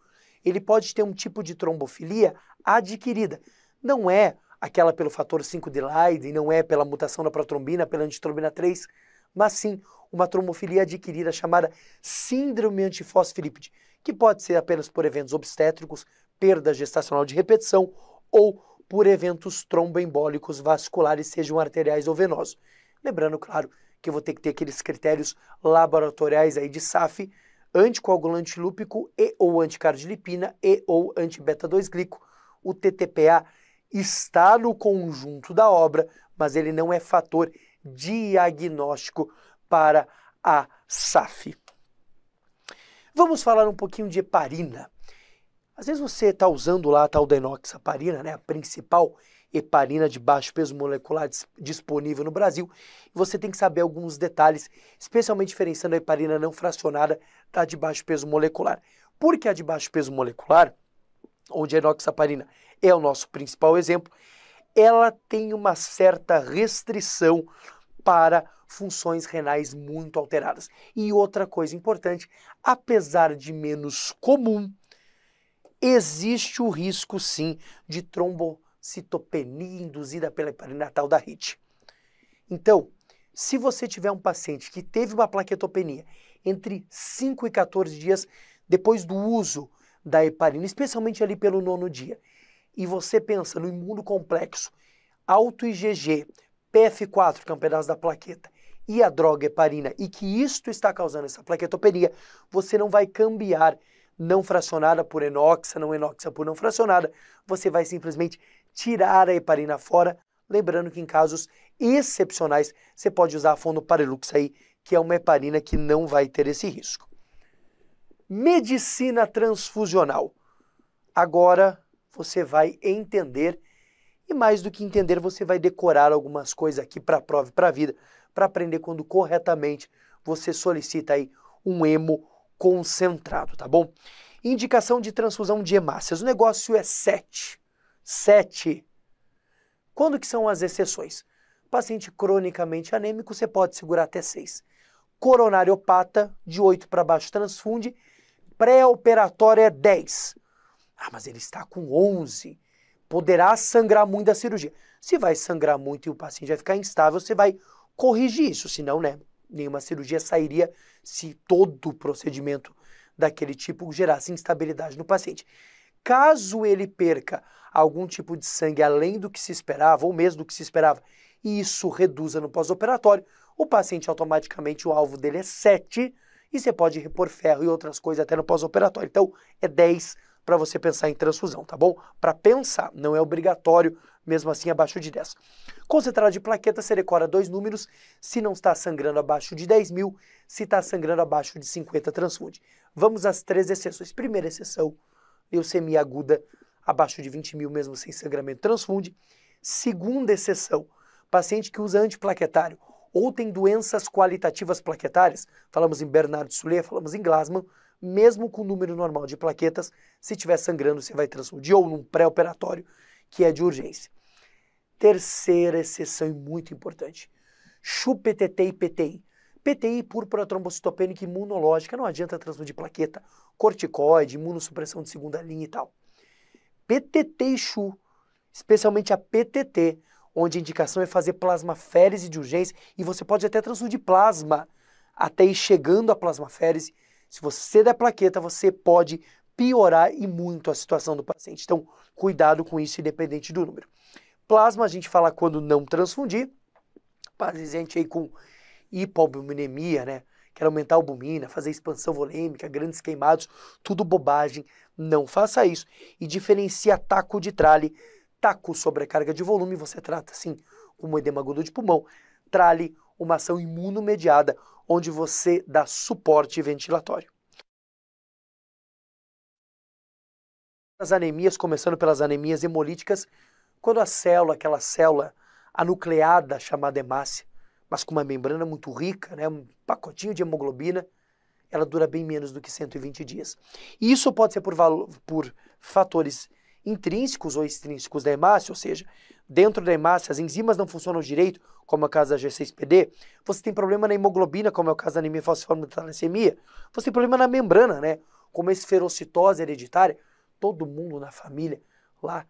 Ele pode ter um tipo de trombofilia adquirida. Não é aquela pelo fator 5 de Leiden, não é pela mutação da protrombina, pela antitrombina 3, mas sim uma trombofilia adquirida chamada síndrome antifosfolípide, que pode ser apenas por eventos obstétricos, perda gestacional de repetição ou por eventos tromboembólicos vasculares, sejam arteriais ou venosos. Lembrando, claro, que eu vou ter que ter aqueles critérios laboratoriais aí de SAF, anticoagulante lúpico e ou anticardiolipina e ou antibeta-2-glico. O TTPA está no conjunto da obra, mas ele não é fator diagnóstico para a SAF. Vamos falar um pouquinho de heparina. Às vezes você está usando lá a tal da enoxaparina, né, a principal, heparina de baixo peso molecular disponível no Brasil. Você tem que saber alguns detalhes, especialmente diferenciando a heparina não fracionada da de baixo peso molecular. Porque a de baixo peso molecular, onde a enoxaparina é o nosso principal exemplo, ela tem uma certa restrição para funções renais muito alteradas. E outra coisa importante, apesar de menos comum, existe o risco sim de trombo citopenia induzida pela heparina tal da HIT. Então, se você tiver um paciente que teve uma plaquetopenia entre 5 e 14 dias depois do uso da heparina, especialmente ali pelo nono dia, e você pensa no imunocomplexo, complexo, alto IgG, PF4, que é um pedaço da plaqueta, e a droga heparina, e que isto está causando essa plaquetopenia, você não vai cambiar não fracionada por enoxa, não enoxa por não fracionada, você vai simplesmente tirar a heparina fora. Lembrando que em casos excepcionais você pode usar a fonoparelux aí, que é uma heparina que não vai ter esse risco. Medicina transfusional. Agora você vai entender e mais do que entender, você vai decorar algumas coisas aqui para a prova e para a vida, para aprender quando corretamente você solicita aí um hemo concentrado, tá bom? Indicação de transfusão de hemácias. O negócio é 7. 7. Quando que são as exceções? Paciente cronicamente anêmico, você pode segurar até 6. Coronariopata, de 8 para baixo, transfunde. Pré-operatória é 10. Ah, mas ele está com 11. Poderá sangrar muito a cirurgia. Se vai sangrar muito e o paciente vai ficar instável, você vai corrigir isso, senão, né? Nenhuma cirurgia sairia se todo o procedimento daquele tipo gerasse instabilidade no paciente caso ele perca algum tipo de sangue além do que se esperava, ou mesmo do que se esperava, e isso reduza no pós-operatório, o paciente automaticamente, o alvo dele é 7, e você pode repor ferro e outras coisas até no pós-operatório. Então, é 10 para você pensar em transfusão, tá bom? Para pensar, não é obrigatório, mesmo assim abaixo de 10. Concentrado de plaqueta, você decora dois números, se não está sangrando abaixo de 10 mil, se está sangrando abaixo de 50, transfunde. Vamos às três exceções. Primeira exceção, leucemia aguda abaixo de 20 mil, mesmo sem sangramento, transfunde. Segunda exceção, paciente que usa antiplaquetário ou tem doenças qualitativas plaquetárias, falamos em Bernardo Sulé, falamos em Glassman, mesmo com número normal de plaquetas, se estiver sangrando, você vai transfundir, ou num pré-operatório, que é de urgência. Terceira exceção e muito importante, CHU-PTT e PTI, PTI púrpura trombocitopênica imunológica, não adianta transfundir plaqueta, corticoide, imunossupressão de segunda linha e tal. PTT e CHU, especialmente a PTT, onde a indicação é fazer plasmaférese de urgência e você pode até transfundir plasma até ir chegando à plasmaférese. Se você der plaqueta, você pode piorar e muito a situação do paciente. Então, cuidado com isso, independente do número. Plasma, a gente fala quando não transfundir, paciente aí com hipoalbuminemia, né? Quer aumentar a albumina, fazer expansão volêmica, grandes queimados, tudo bobagem. Não faça isso. E diferencia taco de trale. Taco sobrecarga de volume, você trata sim como edema agudo de pulmão. Trale, uma ação imunomediada, onde você dá suporte ventilatório. As anemias, começando pelas anemias hemolíticas, quando a célula, aquela célula anucleada chamada hemácia, mas com uma membrana muito rica, né, um pacotinho de hemoglobina, ela dura bem menos do que 120 dias. E isso pode ser por, por fatores intrínsecos ou extrínsecos da hemácia, ou seja, dentro da hemácia as enzimas não funcionam direito, como é o caso da G6PD, você tem problema na hemoglobina, como é o caso da anemia falciforme da talassemia, você tem problema na membrana, né? Como a esferocitose hereditária, todo mundo na família lá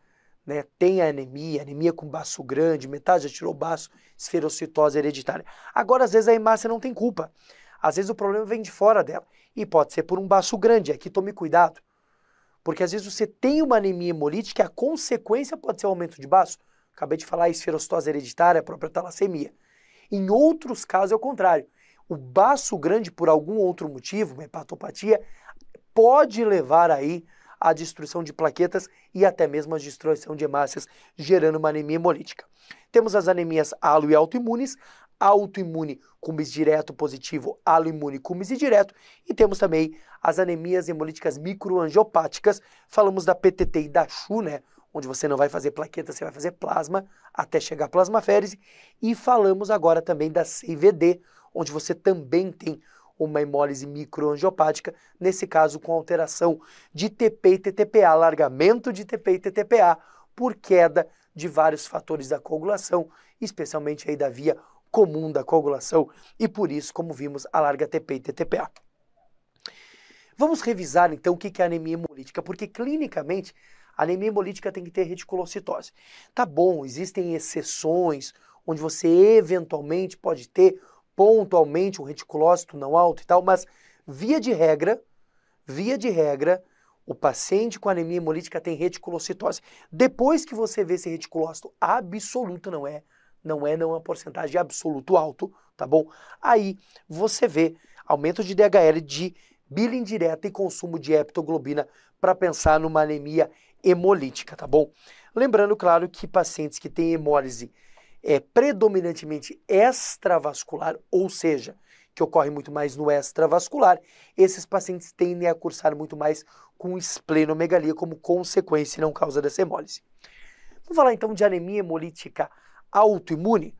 né, tem anemia, anemia com baço grande, metade já tirou baço, esferocitose hereditária. Agora, às vezes, a hemácia não tem culpa. Às vezes o problema vem de fora dela e pode ser por um baço grande. Aqui tome cuidado, porque às vezes você tem uma anemia hemolítica e a consequência pode ser o um aumento de baço. Acabei de falar a esferocitose hereditária, a própria talassemia. Em outros casos é o contrário. O baço grande, por algum outro motivo, uma hepatopatia, pode levar aí a destruição de plaquetas e até mesmo a destruição de hemácias, gerando uma anemia hemolítica. Temos as anemias alo e autoimunes, autoimune com direto positivo, aloimune imune bis direto, e temos também as anemias hemolíticas microangiopáticas, falamos da PTT e da CHU, né? onde você não vai fazer plaqueta, você vai fazer plasma, até chegar a plasmaférese, e falamos agora também da CVD onde você também tem uma hemólise microangiopática, nesse caso com alteração de TP e TTPA, alargamento de TP e TTPA, por queda de vários fatores da coagulação, especialmente aí da via comum da coagulação, e por isso, como vimos, alarga TP e TTPA. Vamos revisar então o que é anemia hemolítica, porque clinicamente a anemia hemolítica tem que ter reticulocitose. Tá bom, existem exceções onde você eventualmente pode ter pontualmente um reticulócito não alto e tal, mas via de regra, via de regra, o paciente com anemia hemolítica tem reticulocitose. Depois que você vê esse reticulócito absoluto, não é, não é, não é uma porcentagem absoluto alto, tá bom? Aí você vê aumento de DHL de bile indireta e consumo de heptoglobina para pensar numa anemia hemolítica, tá bom? Lembrando, claro, que pacientes que têm hemólise é predominantemente extravascular, ou seja, que ocorre muito mais no extravascular, esses pacientes tendem a cursar muito mais com esplenomegalia como consequência e não causa dessa hemólise. Vamos falar então de anemia hemolítica autoimune.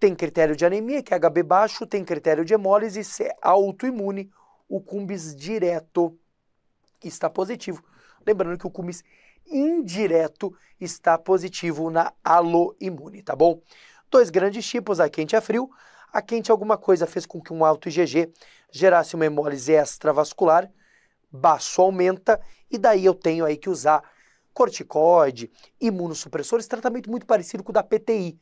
Tem critério de anemia, que é HB baixo, tem critério de hemólise, se é autoimune, o cumbis direto está positivo. Lembrando que o cumbis indireto está positivo na aloimune, tá bom? Dois grandes tipos, a quente e a frio. A quente alguma coisa fez com que um alto IgG gerasse uma hemólise extravascular, baço aumenta e daí eu tenho aí que usar corticoide, imunossupressores, tratamento muito parecido com o da PTI,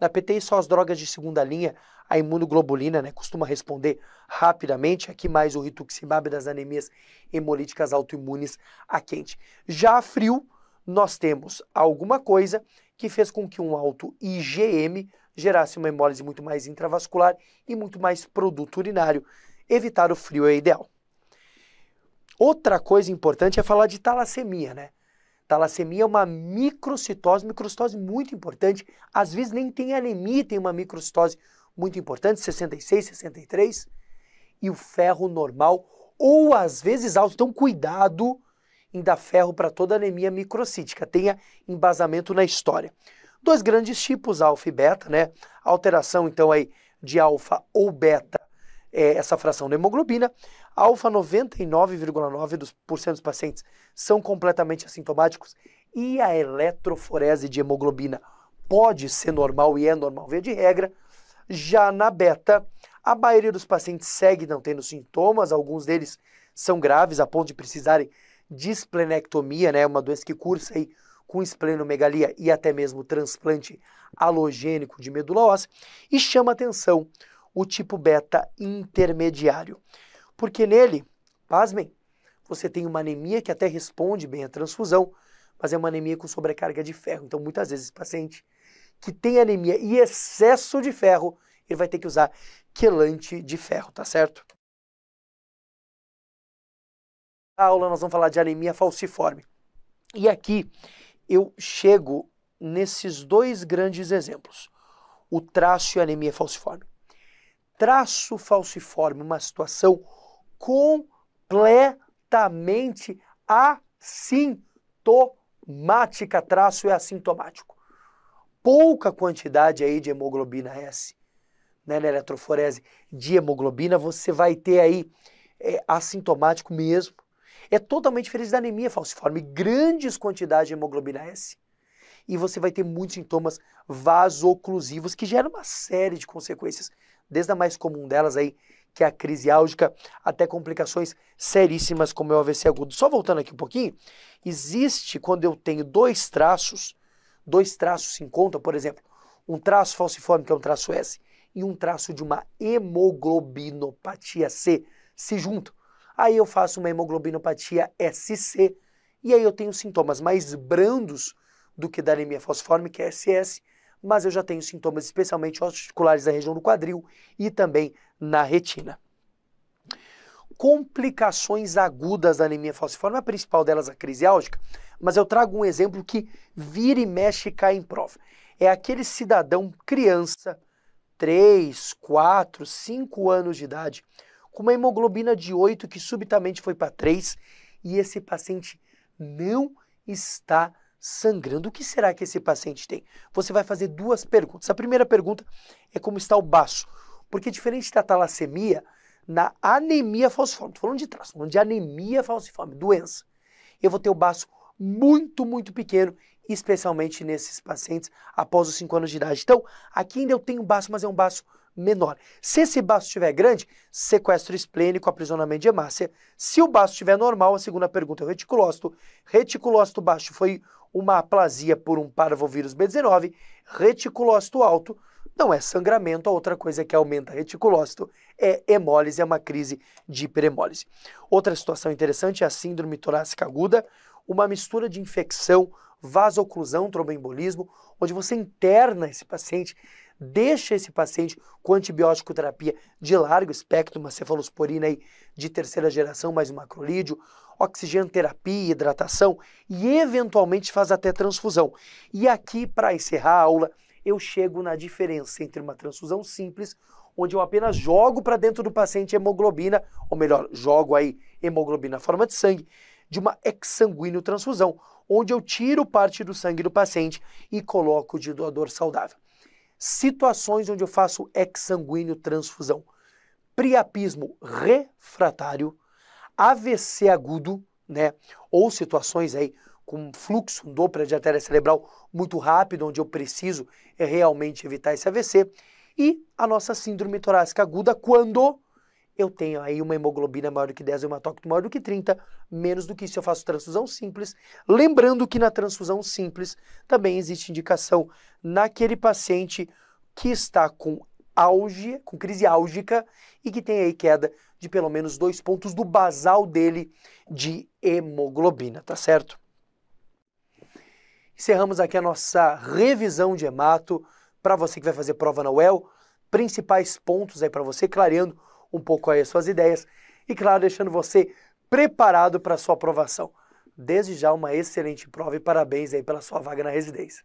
na PTI, só as drogas de segunda linha, a imunoglobulina, né, costuma responder rapidamente. Aqui mais o rituximab das anemias hemolíticas autoimunes a quente. Já a frio, nós temos alguma coisa que fez com que um alto IgM gerasse uma hemólise muito mais intravascular e muito mais produto urinário. Evitar o frio é ideal. Outra coisa importante é falar de talassemia, né? Talassemia é uma microcitose, microcitose muito importante. Às vezes nem tem anemia, tem uma microcitose muito importante, 66, 63. E o ferro normal, ou às vezes alto. Então, cuidado em dar ferro para toda anemia microcítica. Tenha embasamento na história. Dois grandes tipos, alfa e beta, né? Alteração, então, aí de alfa ou beta, é, essa fração da hemoglobina. Alfa, 99,9% dos pacientes são completamente assintomáticos e a eletroforese de hemoglobina pode ser normal e é normal via de regra. Já na beta, a maioria dos pacientes segue não tendo sintomas, alguns deles são graves a ponto de precisarem de esplenectomia, né, uma doença que cursa aí com esplenomegalia e até mesmo transplante halogênico de medula óssea, e chama atenção o tipo beta intermediário. Porque nele, pasmem, você tem uma anemia que até responde bem à transfusão, mas é uma anemia com sobrecarga de ferro. Então, muitas vezes, paciente que tem anemia e excesso de ferro, ele vai ter que usar quelante de ferro, tá certo? Na aula nós vamos falar de anemia falciforme. E aqui eu chego nesses dois grandes exemplos, o traço e a anemia falciforme. Traço falciforme, uma situação completamente assintomática, traço é assintomático. Pouca quantidade aí de hemoglobina S, né, na eletroforese de hemoglobina, você vai ter aí é, assintomático mesmo. É totalmente diferente da anemia falciforme, grandes quantidades de hemoglobina S e você vai ter muitos sintomas vasoclusivos que geram uma série de consequências, desde a mais comum delas aí, que é a crise álgica, até complicações seríssimas como é o AVC agudo. Só voltando aqui um pouquinho, existe quando eu tenho dois traços, dois traços se encontram, por exemplo, um traço falciforme, que é um traço S, e um traço de uma hemoglobinopatia C se juntam. Aí eu faço uma hemoglobinopatia SC, e aí eu tenho sintomas mais brandos do que da anemia falciforme, que é SS, mas eu já tenho sintomas especialmente articulares na região do quadril e também na retina. Complicações agudas da anemia falciforme, é a principal delas a crise álgica, mas eu trago um exemplo que vira e mexe e cai em prova. É aquele cidadão criança, 3, 4, 5 anos de idade, com uma hemoglobina de 8 que subitamente foi para 3 e esse paciente não está sangrando. O que será que esse paciente tem? Você vai fazer duas perguntas. A primeira pergunta é como está o baço, porque diferente da talassemia, na anemia falciforme, estou falando de traço, falando de anemia falciforme, doença, eu vou ter o baço muito, muito pequeno, especialmente nesses pacientes após os 5 anos de idade. Então, aqui ainda eu tenho baço, mas é um baço menor. Se esse baço estiver grande, sequestro esplênico, aprisionamento de hemácia. Se o baço estiver normal, a segunda pergunta é o reticulócito. Reticulócito baixo foi uma aplasia por um parvovírus B19, reticulócito alto, não é sangramento, a outra coisa que aumenta reticulócito é hemólise, é uma crise de hiperhemólise. Outra situação interessante é a síndrome torácica aguda, uma mistura de infecção, vasoclusão, tromboembolismo, onde você interna esse paciente, deixa esse paciente com antibiótico terapia de largo espectro, uma cefalosporina aí de terceira geração, mais um macrolídeo, oxigenoterapia, hidratação e eventualmente faz até transfusão. E aqui, para encerrar a aula, eu chego na diferença entre uma transfusão simples, onde eu apenas jogo para dentro do paciente hemoglobina, ou melhor, jogo aí hemoglobina na forma de sangue, de uma exsanguíneo transfusão, onde eu tiro parte do sangue do paciente e coloco de doador saudável. Situações onde eu faço exsanguíneo transfusão. Priapismo refratário, AVC agudo, né? Ou situações aí com fluxo, um dobra de artéria cerebral muito rápido, onde eu preciso é realmente evitar esse AVC. E a nossa síndrome torácica aguda, quando eu tenho aí uma hemoglobina maior do que 10 uma um hematócrito maior do que 30, menos do que isso eu faço transfusão simples. Lembrando que na transfusão simples também existe indicação naquele paciente que está com auge, com crise álgica e que tem aí queda de pelo menos dois pontos do basal dele de hemoglobina, tá certo? Encerramos aqui a nossa revisão de hemato para você que vai fazer prova na UEL, principais pontos aí para você, clareando um pouco aí as suas ideias e claro, deixando você preparado para a sua aprovação. Desde já uma excelente prova e parabéns aí pela sua vaga na residência.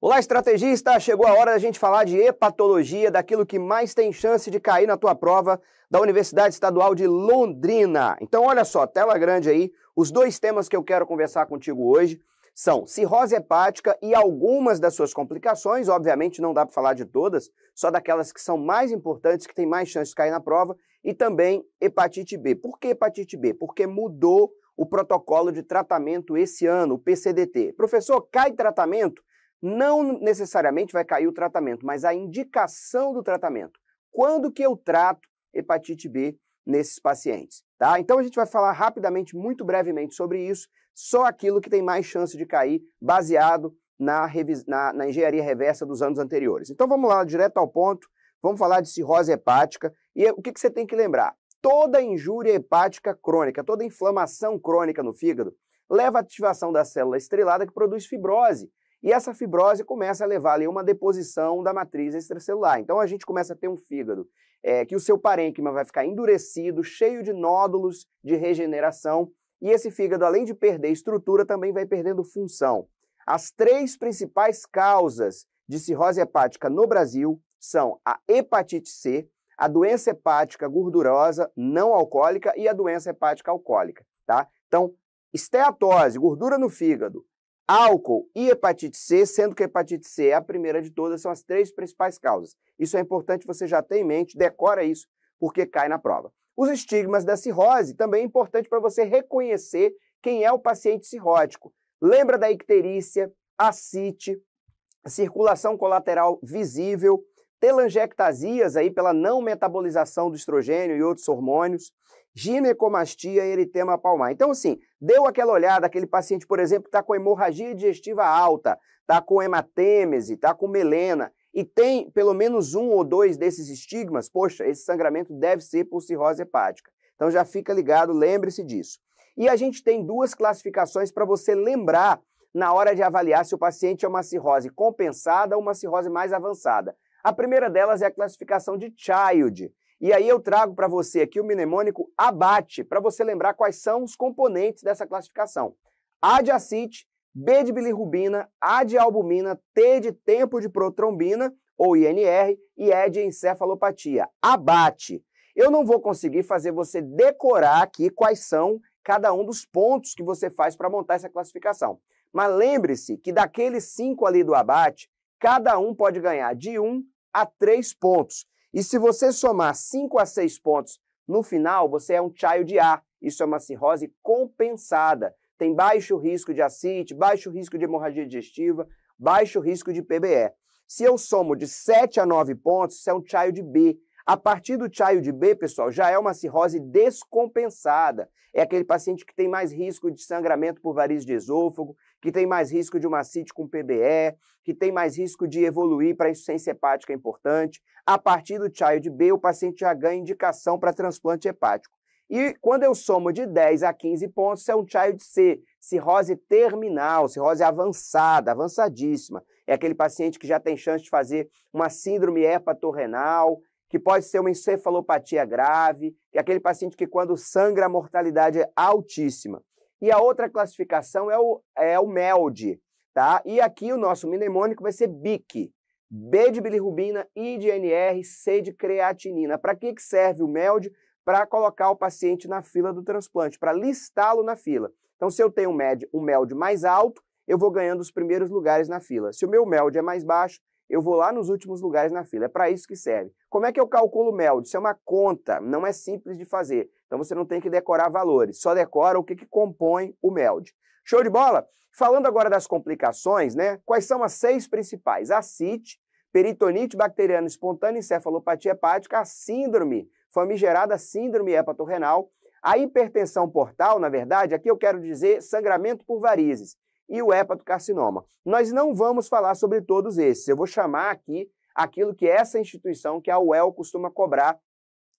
Olá, estrategista! Chegou a hora da gente falar de hepatologia, daquilo que mais tem chance de cair na tua prova da Universidade Estadual de Londrina. Então, olha só, tela grande aí. Os dois temas que eu quero conversar contigo hoje são cirrose hepática e algumas das suas complicações. Obviamente, não dá para falar de todas, só daquelas que são mais importantes, que tem mais chance de cair na prova, e também hepatite B. Por que hepatite B? Porque mudou o protocolo de tratamento esse ano, o PCDT. Professor, cai tratamento? Não necessariamente vai cair o tratamento, mas a indicação do tratamento. Quando que eu trato hepatite B nesses pacientes? Tá? Então a gente vai falar rapidamente, muito brevemente sobre isso, só aquilo que tem mais chance de cair, baseado na, na, na engenharia reversa dos anos anteriores. Então vamos lá, direto ao ponto, vamos falar de cirrose hepática. E o que, que você tem que lembrar? Toda injúria hepática crônica, toda inflamação crônica no fígado, leva à ativação da célula estrelada que produz fibrose, e essa fibrose começa a levar ali uma deposição da matriz extracelular. Então a gente começa a ter um fígado é, que o seu parênquima vai ficar endurecido, cheio de nódulos de regeneração, e esse fígado, além de perder estrutura, também vai perdendo função. As três principais causas de cirrose hepática no Brasil são a hepatite C, a doença hepática gordurosa não alcoólica e a doença hepática alcoólica, tá? Então, esteatose, gordura no fígado, álcool e hepatite C, sendo que a hepatite C é a primeira de todas, são as três principais causas. Isso é importante você já ter em mente, decora isso, porque cai na prova. Os estigmas da cirrose também é importante para você reconhecer quem é o paciente cirrótico. Lembra da icterícia, ascite, circulação colateral visível, telangiectasias aí pela não metabolização do estrogênio e outros hormônios, ginecomastia e eritema palmar. Então, assim, deu aquela olhada, aquele paciente, por exemplo, que está com hemorragia digestiva alta, está com hematêmese, está com melena, e tem pelo menos um ou dois desses estigmas, poxa, esse sangramento deve ser por cirrose hepática. Então já fica ligado, lembre-se disso. E a gente tem duas classificações para você lembrar na hora de avaliar se o paciente é uma cirrose compensada ou uma cirrose mais avançada. A primeira delas é a classificação de Child, e aí eu trago para você aqui o mnemônico abate, para você lembrar quais são os componentes dessa classificação. A de acite, B de bilirrubina, A de albumina, T de tempo de protrombina, ou INR, e E de encefalopatia. Abate. Eu não vou conseguir fazer você decorar aqui quais são cada um dos pontos que você faz para montar essa classificação. Mas lembre-se que daqueles cinco ali do abate, cada um pode ganhar de um a três pontos. E se você somar 5 a 6 pontos no final, você é um de A. Isso é uma cirrose compensada. Tem baixo risco de ascite, baixo risco de hemorragia digestiva, baixo risco de PBE. Se eu somo de 7 a 9 pontos, isso é um de B. A partir do child B, pessoal, já é uma cirrose descompensada. É aquele paciente que tem mais risco de sangramento por variz de esôfago, que tem mais risco de uma cite com PBE, que tem mais risco de evoluir para insuficiência hepática é importante. A partir do child B, o paciente já ganha indicação para transplante hepático. E quando eu somo de 10 a 15 pontos, é um child C, cirrose terminal, cirrose avançada, avançadíssima. É aquele paciente que já tem chance de fazer uma síndrome hepatorrenal, que pode ser uma encefalopatia grave, que é aquele paciente que quando sangra a mortalidade é altíssima. E a outra classificação é o, é o MELD, tá? E aqui o nosso mnemônico vai ser BIC, B de bilirrubina, I de NR, C de creatinina. Para que, que serve o MELD? Para colocar o paciente na fila do transplante, para listá-lo na fila. Então, se eu tenho um MELD, um MELD mais alto, eu vou ganhando os primeiros lugares na fila. Se o meu MELD é mais baixo, eu vou lá nos últimos lugares na fila. É para isso que serve. Como é que eu calculo o MELD? Isso é uma conta, não é simples de fazer. Então você não tem que decorar valores, só decora o que, que compõe o MELD. Show de bola? Falando agora das complicações, né? Quais são as seis principais? A CIT, peritonite bacteriana espontânea, encefalopatia hepática, a síndrome, famigerada síndrome hepatorrenal, a hipertensão portal, na verdade, aqui eu quero dizer sangramento por varizes e o hepatocarcinoma. Nós não vamos falar sobre todos esses. Eu vou chamar aqui aquilo que essa instituição, que a UEL, costuma cobrar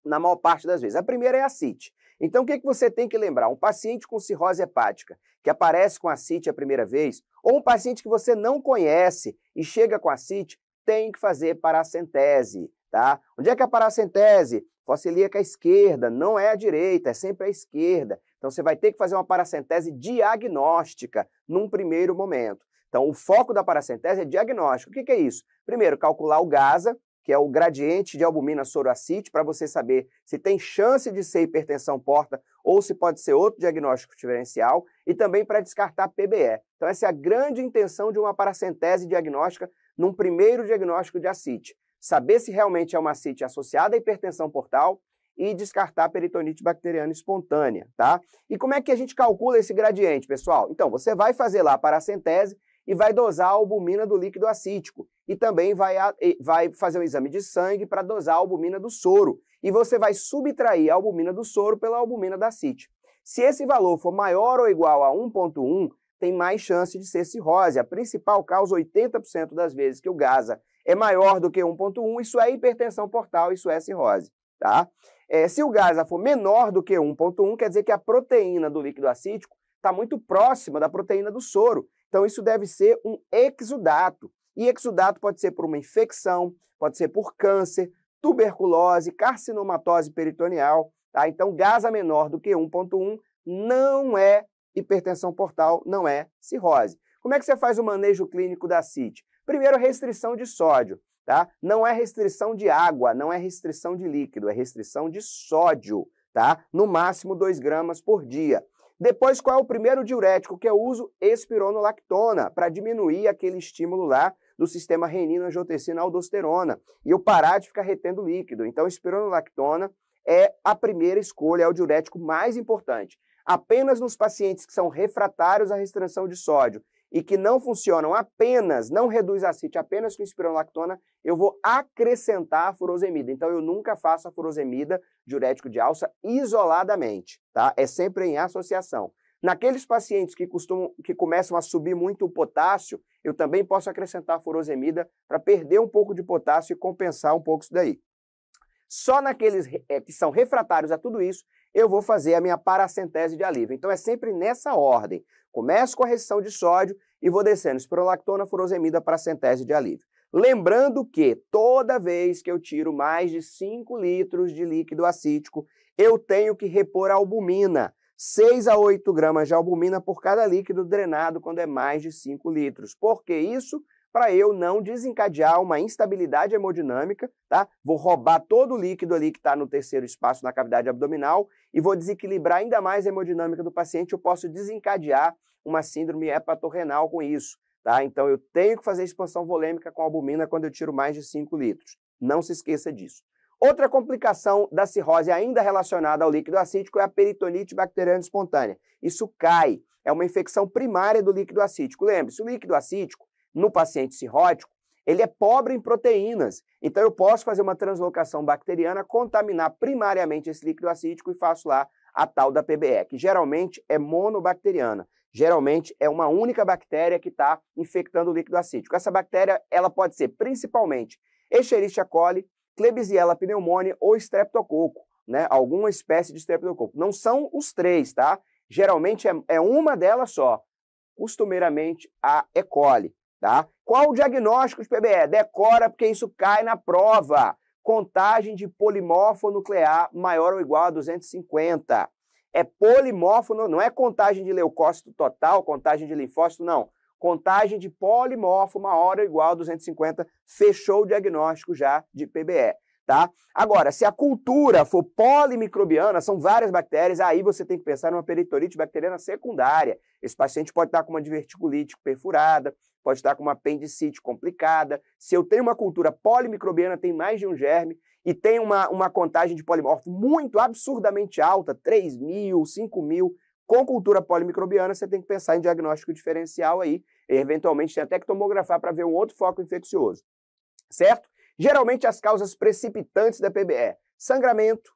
na maior parte das vezes. A primeira é a CIT. Então, o que, é que você tem que lembrar? Um paciente com cirrose hepática que aparece com a CIT a primeira vez, ou um paciente que você não conhece e chega com a CIT, tem que fazer paracentese, tá? Onde é que é a paracentese? Fossilíaca à esquerda, não é à direita, é sempre à esquerda. Então você vai ter que fazer uma paracentese diagnóstica num primeiro momento. Então o foco da paracentese é diagnóstico. O que, que é isso? Primeiro, calcular o GASA, que é o gradiente de albumina soroacite, para você saber se tem chance de ser hipertensão porta ou se pode ser outro diagnóstico diferencial, e também para descartar PBE. Então, essa é a grande intenção de uma paracentese diagnóstica num primeiro diagnóstico de acite. Saber se realmente é uma acite associada à hipertensão portal e descartar peritonite bacteriana espontânea, tá? E como é que a gente calcula esse gradiente, pessoal? Então, você vai fazer lá a paracentese e vai dosar a albumina do líquido acítico e também vai, vai fazer um exame de sangue para dosar a albumina do soro e você vai subtrair a albumina do soro pela albumina da CIT. Se esse valor for maior ou igual a 1.1, tem mais chance de ser cirrose. A principal causa, 80% das vezes que o GASA é maior do que 1.1, isso é hipertensão portal, isso é cirrose, tá? É, se o gás for menor do que 1,1, quer dizer que a proteína do líquido acítico está muito próxima da proteína do soro. Então, isso deve ser um exudato. E exudato pode ser por uma infecção, pode ser por câncer, tuberculose, carcinomatose peritoneal. Tá? Então, gás menor do que 1,1 não é hipertensão portal, não é cirrose. Como é que você faz o manejo clínico da CIT? Primeiro, restrição de sódio tá? Não é restrição de água, não é restrição de líquido, é restrição de sódio, tá? No máximo 2 gramas por dia. Depois, qual é o primeiro diurético que eu uso? Espironolactona, para diminuir aquele estímulo lá do sistema renina, angiotensina, aldosterona, e eu parar de ficar retendo líquido. Então, espironolactona é a primeira escolha, é o diurético mais importante. Apenas nos pacientes que são refratários à restrição de sódio e que não funcionam apenas, não reduz a CIT apenas com espironolactona, eu vou acrescentar a furosemida. Então eu nunca faço a furosemida, diurético de alça, isoladamente, tá? É sempre em associação. Naqueles pacientes que, costumam, que começam a subir muito o potássio, eu também posso acrescentar a furosemida para perder um pouco de potássio e compensar um pouco isso daí. Só naqueles é, que são refratários a tudo isso eu vou fazer a minha paracentese de alívio. Então é sempre nessa ordem. Começo com a restrição de sódio e vou descendo espirolactona, furosemida, paracentese de alívio. Lembrando que toda vez que eu tiro mais de 5 litros de líquido acítico, eu tenho que repor albumina. 6 a 8 gramas de albumina por cada líquido drenado quando é mais de 5 litros. Por que isso? para eu não desencadear uma instabilidade hemodinâmica, tá? Vou roubar todo o líquido ali que está no terceiro espaço na cavidade abdominal e vou desequilibrar ainda mais a hemodinâmica do paciente. Eu posso desencadear uma síndrome hepatorrenal com isso, tá? Então eu tenho que fazer expansão volêmica com albumina quando eu tiro mais de 5 litros. Não se esqueça disso. Outra complicação da cirrose ainda relacionada ao líquido acítico é a peritonite bacteriana espontânea. Isso cai, é uma infecção primária do líquido acítico. Lembre-se, o líquido acítico no paciente cirrótico, ele é pobre em proteínas. Então eu posso fazer uma translocação bacteriana, contaminar primariamente esse líquido acídico e faço lá a tal da PBE, que geralmente é monobacteriana. Geralmente é uma única bactéria que está infectando o líquido acídico. Essa bactéria ela pode ser principalmente Escherichia coli, Klebsiella pneumoniae ou Streptococo, né? Alguma espécie de Streptococo. Não são os três, tá? Geralmente é, é uma delas só. Costumeiramente a E. É coli. Tá? Qual o diagnóstico de PBE? Decora, porque isso cai na prova. Contagem de polimorfo nuclear maior ou igual a 250. É polimorfo, não é contagem de leucócito total, contagem de linfócito, não. Contagem de polimorfo maior ou igual a 250. Fechou o diagnóstico já de PBE. Tá? Agora, se a cultura for polimicrobiana, são várias bactérias, aí você tem que pensar numa peritorite bacteriana secundária. Esse paciente pode estar com uma diverticulite perfurada, pode estar com uma apendicite complicada. Se eu tenho uma cultura polimicrobiana, tem mais de um germe, e tem uma, uma contagem de polimorfo muito absurdamente alta, 3 mil, 5 mil, com cultura polimicrobiana, você tem que pensar em diagnóstico diferencial aí, e eventualmente tem até que tomografar para ver um outro foco infeccioso, certo? Geralmente as causas precipitantes da PBE, sangramento,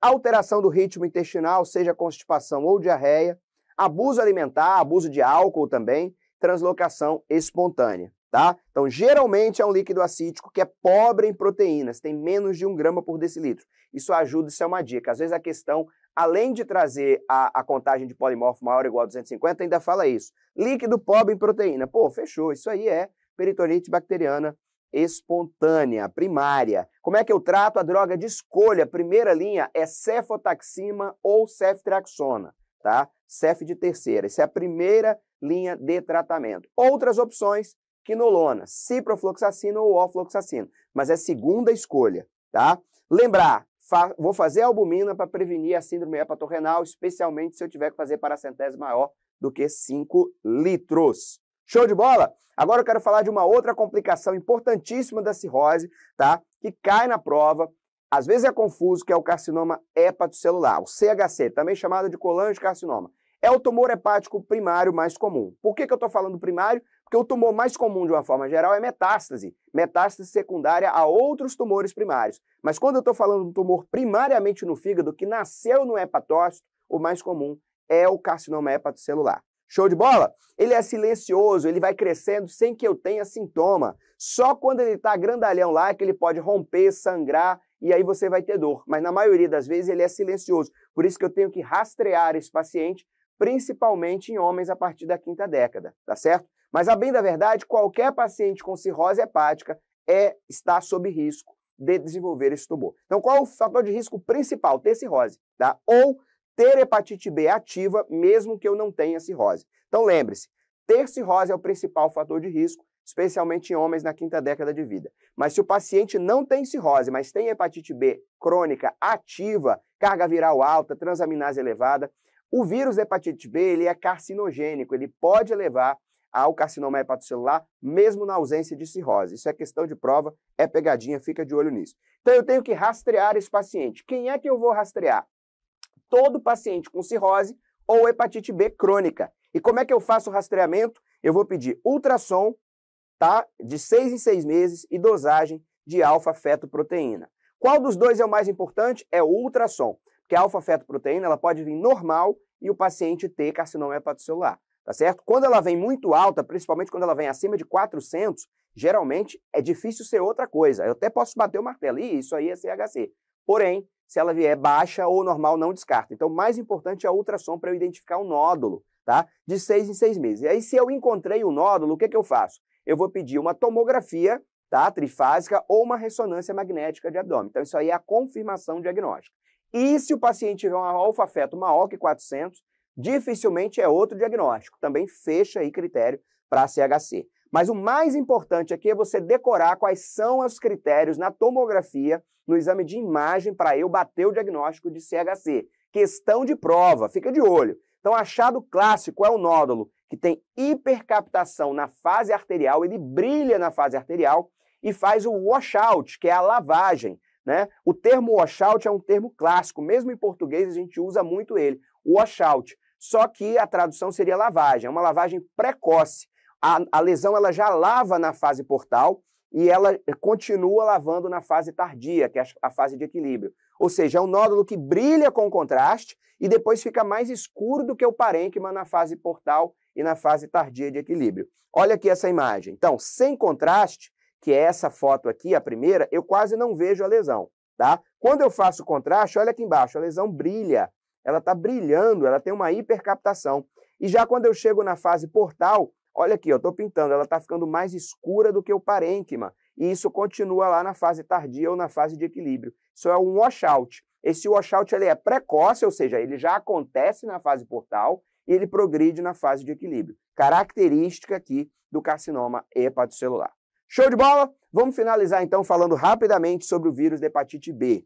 alteração do ritmo intestinal, seja constipação ou diarreia, abuso alimentar, abuso de álcool também, translocação espontânea. Tá? Então, geralmente é um líquido acítico que é pobre em proteínas, tem menos de um grama por decilitro. Isso ajuda, isso é uma dica. Às vezes a questão, além de trazer a, a contagem de polimorfo maior ou igual a 250, ainda fala isso. Líquido pobre em proteína. Pô, fechou, isso aí é peritonite bacteriana espontânea, primária. Como é que eu trato a droga de escolha? Primeira linha é cefotaxima ou ceftriaxona, tá? Cef de terceira. Isso é a primeira linha de tratamento. Outras opções, quinolona, ciprofloxacina ou ofloxacina, mas é segunda escolha, tá? Lembrar, fa vou fazer albumina para prevenir a síndrome hepatorrenal, especialmente se eu tiver que fazer paracentese maior do que 5 litros. Show de bola? Agora eu quero falar de uma outra complicação importantíssima da cirrose, tá? Que cai na prova, às vezes é confuso, que é o carcinoma hepatocelular, o CHC, também chamado de colange carcinoma é o tumor hepático primário mais comum. Por que, que eu estou falando primário? Porque o tumor mais comum, de uma forma geral, é metástase. Metástase secundária a outros tumores primários. Mas quando eu estou falando de um tumor primariamente no fígado, que nasceu no hepatócito, o mais comum é o carcinoma hepatocelular. Show de bola? Ele é silencioso, ele vai crescendo sem que eu tenha sintoma. Só quando ele está grandalhão lá é que ele pode romper, sangrar e aí você vai ter dor. Mas na maioria das vezes ele é silencioso. Por isso que eu tenho que rastrear esse paciente principalmente em homens a partir da quinta década, tá certo? Mas a bem da verdade, qualquer paciente com cirrose hepática é está sob risco de desenvolver esse tumor. Então, qual é o fator de risco principal? Ter cirrose, tá? Ou ter hepatite B ativa, mesmo que eu não tenha cirrose. Então, lembre-se, ter cirrose é o principal fator de risco, especialmente em homens na quinta década de vida. Mas se o paciente não tem cirrose, mas tem hepatite B crônica ativa, carga viral alta, transaminase elevada, o vírus da hepatite B ele é carcinogênico, ele pode levar ao carcinoma hepatocelular, mesmo na ausência de cirrose. Isso é questão de prova, é pegadinha, fica de olho nisso. Então eu tenho que rastrear esse paciente. Quem é que eu vou rastrear? Todo paciente com cirrose ou hepatite B crônica. E como é que eu faço o rastreamento? Eu vou pedir ultrassom, tá? De seis em seis meses e dosagem de alfa-fetoproteína. Qual dos dois é o mais importante? É o ultrassom. Que a alfa-fetoproteína ela pode vir normal e o paciente ter carcinoma hepatocelular, tá certo? Quando ela vem muito alta, principalmente quando ela vem acima de 400, geralmente é difícil ser outra coisa. Eu até posso bater o martelo, e isso aí é CHC. Porém, se ela vier baixa ou normal, não descarta. Então, mais importante é a ultrassom para eu identificar o um nódulo, tá? De seis em seis meses. E aí, se eu encontrei o um nódulo, o que, que eu faço? Eu vou pedir uma tomografia, tá? Trifásica ou uma ressonância magnética de abdômen. Então, isso aí é a confirmação diagnóstica. E se o paciente tiver um alfa-feto maior que 400, dificilmente é outro diagnóstico. Também fecha aí critério para CHC. Mas o mais importante aqui é você decorar quais são os critérios na tomografia, no exame de imagem, para eu bater o diagnóstico de CHC. Questão de prova, fica de olho. Então, achado clássico é o nódulo que tem hipercaptação na fase arterial, ele brilha na fase arterial e faz o washout, que é a lavagem, né? O termo washout é um termo clássico, mesmo em português a gente usa muito ele, washout. Só que a tradução seria lavagem, é uma lavagem precoce. A, a lesão ela já lava na fase portal e ela eh, continua lavando na fase tardia, que é a fase de equilíbrio. Ou seja, é um nódulo que brilha com contraste e depois fica mais escuro do que o parênquima na fase portal e na fase tardia de equilíbrio. Olha aqui essa imagem. Então, sem contraste, que é essa foto aqui, a primeira, eu quase não vejo a lesão, tá? Quando eu faço o contraste, olha aqui embaixo, a lesão brilha, ela está brilhando, ela tem uma hipercaptação. E já quando eu chego na fase portal, olha aqui, eu estou pintando, ela está ficando mais escura do que o parênquima, e isso continua lá na fase tardia ou na fase de equilíbrio. Isso é um washout. Esse washout ele é precoce, ou seja, ele já acontece na fase portal e ele progride na fase de equilíbrio. Característica aqui do carcinoma hepatocelular. Show de bola? Vamos finalizar então falando rapidamente sobre o vírus da hepatite B,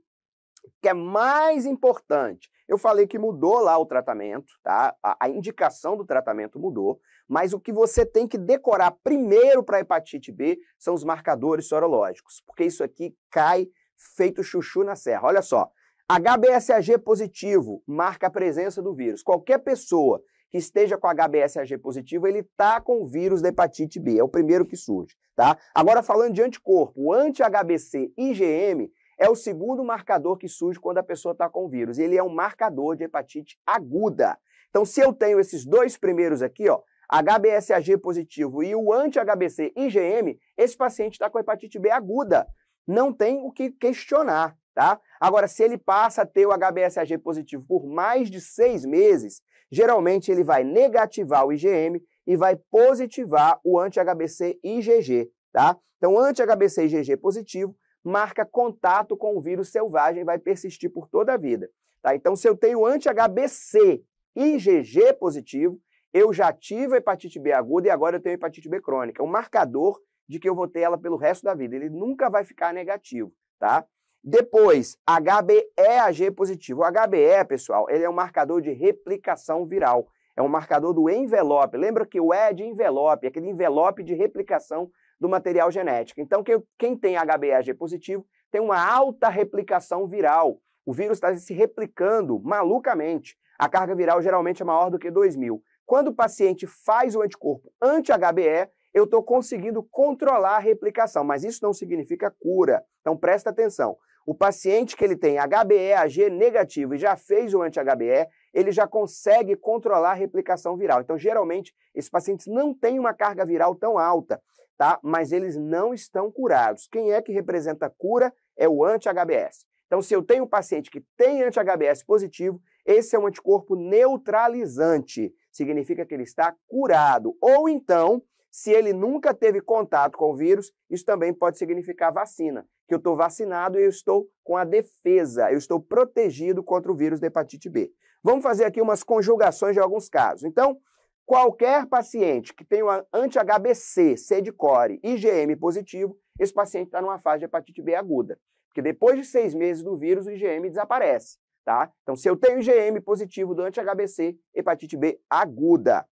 que é mais importante. Eu falei que mudou lá o tratamento, tá? A, a indicação do tratamento mudou, mas o que você tem que decorar primeiro para hepatite B são os marcadores sorológicos, porque isso aqui cai feito chuchu na serra. Olha só, HBsAg positivo marca a presença do vírus. Qualquer pessoa que esteja com HBsAg positivo, ele está com o vírus da hepatite B, é o primeiro que surge. Tá? Agora, falando de anticorpo, o anti-HBC IgM é o segundo marcador que surge quando a pessoa está com vírus. Ele é um marcador de hepatite aguda. Então, se eu tenho esses dois primeiros aqui, ó, HBsAg positivo e o anti-HBC IgM, esse paciente está com hepatite B aguda. Não tem o que questionar, tá? Agora, se ele passa a ter o HBsAg positivo por mais de seis meses, geralmente ele vai negativar o IgM e vai positivar o anti-HBC IgG, tá? Então, anti-HBC IgG positivo marca contato com o vírus selvagem e vai persistir por toda a vida, tá? Então, se eu tenho anti-HBC IgG positivo, eu já tive hepatite B aguda e agora eu tenho hepatite B crônica. é Um marcador de que eu vou ter ela pelo resto da vida. Ele nunca vai ficar negativo, tá? Depois, HBeAg positivo. O HBe, pessoal, ele é um marcador de replicação viral. É um marcador do envelope. Lembra que o E é de envelope, aquele envelope de replicação do material genético. Então, quem tem HBAG positivo tem uma alta replicação viral. O vírus está se replicando malucamente. A carga viral geralmente é maior do que 2000. Quando o paciente faz o anticorpo anti-HBE, eu estou conseguindo controlar a replicação, mas isso não significa cura. Então presta atenção. O paciente que ele tem HBeAg negativo e já fez o anti-HBE, ele já consegue controlar a replicação viral. Então, geralmente, esses pacientes não têm uma carga viral tão alta, tá? Mas eles não estão curados. Quem é que representa cura é o anti-HBS. Então, se eu tenho um paciente que tem anti-HBS positivo, esse é um anticorpo neutralizante. Significa que ele está curado. Ou então, se ele nunca teve contato com o vírus, isso também pode significar vacina, que eu estou vacinado e eu estou com a defesa, eu estou protegido contra o vírus da hepatite B. Vamos fazer aqui umas conjugações de alguns casos. Então, qualquer paciente que tenha um anti-HBC, C de core, IgM positivo, esse paciente está numa fase de hepatite B aguda. Porque depois de seis meses do vírus, o IgM desaparece. Tá? Então, se eu tenho IgM positivo do anti-HBC, hepatite B aguda.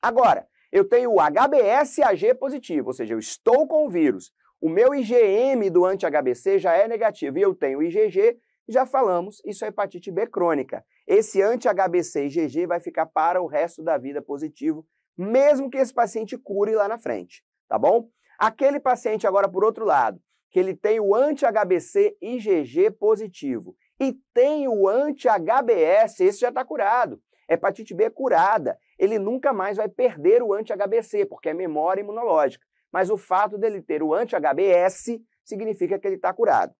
Agora, eu tenho o HBsAg positivo, ou seja, eu estou com o vírus. O meu IgM do anti-HBC já é negativo e eu tenho IgG, já falamos, isso é hepatite B crônica. Esse anti-HBC IgG vai ficar para o resto da vida positivo, mesmo que esse paciente cure lá na frente, tá bom? Aquele paciente agora por outro lado, que ele tem o anti-HBC IgG positivo e tem o anti-HBS, esse já está curado. Hepatite B é curada, ele nunca mais vai perder o anti-HBC, porque é memória imunológica. Mas o fato dele ter o anti-HBS significa que ele está curado.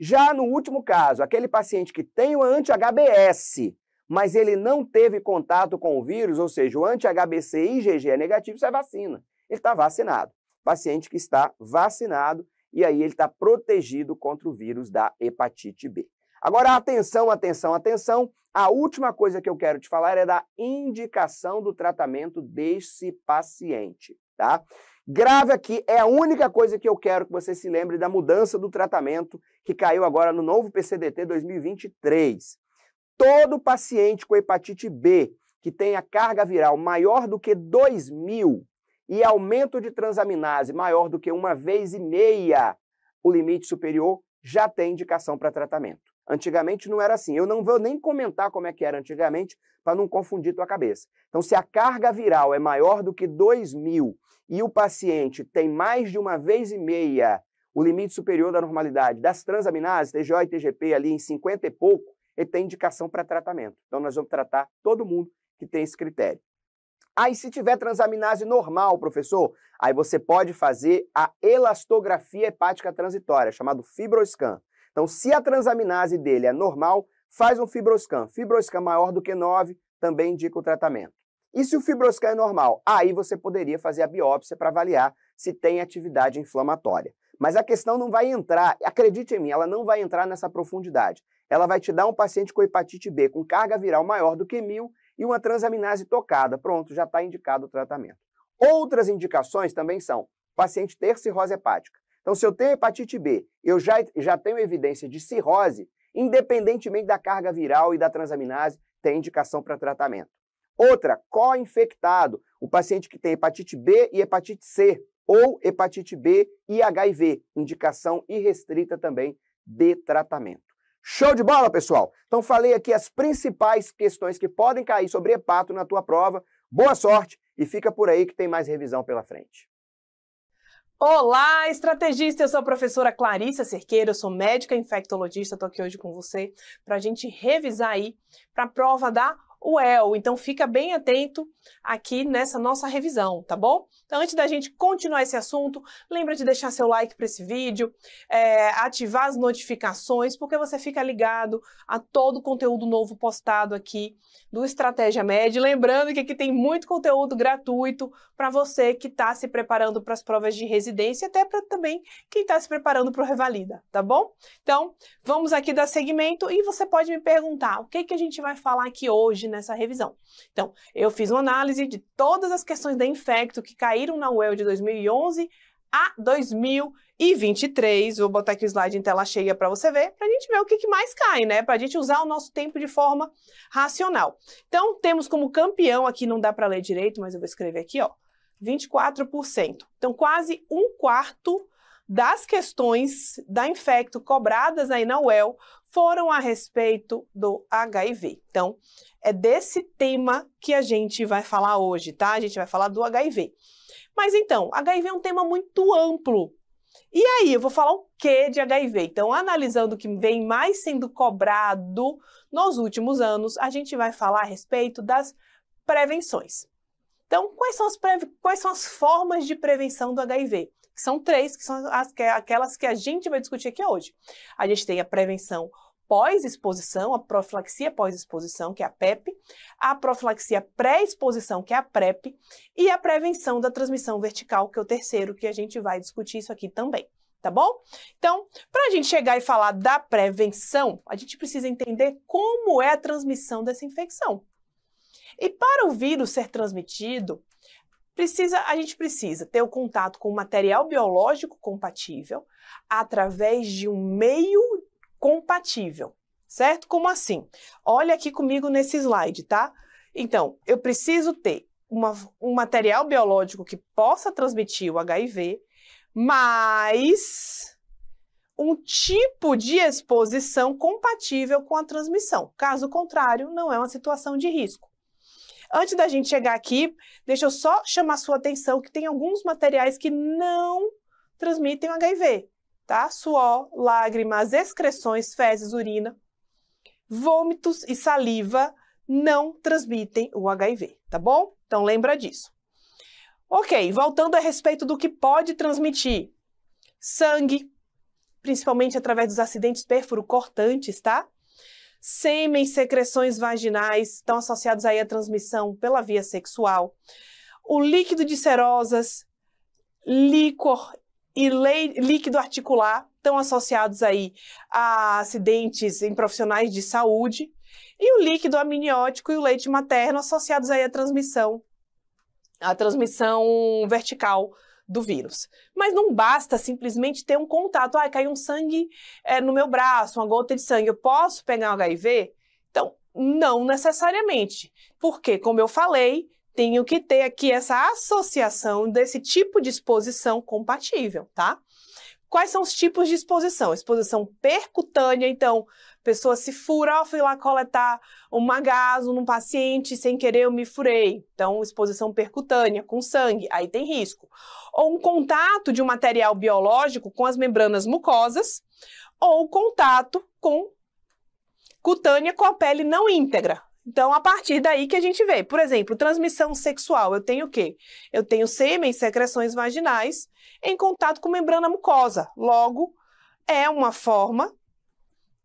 Já no último caso, aquele paciente que tem o anti-HBS, mas ele não teve contato com o vírus, ou seja, o anti-HBC e IgG é negativo, isso é vacina. Ele está vacinado. Paciente que está vacinado e aí ele está protegido contra o vírus da hepatite B. Agora, atenção, atenção, atenção. A última coisa que eu quero te falar é da indicação do tratamento desse paciente, tá? Grave aqui, é a única coisa que eu quero que você se lembre da mudança do tratamento que caiu agora no novo PCDT 2023. Todo paciente com hepatite B que tenha carga viral maior do que 2000 e aumento de transaminase maior do que uma vez e meia o limite superior já tem indicação para tratamento. Antigamente não era assim. Eu não vou nem comentar como é que era antigamente para não confundir tua cabeça. Então, se a carga viral é maior do que 2 mil e o paciente tem mais de uma vez e meia o limite superior da normalidade das transaminases, TGO e TGP, ali em 50 e pouco, ele tem indicação para tratamento. Então, nós vamos tratar todo mundo que tem esse critério. Aí, ah, se tiver transaminase normal, professor, aí você pode fazer a elastografia hepática transitória, chamado fibroscan. Então, se a transaminase dele é normal, faz um fibroscan. Fibroscan maior do que 9 também indica o tratamento. E se o fibroscan é normal? Aí você poderia fazer a biópsia para avaliar se tem atividade inflamatória. Mas a questão não vai entrar, acredite em mim, ela não vai entrar nessa profundidade. Ela vai te dar um paciente com hepatite B com carga viral maior do que mil e uma transaminase tocada. Pronto, já está indicado o tratamento. Outras indicações também são paciente ter cirrose hepática. Então, se eu tenho hepatite B, eu já, já tenho evidência de cirrose, independentemente da carga viral e da transaminase, tem indicação para tratamento. Outra, co-infectado, o paciente que tem hepatite B e hepatite C, ou hepatite B e HIV, indicação irrestrita também de tratamento. Show de bola, pessoal! Então falei aqui as principais questões que podem cair sobre hepato na tua prova. Boa sorte e fica por aí que tem mais revisão pela frente. Olá, estrategista! Eu sou a professora Clarissa Cerqueira, eu sou médica infectologista, estou aqui hoje com você para a gente revisar aí para a prova da o EL. Então fica bem atento aqui nessa nossa revisão, tá bom? Então antes da gente continuar esse assunto, lembra de deixar seu like para esse vídeo, é, ativar as notificações, porque você fica ligado a todo o conteúdo novo postado aqui do Estratégia Média. Lembrando que aqui tem muito conteúdo gratuito para você que está se preparando para as provas de residência, até para também quem está se preparando para o Revalida, tá bom? Então vamos aqui dar segmento e você pode me perguntar o que, que a gente vai falar aqui hoje nessa revisão. Então, eu fiz uma análise de todas as questões da Infecto que caíram na UEL de 2011 a 2023. Vou botar aqui o slide em tela cheia para você ver, para a gente ver o que, que mais cai, né? Para a gente usar o nosso tempo de forma racional. Então, temos como campeão aqui, não dá para ler direito, mas eu vou escrever aqui, ó, 24%. Então, quase um quarto das questões da Infecto cobradas aí na UEL foram a respeito do HIV. Então, é desse tema que a gente vai falar hoje, tá? A gente vai falar do HIV. Mas então, HIV é um tema muito amplo. E aí, eu vou falar o que de HIV? Então, analisando o que vem mais sendo cobrado nos últimos anos, a gente vai falar a respeito das prevenções. Então, quais são as, quais são as formas de prevenção do HIV? que são três, que são as, que, aquelas que a gente vai discutir aqui hoje. A gente tem a prevenção pós-exposição, a profilaxia pós-exposição, que é a PEP, a profilaxia pré-exposição, que é a PrEP, e a prevenção da transmissão vertical, que é o terceiro, que a gente vai discutir isso aqui também tá bom? Então, para a gente chegar e falar da prevenção, a gente precisa entender como é a transmissão dessa infecção. E para o vírus ser transmitido, Precisa, a gente precisa ter o contato com material biológico compatível através de um meio compatível, certo? Como assim? Olha aqui comigo nesse slide, tá? Então, eu preciso ter uma, um material biológico que possa transmitir o HIV, mas um tipo de exposição compatível com a transmissão. Caso contrário, não é uma situação de risco. Antes da gente chegar aqui, deixa eu só chamar sua atenção que tem alguns materiais que não transmitem o HIV, tá? Suor, lágrimas, excreções, fezes, urina, vômitos e saliva não transmitem o HIV, tá bom? Então lembra disso. Ok, voltando a respeito do que pode transmitir: sangue, principalmente através dos acidentes perfuro-cortantes, tá? Sêmen, secreções vaginais estão associados aí à transmissão pela via sexual. O líquido de serosas, líquor e líquido articular estão associados aí a acidentes em profissionais de saúde. E o líquido amniótico e o leite materno associados aí à transmissão, à transmissão vertical do vírus. Mas não basta simplesmente ter um contato. Ah, caiu um sangue é, no meu braço, uma gota de sangue. Eu posso pegar um HIV? Então, não necessariamente. Porque, como eu falei, tenho que ter aqui essa associação desse tipo de exposição compatível, tá? Quais são os tipos de exposição? Exposição percutânea, então, pessoa se fura, ó, fui lá coletar um magazo num paciente, sem querer eu me furei. Então, exposição percutânea, com sangue, aí tem risco. Ou um contato de um material biológico com as membranas mucosas, ou contato com cutânea com a pele não íntegra. Então, a partir daí que a gente vê, por exemplo, transmissão sexual, eu tenho o quê? Eu tenho sêmen, secreções vaginais em contato com membrana mucosa. Logo, é uma forma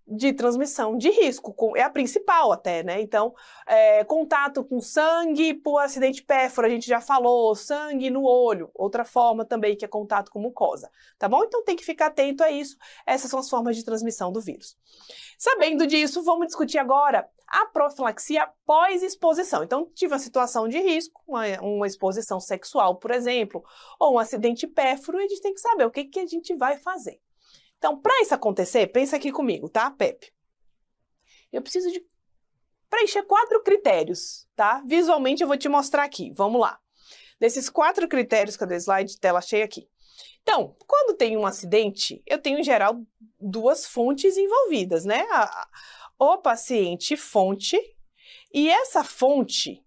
de transmissão de risco, é a principal até, né? Então, é, contato com sangue por acidente pérfora, a gente já falou, sangue no olho, outra forma também que é contato com mucosa, tá bom? Então tem que ficar atento a isso, essas são as formas de transmissão do vírus. Sabendo disso, vamos discutir agora a profilaxia pós-exposição. Então, tive uma situação de risco, uma, uma, exposição sexual, por exemplo, ou um acidente pérfuro, a gente tem que saber o que, que a gente vai fazer. Então, para isso acontecer, pensa aqui comigo, tá, Pepe? Eu preciso de preencher quatro critérios, tá? Visualmente eu vou te mostrar aqui. Vamos lá. Desses quatro critérios, cadê o slide? Tela cheia aqui. Então, quando tem um acidente, eu tenho em geral duas fontes envolvidas, né? A, o paciente fonte e essa fonte,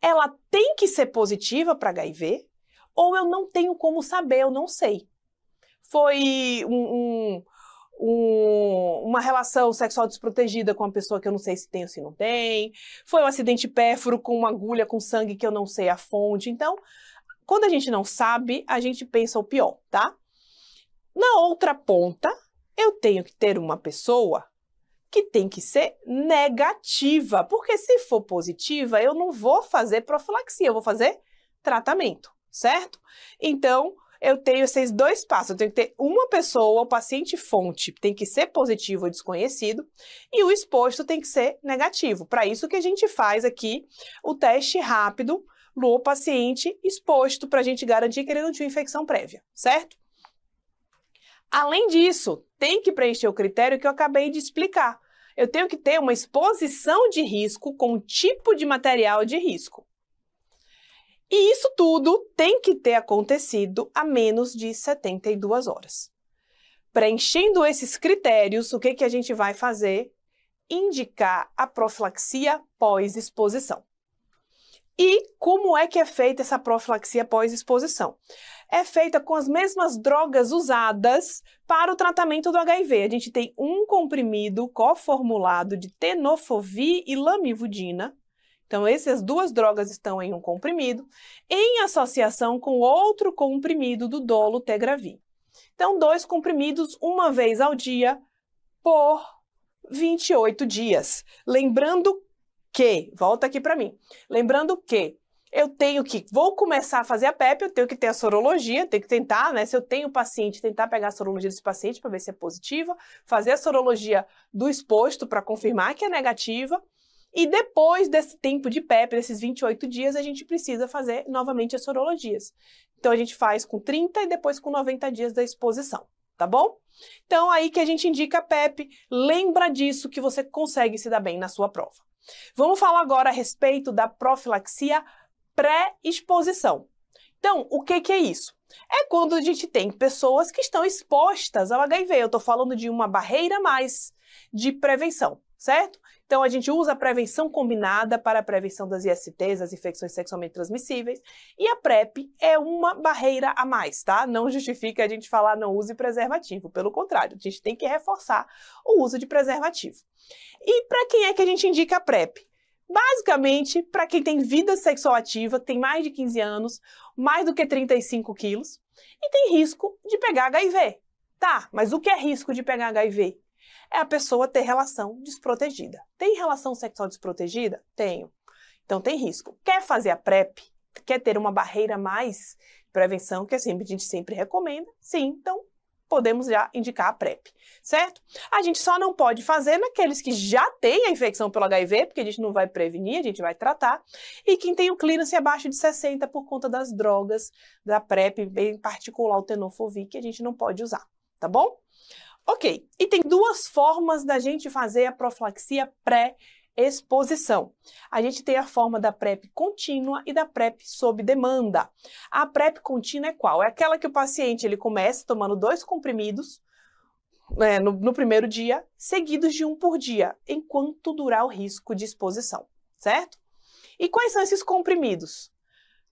ela tem que ser positiva para HIV ou eu não tenho como saber, eu não sei foi um, um uma relação sexual desprotegida com uma pessoa que eu não sei se tem ou se não tem, foi um acidente pérfuro com uma agulha com sangue que eu não sei a fonte. Então, quando a gente não sabe, a gente pensa o pior, tá? Na outra ponta, eu tenho que ter uma pessoa que tem que ser negativa, porque se for positiva, eu não vou fazer profilaxia, eu vou fazer tratamento, certo? Então, eu tenho esses dois passos. Eu tenho que ter uma pessoa, o paciente fonte, tem que ser positivo ou desconhecido, e o exposto tem que ser negativo. Para isso que a gente faz aqui o teste rápido no paciente exposto, para a gente garantir que ele não tinha infecção prévia, certo? Além disso, tem que preencher o critério que eu acabei de explicar. Eu tenho que ter uma exposição de risco com tipo de material de risco. E isso tudo tem que ter acontecido a menos de 72 horas. Preenchendo esses critérios, o que, que a gente vai fazer? Indicar a profilaxia pós-exposição. E como é que é feita essa profilaxia pós-exposição? É feita com as mesmas drogas usadas para o tratamento do HIV. A gente tem um comprimido coformulado de tenofovir e lamivudina, então, essas duas drogas estão em um comprimido, em associação com outro comprimido do dolo Tegravir. Então, dois comprimidos uma vez ao dia por 28 dias. Lembrando que, volta aqui para mim, lembrando que eu tenho que, vou começar a fazer a PEP, eu tenho que ter a sorologia, tenho que tentar, né? Se eu tenho paciente, tentar pegar a sorologia desse paciente para ver se é positiva, fazer a sorologia do exposto para confirmar que é negativa, e depois desse tempo de PEP, desses 28 dias, a gente precisa fazer novamente as sorologias. Então a gente faz com 30 e depois com 90 dias da exposição, tá bom? Então aí que a gente indica PEP, lembra disso que você consegue se dar bem na sua prova. Vamos falar agora a respeito da profilaxia pré-exposição. Então, o que, que é isso? É quando a gente tem pessoas que estão expostas ao HIV. Eu estou falando de uma barreira mais de prevenção, certo? Então, a gente usa a prevenção combinada para a prevenção das ISTs, as infecções sexualmente transmissíveis, e a PrEP é uma barreira a mais, tá? Não justifica a gente falar não use preservativo, pelo contrário, a gente tem que reforçar o uso de preservativo. E para quem é que a gente indica a PrEP? Basicamente, para quem tem vida sexual ativa, tem mais de 15 anos, mais do que 35 quilos, e tem risco de pegar HIV. Tá, mas o que é risco de pegar HIV? é a pessoa ter relação desprotegida. Tem relação sexual desprotegida? Tenho. Então tem risco. Quer fazer a PrEP? Quer ter uma barreira mais de prevenção, que é a gente sempre recomenda? Sim, então podemos já indicar a PrEP, certo? A gente só não pode fazer naqueles que já têm a infecção pelo HIV, porque a gente não vai prevenir, a gente vai tratar, e quem tem o clearance é abaixo de 60 por conta das drogas da PrEP, em particular o tenofovir, que a gente não pode usar, tá bom? Ok, e tem duas formas da gente fazer a profilaxia pré exposição. A gente tem a forma da PrEP contínua e da PrEP sob demanda. A PrEP contínua é qual? É aquela que o paciente ele começa tomando dois comprimidos né, no, no primeiro dia, seguidos de um por dia, enquanto durar o risco de exposição, certo? E quais são esses comprimidos?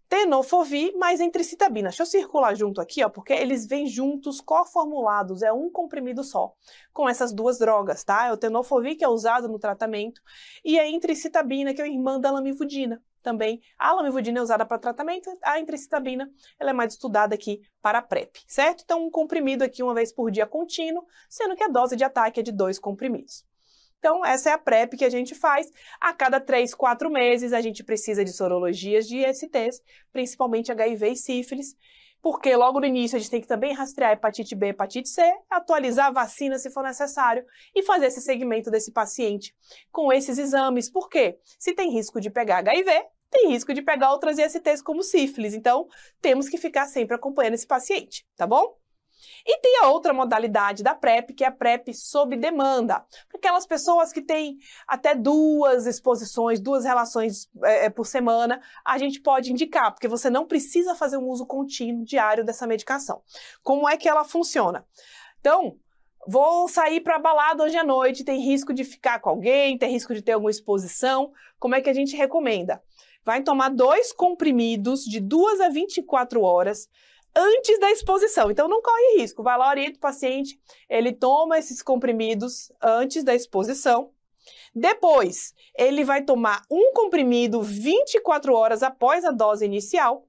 tenofovir mais entricitabina. Deixa eu circular junto aqui, ó, porque eles vêm juntos, coformulados, é um comprimido só, com essas duas drogas, tá? É o tenofovir que é usado no tratamento e a entricitabina, que é a irmã da lamivudina. Também a lamivudina é usada para tratamento, a entricitabina ela é mais estudada aqui para a PrEP, certo? Então, um comprimido aqui uma vez por dia contínuo, sendo que a dose de ataque é de dois comprimidos. Então, essa é a PrEP que a gente faz. A cada três, quatro meses, a gente precisa de sorologias de STs, principalmente HIV e sífilis, porque logo no início a gente tem que também rastrear hepatite B, hepatite C, atualizar a vacina se for necessário e fazer esse segmento desse paciente com esses exames. Por quê? Se tem risco de pegar HIV, tem risco de pegar outras ISTs como sífilis. Então, temos que ficar sempre acompanhando esse paciente, tá bom? E tem a outra modalidade da PrEP, que é a PrEP sob demanda. Para aquelas pessoas que têm até duas exposições, duas relações é, é, por semana, a gente pode indicar, porque você não precisa fazer um uso contínuo, diário dessa medicação. Como é que ela funciona? Então, vou sair para balada hoje à noite, tem risco de ficar com alguém, tem risco de ter alguma exposição. Como é que a gente recomenda? Vai tomar dois comprimidos de 2 a 24 horas antes da exposição. Então não corre risco. Vai lá, orienta o paciente, ele toma esses comprimidos antes da exposição. Depois, ele vai tomar um comprimido 24 horas após a dose inicial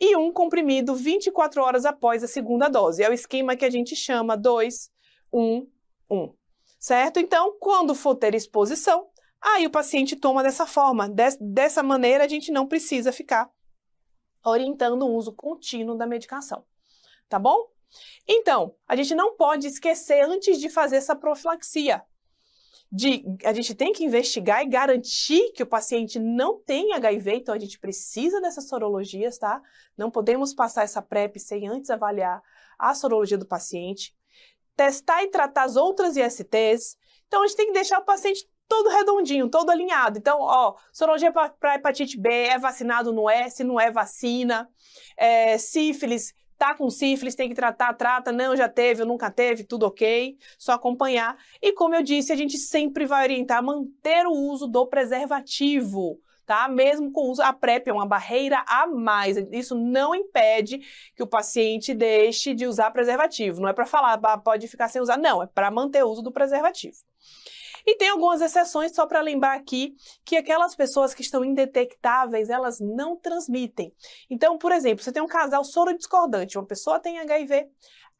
e um comprimido 24 horas após a segunda dose. É o esquema que a gente chama 2, 1, 1. Certo? Então, quando for ter exposição, aí o paciente toma dessa forma. Des dessa maneira, a gente não precisa ficar orientando o uso contínuo da medicação. Tá bom? Então, a gente não pode esquecer antes de fazer essa profilaxia. De, a gente tem que investigar e garantir que o paciente não tem HIV, então a gente precisa dessas sorologias, tá? Não podemos passar essa PrEP sem antes avaliar a sorologia do paciente. Testar e tratar as outras ISTs. Então a gente tem que deixar o paciente todo redondinho, todo alinhado. Então, ó, sorologia para hepatite B é vacinado, não é? Se não é vacina. É, sífilis, tá com sífilis, tem que tratar, trata. Não, já teve, nunca teve, tudo ok. Só acompanhar. E como eu disse, a gente sempre vai orientar manter o uso do preservativo. Tá? Mesmo com o uso, a PrEP é uma barreira a mais. Isso não impede que o paciente deixe de usar preservativo. Não é para falar, pode ficar sem usar, não, é para manter o uso do preservativo. E tem algumas exceções, só para lembrar aqui, que aquelas pessoas que estão indetectáveis, elas não transmitem. Então, por exemplo, você tem um casal soro discordante, uma pessoa tem HIV,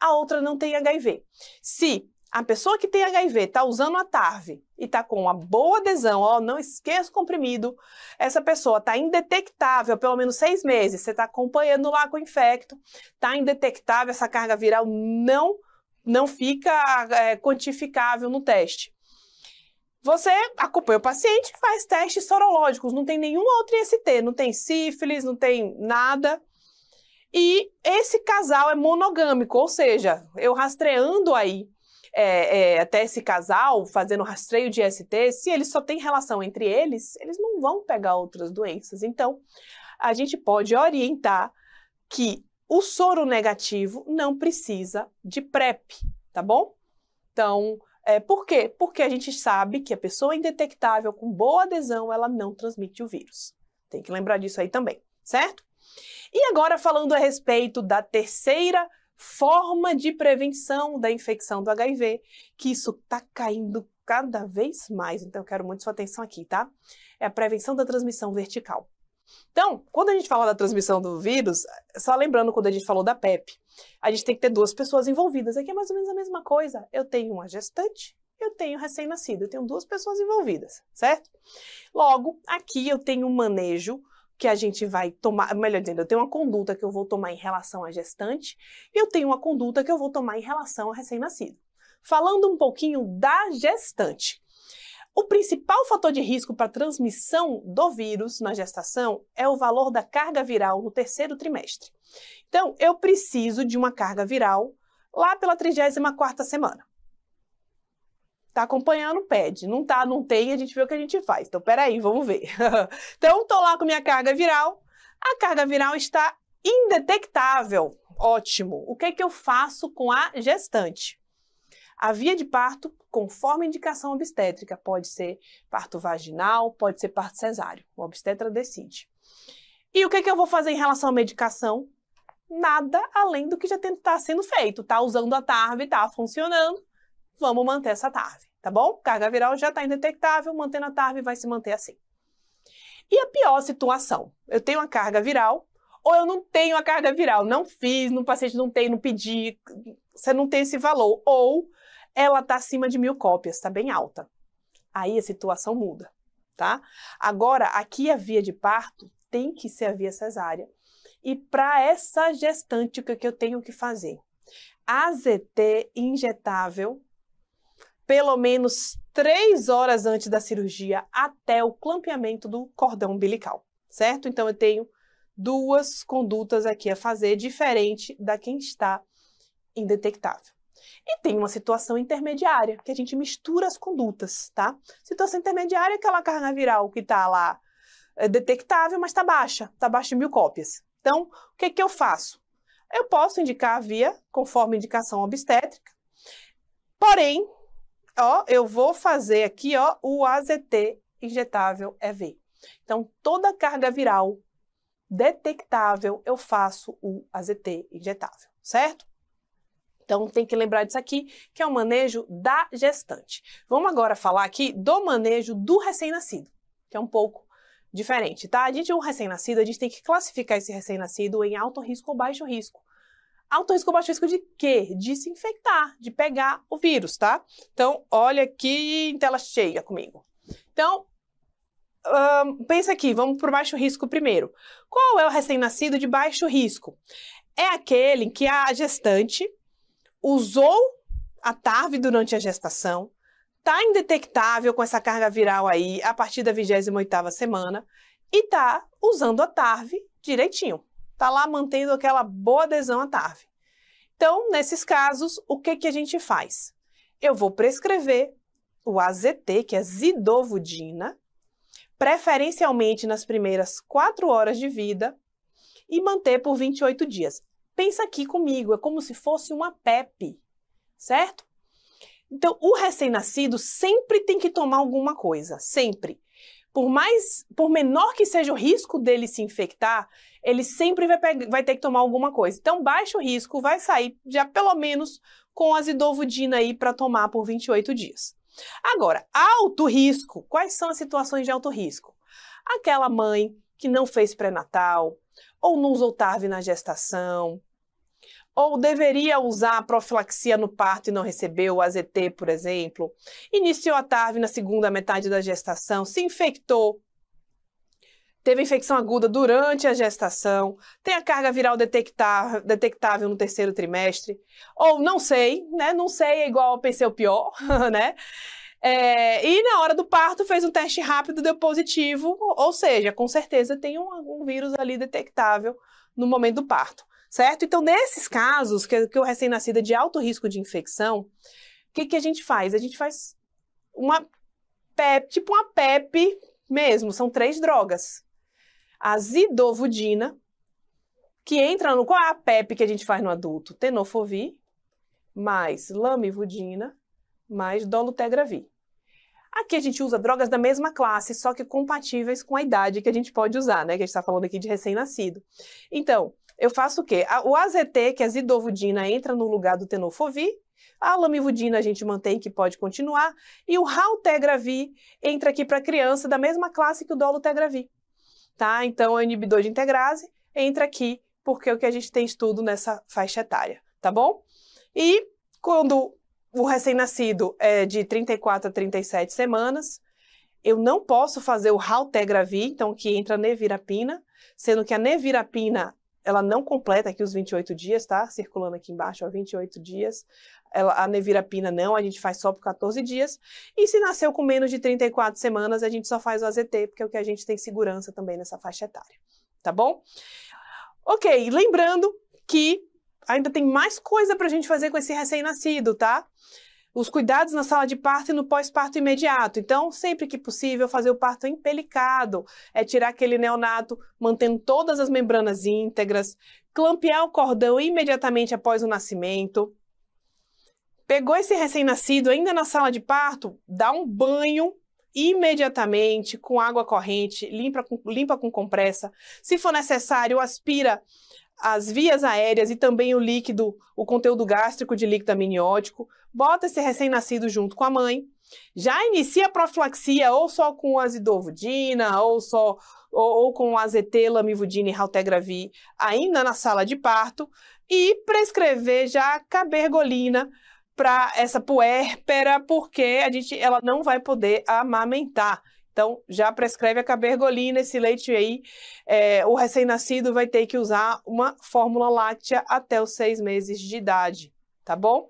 a outra não tem HIV. Se a pessoa que tem HIV está usando a TARV e está com uma boa adesão, ó, não esqueça o comprimido, essa pessoa está indetectável pelo menos seis meses, você está acompanhando lá com o infecto, está indetectável, essa carga viral não, não fica é, quantificável no teste. Você acompanha o paciente, faz testes sorológicos, não tem nenhum outro IST, não tem sífilis, não tem nada. E esse casal é monogâmico, ou seja, eu rastreando aí é, é, até esse casal, fazendo rastreio de IST, se eles só têm relação entre eles, eles não vão pegar outras doenças. Então, a gente pode orientar que o soro negativo não precisa de PrEP, tá bom? Então, é, por quê? Porque a gente sabe que a pessoa indetectável com boa adesão, ela não transmite o vírus. Tem que lembrar disso aí também, certo? E agora falando a respeito da terceira forma de prevenção da infecção do HIV, que isso tá caindo cada vez mais, então eu quero muito sua atenção aqui, tá? É a prevenção da transmissão vertical. Então, quando a gente fala da transmissão do vírus, só lembrando quando a gente falou da PEP, a gente tem que ter duas pessoas envolvidas. Aqui é mais ou menos a mesma coisa. Eu tenho uma gestante, eu tenho recém-nascido, eu tenho duas pessoas envolvidas, certo? Logo, aqui eu tenho um manejo que a gente vai tomar, melhor dizendo, eu tenho uma conduta que eu vou tomar em relação à gestante e eu tenho uma conduta que eu vou tomar em relação ao recém-nascido. Falando um pouquinho da gestante. O principal fator de risco para transmissão do vírus na gestação é o valor da carga viral no terceiro trimestre. Então, eu preciso de uma carga viral lá pela 34ª semana. Tá acompanhando, pede. Não tá, não tem, a gente vê o que a gente faz. Então, peraí, vamos ver. então, tô lá com minha carga viral. A carga viral está indetectável. Ótimo. O que é que eu faço com a gestante? A via de parto, conforme indicação obstétrica, pode ser parto vaginal, pode ser parto cesáreo. O obstetra decide. E o que, é que eu vou fazer em relação à medicação? Nada além do que já está sendo feito. Está usando a TARV, está funcionando. Vamos manter essa TARV, tá bom? Carga viral já está indetectável, mantendo a TARV vai se manter assim. E a pior situação? Eu tenho a carga viral, ou eu não tenho a carga viral, não fiz, no paciente não tem, não pedi, você não tem esse valor. Ou ela está acima de mil cópias, está bem alta. Aí a situação muda, tá? Agora, aqui a via de parto tem que ser a via cesárea. E para essa gestante, o que eu tenho que fazer? AZT injetável, pelo menos três horas antes da cirurgia, até o clampeamento do cordão umbilical, certo? Então eu tenho duas condutas aqui a fazer, diferente da quem está indetectável. E tem uma situação intermediária, que a gente mistura as condutas, tá? Situação intermediária é aquela carga viral que está lá é detectável, mas está baixa, está abaixo de mil cópias. Então, o que, é que eu faço? Eu posso indicar a via, conforme indicação obstétrica, porém, ó, eu vou fazer aqui ó, o AZT injetável EV. Então, toda carga viral detectável, eu faço o AZT injetável, certo? Então tem que lembrar disso aqui, que é o manejo da gestante. Vamos agora falar aqui do manejo do recém-nascido, que é um pouco diferente, tá? A gente, é um recém-nascido, a gente tem que classificar esse recém-nascido em alto risco ou baixo risco. Alto risco ou baixo risco de quê? De se infectar, de pegar o vírus, tá? Então, olha aqui em tela cheia comigo. Então, um, pensa aqui, vamos para o baixo risco primeiro. Qual é o recém-nascido de baixo risco? É aquele que a gestante usou a TARV durante a gestação, está indetectável com essa carga viral aí a partir da 28ª semana e está usando a TARV direitinho. Está lá mantendo aquela boa adesão à TARV. Então, nesses casos, o que, que a gente faz? Eu vou prescrever o AZT, que é zidovudina, preferencialmente nas primeiras 4 horas de vida e manter por 28 dias pensa aqui comigo, é como se fosse uma PEP, certo? Então, o recém-nascido sempre tem que tomar alguma coisa, sempre. Por mais, por menor que seja o risco dele se infectar, ele sempre vai, vai ter que tomar alguma coisa. Então, baixo risco, vai sair já pelo menos com azidovudina aí para tomar por 28 dias. Agora, alto risco, quais são as situações de alto risco? Aquela mãe que não fez pré-natal, ou não usou TARV na gestação, ou deveria usar a profilaxia no parto e não recebeu, o AZT, por exemplo, iniciou a TARV na segunda metade da gestação, se infectou, teve infecção aguda durante a gestação, tem a carga viral detectável no terceiro trimestre, ou não sei, né? Não sei é igual pensei o pior, né? É, e na hora do parto fez um teste rápido, deu positivo, ou seja, com certeza tem um, um vírus ali detectável no momento do parto, certo? Então, nesses casos, que, que o recém-nascido é de alto risco de infecção, o que, que a gente faz? A gente faz uma PEP, tipo uma PEP mesmo, são três drogas. A zidovudina, que entra no... Qual é a PEP que a gente faz no adulto? Tenofovir, mais lamivudina, mais dolutegravir. Aqui a gente usa drogas da mesma classe, só que compatíveis com a idade que a gente pode usar, né? Que a gente está falando aqui de recém-nascido. Então, eu faço o quê? O AZT, que é a zidovudina, entra no lugar do tenofovir. A lamivudina a gente mantém que pode continuar. E o raltegravir entra aqui para criança da mesma classe que o dolutegravir. Tá? Então, é o inibidor de integrase entra aqui, porque é o que a gente tem estudo nessa faixa etária, tá bom? E quando o recém-nascido é de 34 a 37 semanas. Eu não posso fazer o Haltegravir, então que entra a nevirapina, sendo que a nevirapina ela não completa aqui os 28 dias, tá? Circulando aqui embaixo, ó, 28 dias. Ela, a nevirapina não, a gente faz só por 14 dias. E se nasceu com menos de 34 semanas, a gente só faz o AZT, porque é o que a gente tem segurança também nessa faixa etária, tá bom? Ok, lembrando que ainda tem mais coisa para a gente fazer com esse recém-nascido, tá? Os cuidados na sala de parto e no pós-parto imediato. Então, sempre que possível, fazer o parto empelicado, é tirar aquele neonato, mantendo todas as membranas íntegras, clampear o cordão imediatamente após o nascimento. Pegou esse recém-nascido ainda na sala de parto, dá um banho imediatamente com água corrente, limpa com, limpa com compressa. Se for necessário, aspira as vias aéreas e também o líquido, o conteúdo gástrico de líquido amniótico, bota esse recém-nascido junto com a mãe, já inicia a profilaxia ou só com azidovodina, ou só ou, ou com AZT, lamivudina e raltegravir, ainda na sala de parto, e prescrever já cabergolina para essa puérpera, porque a gente, ela não vai poder amamentar. Então, já prescreve a cabergolina, esse leite aí, é, o recém-nascido vai ter que usar uma fórmula láctea até os seis meses de idade, tá bom?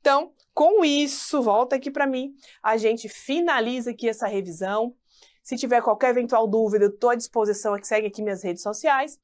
Então, com isso, volta aqui para mim, a gente finaliza aqui essa revisão. Se tiver qualquer eventual dúvida, eu estou à disposição, segue aqui minhas redes sociais.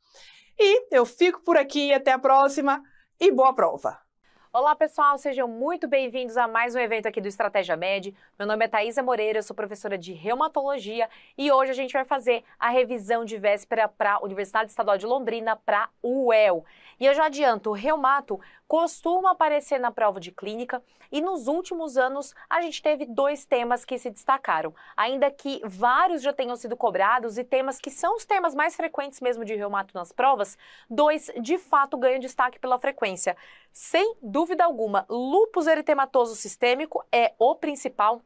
E eu fico por aqui, até a próxima e boa prova! Olá, pessoal, sejam muito bem-vindos a mais um evento aqui do Estratégia Med. Meu nome é Thaisa Moreira, eu sou professora de reumatologia e hoje a gente vai fazer a revisão de véspera para a Universidade Estadual de Londrina, para UEL. E eu já adianto, o reumato costuma aparecer na prova de clínica e nos últimos anos a gente teve dois temas que se destacaram, ainda que vários já tenham sido cobrados e temas que são os temas mais frequentes mesmo de reumato nas provas, dois de fato ganham destaque pela frequência. Sem dúvida alguma, lúpus eritematoso sistêmico é o principal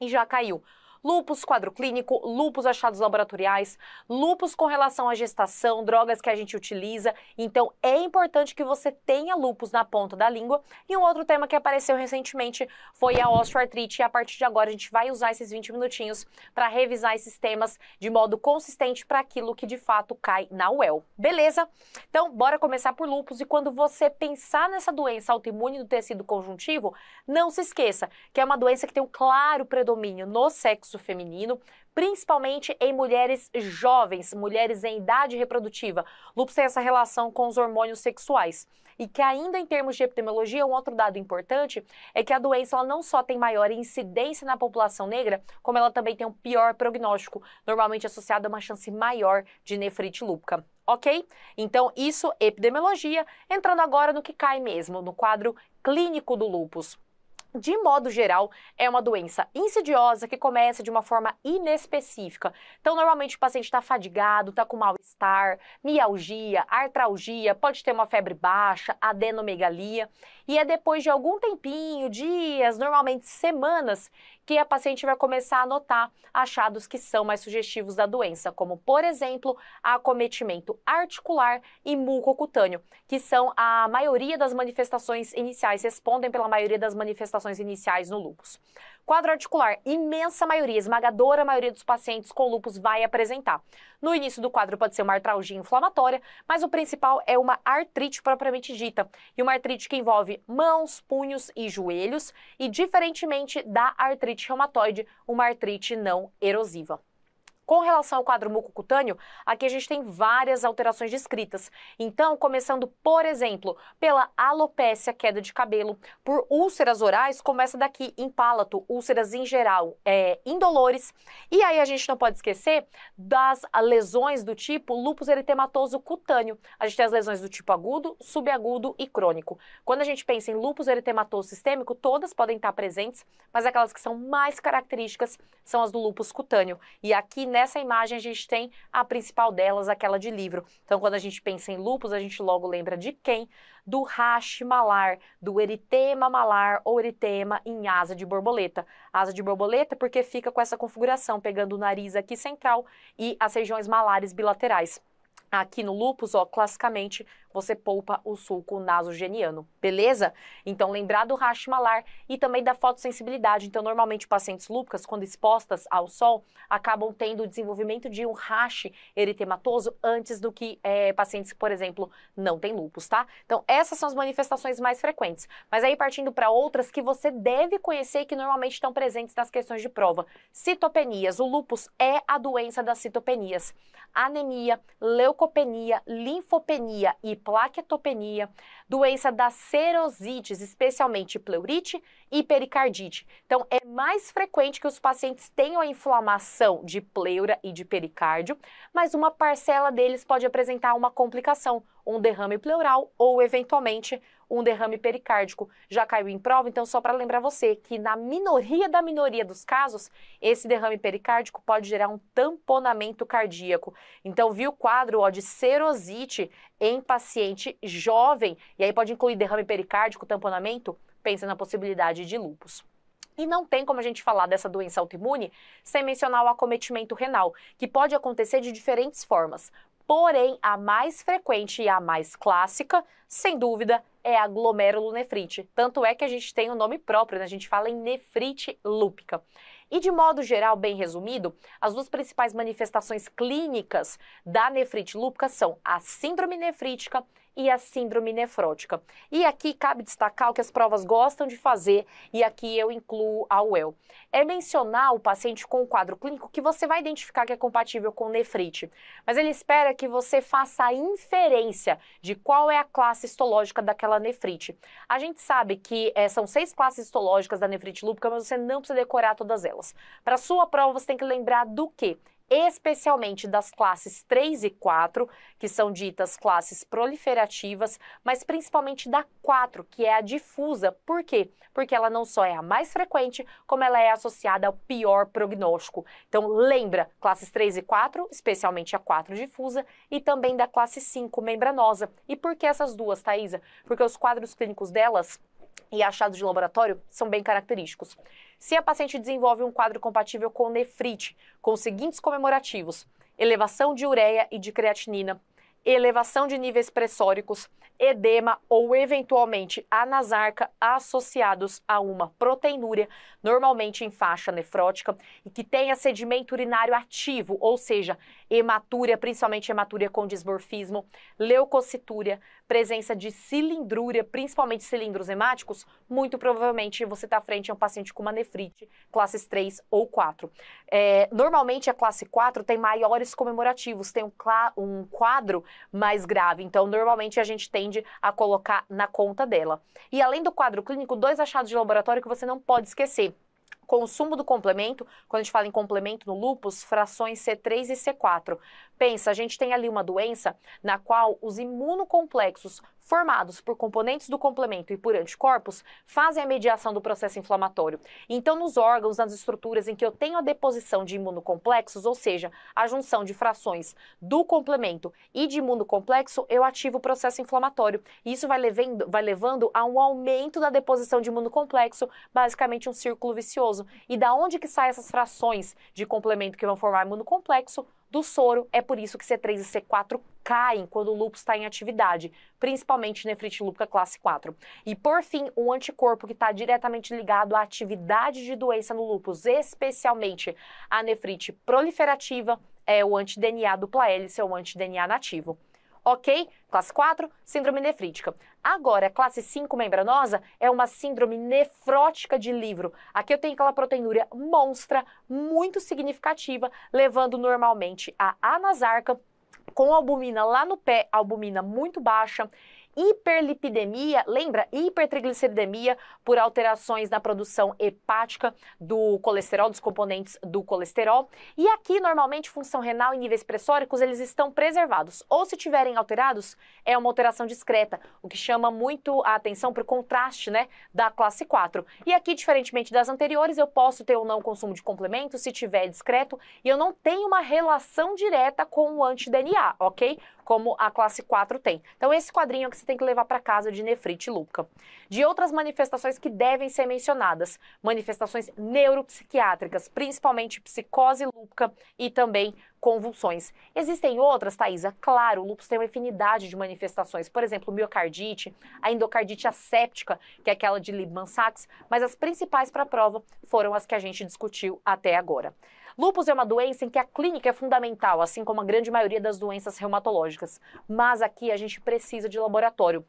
e já caiu lupus quadro clínico, lupus achados laboratoriais, lupus com relação à gestação, drogas que a gente utiliza. Então é importante que você tenha lupus na ponta da língua. E um outro tema que apareceu recentemente foi a osteoartrite. E a partir de agora a gente vai usar esses 20 minutinhos para revisar esses temas de modo consistente para aquilo que de fato cai na UEL. Beleza? Então bora começar por lupus e quando você pensar nessa doença autoimune do tecido conjuntivo, não se esqueça que é uma doença que tem um claro predomínio no sexo sexo feminino, principalmente em mulheres jovens, mulheres em idade reprodutiva. Lúpus tem essa relação com os hormônios sexuais. E que ainda em termos de epidemiologia, um outro dado importante é que a doença ela não só tem maior incidência na população negra, como ela também tem um pior prognóstico, normalmente associado a uma chance maior de nefrite lúpica ok? Então, isso, epidemiologia, entrando agora no que cai mesmo, no quadro clínico do lúpus de modo geral, é uma doença insidiosa que começa de uma forma inespecífica. Então, normalmente o paciente está fadigado, está com mal-estar, mialgia, artralgia, pode ter uma febre baixa, adenomegalia e é depois de algum tempinho, dias, normalmente semanas, que a paciente vai começar a notar achados que são mais sugestivos da doença, como, por exemplo, acometimento articular e mucocutâneo, que são a maioria das manifestações iniciais, respondem pela maioria das manifestações iniciais no lúpus. Quadro articular, imensa maioria, esmagadora maioria dos pacientes com lupus vai apresentar. No início do quadro pode ser uma artralgia inflamatória, mas o principal é uma artrite propriamente dita, e uma artrite que envolve mãos, punhos e joelhos, e diferentemente da artrite reumatoide, uma artrite não erosiva. Com relação ao quadro mucocutâneo, aqui a gente tem várias alterações descritas. Então, começando, por exemplo, pela alopecia, queda de cabelo, por úlceras orais, começa daqui, em palato, úlceras em geral é, indolores. E aí a gente não pode esquecer das lesões do tipo lúpus eritematoso cutâneo. A gente tem as lesões do tipo agudo, subagudo e crônico. Quando a gente pensa em lúpus eritematoso sistêmico, todas podem estar presentes, mas aquelas que são mais características são as do lúpus cutâneo. E aqui nessa imagem a gente tem a principal delas, aquela de livro. Então, quando a gente pensa em lupus, a gente logo lembra de quem? Do rash malar, do eritema malar ou eritema em asa de borboleta. Asa de borboleta porque fica com essa configuração, pegando o nariz aqui central e as regiões malares bilaterais. Aqui no lupus, ó, classicamente você poupa o sulco nasogeniano, beleza? Então lembrar do malar e também da fotossensibilidade. Então normalmente pacientes lúpicas, quando expostas ao sol, acabam tendo o desenvolvimento de um rash eritematoso antes do que é, pacientes que, por exemplo, não têm lúpus, tá? Então essas são as manifestações mais frequentes. Mas aí partindo para outras que você deve conhecer e que normalmente estão presentes nas questões de prova. Citopenias. O lúpus é a doença das citopenias. Anemia, leucopenia, linfopenia e plaquetopenia, doença da serosites, especialmente pleurite e pericardite. Então, é mais frequente que os pacientes tenham a inflamação de pleura e de pericárdio, mas uma parcela deles pode apresentar uma complicação, um derrame pleural ou, eventualmente, um derrame pericárdico já caiu em prova. Então, só para lembrar você que na minoria da minoria dos casos, esse derrame pericárdico pode gerar um tamponamento cardíaco. Então, viu o quadro ó, de serosite em paciente jovem, e aí pode incluir derrame pericárdico, tamponamento, pensa na possibilidade de lupus. E não tem como a gente falar dessa doença autoimune sem mencionar o acometimento renal, que pode acontecer de diferentes formas. Porém, a mais frequente e a mais clássica, sem dúvida, é a glomerulonefrite. Tanto é que a gente tem o um nome próprio, né? a gente fala em nefrite lúpica. E de modo geral, bem resumido, as duas principais manifestações clínicas da nefrite lúpica são a síndrome nefrítica e a síndrome nefrótica. E aqui cabe destacar o que as provas gostam de fazer, e aqui eu incluo a UEL. É mencionar o paciente com o quadro clínico que você vai identificar que é compatível com nefrite, mas ele espera que você faça a inferência de qual é a classe histológica daquela nefrite. A gente sabe que é, são seis classes histológicas da nefrite lúpica, mas você não precisa decorar todas elas. Para sua prova, você tem que lembrar do que especialmente das classes 3 e 4, que são ditas classes proliferativas, mas principalmente da 4, que é a difusa. Por quê? Porque ela não só é a mais frequente, como ela é associada ao pior prognóstico. Então, lembra, classes 3 e 4, especialmente a 4 difusa, e também da classe 5 membranosa. E por que essas duas, Thaisa? Porque os quadros clínicos delas e achados de laboratório são bem característicos. Se a paciente desenvolve um quadro compatível com nefrite, com os seguintes comemorativos: elevação de ureia e de creatinina, elevação de níveis pressóricos, edema ou eventualmente anasarca associados a uma proteinúria, normalmente em faixa nefrótica, e que tenha sedimento urinário ativo, ou seja, hematúria, principalmente hematúria com dismorfismo, leucocitúria, presença de cilindrúria, principalmente cilindros hemáticos, muito provavelmente você está frente a um paciente com uma nefrite, classes 3 ou 4. É, normalmente a classe 4 tem maiores comemorativos, tem um, um quadro mais grave, então normalmente a gente tende a colocar na conta dela. E além do quadro clínico, dois achados de laboratório que você não pode esquecer consumo do complemento, quando a gente fala em complemento no lúpus, frações C3 e C4. Pensa, a gente tem ali uma doença na qual os imunocomplexos formados por componentes do complemento e por anticorpos fazem a mediação do processo inflamatório. Então, nos órgãos, nas estruturas em que eu tenho a deposição de imunocomplexos, ou seja, a junção de frações do complemento e de imunocomplexo, eu ativo o processo inflamatório. Isso vai levando, vai levando a um aumento da deposição de imunocomplexo, basicamente um círculo vicioso. E da onde que saem essas frações de complemento que vão formar imunocomplexo? do soro. É por isso que C3 e C4 caem quando o lúpus está em atividade, principalmente nefrite lúpica classe 4. E por fim, um anticorpo que está diretamente ligado à atividade de doença no lúpus, especialmente a nefrite proliferativa, é o anti-DNA dupla hélice, é o anti-DNA nativo ok? Classe 4, síndrome nefrítica. Agora, a classe 5 membranosa é uma síndrome nefrótica de livro. Aqui eu tenho aquela proteinúria monstra, muito significativa, levando normalmente a anasarca com albumina lá no pé, albumina muito baixa, hiperlipidemia, lembra? Hipertrigliceridemia por alterações na produção hepática do colesterol, dos componentes do colesterol. E aqui, normalmente, função renal e níveis pressóricos, eles estão preservados. Ou se tiverem alterados, é uma alteração discreta, o que chama muito a atenção para o contraste, né, da classe 4. E aqui, diferentemente das anteriores, eu posso ter ou não consumo de complemento, se tiver discreto, e eu não tenho uma relação direta com o anti-DNA, ok? como a classe 4 tem. Então, esse quadrinho é que você tem que levar para casa de nefrite lúpica. De outras manifestações que devem ser mencionadas, manifestações neuropsiquiátricas, principalmente psicose lúpica e também convulsões. Existem outras, Thaisa? Claro, o lúpus tem uma infinidade de manifestações. Por exemplo, miocardite, a endocardite asséptica, que é aquela de Liebman-Sachs, mas as principais para a prova foram as que a gente discutiu até agora. Lúpus é uma doença em que a clínica é fundamental, assim como a grande maioria das doenças reumatológicas. Mas aqui a gente precisa de laboratório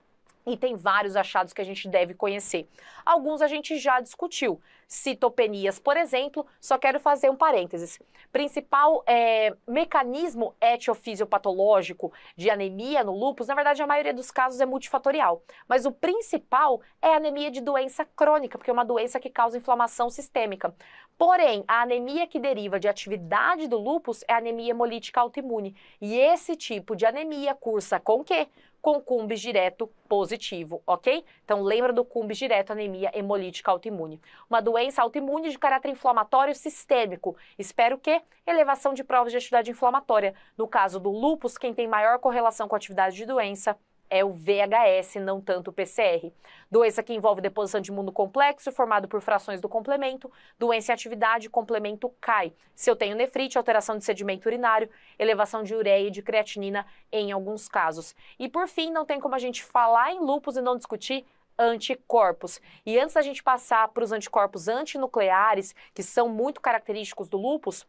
e tem vários achados que a gente deve conhecer. Alguns a gente já discutiu. Citopenias, por exemplo, só quero fazer um parênteses. Principal é, mecanismo etiofisiopatológico de anemia no lúpus, na verdade, a maioria dos casos é multifatorial, mas o principal é anemia de doença crônica, porque é uma doença que causa inflamação sistêmica. Porém, a anemia que deriva de atividade do lúpus é anemia hemolítica autoimune. E esse tipo de anemia cursa com quê? Com cumbis direto positivo, ok? Então lembra do cumbis direto, anemia hemolítica autoimune. Uma doença autoimune de caráter inflamatório sistêmico. Espero que elevação de provas de atividade inflamatória. No caso do lúpus, quem tem maior correlação com atividade de doença é o VHS, não tanto o PCR. Doença que envolve deposição de imuno complexo formado por frações do complemento, doença em atividade, complemento cai. Se eu tenho nefrite, alteração de sedimento urinário, elevação de ureia e de creatinina em alguns casos. E por fim, não tem como a gente falar em lupus e não discutir anticorpos. E antes da gente passar para os anticorpos antinucleares, que são muito característicos do lupus,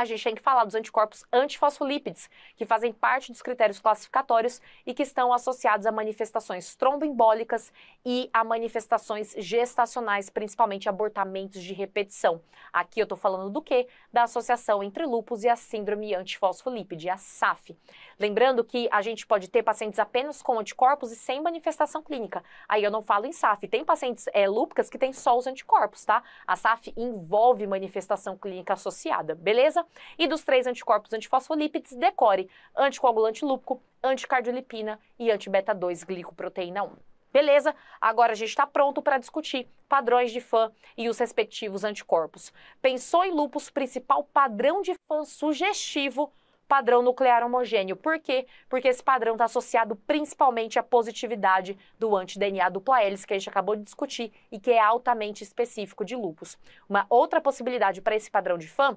a gente tem que falar dos anticorpos antifosfolípides, que fazem parte dos critérios classificatórios e que estão associados a manifestações tromboembólicas e a manifestações gestacionais, principalmente abortamentos de repetição. Aqui eu estou falando do quê? Da associação entre lúpus e a síndrome antifosfolípide, a SAF. Lembrando que a gente pode ter pacientes apenas com anticorpos e sem manifestação clínica. Aí eu não falo em SAF. Tem pacientes é, lúpicas que têm só os anticorpos, tá? A SAF envolve manifestação clínica associada, beleza? e dos três anticorpos antifosfolípides, decore anticoagulante lúpico, anticardiolipina e antibeta-2-glicoproteína 1. Beleza? Agora a gente está pronto para discutir padrões de fã e os respectivos anticorpos. Pensou em lupus, principal padrão de fã sugestivo padrão nuclear homogêneo. Por quê? Porque esse padrão está associado principalmente à positividade do anti-DNA dupla hélice que a gente acabou de discutir e que é altamente específico de lupus. Uma outra possibilidade para esse padrão de fã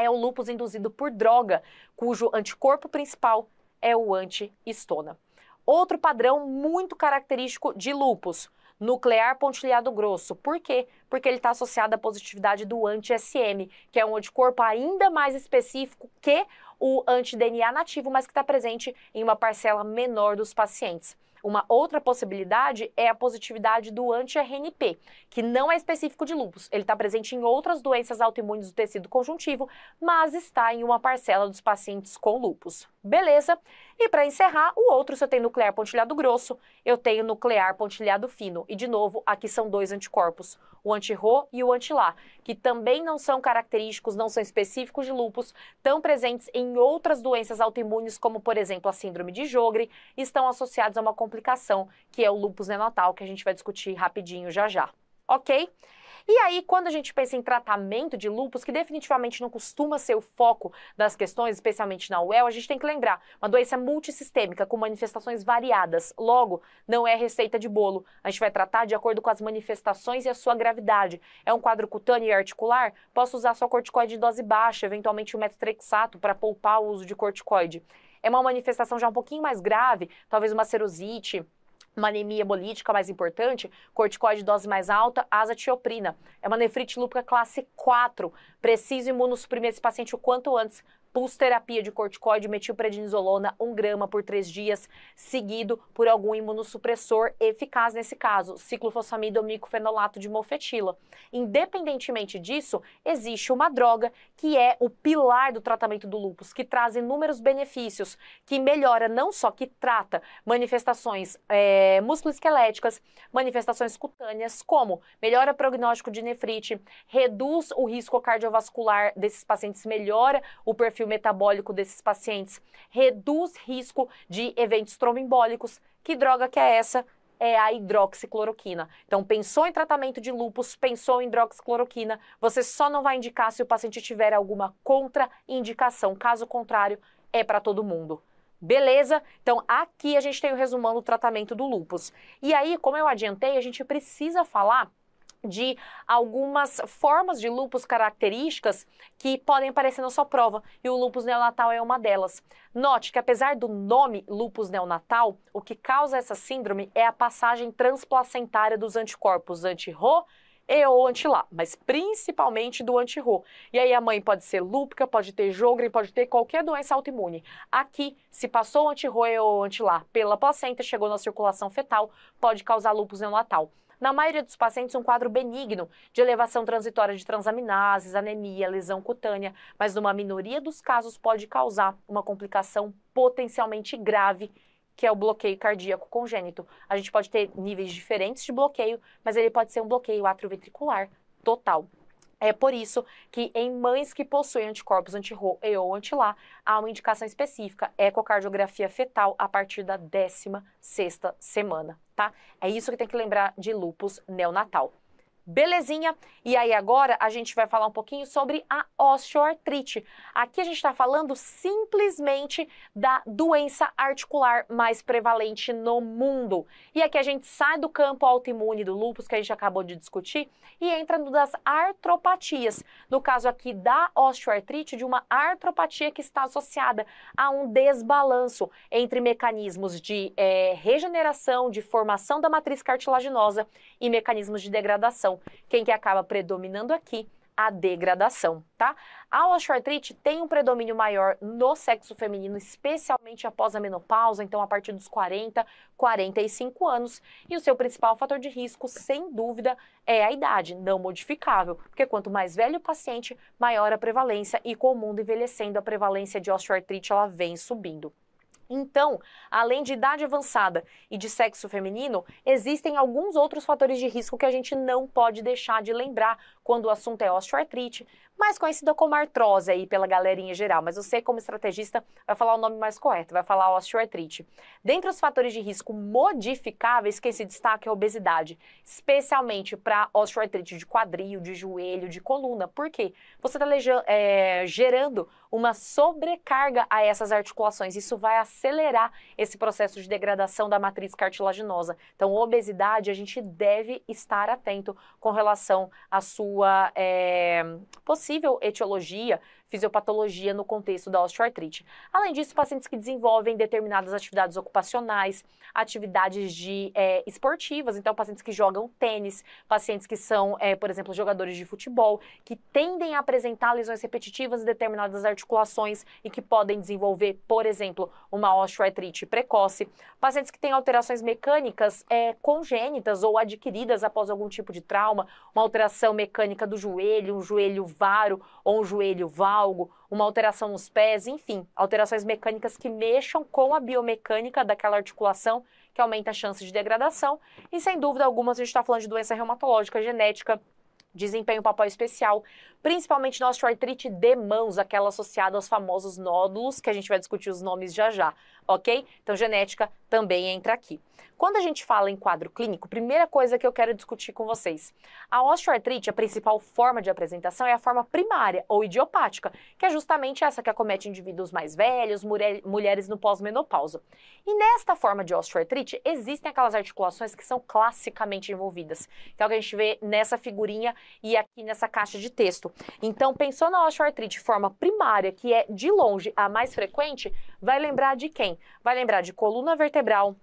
é o lupus induzido por droga, cujo anticorpo principal é o anti-histona. Outro padrão muito característico de lupus: nuclear pontilhado grosso. Por quê? Porque ele está associado à positividade do anti-SM, que é um anticorpo ainda mais específico que o anti-DNA nativo, mas que está presente em uma parcela menor dos pacientes. Uma outra possibilidade é a positividade do anti-RNP, que não é específico de lúpus. Ele está presente em outras doenças autoimunes do tecido conjuntivo, mas está em uma parcela dos pacientes com lúpus. Beleza? E para encerrar, o outro, se eu tenho nuclear pontilhado grosso, eu tenho nuclear pontilhado fino. E de novo, aqui são dois anticorpos, o anti ro e o anti la que também não são característicos, não são específicos de lupus, estão presentes em outras doenças autoimunes, como por exemplo a síndrome de Jogre, e estão associados a uma complicação, que é o lupus neonatal, que a gente vai discutir rapidinho já já. Ok? E aí, quando a gente pensa em tratamento de lupus, que definitivamente não costuma ser o foco das questões, especialmente na UEL, a gente tem que lembrar, uma doença multissistêmica com manifestações variadas, logo, não é receita de bolo. A gente vai tratar de acordo com as manifestações e a sua gravidade. É um quadro cutâneo e articular? Posso usar só corticoide de dose baixa, eventualmente o metotrexato para poupar o uso de corticoide. É uma manifestação já um pouquinho mais grave, talvez uma cerosite, uma anemia hemolítica mais importante, corticoide dose mais alta, azatioprina. É uma nefrite lúpica classe 4. Preciso imunossuprimir esse paciente o quanto antes pulsoterapia de corticoide metilprednisolona 1 grama por 3 dias, seguido por algum imunossupressor eficaz nesse caso, ciclofosfamida ou micofenolato de mofetila. Independentemente disso, existe uma droga que é o pilar do tratamento do lúpus, que traz inúmeros benefícios, que melhora não só que trata manifestações é, musculoesqueléticas, manifestações cutâneas, como melhora prognóstico de nefrite, reduz o risco cardiovascular desses pacientes, melhora o perfil perfil metabólico desses pacientes, reduz risco de eventos trombembólicos. Que droga que é essa? é a hidroxicloroquina. Então, pensou em tratamento de lupus, pensou em hidroxicloroquina, você só não vai indicar se o paciente tiver alguma contraindicação. Caso contrário, é para todo mundo. Beleza? Então, aqui a gente tem o resumão do tratamento do lupus. E aí, como eu adiantei, a gente precisa falar de algumas formas de lupus características que podem aparecer na sua prova, e o lupus neonatal é uma delas. Note que apesar do nome lupus neonatal, o que causa essa síndrome é a passagem transplacentária dos anticorpos anti ro e ou anti la mas principalmente do anti ro E aí a mãe pode ser lúpica, pode ter jogre, pode ter qualquer doença autoimune. Aqui, se passou anti ro e ou anti la pela placenta, chegou na circulação fetal, pode causar lúpus neonatal. Na maioria dos pacientes, um quadro benigno de elevação transitória de transaminases, anemia, lesão cutânea, mas numa minoria dos casos pode causar uma complicação potencialmente grave que é o bloqueio cardíaco congênito. A gente pode ter níveis diferentes de bloqueio, mas ele pode ser um bloqueio atrioventricular total. É por isso que em mães que possuem anticorpos anti ro e ou anti la há uma indicação específica, ecocardiografia fetal a partir da 16ª semana, tá? É isso que tem que lembrar de lupus neonatal. Belezinha? E aí agora a gente vai falar um pouquinho sobre a osteoartrite. Aqui a gente está falando simplesmente da doença articular mais prevalente no mundo. E aqui a gente sai do campo autoimune do lúpus que a gente acabou de discutir e entra no das artropatias. No caso aqui da osteoartrite, de uma artropatia que está associada a um desbalanço entre mecanismos de é, regeneração, de formação da matriz cartilaginosa e mecanismos de degradação então, Quem que acaba predominando aqui? A degradação, tá? A osteoartrite tem um predomínio maior no sexo feminino, especialmente após a menopausa, então a partir dos 40, 45 anos. E o seu principal fator de risco, sem dúvida, é a idade, não modificável, porque quanto mais velho o paciente, maior a prevalência e com o mundo envelhecendo, a prevalência de osteoartrite ela vem subindo. Então, além de idade avançada e de sexo feminino, existem alguns outros fatores de risco que a gente não pode deixar de lembrar quando o assunto é osteoartrite, mais conhecida como artrose aí pela galerinha geral, mas você como estrategista vai falar o nome mais correto, vai falar osteoartrite. Dentre os fatores de risco modificáveis, quem se destaca é a obesidade, especialmente para osteoartrite de quadril, de joelho, de coluna. Por quê? Você está é, gerando uma sobrecarga a essas articulações. Isso vai acelerar esse processo de degradação da matriz cartilaginosa. Então, obesidade, a gente deve estar atento com relação à sua é, possível possível etiologia fisiopatologia no contexto da osteoartrite. Além disso, pacientes que desenvolvem determinadas atividades ocupacionais, atividades de é, esportivas, então pacientes que jogam tênis, pacientes que são, é, por exemplo, jogadores de futebol, que tendem a apresentar lesões repetitivas em determinadas articulações e que podem desenvolver, por exemplo, uma osteoartrite precoce, pacientes que têm alterações mecânicas é, congênitas ou adquiridas após algum tipo de trauma, uma alteração mecânica do joelho, um joelho varo ou um joelho val algo, uma alteração nos pés, enfim, alterações mecânicas que mexam com a biomecânica daquela articulação, que aumenta a chance de degradação. E sem dúvida alguma, a gente está falando de doença reumatológica genética desempenha um papel especial, principalmente na osteoartrite de mãos, aquela associada aos famosos nódulos, que a gente vai discutir os nomes já já ok? Então, genética também entra aqui. Quando a gente fala em quadro clínico, primeira coisa que eu quero discutir com vocês. A osteoartrite, a principal forma de apresentação é a forma primária ou idiopática, que é justamente essa que acomete indivíduos mais velhos, mulher, mulheres no pós-menopausa. E nesta forma de osteoartrite, existem aquelas articulações que são classicamente envolvidas, que é o que a gente vê nessa figurinha e aqui nessa caixa de texto. Então, pensou na osteoartrite forma primária, que é de longe a mais frequente, vai lembrar de quem? vai lembrar de coluna vertebral,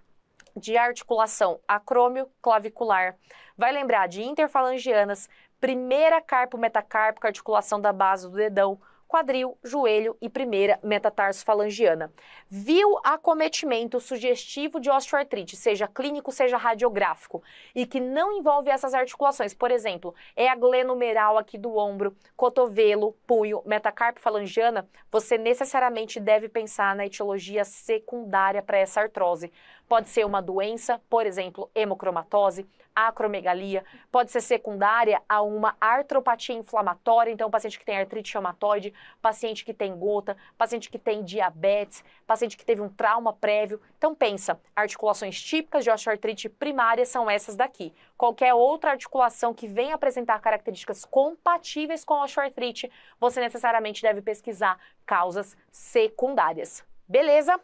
de articulação acrômio-clavicular, vai lembrar de interfalangianas, primeira carpo-metacarpo, é articulação da base do dedão, quadril, joelho e primeira metatarsofalangiana. Viu acometimento sugestivo de osteoartrite, seja clínico, seja radiográfico, e que não envolve essas articulações, por exemplo, é a glenumeral aqui do ombro, cotovelo, punho, metacarpofalangiana, você necessariamente deve pensar na etiologia secundária para essa artrose pode ser uma doença, por exemplo, hemocromatose, acromegalia, pode ser secundária a uma artropatia inflamatória, então paciente que tem artrite reumatoide, paciente que tem gota, paciente que tem diabetes, paciente que teve um trauma prévio. Então pensa, articulações típicas de osteoartrite primária são essas daqui. Qualquer outra articulação que venha apresentar características compatíveis com a osteoartrite, você necessariamente deve pesquisar causas secundárias. Beleza?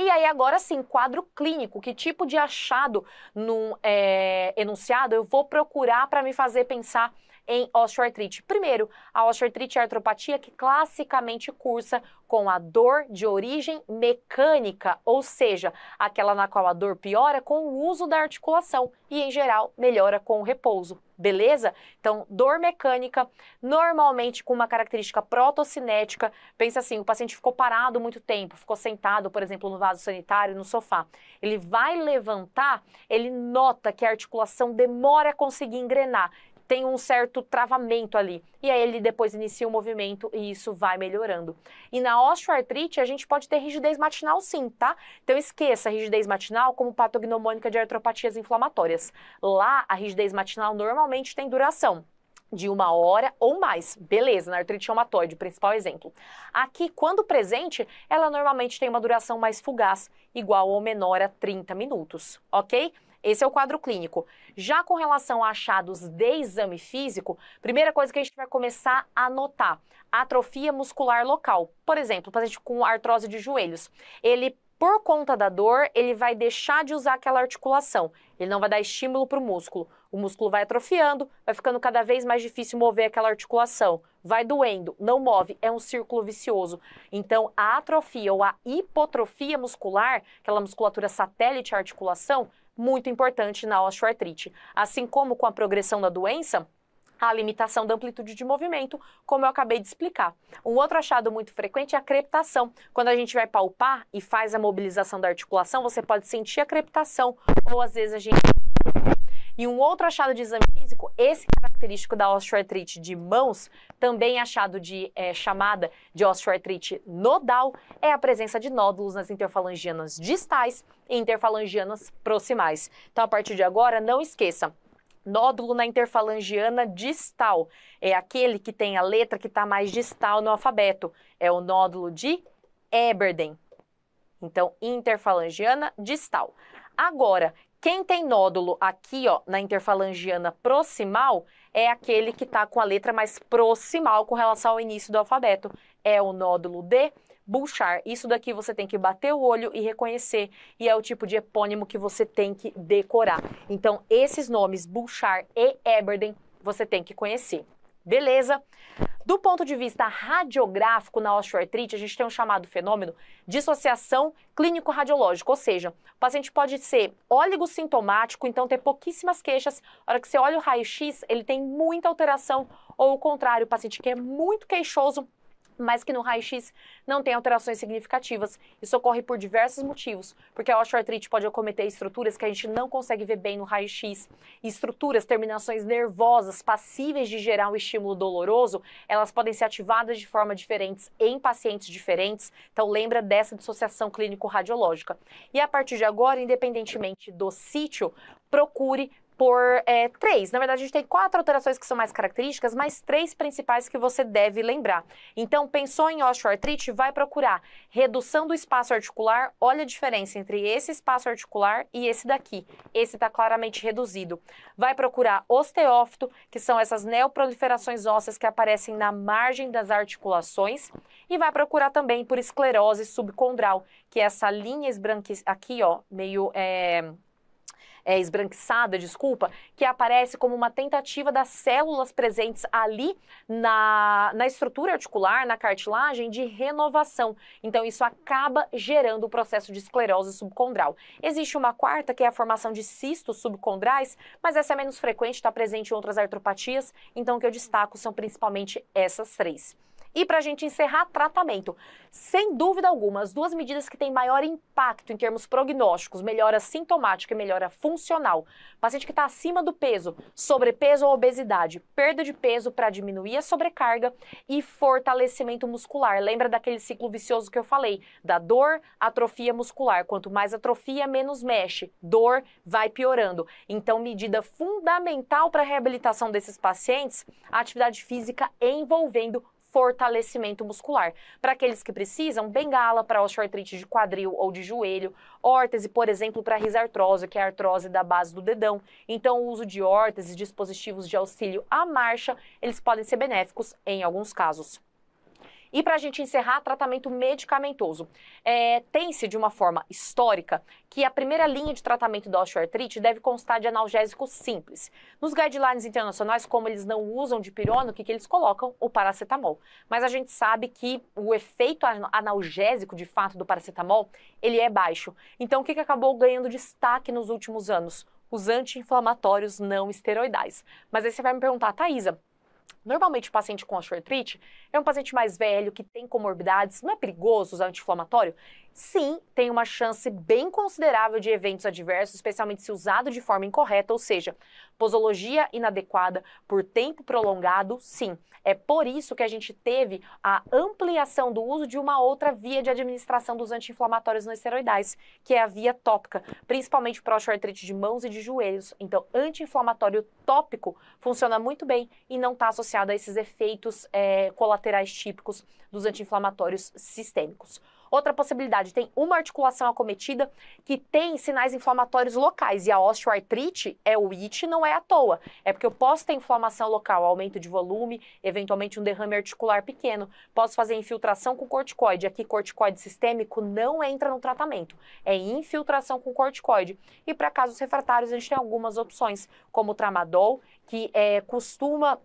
E aí, agora sim, quadro clínico, que tipo de achado num é, enunciado eu vou procurar para me fazer pensar em osteoartrite. Primeiro, a osteoartrite é a artropatia que classicamente cursa com a dor de origem mecânica, ou seja, aquela na qual a dor piora com o uso da articulação e, em geral, melhora com o repouso. Beleza? Então, dor mecânica, normalmente com uma característica protocinética. Pensa assim: o paciente ficou parado muito tempo, ficou sentado, por exemplo, no vaso sanitário, no sofá. Ele vai levantar, ele nota que a articulação demora a conseguir engrenar tem um certo travamento ali. E aí ele depois inicia o movimento e isso vai melhorando. E na osteoartrite, a gente pode ter rigidez matinal sim, tá? Então esqueça a rigidez matinal como patognomônica de artropatias inflamatórias. Lá, a rigidez matinal normalmente tem duração de uma hora ou mais. Beleza, na artrite reumatoide, principal exemplo. Aqui, quando presente, ela normalmente tem uma duração mais fugaz, igual ou menor a 30 minutos, ok? Esse é o quadro clínico. Já com relação a achados de exame físico, primeira coisa que a gente vai começar a notar, atrofia muscular local. Por exemplo, o paciente com artrose de joelhos, ele por conta da dor, ele vai deixar de usar aquela articulação. Ele não vai dar estímulo para o músculo. O músculo vai atrofiando, vai ficando cada vez mais difícil mover aquela articulação. Vai doendo, não move, é um círculo vicioso. Então, a atrofia ou a hipotrofia muscular, aquela musculatura satélite articulação, muito importante na osteoartrite. Assim como com a progressão da doença, a limitação da amplitude de movimento, como eu acabei de explicar. Um outro achado muito frequente é a crepitação. Quando a gente vai palpar e faz a mobilização da articulação, você pode sentir a crepitação, ou às vezes a gente e um outro achado de exame físico, esse característico da osteoartrite de mãos, também achado de é, chamada de osteoartrite nodal, é a presença de nódulos nas interfalangianas distais e interfalangianas proximais. Então, a partir de agora, não esqueça, nódulo na interfalangiana distal. É aquele que tem a letra que está mais distal no alfabeto. É o nódulo de Eberden. Então, interfalangiana distal. Agora, quem tem nódulo aqui, ó, na interfalangiana proximal, é aquele que está com a letra mais proximal com relação ao início do alfabeto. É o nódulo D, Bouchard. Isso daqui você tem que bater o olho e reconhecer, e é o tipo de epônimo que você tem que decorar. Então, esses nomes, Bouchard e Eberden, você tem que conhecer. Beleza? Do ponto de vista radiográfico na osteoartrite, a gente tem um chamado fenômeno dissociação clínico-radiológica, ou seja, o paciente pode ser oligosintomático, então ter pouquíssimas queixas. A hora que você olha o raio-x, ele tem muita alteração, ou o contrário, o paciente que é muito queixoso mas que no raio-x não tem alterações significativas. Isso ocorre por diversos motivos, porque a osteoartrite pode acometer estruturas que a gente não consegue ver bem no raio-x. Estruturas, terminações nervosas passíveis de gerar um estímulo doloroso, elas podem ser ativadas de forma diferentes em pacientes diferentes. Então lembra dessa dissociação clínico-radiológica. E a partir de agora, independentemente do sítio, procure por é, três. Na verdade, a gente tem quatro alterações que são mais características, mas três principais que você deve lembrar. Então, pensou em osteoartrite? Vai procurar redução do espaço articular. Olha a diferença entre esse espaço articular e esse daqui. Esse está claramente reduzido. Vai procurar osteófito, que são essas neoproliferações ósseas que aparecem na margem das articulações. E vai procurar também por esclerose subcondral, que é essa linha esbranquiçada aqui, ó, meio... É é, esbranquiçada, desculpa, que aparece como uma tentativa das células presentes ali na, na estrutura articular, na cartilagem, de renovação. Então, isso acaba gerando o processo de esclerose subcondral. Existe uma quarta, que é a formação de cistos subcondrais, mas essa é menos frequente, está presente em outras artropatias, então o que eu destaco são principalmente essas três. E para a gente encerrar, tratamento. Sem dúvida alguma, as duas medidas que têm maior impacto em termos prognósticos, melhora sintomática e melhora funcional. Paciente que está acima do peso, sobrepeso ou obesidade, perda de peso para diminuir a sobrecarga e fortalecimento muscular. Lembra daquele ciclo vicioso que eu falei, da dor, atrofia muscular. Quanto mais atrofia, menos mexe. Dor vai piorando. Então, medida fundamental para a reabilitação desses pacientes, a atividade física envolvendo fortalecimento muscular. Para aqueles que precisam, bengala para osteoartrite de quadril ou de joelho, órtese, por exemplo, para risartrose, que é a artrose da base do dedão. Então, o uso de e dispositivos de auxílio à marcha, eles podem ser benéficos em alguns casos. E para a gente encerrar, tratamento medicamentoso. É, Tem-se, de uma forma histórica, que a primeira linha de tratamento da osteoartrite deve constar de analgésico simples. Nos guidelines internacionais, como eles não usam de pirona, o que, que eles colocam? O paracetamol. Mas a gente sabe que o efeito analgésico, de fato, do paracetamol, ele é baixo. Então, o que, que acabou ganhando destaque nos últimos anos? os anti-inflamatórios não esteroidais. Mas aí você vai me perguntar, Thaisa, Normalmente, o paciente com osteoartrite é um paciente mais velho, que tem comorbidades. Não é perigoso usar anti-inflamatório? sim, tem uma chance bem considerável de eventos adversos, especialmente se usado de forma incorreta, ou seja, posologia inadequada por tempo prolongado, sim. É por isso que a gente teve a ampliação do uso de uma outra via de administração dos anti-inflamatórios não esteroidais, que é a via tópica, principalmente para o artrite de mãos e de joelhos. Então, anti-inflamatório tópico funciona muito bem e não está associado a esses efeitos é, colaterais típicos dos anti-inflamatórios sistêmicos. Outra possibilidade, tem uma articulação acometida que tem sinais inflamatórios locais e a osteoartrite é o it, não é à toa. É porque eu posso ter inflamação local, aumento de volume, eventualmente um derrame articular pequeno. Posso fazer infiltração com corticoide. Aqui, corticoide sistêmico não entra no tratamento, é infiltração com corticoide. E para casos refratários, a gente tem algumas opções, como o tramadol, que é, costuma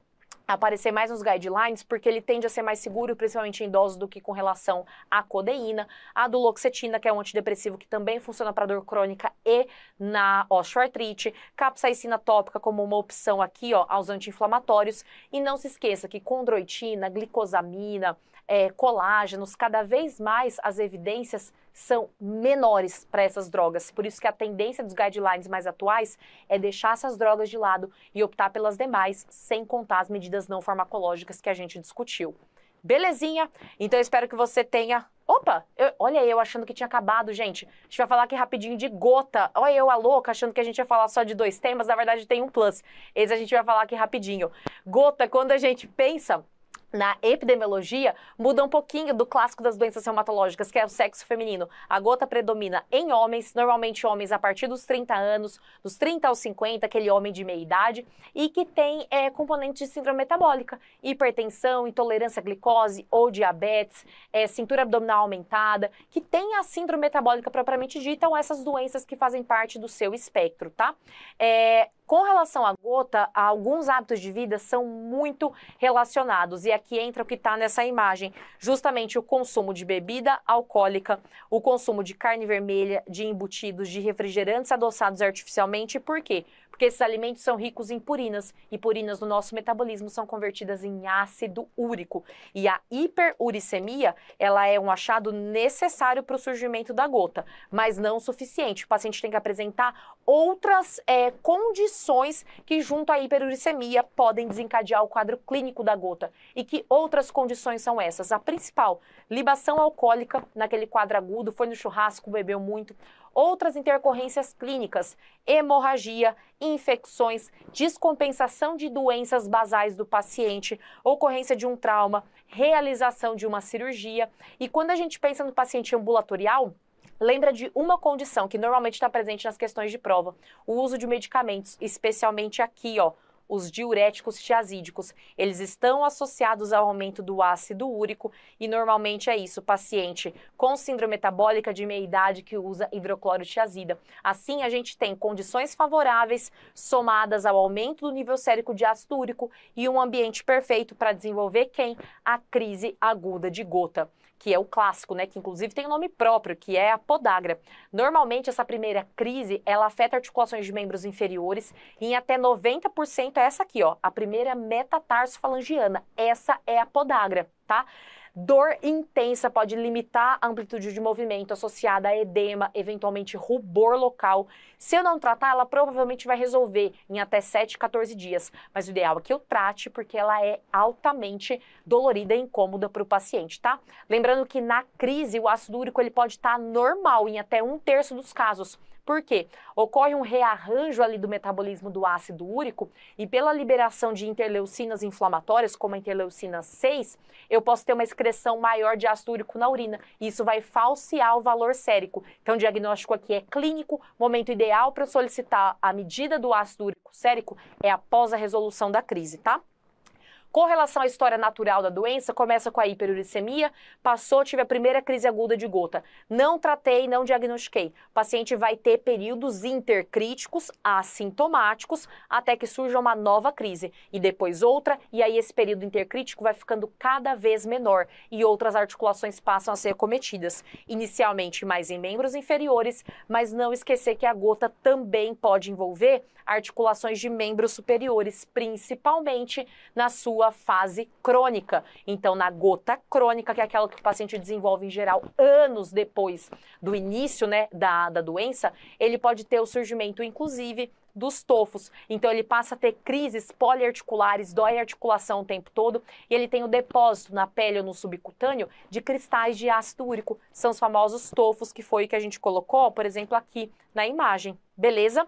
aparecer mais nos guidelines, porque ele tende a ser mais seguro, principalmente em doses do que com relação à codeína, a duloxetina, que é um antidepressivo que também funciona para dor crônica e na osteoartrite, capsaicina tópica como uma opção aqui, ó, aos anti-inflamatórios, e não se esqueça que condroitina, glicosamina, é, colágenos, cada vez mais as evidências são menores para essas drogas. Por isso que a tendência dos guidelines mais atuais é deixar essas drogas de lado e optar pelas demais, sem contar as medidas não farmacológicas que a gente discutiu. Belezinha? Então eu espero que você tenha. Opa! Eu... olha eu achando que tinha acabado, gente. A gente vai falar aqui rapidinho de gota. Olha eu, a louca, achando que a gente ia falar só de dois temas. Na verdade, tem um plus. Esse a gente vai falar aqui rapidinho. Gota, quando a gente pensa na epidemiologia muda um pouquinho do clássico das doenças reumatológicas, que é o sexo feminino. A gota predomina em homens, normalmente homens a partir dos 30 anos, dos 30 aos 50, aquele homem de meia idade, e que tem é, componente de síndrome metabólica, hipertensão, intolerância à glicose ou diabetes, é, cintura abdominal aumentada, que tem a síndrome metabólica propriamente dita ou essas doenças que fazem parte do seu espectro, tá? É, com relação à gota, alguns hábitos de vida são muito relacionados. E aqui entra o que está nessa imagem: justamente o consumo de bebida alcoólica, o consumo de carne vermelha, de embutidos, de refrigerantes adoçados artificialmente. Por quê? Porque esses alimentos são ricos em purinas. E purinas no nosso metabolismo são convertidas em ácido úrico. E a hiperuricemia, ela é um achado necessário para o surgimento da gota, mas não suficiente. O paciente tem que apresentar outras é, condições infecções que, junto à hiperuricemia, podem desencadear o quadro clínico da gota. E que outras condições são essas? A principal, libação alcoólica, naquele quadro agudo, foi no churrasco, bebeu muito. Outras intercorrências clínicas, hemorragia, infecções, descompensação de doenças basais do paciente, ocorrência de um trauma, realização de uma cirurgia. E quando a gente pensa no paciente ambulatorial, lembra de uma condição que normalmente está presente nas questões de prova: o uso de medicamentos, especialmente aqui, ó, os diuréticos tiazídicos. Eles estão associados ao aumento do ácido úrico e normalmente é isso, paciente com síndrome metabólica de meia-idade que usa hidrocloro tiazida. Assim, a gente tem condições favoráveis somadas ao aumento do nível sérico de ácido úrico e um ambiente perfeito para desenvolver quem? A crise aguda de gota que é o clássico, né, que inclusive tem um nome próprio, que é a podagra. Normalmente essa primeira crise, ela afeta articulações de membros inferiores em até 90% é essa aqui, ó, a primeira metatarsofalangiana. Essa é a podagra, tá? Dor intensa pode limitar a amplitude de movimento associada a edema, eventualmente rubor local. Se eu não tratar, ela provavelmente vai resolver em até 7, 14 dias. Mas o ideal é que eu trate, porque ela é altamente dolorida e incômoda para o paciente, tá? Lembrando que na crise, o ácido úrico ele pode estar tá normal em até um terço dos casos. Por quê? Ocorre um rearranjo ali do metabolismo do ácido úrico e pela liberação de interleucinas inflamatórias, como a interleucina 6, eu posso ter uma excreção maior de ácido úrico na urina. isso vai falsear o valor sérico. Então, o diagnóstico aqui é clínico. Momento ideal para solicitar a medida do ácido úrico sérico é após a resolução da crise, tá? Com relação à história natural da doença, começa com a hiperuricemia, passou, tive a primeira crise aguda de gota. Não tratei, não diagnostiquei. O paciente vai ter períodos intercríticos, assintomáticos, até que surja uma nova crise. E depois outra, e aí esse período intercrítico vai ficando cada vez menor e outras articulações passam a ser cometidas. Inicialmente mais em membros inferiores, mas não esquecer que a gota também pode envolver articulações de membros superiores, principalmente na sua sua fase crônica. Então, na gota crônica, que é aquela que o paciente desenvolve em geral anos depois do início né, da, da doença, ele pode ter o surgimento, inclusive, dos tofos. Então ele passa a ter crises poliarticulares, dói a articulação o tempo todo e ele tem o depósito na pele ou no subcutâneo de cristais de ácido úrico. São os famosos tofos que foi que a gente colocou, por exemplo, aqui na imagem. Beleza?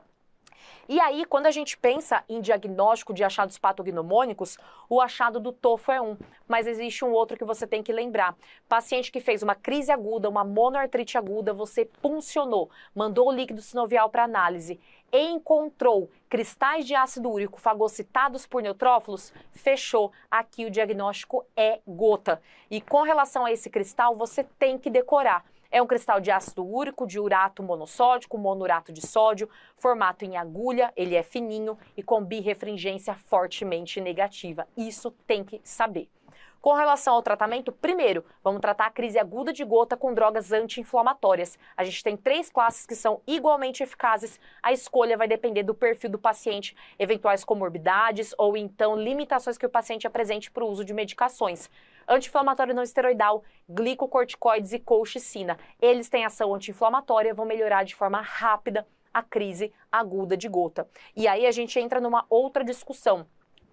E aí, quando a gente pensa em diagnóstico de achados patognomônicos, o achado do tofo é um, mas existe um outro que você tem que lembrar. Paciente que fez uma crise aguda, uma monoartrite aguda, você puncionou, mandou o líquido sinovial para análise, encontrou cristais de ácido úrico fagocitados por neutrófilos, fechou. Aqui o diagnóstico é gota. E com relação a esse cristal, você tem que decorar é um cristal de ácido úrico, de urato monossódico, monurato de sódio, formato em agulha, ele é fininho e com birefringência fortemente negativa. Isso tem que saber. Com relação ao tratamento, primeiro, vamos tratar a crise aguda de gota com drogas anti-inflamatórias. A gente tem três classes que são igualmente eficazes. A escolha vai depender do perfil do paciente, eventuais comorbidades ou então limitações que o paciente apresente para o uso de medicações anti-inflamatório não esteroidal, glicocorticoides e colchicina. Eles têm ação anti-inflamatória, vão melhorar de forma rápida a crise aguda de gota. E aí a gente entra numa outra discussão.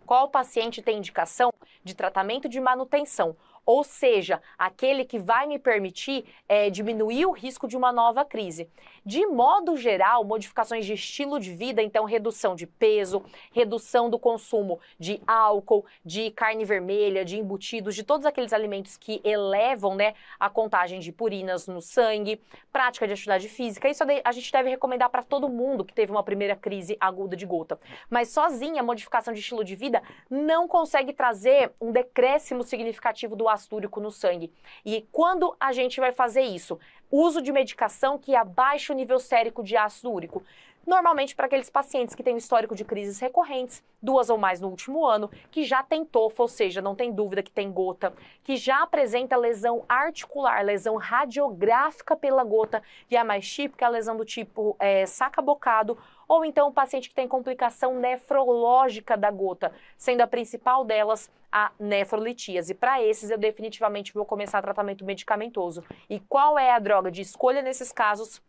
Qual paciente tem indicação de tratamento de manutenção? ou seja, aquele que vai me permitir é, diminuir o risco de uma nova crise. De modo geral, modificações de estilo de vida, então redução de peso, redução do consumo de álcool, de carne vermelha, de embutidos, de todos aqueles alimentos que elevam né, a contagem de purinas no sangue, prática de atividade física, isso a gente deve recomendar para todo mundo que teve uma primeira crise aguda de gota. Mas sozinha, modificação de estilo de vida não consegue trazer um decréscimo significativo do ácido úrico no sangue. E quando a gente vai fazer isso? Uso de medicação que abaixa o nível sérico de ácido úrico normalmente para aqueles pacientes que têm um histórico de crises recorrentes, duas ou mais no último ano, que já tem tofa, ou seja, não tem dúvida que tem gota, que já apresenta lesão articular, lesão radiográfica pela gota, e é a mais típica é a lesão do tipo é, saca-bocado, ou então o paciente que tem complicação nefrológica da gota, sendo a principal delas a nefrolitíase. Para esses, eu definitivamente vou começar tratamento medicamentoso. E qual é a droga de escolha nesses casos?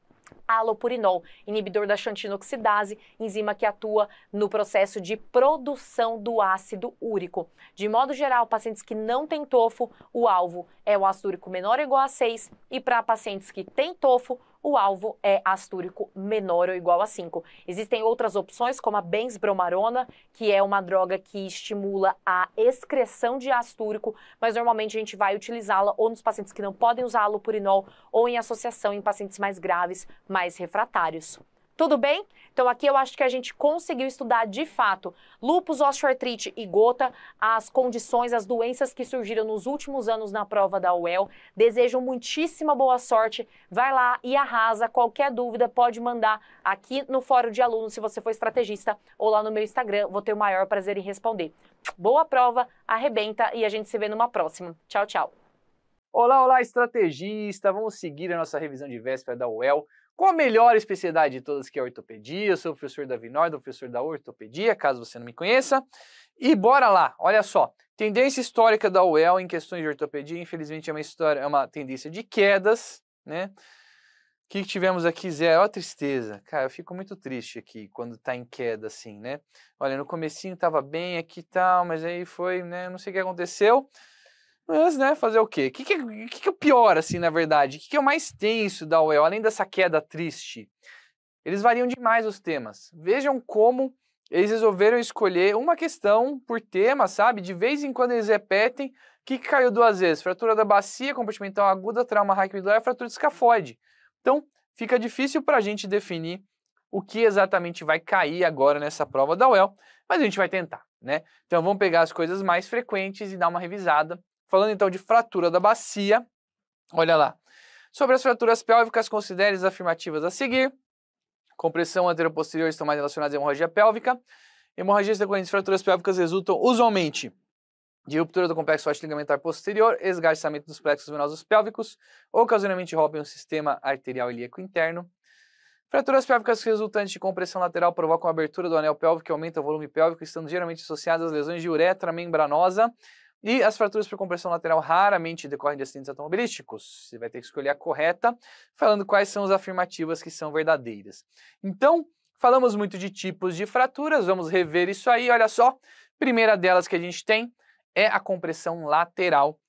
alopurinol, inibidor da xantinoxidase, enzima que atua no processo de produção do ácido úrico. De modo geral, pacientes que não têm tofo, o alvo é o ácido úrico menor ou igual a 6, e para pacientes que têm tofo, o alvo é astúrico menor ou igual a 5. Existem outras opções, como a benzbromarona, que é uma droga que estimula a excreção de astúrico, mas normalmente a gente vai utilizá-la ou nos pacientes que não podem usar alopurinol ou em associação em pacientes mais graves, mais refratários. Tudo bem? Então aqui eu acho que a gente conseguiu estudar de fato lupus, osteoartrite e gota, as condições, as doenças que surgiram nos últimos anos na prova da UEL. Desejo muitíssima boa sorte. Vai lá e arrasa. Qualquer dúvida pode mandar aqui no fórum de alunos se você for estrategista ou lá no meu Instagram. Vou ter o maior prazer em responder. Boa prova, arrebenta e a gente se vê numa próxima. Tchau, tchau. Olá, olá, estrategista. Vamos seguir a nossa revisão de véspera da UEL com a melhor especialidade de todas, que é a ortopedia. Eu sou o professor Davi Norda, professor da ortopedia, caso você não me conheça. E bora lá, olha só. Tendência histórica da UEL em questões de ortopedia, infelizmente, é uma, história, é uma tendência de quedas, né? O que tivemos aqui, Zé? a tristeza. Cara, eu fico muito triste aqui quando tá em queda, assim, né? Olha, no comecinho tava bem aqui e tal, mas aí foi, né? Não sei o que aconteceu. Mas, né, fazer o quê? O que, que, que, que é o pior, assim, na verdade? O que, que é o mais tenso da UEL, além dessa queda triste? Eles variam demais os temas. Vejam como eles resolveram escolher uma questão por tema, sabe? De vez em quando eles repetem o que, que caiu duas vezes: fratura da bacia, compartimental aguda, trauma raquimedular, fratura de escafoide. Então, fica difícil para a gente definir o que exatamente vai cair agora nessa prova da UEL, mas a gente vai tentar, né? Então, vamos pegar as coisas mais frequentes e dar uma revisada Falando então de fratura da bacia, olha lá. Sobre as fraturas pélvicas, considere as afirmativas a seguir. Compressão anterior posterior estão mais relacionadas à hemorragia pélvica. Hemorragias decorrentes de fraturas pélvicas resultam usualmente de ruptura do complexo ósseo ligamentar posterior, esgarçamento dos plexos venosos pélvicos, ocasionalmente rompem o sistema arterial ilíaco interno. Fraturas pélvicas resultantes de compressão lateral provocam abertura do anel pélvico que aumenta o volume pélvico, estando geralmente associadas às lesões de uretra membranosa e as fraturas por compressão lateral raramente decorrem de acidentes automobilísticos. Você vai ter que escolher a correta, falando quais são as afirmativas que são verdadeiras. Então, falamos muito de tipos de fraturas, vamos rever isso aí, olha só. Primeira delas que a gente tem é a compressão lateral.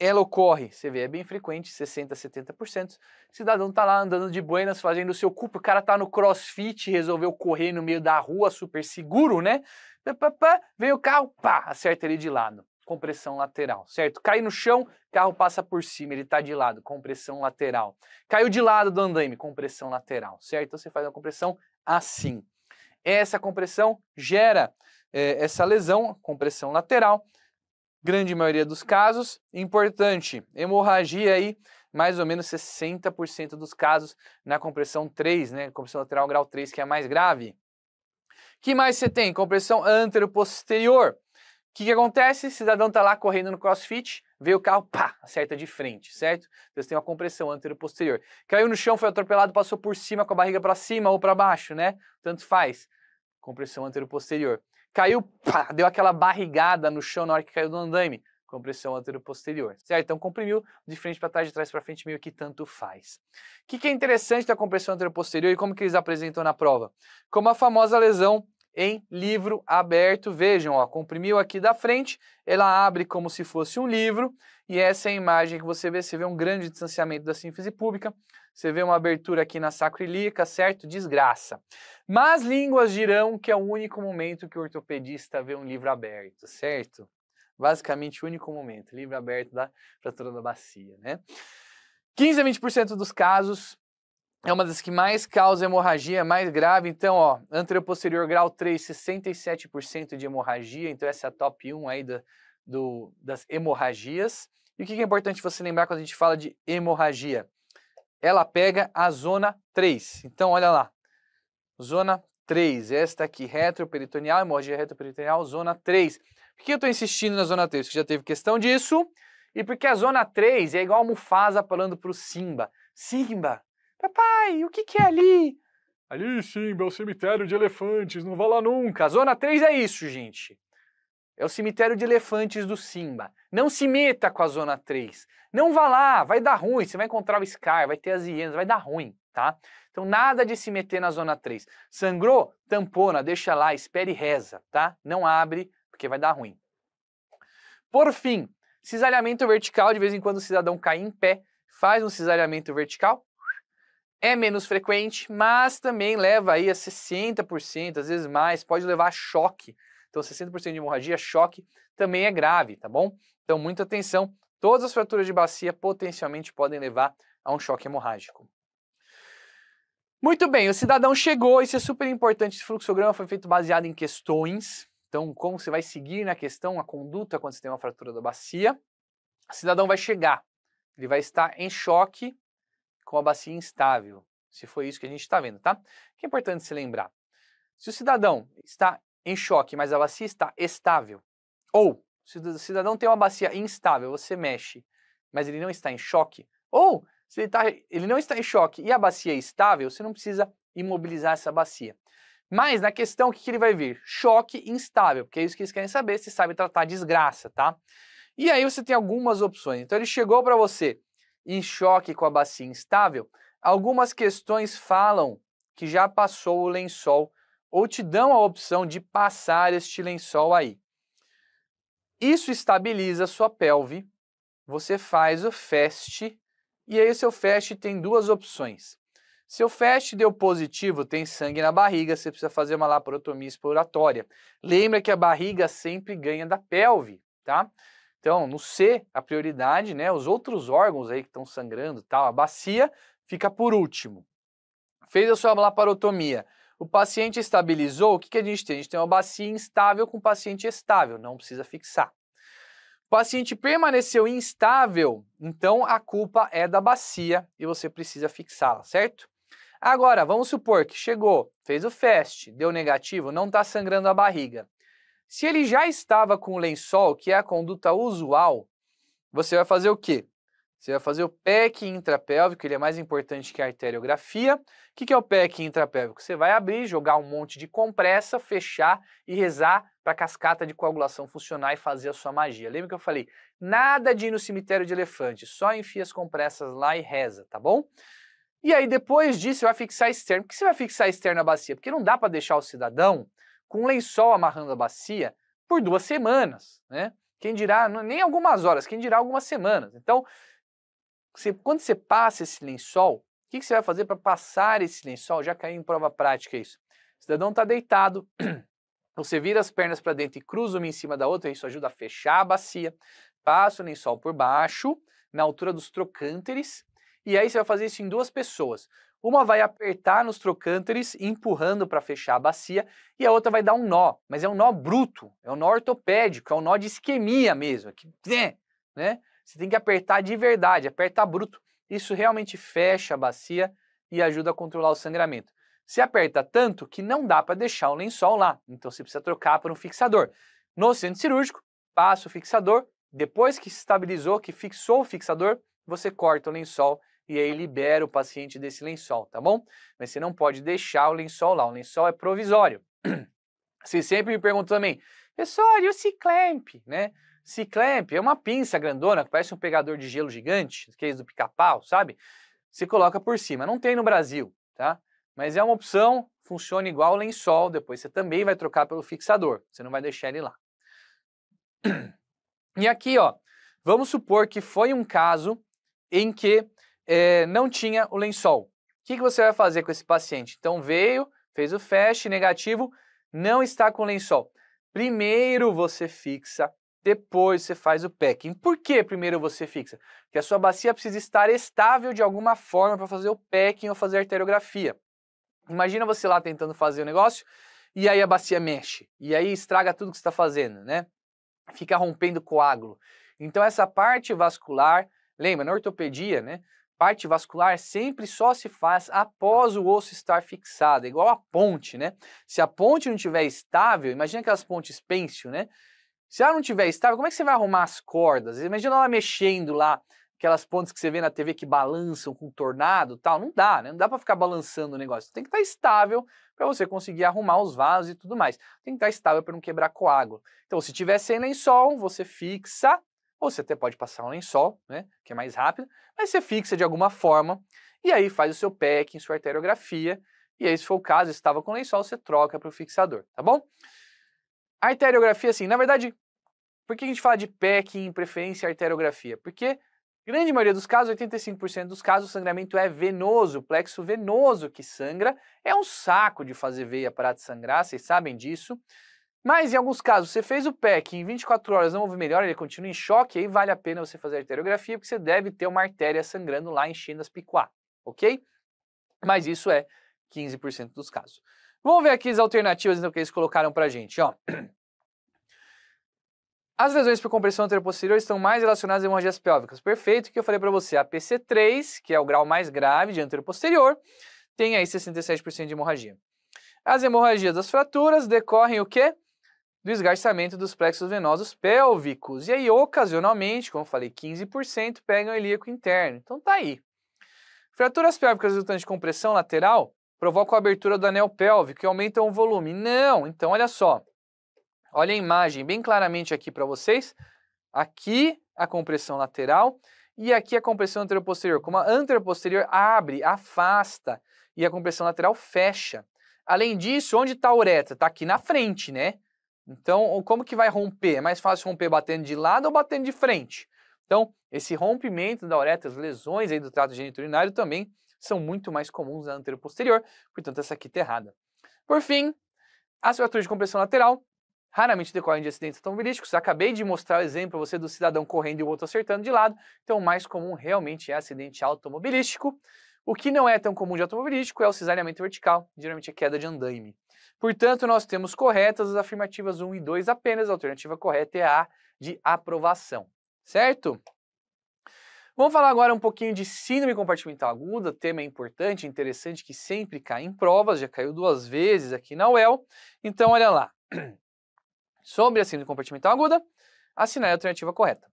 Ela ocorre, você vê, é bem frequente, 60%, 70%. cidadão tá lá andando de buenas, fazendo o seu cupo, o cara tá no crossfit, resolveu correr no meio da rua, super seguro, né? vem o carro, pá, acerta ele de lado. Compressão lateral, certo? Cai no chão, carro passa por cima, ele está de lado, compressão lateral. Caiu de lado do andaime, compressão lateral, certo? Então você faz uma compressão assim. Essa compressão gera é, essa lesão, compressão lateral, grande maioria dos casos. Importante, hemorragia aí, mais ou menos 60% dos casos na compressão 3, né? Compressão lateral grau 3, que é a mais grave que mais você tem? Compressão antero-posterior. O que, que acontece? O cidadão está lá correndo no crossfit, veio o carro, pá, acerta de frente, certo? Então você tem uma compressão antero-posterior. Caiu no chão, foi atropelado, passou por cima com a barriga para cima ou para baixo, né? Tanto faz. Compressão antero-posterior. Caiu, pá, deu aquela barrigada no chão na hora que caiu do andaime. Compressão antero-posterior, certo? Então comprimiu de frente para trás, de trás para frente, meio que tanto faz. O que, que é interessante da compressão antero-posterior e como que eles apresentam na prova? Como a famosa lesão em livro aberto. Vejam, ó, comprimiu aqui da frente, ela abre como se fosse um livro, e essa é a imagem que você vê, você vê um grande distanciamento da síntese pública, você vê uma abertura aqui na sacroiliaca, certo? Desgraça. Mas línguas dirão que é o único momento que o ortopedista vê um livro aberto, certo? Basicamente o único momento, livro aberto da fratura da bacia, né? 15 a 20% dos casos é uma das que mais causa hemorragia, mais grave. Então, ó, anteroposterior grau 3, 67% de hemorragia. Então, essa é a top 1 aí da, do, das hemorragias. E o que é importante você lembrar quando a gente fala de hemorragia? Ela pega a zona 3. Então, olha lá. Zona 3. Esta aqui, retroperitoneal, hemorragia retroperitoneal, zona 3. Por que eu estou insistindo na zona 3? Porque já teve questão disso. E porque a zona 3 é igual a Mufasa falando para o Simba. Simba, Papai, o que, que é ali? Ali, Simba, é o cemitério de elefantes, não vá lá nunca. A zona 3 é isso, gente. É o cemitério de elefantes do Simba. Não se meta com a zona 3. Não vá lá, vai dar ruim. Você vai encontrar o Scar, vai ter as hienas, vai dar ruim, tá? Então, nada de se meter na zona 3. Sangrou? Tampona, deixa lá, espere e reza, tá? Não abre, porque vai dar ruim. Por fim, cisalhamento vertical. De vez em quando o cidadão cai em pé, faz um cisalhamento vertical, é menos frequente, mas também leva aí a 60%, às vezes mais, pode levar a choque. Então, 60% de hemorragia, choque, também é grave, tá bom? Então, muita atenção. Todas as fraturas de bacia potencialmente podem levar a um choque hemorrágico. Muito bem, o cidadão chegou, isso é super importante. Esse fluxograma foi feito baseado em questões. Então, como você vai seguir na questão a conduta quando você tem uma fratura da bacia? O cidadão vai chegar, ele vai estar em choque com a bacia instável, se foi isso que a gente está vendo, tá? Que é importante se lembrar. Se o cidadão está em choque, mas a bacia está estável, ou se o cidadão tem uma bacia instável, você mexe, mas ele não está em choque, ou se ele, tá, ele não está em choque e a bacia é estável, você não precisa imobilizar essa bacia. Mas na questão, o que, que ele vai vir? Choque instável, porque é isso que eles querem saber, se sabe tratar desgraça, tá? E aí você tem algumas opções. Então ele chegou para você, em choque com a bacia instável, algumas questões falam que já passou o lençol ou te dão a opção de passar este lençol aí. Isso estabiliza a sua pelve. Você faz o FAST e aí o seu FAST tem duas opções. Seu o FAST deu positivo, tem sangue na barriga, você precisa fazer uma laparotomia exploratória. Lembra que a barriga sempre ganha da pelve, tá? Então, no C, a prioridade, né? Os outros órgãos aí que estão sangrando tal, a bacia fica por último. Fez a sua laparotomia. O paciente estabilizou, o que, que a gente tem? A gente tem uma bacia instável com paciente estável, não precisa fixar. O paciente permaneceu instável, então a culpa é da bacia e você precisa fixá-la, certo? Agora, vamos supor que chegou, fez o FAST, deu negativo, não está sangrando a barriga. Se ele já estava com o lençol, que é a conduta usual, você vai fazer o quê? Você vai fazer o PEC intrapélvico, ele é mais importante que a arteriografia. O que, é o PEC intrapélvico? Você vai abrir, jogar um monte de compressa, fechar e rezar para a cascata de coagulação funcionar e fazer a sua magia. Lembra que eu falei? Nada de ir no cemitério de elefante, só enfia as compressas lá e reza, tá bom? E aí, depois disso, você vai fixar externo. Por que você vai fixar externo a bacia? Porque não dá para deixar o cidadão com um lençol amarrando a bacia por duas semanas, né? Quem dirá, nem algumas horas, quem dirá algumas semanas. Então, você, quando você passa esse lençol, o que, que você vai fazer para passar esse lençol? Já caiu em prova prática isso. O cidadão está deitado, você vira as pernas para dentro e cruza uma em cima da outra, isso ajuda a fechar a bacia, passa o lençol por baixo, na altura dos trocânteres, e aí você vai fazer isso em duas pessoas. Uma vai apertar nos trocânteres, empurrando para fechar a bacia, e a outra vai dar um nó, mas é um nó bruto, é um nó ortopédico, é um nó de isquemia mesmo, é que, né, né? Você tem que apertar de verdade, apertar bruto. Isso realmente fecha a bacia e ajuda a controlar o sangramento. Se aperta tanto que não dá para deixar o lençol lá, então você precisa trocar para um fixador. No centro cirúrgico, passa o fixador, depois que estabilizou, que fixou o fixador, você corta o lençol e aí libera o paciente desse lençol, tá bom? Mas você não pode deixar o lençol lá, o lençol é provisório. Você sempre me pergunta também, pessoal, e o clamp, né? clamp é uma pinça grandona que parece um pegador de gelo gigante, aqueles do pica-pau, sabe? Você coloca por cima, não tem no Brasil, tá? Mas é uma opção, funciona igual o lençol, depois você também vai trocar pelo fixador, você não vai deixar ele lá. E aqui, ó, vamos supor que foi um caso em que é, não tinha o lençol. O que, que você vai fazer com esse paciente? Então veio, fez o fast negativo, não está com lençol. Primeiro você fixa, depois você faz o packing. Por que primeiro você fixa? Porque a sua bacia precisa estar estável de alguma forma para fazer o packing ou fazer a arteriografia. Imagina você lá tentando fazer o negócio e aí a bacia mexe e aí estraga tudo que está fazendo, né? Fica rompendo coágulo. Então essa parte vascular, lembra na ortopedia, né? parte vascular sempre só se faz após o osso estar fixado, igual a ponte, né? Se a ponte não estiver estável, imagina aquelas pontes pêncil, né? Se ela não estiver estável, como é que você vai arrumar as cordas? Imagina ela mexendo lá, aquelas pontes que você vê na TV que balançam com tornado tal. Não dá, né? Não dá para ficar balançando o negócio. Tem que estar tá estável para você conseguir arrumar os vasos e tudo mais. Tem que estar tá estável para não quebrar coágulo. Então, se tiver sem lençol, você fixa ou você até pode passar um lençol, né, que é mais rápido, mas você fixa de alguma forma e aí faz o seu packing, sua arteriografia, e aí se for o caso, estava com lençol, você troca para o fixador, tá bom? A arteriografia, assim, na verdade, por que a gente fala de packing, preferência e arteriografia? Porque grande maioria dos casos, 85% dos casos, o sangramento é venoso, o plexo venoso que sangra, é um saco de fazer veia parar de sangrar, vocês sabem disso, mas em alguns casos, você fez o PEC em 24 horas não houve melhor, ele continua em choque, aí vale a pena você fazer a arteriografia, porque você deve ter uma artéria sangrando lá enchendo as picuá, ok? Mas isso é 15% dos casos. Vamos ver aqui as alternativas então, que eles colocaram pra gente, ó. As lesões por compressão anterior-posterior estão mais relacionadas a hemorragias pélvicas. Perfeito, que eu falei para você, a PC3, que é o grau mais grave de anterior-posterior, tem aí 67% de hemorragia. As hemorragias das fraturas decorrem o quê? do esgarçamento dos plexos venosos pélvicos. E aí, ocasionalmente, como eu falei, 15% pegam ilíaco interno. Então tá aí. Fraturas pélvicas resultantes de compressão lateral provocam a abertura do anel pélvico e aumentam o volume. Não, então olha só. Olha a imagem bem claramente aqui para vocês. Aqui a compressão lateral e aqui a compressão anterior-posterior. Como a anterior-posterior abre, afasta e a compressão lateral fecha. Além disso, onde está a uretra? Está aqui na frente, né? Então, como que vai romper? É mais fácil romper batendo de lado ou batendo de frente? Então, esse rompimento da uretra, as lesões aí do trato geniturinário também são muito mais comuns na anterior posterior, portanto essa aqui está errada. Por fim, as fraturas de compressão lateral raramente decorrem de acidentes automobilísticos. Acabei de mostrar o exemplo para você do cidadão correndo e o outro acertando de lado, então o mais comum realmente é acidente automobilístico. O que não é tão comum de automobilístico é o cisalhamento vertical, geralmente a é queda de andaime. Portanto, nós temos corretas as afirmativas 1 e 2 apenas. A alternativa correta é a de aprovação, certo? Vamos falar agora um pouquinho de síndrome compartimental aguda, tema importante, interessante, que sempre cai em provas, já caiu duas vezes aqui na UEL. Então, olha lá. Sobre a síndrome compartimental aguda, assinale a alternativa correta.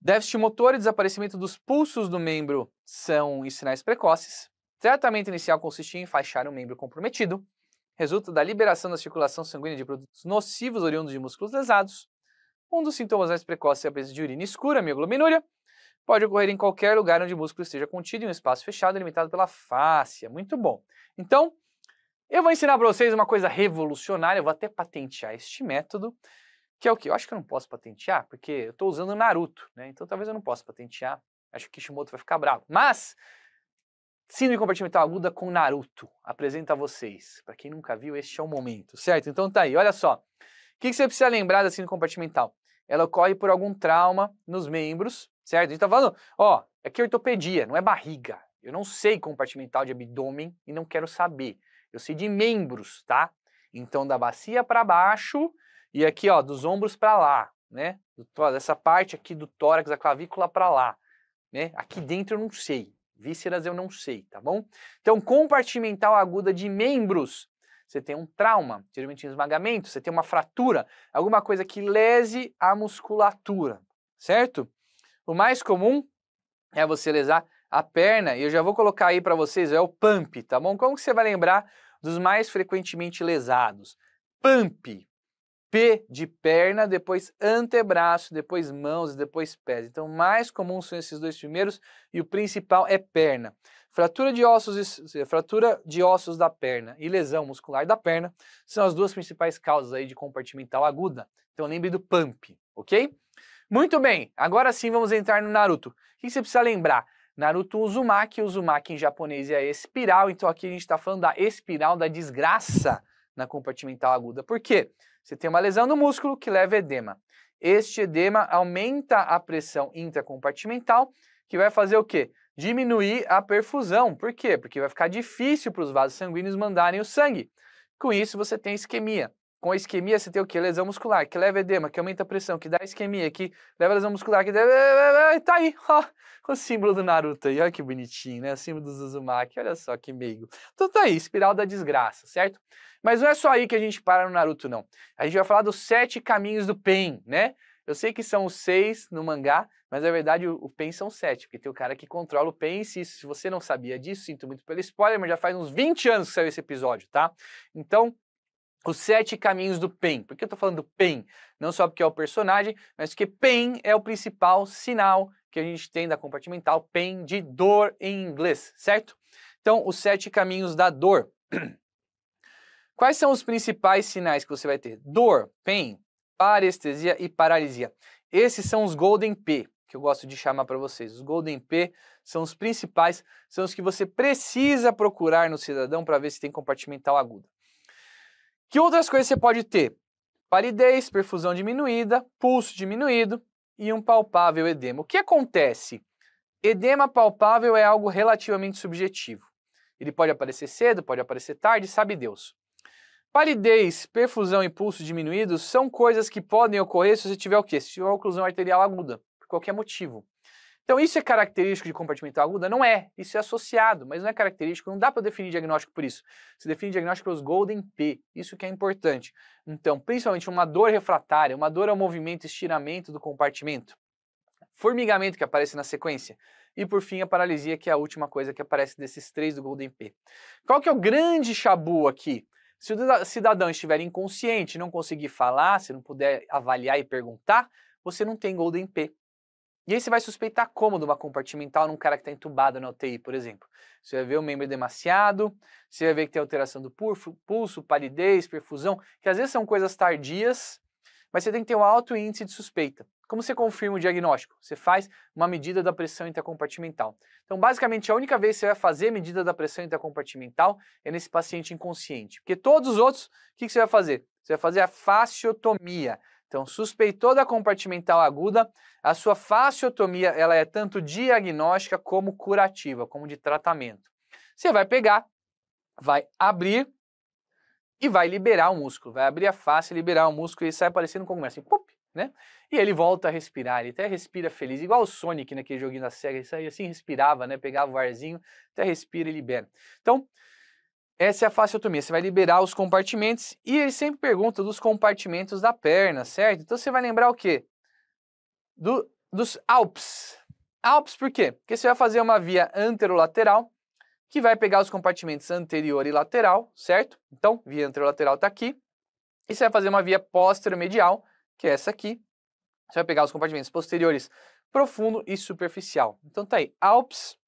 Déficit motor e desaparecimento dos pulsos do membro são sinais precoces. Tratamento inicial consiste em enfaixar o um membro comprometido, resulta da liberação da circulação sanguínea de produtos nocivos oriundos de músculos lesados. Um dos sintomas mais precoces é a presença de urina escura, mioglobinúria. Pode ocorrer em qualquer lugar onde o músculo esteja contido em um espaço fechado limitado pela fáscia. Muito bom. Então, eu vou ensinar para vocês uma coisa revolucionária, eu vou até patentear este método, que é o que? Eu acho que eu não posso patentear, porque eu estou usando o Naruto, né? Então talvez eu não possa patentear. Acho que Kishimoto vai ficar bravo. Mas Síndrome compartimental aguda com Naruto. Apresenta a vocês. Para quem nunca viu, este é o momento, certo? Então tá aí, olha só. O que, que você precisa lembrar da síndrome compartimental? Ela ocorre por algum trauma nos membros, certo? A gente tá falando, ó, é é ortopedia, não é barriga. Eu não sei compartimental de abdômen e não quero saber. Eu sei de membros, tá? Então da bacia para baixo e aqui, ó, dos ombros para lá, né? Dessa parte aqui do tórax, da clavícula para lá, né? Aqui dentro eu não sei. Vísceras eu não sei, tá bom? Então, compartimental aguda de membros. Você tem um trauma, geralmente um esmagamento, você tem uma fratura, alguma coisa que lese a musculatura, certo? O mais comum é você lesar a perna, e eu já vou colocar aí para vocês, é o pump, tá bom? Como que você vai lembrar dos mais frequentemente lesados? Pump, P de perna, depois antebraço, depois mãos, depois pés. Então, mais comuns são esses dois primeiros e o principal é perna. Fratura de ossos, fratura de ossos da perna e lesão muscular da perna são as duas principais causas aí de compartimental aguda. Então, lembre do pump, ok? Muito bem, agora sim vamos entrar no Naruto. O que você precisa lembrar? Naruto Uzumaki, Uzumaki em japonês é espiral, então aqui a gente está falando da espiral da desgraça na compartimental aguda. Por quê? Você tem uma lesão no músculo que leva edema. Este edema aumenta a pressão intracompartimental, que vai fazer o quê? Diminuir a perfusão. Por quê? Porque vai ficar difícil para os vasos sanguíneos mandarem o sangue. Com isso, você tem isquemia. Com a isquemia, você tem o quê? Lesão muscular, que leva edema, que aumenta a pressão, que dá isquemia, que leva lesão muscular, que... É, é, é, e tá aí, ó, o símbolo do Naruto aí, olha que bonitinho, né? O símbolo do Zuzumaki, olha só que meigo. Então tá aí, espiral da desgraça, certo? Mas não é só aí que a gente para no Naruto, não. A gente vai falar dos sete caminhos do Pain, né? Eu sei que são os seis no mangá, mas na verdade o, o Pen são sete, porque tem o cara que controla o Pen e se, se você não sabia disso, sinto muito pelo spoiler, mas já faz uns 20 anos que saiu esse episódio, tá? Então, os Sete Caminhos do Pen. Por que eu estou falando Pen? Não só porque é o personagem, mas porque Pen é o principal sinal que a gente tem da compartimental, Pen de dor em inglês, certo? Então, os Sete Caminhos da Dor. Quais são os principais sinais que você vai ter? Dor, pen, parestesia e paralisia. Esses são os Golden P, que eu gosto de chamar para vocês. Os Golden P são os principais, são os que você precisa procurar no cidadão para ver se tem compartimental aguda. Que outras coisas você pode ter? Palidez, perfusão diminuída, pulso diminuído e um palpável edema. O que acontece? Edema palpável é algo relativamente subjetivo. Ele pode aparecer cedo, pode aparecer tarde, sabe Deus. Palidez, perfusão e pulso diminuídos são coisas que podem ocorrer se você tiver o quê? Se tiver oclusão arterial aguda, por qualquer motivo. Então, isso é característico de compartimento aguda? Não é. Isso é associado, mas não é característico. Não dá para definir diagnóstico por isso. Se define diagnóstico pelos Golden P. Isso que é importante. Então, principalmente uma dor refratária, uma dor ao movimento, estiramento do compartimento, formigamento que aparece na sequência e, por fim, a paralisia, que é a última coisa que aparece desses três do Golden P. Qual que é o grande chabu aqui? Se o cidadão estiver inconsciente, não conseguir falar, se não puder avaliar e perguntar, você não tem Golden P. E aí você vai suspeitar como de uma compartimental num cara que está entubado na UTI, por exemplo. Você vai ver o membro demasiado, você vai ver que tem alteração do pulso, palidez, perfusão, que às vezes são coisas tardias, mas você tem que ter um alto índice de suspeita. Como você confirma o diagnóstico? Você faz uma medida da pressão intercompartimental. Então, basicamente, a única vez que você vai fazer medida da pressão intercompartimental é nesse paciente inconsciente. Porque todos os outros, o que você vai fazer? Você vai fazer a fasciotomia, então, suspeitou da compartimental aguda, a sua fasciotomia ela é tanto diagnóstica como curativa, como de tratamento. Você vai pegar, vai abrir e vai liberar o músculo, vai abrir a face, liberar o músculo e sai parecendo um assim, pop, né? E ele volta a respirar, ele até respira feliz, igual o Sonic naquele joguinho da SEGA, ele aí assim, respirava, né? Pegava o arzinho, até respira e libera. Então, essa é a fasciotomia. Você vai liberar os compartimentos e ele sempre pergunta dos compartimentos da perna, certo? Então você vai lembrar o quê? Do, dos Alps. Alps por quê? Porque você vai fazer uma via anterolateral que vai pegar os compartimentos anterior e lateral, certo? Então, via anterolateral está aqui. E você vai fazer uma via posteromedial, que é essa aqui. Você vai pegar os compartimentos posteriores profundo e superficial. Então tá aí, Alps.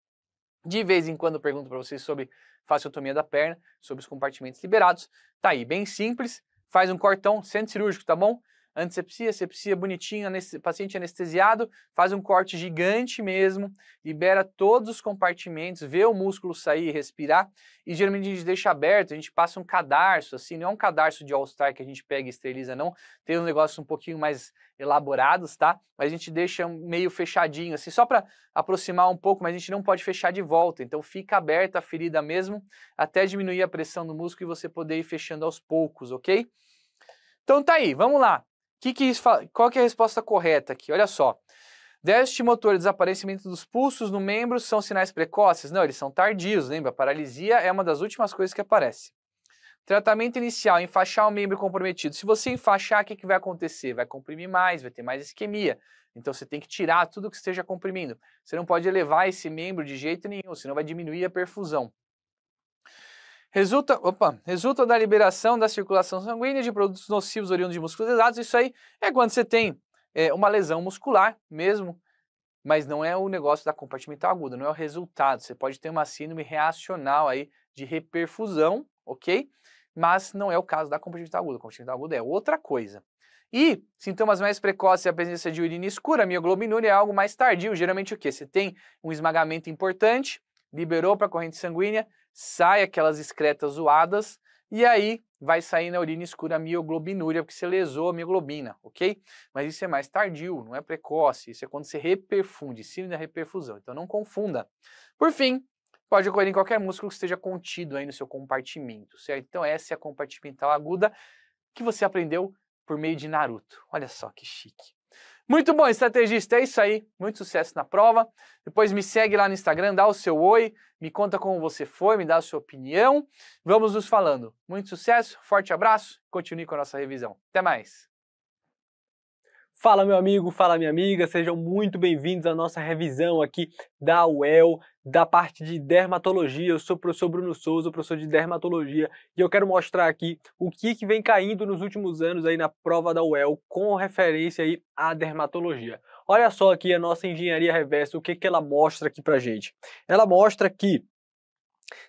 De vez em quando eu pergunto para vocês sobre fasciotomia da perna sobre os compartimentos liberados. Tá aí, bem simples, faz um cortão, centro cirúrgico, tá bom? antisepsia, sepsia bonitinho, paciente anestesiado, faz um corte gigante mesmo, libera todos os compartimentos, vê o músculo sair e respirar, e geralmente a gente deixa aberto, a gente passa um cadarço, assim, não é um cadarço de All-Star que a gente pega e esteriliza, não, tem um negócio um pouquinho mais elaborados, tá? Mas a gente deixa meio fechadinho, assim, só para aproximar um pouco, mas a gente não pode fechar de volta, então fica aberta a ferida mesmo, até diminuir a pressão do músculo e você poder ir fechando aos poucos, ok? Então tá aí, vamos lá. Que que qual que é a resposta correta aqui? Olha só. Déficit motor, desaparecimento dos pulsos no membro são sinais precoces? Não, eles são tardios, lembra? Paralisia é uma das últimas coisas que aparece. Tratamento inicial, enfaixar o membro comprometido. Se você enfaixar, o que, que vai acontecer? Vai comprimir mais, vai ter mais isquemia. Então você tem que tirar tudo que esteja comprimindo. Você não pode elevar esse membro de jeito nenhum, senão vai diminuir a perfusão. Resulta, opa, resulta da liberação da circulação sanguínea de produtos nocivos oriundos de músculos lesados. Isso aí é quando você tem é, uma lesão muscular mesmo, mas não é o negócio da compartimental aguda, não é o resultado. Você pode ter uma síndrome reacional aí de reperfusão, ok? Mas não é o caso da compartimental aguda. A compartimental aguda é outra coisa. E sintomas mais precoces, a presença de urina escura, mioglobinúria é algo mais tardio. Geralmente o que? Você tem um esmagamento importante, liberou para a corrente sanguínea, sai aquelas excretas zoadas e aí vai sair na urina escura a mioglobinúria, porque você lesou a mioglobina, ok? Mas isso é mais tardio, não é precoce. Isso é quando você reperfunde, síndrome da reperfusão. Então não confunda. Por fim, pode ocorrer em qualquer músculo que esteja contido aí no seu compartimento, certo? Então essa é a compartimental aguda que você aprendeu por meio de Naruto. Olha só que chique. Muito bom, estrategista, é isso aí. Muito sucesso na prova. Depois me segue lá no Instagram, dá o seu oi, me conta como você foi, me dá a sua opinião. Vamos nos falando. Muito sucesso, forte abraço, continue com a nossa revisão. Até mais. Fala, meu amigo, fala, minha amiga, sejam muito bem-vindos à nossa revisão aqui da UEL da parte de dermatologia. Eu sou o professor Bruno Souza, professor de dermatologia, e eu quero mostrar aqui o que, que vem caindo nos últimos anos aí na prova da UEL com referência aí à dermatologia. Olha só aqui a nossa engenharia reversa, o que, que ela mostra aqui pra gente. Ela mostra que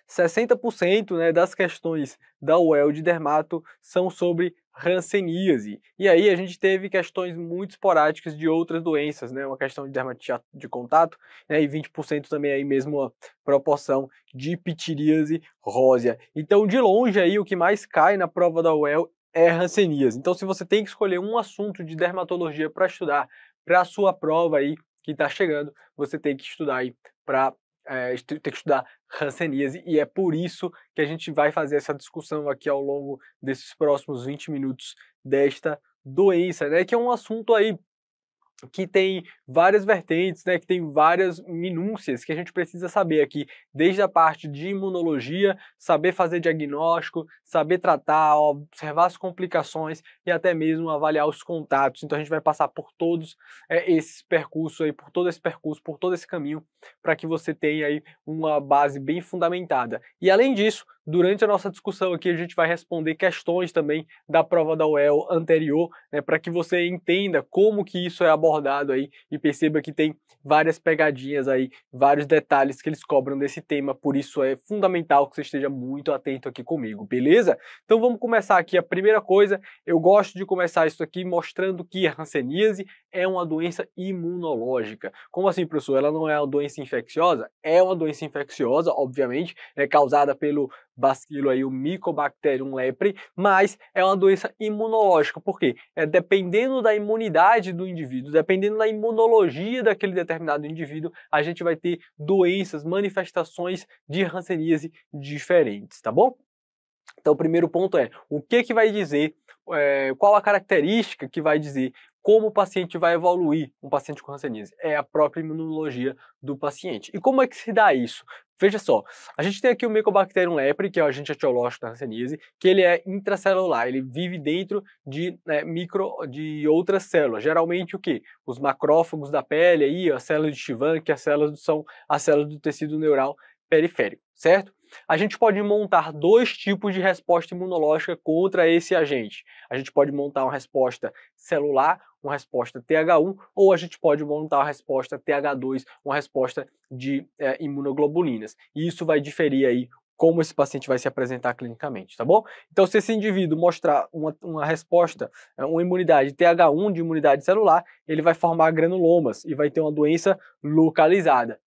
60% né, das questões da UEL de dermato são sobre ranceníase. E aí a gente teve questões muito esporádicas de outras doenças, né? Uma questão de dermatite de contato, né? E 20% também aí mesmo a proporção de pitiríase rósea. Então, de longe aí o que mais cai na prova da UEL é ranceníase. Então, se você tem que escolher um assunto de dermatologia para estudar para a sua prova aí que está chegando, você tem que estudar aí para é, eh, tem que estudar Hanseníase, e é por isso que a gente vai fazer essa discussão aqui ao longo desses próximos 20 minutos desta doença, né? Que é um assunto aí que tem várias vertentes, né, que tem várias minúcias que a gente precisa saber aqui, desde a parte de imunologia, saber fazer diagnóstico, saber tratar, observar as complicações e até mesmo avaliar os contatos. Então a gente vai passar por todos é, esses percursos aí, por todo esse percurso, por todo esse caminho, para que você tenha aí uma base bem fundamentada. E além disso, Durante a nossa discussão aqui, a gente vai responder questões também da prova da UEL anterior, né, para que você entenda como que isso é abordado aí e perceba que tem várias pegadinhas aí, vários detalhes que eles cobram desse tema, por isso é fundamental que você esteja muito atento aqui comigo, beleza? Então vamos começar aqui. A primeira coisa, eu gosto de começar isso aqui mostrando que a hanseníase é uma doença imunológica. Como assim, professor? Ela não é uma doença infecciosa? É uma doença infecciosa, obviamente, é causada pelo bacilo aí, o Mycobacterium lepre, mas é uma doença imunológica, porque é dependendo da imunidade do indivíduo, dependendo da imunologia daquele determinado indivíduo, a gente vai ter doenças, manifestações de hanseníase diferentes, tá bom? Então, o primeiro ponto é o que que vai dizer, é, qual a característica que vai dizer como o paciente vai evoluir, um paciente com Hanseníase, é a própria imunologia do paciente. E como é que se dá isso? Veja só, a gente tem aqui o Mycobacterium lepre, que é o agente etiológico da Hanseníase, que ele é intracelular, ele vive dentro de né, micro de outras células. Geralmente o que? Os macrófagos da pele aí, as células de Chivan, que é as células são as células do tecido neural periférico, certo? a gente pode montar dois tipos de resposta imunológica contra esse agente. A gente pode montar uma resposta celular, uma resposta TH1, ou a gente pode montar uma resposta TH2, uma resposta de é, eh, imunoglobulinas. E isso vai diferir aí como esse paciente vai se apresentar clinicamente, tá bom? Então, se esse indivíduo mostrar uma, uma, resposta, eh, uma imunidade TH1 de imunidade celular, ele vai formar granulomas e vai ter uma doença localizada.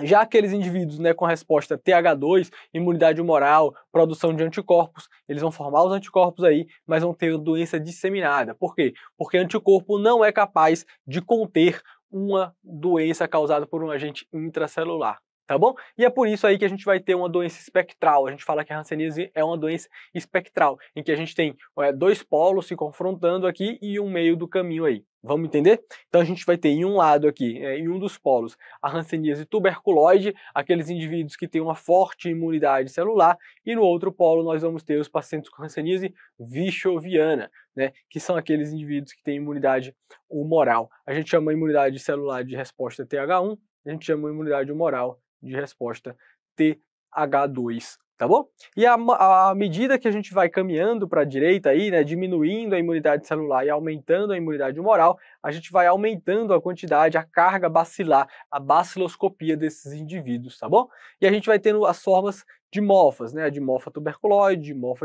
Já aqueles indivíduos né, com resposta TH2, imunidade humoral, produção de anticorpos, eles vão formar os anticorpos aí, mas vão ter doença disseminada. Por quê? Porque anticorpo não é capaz de conter uma doença causada por um agente intracelular tá bom? E é por isso aí que a gente vai ter uma doença espectral. A gente fala que a Hanseníase é uma doença espectral, em que a gente tem é, dois polos se confrontando aqui e um meio do caminho aí. Vamos entender? Então a gente vai ter em um lado aqui, é, em um dos polos, a hanseníase tuberculoide, aqueles indivíduos que têm uma forte imunidade celular, e no outro polo nós vamos ter os pacientes com hanseníase vichoviana, né, que são aqueles indivíduos que têm imunidade humoral. A gente chama imunidade celular de resposta TH1, a gente chama imunidade humoral de resposta TH2, tá bom? E à medida que a gente vai caminhando para a direita aí, né, diminuindo a imunidade celular e aumentando a imunidade humoral, a gente vai aumentando a quantidade, a carga bacilar, a baciloscopia desses indivíduos, tá bom? E a gente vai tendo as formas de dimorfas, né, de dimorfa tuberculoide, de dimorfa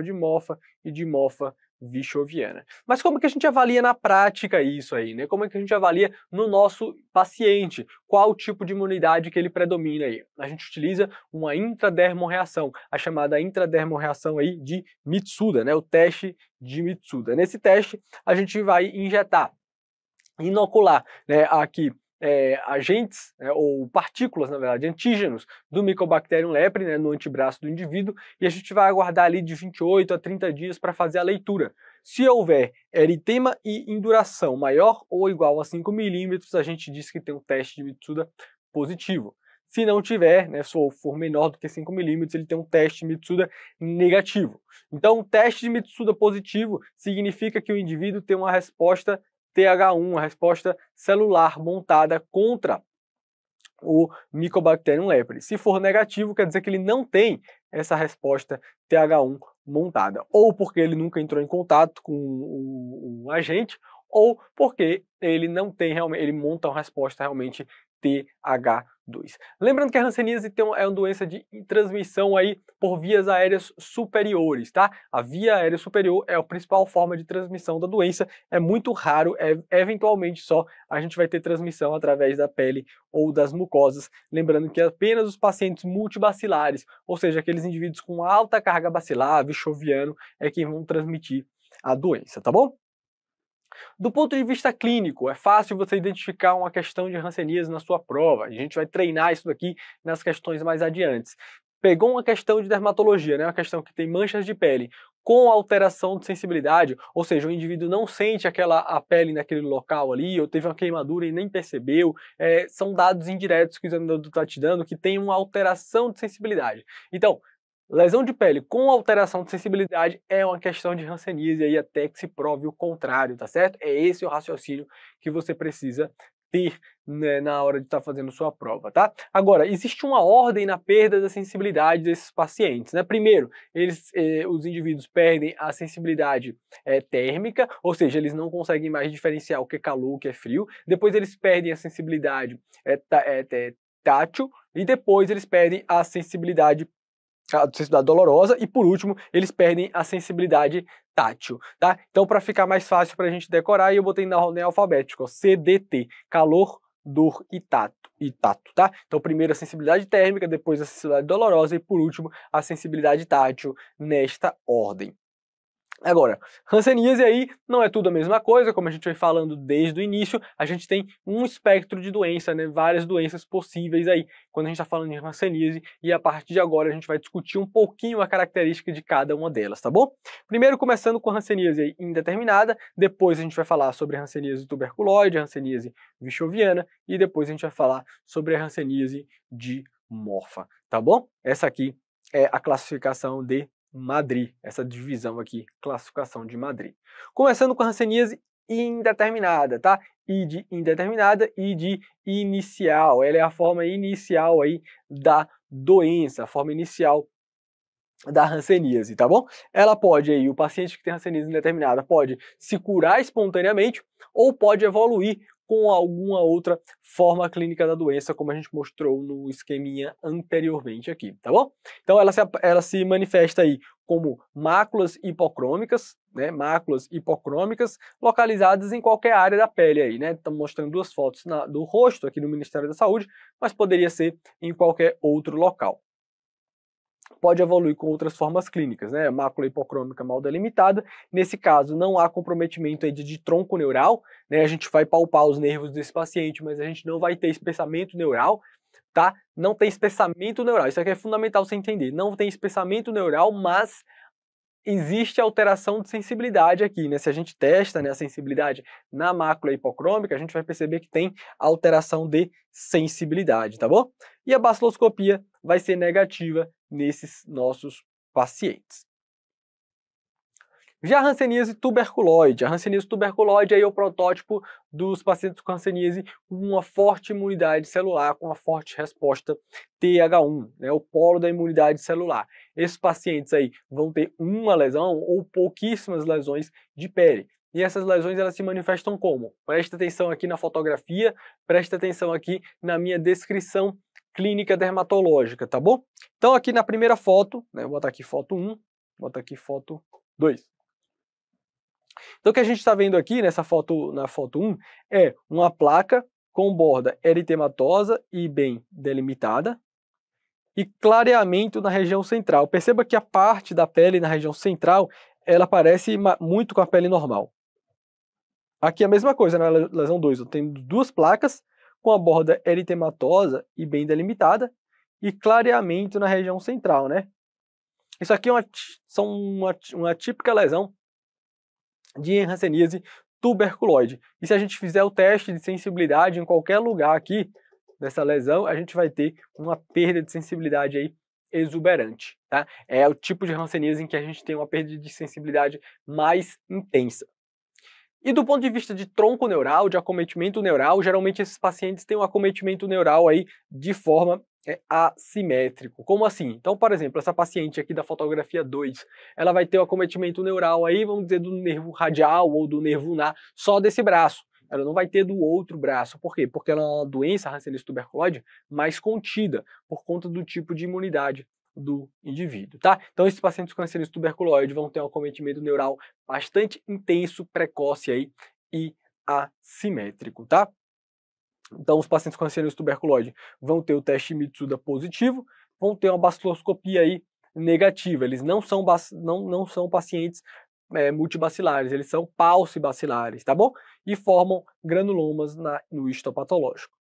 e de dimorfa vichoviana. Mas como é que a gente avalia na prática isso aí, né? Como é que a gente avalia no nosso paciente? Qual tipo de imunidade que ele predomina aí? A gente utiliza uma intradermoreação, a chamada intradermoreação aí de Mitsuda, né? O teste de Mitsuda. Nesse teste, a gente vai injetar inocular, né, aqui é, agentes, né, ou partículas, na verdade, antígenos do Mycobacterium lepre né, no antebraço do indivíduo, e a gente vai aguardar ali de 28 a 30 dias para fazer a leitura. Se houver eritema e induração maior ou igual a 5 milímetros, a gente diz que tem um teste de Mitsuda positivo. Se não tiver, né, se for menor do que 5 milímetros, ele tem um teste de Mitsuda negativo. Então, o teste de Mitsuda positivo significa que o indivíduo tem uma resposta TH1, a resposta celular montada contra o Mycobacterium lepre. Se for negativo, quer dizer que ele não tem essa resposta TH1 montada, ou porque ele nunca entrou em contato com o, o agente, ou porque ele não tem realmente, ele monta uma resposta realmente TH1 2. Lembrando que a hanseníase tem, é uma doença de transmissão aí por vias aéreas superiores, tá? A via aérea superior é a principal forma de transmissão da doença, é muito raro, é, eventualmente só a gente vai ter transmissão através da pele ou das mucosas. Lembrando que apenas os pacientes multibacilares, ou seja, aqueles indivíduos com alta carga bacilar, vichoviano, é quem vão transmitir a doença, tá bom? Do ponto de vista clínico, é fácil você identificar uma questão de Hanseníase na sua prova. A gente vai treinar isso daqui nas questões mais adiantes. Pegou uma questão de dermatologia, né? uma questão que tem manchas de pele com alteração de sensibilidade, ou seja, o indivíduo não sente aquela a pele naquele local ali, ou teve uma queimadura e nem percebeu, é, são dados indiretos que o examinador está te dando que tem uma alteração de sensibilidade. Então, Lesão de pele com alteração de sensibilidade é uma questão de Hanseníase aí até que se prove o contrário, tá certo? É esse o raciocínio que você precisa ter né, na hora de estar tá fazendo sua prova, tá? Agora, existe uma ordem na perda da sensibilidade desses pacientes, né? Primeiro, eles, eh, os indivíduos perdem a sensibilidade eh, térmica, ou seja, eles não conseguem mais diferenciar o que é calor, o que é frio. Depois, eles perdem a sensibilidade eh, tá, eh tátil e depois eles perdem a sensibilidade a sensibilidade dolorosa e por último eles perdem a sensibilidade tátil, tá? Então para ficar mais fácil para a gente decorar, eu botei na ordem alfabética, CDT, calor, dor e tato, e tato, tá? Então primeiro a sensibilidade térmica, depois a sensibilidade dolorosa e por último a sensibilidade tátil nesta ordem. Agora, Hanseníase aí não é tudo a mesma coisa, como a gente vem falando desde o início, a gente tem um espectro de doença, né, várias doenças possíveis aí, quando a gente está falando de Hanseníase, e a partir de agora a gente vai discutir um pouquinho a característica de cada uma delas, tá bom? Primeiro começando com Hanseníase indeterminada, depois a gente vai falar sobre Hanseníase tuberculóide, Hanseníase vichoviana, e depois a gente vai falar sobre a Hanseníase de morfa, tá bom? Essa aqui é a classificação de Madrid, essa divisão aqui, classificação de Madrid. Começando com a hanseníase indeterminada, tá? I de indeterminada e de inicial. Ela é a forma inicial aí da doença, a forma inicial da hanseníase, tá bom? Ela pode aí, o paciente que tem hanseníase indeterminada pode se curar espontaneamente ou pode evoluir com alguma outra forma clínica da doença, como a gente mostrou no esqueminha anteriormente aqui, tá bom? Então ela se, ela se manifesta aí como máculas hipocrômicas, né? Máculas hipocrômicas localizadas em qualquer área da pele aí, né? Estamos mostrando duas fotos na, do rosto aqui no Ministério da Saúde, mas poderia ser em qualquer outro local pode evoluir com outras formas clínicas, né? Mácula hipocrômica mal delimitada. Nesse caso, não há comprometimento de, de tronco neural, né? A gente vai palpar os nervos desse paciente, mas a gente não vai ter espessamento neural, tá? Não tem espessamento neural. Isso aqui é fundamental você entender. Não tem espessamento neural, mas existe alteração de sensibilidade aqui, né? Se a gente testa né, a sensibilidade na mácula hipocrômica, a gente vai perceber que tem alteração de sensibilidade, tá bom? E a baciloscopia vai ser negativa nesses nossos pacientes. Já a hanseníase tuberculoide. A hanseníase tuberculoide é o protótipo dos pacientes com hanseníase com uma forte imunidade celular, com uma forte resposta TH1, né, o polo da imunidade celular. Esses pacientes aí vão ter uma lesão ou pouquíssimas lesões de pele. E essas lesões elas se manifestam como? Presta atenção aqui na fotografia, presta atenção aqui na minha descrição clínica dermatológica, tá bom? Então aqui na primeira foto, né, vou botar aqui foto 1, botar aqui foto 2. Então o que a gente está vendo aqui nessa foto, na foto 1, é uma placa com borda eritematosa e bem delimitada e clareamento na região central. Perceba que a parte da pele na região central, ela parece muito com a pele normal. Aqui a mesma coisa na né, lesão 2, eu tenho duas placas, com a borda eritematosa e bem delimitada e clareamento na região central, né? Isso aqui é uma, são uma, uma típica lesão de Hanseníase tuberculoide. E se a gente fizer o teste de sensibilidade em qualquer lugar aqui dessa lesão, a gente vai ter uma perda de sensibilidade aí exuberante, tá? É o tipo de Hanseníase em que a gente tem uma perda de sensibilidade mais intensa. E do ponto de vista de tronco neural, de acometimento neural, geralmente esses pacientes têm um acometimento neural aí de forma é, assimétrico. Como assim? Então, por exemplo, essa paciente aqui da fotografia 2, ela vai ter o um acometimento neural aí, vamos dizer, do nervo radial ou do nervo na, só desse braço ela não vai ter do outro braço. Por quê? Porque ela é uma doença, a hanseníase mais contida, por conta do tipo de imunidade do indivíduo, tá? Então, esses pacientes com cancerígenos tuberculoide vão ter um acometimento neural bastante intenso, precoce aí e assimétrico, tá? Então, os pacientes com cancerígenos tuberculoide vão ter o teste Mitsuda positivo, vão ter uma baciloscopia aí negativa. Eles não são, não, não são pacientes é, multibacilares, eles são paucibacilares, tá bom? E formam granulomas na, no histopatológico.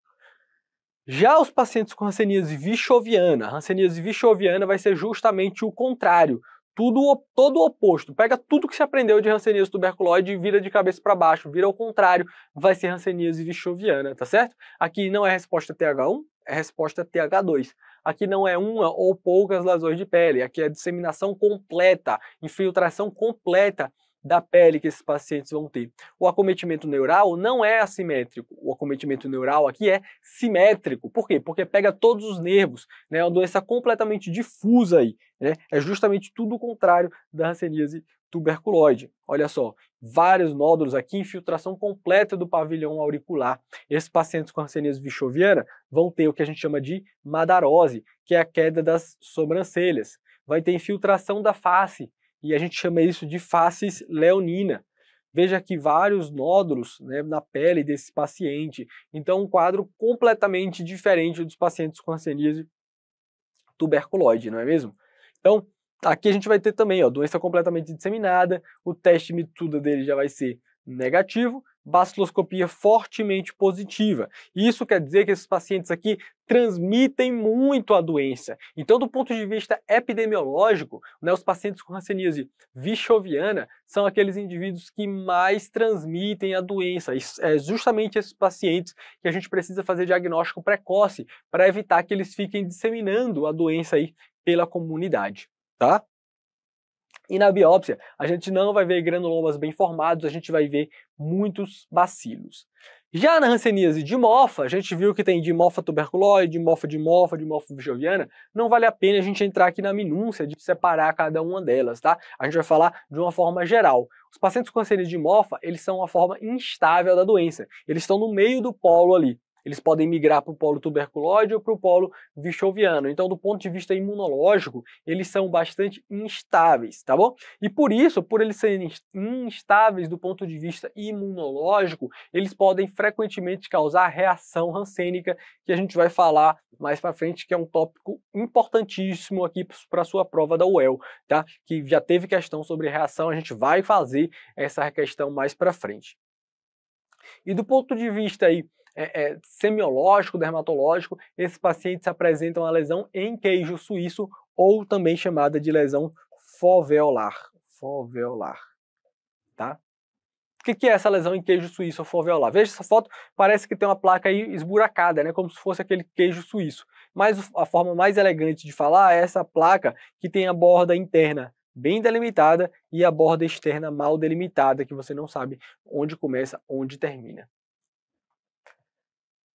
Já os pacientes com hanseníase vichoviana, a vichoviana vai ser justamente o contrário, tudo todo o oposto. Pega tudo que se aprendeu de hanseníase tuberculoide e vira de cabeça para baixo, vira ao contrário, vai ser hanseníase vichoviana, tá certo? Aqui não é resposta TH1, é resposta TH2. Aqui não é uma ou poucas lesões de pele, aqui é disseminação completa, infiltração completa da pele que esses pacientes vão ter. O acometimento neural não é assimétrico. O acometimento neural aqui é simétrico. Por quê? Porque pega todos os nervos. Né? É uma doença completamente difusa aí. Né? É justamente tudo o contrário da ranceníase tuberculoide. Olha só, vários nódulos aqui, infiltração completa do pavilhão auricular. Esses pacientes com arseníase vichoviana vão ter o que a gente chama de madarose, que é a queda das sobrancelhas. Vai ter infiltração da face, e a gente chama isso de faces leonina. Veja aqui vários nódulos né, na pele desse paciente. Então, um quadro completamente diferente dos pacientes com arseníase tuberculose, não é mesmo? Então, aqui a gente vai ter também ó, doença completamente disseminada, o teste Mituda dele já vai ser negativo, baciloscopia fortemente positiva. Isso quer dizer que esses pacientes aqui transmitem muito a doença. Então, do ponto de vista epidemiológico, né, os pacientes com hanseníase vichoviana são aqueles indivíduos que mais transmitem a doença. é justamente esses pacientes que a gente precisa fazer diagnóstico precoce para evitar que eles fiquem disseminando a doença aí pela comunidade, tá? E na biópsia, a gente não vai ver granulomas bem formados, a gente vai ver muitos bacilos. Já na hanseníase dimorfa, a gente viu que tem de dimorfa tuberculoide, dimorfa de mofo vijoviana. Não vale a pena a gente entrar aqui na minúcia de separar cada uma delas, tá? A gente vai falar de uma forma geral. Os pacientes com hanseníase dimorfa, eles são uma forma instável da doença. Eles estão no meio do polo ali eles podem migrar para o polo tuberculóide ou para o polo vichoviano. Então, do ponto de vista imunológico, eles são bastante instáveis, tá bom? E por isso, por eles serem instáveis do ponto de vista imunológico, eles podem frequentemente causar reação rancênica, que a gente vai falar mais para frente, que é um tópico importantíssimo aqui para a sua prova da UEL, tá? Que já teve questão sobre reação, a gente vai fazer essa questão mais para frente. E do ponto de vista aí é, é, semiológico, dermatológico, esses pacientes apresentam a lesão em queijo suíço ou também chamada de lesão foveolar. Foveolar, tá? O que, que, é essa lesão em queijo suíço ou foveolar? Veja essa foto, parece que tem uma placa aí esburacada, né? Como se fosse aquele queijo suíço. Mas a forma mais elegante de falar é essa placa que tem a borda interna bem delimitada e a borda externa mal delimitada, que você não sabe onde começa, onde termina.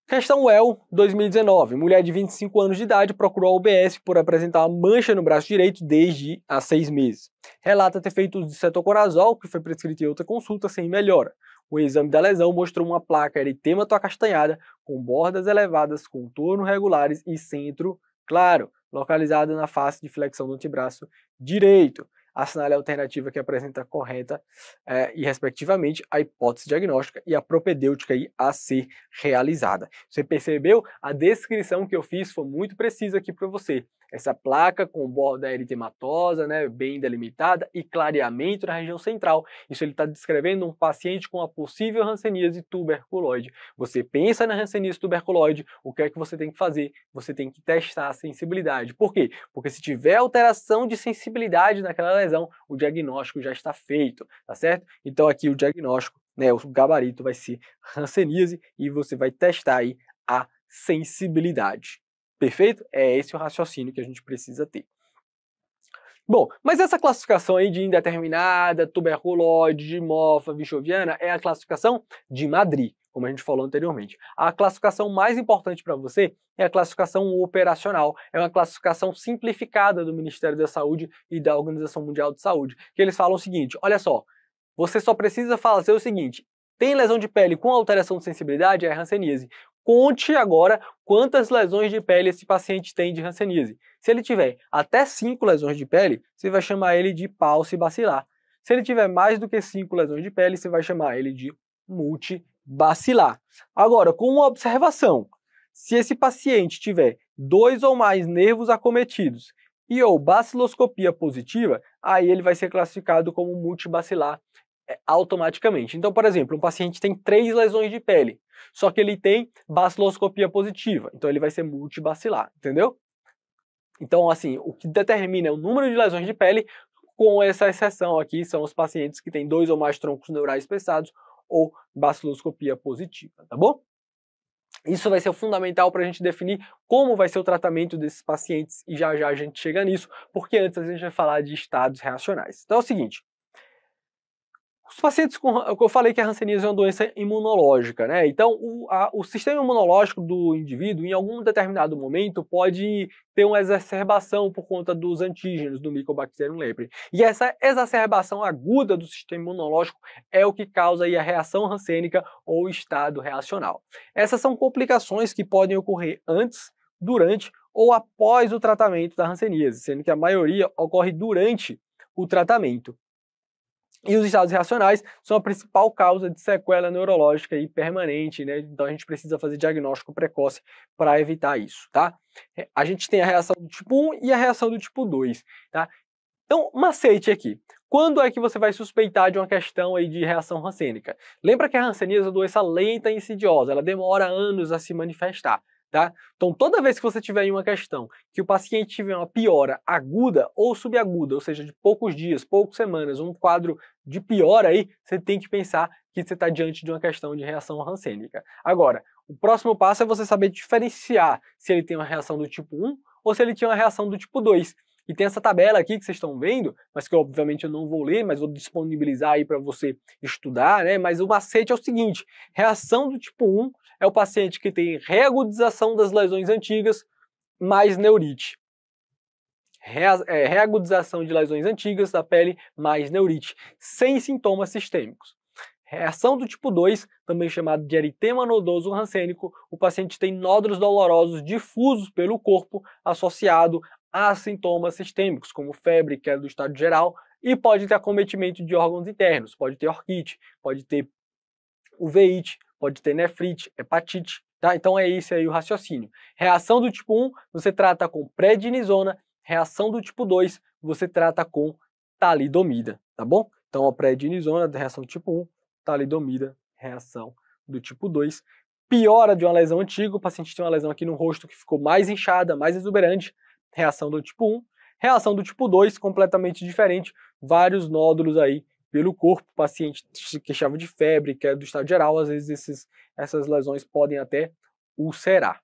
Questão UEL, 2019. Mulher de 25 anos de idade procurou a UBS por apresentar uma mancha no braço direito desde há seis meses. Relata ter feito uso de cetocorazol, que foi prescrito em outra consulta, sem melhora. O exame da lesão mostrou uma placa eritematosa acastanhada, com bordas elevadas, contorno regulares e centro claro, localizada na face de flexão do antebraço direito assinale a alternativa que apresenta correta é, e, respectivamente, a hipótese diagnóstica e a propedêutica aí a ser realizada. Você percebeu? A descrição que eu fiz foi muito precisa aqui para você essa placa com borda eritematosa, né, bem delimitada, e clareamento na região central. Isso ele está descrevendo um paciente com a possível hanseníase tuberculoide. Você pensa na hanseníase tuberculoide, o que é que você tem que fazer? Você tem que testar a sensibilidade. Por quê? Porque se tiver alteração de sensibilidade naquela lesão, o diagnóstico já está feito, tá certo? Então aqui o diagnóstico, né, o gabarito vai ser hanseníase e você vai testar aí a sensibilidade. Perfeito? É esse o raciocínio que a gente precisa ter. Bom, mas essa classificação aí de indeterminada, tuberculose, mofa, vichoviana é a classificação de Madrid, como a gente falou anteriormente. A classificação mais importante para você é a classificação operacional, é uma classificação simplificada do Ministério da Saúde e da Organização Mundial de Saúde, que eles falam o seguinte: olha só, você só precisa fazer o seguinte, tem lesão de pele com alteração de sensibilidade, é a hanseníase conte agora quantas lesões de pele esse paciente tem de Hanseníase. Se ele tiver até 5 lesões de pele, você vai chamar ele de palse bacilar. Se ele tiver mais do que 5 lesões de pele, você vai chamar ele de multibacilar. Agora, com uma observação, se esse paciente tiver dois ou mais nervos acometidos e ou baciloscopia positiva, aí ele vai ser classificado como multibacilar é, automaticamente. Então, por exemplo, um paciente tem três lesões de pele, só que ele tem baciloscopia positiva, então ele vai ser multibacilar, entendeu? Então, assim, o que determina é o número de lesões de pele, com essa exceção aqui, são os pacientes que têm dois ou mais troncos neurais espessados ou baciloscopia positiva, tá bom? Isso vai ser fundamental para a gente definir como vai ser o tratamento desses pacientes e já já a gente chega nisso, porque antes a gente vai falar de estados reacionais. Então é o seguinte, os pacientes com, eu falei que a hanseníase é uma doença imunológica, né? Então, o, a, o sistema imunológico do indivíduo, em algum determinado momento, pode ter uma exacerbação por conta dos antígenos do Mycobacterium leprae. E essa exacerbação aguda do sistema imunológico é o que causa aí, a reação rancênica ou estado reacional. Essas são complicações que podem ocorrer antes, durante ou após o tratamento da hanseníase, sendo que a maioria ocorre durante o tratamento. E os estados reacionais são a principal causa de sequela neurológica e permanente, né? Então a gente precisa fazer diagnóstico precoce para evitar isso, tá? É, a gente tem a reação do tipo 1 e a reação do tipo 2, tá? Então, macete aqui. Quando é que você vai suspeitar de uma questão aí de reação rancênica? Lembra que a ranceníase é uma doença lenta e insidiosa, ela demora anos a se manifestar. Tá? Então, toda vez que você tiver em uma questão que o paciente tiver uma piora aguda ou subaguda, ou seja, de poucos dias, poucas semanas, um quadro de piora aí, você tem que pensar que você está diante de uma questão de reação rancênica. Agora, o próximo passo é você saber diferenciar se ele tem uma reação do tipo 1 ou se ele tinha uma reação do tipo 2. E tem essa tabela aqui que vocês estão vendo, mas que obviamente eu não vou ler, mas vou disponibilizar aí para você estudar, né? Mas o macete é o seguinte: reação do tipo 1 é o paciente que tem reagudização das lesões antigas mais neurite. Rea, é, reagudização de lesões antigas da pele mais neurite, sem sintomas sistêmicos. Reação do tipo 2, também chamado de eritema nodoso rancênico, o paciente tem nódulos dolorosos difusos pelo corpo associado a sintomas sistêmicos, como febre, queda do estado geral, e pode ter acometimento de órgãos internos, pode ter orquite, pode ter uveite, pode ter nefrite, hepatite, tá? Então é esse aí o raciocínio. Reação do tipo 1, você trata com prednisona, reação do tipo 2, você trata com talidomida, tá bom? Então a prednisona, reação do tipo 1, talidomida, reação do tipo 2. Piora de uma lesão antiga, o paciente tem uma lesão aqui no rosto que ficou mais inchada, mais exuberante, reação do tipo 1. Reação do tipo 2, completamente diferente, vários nódulos aí pelo corpo, paciente que queixava de febre, que é do estado geral, às vezes esses, essas lesões podem até ulcerar.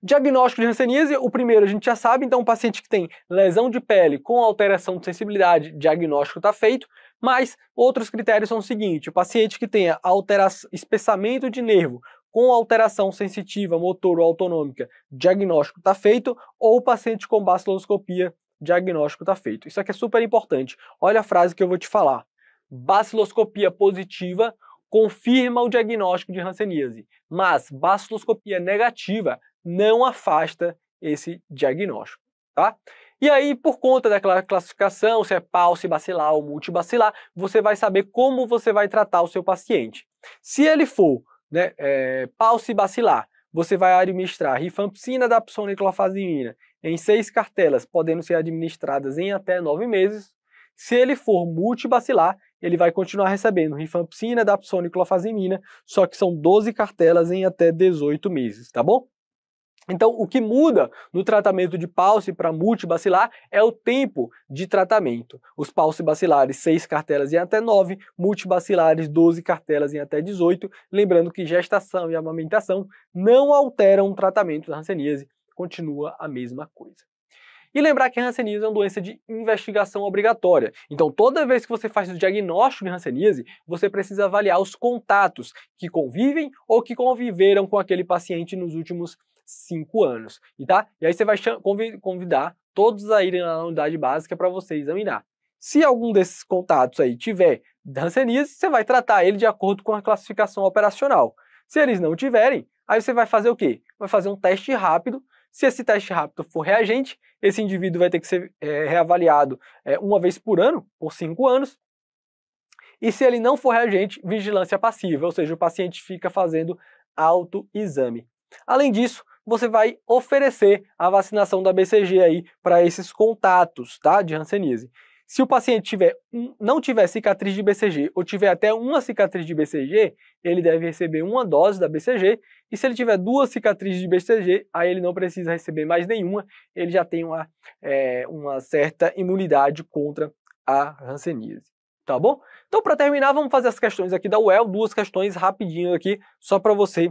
Diagnóstico de hanseníase, o primeiro a gente já sabe, então o paciente que tem lesão de pele com alteração de sensibilidade, diagnóstico está feito, mas outros critérios são o seguinte, o paciente que tenha alteração, espessamento de nervo com alteração sensitiva, motor ou autonômica, diagnóstico está feito, ou paciente com baciloscopia, diagnóstico está feito. Isso aqui é super importante. Olha a frase que eu vou te falar. Baciloscopia positiva confirma o diagnóstico de Hanseníase, mas baciloscopia negativa não afasta esse diagnóstico, tá? E aí, por conta daquela classificação, se é pauce bacilar ou multibacilar, você vai saber como você vai tratar o seu paciente. Se ele for né, é, bacilar, você vai administrar rifampicina, dapsona e clofazimina em seis cartelas, podendo ser administradas em até nove meses. Se ele for multibacilar, ele vai continuar recebendo rifampicina, dapsona e clofazimina, só que são 12 cartelas em até 18 meses, tá bom? Então, o que muda no tratamento de palse para multibacilar é o tempo de tratamento. Os bacilares 6 cartelas em até 9, multibacilares 12 cartelas em até 18. Lembrando que gestação e amamentação não alteram o tratamento da hanseníase, continua a mesma coisa. E lembrar que a hanseníase é uma doença de investigação obrigatória. Então, toda vez que você faz o diagnóstico de hanseníase, você precisa avaliar os contatos que convivem ou que conviveram com aquele paciente nos últimos anos cinco anos. E, tá? e aí você vai convidar todos a irem na unidade básica para você examinar. Se algum desses contatos aí tiver Hanseníase, você vai tratar ele de acordo com a classificação operacional. Se eles não tiverem, aí você vai fazer o quê? Vai fazer um teste rápido. Se esse teste rápido for reagente, esse indivíduo vai ter que ser é, reavaliado é, uma vez por ano, por cinco anos. E se ele não for reagente, vigilância passiva, ou seja, o paciente fica fazendo autoexame. Além disso, você vai oferecer a vacinação da BCG aí para esses contatos, tá? De Hanseníase. Se o paciente tiver não tiver cicatriz de BCG ou tiver até uma cicatriz de BCG, ele deve receber uma dose da BCG. E se ele tiver duas cicatrizes de BCG, aí ele não precisa receber mais nenhuma, ele já tem uma, é, uma certa imunidade contra a hanseníase. Tá bom? Então, para terminar, vamos fazer as questões aqui da UEL, duas questões rapidinho aqui, só para você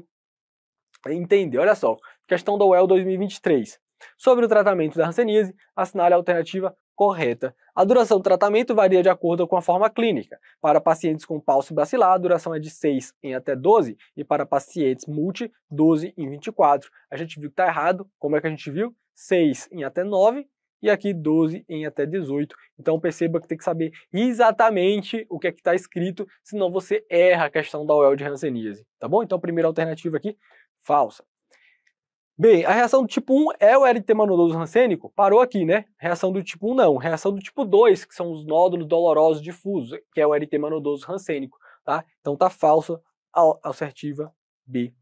entender. Olha só, questão da UEL 2023. Sobre o tratamento da hanseníase, assinale a alternativa correta. A duração do tratamento varia de acordo com a forma clínica. Para pacientes com palso bacilar, a duração é de 6 em até 12, e para pacientes multi, 12 em 24. A gente viu que está errado, como é que a gente viu? 6 em até 9 e aqui 12 em até 18. Então perceba que tem que saber exatamente o que é que está escrito, senão você erra a questão da UEL de Hanseníase, tá bom? Então primeira alternativa aqui, falsa. Bem, a reação do tipo 1 é o LT nodoso rancênico? Parou aqui, né? Reação do tipo 1 não. Reação do tipo 2, que são os nódulos dolorosos difusos, que é o LT nodoso rancênico, tá? Então tá falsa a assertiva B.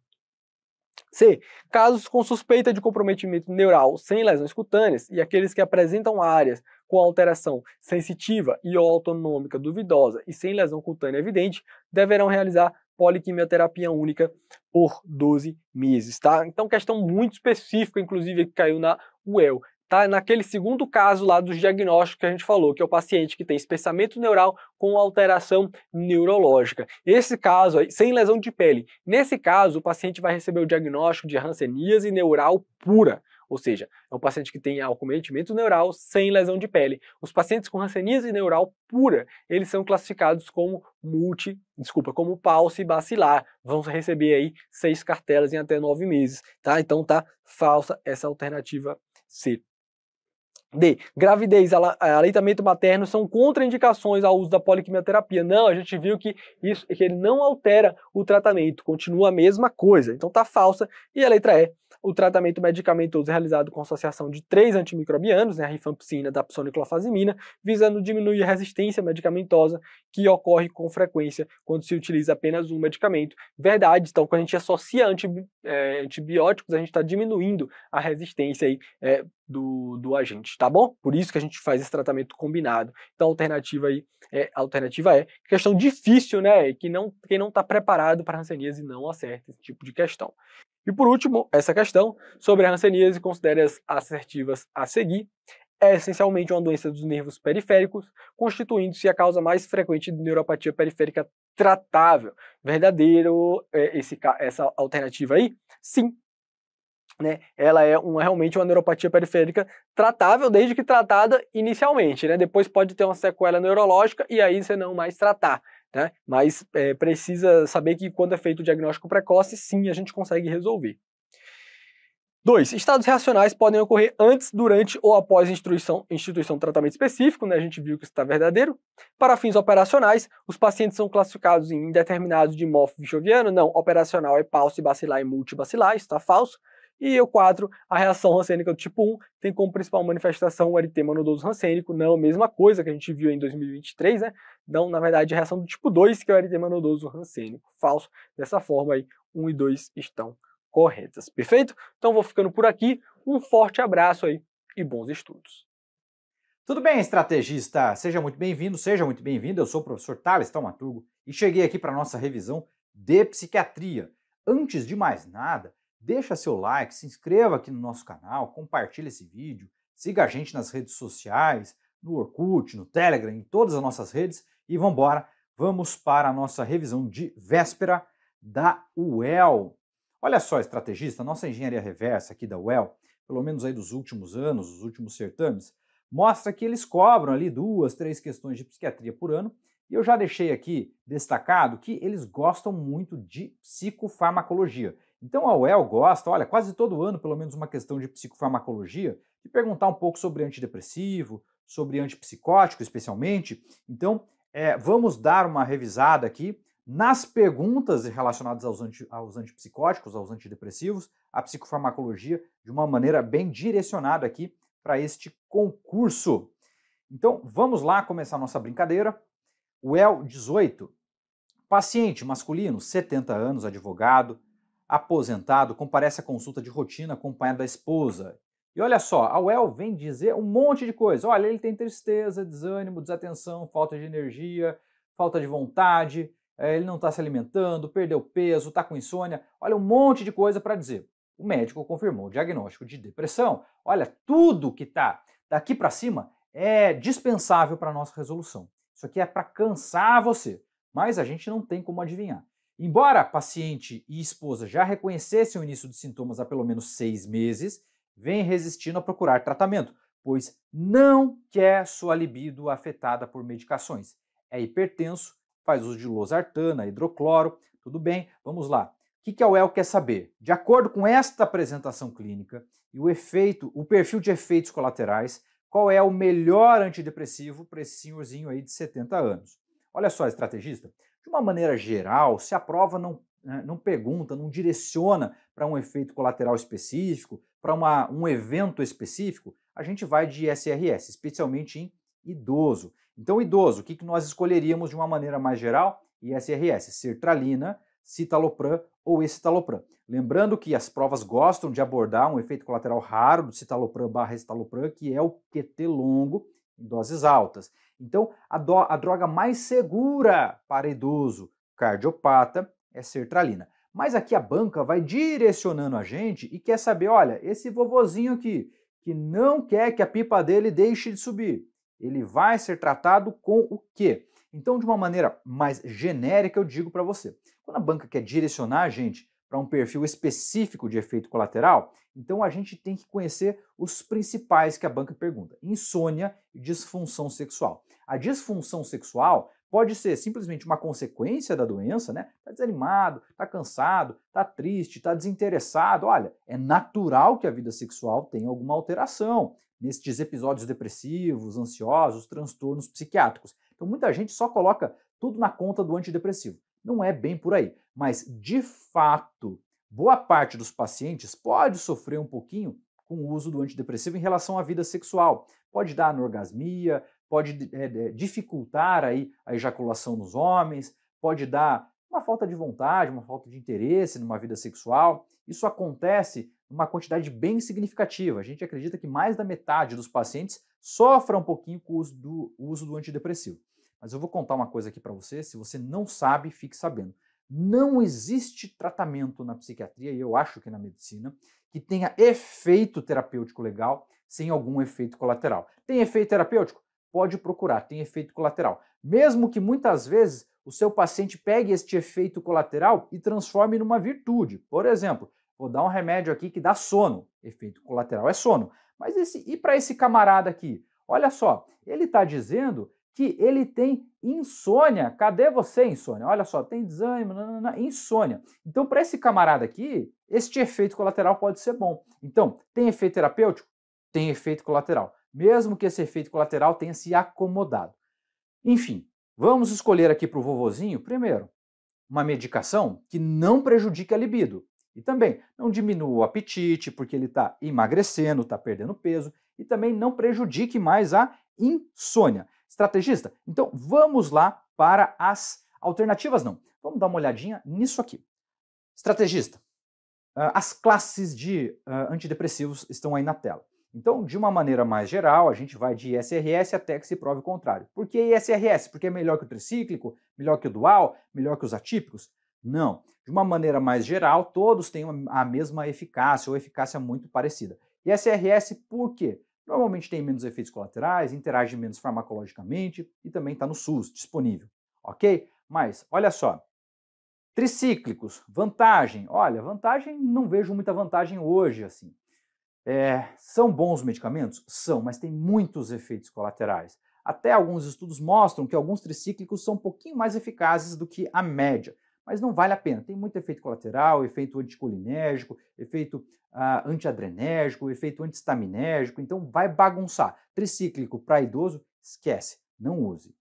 C. Casos com suspeita de comprometimento neural sem lesões cutâneas e aqueles que apresentam áreas com alteração sensitiva e autonômica duvidosa e sem lesão cutânea evidente deverão realizar poliquimioterapia única por 12 meses, tá? Então, questão muito específica, inclusive, que caiu na UEL. Tá? Naquele segundo caso lá dos diagnósticos que a gente falou, que é o paciente que tem espessamento neural com alteração neurológica. Esse caso, sem lesão de pele. Nesse caso, o paciente vai receber o diagnóstico de hanseníase neural pura ou seja, é um paciente que tem acometimento neural sem lesão de pele. Os pacientes com ranceníase neural pura, eles são classificados como multi, desculpa, como palce bacilar. Vão receber aí seis cartelas em até nove meses, tá? Então tá falsa essa alternativa C. D. Gravidez, é, aleitamento materno são contraindicações ao uso da poliquimioterapia. Não, a gente viu que isso que ele não altera o tratamento, continua a mesma coisa. Então tá falsa. E a letra E, o tratamento medicamentoso realizado com associação de três antimicrobianos, né, a rifampicina, dapsoneclofazimina, visando diminuir a resistência medicamentosa que ocorre com frequência quando se utiliza apenas um medicamento. Verdade, então quando a gente associa é, antibióticos, a gente está diminuindo a resistência aí, é, do, do agente, tá bom? Por isso que a gente faz esse tratamento combinado. Então a alternativa aí é alternativa é questão difícil, né? Que não quem não está preparado para hanseníase não acerta esse tipo de questão. E por último, essa questão sobre a hanseníase, considere as assertivas a seguir. É essencialmente uma doença dos nervos periféricos, constituindo-se a causa mais frequente de neuropatia periférica tratável. Verdadeiro é, esse, essa alternativa aí? Sim, né, ela é um, realmente uma neuropatia periférica tratável, desde que tratada inicialmente. Né? Depois pode ter uma sequela neurológica e aí você não mais tratar. Né? Mas é, precisa saber que quando é feito o diagnóstico precoce, sim, a gente consegue resolver. dois Estados reacionais podem ocorrer antes, durante ou após a instituição, instituição de tratamento específico, né? a gente viu que isso está verdadeiro. Para fins operacionais, os pacientes são classificados em indeterminados de mofo vichoviano, não, operacional é pausa e bacilar e multibacilar, isso está falso. E o 4, a reação rancênica do tipo 1 tem como principal manifestação o eritema nodoso rancênico, não a mesma coisa que a gente viu em 2023, né? Não, na verdade, a reação do tipo 2, que é o eritema nodoso rancênico. Falso. Dessa forma aí, 1 e 2 estão corretas. Perfeito? Então vou ficando por aqui. Um forte abraço aí e bons estudos. Tudo bem, estrategista? Seja muito bem-vindo, seja muito bem-vindo. Eu sou o professor Thales Taumaturgo e cheguei aqui para a nossa revisão de psiquiatria. Antes de mais nada, Deixa seu like, se inscreva aqui no nosso canal, compartilhe esse vídeo, siga a gente nas redes sociais, no Orkut, no Telegram, em todas as nossas redes e vamos embora. Vamos para a nossa revisão de véspera da UEL. Olha só, estrategista, nossa engenharia reversa aqui da UEL, pelo menos aí dos últimos anos, os últimos certames, mostra que eles cobram ali duas, três questões de psiquiatria por ano. E eu já deixei aqui destacado que eles gostam muito de psicofarmacologia. Então a UEL gosta, olha, quase todo ano, pelo menos uma questão de psicofarmacologia, de perguntar um pouco sobre antidepressivo, sobre antipsicótico especialmente. Então é, vamos dar uma revisada aqui nas perguntas relacionadas aos, anti, aos antipsicóticos, aos antidepressivos, a psicofarmacologia de uma maneira bem direcionada aqui para este concurso. Então vamos lá começar nossa brincadeira. UEL 18. Paciente masculino, 70 anos, advogado, aposentado comparece à consulta de rotina acompanhado da esposa. E olha só, a UEL vem dizer um monte de coisa. Olha, ele tem tristeza, desânimo, desatenção, falta de energia, falta de vontade, eh, ele não está se alimentando, perdeu peso, está com insônia. Olha, um monte de coisa para dizer. O médico confirmou o diagnóstico de depressão. Olha, tudo que está daqui para cima é dispensável para nossa resolução. Isso aqui é para cansar você, mas a gente não tem como adivinhar. Embora paciente e esposa já reconhecessem o início dos sintomas há pelo menos seis meses, vem resistindo a procurar tratamento, pois não quer sua libido afetada por medicações. É hipertenso, faz uso de losartana, hidrocloro, tudo bem, vamos lá. O que, que a UEL quer saber? De acordo com esta apresentação clínica e o efeito, o perfil de efeitos colaterais, qual é o melhor antidepressivo para esse senhorzinho aí de 70 anos? Olha só, estrategista, de uma maneira geral, se a prova não, né, não pergunta, não direciona para um efeito colateral específico, para um evento específico, a gente vai de SRS, especialmente em idoso. Então, idoso, o que, que nós escolheríamos de uma maneira mais geral? ISRS, sertralina, citalopram ou escitalopram. Lembrando que as provas gostam de abordar um efeito colateral raro do citalopram barra escitalopram, que é o QT longo em doses altas. Então, a, do, a droga mais segura para idoso cardiopata é sertralina. Mas aqui a banca vai direcionando a gente e quer saber, olha, esse vovozinho aqui que não quer que a pipa dele deixe de subir, ele vai ser tratado com o quê? Então, de uma maneira mais genérica, eu digo para você. Quando a banca quer direcionar a gente para um perfil específico de efeito colateral, então a gente tem que conhecer os principais que a banca pergunta: insônia e disfunção sexual. A disfunção sexual pode ser simplesmente uma consequência da doença, né? Tá desanimado, tá cansado, tá triste, tá desinteressado. Olha, é natural que a vida sexual tenha alguma alteração nestes episódios depressivos, ansiosos, transtornos psiquiátricos. Então muita gente só coloca tudo na conta do antidepressivo. Não é bem por aí, mas de fato, boa parte dos pacientes pode sofrer um pouquinho com o uso do antidepressivo em relação à vida sexual. Pode dar anorgasmia, pode é, dificultar aí a ejaculação nos homens, pode dar uma falta de vontade, uma falta de interesse numa vida sexual. Isso acontece uma quantidade bem significativa. A gente acredita que mais da metade dos pacientes sofra um pouquinho com o uso do, o uso do antidepressivo. Mas eu vou contar uma coisa aqui para você, se você não sabe, fique sabendo. Não existe tratamento na psiquiatria, e eu acho que na medicina, que tenha efeito terapêutico legal sem algum efeito colateral. Tem efeito terapêutico? pode procurar, tem efeito colateral. Mesmo que muitas vezes o seu paciente pegue este efeito colateral e transforme numa virtude. Por exemplo, vou dar um remédio aqui que dá sono. Efeito colateral é sono. Mas esse, e para esse camarada aqui? Olha só, ele está dizendo que ele tem insônia. Cadê você, insônia? Olha só, tem desânimo, insônia. Então, para esse camarada aqui, este efeito colateral pode ser bom. Então, tem efeito terapêutico? Tem efeito colateral mesmo que esse efeito colateral tenha se acomodado. Enfim, vamos escolher aqui para o vovozinho, primeiro, uma medicação que não prejudique a libido e também não diminua o apetite, porque ele está emagrecendo, está perdendo peso, e também não prejudique mais a insônia. Estrategista, então vamos lá para as alternativas, não. Vamos dar uma olhadinha nisso aqui. Estrategista, ah, as classes de ah, antidepressivos estão aí na tela. Então, de uma maneira mais geral, a gente vai de ISRS até que se prove o contrário. Por que ISRS? Porque é melhor que o tricíclico, melhor que o dual, melhor que os atípicos? Não. De uma maneira mais geral, todos têm a mesma eficácia ou eficácia muito parecida. ISRS por quê? Normalmente tem menos efeitos colaterais, interage menos farmacologicamente e também está no SUS disponível, ok? Mas olha só, Tricíclicos, vantagem. Olha, vantagem não vejo muita vantagem hoje assim. É, são bons medicamentos? São, mas tem muitos efeitos colaterais. Até alguns estudos mostram que alguns tricíclicos são um pouquinho mais eficazes do que a média, mas não vale a pena. Tem muito efeito colateral, efeito anticolinérgico, efeito ah, antiadrenérgico, efeito antistaminérgico, então vai bagunçar. Tricíclico para idoso, esquece, não use.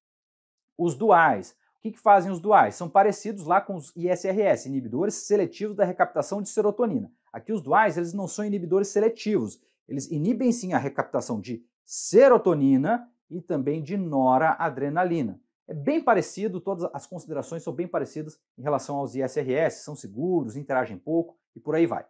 Os duais. O que, que fazem os duais? São parecidos lá com os ISRS, inibidores seletivos da recaptação de serotonina Aqui os duais eles não são inibidores seletivos, eles inibem sim a recaptação de serotonina e também de noradrenalina. É bem parecido, todas as considerações são bem parecidas em relação aos ISRS, são seguros, interagem pouco e por aí vai.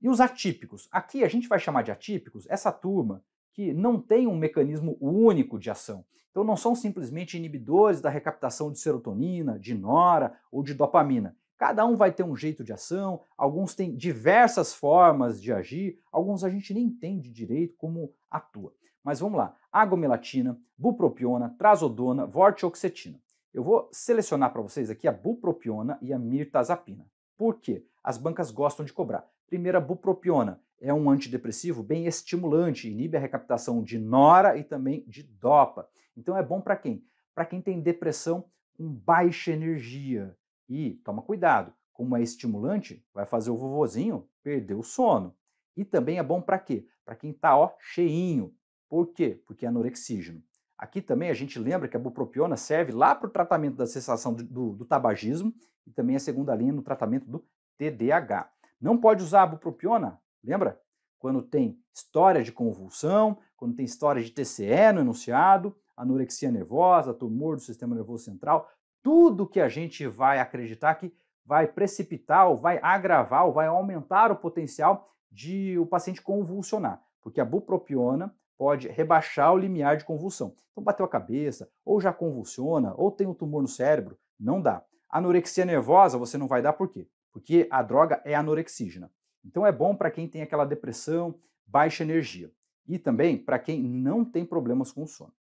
E os atípicos? Aqui a gente vai chamar de atípicos essa turma que não tem um mecanismo único de ação. Então não são simplesmente inibidores da recaptação de serotonina, de nora ou de dopamina. Cada um vai ter um jeito de ação, alguns têm diversas formas de agir, alguns a gente nem entende direito como atua. Mas vamos lá: agomelatina, bupropiona, trazodona, vortioxetina. Eu vou selecionar para vocês aqui a bupropiona e a mirtazapina. Por quê? As bancas gostam de cobrar. Primeiro, a bupropiona é um antidepressivo bem estimulante, inibe a recaptação de nora e também de dopa. Então é bom para quem? Para quem tem depressão com baixa energia, e toma cuidado, como é estimulante, vai fazer o vovozinho perder o sono. E também é bom para quê? Para quem está ó cheinho. Por quê? Porque é anorexígeno. Aqui também a gente lembra que a bupropiona serve lá para o tratamento da cessação do, do, do, tabagismo e também a segunda linha no tratamento do TDAH. Não pode usar a bupropiona, lembra? Quando tem história de convulsão, quando tem história de TCE no enunciado, anorexia nervosa, tumor do sistema nervoso central, tudo que a gente vai acreditar que vai precipitar, ou vai agravar, ou vai aumentar o potencial de o paciente convulsionar, porque a bupropiona pode rebaixar o limiar de convulsão. Então bateu a cabeça, ou já convulsiona, ou tem um tumor no cérebro, não dá. Anorexia nervosa você não vai dar por quê? Porque a droga é anorexígena. Então é bom para quem tem aquela depressão, baixa energia e também para quem não tem problemas com sono.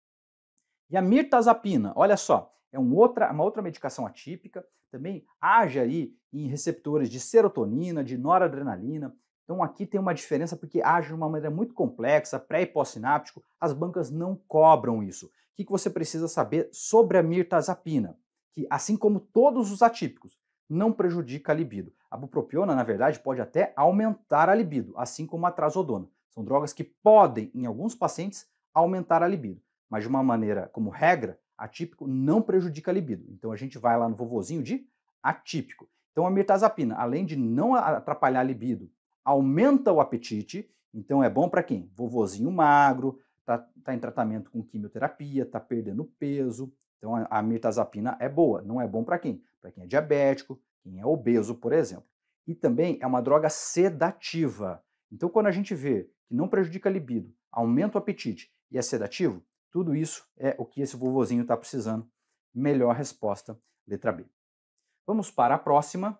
E a mirtazapina, olha só, é outra, uma outra medicação atípica, também age aí em receptores de serotonina, de noradrenalina. Então aqui tem uma diferença porque age de uma maneira muito complexa, pré e pós-sináptico, as bancas não cobram isso. O que você precisa saber sobre a mirtazapina? Que, assim como todos os atípicos, não prejudica a libido. A bupropiona, na verdade, pode até aumentar a libido, assim como a trazodona. São drogas que podem, em alguns pacientes, aumentar a libido, mas de uma maneira como regra, atípico não prejudica a libido. Então a gente vai lá no vovozinho de atípico. Então a mirtazapina, além de não atrapalhar a libido, aumenta o apetite. Então é bom para quem? Vovozinho magro, está tá em tratamento com quimioterapia, está perdendo peso. Então a, a mirtazapina é boa. Não é bom para quem? Para quem é diabético, quem é obeso, por exemplo. E também é uma droga sedativa. Então quando a gente vê que não prejudica a libido, aumenta o apetite e é sedativo, tudo isso é o que esse vovozinho está precisando. Melhor resposta, letra B. Vamos para a próxima.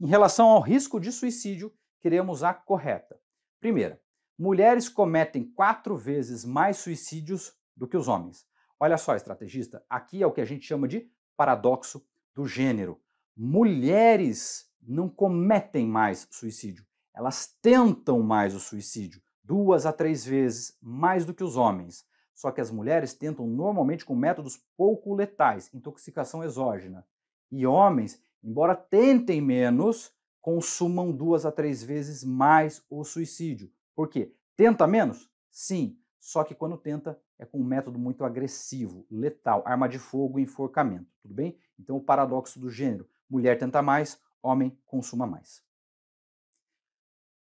Em relação ao risco de suicídio, queremos a correta. Primeira, mulheres cometem quatro vezes mais suicídios do que os homens. Olha só, estrategista, aqui é o que a gente chama de paradoxo do gênero. Mulheres não cometem mais suicídio, elas tentam mais o suicídio, duas a três vezes mais do que os homens. Só que as mulheres tentam normalmente com métodos pouco letais, intoxicação exógena. E homens, embora tentem menos, consumam duas a três vezes mais o suicídio. Por quê? Tenta menos? Sim, só que quando tenta é com um método muito agressivo, letal, arma de fogo e enforcamento, tudo bem? Então o paradoxo do gênero, mulher tenta mais, homem consuma mais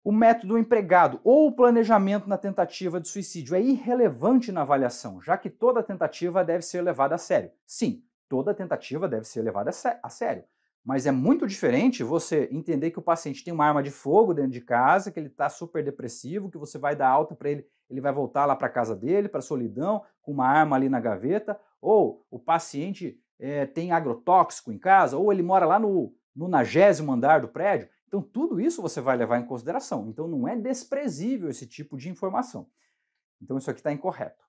o método empregado ou o planejamento na tentativa de suicídio é irrelevante na avaliação, já que toda tentativa deve ser levada a sério. Sim, toda tentativa deve ser levada a sério. Mas é muito diferente você entender que o paciente tem uma arma de fogo dentro de casa, que ele está super depressivo, que você vai dar alta para ele, ele vai voltar lá para casa dele, para a solidão, com uma arma ali na gaveta, ou o paciente é, tem agrotóxico em casa, ou ele mora lá no, no nagésimo andar do prédio. Então, tudo isso você vai levar em consideração. Então, não é desprezível esse tipo de informação. Então, isso aqui está incorreto.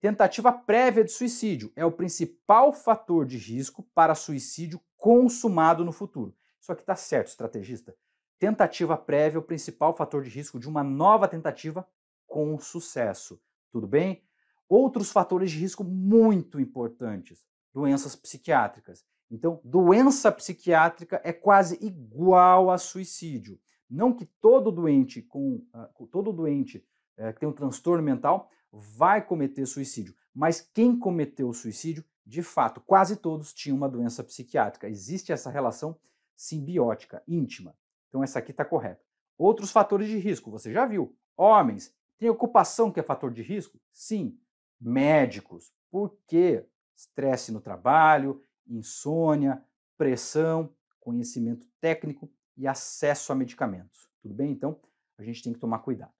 Tentativa prévia de suicídio é o principal fator de risco para suicídio consumado no futuro. Isso aqui está certo, estrategista. Tentativa prévia é o principal fator de risco de uma nova tentativa com sucesso. Tudo bem? Outros fatores de risco muito importantes: doenças psiquiátricas. Então, doença psiquiátrica é quase igual a suicídio. Não que todo doente com uh, todo doente uh, que tem um transtorno mental vai cometer suicídio, mas quem cometeu suicídio, de fato, quase todos tinham uma doença psiquiátrica. Existe essa relação simbiótica íntima. Então essa aqui está correta. Outros fatores de risco, você já viu? Homens tem ocupação que é fator de risco? Sim. Médicos, por quê? Estresse no trabalho, insônia, pressão, conhecimento técnico e acesso a medicamentos. Tudo bem? Então, a gente tem que tomar cuidado.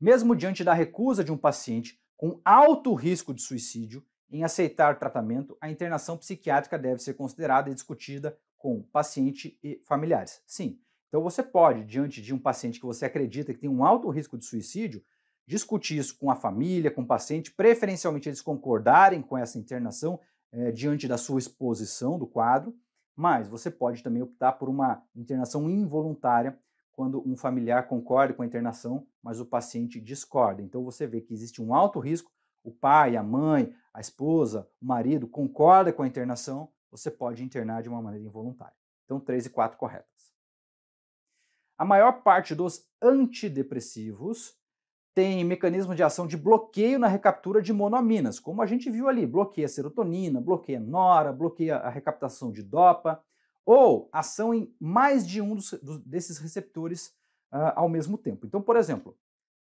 Mesmo diante da recusa de um paciente com alto risco de suicídio em aceitar tratamento, a internação psiquiátrica deve ser considerada e discutida com paciente e familiares. Sim. Então você pode, diante de um paciente que você acredita que tem um alto risco de suicídio, discutir isso com a família, com o paciente, preferencialmente eles concordarem com essa internação é, diante da sua exposição do quadro, mas você pode também optar por uma internação involuntária quando um familiar concorda com a internação, mas o paciente discorda. Então você vê que existe um alto risco, o pai, a mãe, a esposa, o marido concorda com a internação, você pode internar de uma maneira involuntária. Então três e quatro corretas. A maior parte dos antidepressivos tem mecanismo de ação de bloqueio na recaptura de monoaminas, como a gente viu ali, bloqueia serotonina, bloqueia nora, bloqueia a recaptação de dopa, ou ação em mais de um dos, dos, desses receptores uh, ao mesmo tempo. Então, por exemplo,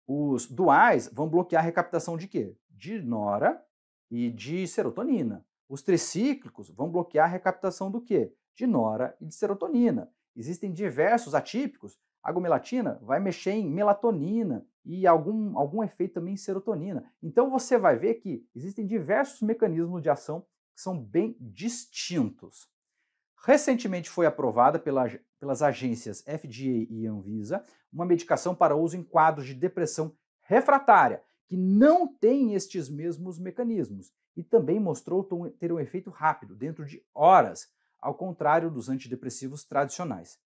os duais vão bloquear a recaptação de quê? De nora e de serotonina. Os tricíclicos vão bloquear a recaptação do quê? De nora e de serotonina. Existem diversos atípicos. A gomelatina vai mexer em melatonina, e algum, algum efeito também em serotonina. Então você vai ver que existem diversos mecanismos de ação que são bem distintos. Recentemente foi aprovada pela, pelas agências FDA e Anvisa uma medicação para uso em quadros de depressão refratária, que não tem estes mesmos mecanismos e também mostrou ter um efeito rápido, dentro de horas, ao contrário dos antidepressivos tradicionais.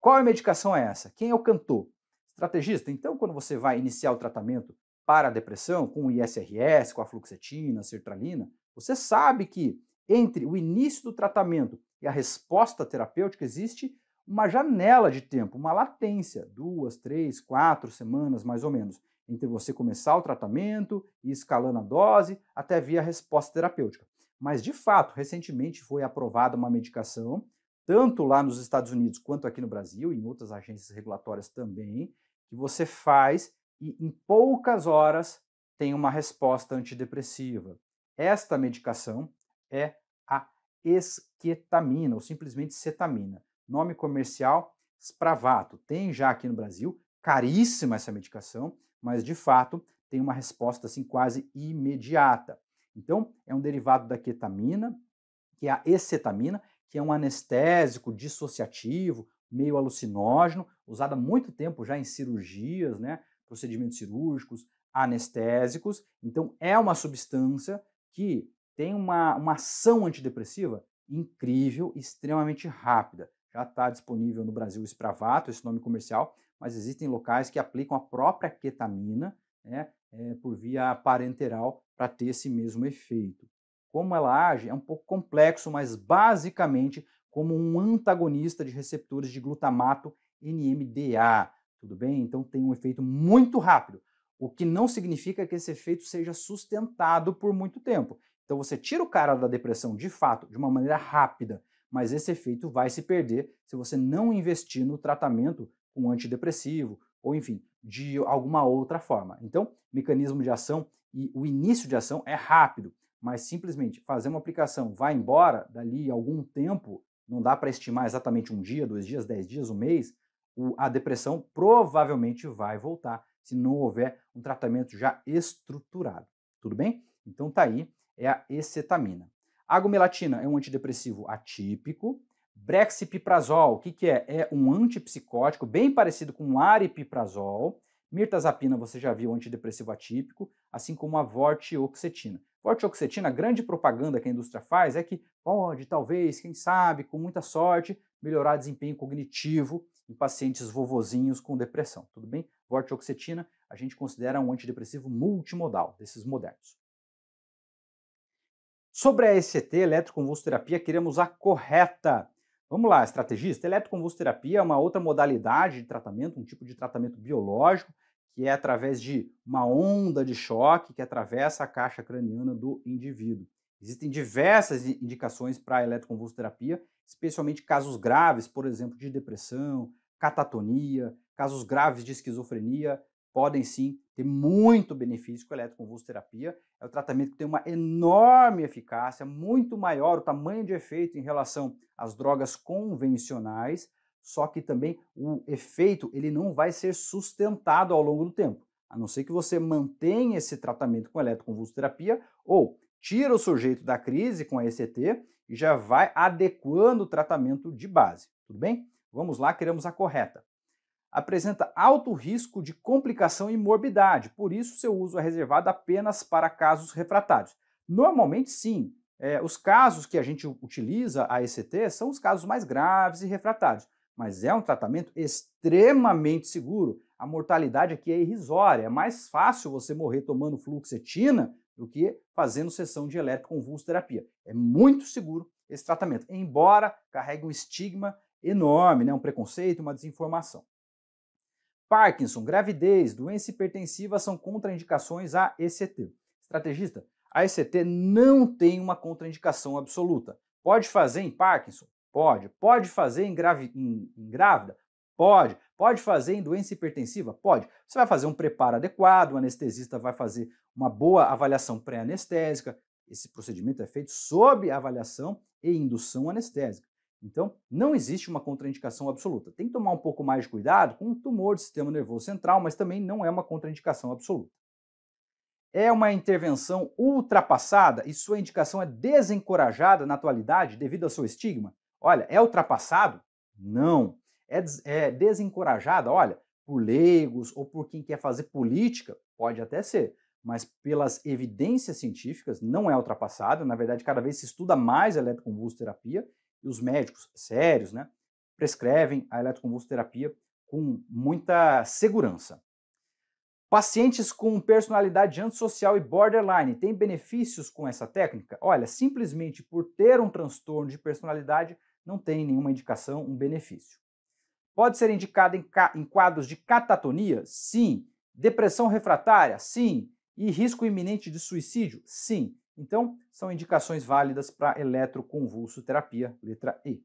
Qual a medicação é essa? Quem é o cantor? estrategista. Então, quando você vai iniciar o tratamento para a depressão, com o ISRS, com a fluoxetina, a sertralina, você sabe que entre o início do tratamento e a resposta terapêutica existe uma janela de tempo, uma latência, duas, três, quatro semanas mais ou menos, entre você começar o tratamento e escalando a dose até vir a resposta terapêutica. Mas, de fato, recentemente foi aprovada uma medicação, tanto lá nos Estados Unidos quanto aqui no Brasil, em outras agências regulatórias também, que você faz e em poucas horas tem uma resposta antidepressiva. Esta medicação é a esquetamina, ou simplesmente cetamina. Nome comercial, Spravato. Tem já aqui no Brasil, caríssima essa medicação, mas de fato tem uma resposta assim quase imediata. Então, é um derivado da ketamina, que é a escetamina, que é um anestésico dissociativo, meio alucinógeno, usada há muito tempo já em cirurgias, né, procedimentos cirúrgicos, anestésicos. Então, é uma substância que tem uma, uma ação antidepressiva incrível, extremamente rápida. Já está disponível no Brasil o Spravato, esse nome comercial, mas existem locais que aplicam a própria ketamina né, é, por via parenteral para ter esse mesmo efeito. Como ela age é um pouco complexo, mas basicamente como um antagonista de receptores de glutamato NMDA, tudo bem? Então tem um efeito muito rápido, o que não significa que esse efeito seja sustentado por muito tempo. Então você tira o cara da depressão de fato, de uma maneira rápida, mas esse efeito vai se perder se você não investir no tratamento com antidepressivo ou enfim, de alguma outra forma. Então, mecanismo de ação e o início de ação é rápido, mas simplesmente fazer uma aplicação vai embora dali algum tempo, não dá para estimar exatamente um dia, dois dias, dez dias, um mês, a depressão provavelmente vai voltar se não houver um tratamento já estruturado. Tudo bem? Então tá aí, é a escetamina. agomelatina é um antidepressivo atípico. Brexipiprazol, o que, que é? É um antipsicótico bem parecido com o aripiprazol. Mirtazapina, você já viu, é antidepressivo atípico, assim como a vortioxetina. Vortioxetina, a grande propaganda que a indústria faz é que pode, talvez, quem sabe, com muita sorte, melhorar desempenho cognitivo em pacientes vovozinhos com depressão, tudo bem? Vortioxetina a gente considera um antidepressivo multimodal desses modernos. Sobre a ECT, eletroconvulsoterapia, queremos a correta. Vamos lá, estrategista. Eletroconvulsoterapia é uma outra modalidade de tratamento, um tipo de tratamento biológico, que é através de uma onda de choque que atravessa a caixa craniana do indivíduo. Existem diversas indicações para a eletroconvulsoterapia especialmente casos graves, por exemplo, de depressão, catatonia, casos graves de esquizofrenia, podem sim ter muito benefício com a eletroconvulsoterapia. É o tratamento que tem uma enorme eficácia, muito maior o tamanho de efeito em relação às drogas convencionais, só que também o efeito ele não vai ser sustentado ao longo do tempo. A não ser que você mantenha esse tratamento com eletroconvulsoterapia ou tira o sujeito da crise com a ECT e já vai adequando o tratamento de base, tudo bem? Vamos lá, queremos a correta. Apresenta alto risco de complicação e morbidade, por isso seu uso é reservado apenas para casos refratários. Normalmente, sim. É, os casos que a gente utiliza a ECT são os casos mais graves e refratários, mas é um tratamento extremamente seguro. A mortalidade aqui é irrisória. É mais fácil você morrer tomando fluoxetina do que fazendo sessão de eletroconvulsoterapia. É muito seguro esse tratamento, embora carregue um estigma enorme, né? um preconceito, uma desinformação. Parkinson, gravidez, doença hipertensiva são contraindicações à ECT. Estrategista, a ECT não tem uma contraindicação absoluta. Pode fazer em Parkinson? Pode. Pode fazer em, gravi... em, em grávida? Pode. Pode fazer em doença hipertensiva? Pode. Você vai fazer um preparo adequado, o anestesista vai fazer uma boa avaliação pré-anestésica. Esse procedimento é feito sob avaliação e indução anestésica. Então, não existe uma contraindicação absoluta. Tem que tomar um pouco mais de cuidado com o tumor do sistema nervoso central, mas também não é uma contraindicação absoluta. É uma intervenção ultrapassada e sua indicação é desencorajada na atualidade devido ao seu estigma? Olha, é ultrapassado? Não é, é desencorajada, olha, por leigos ou por quem quer fazer política, pode até ser, mas pelas evidências científicas não é ultrapassada. Na verdade, cada vez se estuda mais a eletroconvulsoterapia e os médicos sérios, né, prescrevem a eletroconvulsoterapia com muita segurança. Pacientes com personalidade antissocial e borderline têm benefícios com essa técnica? Olha, simplesmente por ter um transtorno de personalidade não tem nenhuma indicação, um benefício. Pode ser indicada em, em quadros de catatonia? Sim. Depressão refratária? Sim. E risco iminente de suicídio? Sim. Então, são indicações válidas para eletroconvulsoterapia, letra E.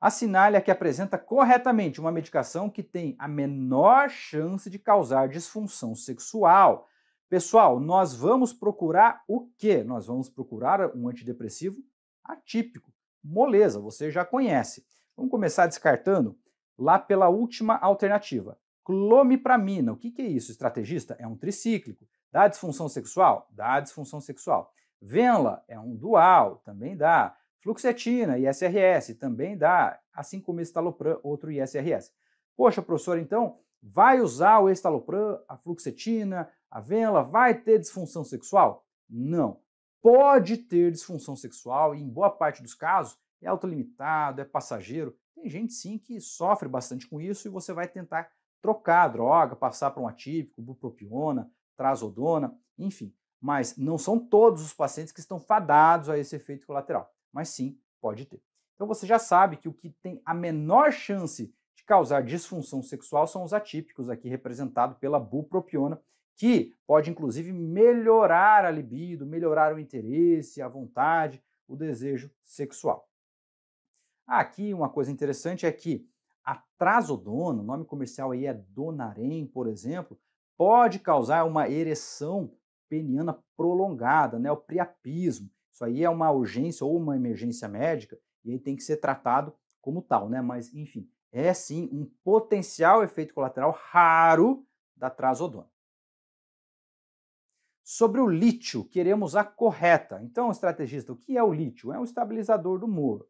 Assinale a que apresenta corretamente uma medicação que tem a menor chance de causar disfunção sexual. Pessoal, nós vamos procurar o quê? Nós vamos procurar um antidepressivo atípico. Moleza, você já conhece. Vamos começar descartando lá pela última alternativa. Clomipramina, o que, que é isso, estrategista? É um tricíclico. Dá disfunção sexual? Dá disfunção sexual. Venla é um dual, também dá. Fluxetina, ISRS, também dá, assim como estalopram, outro ISRS. Poxa, professor, então vai usar o estalopram, a fluxetina, a venla, vai ter disfunção sexual? Não. Pode ter disfunção sexual e, em boa parte dos casos, é autolimitado, é passageiro. Tem gente sim que sofre bastante com isso e você vai tentar trocar a droga, passar para um atípico, bupropiona, trazodona, enfim. Mas não são todos os pacientes que estão fadados a esse efeito colateral, mas sim pode ter. Então você já sabe que o que tem a menor chance de causar disfunção sexual são os atípicos, aqui representado pela bupropiona, que pode inclusive melhorar a libido, melhorar o interesse, a vontade, o desejo sexual aqui uma coisa interessante é que a trazodona, o nome comercial aí é Donarém, por exemplo, pode causar uma ereção peniana prolongada, né, o priapismo. Isso aí é uma urgência ou uma emergência médica e aí tem que ser tratado como tal, né? Mas enfim, é sim um potencial efeito colateral raro da trazodona. Sobre o lítio, queremos a correta. Então, estrategista, o que é o lítio? É um estabilizador do humor.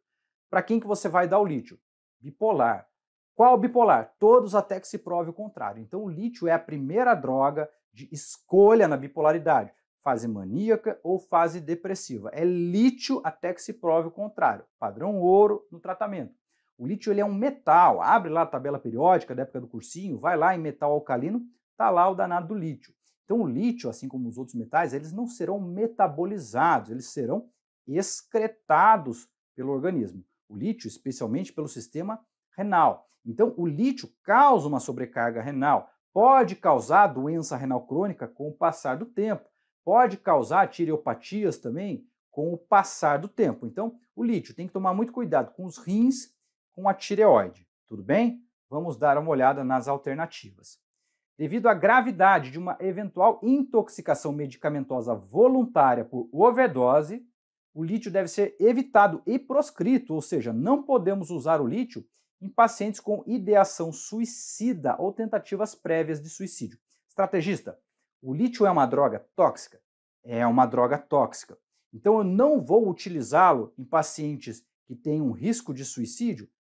Para quem que você vai dar o lítio? Bipolar. Qual bipolar? Todos até que se prove o contrário. Então o lítio é a primeira droga de escolha na bipolaridade, fase maníaca ou fase depressiva. É lítio até que se prove o contrário. Padrão ouro no tratamento. O lítio ele é um metal. Abre lá a tabela periódica da época do cursinho, vai lá em metal alcalino, tá lá o danado do lítio. Então, o lítio, assim como os outros metais, eles não serão metabolizados, eles serão excretados pelo organismo o lítio, especialmente pelo sistema renal. Então, o lítio causa uma sobrecarga renal, pode causar doença renal crônica com o passar do tempo, pode causar tireopatias também com o passar do tempo. Então, o lítio tem que tomar muito cuidado com os rins, com a tireoide. Tudo bem? Vamos dar uma olhada nas alternativas. Devido à gravidade de uma eventual intoxicação medicamentosa voluntária por overdose, o lítio deve ser evitado e proscrito, ou seja, não podemos usar o lítio em pacientes com ideação suicida ou tentativas prévias de suicídio. Estrategista, o lítio é uma droga tóxica? É uma droga tóxica. Então eu não vou utilizá-lo em pacientes que têm um risco de suicídio?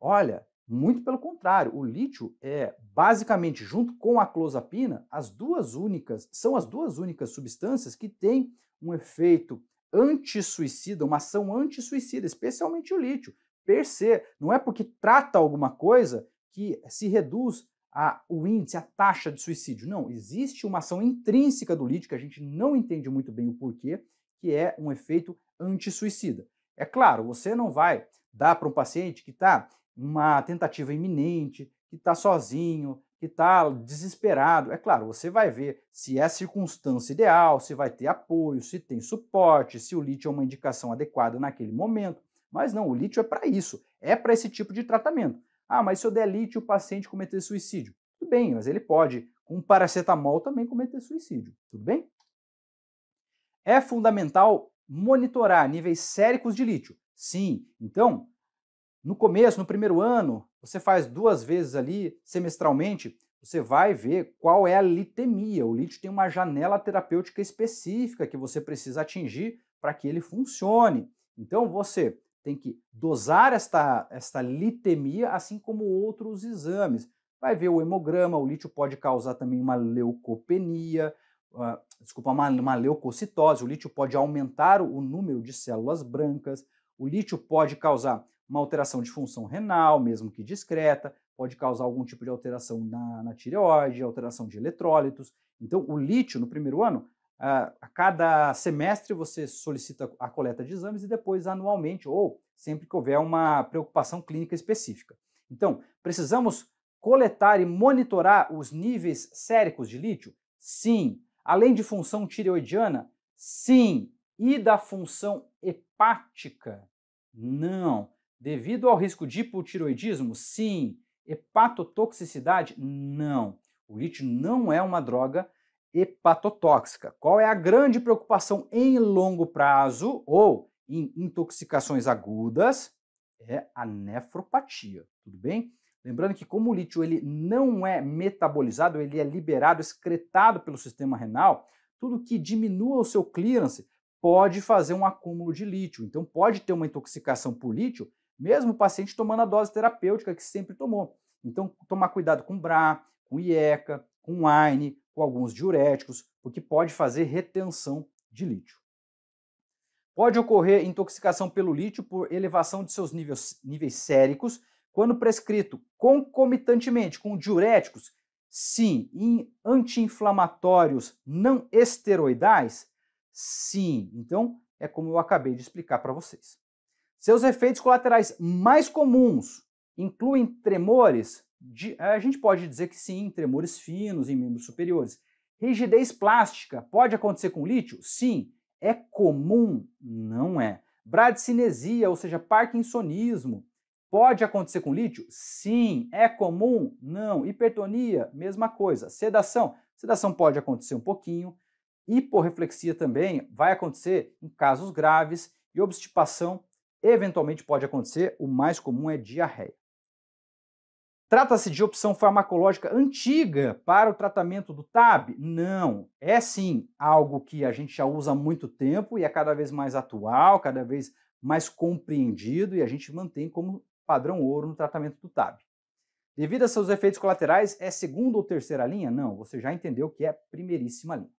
Olha, muito pelo contrário, o lítio é basicamente junto com a clozapina, as duas únicas, são as duas únicas substâncias que têm um efeito anti-suicida, uma ação anti-suicida, especialmente o lítio. Per se, não é porque trata alguma coisa que se reduz a, o índice, a taxa de suicídio. Não, existe uma ação intrínseca do lítio que a gente não entende muito bem o porquê, que é um efeito anti-suicida. É claro, você não vai dar para um paciente que está uma tentativa iminente, que está sozinho, que está desesperado. É claro, você vai ver se é a circunstância ideal, se vai ter apoio, se tem suporte, se o lítio é uma indicação adequada naquele momento. Mas não, o lítio é para isso, é para esse tipo de tratamento. Ah, mas se eu der lítio, o paciente cometer suicídio. Tudo bem, mas ele pode, com paracetamol, também cometer suicídio. Tudo bem? É fundamental monitorar níveis séricos de lítio. Sim, então no começo, no primeiro ano, você faz duas vezes ali semestralmente, você vai ver qual é a litemia. O lítio tem uma janela terapêutica específica que você precisa atingir para que ele funcione. Então você tem que dosar esta, esta litemia, assim como outros exames. Vai ver o hemograma, o lítio pode causar também uma leucopenia, uh, desculpa, uma, uma leucocitose, o lítio pode aumentar o número de células brancas, o lítio pode causar uma alteração de função renal, mesmo que discreta, pode causar algum tipo de alteração na, na tireoide, alteração de eletrólitos. Então, o lítio, no primeiro ano, a, cada semestre você solicita a coleta de exames e depois anualmente, ou sempre que houver uma preocupação clínica específica. Então, precisamos coletar e monitorar os níveis séricos de lítio? Sim. Além de função tireoidiana? Sim. E da função hepática? Não. Devido ao risco de hipotiroidismo? Sim. Hepatotoxicidade? Não. O lítio não é uma droga hepatotóxica. Qual é a grande preocupação em longo prazo ou em intoxicações agudas? É a nefropatia, tudo bem? Lembrando que como o lítio ele não é metabolizado, ele é liberado, excretado pelo sistema renal, tudo que diminua o seu clearance pode fazer um acúmulo de lítio. Então pode ter uma intoxicação por lítio mesmo o paciente tomando a dose terapêutica que sempre tomou. Então, tomar cuidado com BRA, com IECA, com AINE, com alguns diuréticos, porque pode fazer retenção de lítio. Pode ocorrer intoxicação pelo lítio por elevação de seus níveis, níveis séricos, quando prescrito concomitantemente com diuréticos, sim, em anti-inflamatórios não esteroidais, sim. Então, é como eu acabei de explicar para vocês. Seus efeitos colaterais mais comuns incluem tremores, de, eh, a gente pode dizer que sim, tremores finos em membros superiores. Rigidez plástica pode acontecer com lítio? Sim. É comum? Não é. Bradicinesia, ou seja, parkinsonismo, pode acontecer com lítio? Sim. É comum? Não. Hipertonia, mesma coisa. Sedação, sedação pode acontecer um pouquinho. Hiporreflexia também vai acontecer em casos graves e obstipação eventualmente pode acontecer, o mais comum é diarreia. Trata-se de opção farmacológica antiga para o tratamento do TAB? Não, é sim algo que a gente já usa há muito tempo e é cada vez mais atual, cada vez mais compreendido e a gente mantém como padrão ouro no tratamento do TAB. Devido a seus efeitos colaterais, é segunda ou terceira linha? Não, você já entendeu que é primeiríssima linha.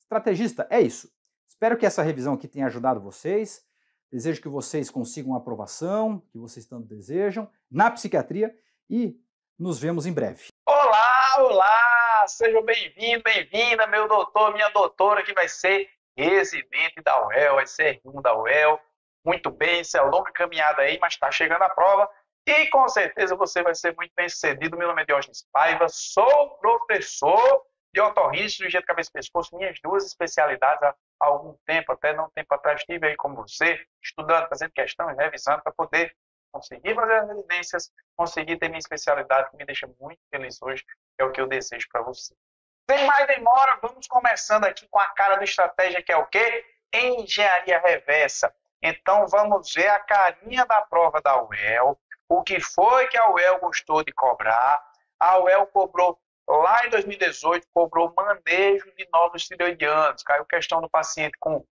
Estrategista, é isso. Espero que essa revisão aqui tenha ajudado vocês. Desejo que vocês consigam a aprovação que vocês tanto desejam na psiquiatria e nos vemos em breve. Olá, olá! Seja bem-vindo, bem-vinda, meu doutor, minha doutora, que vai ser residente da UEL, vai ser r da UEL. Muito bem, isso é longa caminhada aí, mas está chegando a prova. E com certeza você vai ser muito bem sucedido. Meu nome é Diógenes Paiva, sou professor de otorrinho, cirurgia de cabeça e pescoço, minhas duas especialidades, a há algum tempo, até não tempo atrás, estive aí como você, estudando, fazendo questões, revisando, né, para poder conseguir fazer as residências, conseguir ter minha especialidade, que me deixa muito feliz hoje, é o que eu desejo para você. Sem mais demora, vamos começando aqui com a cara do estratégia, que é o quê? Engenharia reversa. Então, vamos ver a carinha da prova da UEL, o que foi que a UEL gostou de cobrar. A UEL cobrou Lá em 2018, cobrou manejo de novos tireoidianos. Caiu questão do paciente com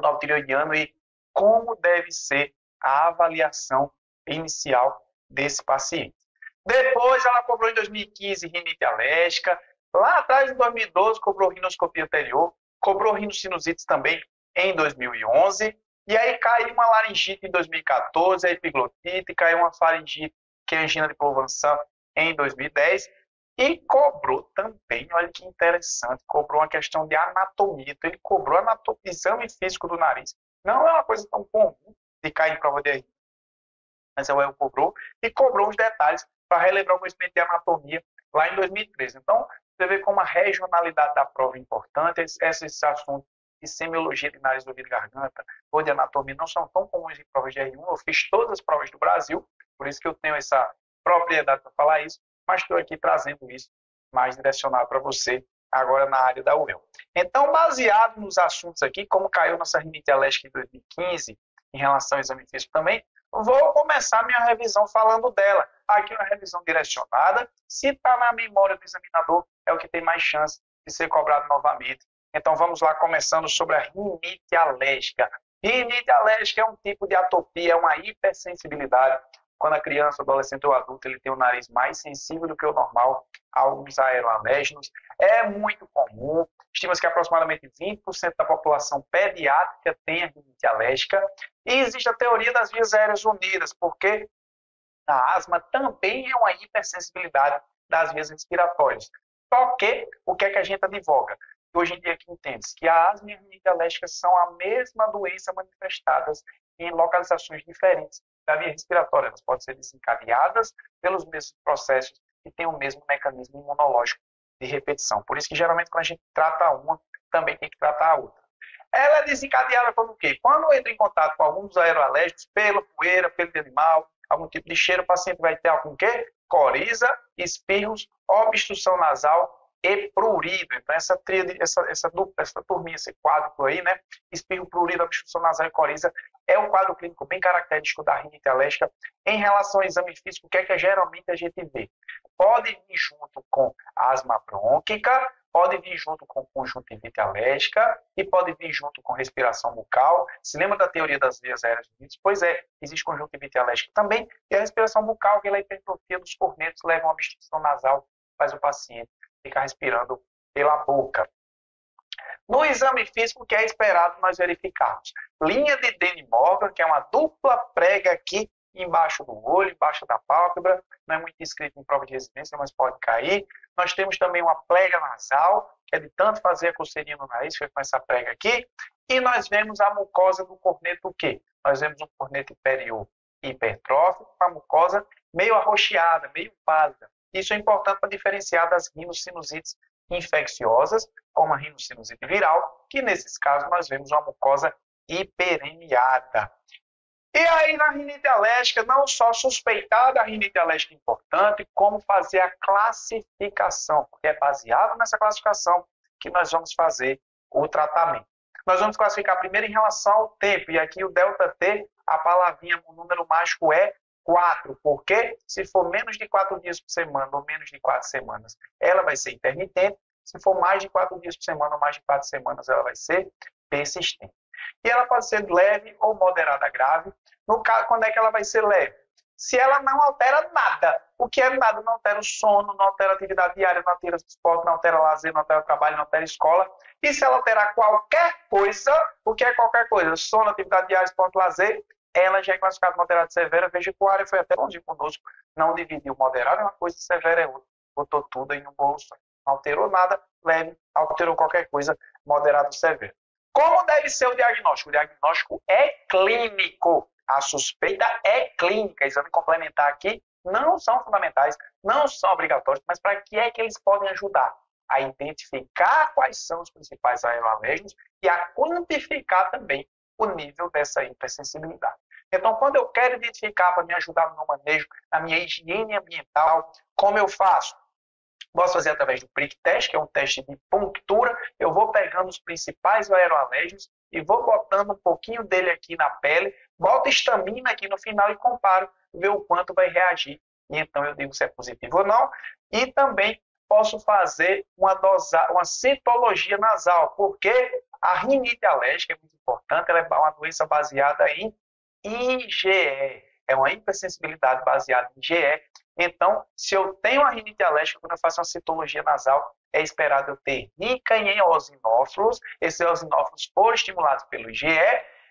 novo tireoidiano e como deve ser a avaliação inicial desse paciente. Depois, ela cobrou em 2015 rinite alérgica. Lá atrás, em 2012, cobrou rinoscopia anterior. Cobrou rinocinusite também em 2011. E aí caiu uma laringite em 2014, a epiglotite, caiu uma faringite, que é angina de Provence em 2010. E cobrou também, olha que interessante, cobrou uma questão de anatomia. Então, ele cobrou anatom... exame físico do nariz. Não é uma coisa tão comum de cair em prova de RI. Mas é eu UEL cobrou e cobrou os detalhes para relembrar o conhecimento de anatomia lá em 2013. Então, você vê como a regionalidade da prova é importante, esses assuntos de semiologia de nariz, ouvido e garganta ou de anatomia não são tão comuns em provas de R1. Eu fiz todas as provas do Brasil, por isso que eu tenho essa propriedade para falar isso mas estou aqui trazendo isso mais direcionado para você agora na área da UEL. Então, baseado nos assuntos aqui, como caiu nossa rinite alérgica em 2015, em relação ao exame físico também, vou começar minha revisão falando dela. Aqui é uma revisão direcionada, se está na memória do examinador, é o que tem mais chance de ser cobrado novamente. Então, vamos lá, começando sobre a rinite alérgica. Rinite alérgica é um tipo de atopia, é uma hipersensibilidade quando a criança, adolescente ou adulto ele tem o nariz mais sensível do que o normal, a alguns aeroalérgenos, é muito comum. Estima-se que aproximadamente 20% da população pediátrica tem a rinite alérgica. E existe a teoria das vias aéreas unidas, porque a asma também é uma hipersensibilidade das vias respiratórias. Só que, o que é que a gente advoga? Hoje em dia que entende que a asma e a rinite alérgica são a mesma doença manifestadas em localizações diferentes da via respiratória, elas podem ser desencadeadas pelos mesmos processos e têm o mesmo mecanismo imunológico de repetição. Por isso que geralmente quando a gente trata uma, também tem que tratar a outra. Ela é desencadeada pelo quê? Quando entra em contato com alguns aeroalérgicos, pela poeira, pelo animal, algum tipo de cheiro, o paciente vai ter algum quê? Coriza, espirros, obstrução nasal e é prurido. Então, essa tríade, essa, essa, essa turminha, esse quadro aí, né? Espirro, prurido, obstrução nasal e coriza, é um quadro clínico bem característico da rinite alérgica. Em relação ao exame físico, o que é que geralmente a gente vê? Pode vir junto com asma brônquica, pode vir junto com conjuntivite alérgica e pode vir junto com respiração bucal. Se lembra da teoria das vias aéreas unidas? Pois é, existe conjuntivite alérgica também e a respiração bucal, que é a hipertrofia dos cornetos, leva a uma obstrução nasal, faz o paciente fica respirando pela boca. No exame físico, que é esperado nós verificarmos? Linha de Denny-Morgan, que é uma dupla prega aqui embaixo do olho, embaixo da pálpebra, não é muito escrito em prova de residência, mas pode cair. Nós temos também uma prega nasal, que é de tanto fazer a coceirinha no nariz, foi com essa prega aqui. E nós vemos a mucosa do corneto o quê? Nós vemos um corneto inferior hipertrófico, com a mucosa meio arroxeada, meio pálida. Isso é importante para diferenciar das rinocinusites infecciosas, como a rinocinusite viral, que nesses casos nós vemos uma mucosa hiperemiada. E aí, na rinite alérgica, não só suspeitar da rinite alérgica é importante, como fazer a classificação, porque é baseado nessa classificação que nós vamos fazer o tratamento. Nós vamos classificar primeiro em relação ao tempo, e aqui o delta T, a palavrinha, o número mágico é 4, porque se for menos de 4 dias por semana ou menos de 4 semanas, ela vai ser intermitente. Se for mais de 4 dias por semana ou mais de 4 semanas, ela vai ser persistente. E ela pode ser leve ou moderada grave. No caso, quando é que ela vai ser leve? Se ela não altera nada. O que é nada? Não altera o sono, não altera a atividade diária, não altera o esporte, não altera o lazer, não altera o trabalho, não altera a escola. E se ela alterar qualquer coisa, o que é qualquer coisa? Sono, atividade diária, esporte, lazer, ela já é classificada moderada e severa. Veja que o área foi até longe conosco, não dividiu. Moderado é uma coisa, severa é outra. Botou tudo aí no bolso, não alterou nada, leve, alterou qualquer coisa, moderado e severo. Como deve ser o diagnóstico? O diagnóstico é clínico. A suspeita é clínica. Exame complementar aqui não são fundamentais, não são obrigatórios, mas para que é que eles podem ajudar? A identificar quais são os principais alergens e a quantificar também o nível dessa hipersensibilidade. Então, quando eu quero identificar para me ajudar no meu manejo, na minha higiene ambiental, como eu faço? Posso fazer através do prick test, que é um teste de pontura. Eu vou pegando os principais aeroalérgenos e vou botando um pouquinho dele aqui na pele, boto estamina aqui no final e comparo, ver o quanto vai reagir. E então eu digo se é positivo ou não. E também posso fazer uma, dosa, uma citologia nasal, porque a rinite alérgica é muito importante, ela é uma doença baseada em IgE, é uma hipersensibilidade baseada em IgE. Então, se eu tenho a rinite alérgica, quando eu faço uma citologia nasal, é esperado eu ter rica em eosinófilos, esses eosinófilos foram estimulados pelo IgE,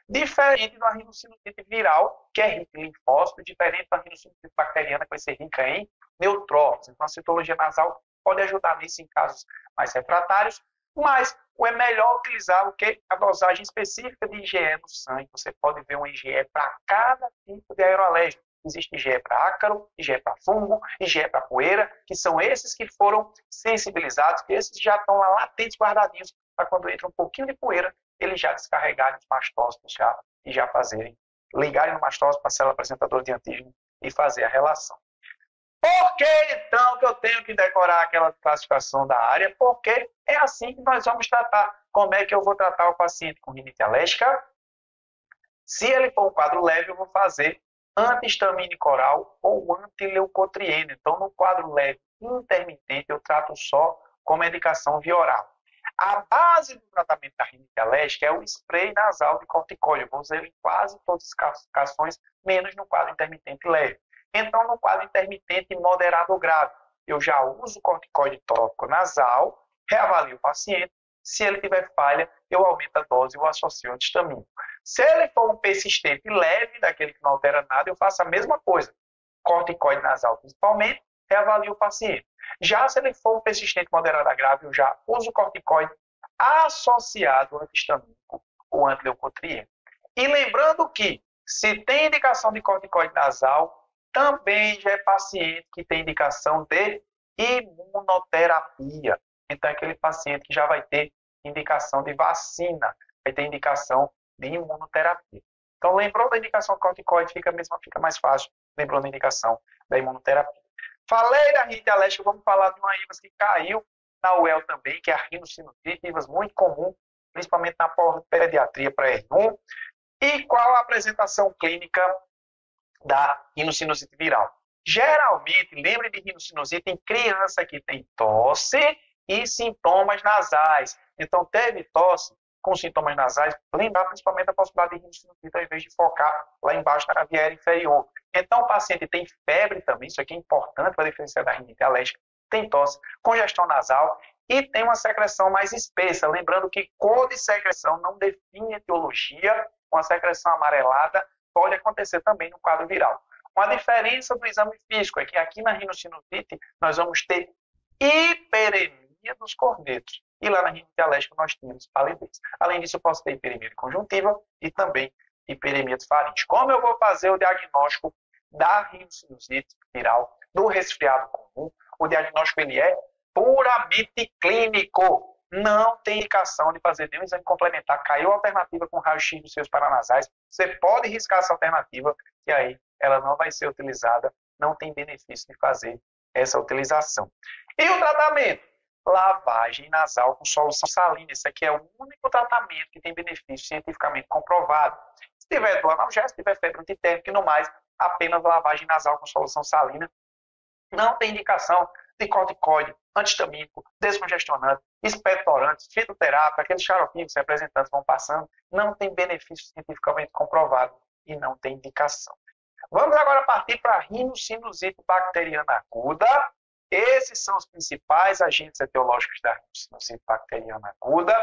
diferente da rinocinotite viral, que é rica em linfócitos, diferente da rinocinotite bacteriana, que vai ser rica em neutrófilos. Então, a citologia nasal pode ajudar nisso em casos mais refratários, mas é melhor utilizar o que a dosagem específica de IgE no sangue. Você pode ver um IgE para cada tipo de aeroalérgico. Existe IgE para ácaro, IgE para fungo, IgE para poeira, que são esses que foram sensibilizados, que esses já estão lá latentes, guardadinhos, para quando entra um pouquinho de poeira, eles já descarregarem os mastócitos já, e já fazerem, ligarem no mastócito para a célula apresentadora de antígeno e fazer a relação. Por que então que eu tenho que decorar aquela classificação da área? Porque é assim que nós vamos tratar. Como é que eu vou tratar o paciente com rinite alérgica? Se ele for um quadro leve, eu vou fazer antihistamínico oral ou antileucotriene. Então, no quadro leve intermitente, eu trato só com medicação via oral. A base do tratamento da rinite alérgica é o spray nasal de corticóide. Eu vou usar ele em quase todas as classificações, menos no quadro intermitente leve entram no quadro intermitente moderado ou grave. Eu já uso corticoide tópico nasal, reavalio o paciente, se ele tiver falha, eu aumento a dose e o associo ao antistamínico. Se ele for um persistente leve, daquele que não altera nada, eu faço a mesma coisa. Corticoide nasal principalmente, reavalio o paciente. Já se ele for um persistente moderado a grave, eu já uso corticoide associado ao antistamínico ou antileucotrieno. E lembrando que, se tem indicação de corticoide nasal, também já é paciente que tem indicação de imunoterapia. Então, é aquele paciente que já vai ter indicação de vacina, vai ter indicação de imunoterapia. Então, lembrou da indicação do corticoide, fica, mesmo, fica mais fácil, lembrou da indicação da imunoterapia. Falei da rinite alérgica, vamos falar de uma IVAS que caiu na UEL também, que é a rinocinutite, IVAS muito comum, principalmente na pediatria para R1. E qual a apresentação clínica da rinocinusite viral. Geralmente, lembre de rinocinusite em criança que tem tosse e sintomas nasais. Então, teve tosse com sintomas nasais, lembrar principalmente da possibilidade de rinocinusite ao invés de focar lá embaixo na viária inferior. Então, o paciente tem febre também, isso aqui é importante para diferenciar da rinite alérgica, tem tosse, congestão nasal e tem uma secreção mais espessa. Lembrando que cor de secreção não define etiologia, uma secreção amarelada pode acontecer também no quadro viral. Uma diferença do exame físico é que aqui na rinossinovite nós vamos ter hiperemia dos cornetos. E lá na rinite alérgica nós tínhamos palidez. Além disso, eu posso ter hiperemia conjuntiva e também hiperemia de faringe. Como eu vou fazer o diagnóstico da rinossinosite viral, do resfriado comum? O diagnóstico ele é puramente clínico não tem indicação de fazer nenhum exame complementar. Caiu a alternativa com raio-x dos seus paranasais. Você pode riscar essa alternativa, e aí ela não vai ser utilizada, não tem benefício de fazer essa utilização. E o tratamento? Lavagem nasal com solução salina. Esse aqui é o único tratamento que tem benefício cientificamente comprovado. Se tiver dor analgésica, se tiver febre antitérmica e no mais, apenas lavagem nasal com solução salina. Não tem indicação de corticoide, antistamínico, descongestionante, expectorantes, fitoterápia, aqueles xaropinhos que os representantes vão passando, não tem benefício cientificamente comprovado e não tem indicação. Vamos agora partir para a rinocinusite bacteriana aguda. Esses são os principais agentes etiológicos da rinocinusite bacteriana aguda.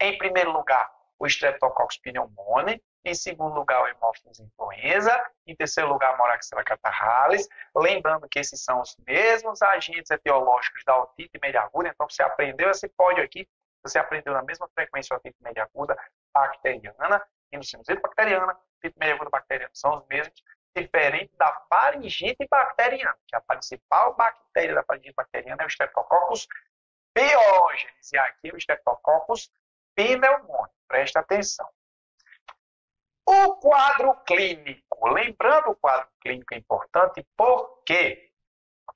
Em primeiro lugar, o Streptococcus pneumoniae, em segundo lugar, o hemófilos influenza. Em terceiro lugar, a Moraxella catarralis. Lembrando que esses são os mesmos agentes etiológicos da otite meia aguda. Então, você aprendeu esse pódio aqui, você aprendeu na mesma frequência otite meia aguda bacteriana, rinocinusite bacteriana, otite meia aguda bacteriana. São os mesmos, diferente da faringite bacteriana, que é a principal bactéria da faringite bacteriana é o Streptococcus biógenes, E aqui o Streptococcus pneumoniae. Presta atenção. O quadro clínico, lembrando o quadro clínico é importante, por quê?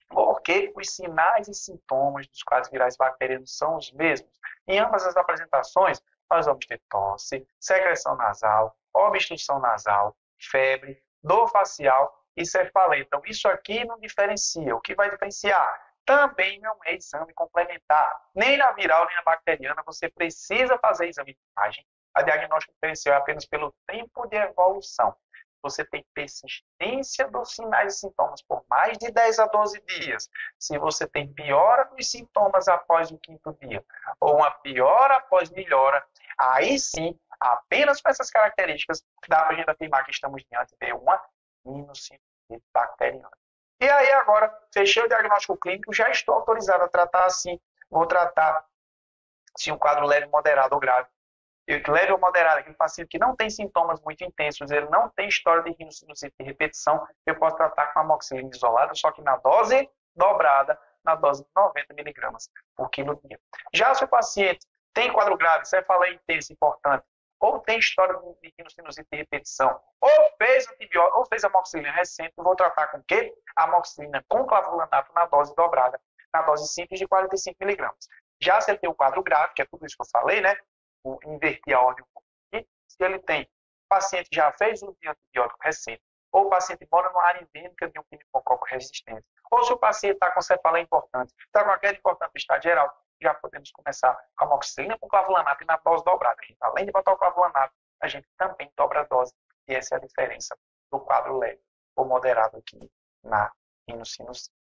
Porque os sinais e sintomas dos quadros virais bacterianos são os mesmos. Em ambas as apresentações, nós vamos ter tosse, secreção nasal, obstrução nasal, febre, dor facial e cefaleia. Então, isso aqui não diferencia. O que vai diferenciar? Também não é exame complementar. Nem na viral, nem na bacteriana, você precisa fazer exame de imagem a diagnóstico diferencial é apenas pelo tempo de evolução. Você tem persistência dos sinais e sintomas por mais de 10 a 12 dias. Se você tem piora nos sintomas após o quinto dia, ou uma piora após melhora, aí sim, apenas com essas características, dá para a gente afirmar que estamos diante de uma minocitose bacteriana. E aí agora, fechei o diagnóstico clínico, já estou autorizado a tratar assim. Vou tratar se um quadro leve, moderado ou grave leve ou moderado, aquele paciente que não tem sintomas muito intensos, ele não tem história de rinocinusite de repetição, eu posso tratar com amoxicilina isolada, só que na dose dobrada, na dose de 90 miligramas por quilo dia. Já se o paciente tem quadro grave, falar intenso, importante, ou tem história de rinocinusite de repetição, ou fez antibiótico, ou fez amoxicilina recente, eu vou tratar com o quê? Amoxicilina com clavulanato na dose dobrada, na dose simples de 45 miligramas. Já se ele tem o quadro grave, que é tudo isso que eu falei, né? inverter a ordem um pouquinho. Se ele tem paciente já fez um antibiótico recente, ou o paciente mora numa área endêmica de um pneumococo resistente, ou se o paciente está com cefala importante, está com a queda importante estado geral, já podemos começar com a amoxicilina com clavulanato e na dose dobrada. além de botar o clavulanato, a gente também dobra a dose. E essa é a diferença do quadro leve ou moderado aqui na rinocinusite.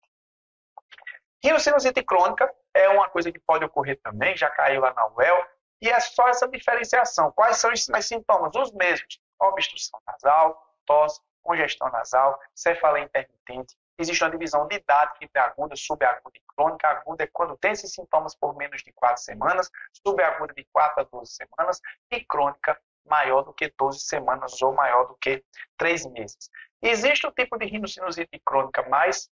Rinocinusite crônica é uma coisa que pode ocorrer também, já caiu lá na UEL, e é só essa diferenciação. Quais são esses sintomas? Os mesmos. Obstrução nasal, tosse, congestão nasal, cefaleia intermitente. Existe uma divisão de idade entre aguda, subaguda e crônica. Aguda é quando tem esses sintomas por menos de 4 semanas, subaguda de 4 a 12 semanas e crônica maior do que 12 semanas ou maior do que 3 meses. Existe o tipo de rinocinusite crônica mais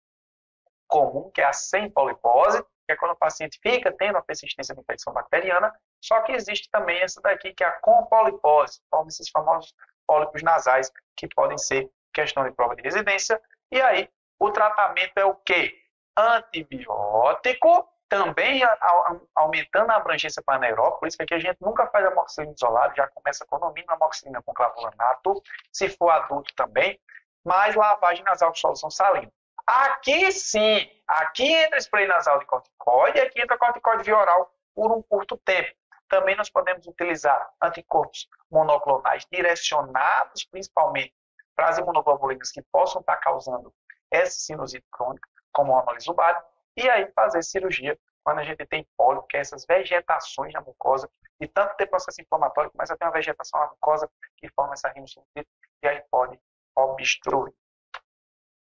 comum, que é a sem polipose, que é quando o paciente fica tendo a persistência de infecção bacteriana, só que existe também essa daqui, que é a compolipose, forma esses famosos pólipos nasais, que podem ser questão de prova de residência. E aí, o tratamento é o quê? Antibiótico, também a, abrangência aumentando a abrangência por isso que a gente nunca faz amoxicilina isolada, já começa com no mínimo amoxicilina com clavulanato, se for adulto também, mais lavagem nasal com solução salina. Aqui sim, aqui entra spray nasal de corticoide, aqui entra corticoide via oral por um curto tempo. Também nós podemos utilizar anticorpos monoclonais direcionados principalmente para as imunoglobulinas que possam estar causando essa sinusite crônica, como a amalizubabe, e aí fazer cirurgia quando a gente tem pólipo, que é essas vegetações na mucosa, e tanto tem processo inflamatório, começa a ter uma vegetação na mucosa que forma essa rinocinite e aí pode obstruir.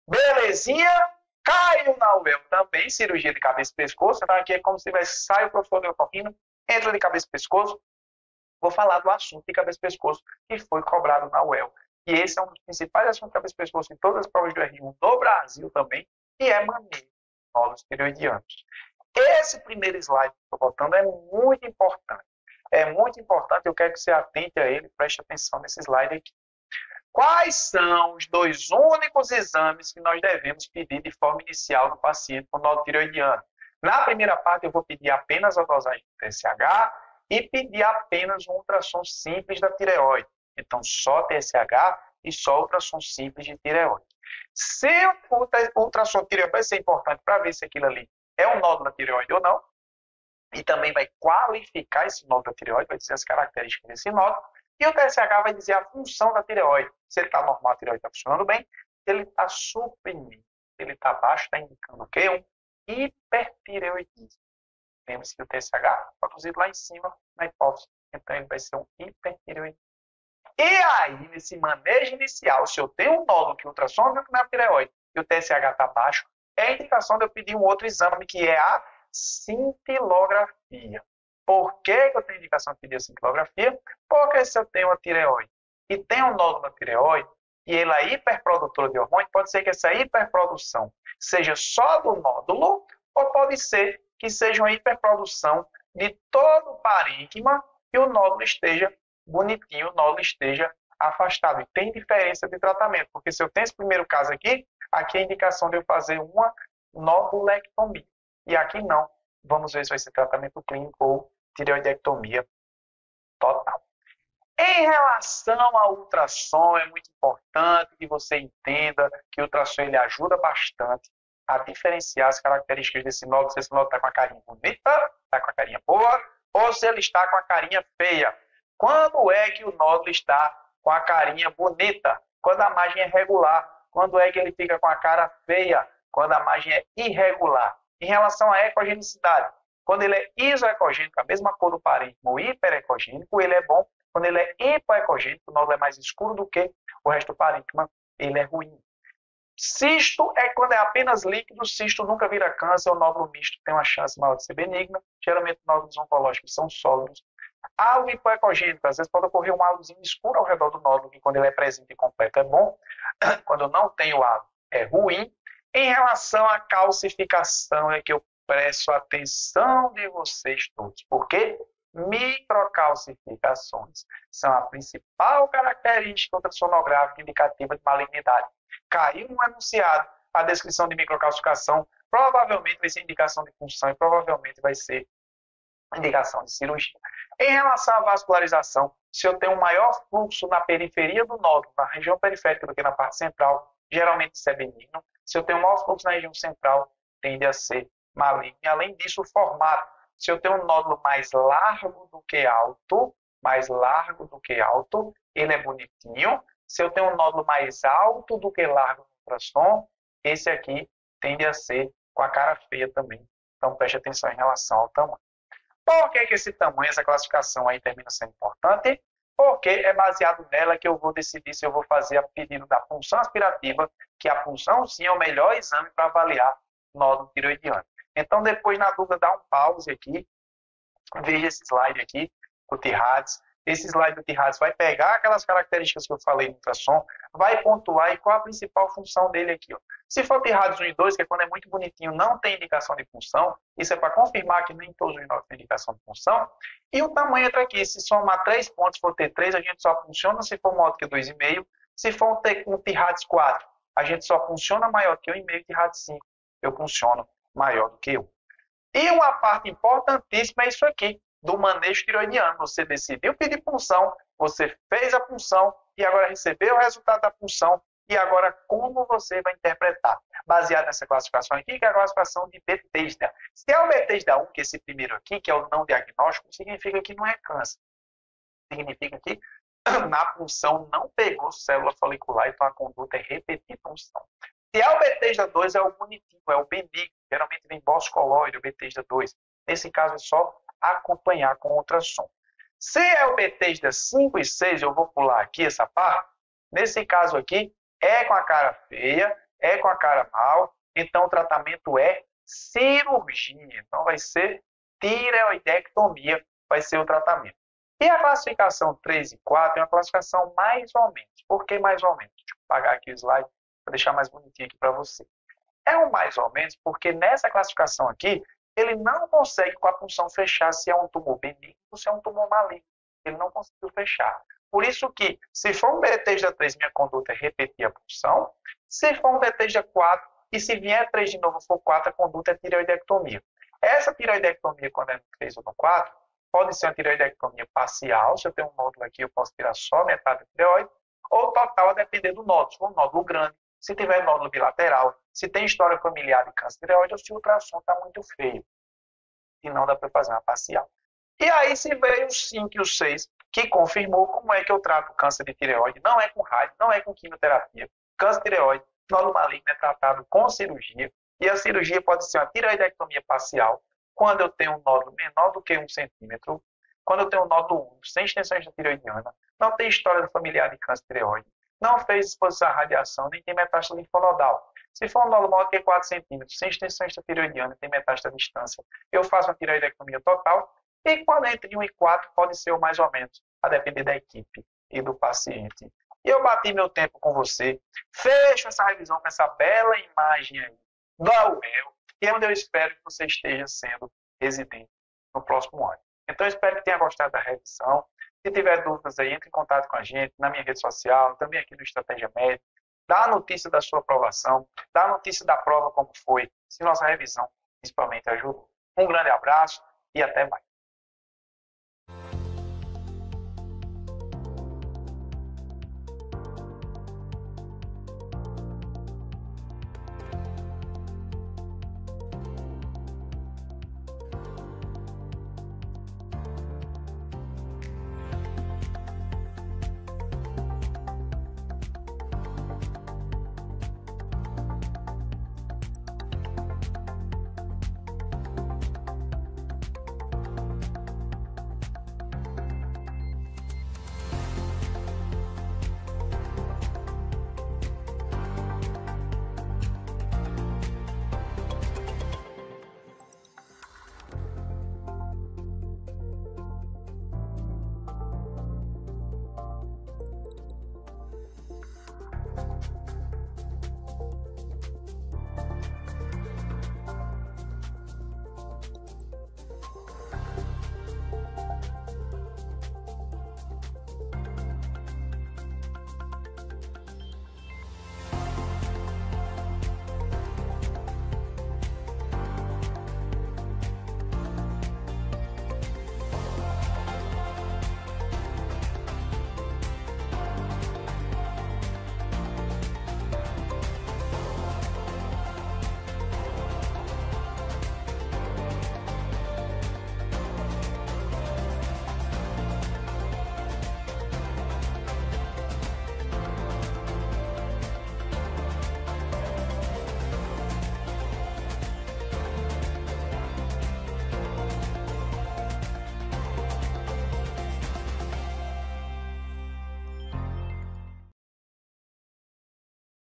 Belezinha? Caio Nauel também, cirurgia de cabeça e pescoço. Então aqui é como se tivesse, sai o professor Leotorrino, entra de cabeça e pescoço. Vou falar do assunto de cabeça e pescoço que foi cobrado na UEL. E esse é um dos principais assuntos de cabeça e pescoço em todas as provas do R1 do Brasil também, que é manejo nolos tireoidianos. Esse primeiro slide que estou botando é muito importante. É muito importante, eu quero que você atente a ele, preste atenção nesse slide aqui. Quais são os dois únicos exames que nós devemos pedir de forma inicial no paciente com nódulo tireoidiano? Na primeira parte, eu vou pedir apenas a dosagem do TSH e pedir apenas um ultrassom simples da tireoide. Então, só TSH e só ultrassom simples de tireoide. Se o ultrassom tireoide vai ser importante para ver se aquilo ali é um nódulo da tireoide ou não, e também vai qualificar esse nódulo da tireoide, vai dizer as características desse nódulo, e o TSH vai dizer a função da tireoide. Se ele está normal, a tireoide está funcionando bem. Se ele está suprimido, ele está baixo, está indicando o quê? Um hipertireoidismo. Lembre-se que o TSH está produzido lá em cima, na hipófise. Então, ele vai ser um hipertireoidismo. E aí, nesse manejo inicial, se eu tenho um nódulo que ultrassom na tireoide e o TSH está baixo, é a indicação de eu pedir um outro exame, que é a cintilografia. Por que, eu tenho indicação de cintilografia? Porque se eu tenho uma tireoide e tem um nódulo na tireoide, e ela é hiperprodutora de hormônio, pode ser que essa hiperprodução seja só do nódulo, ou pode ser que seja uma hiperprodução de todo o parênquima e o nódulo esteja bonitinho, o nódulo esteja afastado. E tem diferença de tratamento, porque se eu tenho esse primeiro caso aqui, aqui é a indicação de eu fazer uma nodulectomia. E aqui não. Vamos ver se vai ser tratamento clínico ou tireoidectomia total. Em relação ao ultrassom, é muito importante que você entenda que o ultrassom ele ajuda bastante a diferenciar as características desse nódulo, se esse nódulo está com a carinha bonita, está com a carinha boa, ou se ele está com a carinha feia. Quando é que o nódulo está com a carinha bonita? Quando a margem é regular. Quando é que ele fica com a cara feia? Quando a margem é irregular. Em relação à ecogenicidade, quando ele é isoecogênico, a mesma cor do o hiperecogênico, ele é bom. Quando ele é hipoecogênico, o nódulo é mais escuro do que o resto do parênquima, ele é ruim. Cisto é quando é apenas líquido, cisto nunca vira câncer, o nódulo misto tem uma chance maior de ser benigno. Geralmente, nódulos oncológicos são sólidos. Algo hipoecogênico, às vezes pode ocorrer um halozinho escuro ao redor do nódulo, que quando ele é presente e completo é bom, quando não tem o halo é ruim. Em relação à calcificação, é que eu presto atenção de vocês todos, porque microcalcificações são a principal característica ultrassonográfica indicativa de malignidade. Caiu no enunciado a descrição de microcalcificação, provavelmente vai ser indicação de função e provavelmente vai ser indicação de cirurgia. Em relação à vascularização, se eu tenho um maior fluxo na periferia do nódulo, na região periférica do que na parte central, geralmente isso é benigno. Se eu tenho um maior fluxo na região central, tende a ser maligno. Além disso, o formato. Se eu tenho um nódulo mais largo do que alto, mais largo do que alto, ele é bonitinho. Se eu tenho um nódulo mais alto do que largo no ultrassom, esse aqui tende a ser com a cara feia também. Então preste atenção em relação ao tamanho. Por que, que esse tamanho, essa classificação aí termina sendo importante? Porque é baseado nela que eu vou decidir se eu vou fazer a pedido da função aspirativa, que a função sim é o melhor exame para avaliar nódulo tiroidiano. Então, depois, na dúvida, dá um pause aqui, veja esse slide aqui do T-RADS. Esse slide do T-RADS vai pegar aquelas características que eu falei no ultrassom, vai pontuar e qual a principal função dele aqui. Ó. Se for T-RADS 1 e 2, que é quando é muito bonitinho, não tem indicação de função, isso é para confirmar que nem todos os 9 têm indicação de função. E o tamanho entra aqui, se somar 3 pontos, for T3, a gente só funciona se for maior que 2,5. Se for um T-RADS 4, a gente só funciona maior que 1,5 T-RADS 5, eu funciono maior do que eu. E uma parte importantíssima é isso aqui, do manejo tiroidiano. Você decidiu pedir punção, você fez a punção e agora recebeu o resultado da punção e agora como você vai interpretar. Baseado nessa classificação aqui, que é a classificação de Bethesda. Se é o Bethesda 1, que é esse primeiro aqui, que é o não diagnóstico, significa que não é câncer. Significa que na punção não pegou célula folicular, então a conduta é repetir punção. Se é o Bethesda 2, é o bonitinho, é o benigno. Geralmente vem o coloide, da 2. Nesse caso é só acompanhar com ultrassom. Se é o da 5 e 6, eu vou pular aqui essa parte. Nesse caso aqui, é com a cara feia, é com a cara mal, então o tratamento é cirurgia. Então vai ser tireoidectomia, vai ser o tratamento. E a classificação 3 e 4 é uma classificação mais ou menos. Por que mais ou menos? Deixa eu apagar aqui o slide para deixar mais bonitinho aqui para você. É um mais ou menos, porque nessa classificação aqui, ele não consegue com a punção fechar se é um tumor benigno ou se é um tumor maligno. Ele não conseguiu fechar. Por isso que, se for um BTJ3, minha conduta é repetir a punção. Se for um BTJ4, e se vier 3 de novo for 4, a conduta é tireoidectomia. Essa tireoidectomia, quando é no 3 ou no 4, pode ser uma tireoidectomia parcial. Se eu tenho um nódulo aqui, eu posso tirar só metade da tireoide. Ou total, a depender do nódulo. Se for um nódulo grande, se tiver nódulo bilateral, se tem história familiar de câncer de tireoide, o ultrassom está muito feio. E não dá para fazer uma parcial. E aí se veio o 5 e o 6, que confirmou como é que eu trato o câncer de tireoide. Não é com rádio, não é com quimioterapia. Câncer de tireoide, nódulo maligno é tratado com cirurgia. E a cirurgia pode ser uma tireoidectomia parcial, quando eu tenho um nódulo menor do que um centímetro, quando eu tenho um nódulo 1, sem extensão tireoidiana, não tem história familiar de câncer de tireoide, não fez exposição à radiação, nem tem metástase linfonodal. Se for um nódulo maior que 4 centímetros, sem extensão extratiroidiana, tem metástase à distância, eu faço uma tiroidectomia total. E quando é entre 1 e 4, pode ser o mais ou menos, a depender da equipe e do paciente. Eu bati meu tempo com você, fecho essa revisão com essa bela imagem aí do AUEL, que é onde eu espero que você esteja sendo residente no próximo ano. Então, espero que tenha gostado da revisão. Se tiver dúvidas aí, entre em contato com a gente, na minha rede social, também aqui no Estratégia Médica. Dá a notícia da sua aprovação, dá a notícia da prova como foi, se nossa revisão principalmente ajudou. Um grande abraço e até mais.